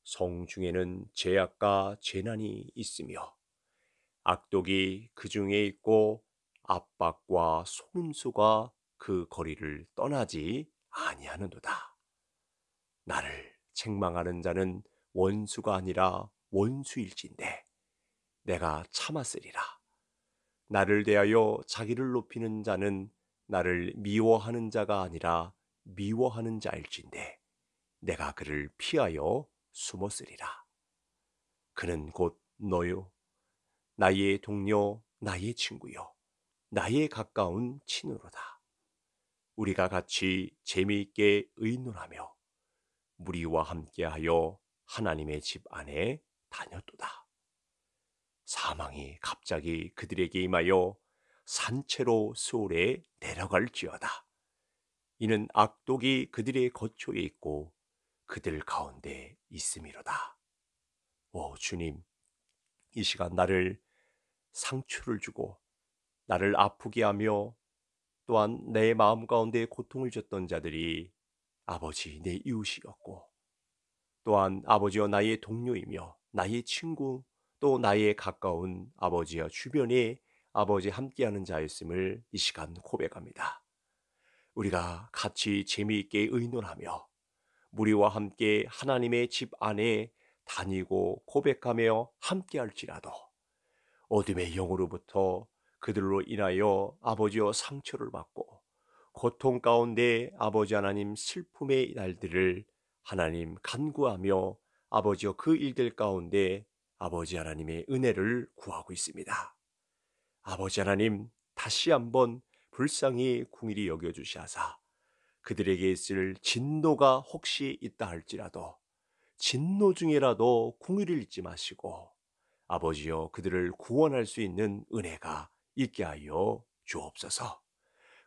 성 중에는 제약과 재난이 있으며 악독이 그 중에 있고 압박과 속임수가 그 거리를 떠나지 아니하는도다. 나를 책망하는 자는 원수가 아니라 원수일진데 내가 참았으리라. 나를 대하여 자기를 높이는 자는 나를 미워하는 자가 아니라 미워하는 자일진데 내가 그를 피하여 숨었으리라. 그는 곧 너요 나의 동료 나의 친구요 나의 가까운 친으로다. 우리가 같이 재미있게 의논하며 무리와 함께하여 하나님의 집 안에 다녔도다. 사망이 갑자기 그들에게 임하여 산채로 수월에 내려갈지어다. 이는 악독이 그들의 거초에 있고 그들 가운데 있음이로다. 오 주님, 이 시간 나를 상추를 주고 나를 아프게 하며 또한 내 마음 가운데 고통을 줬던 자들이 아버지 내 이웃이었고 또한 아버지와 나의 동료이며 나의 친구 또 나의 가까운 아버지와 주변에 아버지 함께하는 자였음을 이 시간 고백합니다. 우리가 같이 재미있게 의논하며 무리와 함께 하나님의 집 안에 다니고 고백하며 함께할지라도 어둠의 영으로부터 그들로 인하여 아버지여 상처를 받고 고통 가운데 아버지 하나님 슬픔의 날들을 하나님 간구하며 아버지여 그 일들 가운데 아버지 하나님의 은혜를 구하고 있습니다. 아버지 하나님 다시 한번 불쌍히 궁일이 여겨 주시하사 그들에게 있을 진노가 혹시 있다 할지라도 진노 중이라도 궁일을 잊지 마시고 아버지여 그들을 구원할 수 있는 은혜가 있게 하여 주옵소서.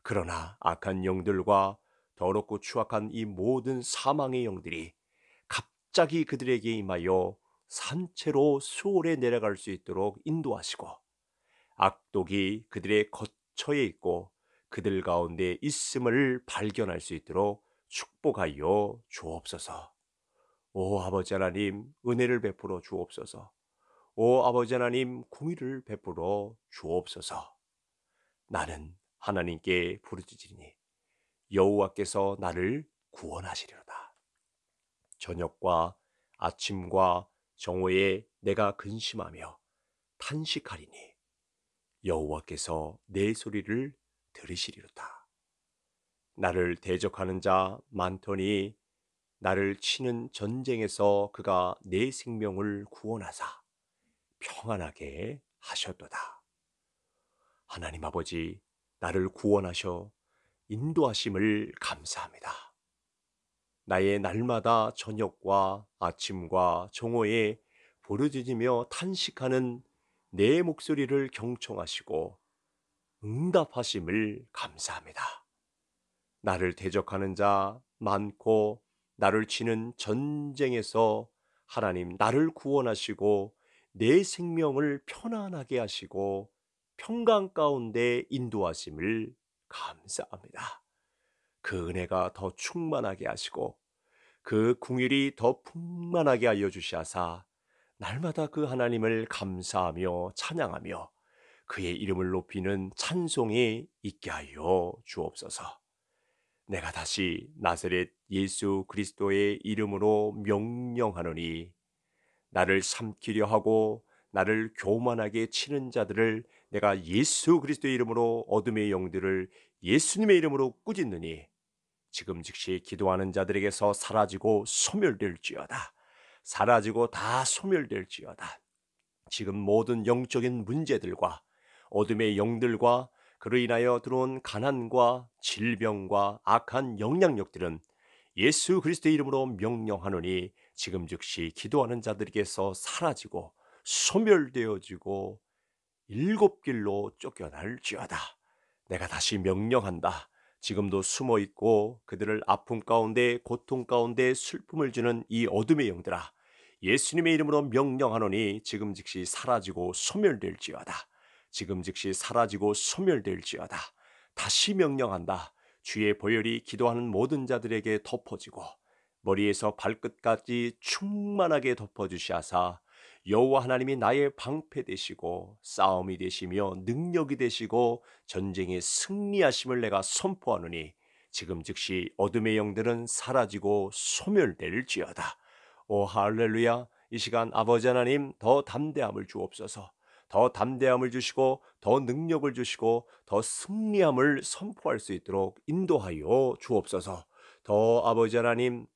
그러나 악한 영들과 더럽고 추악한 이 모든 사망의 영들이 갑자기 그들에게 임하여 산채로 수월에 내려갈 수 있도록 인도하시고 악독이 그들의 거처에 있고 그들 가운데 있음을 발견할 수 있도록 축복하여 주옵소서. 오 아버지 하나님 은혜를 베풀어 주옵소서. 오 아버지 하나님 공의를 베풀어 주옵소서. 나는 하나님께 부르짖으니 여호와께서 나를 구원하시리로다. 저녁과 아침과 정오에 내가 근심하며 탄식하리니 여호와께서 내 소리를 들으시리로다. 나를 대적하는 자 많더니 나를 치는 전쟁에서 그가 내 생명을 구원하사 평안하게 하셨도다. 하나님 아버지, 나를 구원하셔 인도하심을 감사합니다. 나의 날마다 저녁과 아침과 정오에 부르짖으며 탄식하는 내 목소리를 경청하시고 응답하심을 감사합니다. 나를 대적하는 자 많고 나를 치는 전쟁에서 하나님 나를 구원하시고 내 생명을 편안하게 하시고 평강 가운데 인도하심을 감사합니다. 그 은혜가 더 충만하게 하시고 그 궁일이 더 풍만하게 알려 주시사 날마다 그 하나님을 감사하며 찬양하며 그의 이름을 높이는 찬송이 있게 하여 주옵소서. 내가 다시 나세렛 예수 그리스도의 이름으로 명령하노니 나를 삼키려 하고 나를 교만하게 치는 자들을 내가 예수 그리스도의 이름으로 어둠의 영들을 예수님의 이름으로 꾸짖느니 지금 즉시 기도하는 자들에게서 사라지고 소멸될지어다. 사라지고 다 소멸될지어다. 지금 모든 영적인 문제들과 어둠의 영들과 그로 인하여 들어온 가난과 질병과 악한 영향력들은 예수 그리스도의 이름으로 명령하노니 지금 즉시 기도하는 자들에게서 사라지고 소멸되어지고 일곱 길로 쫓겨날지어다. 내가 다시 명령한다. 지금도 숨어 있고 그들을 아픔 가운데 고통 가운데 슬픔을 주는 이 어둠의 영들아 예수님의 이름으로 명령하노니 지금 즉시 사라지고 소멸될지어다. 지금 즉시 사라지고 소멸될지어다. 다시 명령한다. 주의 보혈이 기도하는 모든 자들에게 덮어지고 머리에서 발끝까지 충만하게 덮어주시하사 여호와 하나님이 나의 방패 되시고 싸움이 되시며 능력이 되시고 전쟁의 승리하심을 내가 선포하노니 지금 즉시 어둠의 영들은 사라지고 소멸될지어다. 오 할렐루야. 이 시간 아버지 하나님 더 담대함을 주옵소서. 더 담대함을 주시고 더 능력을 주시고 더 승리함을 선포할 수 있도록 인도하여 주옵소서. 더 아버지 하나님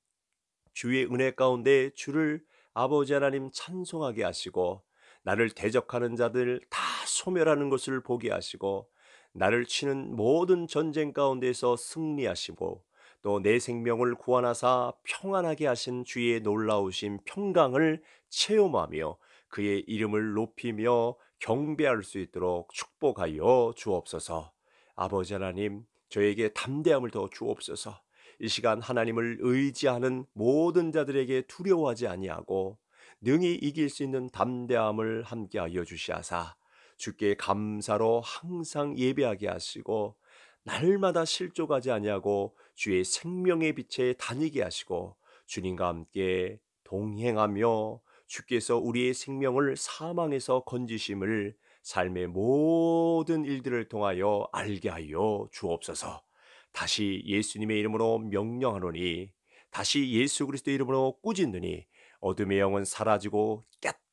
주의 은혜 가운데 주를 아버지 하나님 찬송하게 하시고 나를 대적하는 자들 다 소멸하는 것을 보게 하시고 나를 치는 모든 전쟁 가운데서 승리하시고 또 내 생명을 구원하사 평안하게 하신 주의 놀라우신 평강을 체험하며 그의 이름을 높이며 경배할 수 있도록 축복하여 주옵소서. 아버지 하나님, 저에게 담대함을 더 주옵소서. 이 시간 하나님을 의지하는 모든 자들에게 두려워하지 아니하고 능히 이길 수 있는 담대함을 함께하여 주시하사 주께 감사로 항상 예배하게 하시고 날마다 실족하지 아니하고 주의 생명의 빛에 다니게 하시고 주님과 함께 동행하며 주께서 우리의 생명을 사망에서 건지심을 삶의 모든 일들을 통하여 알게 하여 주옵소서. 다시 예수님의 이름으로 명령하노니 다시 예수 그리스도의 이름으로 꾸짖느니 어둠의 영은 사라지고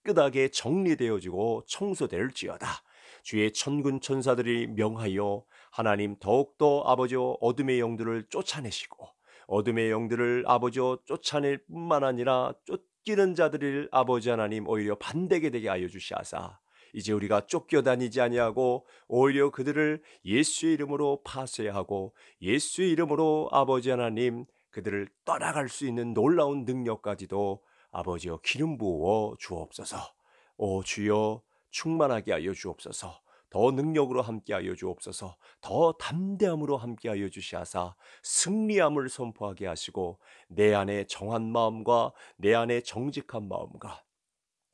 깨끗하게 정리되어지고 청소될지어다. 주의 천군 천사들이 명하여 하나님 더욱더 아버지여 어둠의 영들을 쫓아내시고 어둠의 영들을 아버지여 쫓아낼 뿐만 아니라 쫓기는 자들을 아버지 하나님 오히려 반대게 되게 하여 주시하사 이제 우리가 쫓겨다니지 아니하고 오히려 그들을 예수의 이름으로 파쇄하고 예수의 이름으로 아버지 하나님 그들을 떠나갈 수 있는 놀라운 능력까지도 아버지여 기름 부어 주옵소서. 오 주여 충만하게 하여 주옵소서. 더 능력으로 함께하여 주옵소서. 더 담대함으로 함께하여 주시하사 승리함을 선포하게 하시고 내 안에 정한 마음과 내 안에 정직한 마음과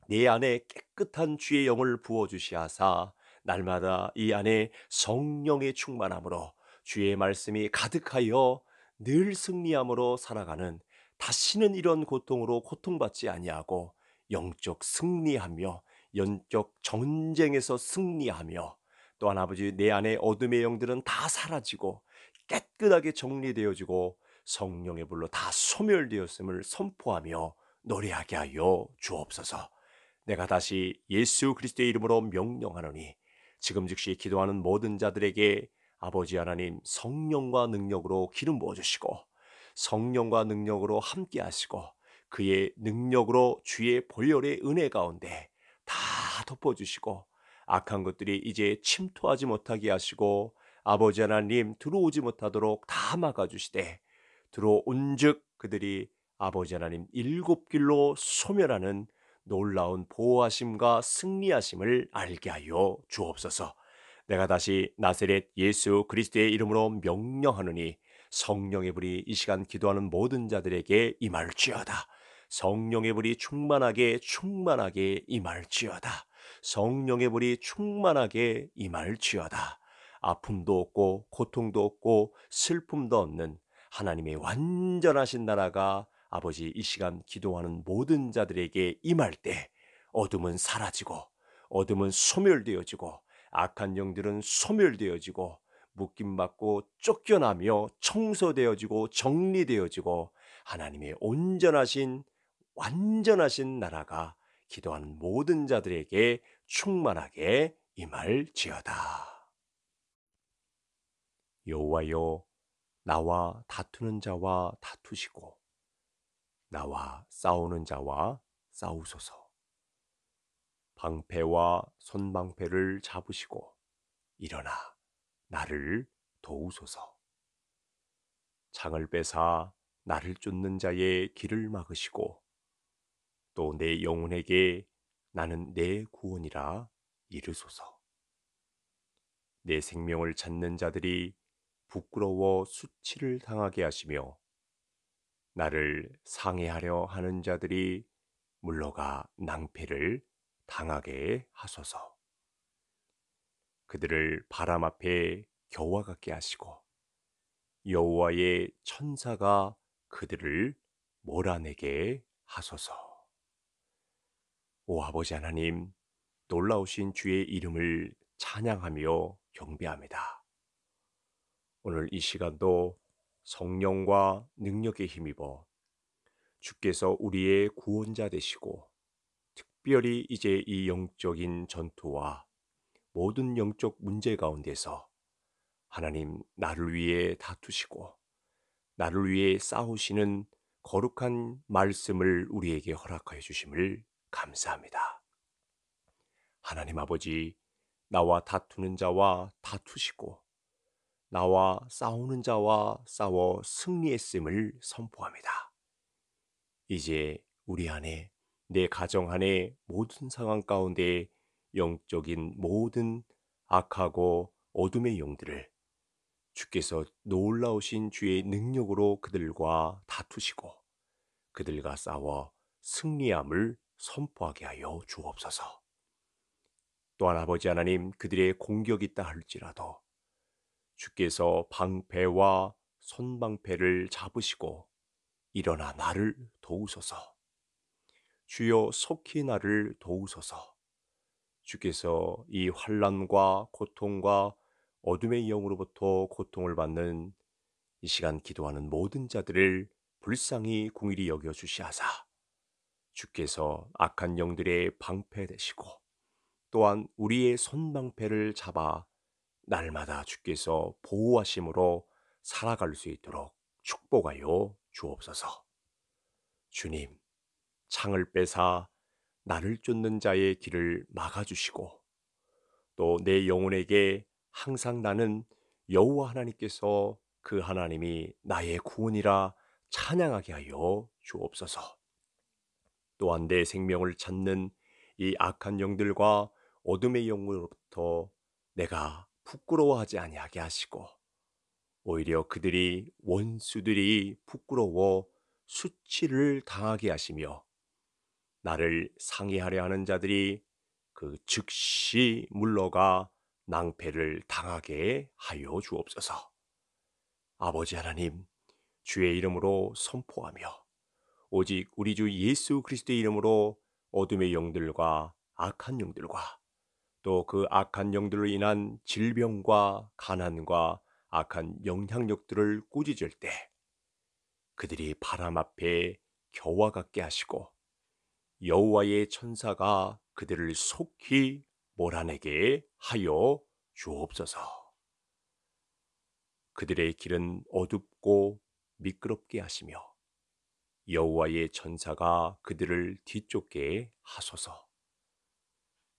내 안에 깨끗한 주의 영을 부어 주시하사 날마다 이 안에 성령의 충만함으로 주의 말씀이 가득하여 늘 승리함으로 살아가는 다시는 이런 고통으로 고통받지 아니하고 영적 승리하며 영적 전쟁에서 승리하며 또한 아버지 내 안에 어둠의 영들은 다 사라지고 깨끗하게 정리되어지고 성령의 불로 다 소멸되었음을 선포하며 노래하게 하여 주옵소서. 내가 다시 예수 그리스도의 이름으로 명령하노니 지금 즉시 기도하는 모든 자들에게 아버지 하나님 성령과 능력으로 기름 부어 주시고 성령과 능력으로 함께 하시고 그의 능력으로 주의 본혈의 은혜 가운데 다 덮어 주시고 악한 것들이 이제 침투하지 못하게 하시고 아버지 하나님 들어오지 못하도록 다 막아 주시되 들어온즉 그들이 아버지 하나님 일곱 길로 소멸하는 놀라운 보호하심과 승리하심을 알게 하여 주옵소서. 내가 다시 나세렛 예수 그리스도의 이름으로 명령하느니 성령의 불이 이 시간 기도하는 모든 자들에게 임할지어다. 성령의 불이 충만하게 충만하게 임할지어다. 성령의 불이 충만하게 임할지어다. 아픔도 없고 고통도 없고 슬픔도 없는 하나님의 완전하신 나라가 아버지 이 시간 기도하는 모든 자들에게 임할 때 어둠은 사라지고 어둠은 소멸되어지고 악한 영들은 소멸되어지고 묶임받고 쫓겨나며 청소되어지고 정리되어지고 하나님의 온전하신 완전하신 나라가 기도하는 모든 자들에게 충만하게 임할지어다. 여호와여 나와 다투는 자와 다투시고 나와 싸우는 자와 싸우소서. 방패와 손방패를 잡으시고 일어나 나를 도우소서. 창을 빼사 나를 쫓는 자의 길을 막으시고 또 내 영혼에게 나는 내 구원이라 이르소서. 내 생명을 찾는 자들이 부끄러워 수치를 당하게 하시며 나를 상해하려 하는 자들이 물러가 낭패를 당하게 하소서. 그들을 바람 앞에 겨와 같게 하시고 여호와의 천사가 그들을 몰아내게 하소서. 오 아버지 하나님, 놀라우신 주의 이름을 찬양하며 경배합니다. 오늘 이 시간도 성령과 능력에 힘입어 주께서 우리의 구원자 되시고 특별히 이제 이 영적인 전투와 모든 영적 문제 가운데서 하나님 나를 위해 다투시고 나를 위해 싸우시는 거룩한 말씀을 우리에게 허락하여 주심을 감사합니다. 하나님 아버지, 나와 다투는 자와 다투시고 나와 싸우는 자와 싸워 승리했음을 선포합니다. 이제 우리 안에 내 가정 안에 모든 상황 가운데 영적인 모든 악하고 어둠의 영들을 주께서 놀라우신 주의 능력으로 그들과 다투시고 그들과 싸워 승리함을 선포하게 하여 주옵소서. 또한 아버지 하나님 그들의 공격이 있다 할지라도 주께서 방패와 손방패를 잡으시고 일어나 나를 도우소서. 주여 속히 나를 도우소서. 주께서 이 환란과 고통과 어둠의 영으로부터 고통을 받는 이 시간 기도하는 모든 자들을 불쌍히 궁일이 여겨 주시하사 주께서 악한 영들의 방패 되시고 또한 우리의 손방패를 잡아 날마다 주께서 보호하심으로 살아갈 수 있도록 축복하여 주옵소서. 주님, 창을 빼사 나를 쫓는 자의 길을 막아주시고 또 내 영혼에게 항상 나는 여호와 하나님께서 그 하나님이 나의 구원이라 찬양하게 하여 주옵소서. 또한 내 생명을 찾는 이 악한 영들과 어둠의 영으로부터 내가 부끄러워하지 아니하게 하시고 오히려 그들이 원수들이 부끄러워 수치를 당하게 하시며 나를 상의하려 하는 자들이 그 즉시 물러가 낭패를 당하게 하여 주옵소서. 아버지 하나님, 주의 이름으로 선포하며 오직 우리 주 예수 그리스도의 이름으로 어둠의 영들과 악한 영들과 또그 악한 영들로 인한 질병과 가난과 악한 영향력들을 꾸짖을 때 그들이 바람 앞에 겨와 같게 하시고 여호와의 천사가 그들을 속히 몰아내게 하여 주옵소서. 그들의 길은 어둡고 미끄럽게 하시며 여호와의 천사가 그들을 뒤쫓게 하소서.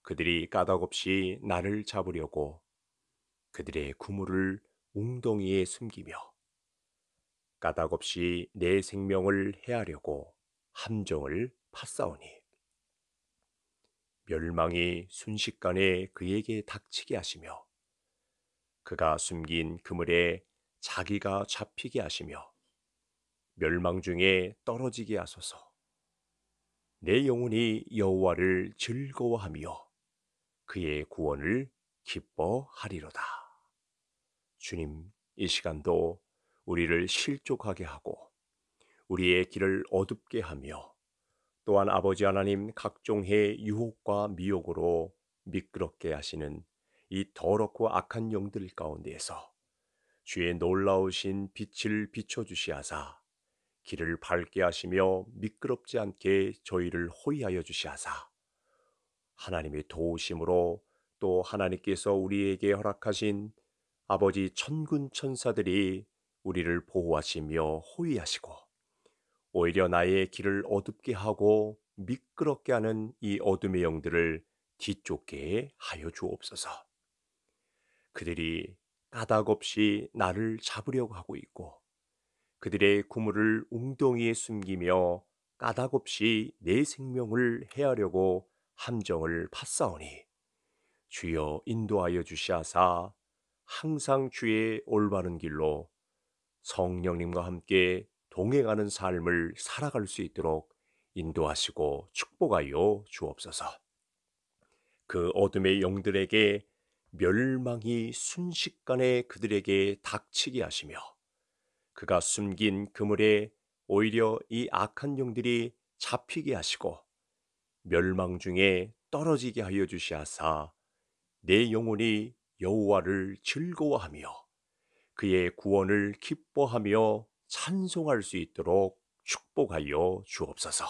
그들이 까닭없이 나를 잡으려고 그들의 구물을 웅덩이에 숨기며 까닭없이 내 생명을 해하려고 함정을 팠사오니 멸망이 순식간에 그에게 닥치게 하시며 그가 숨긴 그물에 자기가 잡히게 하시며 멸망 중에 떨어지게 하소서 내 영혼이 여호와를 즐거워하며 그의 구원을 기뻐하리로다. 주님, 이 시간도 우리를 실족하게 하고 우리의 길을 어둡게 하며 또한 아버지 하나님 각종의 유혹과 미혹으로 미끄럽게 하시는 이 더럽고 악한 영들 가운데에서 주의 놀라우신 빛을 비춰주시하사 길을 밝게 하시며 미끄럽지 않게 저희를 호위하여 주시하사 하나님의 도우심으로 또 하나님께서 우리에게 허락하신 아버지 천군 천사들이 우리를 보호하시며 호위하시고 오히려 나의 길을 어둡게 하고 미끄럽게 하는 이 어둠의 영들을 뒤쫓게 하여 주옵소서. 그들이 까닭없이 나를 잡으려고 하고 있고 그들의 구물을 웅덩이에 숨기며 까닭없이 내 생명을 해하려고 함정을 팠사오니 주여 인도하여 주시하사 항상 주의 올바른 길로 성령님과 함께 동행하는 삶을 살아갈 수 있도록 인도하시고 축복하여 주옵소서. 그 어둠의 영들에게 멸망이 순식간에 그들에게 닥치게 하시며 그가 숨긴 그물에 오히려 이 악한 영들이 잡히게 하시고 멸망 중에 떨어지게 하여 주시하사 내 영혼이 여호와를 즐거워하며 그의 구원을 기뻐하며 찬송할 수 있도록 축복하여 주옵소서.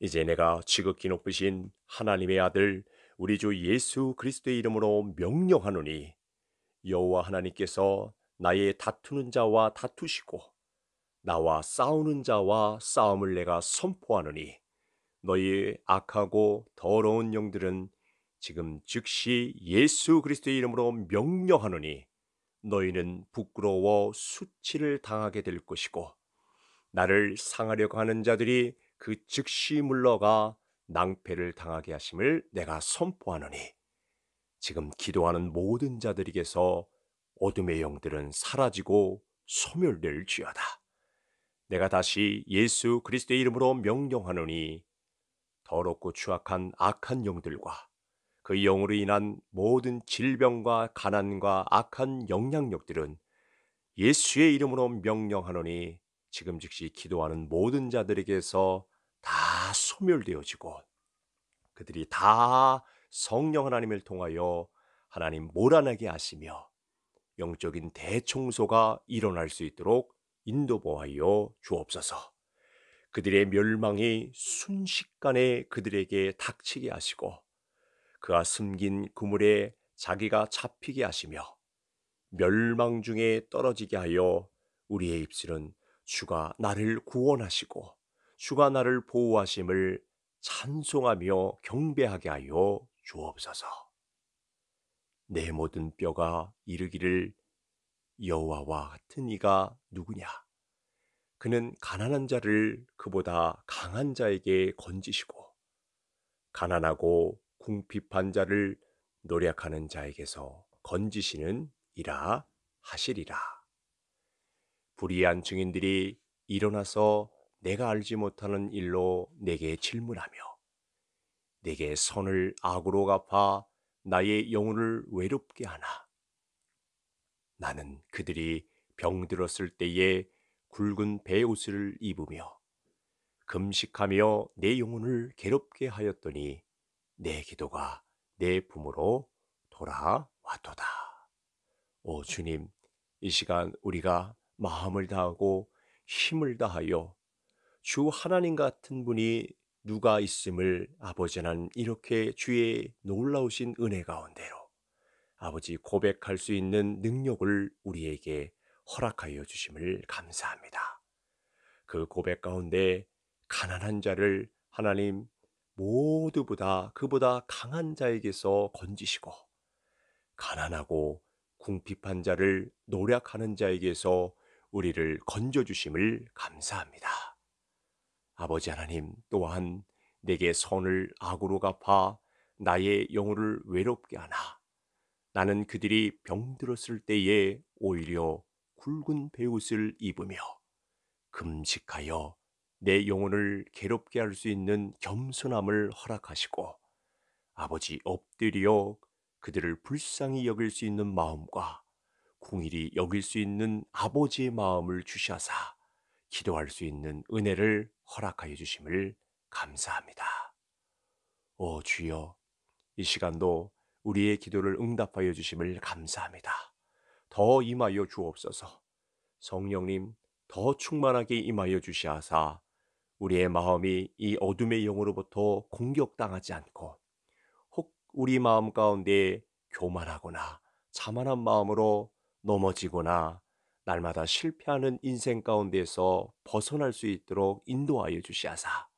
이제 내가 지극히 높으신 하나님의 아들 우리 주 예수 그리스도의 이름으로 명령하노니 여호와 하나님께서 나의 다투는 자와 다투시고 나와 싸우는 자와 싸움을 내가 선포하노니 너희 악하고 더러운 영들은 지금 즉시 예수 그리스도의 이름으로 명령하노니 너희는 부끄러워 수치를 당하게 될 것이고 나를 상하려고 하는 자들이 그 즉시 물러가 낭패를 당하게 하심을 내가 선포하노니 지금 기도하는 모든 자들에게서 어둠의 영들은 사라지고 소멸될지어다. 내가 다시 예수 그리스도의 이름으로 명령하노니 더럽고 추악한 악한 영들과 그 영으로 인한 모든 질병과 가난과 악한 영향력들은 예수의 이름으로 명령하노니 지금 즉시 기도하는 모든 자들에게서 다 소멸되어지고 그들이 다 성령 하나님을 통하여 하나님 몰아내게 하시며 영적인 대청소가 일어날 수 있도록 인도보하여 주옵소서. 그들의 멸망이 순식간에 그들에게 닥치게 하시고 그가 숨긴 그물에 자기가 잡히게 하시며 멸망 중에 떨어지게 하여 우리의 입술은 주가 나를 구원하시고 주가 나를 보호하심을 찬송하며 경배하게 하여 주옵소서. 내 모든 뼈가 이르기를 여호와와 같은 이가 누구냐? 그는 가난한 자를 그보다 강한 자에게 건지시고 가난하고 궁핍한 자를 노력하는 자에게서 건지시는 이라 하시리라. 불의한 증인들이 일어나서 내가 알지 못하는 일로 내게 질문하며 내게 선을 악으로 갚아 나의 영혼을 외롭게 하나. 나는 그들이 병들었을 때에 굵은 베옷을 입으며 금식하며 내 영혼을 괴롭게 하였더니 내 기도가 내 품으로 돌아왔도다. 오 주님, 이 시간 우리가 마음을 다하고 힘을 다하여 주 하나님 같은 분이 누가 있음을 아버지 난 이렇게 주의 놀라우신 은혜 가운데로 아버지 고백할 수 있는 능력을 우리에게 허락하여 주심을 감사합니다. 그 고백 가운데 가난한 자를 하나님 모두보다 그보다 강한 자에게서 건지시고 가난하고 궁핍한 자를 노력하는 자에게서 우리를 건져 주심을 감사합니다. 아버지 하나님 또한 내게 선을 악으로 갚아 나의 영혼을 외롭게 하나 나는 그들이 병들었을 때에 오히려 굵은 베옷을 입으며 금식하여 내 영혼을 괴롭게 할 수 있는 겸손함을 허락하시고 아버지 엎드려 그들을 불쌍히 여길 수 있는 마음과 공일이 여길 수 있는 아버지의 마음을 주셔사 기도할 수 있는 은혜를 허락하여 주심을 감사합니다. 오 주여, 이 시간도 우리의 기도를 응답하여 주심을 감사합니다. 더 임하여 주옵소서. 성령님, 더 충만하게 임하여 주시하사 우리의 마음이 이 어둠의 영으로부터 공격당하지 않고 혹 우리 마음 가운데 교만하거나 자만한 마음으로 넘어지거나 날마다 실패하는 인생 가운데서 벗어날 수 있도록 인도하여 주시하사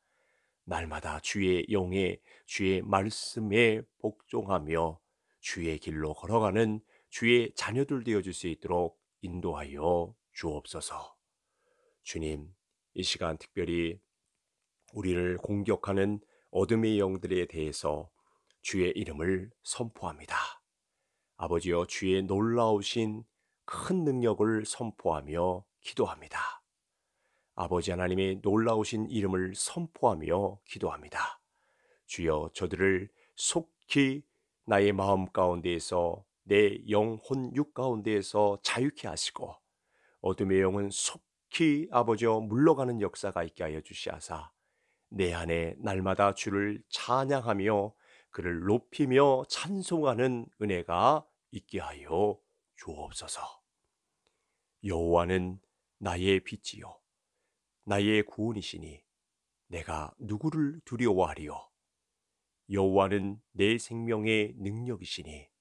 날마다 주의 영에 주의 말씀에 복종하며 주의 길로 걸어가는 주의 자녀들 되어 줄 수 있도록 인도하여 주옵소서. 주님, 이 시간 특별히 우리를 공격하는 어둠의 영들에 대해서 주의 이름을 선포합니다. 아버지여 주의 놀라우신 큰 능력을 선포하며 기도합니다. 아버지 하나님의 놀라우신 이름을 선포하며 기도합니다. 주여 저들을 속히 나의 마음 가운데에서 내 영혼 육 가운데에서 자유케 하시고 어둠의 영은 속히 아버지여 물러가는 역사가 있게 하여 주시하사 내 안에 날마다 주를 찬양하며 그를 높이며 찬송하는 은혜가 있게 하여 주옵소서. 여호와는 나의 빛이요 나의 구원이시니 내가 누구를 두려워하리요 여호와는 내 생명의 능력이시니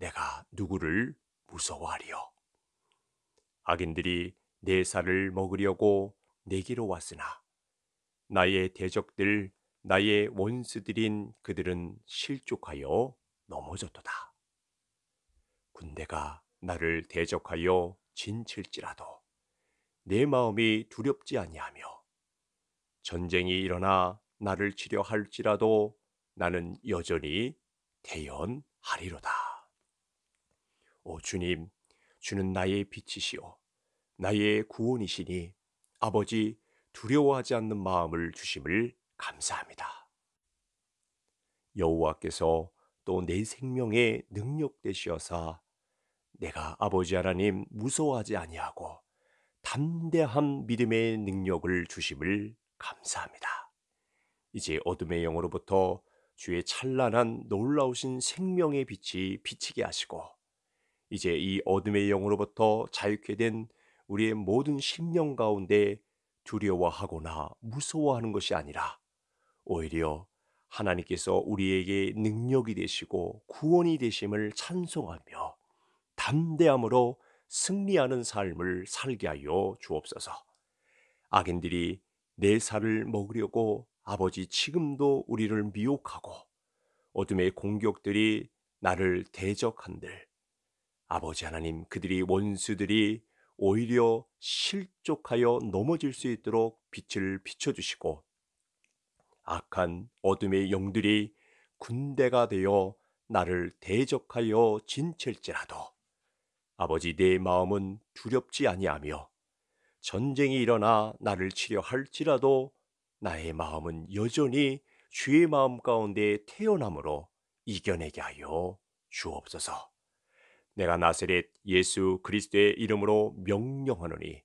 내가 누구를 무서워하리요. 악인들이 내 살을 먹으려고 내기로 왔으나 나의 대적들 나의 원수들인 그들은 실족하여 넘어졌도다. 군대가 나를 대적하여 진칠지라도 내 마음이 두렵지 아니하며 전쟁이 일어나 나를 치려 할지라도 나는 여전히 대연하리로다. 오 주님, 주는 나의 빛이시오. 나의 구원이시니 아버지 두려워하지 않는 마음을 주심을 감사합니다. 여호와께서 또 내 생명의 능력 되시어사 내가 아버지 하나님 무서워하지 아니하고 담대한 믿음의 능력을 주심을 감사합니다. 이제 어둠의 영으로부터 주의 찬란한 놀라우신 생명의 빛이 비치게 하시고 이제 이 어둠의 영으로부터 자유케 된 우리의 모든 심령 가운데 두려워하거나 무서워하는 것이 아니라 오히려 하나님께서 우리에게 능력이 되시고 구원이 되심을 찬송하며 담대함으로 승리하는 삶을 살게 하여 주옵소서. 악인들이 내 살을 먹으려고 아버지 지금도 우리를 미혹하고 어둠의 공격들이 나를 대적한들 아버지 하나님 그들이 원수들이 오히려 실족하여 넘어질 수 있도록 빛을 비춰주시고 악한 어둠의 영들이 군대가 되어 나를 대적하여 진칠지라도 아버지 내 마음은 두렵지 아니하며 전쟁이 일어나 나를 치려 할지라도 나의 마음은 여전히 주의 마음 가운데 태어남으로 이겨내게 하여 주옵소서. 내가 나세렛 예수 그리스도의 이름으로 명령하노니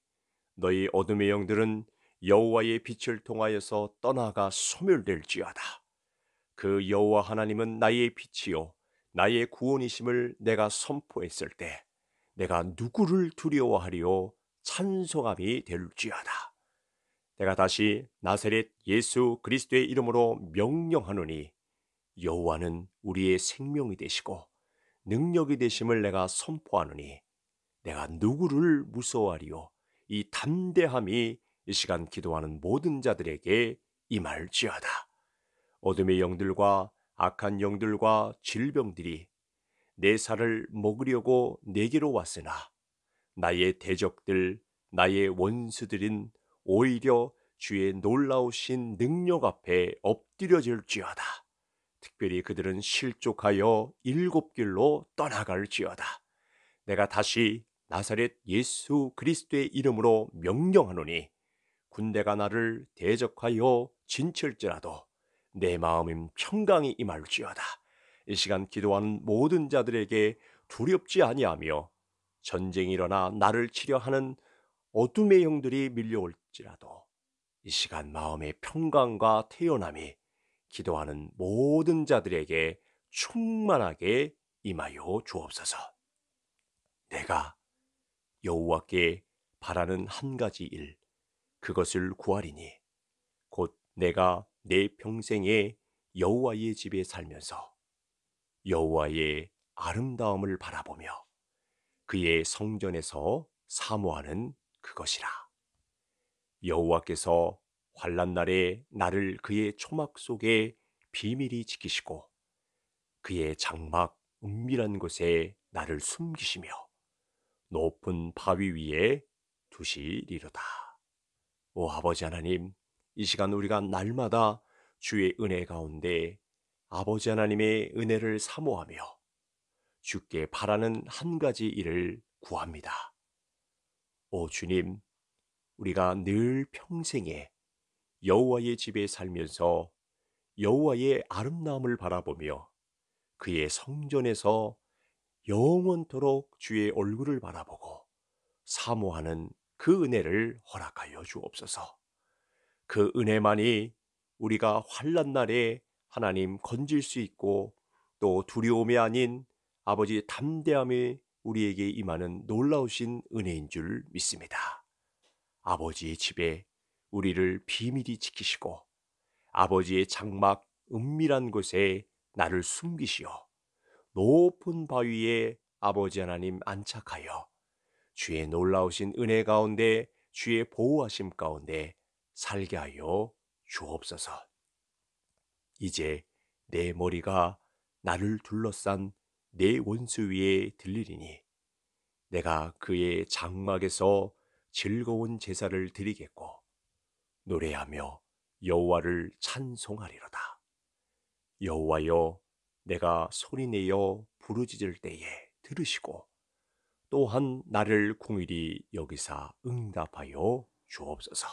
너희 어둠의 영들은 여호와의 빛을 통하여서 떠나가 소멸될지어다. 그 여호와 하나님은 나의 빛이요 나의 구원이심을 내가 선포했을 때 내가 누구를 두려워하리요 찬송함이 될지어다. 내가 다시 나세렛 예수 그리스도의 이름으로 명령하노니 여호와는 우리의 생명이 되시고 능력이 되심을 내가 선포하느니 내가 누구를 무서워하리요 이 담대함이 이 시간 기도하는 모든 자들에게 임할지어다 어둠의 영들과 악한 영들과 질병들이 내 살을 먹으려고 내게로 왔으나 나의 대적들 나의 원수들인 오히려 주의 놀라우신 능력 앞에 엎드려질지어다 특별히 그들은 실족하여 일곱 길로 떠나갈지어다. 내가 다시 나사렛 예수 그리스도의 이름으로 명령하노니 군대가 나를 대적하여 진칠지라도 내 마음임 평강이 임할지어다. 이 시간 기도하는 모든 자들에게 두렵지 아니하며 전쟁이 일어나 나를 치려하는 어둠의 형들이 밀려올지라도 이 시간 마음의 평강과 태연함이 기도하는 모든 자들에게 충만하게 임하여 주옵소서. 내가 여호와께 바라는 한 가지 일, 그것을 구하리니 곧 내가 내 평생에 여호와의 집에 살면서 여호와의 아름다움을 바라보며 그의 성전에서 사모하는 그것이라. 여호와께서 환란 날에 나를 그의 초막 속에 비밀히 지키시고 그의 장막 은밀한 곳에 나를 숨기시며 높은 바위 위에 두시리로다. 오 아버지 하나님, 이 시간 우리가 날마다 주의 은혜 가운데 아버지 하나님의 은혜를 사모하며 주께 바라는 한 가지 일을 구합니다. 오 주님, 우리가 늘 평생에 여호와의 집에 살면서 여호와의 아름다움을 바라보며 그의 성전에서 영원토록 주의 얼굴을 바라보고 사모하는 그 은혜를 허락하여 주옵소서. 그 은혜만이 우리가 환란 날에 하나님 건질 수 있고 또 두려움이 아닌 아버지 담대함이 우리에게 임하는 놀라우신 은혜인 줄 믿습니다. 아버지의 집에 우리를 비밀히 지키시고 아버지의 장막 은밀한 곳에 나를 숨기시어 높은 바위에 아버지 하나님 안착하여 주의 놀라우신 은혜 가운데 주의 보호하심 가운데 살게 하여 주옵소서. 이제 내 머리가 나를 둘러싼 내 원수 위에 들리리니 내가 그의 장막에서 즐거운 제사를 드리겠고 노래하며 여호와를 찬송하리로다. 여호와여 내가 소리내어 부르짖을 때에 들으시고 또한 나를 궁일이 여기사 응답하여 주옵소서.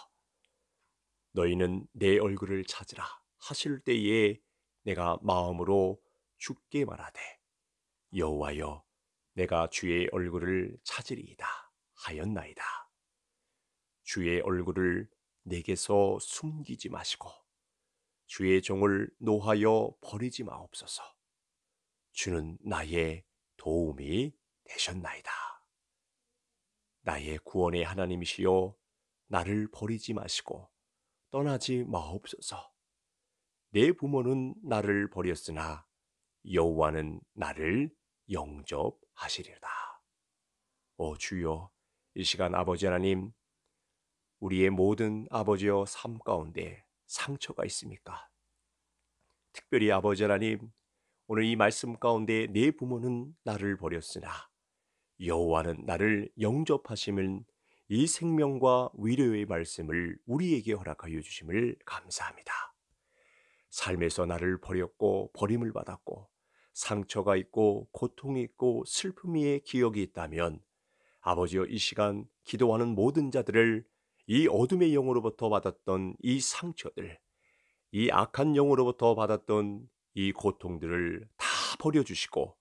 너희는 내 얼굴을 찾으라 하실 때에 내가 마음으로 죽게 말하되 여호와여 내가 주의 얼굴을 찾으리이다 하였나이다. 주의 얼굴을 내게서 숨기지 마시고 주의 종을 노하여 버리지 마옵소서. 주는 나의 도움이 되셨나이다. 나의 구원의 하나님이시여 나를 버리지 마시고 떠나지 마옵소서. 내 부모는 나를 버렸으나 여호와는 나를 영접하시리라. 오 주여, 이 시간 아버지 하나님 우리의 모든 아버지여 삶 가운데 상처가 있습니까? 특별히 아버지 하나님, 오늘 이 말씀 가운데 내 부모는 나를 버렸으나 여호와는 나를 영접하심을 이 생명과 위로의 말씀을 우리에게 허락하여 주심을 감사합니다. 삶에서 나를 버렸고 버림을 받았고 상처가 있고 고통이 있고 슬픔이의 기억이 있다면 아버지여 이 시간 기도하는 모든 자들을 이 어둠의 영으로부터 받았던 이 상처들, 이 악한 영으로부터 받았던 이 고통들을 다 버려주시고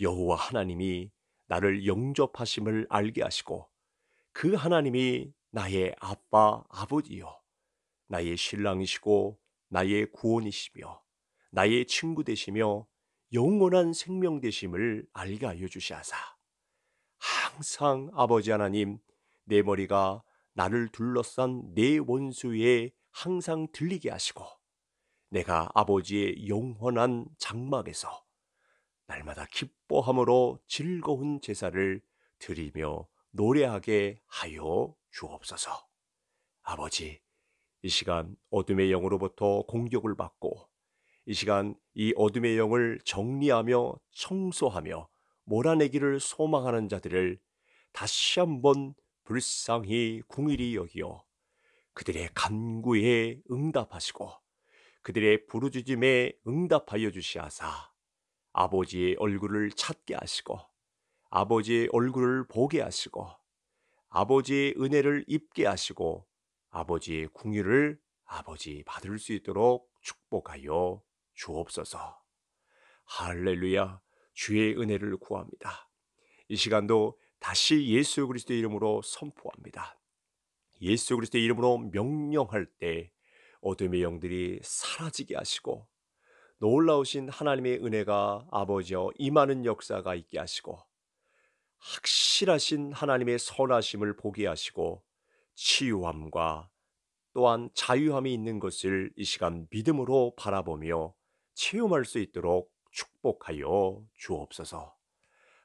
여호와 하나님이 나를 영접하심을 알게 하시고 그 하나님이 나의 아빠 아버지요 나의 신랑이시고 나의 구원이시며 나의 친구 되시며 영원한 생명 되심을 알게 하여 주시하사 항상 아버지 하나님 내 머리가 나를 둘러싼 내 네 원수에 항상 들리게 하시고 내가 아버지의 영원한 장막에서 날마다 기뻐함으로 즐거운 제사를 드리며 노래하게 하여 주옵소서. 아버지, 이 시간 어둠의 영으로부터 공격을 받고 이 시간 이 어둠의 영을 정리하며 청소하며 몰아내기를 소망하는 자들을 다시 한번 불쌍히 궁일이 여기어 그들의 간구에 응답하시고 그들의 부르짖음에 응답하여 주시하사 아버지의 얼굴을 찾게 하시고 아버지의 얼굴을 보게 하시고 아버지의 은혜를 입게 하시고 아버지의 궁유를 아버지 받을 수 있도록 축복하여 주옵소서. 할렐루야 주의 은혜를 구합니다. 이 시간도 다시 예수 그리스도의 이름으로 선포합니다. 예수 그리스도의 이름으로 명령할 때 어둠의 영들이 사라지게 하시고 놀라우신 하나님의 은혜가 아버지여 임하는 역사가 있게 하시고 확실하신 하나님의 선하심을 보게 하시고 치유함과 또한 자유함이 있는 것을 이 시간 믿음으로 바라보며 체험할 수 있도록 축복하여 주옵소서.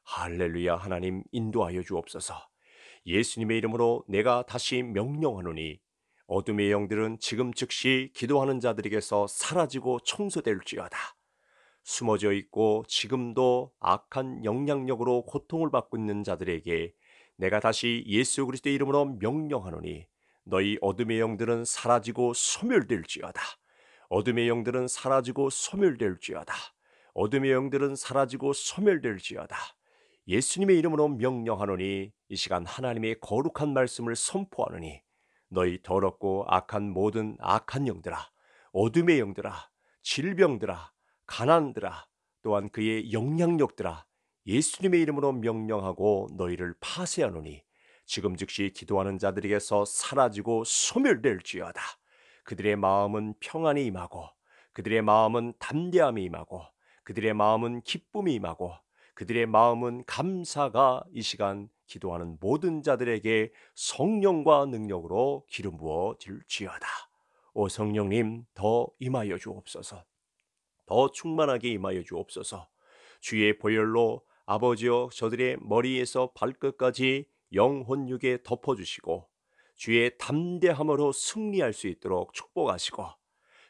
할렐루야 하나님 인도하여 주옵소서. 예수님의 이름으로 내가 다시 명령하노니 어둠의 영들은 지금 즉시 기도하는 자들에게서 사라지고 청소될지어다. 숨어져 있고 지금도 악한 영향력으로 고통을 받고 있는 자들에게 내가 다시 예수 그리스도의 이름으로 명령하노니 너희 어둠의 영들은 사라지고 소멸될지어다. 어둠의 영들은 사라지고 소멸될지어다. 어둠의 영들은 사라지고 소멸될지어다. 예수님의 이름으로 명령하노니 이 시간 하나님의 거룩한 말씀을 선포하노니 너희 더럽고 악한 모든 악한 영들아 어둠의 영들아 질병들아 가난들아 또한 그의 영향력들아 예수님의 이름으로 명령하고 너희를 파쇄하노니 지금 즉시 기도하는 자들에게서 사라지고 소멸될지어다 그들의 마음은 평안이 임하고 그들의 마음은 담대함이 임하고 그들의 마음은 기쁨이 임하고 그들의 마음은 감사가 이 시간 기도하는 모든 자들에게 성령과 능력으로 기름 부어 질지어다. 오 성령님 더 임하여 주옵소서. 더 충만하게 임하여 주옵소서. 주의 보혈로 아버지여 저들의 머리에서 발끝까지 영혼 육에 덮어 주시고 주의 담대함으로 승리할 수 있도록 축복하시고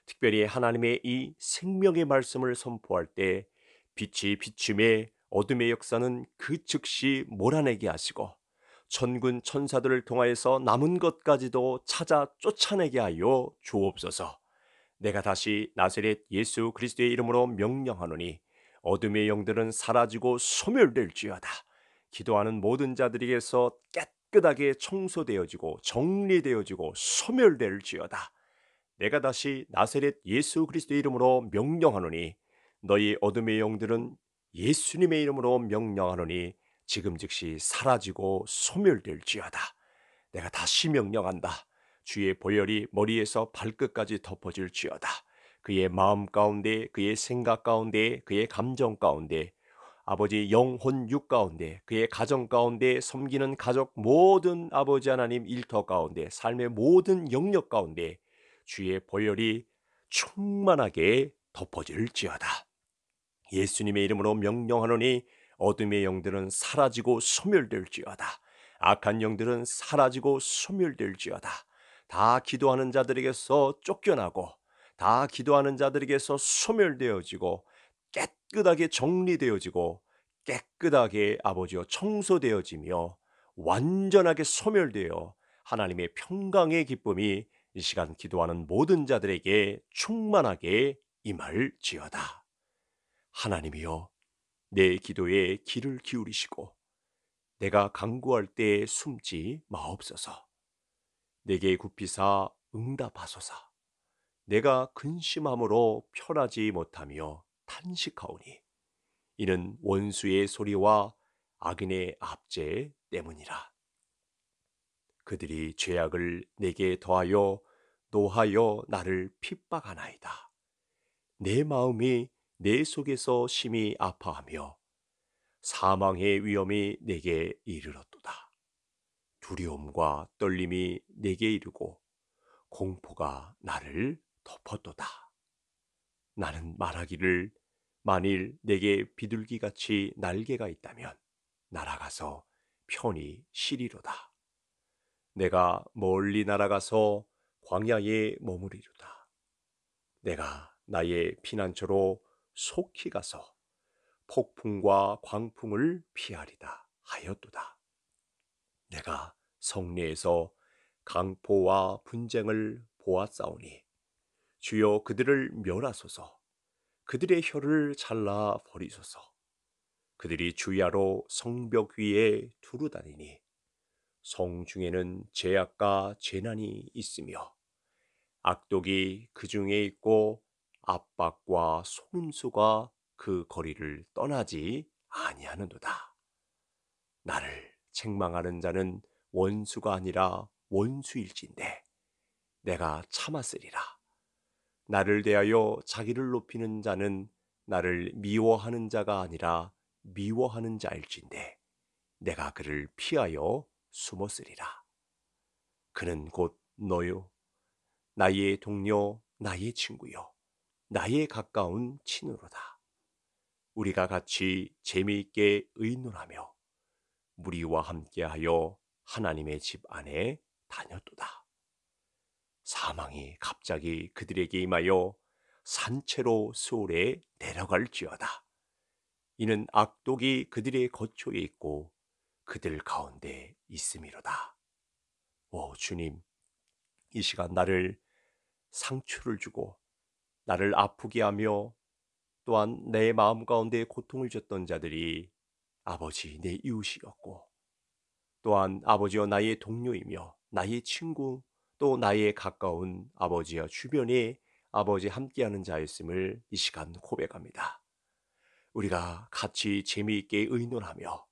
특별히 하나님의 이 생명의 말씀을 선포할 때 빛이 비춤에 어둠의 역사는 그 즉시 몰아내게 하시고 천군 천사들을 통하여서 남은 것까지도 찾아 쫓아내게 하여 주옵소서. 내가 다시 나세렛 예수 그리스도의 이름으로 명령하노니 어둠의 영들은 사라지고 소멸될지어다. 기도하는 모든 자들에게서 깨끗하게 청소되어지고 정리되어지고 소멸될지어다. 내가 다시 나세렛 예수 그리스도의 이름으로 명령하노니 너희 어둠의 영들은 예수님의 이름으로 명령하노니 지금 즉시 사라지고 소멸될지어다. 내가 다시 명령한다. 주의 보혈이 머리에서 발끝까지 덮어질지어다. 그의 마음 가운데, 그의 생각 가운데, 그의 감정 가운데, 아버지 영혼 육 가운데, 그의 가정 가운데, 섬기는 가족 모든 아버지 하나님 일터 가운데, 삶의 모든 영역 가운데 주의 보혈이 충만하게 덮어질지어다. 예수님의 이름으로 명령하노니 어둠의 영들은 사라지고 소멸될지어다. 악한 영들은 사라지고 소멸될지어다. 다 기도하는 자들에게서 쫓겨나고 다 기도하는 자들에게서 소멸되어지고 깨끗하게 정리되어지고 깨끗하게 아버지여 청소되어지며 완전하게 소멸되어 하나님의 평강의 기쁨이 이 시간 기도하는 모든 자들에게 충만하게 임할지어다. 하나님이여 내 기도에 귀를 기울이시고 내가 강구할 때에 숨지 마옵소서. 내게 굽히사 응답하소서. 내가 근심함으로 편하지 못하며 탄식하오니 이는 원수의 소리와 악인의 압제 때문이라. 그들이 죄악을 내게 더하여 노하여 나를 핍박하나이다. 내 마음이 내 속에서 심히 아파하며 사망의 위험이 내게 이르렀도다. 두려움과 떨림이 내게 이르고 공포가 나를 덮었도다. 나는 말하기를 만일 내게 비둘기같이 날개가 있다면 날아가서 편히 쉬리로다. 내가 멀리 날아가서 광야에 머무리로다. 내가 나의 피난처로 속히 가서 폭풍과 광풍을 피하리다 하였도다. 내가 성리에서 강포와 분쟁을 보았사오니 주여 그들을 멸하소서 그들의 혀를 잘라 버리소서 그들이 주야로 성벽 위에 두루다니니 성 중에는 제약과 재난이 있으며 악독이 그 중에 있고 압박과 속임수가 그 거리를 떠나지 아니하는도다. 나를 책망하는 자는 원수가 아니라 원수일진데 내가 참았으리라. 나를 대하여 자기를 높이는 자는 나를 미워하는 자가 아니라 미워하는 자일진데 내가 그를 피하여 숨었으리라. 그는 곧 너요 나의 동료 나의 친구요 나에 가까운 친으로다. 우리가 같이 재미있게 의논하며 무리와 함께하여 하나님의 집 안에 다녔도다. 사망이 갑자기 그들에게 임하여 산채로 수월에 내려갈지어다. 이는 악독이 그들의 거초에 있고 그들 가운데 있음이로다. 오 주님, 이 시간 나를 상추를 주고 나를 아프게 하며 또한 내 마음 가운데 고통을 줬던 자들이 아버지 내 이웃이었고 또한 아버지와 나의 동료이며 나의 친구 또 나의 가까운 아버지와 주변에 아버지 함께하는 자였음을 이 시간 고백합니다. 우리가 같이 재미있게 의논하며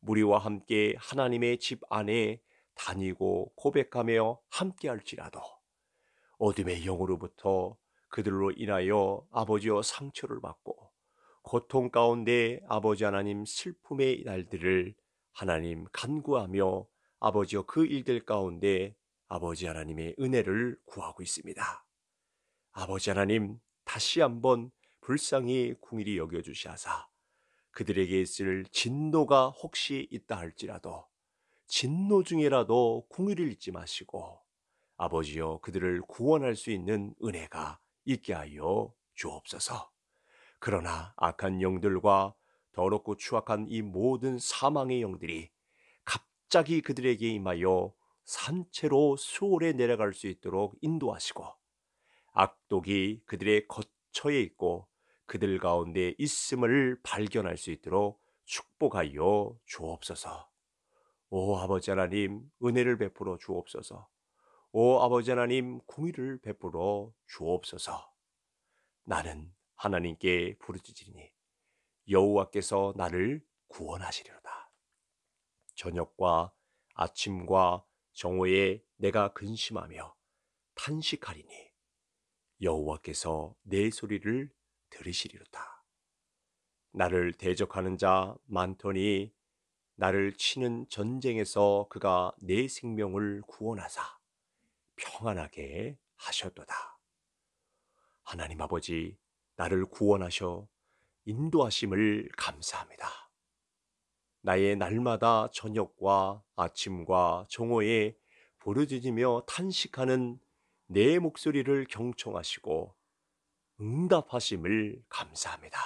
무리와 함께 하나님의 집 안에 다니고 고백하며 함께할지라도 어둠의 영으로부터 그들로 인하여 아버지여 상처를 받고 고통 가운데 아버지 하나님 슬픔의 날들을 하나님 간구하며 아버지여 그 일들 가운데 아버지 하나님의 은혜를 구하고 있습니다. 아버지 하나님 다시 한번 불쌍히 궁일이 여겨주시하사 그들에게 있을 진노가 혹시 있다 할지라도 진노 중이라도 궁일을 잊지 마시고 아버지여 그들을 구원할 수 있는 은혜가 있게 하여 주옵소서. 그러나 악한 영들과 더럽고 추악한 이 모든 사망의 영들이 갑자기 그들에게 임하여 산채로 수월에 내려갈 수 있도록 인도하시고 악독이 그들의 거처에 있고 그들 가운데 있음을 발견할 수 있도록 축복하여 주옵소서. 오 아버지 하나님 은혜를 베풀어 주옵소서. 오 아버지 하나님 공의를 베풀어 주옵소서. 나는 하나님께 부르짖으니 여호와께서 나를 구원하시리로다. 저녁과 아침과 정오에 내가 근심하며 탄식하리니 여호와께서 내 소리를 들으시리로다. 나를 대적하는 자 많더니 나를 치는 전쟁에서 그가 내 생명을 구원하사 평안하게 하셨도다. 하나님 아버지, 나를 구원하셔 인도하심을 감사합니다. 나의 날마다 저녁과 아침과 정오에 부르짖으며 탄식하는 내 목소리를 경청하시고 응답하심을 감사합니다.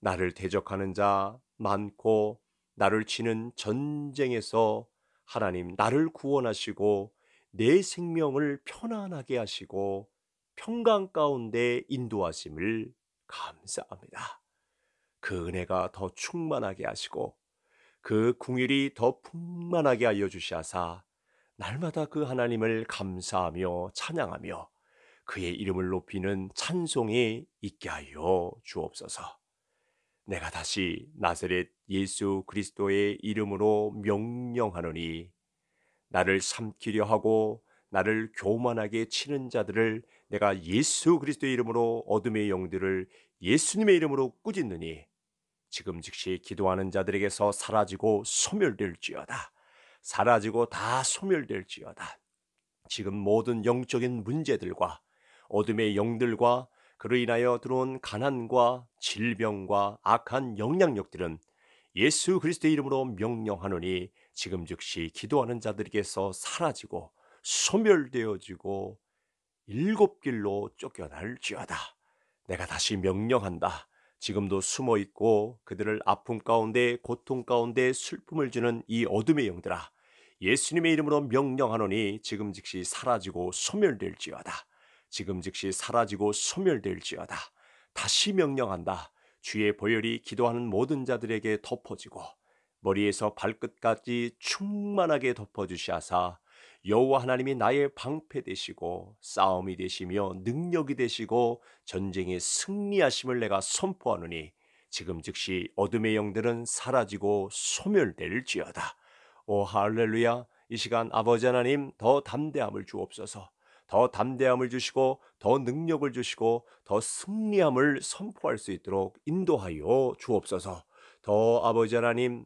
나를 대적하는 자 많고 나를 치는 전쟁에서 하나님 나를 구원하시고 내 생명을 편안하게 하시고 평강 가운데 인도하심을 감사합니다. 그 은혜가 더 충만하게 하시고 그 궁일이 더 풍만하게 알려 주시사 날마다 그 하나님을 감사하며 찬양하며 그의 이름을 높이는 찬송이 있게 하여 주옵소서. 내가 다시 나세렛 예수 그리스도의 이름으로 명령하노니 나를 삼키려 하고 나를 교만하게 치는 자들을 내가 예수 그리스도의 이름으로 어둠의 영들을 예수님의 이름으로 꾸짖느니 지금 즉시 기도하는 자들에게서 사라지고 소멸될지어다. 사라지고 다 소멸될지어다. 지금 모든 영적인 문제들과 어둠의 영들과 그로 인하여 들어온 가난과 질병과 악한 영향력들은 예수 그리스도의 이름으로 명령하노니 지금 즉시 기도하는 자들에게서 사라지고 소멸되어지고 일곱 길로 쫓겨날지어다. 내가 다시 명령한다. 지금도 숨어 있고 그들을 아픔 가운데 고통 가운데 슬픔을 주는 이 어둠의 영들아 예수님의 이름으로 명령하노니 지금 즉시 사라지고 소멸될지어다. 지금 즉시 사라지고 소멸될지어다. 다시 명령한다. 주의 보혈이 기도하는 모든 자들에게 덮어지고 머리에서 발끝까지 충만하게 덮어주시하사 여호와 하나님이 나의 방패 되시고 싸움이 되시며 능력이 되시고 전쟁의 승리하심을 내가 선포하노니 지금 즉시 어둠의 영들은 사라지고 소멸될지어다. 오 할렐루야. 이 시간 아버지 하나님 더 담대함을 주옵소서. 더 담대함을 주시고 더 능력을 주시고 더 승리함을 선포할 수 있도록 인도하여 주옵소서. 더 아버지 하나님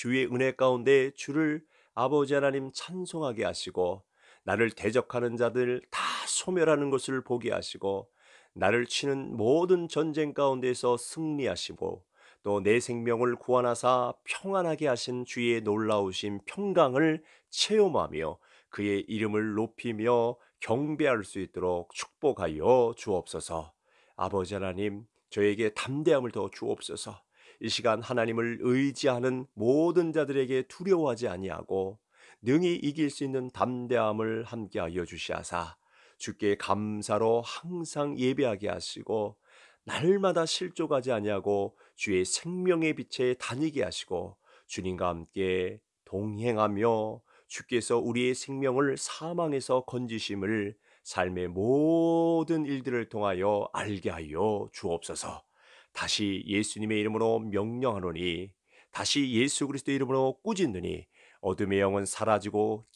주의 은혜 가운데 주를 아버지 하나님 찬송하게 하시고 나를 대적하는 자들 다 소멸하는 것을 보게 하시고 나를 치는 모든 전쟁 가운데서 승리하시고 또 내 생명을 구원하사 평안하게 하신 주의 놀라우신 평강을 체험하며 그의 이름을 높이며 경배할 수 있도록 축복하여 주옵소서. 아버지 하나님, 저에게 담대함을 더 주옵소서. 이 시간 하나님을 의지하는 모든 자들에게 두려워하지 아니하고 능히 이길 수 있는 담대함을 함께하여 주시하사 주께 감사로 항상 예배하게 하시고 날마다 실족하지 아니하고 주의 생명의 빛에 다니게 하시고 주님과 함께 동행하며 주께서 우리의 생명을 사망에서 건지심을 삶의 모든 일들을 통하여 알게 하여 주옵소서. 다시 예수님의 이름으로 명령하노니 다시 예수 그리스도의 이름으로 꾸짖느니 어둠의 영은 사라지고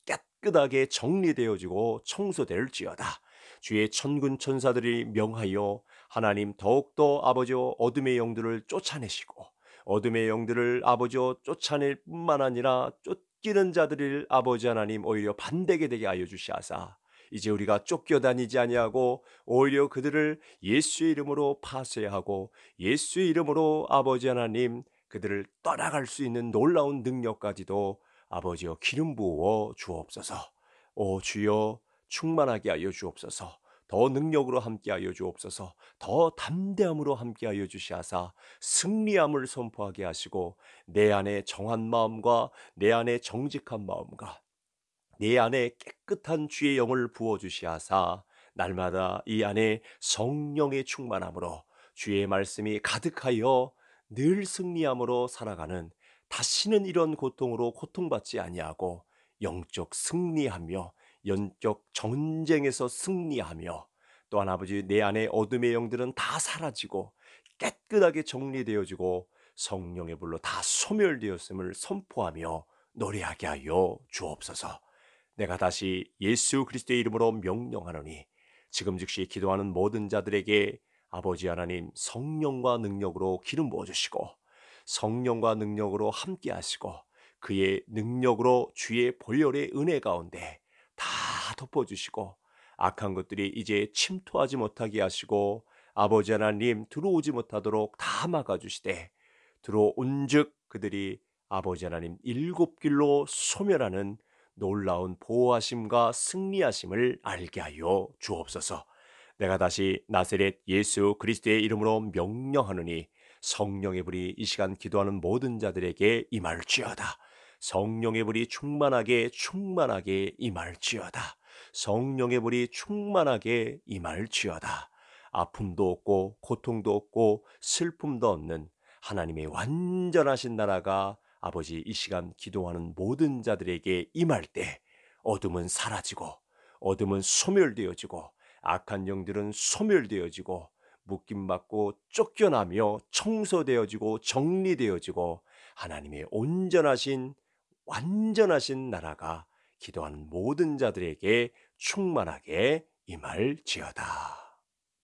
깨끗하게 정리되어지고 청소될지어다. 주의 천군 천사들이 명하여 하나님 더욱더 아버지여 어둠의 영들을 쫓아내시고 어둠의 영들을 아버지여 쫓아낼 뿐만 아니라 쫓기는 자들을 아버지 하나님 오히려 반대게 되게 하여 주시하사 이제 우리가 쫓겨다니지 아니하고 오히려 그들을 예수의 이름으로 파쇄하고 예수의 이름으로 아버지 하나님 그들을 떠나갈 수 있는 놀라운 능력까지도 아버지여 기름 부어 주옵소서. 오 주여 충만하게 하여 주옵소서. 더 능력으로 함께하여 주옵소서. 더 담대함으로 함께하여 주시하사 승리함을 선포하게 하시고 내 안에 정한 마음과 내 안에 정직한 마음과 내 안에 깨끗한 주의 영을 부어주시하사 날마다 이 안에 성령의 충만함으로 주의 말씀이 가득하여 늘 승리함으로 살아가는 다시는 이런 고통으로 고통받지 아니하고 영적 승리하며 영적 전쟁에서 승리하며 또한 아버지 내 안에 어둠의 영들은 다 사라지고 깨끗하게 정리되어지고 성령의 불로 다 소멸되었음을 선포하며 노래하게 하여 주옵소서. 내가 다시 예수 그리스도의 이름으로 명령하노니 지금 즉시 기도하는 모든 자들에게 아버지 하나님 성령과 능력으로 기름 부어 주시고 성령과 능력으로 함께 하시고 그의 능력으로 주의 본열의 은혜 가운데 다 덮어 주시고 악한 것들이 이제 침투하지 못하게 하시고 아버지 하나님 들어오지 못하도록 다 막아 주시되 들어온즉 그들이 아버지 하나님 일곱 길로 소멸하는 놀라운 보호하심과 승리하심을 알게 하여 주옵소서. 내가 다시 나세렛 예수 그리스도의 이름으로 명령하느니 성령의 불이 이 시간 기도하는 모든 자들에게 임할지어다. 성령의 불이 충만하게 충만하게 임할지어다. 성령의 불이 충만하게 임할지어다. 아픔도 없고 고통도 없고 슬픔도 없는 하나님의 완전하신 나라가 아버지 이 시간 기도하는 모든 자들에게 임할 때 어둠은 사라지고 어둠은 소멸되어지고 악한 영들은 소멸되어지고 묶임 받고 쫓겨나며 청소되어지고 정리되어지고 하나님의 온전하신 완전하신 나라가 기도하는 모든 자들에게 충만하게 임할지어다.